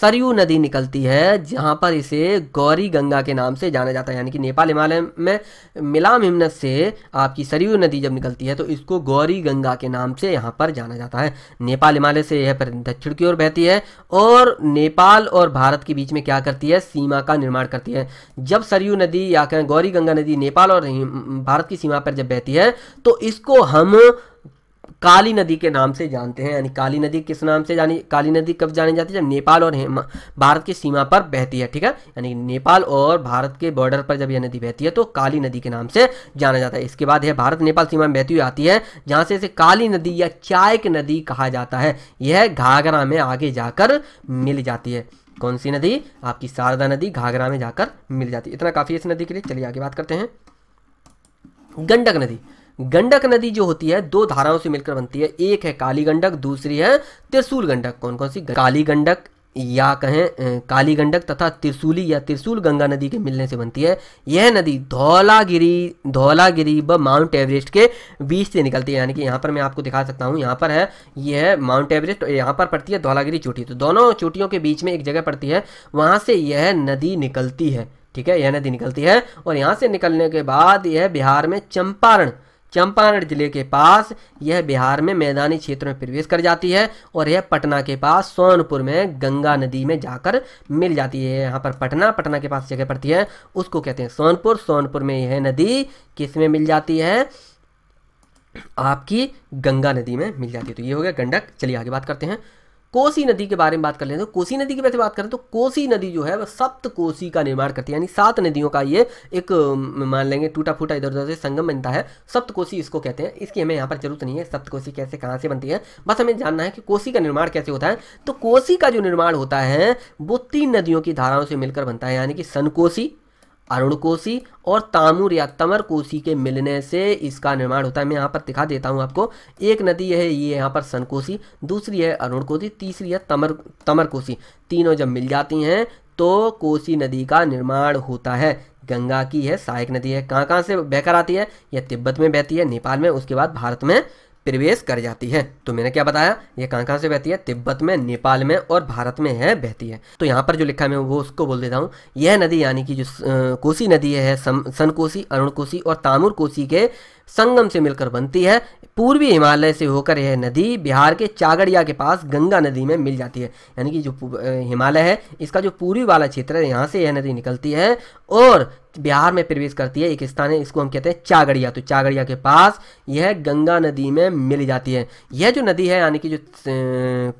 सरयू नदी निकलती है जहाँ पर इसे गौरी गंगा के नाम से जाना जाता है यानी कि नेपाल हिमालय में मिलाम हिमनत से आपकी सरयू नदी जब निकलती है तो इसको गौरी गंगा के नाम से यहाँ पर जाना जाता है नेपाल हिमालय से यह दक्षिण की ओर बहती है और नेपाल और भारत के बीच में क्या करती है सीमा का निर्माण करती है जब सरयू नदी या कहें गौरी गंगा नदी नेपाल और भारत की सीमा पर जब बहती है तो इसको हम काली नदी के नाम से जानते हैं यानी काली नदी किस नाम से जानी काली नदी कब जानी जाती है जब नेपाल और भारत की सीमा पर बहती है ठीक है यानी नेपाल और भारत के बॉर्डर पर जब यह नदी बहती है तो काली नदी के नाम से जाना जाता है इसके बाद यह भारत नेपाल सीमा में बहती हुई आती है जहाँ से इसे काली नदी या चायक नदी कहा जाता है यह घाघरा में आगे जाकर मिल जाती है कौन सी नदी आपकी शारदा नदी घाघरा में जाकर मिल जाती है इतना काफ़ी इस नदी के लिए चलिए आगे बात करते हैं गंडक नदी गंडक नदी जो होती है दो धाराओं से मिलकर बनती है एक है काली गंडक दूसरी है त्रिशूल गंडक कौन कौन सी काली गंडक या कहें काली गंडक तथा त्रिशूली या त्रिशूल गंगा नदी के मिलने से बनती है यह नदी धौलागिरी धौलागिरी व माउंट एवरेस्ट के बीच से निकलती है यानी कि यहाँ पर मैं आपको दिखा सकता हूँ यहाँ पर है यह माउंट एवरेस्ट और यहाँ पर पड़ती है धौलागिरी चोटी तो दोनों चोटियों के बीच में एक जगह पड़ती है वहाँ से यह नदी निकलती है ठीक है यह नदी निकलती है और यहाँ से निकलने के बाद यह बिहार में चंपारण चंपारण जिले के पास यह बिहार में मैदानी क्षेत्र में प्रवेश कर जाती है और यह पटना के पास सोनपुर में गंगा नदी में जाकर मिल जाती है यहाँ पर पटना पटना के पास जगह पड़ती है उसको कहते हैं सोनपुर सोनपुर में यह नदी किस में मिल जाती है आपकी गंगा नदी में मिल जाती है तो ये हो गया गंडक चलिए आगे बात करते हैं कोसी नदी के बारे में बात कर लेते हैं तो कोसी नदी की वैसे बात करें तो कोसी नदी जो है वह सप्त कोसी का निर्माण करती है यानी सात नदियों का ये एक मान लेंगे टूटा फूटा इधर उधर से संगम बनता है सप्त कोसी इसको कहते हैं इसकी हमें यहाँ पर जरूरत नहीं है सप्त कोसी कैसे कहाँ से बनती है बस हमें जानना है कि कोसी का निर्माण कैसे होता है तो कोसी का जो निर्माण होता है वो तीन नदियों की धाराओं से मिलकर बनता है यानी कि सनकोसी अरुण कोसी और तामुर या तमर कोशी के मिलने से इसका निर्माण होता है मैं यहाँ पर दिखा देता हूँ आपको एक नदी है ये यहाँ पर सनकोशी दूसरी है अरुण कोसी तीसरी है तमर तमर कोशी तीनों जब मिल जाती हैं तो कोसी नदी का निर्माण होता है गंगा की है सहायक नदी है कहाँ कहाँ से बहकर आती है यह तिब्बत में बहती है नेपाल में उसके बाद भारत में प्रवेश कर जाती है तो मैंने क्या बताया ये कहाँ कहाँ से बहती है तिब्बत में नेपाल में और भारत में है बहती है तो यहाँ पर जो लिखा है मैं वो उसको बोल देता हूँ यह नदी यानी कि जो कोसी नदी है कोसी अरुण कोसी और तामुर कोसी के संगम से मिलकर बनती है पूर्वी हिमालय से होकर यह नदी बिहार के चागड़िया के पास गंगा नदी में मिल जाती है यानी कि जो हिमालय है इसका जो पूर्वी वाला क्षेत्र है यहाँ से यह नदी निकलती है और बिहार में प्रवेश करती है एक स्थान है इसको हम कहते हैं चागड़िया तो चागड़िया के पास यह गंगा नदी में मिल जाती है यह जो नदी है यानी कि जो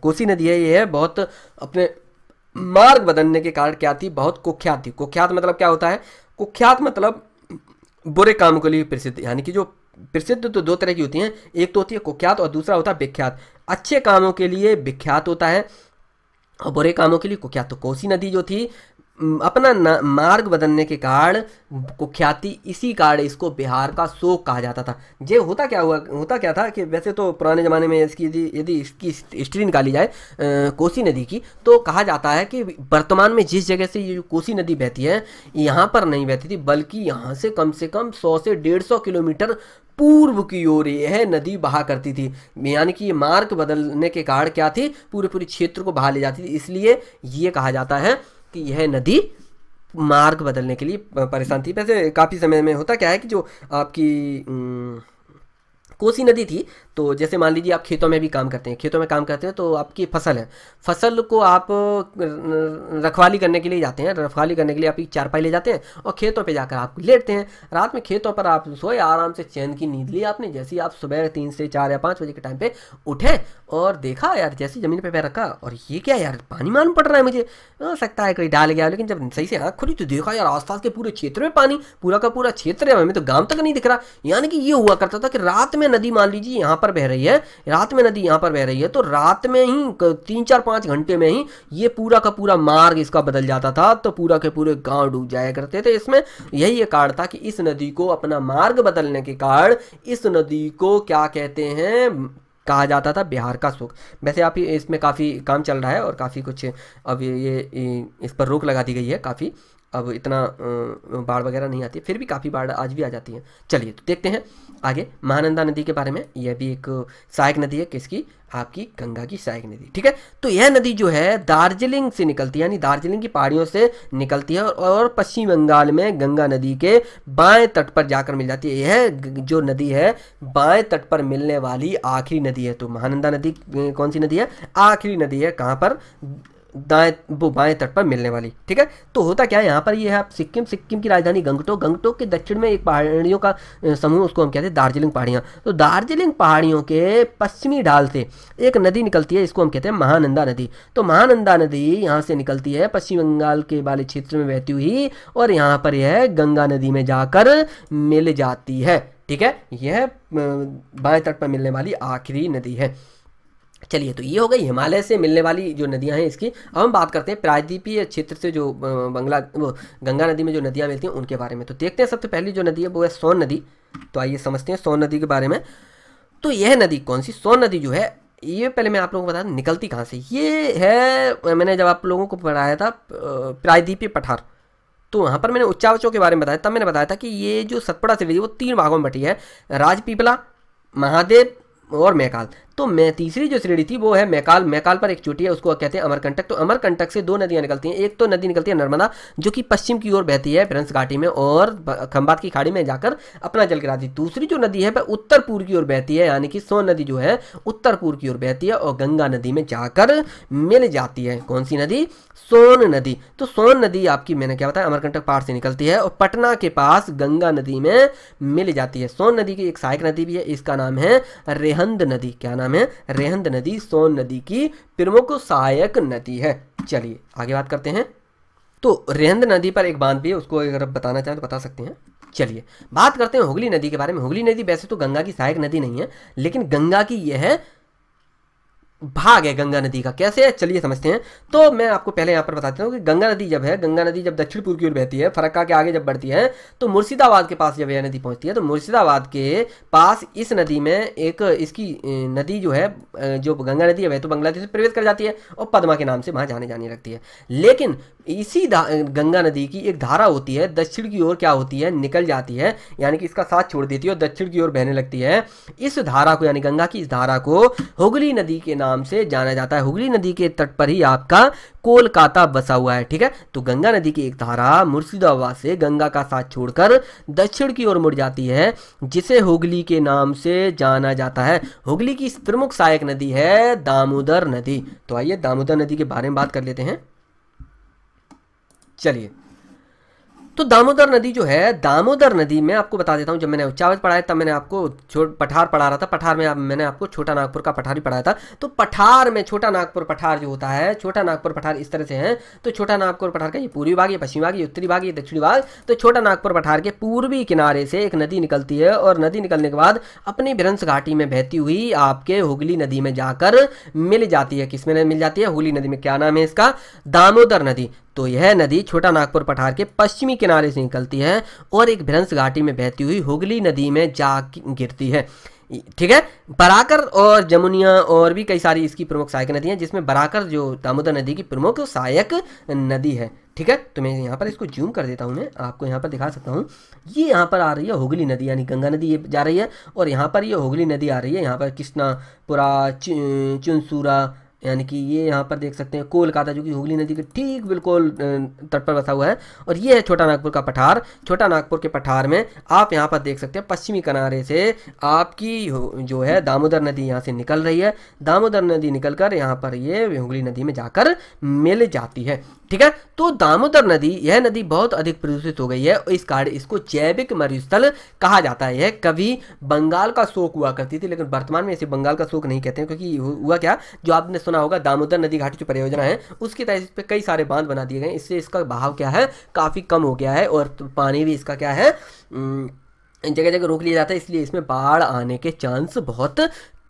कोसी नदी है यह बहुत अपने मार्ग बदलने के कारण क्या थी बहुत कुख्यात थी कुख्यात मतलब क्या होता है कुख्यात मतलब बुरे काम के लिए प्रसिद्ध यानी कि जो प्रसिद्ध तो दो तरह की होती हैं एक तो होती है कुख्यात और दूसरा होता है विख्यात अच्छे कामों के लिए विख्यात होता है और बुरे कामों के लिए कुख्यात तो कोसी नदी जो थी अपना मार्ग बदलने के कारण कुख्याति इसी कारण इसको बिहार का शोक कहा जाता था ये होता क्या हुआ होता क्या था कि वैसे तो पुराने ज़माने में इसकी यदि यदि इसकी हिस्ट्री निकाली जाए कोसी नदी की तो कहा जाता है कि वर्तमान में जिस जगह से ये कोसी नदी बहती है यहाँ पर नहीं बहती थी बल्कि यहाँ से कम से कम सौ से डेढ़ सौ किलोमीटर पूर्व की ओर यह नदी बहा करती थी यानी कि ये मार्ग बदलने के कारण क्या थी पूरे पूरे क्षेत्र को बहा ले जाती थी इसलिए ये कहा जाता है कि यह नदी मार्ग बदलने के लिए परेशान थी वैसे काफ़ी समय में होता क्या है कि जो आपकी कोसी नदी थी तो जैसे मान लीजिए आप खेतों में भी काम करते हैं खेतों में काम करते हैं तो आपकी फसल है फसल को आप रखवाली करने के लिए जाते हैं रखवाली करने के लिए आप चारपाई ले जाते हैं और खेतों पर जाकर आप लेटते हैं रात में खेतों पर आप सोए आराम से चैन की नींद ली आपने जैसे ही आप सुबह तीन से चार या पाँच बजे के टाइम पर उठें और देखा यार जैसे ज़मीन पे पैर रखा और ये क्या यार पानी मालूम पड़ रहा है मुझे हो हाँ, सकता है कोई डाल गया लेकिन जब सही से आँख खुली तो देखा यार आसपास के पूरे क्षेत्र में पानी पूरा का पूरा क्षेत्र है हमें तो गांव तक नहीं दिख रहा यानी कि ये हुआ करता था कि रात में नदी मान लीजिए यहाँ पर बह रही है रात में नदी यहाँ पर बह रही है तो रात में ही तीन चार पाँच घंटे में ही ये पूरा का पूरा मार्ग इसका बदल जाता था तो पूरा के पूरे गाँव डूब जाया करते थे इसमें यही ये कारण था कि इस नदी को अपना मार्ग बदलने के कारण इस नदी को क्या कहते हैं कहा जाता था बिहार का सुख वैसे आप इसमें काफ़ी काम चल रहा है और काफ़ी कुछ अब ये, ये इस पर रोक लगा दी गई है काफ़ी अब इतना बाढ़ वगैरह नहीं आती फिर भी काफ़ी बाढ़ आज भी आ जाती है चलिए तो देखते हैं आगे महानंदा नदी के बारे में यह भी एक सहायक नदी है किसकी आपकी गंगा की सहायक नदी ठीक है तो यह नदी जो है दार्जिलिंग से निकलती है यानी दार्जिलिंग की पहाड़ियों से निकलती है और पश्चिम बंगाल में गंगा नदी के बाएं तट पर जाकर मिल जाती है यह जो नदी है बाएं तट पर मिलने वाली आखिरी नदी है तो महानंदा नदी कौन सी नदी है आखिरी नदी है कहाँ पर दाएं वो बाएं तट पर मिलने वाली ठीक है तो होता क्या है यहाँ पर ये यह है आप सिक्किम सिक्किम की राजधानी गंगटोक गंगटोक के दक्षिण में एक पहाड़ियों का समूह उसको हम कहते हैं दार्जिलिंग पहाड़ियाँ तो दार्जिलिंग पहाड़ियों के पश्चिमी ढाल से एक नदी निकलती है इसको हम कहते हैं महानंदा नदी तो महानंदा नदी यहाँ से निकलती है पश्चिम बंगाल के वाले क्षेत्र में बहती हुई और यहाँ पर यह गंगा नदी में जाकर मिल जाती है ठीक है यह बाएं तट पर मिलने वाली आखिरी नदी है चलिए तो ये हो गई हिमालय से मिलने वाली जो नदियां हैं इसकी अब हम बात करते हैं प्रायद्वीपीय क्षेत्र से जो बंगला वो गंगा नदी में जो नदियां मिलती हैं उनके बारे में तो देखते हैं सबसे पहली जो नदी है वो है सोन नदी तो आइए समझते हैं सोन नदी के बारे में तो यह नदी कौन सी सोन नदी जो है ये पहले मैं आप लोगों को बता निकलती कहाँ से ये है मैंने जब आप लोगों को पढ़ाया था प्रायद्वीपीय पठार तो वहाँ पर मैंने उच्चावचों के बारे में बताया तब मैंने बताया था कि ये जो सतपड़ा से वो तीन भागों में बटी है राजपीपला महादेव और मेकाल तो मैं तीसरी जो श्रेणी थी वो है मैकाल मैकाल पर एक चोटी है उसको कहते हैं अमरकंटक तो अमरकंटक से दो नदियां निकलती हैं एक तो नदी निकलती है नर्मदा जो कि पश्चिम की ओर बहती है प्रंस घाटी में और खंबात की खाड़ी में जाकर अपना जल गिराती दूसरी जो नदी है वह उत्तर पूर्व की ओर बहती है यानी कि सोन नदी जो है उत्तर पूर्व की ओर बहती है और गंगा नदी में जाकर मिल जाती है कौन सी नदी सोन नदी तो सोन नदी आपकी मैंने क्या बताया अमरकंटक पहाड़ से निकलती है और पटना के पास गंगा नदी में मिल जाती है सोन नदी की एक सहायक नदी भी है इसका नाम है रेहंद नदी क्या नाम में रेहंद नदी सोन नदी की प्रमुख सहायक नदी है चलिए आगे बात करते हैं तो रेहंद नदी पर एक बांध भी है उसको अगर आप बताना चाहें तो बता सकते हैं चलिए बात करते हैं हुगली नदी के बारे में हुगली नदी वैसे तो गंगा की सहायक नदी नहीं है लेकिन गंगा की यह है भाग है गंगा नदी का कैसे है चलिए समझते हैं तो मैं आपको पहले यहाँ पर बताता हूँ कि गंगा नदी जब है गंगा नदी जब दक्षिण पूर्व की ओर बहती है फरक्का के आगे जब बढ़ती है तो मुर्शिदाबाद के पास जब यह नदी पहुँचती है तो मुर्शिदाबाद के पास इस नदी में एक इसकी नदी जो है जो गंगा नदी है वह तो बांग्लादेश में प्रवेश कर जाती है और पदमा के नाम से वहाँ जाने जाने लगती है लेकिन इसी गंगा नदी की एक धारा होती है दक्षिण की ओर क्या होती है निकल जाती है यानी कि इसका साथ छोड़ देती है और दक्षिण की ओर बहने लगती है इस धारा को यानी गंगा की इस धारा को हुगली नदी के नाम नाम से जाना जाता है हुगली नदी के तट पर ही आपका कोलकाता बसा हुआ है ठीक है तो गंगा नदी की एक धारा मुर्शिदाबाद से गंगा का साथ छोड़कर दक्षिण की ओर मुड़ जाती है जिसे हुगली के नाम से जाना जाता है हुगली की प्रमुख सहायक नदी है दामोदर नदी तो आइए दामोदर नदी के बारे में बात कर लेते हैं चलिए तो दामोदर नदी जो है दामोदर नदी में आपको बता देता हूं जब मैंने उच्चावत पढ़ाया तब मैंने आपको पठार पढ़ा रहा था पठार में मैंने आपको छोटा नागपुर का पठार भी पढ़ाया था तो पठार में छोटा नागपुर पठार जो होता है छोटा नागपुर पठार इस तरह से है तो छोटा नागपुर पठार का ये पूर्वी भाग ये पश्चिमी भाग ये उत्तरी भाग ये दक्षिणी भाग तो छोटा नागपुर पठार के पूर्वी किनारे से एक नदी निकलती है और नदी निकलने के बाद अपनी भिरंस घाटी में बहती हुई आपके हुगली नदी में जाकर मिल जाती है किसमें मिल जाती है हुगली नदी में क्या नाम है इसका दामोदर नदी तो यह नदी छोटा नागपुर पठार के पश्चिमी किनारे से निकलती है और एक भ्रंश घाटी में बहती हुई हुगली नदी में जा गिरती है ठीक है बराकर और जमुनिया और भी कई सारी इसकी प्रमुख सहायक नदी है जिसमें बराकर जो दामोदर नदी की प्रमुख सहायक नदी है ठीक है तो मैं यहाँ पर इसको जूम कर देता हूँ मैं आपको यहाँ पर दिखा सकता हूँ ये यहाँ पर आ रही है हुगली नदी यानी गंगा नदी ये जा रही है और यहाँ पर ये हुगली नदी आ रही है यहाँ पर कृष्णापुरा चुनसूरा यानी कि ये यहाँ पर देख सकते हैं कोलकाता जो कि हुगली नदी के ठीक बिल्कुल तट पर बसा हुआ है और ये है छोटा नागपुर का पठार छोटा नागपुर के पठार में आप यहाँ पर देख सकते हैं पश्चिमी किनारे से आपकी जो है दामोदर नदी यहाँ से निकल रही है दामोदर नदी निकल कर यहाँ पर ये हुगली नदी में जाकर मिल जाती है ठीक है तो दामोदर नदी यह नदी बहुत अधिक प्रदूषित हो गई है और इस कारण इसको जैविक मरुस्थल कहा जाता है यह कभी बंगाल का शोक हुआ करती थी लेकिन वर्तमान में इसे बंगाल का शोक नहीं कहते हैं क्योंकि हुआ क्या जो आपने सुना होगा दामोदर नदी घाटी जो परियोजना है उसके तहत इस पर कई सारे बांध बना दिए गए इससे इसका बहाव क्या है काफ़ी कम हो गया है और तो पानी भी इसका क्या है जगह जगह रोक लिया जाता है इसलिए इसमें बाढ़ आने के चांस बहुत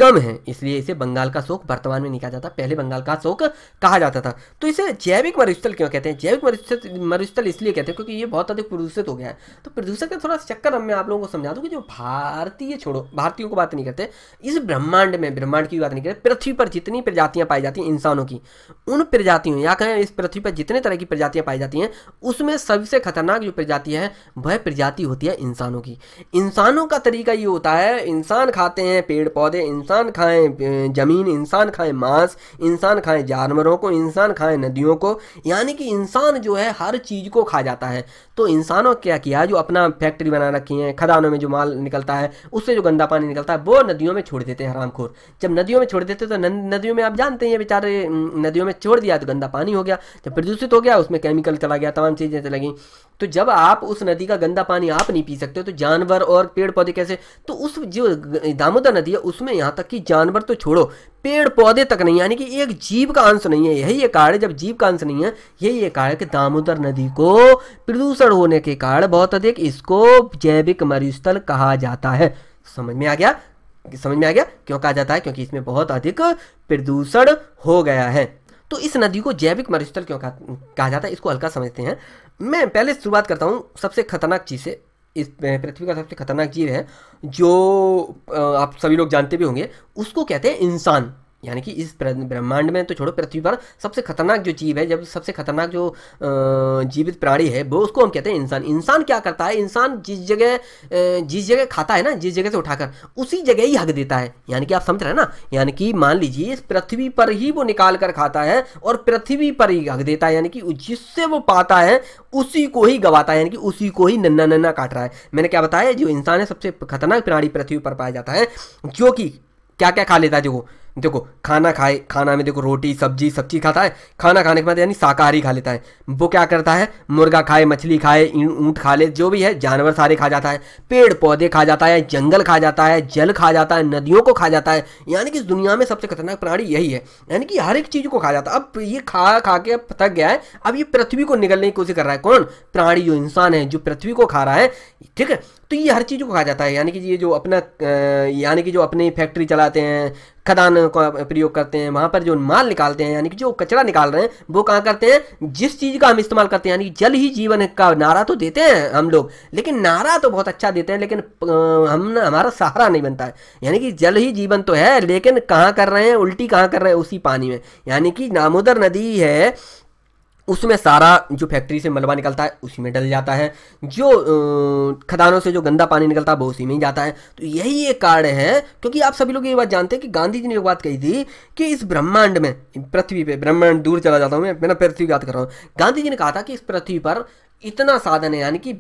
कम है इसलिए इसे बंगाल का शोक वर्तमान में नहीं कहा जाता पहले बंगाल का शोक कहा जाता था तो इसे जैविक मरुस्थल क्यों कहते हैं जैविक मरुस्थल मरुस्थल इसलिए कहते हैं क्योंकि ये बहुत अधिक प्रदूषित हो गया है तो प्रदूषण का थोड़ा चक्कर मैं आप लोगों को समझा दूँ कि जो भारतीय छोड़ो भारतीयों को बात नहीं करते इस ब्रह्मांड में ब्रह्मांड की बात नहीं करते पृथ्वी पर जितनी प्रजातियाँ पाई जाती हैं इंसानों की उन प्रजातियों या कहें इस पृथ्वी पर जितने तरह की प्रजातियाँ पाई जाती हैं उसमें सबसे खतरनाक जो प्रजाति है वह प्रजाति होती है इंसानों की इंसानों का तरीका ये होता है इंसान खाते हैं पेड़ पौधे इंसान इंसान खाएं ज़मीन इंसान खाएं मांस इंसान खाएं जानवरों को इंसान खाएं नदियों को यानी कि इंसान जो है हर चीज़ को खा जाता है तो इंसानों क्या किया जो अपना फैक्ट्री बना रखी है खदानों में जो माल निकलता है उससे जो गंदा पानी निकलता है वो नदियों में छोड़ देते हैं हरामखोर जब नदियों में छोड़ देते तो नदियों में आप जानते हैं बेचारे नदियों में छोड़ दिया तो गंदा पानी हो गया जब प्रदूषित हो गया उसमें केमिकल चला गया तमाम चीज़ें गई तो जब आप उस नदी का गंदा पानी आप नहीं पी सकते तो जानवर और पेड़ पौधे कैसे तो उस जो दामोदर नदी है उसमें यहाँ तक कि जानवर तो छोड़ो पेड़ पौधे तक नहीं यानी कि एक जीव का अंश नहीं है यही एक कारण जब जीव का अंश नहीं है यही एक कारण कि दामोदर नदी को प्रदूषण होने के कारण बहुत अधिक इसको जैविक मरुस्थल कहा जाता है समझ में आ गया समझ में आ गया क्यों कहा जाता है क्योंकि इसमें बहुत अधिक प्रदूषण हो गया है तो इस नदी को जैविक मरुस्थल क्यों कहा जाता है इसको हल्का समझते हैं मैं पहले शुरुआत करता हूँ सबसे खतरनाक चीज़ से इस पृथ्वी का सबसे खतरनाक जीव है जो आप सभी लोग जानते भी होंगे उसको कहते हैं इंसान यानी कि इस ब्रह्मांड में तो छोड़ो पृथ्वी पर सबसे खतरनाक जो जीव है जब सबसे खतरनाक जो जीवित प्राणी है वो उसको हम कहते हैं इंसान इंसान क्या करता है इंसान जिस जगह जिस जगह खाता है ना जिस जगह से उठाकर उसी जगह ही हक देता है यानी कि आप समझ रहे हैं ना यानी कि मान लीजिए इस पृथ्वी पर ही वो निकाल कर खाता है और पृथ्वी पर ही हक देता है यानी कि जिससे वो पाता है उसी को ही गवाता है यानी कि उसी को ही नन्ना नन्ना काट रहा है मैंने क्या बताया जो इंसान है सबसे खतरनाक प्राणी पृथ्वी पर पाया जाता है जो कि क्या क्या खा लेता है जो देखो खाना खाए खाना में देखो रोटी सब्जी सब चीज़ खाता है खाना खाने के बाद यानी शाकाहारी खा लेता है वो क्या करता है मुर्गा खाए मछली खाए ऊँट खा ले जो भी है जानवर सारे खा जाता है पेड़ पौधे खा जाता है जंगल खा जाता है जल खा जाता है नदियों को खा जाता है यानी कि इस दुनिया में सबसे खतरनाक प्राणी यही है यानी कि हर एक चीज़ को खा जाता है अब ये खा खा के अब थक गया है अब ये पृथ्वी को निकलने की कोशिश कर रहा है कौन प्राणी जो इंसान है जो पृथ्वी को खा रहा है ठीक है तो ये हर चीज़ को कहा जाता है यानी कि ये जो अपना यानी कि जो अपनी फैक्ट्री चलाते हैं खदान का प्रयोग करते हैं वहाँ पर जो माल निकालते हैं यानी कि जो कचरा निकाल रहे हैं वो कहाँ करते हैं जिस चीज़ का हम इस्तेमाल करते हैं यानी जल ही जीवन का नारा तो देते हैं हम लोग लेकिन नारा तो बहुत अच्छा देते हैं लेकिन हम हमारा सहारा नहीं बनता है यानी कि जल ही जीवन तो है लेकिन कहाँ कर रहे हैं उल्टी कहाँ कर रहे हैं उसी पानी में यानी कि दामोदर नदी है उसमें सारा जो फैक्ट्री से मलबा निकलता है उसी में डल जाता है जो खदानों से जो गंदा पानी निकलता है वो उसी में ही जाता है तो यही एक कारण है क्योंकि आप सभी लोग ये बात जानते हैं कि गांधी जी ने एक बात कही थी कि इस ब्रह्मांड में पृथ्वी पे ब्रह्मांड दूर चला जाता हूँ मैं मैंने पृथ्वी की बात कर रहा हूँ गांधी जी ने कहा था कि इस पृथ्वी पर इतना साधन है यानी कि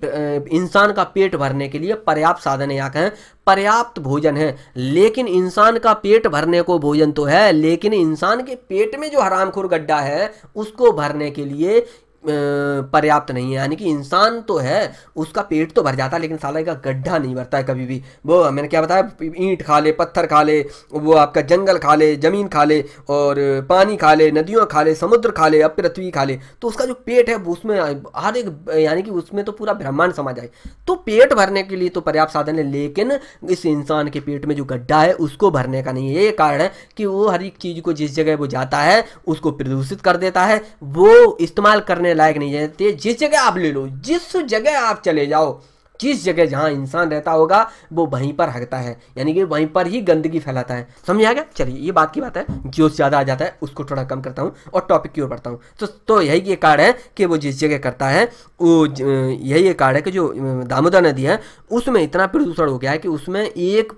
इंसान का पेट भरने के लिए पर्याप्त साधन है कहें पर्याप्त भोजन है लेकिन इंसान का पेट भरने को भोजन तो है लेकिन इंसान के पेट में जो हरामखोर गड्ढा है उसको भरने के लिए पर्याप्त नहीं है यानी कि इंसान तो है उसका पेट तो भर जाता है लेकिन साला का गड्ढा नहीं भरता है कभी भी वो मैंने क्या बताया ईंट खा ले पत्थर खा ले वो आपका जंगल खा ले ज़मीन खा ले और पानी खा ले नदियों खा ले समुद्र खा ले अब पृथ्वी खा ले तो उसका जो पेट है उसमें हर एक यानी कि उसमें तो पूरा ब्रह्मांड समा जाए तो पेट भरने के लिए तो पर्याप्त साधन है लेकिन इस इंसान के पेट में जो गड्ढा है उसको भरने का नहीं है ये कारण है कि वो हर एक चीज़ को जिस जगह वो जाता है उसको प्रदूषित कर देता है वो इस्तेमाल करने करने लायक नहीं रहते तो जिस जगह आप ले लो जिस जगह आप चले जाओ जिस जगह जहाँ इंसान रहता होगा वो वहीं पर हगता है यानी कि वहीं पर ही गंदगी फैलाता है समझ आ गया चलिए ये बात की बात है जो ज़्यादा आ जाता है उसको थोड़ा कम करता हूँ और टॉपिक की ओर बढ़ता हूँ तो तो यही ये कार्ड है कि वो जिस जगह करता है वो यही ये कार्ड है कि जो दामोदर नदी है उसमें इतना प्रदूषण हो गया है कि उसमें एक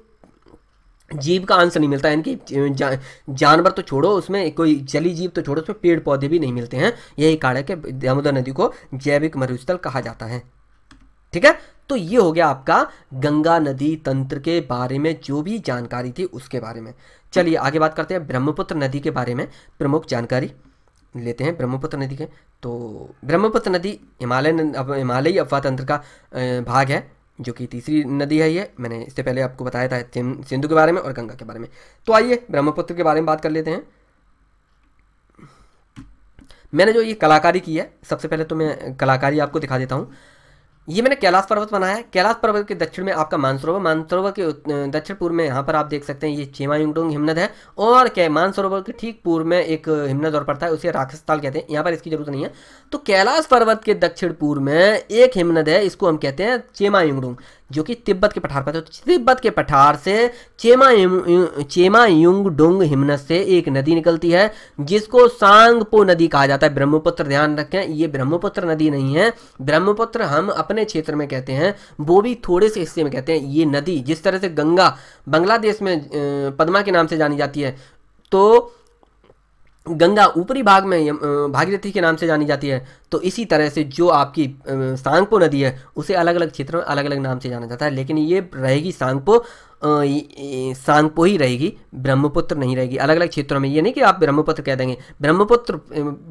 जीव का आंसर नहीं मिलता यानी कि जानवर तो छोड़ो उसमें कोई जली जीव तो छोड़ो उसमें पेड़ पौधे भी नहीं मिलते हैं यही कारण है कि दामोदर नदी को जैविक मरुस्थल कहा जाता है ठीक है तो ये हो गया आपका गंगा नदी तंत्र के बारे में जो भी जानकारी थी उसके बारे में चलिए आगे बात करते हैं ब्रह्मपुत्र नदी के बारे में प्रमुख जानकारी लेते हैं ब्रह्मपुत्र नदी के तो ब्रह्मपुत्र नदी हिमालय हिमालयी अफवाह तंत्र का भाग है जो कि तीसरी नदी है ये मैंने इससे पहले आपको बताया था सिंधु के बारे में और गंगा के बारे में तो आइए ब्रह्मपुत्र के बारे में बात कर लेते हैं मैंने जो ये कलाकारी की है सबसे पहले तो मैं कलाकारी आपको दिखा देता हूँ ये मैंने कैलाश पर्वत बनाया है कैलाश पर्वत के दक्षिण में आपका मानसरोवर मानसरोवर के दक्षिण पूर्व में यहाँ पर आप देख सकते हैं ये चेमायुंगडोंग हिमनद है और क्या मानसरोवर के ठीक पूर्व में एक हिमनद और पड़ता है उसे राक्षसताल कहते हैं यहाँ पर इसकी जरूरत नहीं है तो कैलाश पर्वत के दक्षिण पूर्व में एक हिमनद है इसको हम कहते हैं चेमायुंगडोंग जो कि तिब्बत के पठार पर तो तिब्बत के पठार से चेमा चेमा युंग डोंग हिमनस से एक नदी निकलती है जिसको सांगपो नदी कहा जाता है ब्रह्मपुत्र ध्यान रखें ये ब्रह्मपुत्र नदी नहीं है ब्रह्मपुत्र हम अपने क्षेत्र में कहते हैं वो भी थोड़े से हिस्से में कहते हैं ये नदी जिस तरह से गंगा बांग्लादेश में पदमा के नाम से जानी जाती है तो गंगा ऊपरी भाग में भागीरथी के नाम से जानी जाती है तो इसी तरह से जो आपकी सांगपो नदी है उसे अलग अलग क्षेत्रों में अलग अलग नाम से जाना जाता है लेकिन ये रहेगी सांगपो सांगपो ही रहेगी ब्रह्मपुत्र नहीं रहेगी अलग अलग क्षेत्रों में ये नहीं कि आप ब्रह्मपुत्र कह देंगे ब्रह्मपुत्र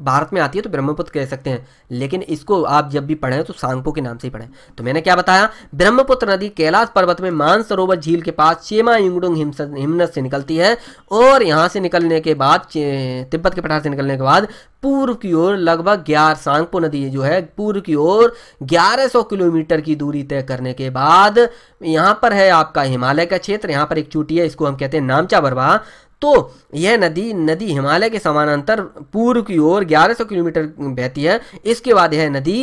भारत में आती है तो ब्रह्मपुत्र कह सकते हैं लेकिन इसको आप जब भी पढ़ें तो सांगपो के नाम से ही पढ़ें तो मैंने क्या बताया ब्रह्मपुत्र नदी कैलाश पर्वत में मानसरोवर झील के पास चेमा युगडुंग हिमनद से निकलती है और यहाँ से निकलने के बाद तिब्बत के पठार से निकलने के बाद पूर्व की ओर लगभग ग्यारह सांग गोरखपुर नदी जो है पूर्व की ओर 1100 किलोमीटर की दूरी तय करने के बाद यहाँ पर है आपका हिमालय का क्षेत्र यहाँ पर एक चूटी है इसको हम कहते हैं नामचा बरवा तो यह नदी नदी हिमालय के समानांतर पूर्व की ओर 1100 किलोमीटर बहती है इसके बाद यह नदी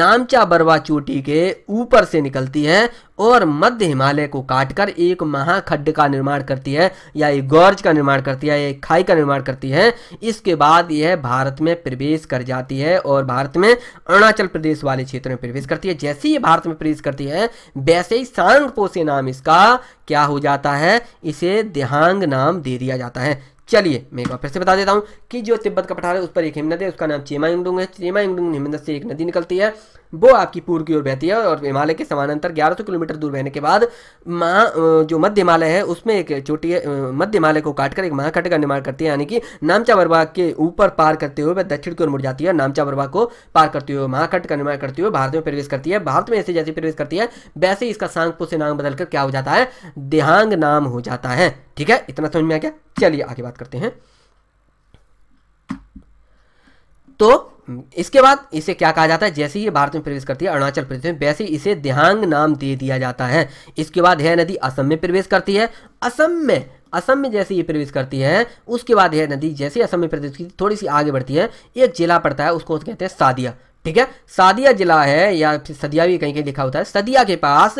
नामचा बरवा चोटी के ऊपर से निकलती है और मध्य हिमालय को काटकर एक महाखड्ड का निर्माण करती है या एक गौरज का निर्माण करती है एक खाई का निर्माण करती है इसके बाद यह भारत में प्रवेश कर जाती है और भारत में अरुणाचल प्रदेश वाले क्षेत्र में प्रवेश करती है जैसे ही भारत में प्रवेश करती है वैसे ही सांग पोसे नाम इसका क्या हो जाता है इसे देहांग नाम दे दिया जाता है चलिए मैं एक बार फिर से बता देता हूँ कि जो तिब्बत का पठार है उस पर एक हिमनद है उसका नाम चेमा इंगडुंग है चेमा इंगडुंग हिमनद से एक नदी निकलती है वो आपकी पूर्व की ओर बहती है और हिमालय के समानांतर 1100 किलोमीटर दूर बहने के बाद माँ जो मध्य हिमालय है उसमें एक चोटी मध्य हिमालय को काटकर एक महाकट का निर्माण करती है यानी कि नामचा के ऊपर पार करते हुए दक्षिण की ओर मुड़ जाती है और नामचा को पार करते हुए महाकट का निर्माण करते हुए भारत में प्रवेश करती है भारत में ऐसे जैसे प्रवेश करती है वैसे इसका सांगपो से नाम बदलकर क्या हो जाता है देहांग नाम हो जाता है ठीक है इतना समझ में आ गया चलिए आगे बात करते हैं तो इसके बाद इसे क्या कहा जाता है जैसे ये भारत में प्रवेश करती है अरुणाचल प्रदेश में वैसे इसे देहांग नाम दे दिया जाता है इसके बाद यह नदी असम में प्रवेश करती है असम में असम में जैसे ये प्रवेश करती है उसके बाद यह नदी जैसे असम में प्रवेश थोड़ी सी आगे बढ़ती है एक जिला पड़ता है उसको कहते हैं सादिया ठीक है सादिया जिला है या फिर सदिया भी कहीं कहीं लिखा होता है सदिया के पास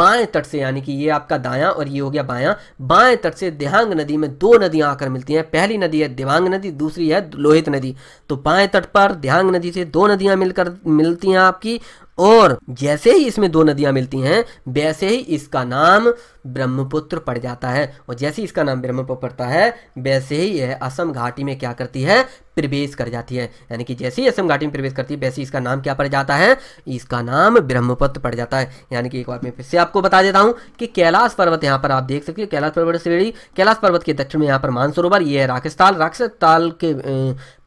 बाएं तट से यानी कि ये आपका दायां और ये हो गया बायां बाएं तट से देहांग नदी में दो नदियां आकर मिलती हैं पहली नदी है देवांग नदी दूसरी है लोहित नदी तो बाएं तट पर देहांग नदी से दो नदियां मिलकर मिलती हैं आपकी और जैसे ही इसमें दो नदियां मिलती हैं वैसे ही इसका नाम ब्रह्मपुत्र पड़ जाता है और जैसे ही इसका नाम ब्रह्मपुत्र पड़ता है वैसे ही यह असम घाटी में क्या करती है प्रवेश कर जाती है यानी कि जैसे ही असम घाटी में प्रवेश करती है वैसे इसका नाम क्या पड़ जाता है इसका नाम ब्रह्मपुत्र पड़ जाता है यानी कि एक बार मैं फिर से आपको बता देता हूँ कि कैलाश पर्वत यहाँ पर आप देख सकते हो कैलाश पर्वत श्रेणी कैलाश पर्वत के दक्षिण में यहाँ पर मानसरोवर ये है राक्षसताल राक्षसताल के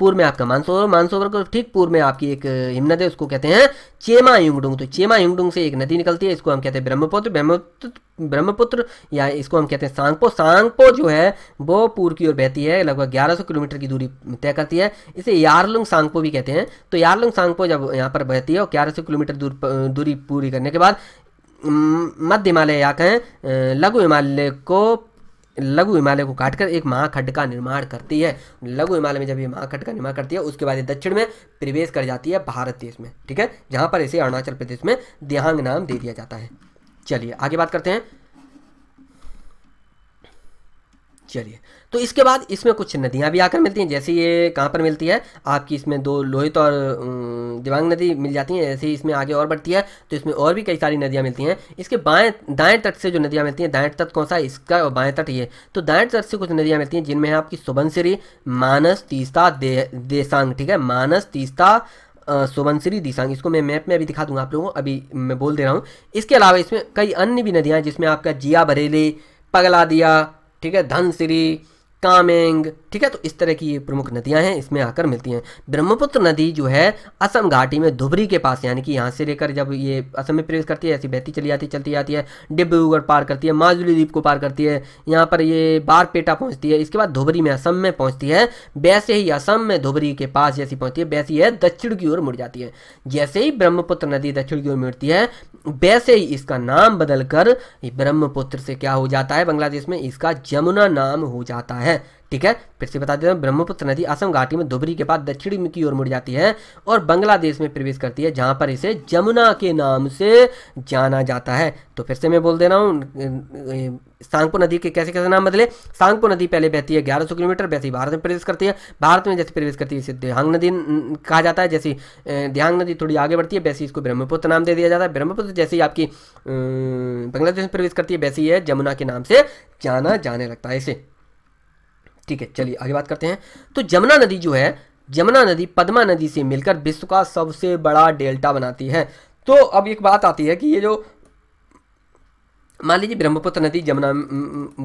पूर्व में आपका मानसरोवर मानसरोवर को ठीक पूर्व में आपकी एक हिमनद है उसको कहते हैं चेमा युंगडुंग तो चेमा युंगडुंग से एक नदी निकलती है इसको हम कहते हैं ब्रह्मपुत्र ब्रह्मपुत्र ब्रह्मपुत्र या इसको हम कहते हैं सांगपो सांगपो जो है वो पूर्व की ओर बहती है लगभग 1100 किलोमीटर की दूरी तय करती है इसे यारलुंग सांगपो भी कहते हैं तो यारलुंग सांगपो जब यहाँ पर बहती है और 1100 किलोमीटर दूर दूरी पूरी करने के बाद मध्य हिमालय या कहें लघु हिमालय को लघु हिमालय को काटकर एक महाखड्ड का निर्माण करती है लघु हिमालय में जब ये महाखड्ड का निर्माण करती है उसके बाद ये दक्षिण में प्रवेश कर जाती है भारत देश में ठीक है जहाँ पर इसे अरुणाचल प्रदेश में देहांग नाम दे दिया जाता है चलिए आगे बात करते हैं चलिए तो इसके बाद इसमें कुछ नदियां भी आकर मिलती हैं जैसे ये कहां पर मिलती है आपकी इसमें दो लोहित और दिवांग नदी मिल जाती हैं जैसे इसमें आगे और बढ़ती है तो इसमें और भी कई सारी नदियां मिलती हैं इसके बाएं दाएं तट से जो नदियां मिलती हैं दाएं तट कौन सा इसका और बाएं तट ये तो दाएं तट से कुछ नदियां मिलती हैं जिनमें है आपकी सुबनसिरी मानस तीस्ता दे देसांग ठीक है मानस तीस्ता सोबनसरी दिशांग इसको मैं मैप में अभी दिखा दूंगा आप लोगों को अभी मैं बोल दे रहा हूँ इसके अलावा इसमें कई अन्य भी नदियाँ हैं जिसमें आपका जिया बरेली पगला दिया ठीक है धनसिरी कामेंग ठीक है तो इस तरह की ये प्रमुख नदियां हैं इसमें आकर मिलती हैं ब्रह्मपुत्र नदी जो है असम घाटी में धुबरी के पास यानी कि यहाँ से लेकर जब ये असम में प्रवेश करती है ऐसी बहती चली जाती चलती जाती है डिब्रूगढ़ पार करती है माजुली द्वीप को पार करती है यहाँ पर ये बारपेटा पहुँचती है इसके बाद धुबरी में असम में पहुँचती है वैसे ही असम में धुबरी के पास जैसी पहुँचती है वैसी है दक्षिण की ओर मुड़ जाती है जैसे ही ब्रह्मपुत्र नदी दक्षिण की ओर मुड़ती है वैसे ही इसका नाम बदलकर ब्रह्मपुत्र से क्या हो जाता है बांग्लादेश में इसका जमुना नाम हो जाता है है ठीक है फिर से बता देता हूँ ब्रह्मपुत्र नदी असम घाटी में धुबरी के बाद दक्षिणी की ओर मुड़ जाती है और बांग्लादेश में प्रवेश करती है जहाँ पर इसे जमुना के नाम से जाना जाता है तो फिर से मैं बोल दे रहा हूँ सांगपो नदी के कैसे कैसे नाम बदले सांगपो नदी पहले बहती है 1100 किलोमीटर वैसे भारत में प्रवेश करती है भारत में जैसे प्रवेश करती है इसे देहांग नदी कहा जाता है जैसी देहांग नदी थोड़ी आगे बढ़ती है वैसे इसको ब्रह्मपुत्र नाम दे दिया जाता है ब्रह्मपुत्र जैसे ही आपकी बांग्लादेश में प्रवेश करती है वैसे ही है जमुना के नाम से जाना जाने लगता है इसे ठीक है चलिए आगे बात करते हैं तो जमुना नदी जो है जमुना नदी पद्मा नदी से मिलकर विश्व का सबसे बड़ा डेल्टा बनाती है तो अब एक बात आती है कि ये जो मान लीजिए ब्रह्मपुत्र नदी जमुना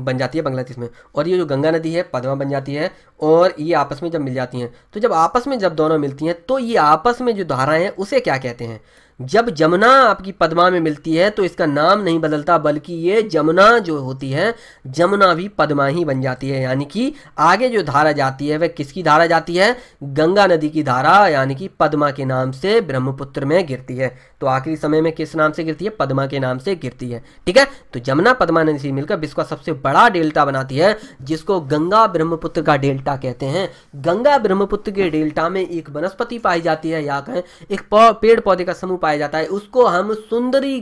बन जाती है बांग्लादेश में और ये जो गंगा नदी है पद्मा बन जाती है और ये आपस में जब मिल जाती हैं तो जब आपस में जब दोनों मिलती हैं तो ये आपस में जो धाराएं हैं उसे क्या कहते हैं जब जमुना आपकी पद्मा में मिलती है तो इसका नाम नहीं बदलता बल्कि ये जमुना जो होती है जमुना भी पद्मा ही बन जाती है यानी कि आगे जो धारा जाती है वह किसकी धारा जाती है गंगा नदी की धारा यानी कि पद्मा के नाम से ब्रह्मपुत्र में गिरती है तो आखिरी समय में किस नाम से गिरती है पदमा के नाम से गिरती है ठीक है तो जमुना पदमा नदी से मिलकर विश्व का सबसे बड़ा डेल्टा बनाती है जिसको गंगा ब्रह्मपुत्र का डेल्टा कहते हैं गंगा ब्रह्मपुत्र के डेल्टा में एक वनस्पति पाई जाती है या कहें एक पेड़ पौधे का समूह पाया जाता है उसको हम सुंदरी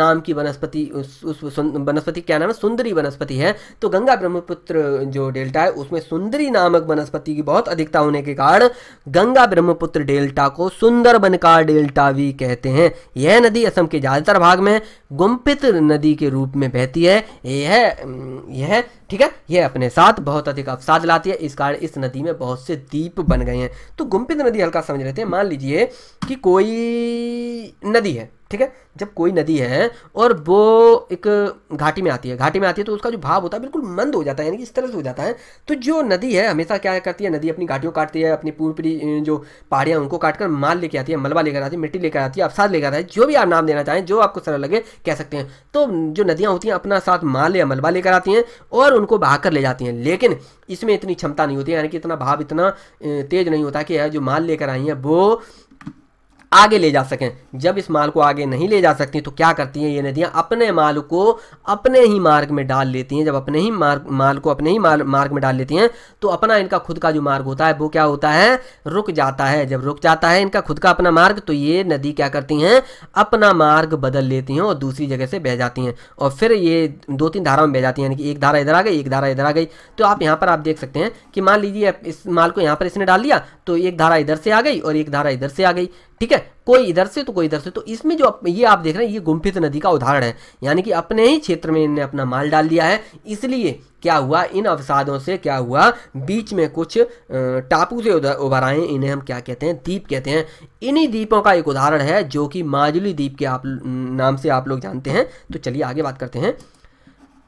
नाम की वनस्पति उस, वनस्पति क्या नाम है सुंदरी वनस्पति है तो गंगा ब्रह्मपुत्र जो डेल्टा है उसमें सुंदरी नामक वनस्पति की बहुत अधिकता होने के कारण गंगा ब्रह्मपुत्र डेल्टा को सुंदर बनकार डेल्टा भी कहते हैं हैं यह नदी असम के ज़्यादातर भाग में गुम्पित नदी के रूप में बहती है यह यह ठीक है यह अपने साथ बहुत अधिक अवसाद लाती है इस कारण इस नदी में बहुत से दीप बन गए हैं तो गुम्पित नदी हल्का समझ लेते हैं मान लीजिए कि कोई नदी है ठीक है जब कोई नदी है और वो एक घाटी में आती है घाटी में आती है तो उसका जो भाव होता है बिल्कुल मंद हो जाता है यानी कि इस तरह से हो जाता है तो जो नदी है हमेशा क्या करती है नदी अपनी घाटियों काटती है अपनी पूर्वी जो पहाड़ियाँ उनको काटकर माल लेके आती है मलबा लेकर आती है मिट्टी लेकर आती है अवसाद लेकर आती है जो भी आप नाम देना चाहें जो आपको सरल लगे कह सकते हैं तो जो नदियाँ होती हैं अपना साथ माल या मलबा लेकर आती हैं और उनको बहा कर ले जाती हैं लेकिन इसमें इतनी क्षमता नहीं होती यानी कि इतना भाव इतना तेज नहीं होता कि जो माल लेकर आई हैं वो आगे ले जा सकें जब इस माल को आगे नहीं ले जा सकती तो क्या करती हैं ये नदियाँ अपने माल को अपने ही मार्ग में डाल लेती हैं जब अपने ही मार्ग माल को अपने ही माल मार्ग में डाल लेती हैं तो अपना इनका खुद का जो मार्ग होता है वो क्या होता है रुक जाता है जब रुक जाता है इनका खुद का अपना मार्ग तो ये नदी क्या करती हैं अपना मार्ग बदल लेती हैं और दूसरी जगह से बह जाती हैं और फिर ये दो तीन धारा में बह जाती हैं यानी कि एक धारा इधर आ गई एक धारा इधर आ गई तो आप यहाँ पर आप देख सकते हैं कि मान लीजिए इस माल को यहाँ पर इसने डाल दिया तो एक धारा इधर से आ गई और एक धारा इधर से आ गई ठीक है कोई इधर से तो कोई इधर से तो इसमें जो ये आप देख रहे हैं ये गुम्फित नदी का उदाहरण है यानी कि अपने ही क्षेत्र में इन्हें अपना माल डाल दिया है इसलिए क्या हुआ इन अवसादों से क्या हुआ बीच में कुछ टापू से उभर आए इन्हें हम क्या कहते हैं द्वीप कहते हैं इन्हीं द्वीपों का एक उदाहरण है जो कि माजुली द्वीप के आप नाम से आप लोग जानते हैं तो चलिए आगे बात करते हैं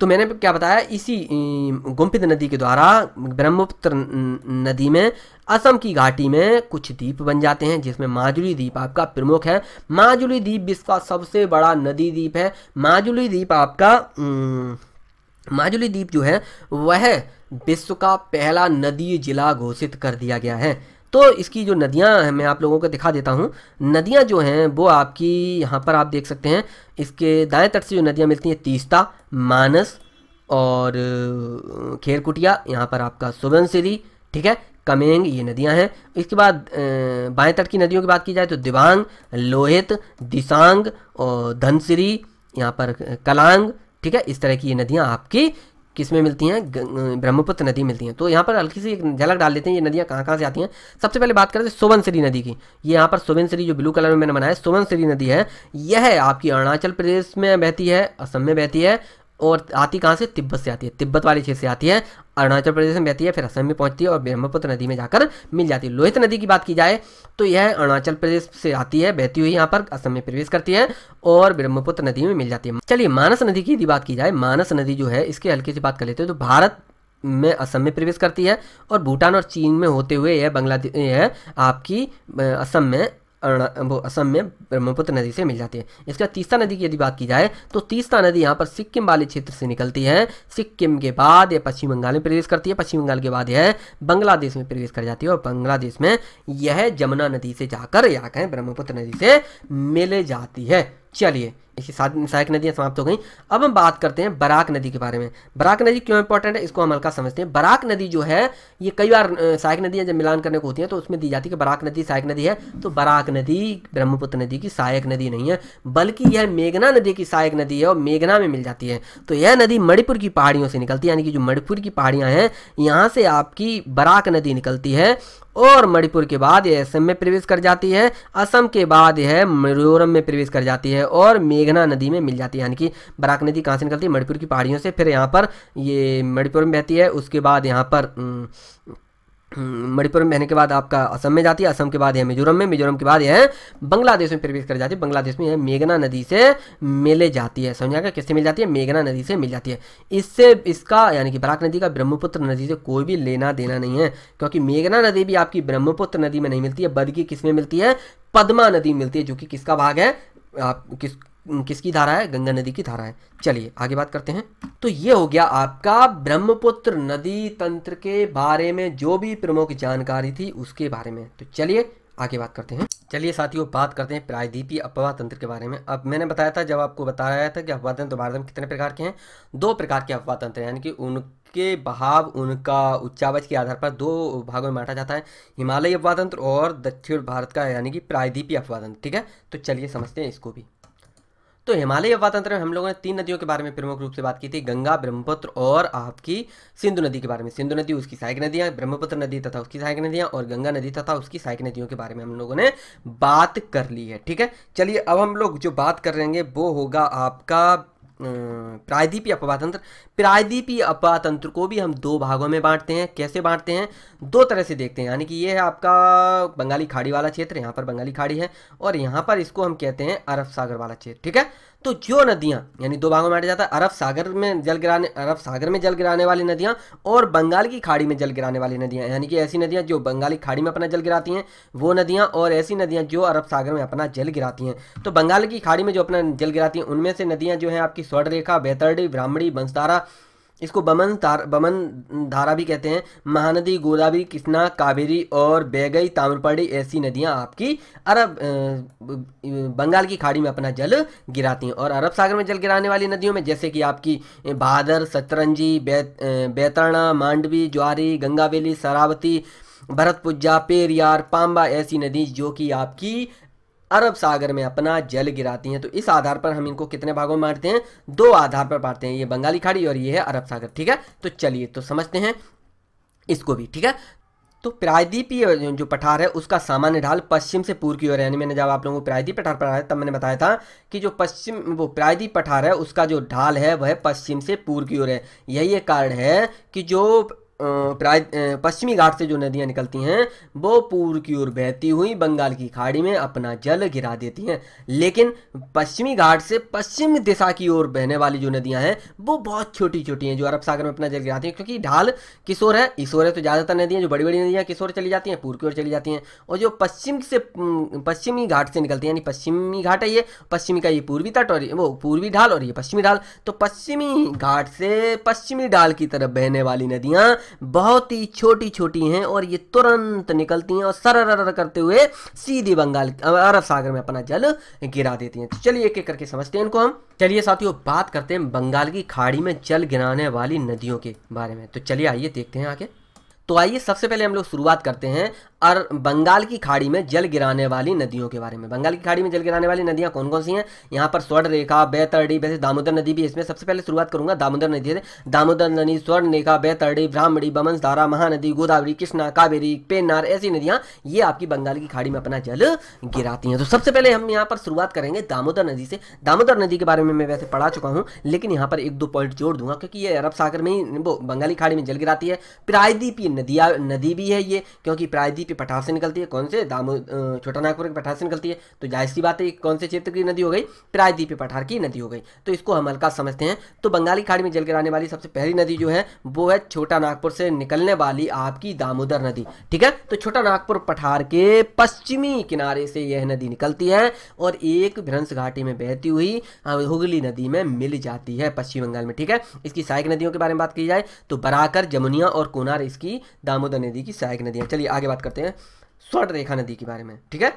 तो मैंने क्या बताया इसी गुम्पित नदी के द्वारा ब्रह्मपुत्र नदी में असम की घाटी में कुछ द्वीप बन जाते हैं जिसमें माजुली द्वीप आपका प्रमुख है माजुली द्वीप विश्व का सबसे बड़ा नदी द्वीप है माजुली द्वीप आपका माजुली द्वीप जो है वह विश्व का पहला नदी जिला घोषित कर दिया गया है तो इसकी जो नदियाँ हैं मैं आप लोगों को दिखा देता हूँ नदियाँ जो हैं वो आपकी यहाँ पर आप देख सकते हैं इसके दाएं तट से जो नदियाँ मिलती हैं तीस्ता मानस और खेरकुटिया यहाँ पर आपका सुबनसिरी ठीक है कमेंग ये नदियां हैं इसके बाद बाएं तट की नदियों की बात की जाए तो दिबांग लोहित दिसांग और धनसिरी यहाँ पर कलांग ठीक है इस तरह की ये नदियाँ आपकी किस में मिलती हैं ब्रह्मपुत्र नदी मिलती हैं तो यहाँ पर हल्की सी एक झलक डाल देते हैं ये नदियाँ कहाँ कहाँ से आती हैं सबसे पहले बात करें तो सोवनश्री नदी की ये यहाँ पर सोवनश्री जो ब्लू कलर में मैंने बनाया है सोवनश्री नदी है यह आपकी अरुणाचल प्रदेश में बहती है असम में बहती है और आती कहाँ से तिब्बत से आती है तिब्बत वाले क्षेत्र से आती है अरुणाचल प्रदेश में बहती है फिर असम में पहुंचती है और ब्रह्मपुत्र नदी में जाकर मिल जाती है लोहित नदी की बात की जाए तो यह अरुणाचल प्रदेश से आती है बहती हुई यहाँ पर असम में प्रवेश करती है और ब्रह्मपुत्र नदी में मिल जाती है चलिए मानस नदी की यदि बात की जाए मानस नदी जो है इसके हल्के से बात कर लेते हैं तो भारत में असम में प्रवेश करती है और भूटान और चीन में होते हुए यह बांग्लादेश यह आपकी असम में वो असम में ब्रह्मपुत्र नदी से मिल जाती है इसके बाद तीस्ता नदी की यदि बात की जाए तो तीस्ता नदी यहाँ पर सिक्किम वाले क्षेत्र से निकलती है सिक्किम के बाद यह पश्चिम बंगाल में प्रवेश करती है पश्चिम बंगाल के बाद यह बांग्लादेश में प्रवेश कर जाती है और बांग्लादेश में यह जमुना नदी से जाकर या कहें ब्रह्मपुत्र नदी से मिल जाती है चलिए देखिए सहायक नदियाँ समाप्त हो गई अब हम बात करते हैं बराक नदी के बारे में बराक नदी क्यों इंपॉर्टेंट है इसको हम हल्का समझते हैं बराक नदी जो है ये कई बार सहायक नदियाँ जब मिलान करने को होती हैं तो उसमें दी जाती है कि बराक नदी सहायक नदी है तो बराक नदी ब्रह्मपुत्र नदी की सहायक नदी नहीं है बल्कि यह मेघना नदी की सहायक नदी है और मेघना में मिल जाती है तो यह नदी मणिपुर की पहाड़ियों से निकलती है यानी कि जो मणिपुर की पहाड़ियाँ हैं यहाँ से आपकी बराक नदी निकलती है और मणिपुर के बाद यह असम में प्रवेश कर जाती है असम के बाद यह मिजोरम में प्रवेश कर जाती है और मेघना नदी में मिल जाती है यानी कि बराक नदी कहाँ से निकलती है मणिपुर की पहाड़ियों से फिर यहाँ पर ये मणिपुर में बहती है उसके बाद यहाँ पर मणिपुर में रहने के बाद आपका असम में जाती है असम के बाद यह मिजोरम में मिजोरम के बाद यह बांग्लादेश में प्रवेश कर जाती है बांग्लादेश में यह मेघना नदी से मिले जाती है समझा आएगा किससे मिल जाती है मेघना नदी से मिल जाती है इससे इसका यानी कि बराक नदी का ब्रह्मपुत्र नदी से कोई भी लेना देना नहीं है क्योंकि मेघना नदी भी आपकी ब्रह्मपुत्र नदी में नहीं मिलती है बदकी किस में मिलती है पदमा नदी मिलती है जो कि किसका भाग है आप किस किसकी धारा है गंगा नदी की धारा है चलिए आगे बात करते हैं तो ये हो गया आपका ब्रह्मपुत्र नदी तंत्र के बारे में जो भी प्रमुख जानकारी थी उसके बारे में तो चलिए आगे बात करते हैं चलिए साथियों बात करते हैं प्रायद्वीपीय अपवाह तंत्र के बारे में अब मैंने बताया था जब आपको बताया था कि अपवाह तंत्र तो भारत में कितने प्रकार के हैं दो प्रकार के अपवाह तंत्र यानी कि उनके बहाव उनका उच्चावच के आधार पर दो भागों में बांटा जाता है हिमालयी अपवाह तंत्र और दक्षिण भारत का यानी कि प्रायद्वीपीय अपवाह तंत्र ठीक है तो चलिए समझते हैं इसको भी तो हिमालय अवतंत्र में हम लोगों ने तीन नदियों के बारे में प्रमुख रूप से बात की थी गंगा ब्रह्मपुत्र और आपकी सिंधु नदी के बारे में सिंधु नदी उसकी सहायक नदियां ब्रह्मपुत्र नदी तथा उसकी सहायक नदियां और गंगा नदी तथा उसकी सहायक नदियों के बारे में हम लोगों ने बात कर ली है ठीक है चलिए अब हम लोग जो बात करेंगे वो होगा आपका प्रायदीपी अपवातंत्र प्रायदीपी अपवातंत्र को भी हम दो भागों में बांटते हैं कैसे बांटते हैं दो तरह से देखते हैं यानी कि ये है आपका बंगाली खाड़ी वाला क्षेत्र यहाँ पर बंगाली खाड़ी है और यहाँ पर इसको हम कहते हैं अरब सागर वाला क्षेत्र ठीक है तो जो नदियां यानी दो भागों में बांटा जाता है अरब सागर में जल गिराने अरब सागर में जल गिराने वाली नदियां और बंगाल की खाड़ी में जल गिराने वाली नदियां यानी कि ऐसी नदियां जो बंगाल की खाड़ी में अपना जल गिराती हैं वो नदियां और ऐसी नदियां जो अरब सागर में अपना जल गिराती हैं तो बंगाल की खाड़ी में जो अपना जल गिराती हैं उनमें से नदियां जो है आपकी स्वर्णरेखा बेतरडी ब्राह्मणी बंसधारा इसको बमन तार बमन धारा भी कहते हैं महानदी गोदावरी कृष्णा कावेरी और बैगई ताम्रपाड़ी ऐसी नदियां आपकी अरब बंगाल की खाड़ी में अपना जल गिराती हैं और अरब सागर में जल गिराने वाली नदियों में जैसे कि आपकी बहादर सतरंजी बैत बैतरणा मांडवी ज्वारी गंगावेली सरावती भरतपुजा पेरियार पांबा ऐसी नदी जो कि आपकी अरब सागर में अपना जल गिराती हैं तो इस आधार पर हम इनको कितने भागों में बांटते हैं दो आधार पर बांटते हैं ये बंगाली खाड़ी और ये है अरब सागर ठीक है तो चलिए तो समझते हैं इसको भी ठीक है तो प्रायद्वीपीय जो पठार है उसका सामान्य ढाल पश्चिम से पूर्व की ओर है यानी मैंने जब आप लोगों को प्रायद्वीप पठार पढ़ाया तब मैंने बताया था कि जो पश्चिम वो प्रायद्वीप पठार है उसका जो ढाल है वह पश्चिम से पूर्व की ओर है यही एक कारण है कि जो पश्चिमी घाट से जो नदियां निकलती हैं वो पूर्व की ओर बहती हुई बंगाल की खाड़ी में अपना जल गिरा देती हैं लेकिन पश्चिमी घाट से पश्चिम दिशा की ओर बहने वाली जो नदियां हैं वो बहुत छोटी छोटी हैं जो अरब सागर में अपना जल गिराती हैं क्योंकि ढाल किस ओर है इस ओर है तो ज़्यादातर नदियाँ जो बड़ी बड़ी नदियाँ किस ओर चली जाती हैं पूर्व की ओर चली जाती हैं और जो पश्चिम से पश्चिमी घाट से निकलती हैं यानी पश्चिमी घाट है ये पश्चिमी का ये पूर्वी तट और वो पूर्वी ढाल और ये पश्चिमी ढाल तो पश्चिमी घाट से पश्चिमी ढाल की तरफ बहने वाली नदियाँ बहुत ही छोटी छोटी हैं और ये तुरंत निकलती हैं और सरर करते हुए सीधे बंगाल अरब सागर में अपना जल गिरा देती हैं तो चलिए एक एक करके समझते हैं इनको हम चलिए साथियों बात करते हैं बंगाल की खाड़ी में जल गिराने वाली नदियों के बारे में तो चलिए आइए देखते हैं आगे तो आइए सबसे पहले हम लोग शुरुआत करते हैं और बंगाल की खाड़ी में जल गिराने वाली नदियों के बारे में बंगाल की खाड़ी में जल गिराने वाली नदियां कौन कौन सी हैं यहाँ पर स्वर्ण रेखा बैतरडी वैसे दामोदर नदी भी इसमें सबसे पहले शुरुआत करूंगा दामोदर नदी से दामोदर नदी स्वर्ण रेखा बैतरडी ब्राह्मणी बमन धारा महानदी गोदावरी कृष्णा कावेरी पेनार ऐसी नदियां ये आपकी बंगाल की खाड़ी में अपना जल गिराती हैं तो सबसे पहले हम यहाँ पर शुरुआत करेंगे दामोदर नदी से दामोदर नदी के बारे में मैं वैसे पढ़ा चुका हूँ लेकिन यहाँ पर एक दो पॉइंट जोड़ दूंगा क्योंकि ये अरब सागर में ही वो बंगाली खाड़ी में जल गिराती है प्रायद्वीपीय नदिया नदी भी है ये क्योंकि प्रायद्वीप की पठार से निकलती है कौन से दामो छोटा नागपुर के पठार से निकलती है तो जाहिर सी बात है कौन से क्षेत्र की नदी हो गई प्रायद्वीपीय पठार की नदी हो गई तो इसको हम हल्का समझते हैं तो बंगाली खाड़ी में जल गिराने वाली सबसे पहली नदी जो है वो है छोटा नागपुर से निकलने वाली आपकी दामोदर नदी ठीक है तो छोटा नागपुर पठार के पश्चिमी किनारे से यह नदी निकलती है और एक भ्रंश घाटी में बहती हुई हुगली नदी में मिल जाती है पश्चिम बंगाल में ठीक है इसकी सहायक नदियों के बारे में बात की जाए तो बराकर जमुनिया और कोनार इसकी दामोदर नदी की सहायक नदियाँ चलिए आगे बात करते हैं हैं स्वर्ण रेखा नदी के बारे में ठीक है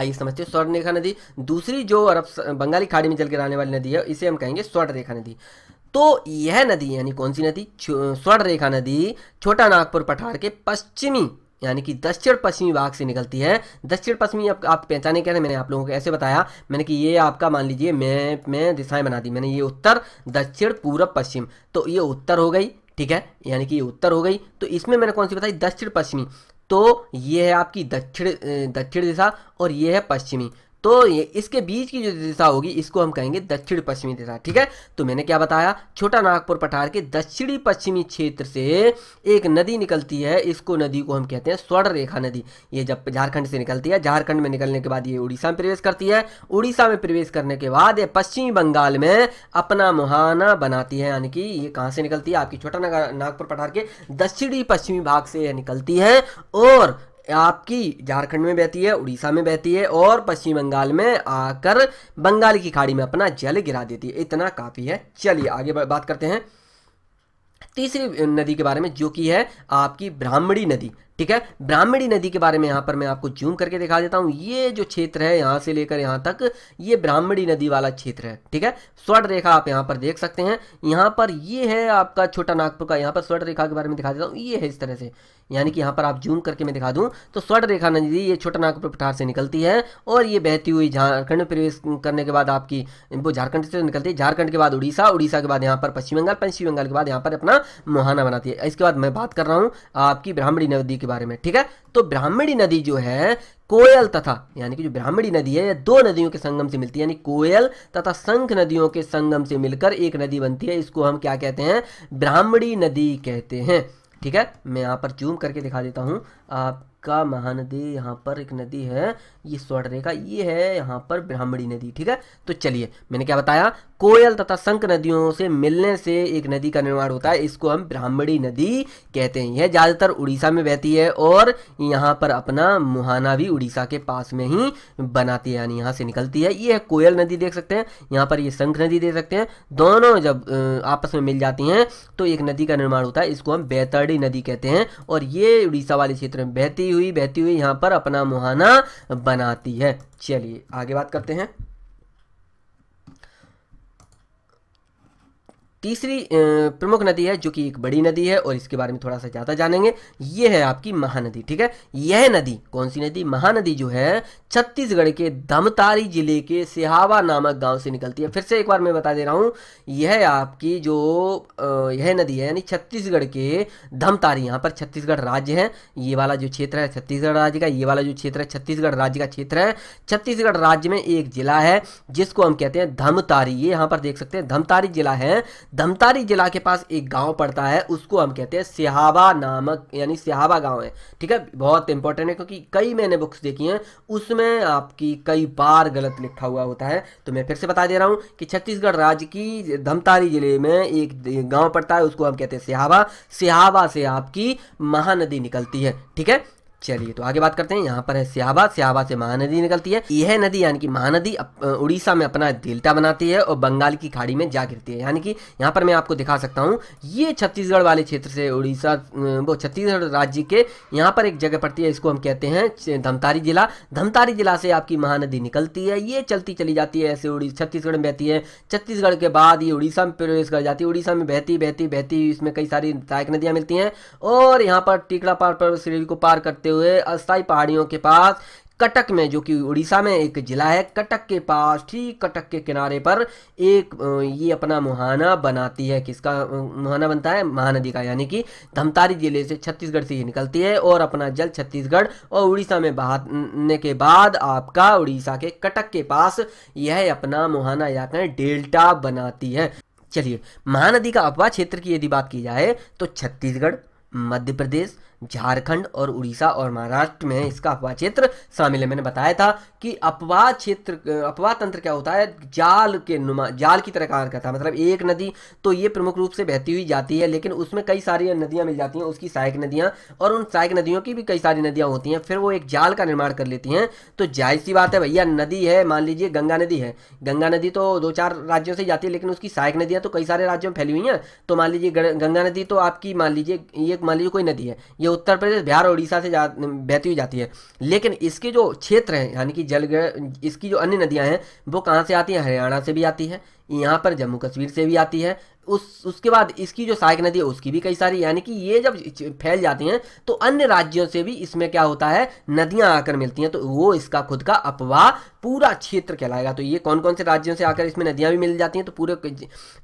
आइए समझते हैं स्वर्ण रेखा नदी दूसरी जो अरब बंगाली खाड़ी में चल के रहने वाली नदी है इसे हम कहेंगे स्वर्ण रेखा नदी तो यह नदी यानी कौन सी नदी स्वर्ण रेखा नदी छोटा नागपुर पठार के पश्चिमी यानी कि दक्षिण पश्चिमी भाग से निकलती है दक्षिण पश्चिमी आप, आप पहचाने क्या मैंने आप लोगों को ऐसे बताया मैंने कि ये आपका मान लीजिए मैं मैं दिशाएं बना दी मैंने ये उत्तर दक्षिण पूर्व पश्चिम तो ये उत्तर हो गई ठीक है यानी कि ये उत्तर हो गई तो इसमें मैंने कौन सी बताई दक्षिण पश्चिमी तो ये है आपकी दक्षिण दक्षिण दिशा और ये है पश्चिमी तो ये इसके बीच की जो दिशा होगी इसको हम कहेंगे दक्षिण पश्चिमी दिशा ठीक है तो मैंने क्या बताया छोटा नागपुर पठार के दक्षिणी पश्चिमी क्षेत्र से एक नदी निकलती है इसको नदी को हम कहते हैं स्वर्ण रेखा नदी ये जब झारखंड से निकलती है झारखंड में निकलने के बाद ये उड़ीसा में प्रवेश करती है उड़ीसा में प्रवेश करने के बाद ये पश्चिमी बंगाल में अपना मुहाना बनाती है यानी कि ये कहाँ से निकलती है आपकी छोटा नागपुर पठार के दक्षिणी पश्चिमी भाग से यह निकलती है और आपकी झारखंड में बहती है उड़ीसा में बहती है और पश्चिम बंगाल में आकर बंगाल की खाड़ी में अपना जल गिरा देती है इतना काफ़ी है चलिए आगे बात करते हैं तीसरी नदी के बारे में जो कि है आपकी ब्राह्मणी नदी ठीक है ब्राह्मणी नदी के बारे में यहां पर मैं आपको जूम करके दिखा देता हूं ये जो क्षेत्र है यहां से लेकर यहां तक ये ब्राह्मणी नदी वाला क्षेत्र है ठीक है स्वर्ण रेखा आप यहां पर देख सकते हैं यहां पर ये है आपका छोटा नागपुर का यहां पर स्वर्ण रेखा के बारे में दिखा देता हूं ये है इस तरह से यानी कि यहां पर आप जूम करके मैं दिखा दूं तो स्वर्ण रेखा नदी ये छोटा नागपुर पठार से निकलती है और ये बहती हुई झारखंड में प्रवेश करने के बाद आपकी वो झारखंड से निकलती है झारखंड के बाद उड़ीसा उड़ीसा के बाद यहाँ पर पश्चिम बंगाल पश्चिम बंगाल के बाद यहाँ पर अपना मुहाना बनाती है इसके बाद मैं बात कर रहा हूँ आपकी ब्राह्मणी नदी के के बारे में ठीक है तो ब्राह्मणी नदी जो है कोयल तथा यानी कि जो ब्राह्मणी नदी है यह दो नदियों के संगम से मिलती है यानी कोयल तथा संख नदियों के संगम से मिलकर एक नदी बनती है इसको हम क्या कहते हैं ब्राह्मणी नदी कहते हैं ठीक है मैं यहाँ पर जूम करके दिखा देता हूँ आपका महानदी यहाँ पर एक नदी है ये स्वर्ण रेखा ये है यहाँ पर ब्राह्मणी नदी ठीक है तो चलिए मैंने क्या बताया कोयल तथा संक नदियों से मिलने से एक नदी का निर्माण होता है इसको हम ब्राह्मणी नदी कहते हैं यह ज़्यादातर उड़ीसा में बहती है और यहाँ पर अपना मुहाना भी उड़ीसा के पास में ही बनाती है यानी यहाँ से निकलती है ये कोयल नदी देख सकते हैं यहाँ पर ये संख नदी देख सकते हैं दोनों जब आपस में मिल जाती हैं तो एक नदी का निर्माण होता है इसको हम बैतड़ी नदी कहते हैं और ये उड़ीसा वाले क्षेत्र में बहती हुई बहती हुई यहाँ पर अपना मुहाना बनाती है चलिए आगे बात करते हैं तीसरी प्रमुख नदी है जो कि एक बड़ी नदी है और इसके बारे में थोड़ा सा ज़्यादा जानेंगे ये है आपकी महानदी ठीक है यह नदी कौन सी नदी महानदी जो है छत्तीसगढ़ के दमतारी जिले के सिहावा नामक गांव से निकलती है फिर से एक बार मैं बता दे रहा हूं यह आपकी जो यह नदी है यानी छत्तीसगढ़ के धमतारी यहाँ पर छत्तीसगढ़ राज्य है ये वाला जो क्षेत्र है छत्तीसगढ़ राज्य का ये वाला जो क्षेत्र है छत्तीसगढ़ राज्य का क्षेत्र है छत्तीसगढ़ राज्य में एक जिला है जिसको हम कहते हैं धमतारी ये यहाँ पर देख सकते हैं धमतारी जिला है धमतारी जिला के पास एक गांव पड़ता है उसको हम कहते हैं सिहावा नामक यानी सिहावा गांव है ठीक है बहुत इंपॉर्टेंट है क्योंकि कई मैंने बुक्स देखी हैं उसमें आपकी कई बार गलत लिखा हुआ होता है तो मैं फिर से बता दे रहा हूं कि छत्तीसगढ़ राज्य की धमतारी जिले में एक गाँव पड़ता है उसको हम कहते हैं सिहावा सिहावा से आपकी महानदी निकलती है ठीक है चलिए तो आगे बात करते हैं यहाँ पर है सियाबा सियाबा से महानदी निकलती है यह नदी यानी कि महानदी उड़ीसा में अपना डेल्टा बनाती है और बंगाल की खाड़ी में जा गिरती है यानी कि यहाँ पर मैं आपको दिखा सकता हूँ ये छत्तीसगढ़ वाले क्षेत्र से उड़ीसा वो छत्तीसगढ़ राज्य के यहाँ पर एक जगह पड़ती है इसको हम कहते हैं धमतारी जिला धमतारी जिला से आपकी महानदी निकलती है ये चलती चली जाती है ऐसे उड़ी छत्तीसगढ़ में बहती है छत्तीसगढ़ के बाद ये उड़ीसा में प्रवेश कर जाती है उड़ीसा में बहती बहती बहती इसमें कई सारी सहायक नदियाँ मिलती हैं और यहाँ पर टीकड़ा पार पर श्रेणी को पार करते हुए अस्थाई पहाड़ियों के पास कटक में जो कि उड़ीसा में एक जिला है कटक के पास ठीक कटक के किनारे पर एक ये अपना मुहाना बनाती है किसका मुहाना बनता है महानदी का यानी कि धमतारी जिले से छत्तीसगढ़ से ये निकलती है और अपना जल छत्तीसगढ़ और उड़ीसा में बहाने के बाद आपका उड़ीसा के कटक के पास यह अपना मुहाना या कहें डेल्टा बनाती है चलिए महानदी का अपवा क्षेत्र की यदि बात की जाए तो छत्तीसगढ़ मध्य प्रदेश झारखंड और उड़ीसा और महाराष्ट्र में इसका अपवाह क्षेत्र शामिल है मैंने बताया था कि अपवाह क्षेत्र अपवाह तंत्र क्या होता है जाल के नुमा जाल की तरह कार्य करता है मतलब एक नदी तो ये प्रमुख रूप से बहती हुई जाती है लेकिन उसमें कई सारी नदियां मिल जाती हैं उसकी सहायक नदियां और उन सहायक नदियों की भी कई सारी नदियाँ होती हैं फिर वो एक जाल का निर्माण कर लेती हैं तो जाहिर सी बात है भैया नदी है मान लीजिए गंगा नदी है गंगा नदी तो दो चार राज्यों से जाती है लेकिन उसकी सहायक नदियाँ तो कई सारे राज्यों में फैली हुई हैं तो मान लीजिए गंगा नदी तो आपकी मान लीजिए ये मान लीजिए कोई नदी है ये उत्तर प्रदेश बिहार उड़ीसा से जा बहती हुई जाती है लेकिन इसके जो क्षेत्र हैं यानी कि जल इसकी जो अन्य नदियां हैं वो कहाँ से आती हैं हरियाणा से भी आती है यहाँ पर जम्मू कश्मीर से भी आती है उस उसके बाद इसकी जो सहायक नदी है उसकी भी कई सारी यानी कि ये जब फैल जाती हैं तो अन्य राज्यों से भी इसमें क्या होता है नदियां आकर मिलती हैं तो वो इसका खुद का अपवाह पूरा क्षेत्र कहलाएगा तो ये कौन कौन से राज्यों से आकर इसमें नदियां भी मिल जाती हैं तो पूरे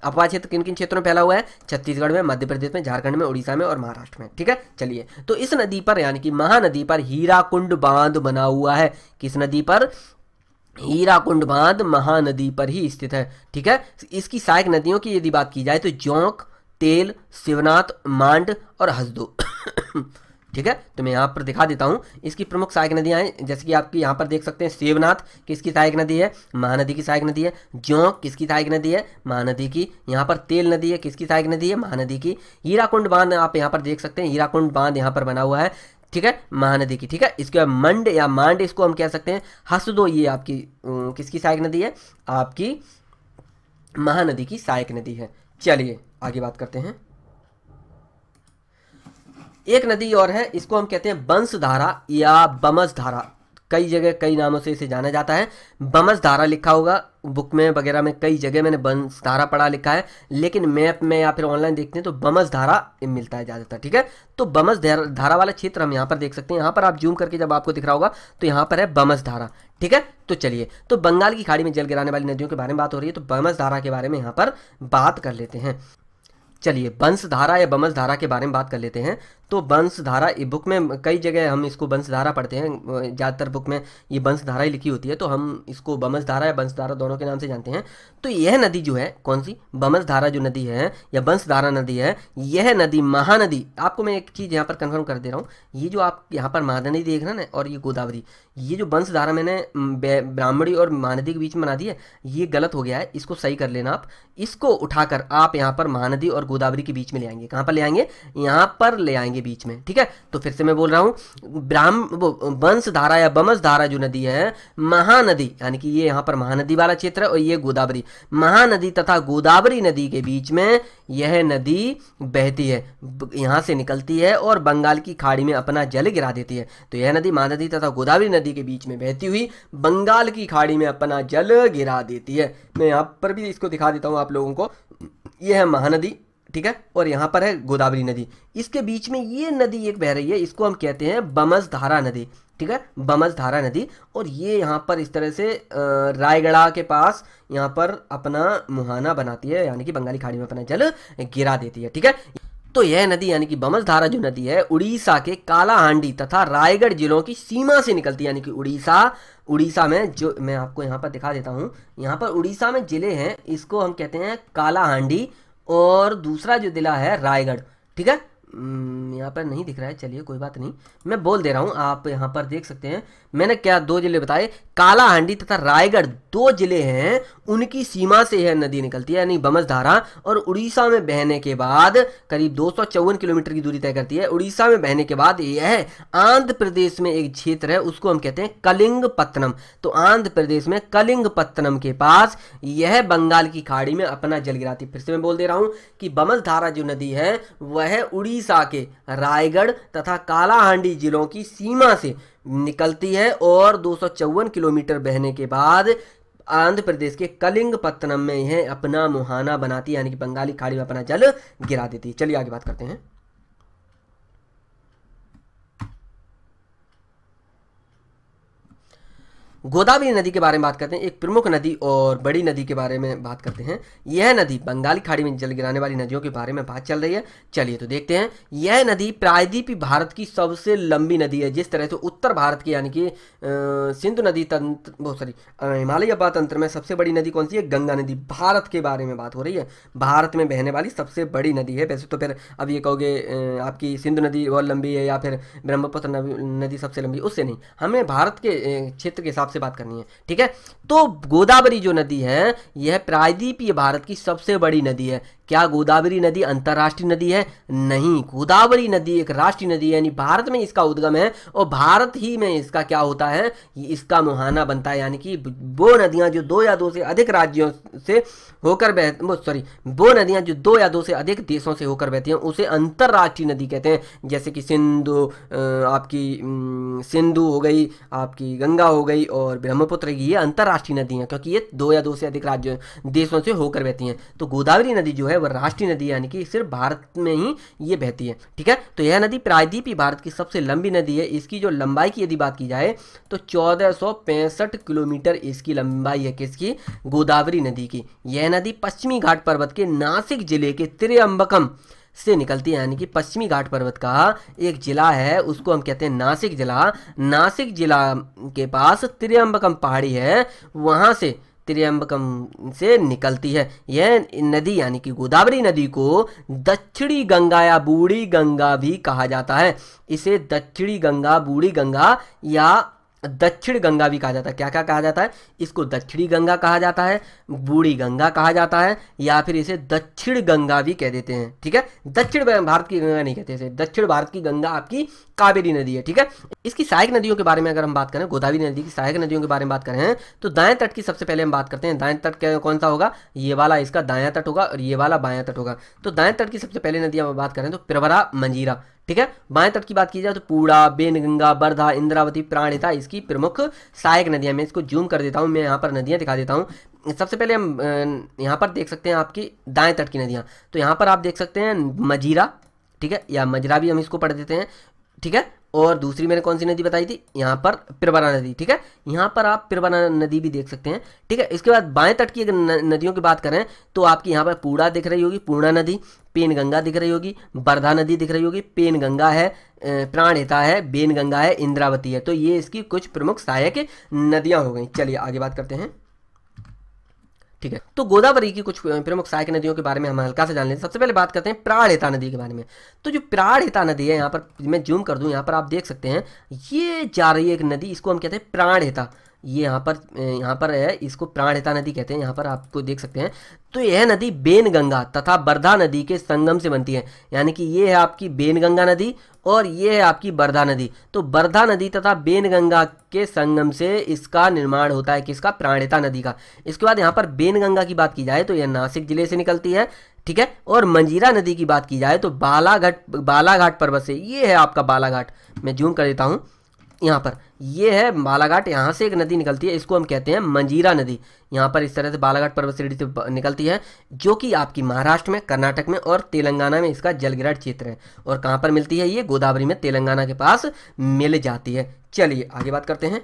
अपवाह क्षेत्र किन किन क्षेत्रों में फैला हुआ है छत्तीसगढ़ में मध्य प्रदेश में झारखंड में उड़ीसा में और महाराष्ट्र में ठीक है चलिए तो इस नदी पर यानी कि महानदी पर हीराकुंड बांध बना हुआ है किस नदी पर हीराकुंड बांध महानदी पर ही स्थित है ठीक है इसकी सहायक नदियों की यदि बात की जाए तो जोंक तेल शिवनाथ मांड और हसदो ठीक है तो मैं यहाँ पर दिखा देता हूँ इसकी प्रमुख सहायक नदियाँ हैं जैसे कि आपकी यहाँ पर देख सकते हैं शिवनाथ किसकी सहायक नदी है महानदी की सहायक नदी है जोंक किसकी सहायक नदी है महानदी की यहाँ पर तेल नदी है किसकी सहायक नदी है महानदी की हीराकुंड बांध आप यहाँ पर देख सकते हैं हीराकुंड बांध यहाँ पर बना हुआ है ठीक है महानदी की ठीक है इसके बाद मंड या मांड इसको हम कह सकते हैं हसदो ये आपकी किसकी सहायक नदी है आपकी महानदी की सहायक नदी है चलिए आगे बात करते हैं एक नदी और है इसको हम कहते हैं बंश धारा या बमस धारा कई जगह कई नामों से इसे जाना जाता है बमस धारा लिखा होगा बुक में वगैरह में कई जगह मैंने बंस धारा पढ़ा लिखा है लेकिन मैप में या फिर ऑनलाइन देखते हैं तो बमस धारा मिलता है ज़्यादातर ठीक है तो बमस धारा वाला क्षेत्र हम यहाँ पर देख सकते हैं यहाँ पर आप जूम करके जब आपको दिख रहा होगा तो यहाँ पर है बमस धारा ठीक है तो चलिए तो बंगाल की खाड़ी में जल गिराने वाली नदियों के बारे में बात हो रही है तो बमस धारा के बारे में यहाँ पर बात कर लेते हैं चलिए बंस धारा या बमस धारा के बारे में बात कर लेते हैं तो वंशधारा बुक में कई जगह हम इसको वंशधारा पढ़ते हैं ज़्यादातर बुक में ये वंशधारा ही लिखी होती है तो हम इसको बमसधारा या वंशधारा दोनों के नाम से जानते हैं तो यह नदी जो है कौन सी बमसधारा जो नदी है या वंशधारा नदी है यह नदी महानदी आपको मैं एक चीज़ यहाँ पर कन्फर्म कर दे रहा हूँ ये जो आप यहाँ पर महानदी देख रहे हैं ना और ये गोदावरी ये जो वंशधारा मैंने ब्राह्मणी और महानदी के बीच में बना दी है ये गलत हो गया है इसको सही कर लेना आप इसको उठाकर आप यहाँ पर महानदी और गोदावरी के बीच में ले आएंगे कहाँ पर ले आएंगे यहाँ पर ले आएंगे बीच में ठीक है तो फिर से मैं बोल रहा हूँ ब्राह्म वंश धारा या बमस धारा जो नदी है महानदी यानी कि ये यहाँ पर महानदी वाला क्षेत्र है और ये गोदावरी महानदी तथा गोदावरी नदी के बीच में यह नदी बहती है यहाँ से निकलती है और बंगाल की खाड़ी में अपना जल गिरा देती है तो यह नदी महानदी तथा गोदावरी नदी के बीच में बहती हुई बंगाल की खाड़ी में अपना जल गिरा देती है मैं यहाँ पर भी इसको दिखा देता हूँ आप लोगों को यह है महानदी ठीक है और यहाँ पर है गोदावरी नदी इसके बीच में ये नदी एक बह रही है इसको हम कहते हैं बमस धारा नदी ठीक है बमस धारा नदी और ये यहाँ पर इस तरह से रायगढ़ा के पास यहाँ पर अपना मुहाना बनाती है यानी कि बंगाली खाड़ी में अपना जल गिरा देती है ठीक है तो यह नदी यानी कि बमस धारा जो नदी है उड़ीसा के कालाहांडी तथा रायगढ़ जिलों की सीमा से निकलती है यानी कि उड़ीसा उड़ीसा में जो मैं आपको यहाँ पर दिखा देता हूं यहाँ पर उड़ीसा में जिले हैं इसको हम कहते हैं कालाहांडी और दूसरा जो जिला है रायगढ़ ठीक है हम्म, यहाँ पर नहीं दिख रहा है चलिए कोई बात नहीं मैं बोल दे रहा हूँ आप यहाँ पर देख सकते हैं मैंने क्या दो जिले बताए कालाहांडी तथा रायगढ़ दो जिले हैं उनकी सीमा से यह नदी निकलती है यानी बमस धारा और उड़ीसा में बहने के बाद करीब दो किलोमीटर की दूरी तय करती है उड़ीसा में बहने के बाद यह आंध्र प्रदेश में एक क्षेत्र है उसको हम कहते हैं कलिंग पत्तनम तो आंध्र प्रदेश में कलिंग पत्तनम के पास यह बंगाल की खाड़ी में अपना जल गिराती फिर से मैं बोल दे रहा हूँ कि बमस धारा जो नदी है वह उड़ीसा उड़ीसा के रायगढ़ तथा कालाहांडी जिलों की सीमा से निकलती है और दो किलोमीटर बहने के बाद आंध्र प्रदेश के कलिंगपत्तनम में यह अपना मुहाना बनाती है यानी कि बंगाली खाड़ी में अपना जल गिरा देती है चलिए आगे बात करते हैं गोदावरी नदी के बारे में बात करते हैं एक प्रमुख नदी और बड़ी नदी के बारे में बात करते हैं यह नदी बंगाली खाड़ी में जल गिराने वाली नदियों के बारे में बात चल रही है चलिए तो देखते हैं यह नदी प्रायदीप भारत की सबसे लंबी नदी है जिस तरह से उत्तर भारत की यानी कि सिंधु नदी तंत्र बहुत सॉरी हिमालय तंत्र में सबसे बड़ी नदी कौन सी है गंगा नदी भारत के बारे में बात हो रही है भारत में बहने वाली सबसे बड़ी नदी है वैसे तो फिर अब ये कहोगे आपकी सिंधु नदी बहुत लंबी है या फिर ब्रह्मपुत्र नदी सबसे लंबी उससे नहीं हमें भारत के क्षेत्र के हिसाब आपसे बात करनी है ठीक है तो गोदावरी जो नदी है यह प्रायद्वीपीय भारत की सबसे बड़ी नदी है क्या गोदावरी नदी अंतर्राष्ट्रीय नदी है नहीं गोदावरी नदी एक राष्ट्रीय नदी है यानी भारत में इसका उद्गम है और भारत ही में इसका क्या होता है इसका मुहाना बनता है यानी कि वो नदियां जो दो या दो से अधिक राज्यों से होकर बह सॉरी वो नदियां जो दो या दो से अधिक देशों से होकर बहती हैं उसे अंतर्राष्ट्रीय नदी कहते हैं जैसे कि सिंधु आपकी सिंधु हो गई आपकी गंगा हो गई और ब्रह्मपुत्र ये अंतर्राष्ट्रीय नदी है क्योंकि ये दो या दो से अधिक राज्यों देशों से होकर बहती हैं तो गोदावरी नदी जो है वह राष्ट्रीय नदी यानी कि सिर्फ भारत में ही ये बहती है ठीक है तो यह नदी प्रायद्वीप ही भारत की सबसे लंबी नदी है इसकी जो लंबाई की यदि बात की जाए तो चौदह किलोमीटर इसकी लंबाई है किसकी गोदावरी नदी की यह नदी पश्चिमी घाट पर्वत के नासिक जिले के त्रियम्बकम से निकलती है यानी कि पश्चिमी घाट पर्वत का एक जिला है उसको हम कहते हैं नासिक जिला नासिक जिला के पास त्रियम्बकम पहाड़ी है वहाँ से त्रियम्बकम से निकलती है यह नदी यानी कि गोदावरी नदी को दक्षिणी गंगा या बूढ़ी गंगा भी कहा जाता है इसे दक्षिणी गंगा बूढ़ी गंगा या दक्षिण गंगा भी कहा जाता है क्या क्या कहा जाता है इसको दक्षिणी गंगा कहा जाता है बूढ़ी गंगा कहा जाता है या फिर इसे दक्षिण गंगा भी कह देते हैं ठीक है दक्षिण भारत की गंगा नहीं कहते इसे दक्षिण भारत की गंगा आपकी कावेरी नदी है ठीक है इसकी सहायक नदियों के बारे में अगर हम बात करें गोदावरी नदी की सहायक नदियों के बारे में बात करें तो दाएं तट की सबसे पहले हम बात करते हैं दाएं तट कौन सा होगा ये वाला इसका दाया तट होगा और ये वाला बाया तट होगा तो दाएं तट की सबसे पहले नदी हम बात करें तो प्रवरा मंजीरा ठीक है बाएं तट की बात की जाए तो पूड़ा बेनगंगा बर्धा इंद्रावती प्राणिता इसकी प्रमुख सहायक नदियां मैं इसको जूम कर देता हूं मैं यहां पर नदियां दिखा देता हूं सबसे पहले हम यहां पर देख सकते हैं आपकी दाएं तट की नदियां तो यहां पर आप देख सकते हैं मजीरा ठीक है या मजरा भी हम इसको पढ़ देते हैं ठीक है और दूसरी मैंने कौन सी नदी बताई थी यहाँ पर पिरवाना नदी ठीक है यहाँ पर आप पिरवाना नदी भी देख सकते हैं ठीक है इसके बाद बाएं तट की अगर नदियों की बात करें तो आपकी यहाँ पर पूड़ा दिख रही होगी पूर्णा नदी पेन गंगा दिख रही होगी बरधा नदी दिख रही होगी पेन गंगा है प्राणहिता है बेन गंगा है इंद्रावती है तो ये इसकी कुछ प्रमुख सहायक नदियाँ हो गई चलिए आगे बात करते हैं ठीक है तो गोदावरी की कुछ प्रमुख सहायक नदियों के बारे में हम हल्का से जान लेते हैं सबसे पहले बात करते हैं प्राणहिता नदी के बारे में तो जो प्राणहिता नदी है यहाँ पर मैं जूम कर दूँ यहाँ पर आप देख सकते हैं ये जा रही है एक नदी इसको हम कहते हैं प्राणहिता ये यहाँ पर यहाँ पर है इसको प्राणहिता नदी कहते हैं यहाँ पर आपको देख सकते हैं तो यह नदी बेनगंगा तथा बर्धा नदी के संगम से बनती है यानी कि ये है आपकी बेनगंगा नदी और ये है आपकी बर्धा नदी तो बर्धा नदी तथा बेनगंगा के संगम से इसका निर्माण होता है किसका प्राणिता नदी का इसके बाद यहाँ पर बेनगंगा की बात की जाए तो यह नासिक जिले से निकलती है ठीक है और मंजीरा नदी की बात की जाए तो बालाघाट बालाघाट पर्वत से ये है आपका बालाघाट मैं जूम कर देता हूँ यहाँ पर ये है बालाघाट यहाँ से एक नदी निकलती है इसको हम कहते हैं मंजीरा नदी यहाँ पर इस तरह से बालाघाट पर्वत श्रेणी से निकलती है जो कि आपकी महाराष्ट्र में कर्नाटक में और तेलंगाना में इसका जलग्रहण क्षेत्र है और कहाँ पर मिलती है ये गोदावरी में तेलंगाना के पास मिल जाती है चलिए आगे बात करते हैं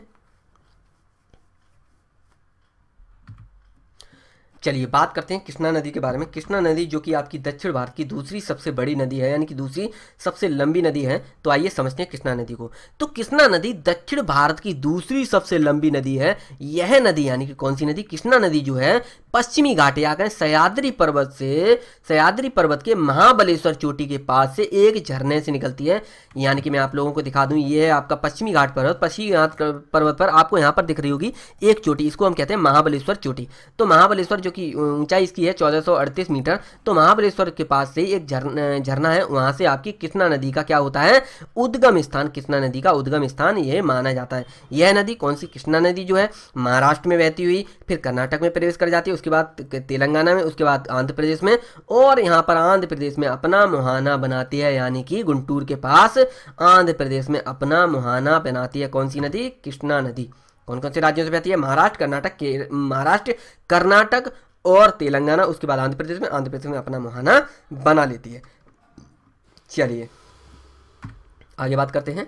चलिए बात करते हैं कृष्णा नदी के बारे में कृष्णा नदी जो कि आपकी दक्षिण भारत की दूसरी सबसे बड़ी नदी है यानी कि दूसरी सबसे लंबी नदी है तो आइए समझते हैं कृष्णा नदी को तो कृष्णा नदी दक्षिण भारत की दूसरी सबसे लंबी नदी है यह नदी यानी कि कौन सी नदी कृष्णा नदी जो है पश्चिमी घाट या कहें सयाद्री पर्वत से सयाद्री पर्वत के महाबलेश्वर चोटी के पास से एक झरने से निकलती है यानी कि मैं आप लोगों को दिखा दूं ये है आपका पश्चिमी घाट पर्वत पश्चिमी घाट पर्वत पर आपको यहाँ पर दिख रही होगी एक चोटी इसको हम कहते हैं महाबलेश्वर चोटी तो महाबलेश्वर जो कि ऊंचाई इसकी है चौदह मीटर तो महाबलेश्वर के पास से एक झरना है वहां से आपकी कृष्णा नदी का क्या होता है उद्गम स्थान कृष्णा नदी का उद्गम स्थान यह माना जाता है यह नदी कौन सी कृष्णा नदी जो है महाराष्ट्र में बहती हुई फिर कर्नाटक में प्रवेश कर जाती है उसके बाद तेलंगाना में उसके बाद आंध्र प्रदेश में और यहाँ पर आंध्र प्रदेश में अपना मुहाना बनाती है यानी कि गुंटूर के पास आंध्र प्रदेश में अपना मुहाना बनाती है कौन सी नदी कृष्णा नदी कौन कौन से राज्यों से बहती है महाराष्ट्र कर्नाटक महाराष्ट्र कर्नाटक और तेलंगाना उसके बाद आंध्र प्रदेश में आंध्र प्रदेश में अपना मुहाना बना लेती है चलिए आगे बात करते हैं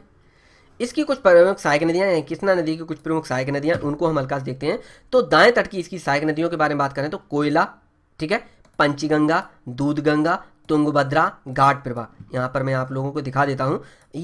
इसकी कुछ प्रमुख सहायक नदियां हैं कृष्णा नदी की कुछ प्रमुख सहायक नदियां उनको हम हल्का देखते हैं तो दाएं तट की इसकी सहायक नदियों के बारे में बात करें तो कोयला ठीक है पंचगंगा दूधगंगा तुंगभद्रा घाट प्रभा यहां पर मैं आप लोगों को दिखा देता हूं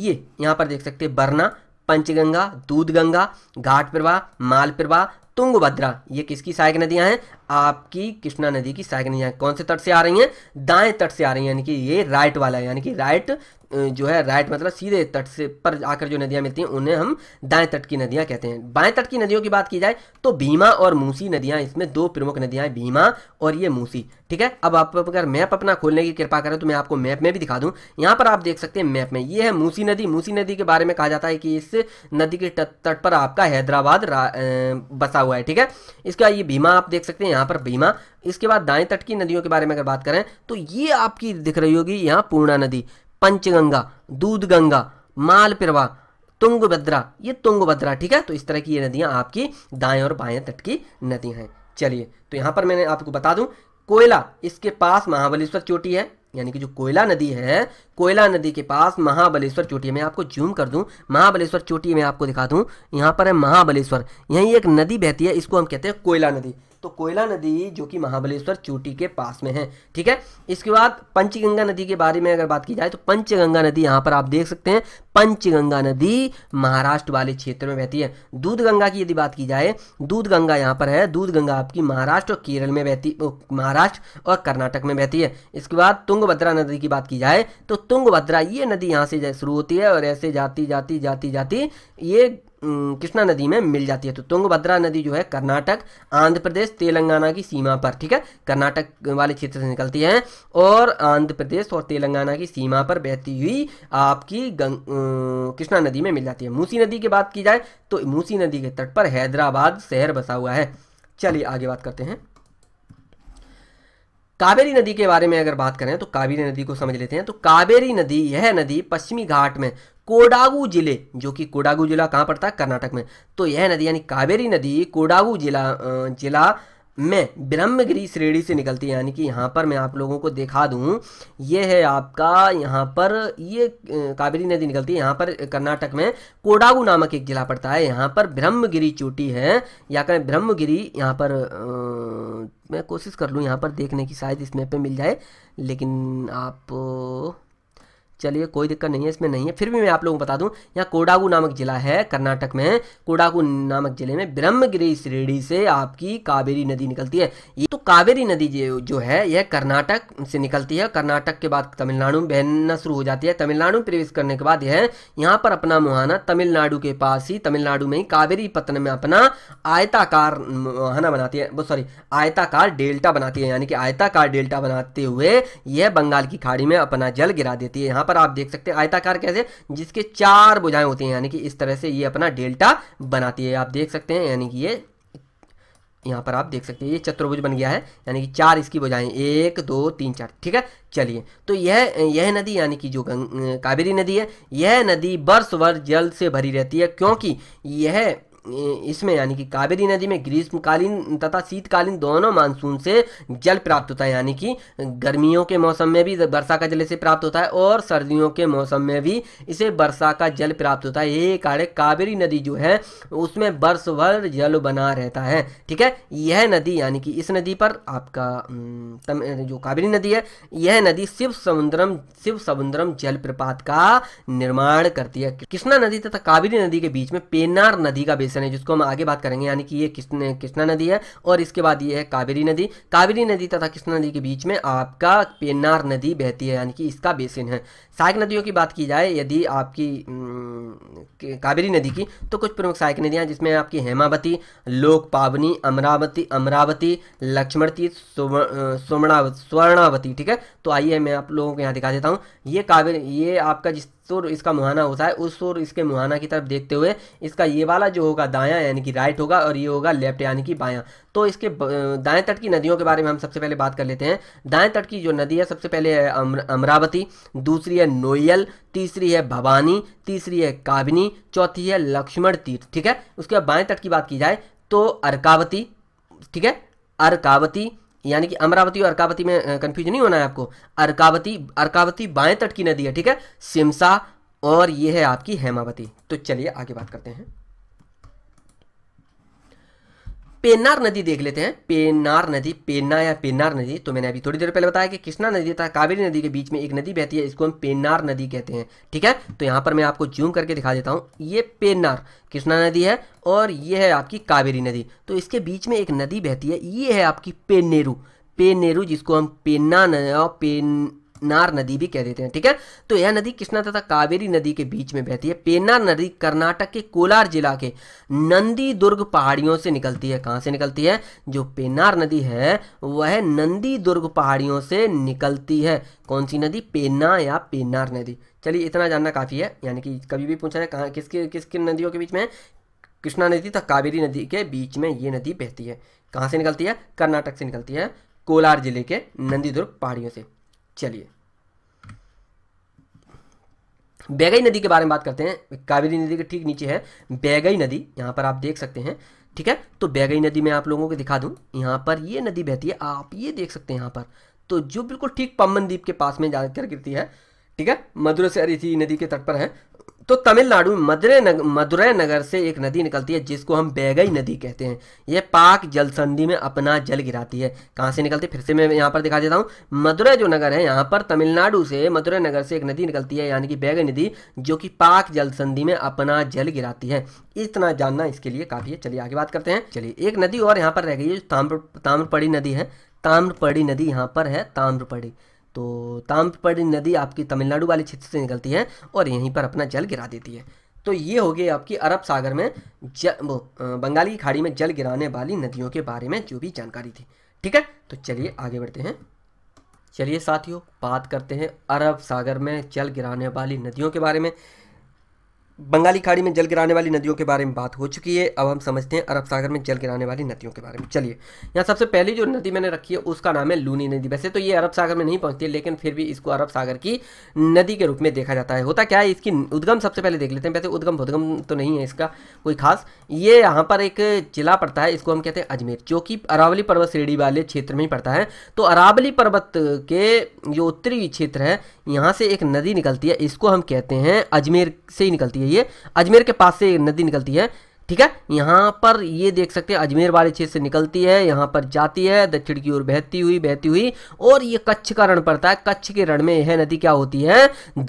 ये यहां पर देख सकते हैं बरना पंचगंगा दूधगंगा घाट प्रवाह माल प्रवाह तुंगभद्रा ये किसकी सहायक नदियां हैं आपकी कृष्णा नदी की सहायक नदियां कौन से तट से आ रही हैं दाएं तट से आ रही हैं यानी कि ये राइट वाला है यानी कि राइट जो है राइट मतलब सीधे तट से पर आकर जो नदियां मिलती हैं उन्हें हम दाएं तट की नदियां कहते हैं बाएं तट की नदियों की बात की जाए तो भीमा और मूसी नदियां इसमें दो प्रमुख नदियां हैं भीमा और ये मूसी ठीक है अब आप अगर मैप अपना खोलने की कृपा करें तो मैं आपको मैप में भी दिखा दूं यहां पर आप देख सकते हैं मैप में ये है मूसी नदी मूसी नदी के बारे में कहा जाता है कि इस नदी के तट पर आपका हैदराबाद बसा हुआ है ठीक है इसका ये भीमा आप देख सकते हैं यहाँ पर भीमा इसके बाद दाएं तट की नदियों के बारे में अगर बात करें तो ये आपकी दिख रही होगी यहाँ पूर्णा नदी पंचगंगा दूध गंगा मालपिरवा तुंगभद्रा ये तुंगभद्रा ठीक है तो इस तरह की ये नदियाँ आपकी दाएँ और बाएँ तट की नदियाँ हैं चलिए तो यहाँ पर मैंने आपको बता दूँ कोयला इसके पास महाबलेश्वर चोटी है यानी कि जो कोयला नदी है कोयला नदी के पास महाबलेश्वर चोटी मैं आपको जूम कर दूं महाबलेश्वर चोटी मैं आपको दिखा दूं यहाँ पर है महाबलेश्वर यही एक नदी बहती है इसको हम कहते हैं कोयला नदी तो कोयला नदी जो कि महाबलेश्वर चोटी के पास में है ठीक है इसके बाद पंचगंगा नदी के बारे में अगर बात की जाए तो पंचगंगा नदी यहाँ पर आप देख सकते हैं पंचगंगा नदी महाराष्ट्र वाले क्षेत्र में बहती है दूध गंगा की यदि बात की जाए दूध गंगा यहाँ पर है दूध गंगा आपकी महाराष्ट्र और केरल में बहती महाराष्ट्र और कर्नाटक में बहती है इसके बाद तुंगभद्रा नदी की बात की जाए तो तुंगभद्रा ये नदी यहाँ से शुरू होती है और ऐसे जाती जाती जाती जाती ये कृष्णा नदी में मिल जाती है तो तुंगभद्रा नदी जो है कर्नाटक आंध्र प्रदेश तेलंगाना की सीमा पर ठीक है कर्नाटक वाले क्षेत्र से निकलती है और आंध्र प्रदेश और तेलंगाना की सीमा पर बहती हुई आपकी कृष्णा नदी में मिल जाती है मूसी नदी की बात की जाए तो मूसी नदी के तट पर हैदराबाद शहर बसा हुआ है चलिए आगे बात करते हैं कावेरी नदी के बारे में अगर बात करें तो कावेरी नदी को समझ लेते हैं तो कावेरी नदी यह नदी पश्चिमी घाट में कोडागू जिले जो कि कोडागू जिला कहाँ पड़ता है कर्नाटक में तो यह नदी यानी कावेरी नदी कोडागू जिला जिला में ब्रह्मगिरी श्रेणी से निकलती है यानी कि यहाँ पर मैं आप लोगों को दिखा दूँ ये है आपका यहाँ पर ये कावेरी नदी निकलती है यहाँ पर कर्नाटक में कोडागू नामक एक जिला पड़ता है यहाँ पर ब्रह्मगिरी चोटी है या कहें ब्रह्मगिरी यहाँ पर आ, मैं कोशिश कर लूँ यहाँ पर देखने की शायद इस मैप पे मिल जाए लेकिन आप चलिए कोई दिक्कत नहीं है इसमें नहीं है फिर भी मैं आप लोगों को बता दूं यहाँ कोडागू नामक जिला है कर्नाटक में कोडागू नामक जिले में ब्रह्मगिरी श्रेणी से आपकी कावेरी नदी निकलती है ये तो कावेरी नदी जो है यह कर्नाटक से निकलती है कर्नाटक के बाद तमिलनाडु में बहनना शुरू हो जाती है तमिलनाडु में प्रवेश करने के बाद यह यहाँ पर अपना मुहाना तमिलनाडु के पास ही तमिलनाडु में ही कावेरी पतन में अपना आयताकार मुहाना बनाती है सॉरी आयताकार डेल्टा बनाती है यानी कि आयताकार डेल्टा बनाते हुए यह बंगाल की खाड़ी में अपना जल गिरा देती है यहाँ पर आप देख सकते हैं आयताकार कैसे जिसके चार बुझाएं होती हैं यानी कि इस तरह से ये अपना डेल्टा बनाती है आप देख सकते हैं यानी कि ये यहाँ पर आप देख सकते हैं ये चतुर्भुज बन गया है यानी कि चार इसकी बुझाएं एक दो तीन चार ठीक है चलिए तो यह यह नदी यानी कि जो कावेरी नदी है यह नदी वर्ष वर्ष जल से भरी रहती है क्योंकि यह इसमें यानी कि कावेरी नदी में ग्रीष्मकालीन तथा शीतकालीन दोनों मानसून से जल प्राप्त होता है यानी कि गर्मियों के मौसम में भी वर्षा का जल इसे प्राप्त होता है और सर्दियों के मौसम में भी इसे वर्षा का जल प्राप्त होता है यही कारण कावेरी नदी जो है उसमें वर्ष भर जल बना रहता है ठीक है यह नदी यानी कि इस नदी पर आपका तम, जो कावेरी नदी है यह नदी शिव समुद्रम शिव समुद्रम जलप्रपात का निर्माण करती है कृष्णा नदी तथा कावेरी नदी के बीच में पेनार नदी का बेस सेक्शन है जिसको हम आगे बात करेंगे यानी कि ये किसने कृष्णा नदी है और इसके बाद ये है कावेरी नदी कावेरी नदी तथा कृष्णा नदी के बीच में आपका पेन्नार नदी बहती है यानी कि इसका बेसिन है सहायक नदियों की बात की जाए यदि आपकी कावेरी नदी की तो कुछ प्रमुख सहायक नदियाँ जिसमें आपकी हेमावती लोक पावनी अमरावती अमरावती लक्ष्मणती स्वर्णावती ठीक है तो आइए मैं आप लोगों को यहाँ दिखा देता हूँ ये कावेरी ये आपका जिस सुर इसका मुहाना होता है उस सुर इसके मुहाना की तरफ देखते हुए इसका ये वाला जो होगा दायां यानी कि राइट होगा और ये होगा लेफ्ट यानी कि बायां तो इसके दाएं तट की नदियों के बारे में हम सबसे पहले बात कर लेते हैं दाएं तट की जो नदी है सबसे पहले है अमरावती दूसरी है नोयल तीसरी है भवानी तीसरी है काबिनी चौथी है लक्ष्मण तीर्थ ठीक है उसके बाद बाएं तट की बात की जाए तो अर्कावती ठीक है अर्कावती यानी कि अमरावती और अर्कावती में कंफ्यूज नहीं होना है आपको अर्कावती अर्कावती बाएं तट की नदी है ठीक है सिमसा और ये है आपकी हेमावती तो चलिए आगे बात करते हैं पेन्नार नदी देख लेते हैं पेन्नार नदी पेन्ना या पेन्नार नदी तो मैंने अभी थोड़ी देर पहले बताया कि कृष्णा नदी था कावेरी नदी के बीच में एक नदी बहती है इसको हम पेन्नार नदी कहते हैं ठीक है तो यहां पर मैं आपको जूम करके दिखा देता हूं ये पेन्नार कृष्णा नदी है और ये है आपकी कावेरी नदी तो इसके बीच में एक नदी बहती है ये है आपकी पेनेरू पेनेरू जिसको हम पेन्ना पेन नार नदी भी कह देते हैं ठीक है तो यह नदी कृष्णा तथा कावेरी नदी के बीच में बहती है पेन्नार नदी कर्नाटक के कोलार जिला के नंदी दुर्ग पहाड़ियों से निकलती है कहाँ से निकलती है जो पेन्नार नदी है वह नंदी दुर्ग पहाड़ियों से निकलती है कौन सी नदी पेन्ना या पेन्नार नदी चलिए इतना जानना काफ़ी है यानी कि कभी भी पूछा है कहाँ किसके किस किन नदियों के बीच में कृष्णा नदी तथा कावेरी नदी के बीच में ये नदी बहती है कहाँ से निकलती है कर्नाटक से निकलती है कोलार जिले के नंदी दुर्ग पहाड़ियों से चलिए बैगई नदी के बारे में बात करते हैं कावेरी नदी के ठीक नीचे है बैगई नदी यहाँ पर आप देख सकते हैं ठीक है तो बैगई नदी मैं आप लोगों को दिखा दूँ यहाँ पर ये नदी बहती है आप ये देख सकते हैं यहाँ पर तो जो बिल्कुल ठीक पम्बन द्वीप के पास में जाकर गिरती है ठीक है मधुर से अरिथी नदी के तट पर है तो तमिलनाडु में मदुरै नग, मदुरै नगर से एक नदी निकलती है जिसको हम बैगई नदी कहते हैं यह पाक जल संधि में अपना जल गिराती है कहाँ से निकलती है फिर से मैं यहाँ पर दिखा देता हूँ मदुरै जो नगर है यहाँ पर तमिलनाडु से मदुरै नगर से एक नदी निकलती है यानी कि बैगई नदी जो कि पाक जल संधि में अपना जल गिराती है इतना जानना इसके लिए काफ़ी है चलिए आगे बात करते हैं चलिए एक नदी और यहाँ पर रह गई है ताम्र ताम्रपड़ी नदी है ताम्रपड़ी नदी यहाँ पर है ताम्रपड़ी तो ताम्रपर्णी नदी आपकी तमिलनाडु वाले क्षेत्र से निकलती है और यहीं पर अपना जल गिरा देती है तो ये हो गई आपकी अरब सागर में ज वो बंगाल की खाड़ी में जल गिराने वाली नदियों के बारे में जो भी जानकारी थी ठीक है तो चलिए आगे बढ़ते हैं चलिए साथियों बात करते हैं अरब सागर में जल गिराने वाली नदियों के बारे में बंगाली खाड़ी में जल गिराने वाली नदियों के बारे में बात हो चुकी है अब हम समझते हैं अरब सागर में जल गिराने वाली नदियों के बारे में चलिए यहाँ सबसे पहली जो नदी मैंने रखी है उसका नाम है लूनी नदी वैसे तो ये अरब सागर में नहीं पहुँचती है लेकिन फिर भी इसको अरब सागर की नदी के रूप में देखा जाता है होता क्या है इसकी उद्गम सबसे पहले देख लेते हैं वैसे उद्गम उद्गम तो नहीं है इसका कोई खास ये यहाँ पर एक जिला पड़ता है इसको हम कहते हैं अजमेर जो कि अरावली पर्वत श्रेणी वाले क्षेत्र में ही पड़ता है तो अरावली पर्वत के जो उत्तरी क्षेत्र है यहाँ से एक नदी निकलती है इसको हम कहते हैं अजमेर से ही निकलती है है ये अजमेर के पास से नदी निकलती है ठीक है यहाँ पर ये देख सकते हैं अजमेर वाले क्षेत्र से निकलती है यहाँ पर जाती है दक्षिण की ओर बहती हुई बहती हुई और ये कच्छ का रण पड़ता है कच्छ के रण में यह नदी क्या होती है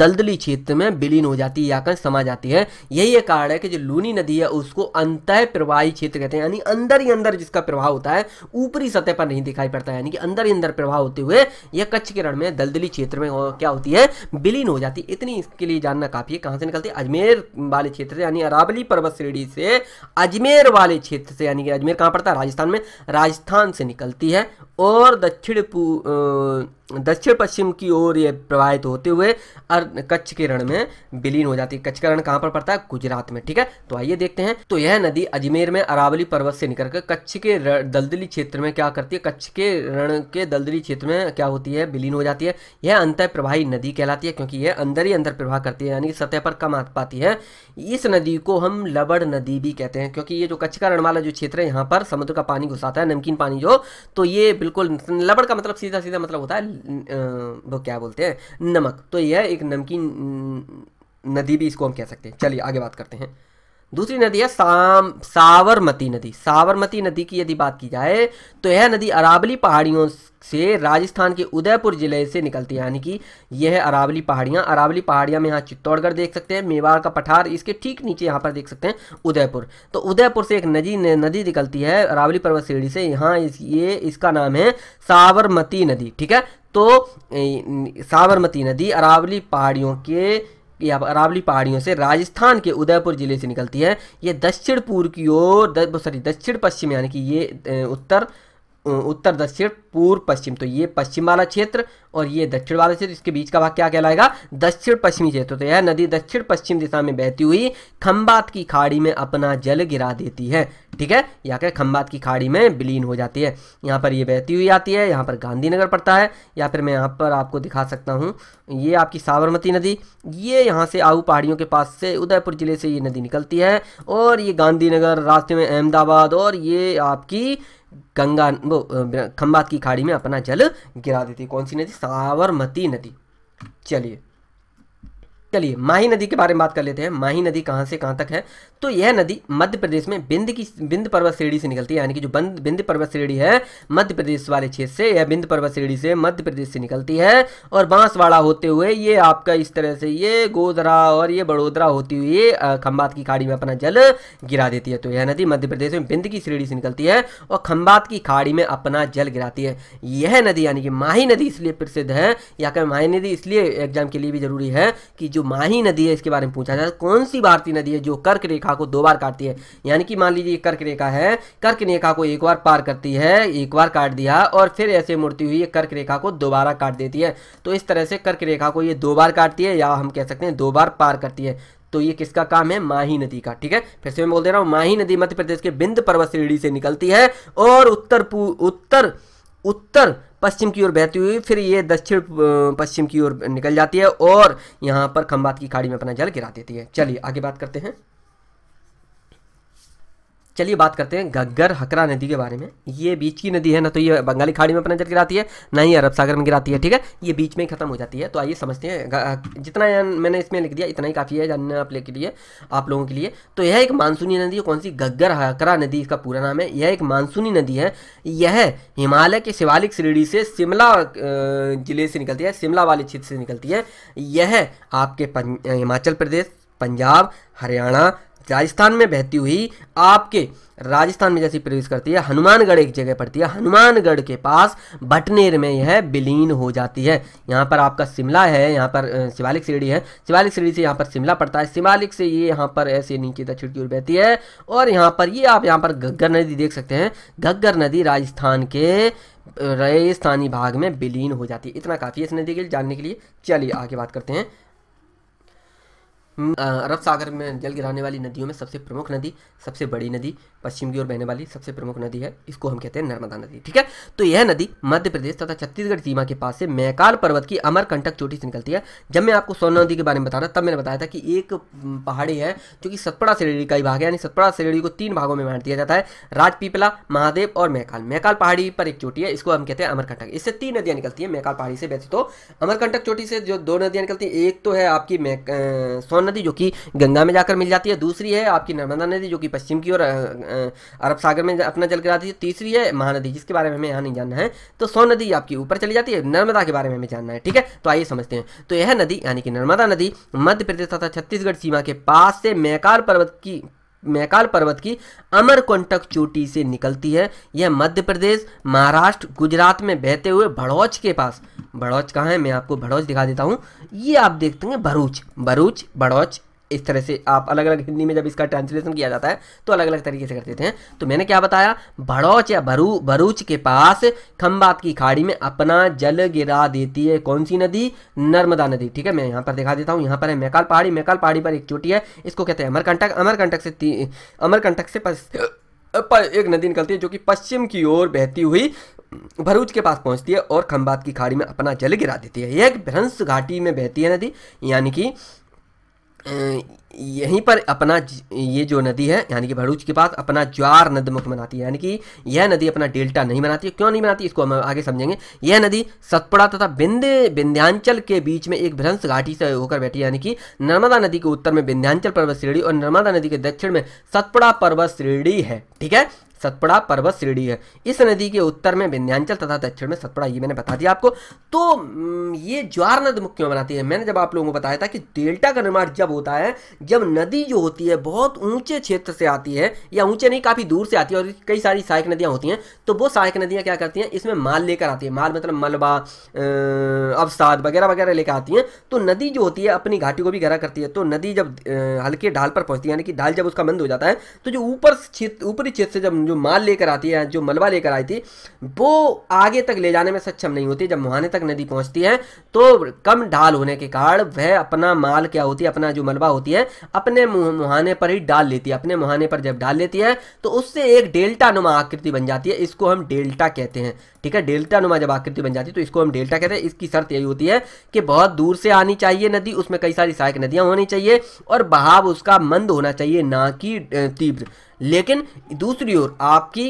दलदली क्षेत्र में विलीन हो जाती है या समा जाती है यही एक कारण है कि जो लूनी नदी है उसको अंत प्रवाही क्षेत्र कहते हैं यानी अंदर ही अंदर जिसका प्रभाव होता है ऊपरी सतह पर नहीं दिखाई पड़ता है यानी कि अंदर ही अंदर प्रभाव होते हुए यह कच्छ के रण में दलदली क्षेत्र में क्या होती है विलीन हो जाती है इतनी इसके लिए जानना काफी है कहाँ से निकलती है अजमेर वाले क्षेत्र से यानी अरावली पर्वत श्रेणी से अजमेर वाले क्षेत्र से यानी कि अजमेर कहाँ पड़ता है राजस्थान में राजस्थान से निकलती है और दक्षिण दक्षिण पश्चिम की ओर ये प्रवाहित होते हुए कच्छ के रण में विलीन हो जाती है कच्छ का रण कहाँ पर पड़ता है गुजरात में ठीक है तो आइए देखते हैं तो यह नदी अजमेर में अरावली पर्वत से निकलकर कच्छ के दलदली क्षेत्र में क्या करती है कच्छ के रण के दलदली क्षेत्र में क्या होती है विलीन हो जाती है यह अंतर प्रवाही नदी कहलाती है क्योंकि यह अंदर ही अंदर प्रवाह करती है यानी सतह पर कम आ पाती है इस नदी को हम लबड़ नदी भी कहते हैं क्योंकि ये जो कच्छ का रण वाला जो क्षेत्र है यहाँ पर समुद्र का पानी घुसाता है नमकीन पानी जो तो ये बिल्कुल लबड़ का मतलब सीधा सीधा मतलब होता है वो क्या बोलते हैं नमक तो यह एक नमकीन नदी भी इसको हम कह सकते हैं चलिए आगे बात करते हैं दूसरी नदी है साम सावरमती नदी सावरमती नदी की यदि बात की जाए तो यह नदी अरावली पहाड़ियों से राजस्थान के उदयपुर जिले से निकलती है यानी कि यह अरावली पहाड़ियाँ अरावली पहाड़ियाँ में यहाँ चित्तौड़गढ़ देख सकते हैं मेवाड़ का पठार इसके ठीक नीचे यहाँ पर देख सकते हैं उदयपुर तो उदयपुर से एक नदी नदी निकलती है अरावली पर्वत श्रेणी से यहाँ इस, ये इसका नाम है सावरमती नदी ठीक है तो साबरमती नदी अरावली पहाड़ियों के या अरावली पहाड़ियों से राजस्थान के उदयपुर ज़िले से निकलती है ये दक्षिण पूर्व की ओर सॉरी दक्षिण पश्चिम यानी कि ये उत्तर उत्तर दक्षिण पूर्व पश्चिम तो ये पश्चिम वाला क्षेत्र और ये दक्षिण वाला क्षेत्र इसके बीच का भाग क्या कहलाएगा दक्षिण पश्चिमी क्षेत्र तो यह नदी दक्षिण पश्चिम दिशा में बहती हुई खम्बात की खाड़ी में अपना जल गिरा देती है ठीक है या क्या खम्बात की खाड़ी में विलीन हो जाती है यहाँ पर ये बहती हुई आती है यहाँ पर गांधीनगर पड़ता है या फिर मैं यहाँ पर आपको दिखा सकता हूँ ये आपकी साबरमती नदी ये यहाँ से आऊ पहाड़ियों के पास से उदयपुर ज़िले से ये नदी निकलती है और ये गांधीनगर रास्ते में अहमदाबाद और ये आपकी गंगा वो खम्बात की खाड़ी में अपना जल गिरा देती है कौन सी नदी साबरमती नदी चलिए चलिए माही नदी के बारे में बात कर लेते हैं माही नदी कहाँ से कहाँ तक है तो यह नदी मध्य प्रदेश में बिंद की बिंद पर्वत श्रेणी से निकलती है यानी कि जो बंद बिंद पर्वत श्रेणी है मध्य प्रदेश वाले क्षेत्र से यह बिंद पर्वत श्रेणी से मध्य प्रदेश से निकलती है और बांसवाड़ा होते हुए ये आपका इस तरह से ये गोधरा और ये बड़ोदरा होती हुई खम्बात की खाड़ी में अपना जल गिरा देती है तो यह नदी मध्य प्रदेश में बिंद की श्रेणी से निकलती है और खम्बात की खाड़ी में अपना जल गिराती है यह नदी यानी कि माही नदी इसलिए प्रसिद्ध है या कहीं माही नदी इसलिए एग्जाम के लिए भी जरूरी है कि जो माही नदी है इसके बारे में पूछा जाए तो कौन सी भारतीय नदी है जो कर्क रेखा को दो बार काटती है यानी कि मान लीजिए कर्क रेखा है कर्क रेखा को एक बार पार करती है एक बार काट दिया और फिर ऐसे मुड़ती हुई कर्क रेखा को दोबारा काट देती है तो इस तरह से कर्क रेखा को ये दो बार काटती है या हम कह सकते हैं दो बार पार करती है तो ये किसका काम है माही नदी का ठीक है फिर से मैं बोल दे रहा हूं माही नदी मध्य प्रदेश के बिंद पर्वत श्रेणी से निकलती है और उत्तर उत्तर उत्तर पश्चिम की ओर बहती हुई फिर ये दक्षिण पश्चिम की ओर निकल जाती है और यहाँ पर खम्बात की खाड़ी में अपना जल गिरा देती है चलिए आगे बात करते हैं चलिए बात करते हैं गग्गर हकरा नदी के बारे में ये बीच की नदी है ना तो ये बंगाली खाड़ी में अपना जल गिराती है ना ही अरब सागर में गिराती है ठीक है ये बीच में ही खत्म हो जाती है तो आइए समझते हैं जितना मैंने इसमें लिख दिया इतना ही काफ़ी है जानने आप के लिए आप लोगों के लिए तो यह एक मानसूनी नदी है कौन सी गग्गर हकरा नदी इसका पूरा नाम है यह एक मानसूनी नदी है यह हिमालय के शिवालिक श्रेणी से शिमला जिले से निकलती है शिमला वाले क्षेत्र से निकलती है यह आपके हिमाचल प्रदेश पंजाब हरियाणा राजस्थान में बहती हुई आपके राजस्थान में जैसी प्रवेश करती है हनुमानगढ़ एक जगह पड़ती है हनुमानगढ़ के पास भटनेर में यह विलीन हो जाती है यहाँ पर आपका शिमला है यहाँ पर शिवालिक सीढ़ी है शिवालिक सीढ़ी से यहाँ पर शिमला पड़ता है शिवालिक से ये यहाँ पर ऐसे नीचे दक्षिण की ओर बहती है और यहाँ पर ये आप यहाँ पर घग्गर नदी देख सकते हैं घग्गर नदी राजस्थान के रेगिस्तानी भाग में विलीन हो जाती है इतना काफ़ी इस नदी के लिए जानने के लिए चलिए आगे बात करते हैं हम्म, अरब सागर में जल गिराने वाली नदियों में सबसे प्रमुख नदी सबसे बड़ी नदी पश्चिम की ओर बहने वाली सबसे प्रमुख नदी है इसको हम कहते हैं नर्मदा नदी ठीक है तो यह नदी मध्य प्रदेश तथा छत्तीसगढ़ सीमा के पास से मैकाल पर्वत की अमरकंटक चोटी से निकलती है जब मैं आपको सोन नदी के बारे में बता रहा तब मैंने बताया था कि एक पहाड़ी है जो कि सतपड़ा श्रेणी का ही भाग है यानी सतपड़ा श्रेणी को तीन भागों में बांट दिया जाता है राजपीपला महादेव और मैकाल मैकाल पहाड़ी पर एक चोटी है इसको हम कहते हैं अमरकंटक इससे तीन नदियां निकलती है मैकाल पहाड़ी से वैसे तो अमरकंटक चोटी से जो दो नदियां निकलती है एक तो है आपकी सोन नदी जो कि गंगा में जाकर मिल जाती है दूसरी है आपकी नर्मदा नदी जो कि पश्चिम की ओर अरब सागर में अपना जल गिराती है तीसरी है महानदी जिसके बारे में हमें यहाँ नहीं जानना है तो सौ नदी आपकी ऊपर चली जाती है नर्मदा के बारे में हमें जानना है ठीक है तो आइए समझते हैं तो यह नदी यानी कि नर्मदा नदी मध्य प्रदेश तथा छत्तीसगढ़ सीमा के पास से मैकार पर्वत की मैकाल पर्वत की अमरकोंटक चोटी से निकलती है यह मध्य प्रदेश महाराष्ट्र गुजरात में बहते हुए भड़ौच के पास भड़ौच कहाँ है मैं आपको भड़ौच दिखा देता हूँ ये आप देखते हैं भरूच भरूच भड़ौच इस तरह से आप अलग अलग हिंदी में जब इसका ट्रांसलेशन किया जाता है तो अलग अलग तरीके से कर देते हैं तो मैंने क्या बताया भड़ौच या भरू भरूच के पास खम्बात की खाड़ी में अपना जल गिरा देती है कौन सी नदी नर्मदा नदी ठीक है मैं यहाँ पर दिखा देता हूँ यहाँ पर है मैकाल पहाड़ी मैकाल पहाड़ी पर एक चोटी है इसको कहते हैं अमरकंटक अमरकंटक से अमरकंटक से पस, एक नदी निकलती है जो कि पश्चिम की ओर बहती हुई भरूच के पास पहुँचती है और खम्बात की खाड़ी में अपना जल गिरा देती है यह एक भ्रंस घाटी में बहती है नदी यानी कि यहीं पर अपना ये जो नदी है यानी कि भरूच के पास अपना ज्वार नद मुख बनाती है यानी कि यह नदी अपना डेल्टा नहीं बनाती है क्यों नहीं बनाती इसको हम आगे समझेंगे यह नदी सतपुड़ा तथा बिंदे विंध्यांचल के बीच में एक भ्रंश घाटी से होकर बैठी है यानी कि नर्मदा नदी के उत्तर में विंध्यांचल पर्वत श्रेणी और नर्मदा नदी के दक्षिण में सतपुड़ा पर्वत श्रेणी है ठीक है सतपड़ा पर्वत श्रेणी है इस नदी के उत्तर में विंध्यांचल तथा दक्षिण में सतपड़ा ये मैंने बता दिया आपको तो ये ज्वार नद मुख्य बनाती है मैंने जब आप लोगों को बताया था कि डेल्टा का निर्माण जब होता है जब नदी जो होती है बहुत ऊंचे क्षेत्र से आती है या ऊंचे नहीं काफ़ी दूर से आती है और कई सारी सहायक नदियाँ होती हैं तो वो सहायक नदियाँ क्या करती हैं इसमें माल लेकर आती है माल मतलब मलबा अवसाद वगैरह वगैरह लेकर आती हैं तो नदी जो होती है अपनी घाटी को भी घरा करती है तो नदी जब हल्के ढाल पर पहुंचती है यानी कि ढाल जब उसका बंद हो जाता है तो जो ऊपर ऊपरी क्षेत्र से जब जो माल लेकर आती है जो मलबा लेकर आई थी वो आगे तक ले जाने में सक्षम नहीं होती जब मुहाने तक नदी पहुंचती है तो कम ढाल होने के कारण वह अपना माल क्या होती है अपना जो मलबा होती है अपने मुहाने पर ही डाल लेती है अपने मुहाने पर जब डाल लेती है तो उससे एक डेल्टा नुमा आकृति बन जाती है इसको हम डेल्टा कहते हैं ठीक है डेल्टा नुमा जब आकृति बन जाती है तो इसको हम डेल्टा कहते हैं इसकी शर्त यही होती है कि बहुत दूर से आनी चाहिए नदी उसमें कई सारी सहायक नदियां होनी चाहिए और बहाव उसका मंद होना चाहिए ना कि तीव्र लेकिन दूसरी ओर आपकी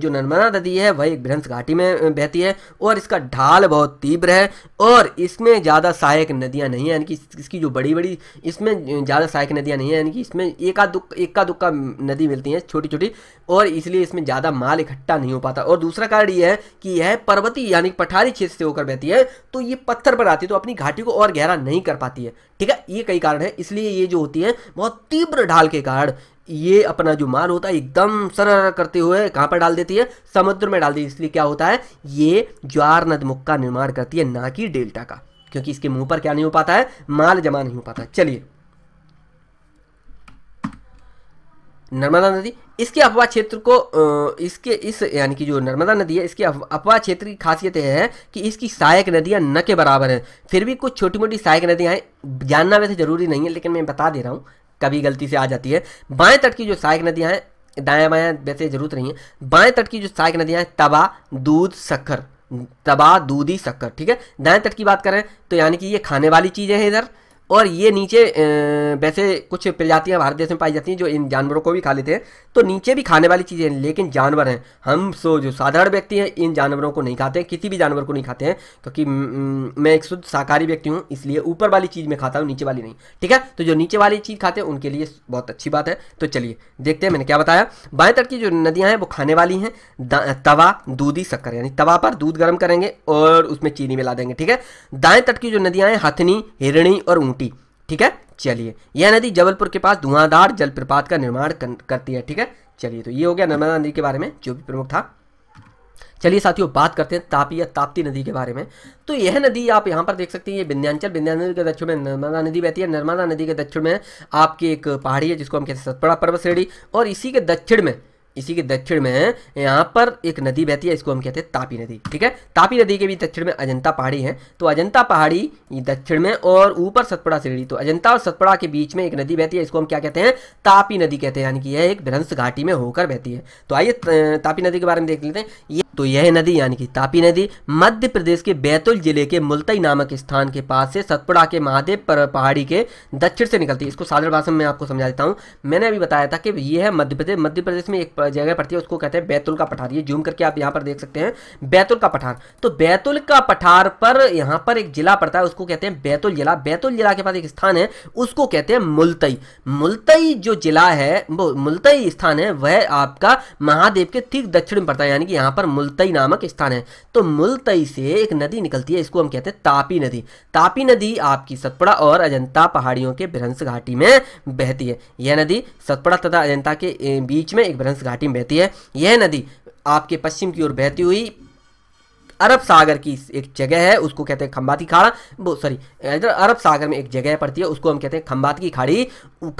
जो नर्मदा नदी है वह एक भ्रंश घाटी में बहती है और इसका ढाल बहुत तीव्र है और इसमें ज़्यादा सहायक नदियाँ नहीं हैं यानी कि इसकी जो बड़ी बड़ी इसमें ज़्यादा सहायक नदियाँ नहीं हैं यानी कि इसमें एका दुख एका दुक्का नदी मिलती हैं छोटी छोटी और इसलिए इसमें ज़्यादा माल इकट्ठा नहीं हो पाता और दूसरा कारण ये है कि यह पर्वती यानी पठारी क्षेत्र से होकर बहती है तो ये पत्थर पर आती है तो अपनी घाटी को और गहरा नहीं कर पाती है ठीक है ये कई कारण है इसलिए ये जो होती है बहुत तीव्र ढाल के कारण ये अपना जो माल होता है एकदम सर करते हुए कहाँ पर डाल देती है समुद्र में डाल देती है इसलिए क्या होता है ये ज्वार नदमुख का निर्माण करती है ना कि डेल्टा का क्योंकि इसके मुंह पर क्या नहीं हो पाता है माल जमा नहीं हो पाता चलिए नर्मदा नदी इसके अफवाह क्षेत्र को इसके इस यानी कि जो नर्मदा नदी है इसके अफवाह क्षेत्र की खासियत यह है कि इसकी सहायक नदियां न के बराबर हैं फिर भी कुछ छोटी मोटी सहायक नदियां हैं जानना वैसे ज़रूरी नहीं है लेकिन मैं बता दे रहा हूं कभी गलती से आ जाती है बाएं तट की जो सहायक नदियां हैं दाएं बाया वैसे जरूरत नहीं है बाएं तट की जो सहायक नदियां हैं तबा दूध शक्कर तबा दूधी शक्कर ठीक है दाएं तट की बात करें तो यानी कि ये खाने वाली चीज़ें हैं इधर और ये नीचे वैसे कुछ प्रजातियाँ भारत देश में पाई जाती हैं जो इन जानवरों को भी खा लेते हैं तो नीचे भी खाने वाली चीज़ें हैं लेकिन जानवर हैं हम सो जो साधारण व्यक्ति हैं इन जानवरों को नहीं खाते हैं किसी भी जानवर को नहीं खाते हैं क्योंकि मैं एक शुद्ध शाकाहारी व्यक्ति हूँ इसलिए ऊपर वाली चीज़ में खाता हूँ नीचे वाली नहीं ठीक है तो जो नीचे वाली चीज़ खाते हैं उनके लिए बहुत अच्छी बात है तो चलिए देखते हैं मैंने क्या बताया बाएँ तट की जो नदियाँ हैं वो खाने वाली हैं तवा दूधी शक्कर यानी तवा पर दूध गर्म करेंगे और उसमें चीनी मिला देंगे ठीक है दाएँ तट की जो नदियाँ हैं हथनी हिरणी और काउंटी ठीक है चलिए यह नदी जबलपुर के पास धुआंधार जलप्रपात का निर्माण करती है ठीक है चलिए तो ये हो गया नर्मदा नदी के बारे में जो भी प्रमुख था चलिए साथियों बात करते हैं तापी या ताप्ती नदी के बारे में तो यह नदी आप यहाँ पर देख सकते हैं ये विंध्यांचल विंध्यांचल के दक्षिण में नर्मदा नदी बहती है नर्मदा नदी के दक्षिण में आपकी एक पहाड़ी है जिसको हम कहते हैं सतपड़ा पर्वत श्रेणी और इसी के दक्षिण में इसी के दक्षिण में यहाँ पर एक नदी बहती है इसको हम कहते हैं तापी नदी ठीक है तापी नदी के भी दक्षिण में अजंता पहाड़ी है तो अजंता पहाड़ी दक्षिण में और ऊपर सतपड़ा सीढ़ी तो अजंता और सतपड़ा के बीच में एक नदी बहती है इसको हम क्या कहते हैं तापी नदी कहते हैं यानी कि यह एक भ्रंश घाटी में होकर बहती है तो आइए तापी नदी के बारे में देख लेते हैं ये तो यह नदी यानी कि तापी नदी मध्य प्रदेश के बैतूल जिले के मुलतई नामक स्थान के पास से सतपुड़ा के महादेव पहाड़ी के दक्षिण से निकलती है इसको साधर भाषा में आपको समझा देता हूँ मैंने अभी बताया था कि यह है मध्य प्रदेश मध्य प्रदेश में एक जगह पड़ती है उसको कहते हैं बैतुल का पठार ये जूम करके आप यहाँ पर देख सकते हैं बैतुल का पठार तो बैतुल का पठार पर यहाँ पर एक जिला पड़ता है उसको कहते हैं बैतुल जिला बैतुल जिला के पास एक स्थान है उसको कहते हैं मुलतई मुलतई जो जिला है वो मुलतई स्थान है वह आपका महादेव के ठीक दक्षिण में पड़ता है यानी कि यहाँ पर मुलतई नामक स्थान है तो मुलतई से एक नदी निकलती है इसको हम कहते हैं तापी नदी तापी नदी आपकी सतपुड़ा और अजंता पहाड़ियों के भ्रंश घाटी में बहती है यह नदी सतपुड़ा तथा अजंता के बीच में एक भ्रंश घाटी घाटी में बहती है यह नदी आपके पश्चिम की ओर बहती हुई अरब सागर की एक जगह है उसको कहते हैं खंबात की खाड़ा वो सॉरी इधर अरब सागर में एक जगह पड़ती है उसको हम कहते हैं खंबात की खाड़ी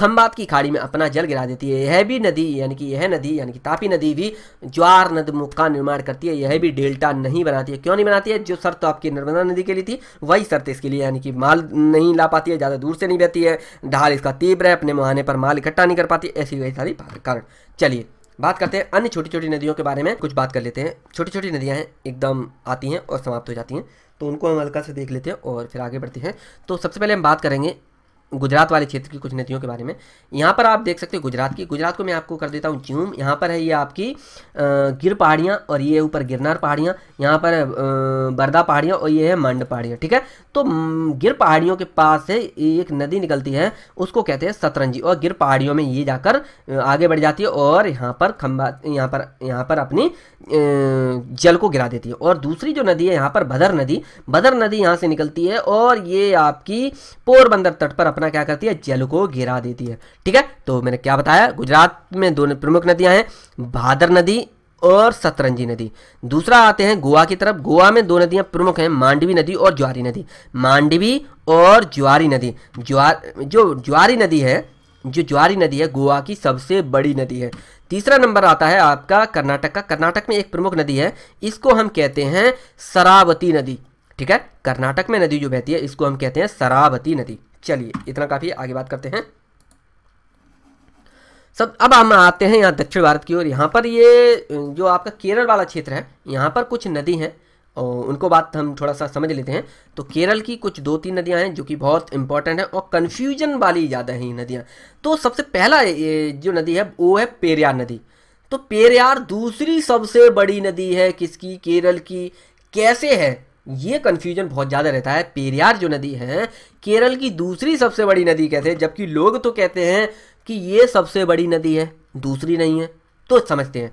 खंबात की खाड़ी में अपना जल गिरा देती है यह भी नदी यानी कि यह नदी यानी कि तापी नदी भी ज्वार नदमुख का निर्माण करती है यह भी डेल्टा नहीं बनाती है क्यों नहीं बनाती है जो शर्त तो आपकी नर्मदा नदी के लिए थी वही शर्त इसके लिए यानी कि माल नहीं ला पाती है ज़्यादा दूर से नहीं बहती है ढाल इसका तीव्र है अपने मुहाने पर माल इकट्ठा नहीं कर पाती ऐसी वही सारी कारण चलिए बात करते हैं अन्य छोटी छोटी नदियों के बारे में कुछ बात कर लेते हैं छोटी छोटी नदियाँ हैं एकदम आती हैं और समाप्त हो जाती हैं तो उनको हम हल्का से देख लेते हैं और फिर आगे बढ़ते हैं तो सबसे पहले हम बात करेंगे गुजरात वाले क्षेत्र की कुछ नदियों के बारे में यहाँ पर आप देख सकते हो गुजरात की गुजरात को मैं आपको कर देता हूँ ज्यूम यहाँ पर है ये आपकी गिर पहाड़ियाँ और ये ऊपर गिरनार पहाड़ियाँ यहाँ पर बरदा पहाड़ियाँ और ये है मंड पहाड़ियाँ ठीक है तो गिर पहाड़ियों के पास से एक नदी निकलती है उसको कहते हैं सतरंजी और गिर पहाड़ियों में ये जाकर आगे बढ़ जाती है और यहाँ पर खम्बा यहाँ पर यहाँ पर अपनी जल को गिरा देती है और दूसरी जो नदी है यहाँ पर भदर नदी भदर नदी यहाँ से निकलती है और ये आपकी पोरबंदर तट पर अपना क्या करती है जल को गिरा देती है ठीक है तो मैंने क्या बताया गुजरात में दो प्रमुख नदियां हैं भादर नदी और सतरंजी नदी दूसरा आते हैं गोवा की तरफ गोवा में दो नदियां प्रमुख हैं मांडवी नदी और ज्वारी नदी मांडवी और ज्वारी नदी ज्वार जो ज्वारी नदी है जो ज्वारी नदी है गोवा की सबसे बड़ी नदी है तीसरा नंबर आता है आपका कर्नाटक का कर्नाटक में एक प्रमुख नदी है इसको हम कहते हैं सरावती नदी ठीक है कर्नाटक में नदी जो बहती है इसको हम कहते हैं सरावती नदी चलिए इतना काफ़ी आगे बात करते हैं सब अब हम आते हैं यहाँ दक्षिण भारत की ओर यहाँ पर ये जो आपका केरल वाला क्षेत्र है यहाँ पर कुछ नदी हैं और उनको बात हम थोड़ा सा समझ लेते हैं तो केरल की कुछ दो तीन नदियां हैं जो कि बहुत इंपॉर्टेंट हैं और कन्फ्यूजन वाली ज़्यादा हैं ये नदियाँ तो सबसे पहला ये जो नदी है वो है पेरियार नदी तो पेरियार दूसरी सबसे बड़ी नदी है किसकी केरल की कैसे है ये कन्फ्यूजन बहुत ज़्यादा रहता है पेरियार जो नदी है केरल की दूसरी सबसे बड़ी नदी कहते हैं जबकि लोग तो कहते हैं कि ये सबसे बड़ी नदी है दूसरी नहीं है तो समझते हैं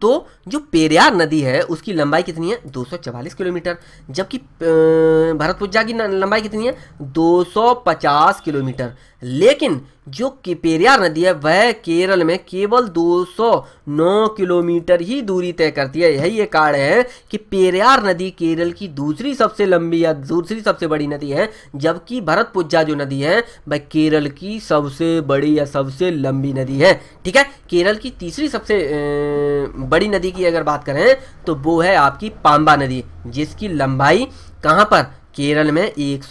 तो जो पेरियार नदी है उसकी लंबाई कितनी है 244 किलोमीटर जबकि भरतपुजा की लंबाई कितनी है 250 किलोमीटर लेकिन जो पेरियार नदी है वह केरल में केवल 209 किलोमीटर ही दूरी तय करती है यही ये कारण है कि पेरियार नदी केरल की दूसरी सबसे लंबी या दूसरी सबसे बड़ी नदी है जबकि भरत पुजा जो नदी है वह केरल की सबसे बड़ी या सबसे लंबी नदी है ठीक है केरल की तीसरी सबसे बड़ी नदी की अगर बात करें तो वो है आपकी पाम्बा नदी जिसकी लंबाई कहाँ पर केरल में एक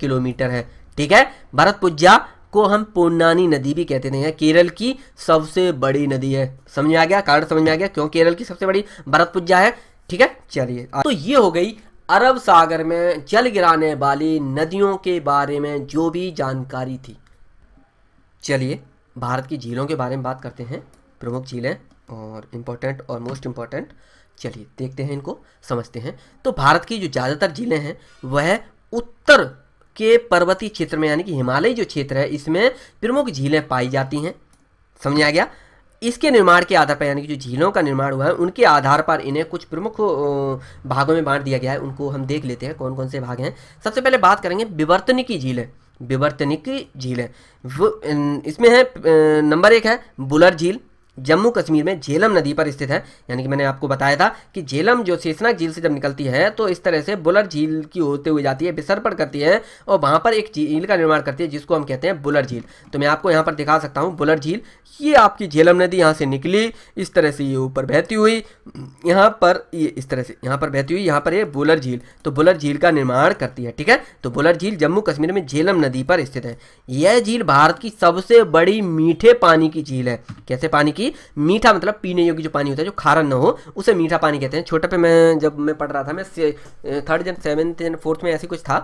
किलोमीटर है ठीक है भरत पूज्या को हम पोन्नानी नदी भी कहते थे केरल की सबसे बड़ी नदी है समझ में आ गया कारण समझ में आ गया क्यों केरल की सबसे बड़ी भरत पूज्या है ठीक है चलिए तो ये हो गई अरब सागर में जल गिराने वाली नदियों के बारे में जो भी जानकारी थी चलिए भारत की झीलों के बारे में बात करते हैं प्रमुख झीलें और इम्पोर्टेंट और मोस्ट इम्पॉर्टेंट चलिए देखते हैं इनको समझते हैं तो भारत की जो ज़्यादातर झीलें हैं वह उत्तर के पर्वतीय क्षेत्र में यानी कि हिमालय जो क्षेत्र है इसमें प्रमुख झीलें पाई जाती हैं आ गया इसके निर्माण के आधार पर यानी कि जो झीलों का निर्माण हुआ है उनके आधार पर इन्हें कुछ प्रमुख भागों में बांट दिया गया है उनको हम देख लेते हैं कौन कौन से भाग हैं सबसे पहले बात करेंगे विवर्तनी की झीलें विवर्तनिकी झील है इसमें है नंबर एक है बुलर झील जम्मू कश्मीर में झेलम नदी पर स्थित है यानी कि मैंने आपको बताया था कि झेलम जो शेषनाग झील से जब निकलती है तो इस तरह से बुलर झील की होते हुए जाती है विसर्पण करती है और वहाँ पर एक झील का निर्माण करती है जिसको हम कहते हैं बुलर झील तो मैं आपको यहाँ पर दिखा सकता हूँ बुलर झील ये आपकी झेलम नदी यहाँ से निकली इस तरह से ये ऊपर बहती हुई यहाँ पर ये इस तरह से यहाँ पर बहती हुई यहाँ पर ये बुलर झील तो बुलर झील का निर्माण करती है ठीक है तो बुलर झील जम्मू कश्मीर में झेलम नदी पर स्थित है यह झील भारत की सबसे बड़ी मीठे पानी की झील है कैसे पानी की मीठा मतलब पीने योग्य जो पानी होता है जो खारा न हो उसे मीठा पानी कहते हैं छोटे पे मैं जब मैं पढ़ रहा था मैं थर्ड जन सेवन्थ जन फोर्थ में ऐसे कुछ था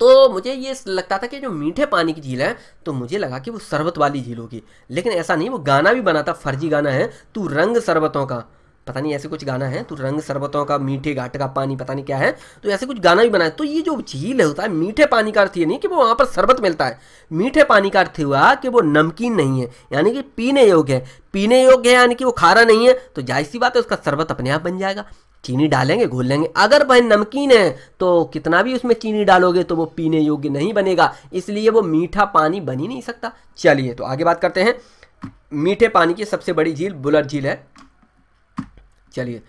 तो मुझे ये लगता था कि जो मीठे पानी की झील है तो मुझे लगा कि वो शरबत वाली झील होगी लेकिन ऐसा नहीं वो गाना भी बना था फर्जी गाना है तू रंग शरबतों का पता नहीं ऐसे कुछ गाना है तो रंग सरबतों का मीठे घाट का पानी पता नहीं क्या है तो ऐसे कुछ गाना भी बनाया तो ये जो झील होता है मीठे पानी का अर्थ ये नहीं कि वो वहाँ पर शरबत मिलता है मीठे पानी का अर्थ हुआ कि वो नमकीन नहीं है यानी कि पीने योग्य है पीने योग्य है यानी कि वो खारा नहीं है तो जाहिर सी बात है उसका शरबत अपने आप बन जाएगा चीनी डालेंगे घोल लेंगे अगर वह नमकीन है तो कितना भी उसमें चीनी डालोगे तो वो पीने योग्य नहीं बनेगा इसलिए वो मीठा पानी बन ही नहीं सकता चलिए तो आगे बात करते हैं मीठे पानी की सबसे बड़ी झील बुलर झील है चलिए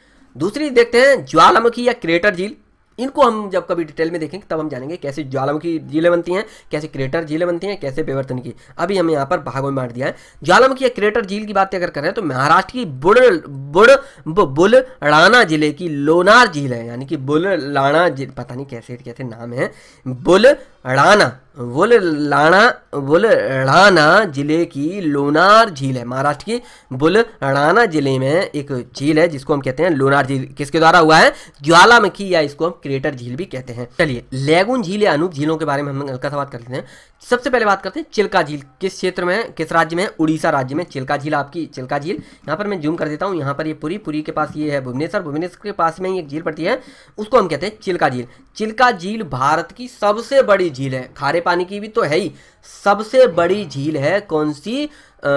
दूसरी देखते हैं ज्वालामुखी या क्रेटर झील इनको हम जब कभी डिटेल में देखेंगे तब हम जानेंगे कैसे ज्वालामुखी झीलें बनती हैं कैसे क्रेटर झीलें बनती हैं कैसे विवर्तन की अभी हमें यहाँ पर भागों में बांट दिया है ज्वालामुखी या क्रेटर झील की बात अगर करें तो महाराष्ट्र की बुड़ बुड़ बुलड़ाना जिले की लोनार झील है यानी कि बुलड़ाना पता नहीं कैसे कैसे नाम है बुल राणा बोले लाणा बोले राणा जिले की लोनार झील है महाराष्ट्र की बोल राणा जिले में एक झील है जिसको हम कहते हैं लोनार झील किसके द्वारा हुआ है ज्वालामुखी या इसको हम क्रेटर झील भी कहते हैं चलिए लेगुन झील या अनूप झीलों के बारे में हम हल्का सा बात कर लेते हैं सबसे पहले बात करते हैं चिल्का झील किस क्षेत्र में किस राज्य में उड़ीसा राज्य में चिल्का झील आपकी चिल्का झील यहाँ पर मैं जूम कर देता हूँ यहाँ पर ये पूरी पूरी के पास ये है भुवनेश्वर भुवनेश्वर के पास में एक झील पड़ती है उसको हम कहते हैं चिल्का झील चिल्का झील भारत की सबसे बड़ी बड़ी झील है खारे पानी की भी तो है ही सबसे बड़ी झील है कौन सी आ,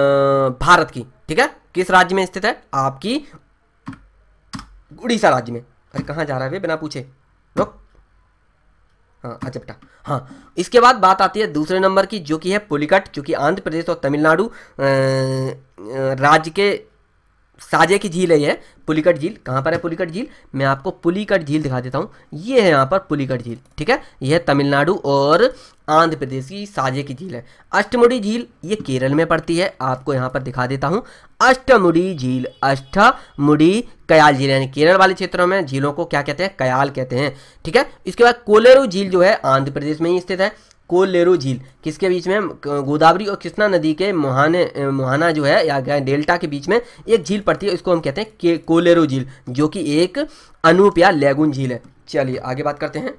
भारत की ठीक है किस राज्य में स्थित है आपकी उड़ीसा राज्य में अरे कहाँ जा रहा है बिना पूछे रुक हाँ अच्छा बेटा हाँ इसके बाद बात आती है दूसरे नंबर की जो कि है पुलिकट जो कि आंध्र प्रदेश और तमिलनाडु राज्य के साजे की झील है ये पुलिकट झील कहाँ पर है पुलिकट झील मैं आपको पुलिकट झील दिखा देता हूँ ये है यहाँ पर पुलिकट झील ठीक है यह तमिलनाडु और आंध्र प्रदेश की साजे की झील है अष्टमुड़ी झील ये केरल में पड़ती है आपको यहाँ पर दिखा देता हूँ अष्टमुड़ी झील अष्टमुड़ी कयाल झील यानी केरल वाले क्षेत्रों में झीलों को क्या कहते हैं कयाल कहते हैं ठीक है इसके बाद कोलेरू झील जो है आंध्र प्रदेश में ही स्थित है कोलेरू झील किसके बीच में गोदावरी और कृष्णा नदी के मुहाने मुहाना जो है या डेल्टा के बीच में एक झील पड़ती है इसको हम कहते हैं कोलेरू झील जो कि एक अनूप या लेगुन झील है चलिए आगे बात करते हैं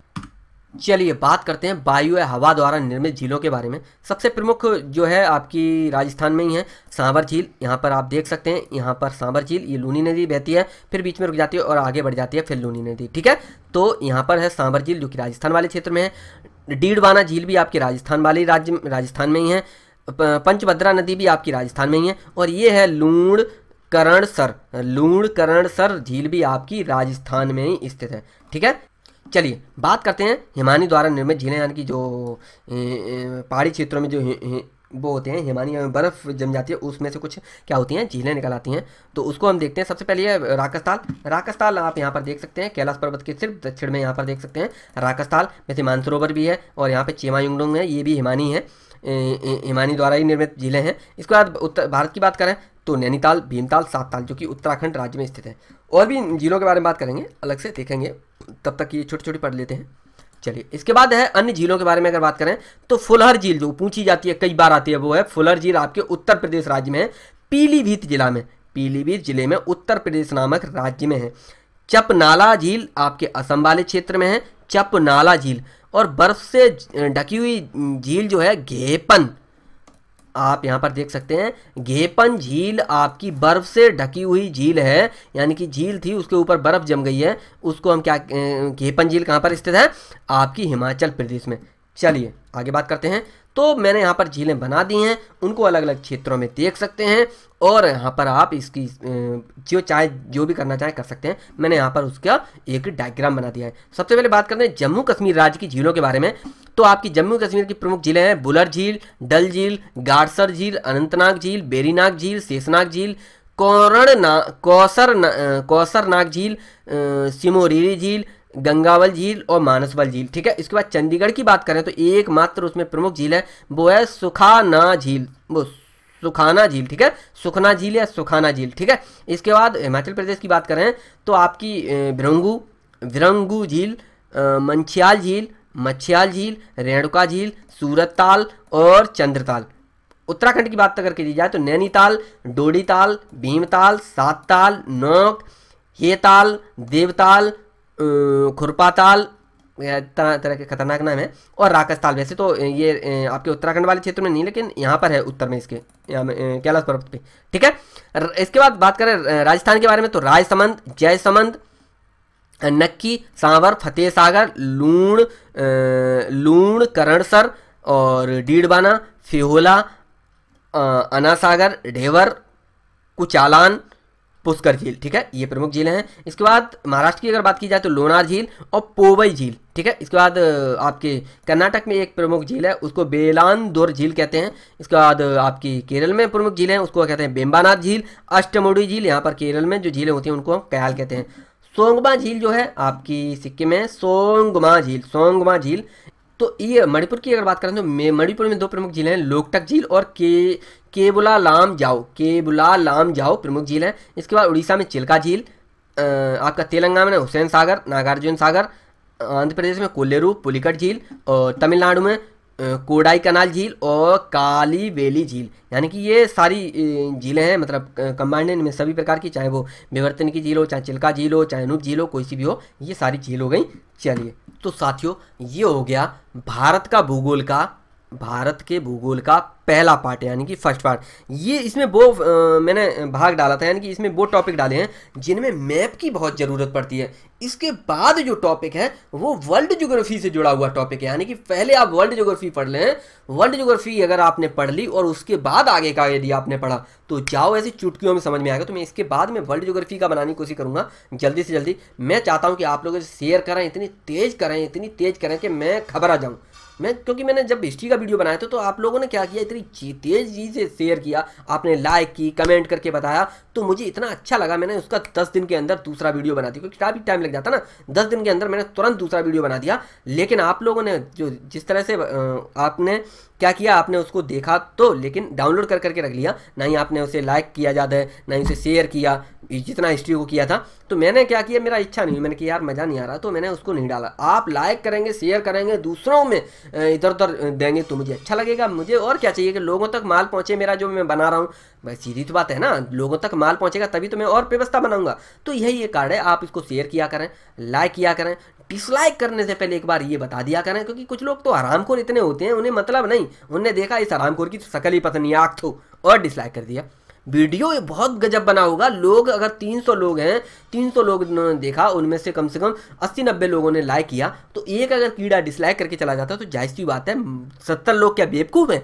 चलिए बात करते हैं वायु या हवा द्वारा निर्मित झीलों के बारे में सबसे प्रमुख जो है आपकी राजस्थान में ही है सांवर झील यहाँ पर आप देख सकते हैं यहाँ पर सांवर झील ये लूनी नदी बहती है फिर बीच में रुक जाती है और आगे बढ़ जाती है फिर लूनी नदी ठीक है तो यहाँ पर है सांवर झील जो कि राजस्थान वाले क्षेत्र में है डीडवाना झील भी आपके राजस्थान वाले राज्य राजस्थान में ही है पंचभद्रा नदी भी आपकी राजस्थान में ही है और ये है लूण करण सर लूण करण सर झील भी आपकी राजस्थान में ही स्थित है ठीक है चलिए बात करते हैं हिमानी द्वारा निर्मित झीलें यानी कि जो पहाड़ी क्षेत्रों में जो वो होते हैं हिमानी में बर्फ़ जम जाती है उसमें से कुछ क्या होती हैं झीलें निकल आती हैं तो उसको हम देखते हैं सबसे पहले है राकस्ताल राकस्ताल आप यहाँ पर देख सकते हैं कैलाश पर्वत के सिर्फ दक्षिण में यहाँ पर देख सकते हैं राकस्ताल वैसे मानसरोवर भी है और यहाँ पर चेमायुंगडोंग है ये भी हिमानी है हिमानी द्वारा ही निर्मित जिले हैं इसके बाद उत्तर भारत की बात करें तो नैनीताल भीमताल सातताल जो कि उत्तराखंड राज्य में स्थित है और भी जिलों के बारे में बात करेंगे अलग से देखेंगे तब तक ये छोटी छोटी पढ़ लेते हैं चलिए इसके बाद है अन्य झीलों के बारे में अगर बात करें तो फुलहर झील जो पूछी जाती है कई बार आती है वो है फुलहर झील आपके उत्तर प्रदेश राज्य में है पीलीभीत जिला में पीलीभीत जिले में उत्तर प्रदेश नामक राज्य में है चपनाला झील आपके असम वाले क्षेत्र में है चपनाला झील और बर्फ से ढकी हुई झील जो है घेपन आप यहाँ पर देख सकते हैं घेपन झील आपकी बर्फ़ से ढकी हुई झील है यानी कि झील थी उसके ऊपर बर्फ़ जम गई है उसको हम क्या घेपन झील कहाँ पर स्थित है आपकी हिमाचल प्रदेश में चलिए आगे बात करते हैं तो मैंने यहाँ पर झीलें बना दी हैं उनको अलग अलग क्षेत्रों में देख सकते हैं और यहाँ पर आप इसकी जो चाहे जो भी करना चाहे कर सकते हैं मैंने यहाँ पर उसका एक डायग्राम बना दिया है सबसे पहले बात करते हैं जम्मू कश्मीर राज्य की झीलों के बारे में तो आपकी जम्मू कश्मीर की प्रमुख झीलें हैं बुलर झील डल झील गाडसर झील अनंतनाग झील बेरीनाग झील शेषनाग झील कौरण ना कौसर ना, कौसर नाग झील सिमोरीरी झील गंगावल झील और मानसवल झील ठीक है इसके बाद चंडीगढ़ की बात करें तो एकमात्र उसमें प्रमुख झील है वो है सुखाना झील वो सुखाना झील ठीक है सुखना झील या सुखाना झील ठीक है इसके बाद हिमाचल प्रदेश की बात करें तो आपकी भ्रंगू विरंगू झील मंछियाल झील मच्छियाल झील रेणुका झील सूरत ताल और चंद्रताल उत्तराखंड की बात करके दी जाए तो नैनीताल डोडीताल भीमताल सातताल ताल नौक हेताल देवताल खुरपाताल तरह तरह के खतरनाक नाम है और राकस्ताल वैसे तो ये आपके उत्तराखंड वाले क्षेत्र में नहीं लेकिन यहाँ पर है उत्तर में इसके यहाँ कैलाश पर्वत पे ठीक है इसके बाद बात करें राजस्थान के बारे में तो राजसमंद जयसमंद नक्की सांवर फतेह सागर लूण लूण करणसर और डीडबाना फिहोला अनासागर ढेवर कुचालान पुष्कर झील ठीक है ये प्रमुख झील हैं इसके बाद महाराष्ट्र की अगर बात की जाए तो लोनार झील और पोवई झील ठीक है इसके बाद आपके कर्नाटक में एक प्रमुख झील है उसको बेलानदोर झील कहते हैं इसके बाद आपकी केरल में प्रमुख झील है उसको कहते हैं बेम्बानाथ झील अष्टमुडी झील यहाँ पर केरल में जो झीलें होती हैं उनको हम कयाल कहते हैं सोंगमा झील जो है आपकी सिक्किम में सोंगमा झील सोंगमा झील तो ये मणिपुर की अगर बात करें तो मणिपुर में दो प्रमुख झीलें हैं लोकटक झील और के केबुला लाम जाओ केबुला लाम जाओ प्रमुख झील हैं इसके बाद उड़ीसा में चिल्का झील आपका तेलंगाना में हुसैन सागर नागार्जुन सागर आंध्र प्रदेश में कोल्लेरू पुलिकट झील और तमिलनाडु में कोडाई कनाल झील और काली बेली झील यानी कि ये सारी झीलें हैं मतलब कंबाइंड इनमें सभी प्रकार की चाहे वो विवर्तन की झील हो चाहे चिल्का झील हो चाहे अनूप झील हो कोई सी भी हो ये सारी झील हो गई चलिए तो साथियों ये हो गया भारत का भूगोल का भारत के भूगोल का पहला पार्ट यानी कि फर्स्ट पार्ट ये इसमें वो मैंने भाग डाला था यानी कि इसमें वो टॉपिक डाले हैं जिनमें मैप की बहुत ज़रूरत पड़ती है इसके बाद जो टॉपिक है वो वर्ल्ड ज्योग्राफी से जुड़ा हुआ टॉपिक है यानी कि पहले आप वर्ल्ड ज्योग्राफी पढ़ लें वर्ल्ड जोग्राफी अगर आपने पढ़ ली और उसके बाद आगे का यदि आपने पढ़ा तो जाओ ऐसी चुटकियों में समझ में आएगा तो मैं इसके बाद में वर्ल्ड ज्योग्राफी का बनाने की कोशिश करूँगा जल्दी से जल्दी मैं चाहता हूँ कि आप लोग शेयर करें इतनी तेज़ करें इतनी तेज़ करें कि मैं खबर आ जाऊँ मैं क्योंकि मैंने जब हिस्ट्री का वीडियो बनाया था तो आप लोगों ने क्या किया इतनी तेज चीज़ें शेयर किया आपने लाइक की कमेंट करके बताया तो मुझे इतना अच्छा लगा मैंने उसका दस दिन के अंदर दूसरा वीडियो बना दिया क्योंकि काफ़ी टाइम लग जाता ना दस दिन के अंदर मैंने तुरंत दूसरा वीडियो बना दिया लेकिन आप लोगों ने जो जिस तरह से आपने क्या किया आपने उसको देखा तो लेकिन डाउनलोड कर करके रख लिया ना ही आपने उसे लाइक किया ज़्यादा ना ही उसे शेयर किया जितना हिस्ट्री को किया था तो मैंने क्या किया मेरा इच्छा नहीं हुई मैंने कि यार मज़ा नहीं आ रहा तो मैंने उसको नहीं डाला आप लाइक करेंगे शेयर करेंगे दूसरों में इधर उधर देंगे तो मुझे अच्छा लगेगा मुझे और क्या चाहिए कि लोगों तक माल पहुँचे मेरा जो मैं बना रहा हूँ भाई सीधी तो बात है ना लोगों तक माल पहुँचेगा तभी तो मैं और व्यवस्था बनाऊँगा तो यही एक कार्ड है आप इसको शेयर किया करें लाइक किया करें डिसलाइक करने से पहले एक बार ये बता दिया करें क्योंकि कुछ लोग तो हरामखोर इतने होते हैं उन्हें मतलब नहीं उन्हें देखा इस हरामखोर की तो शकल ही पसंद नहीं आँख थो और डिसलाइक कर दिया वीडियो बहुत गजब बना होगा लोग अगर 300 लोग हैं 300 लोग ने देखा उनमें से कम से कम 80-90 लोगों ने लाइक किया तो एक अगर कीड़ा डिसलाइक करके चला जाता है तो जाहिर सी बात है सत्तर लोग क्या बेवकूफ़ हैं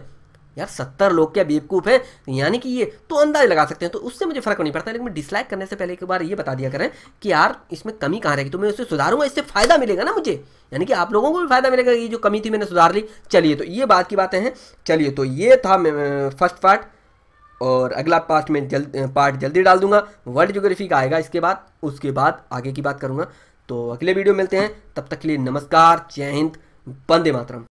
यार सत्तर लोग क्या बेवकूफ़ है यानी कि ये तो अंदाज लगा सकते हैं तो उससे मुझे फर्क नहीं पड़ता लेकिन मैं डिसलाइक करने से पहले एक बार ये बता दिया करें कि यार इसमें कमी कहाँ रहेगी तो मैं उसे सुधारूंगा इससे फ़ायदा मिलेगा ना मुझे यानी कि आप लोगों को भी फायदा मिलेगा ये जो कमी थी मैंने सुधार ली चलिए तो ये बात की बातें हैं चलिए तो ये था फर्स्ट पार्ट और अगला पार्ट में जल्द पार्ट जल्दी डाल दूंगा वर्ल्ड ज्योग्राफी का आएगा इसके बाद उसके बाद आगे की बात करूंगा तो अगले वीडियो मिलते हैं तब तक के लिए नमस्कार जय हिंद बंदे मातरम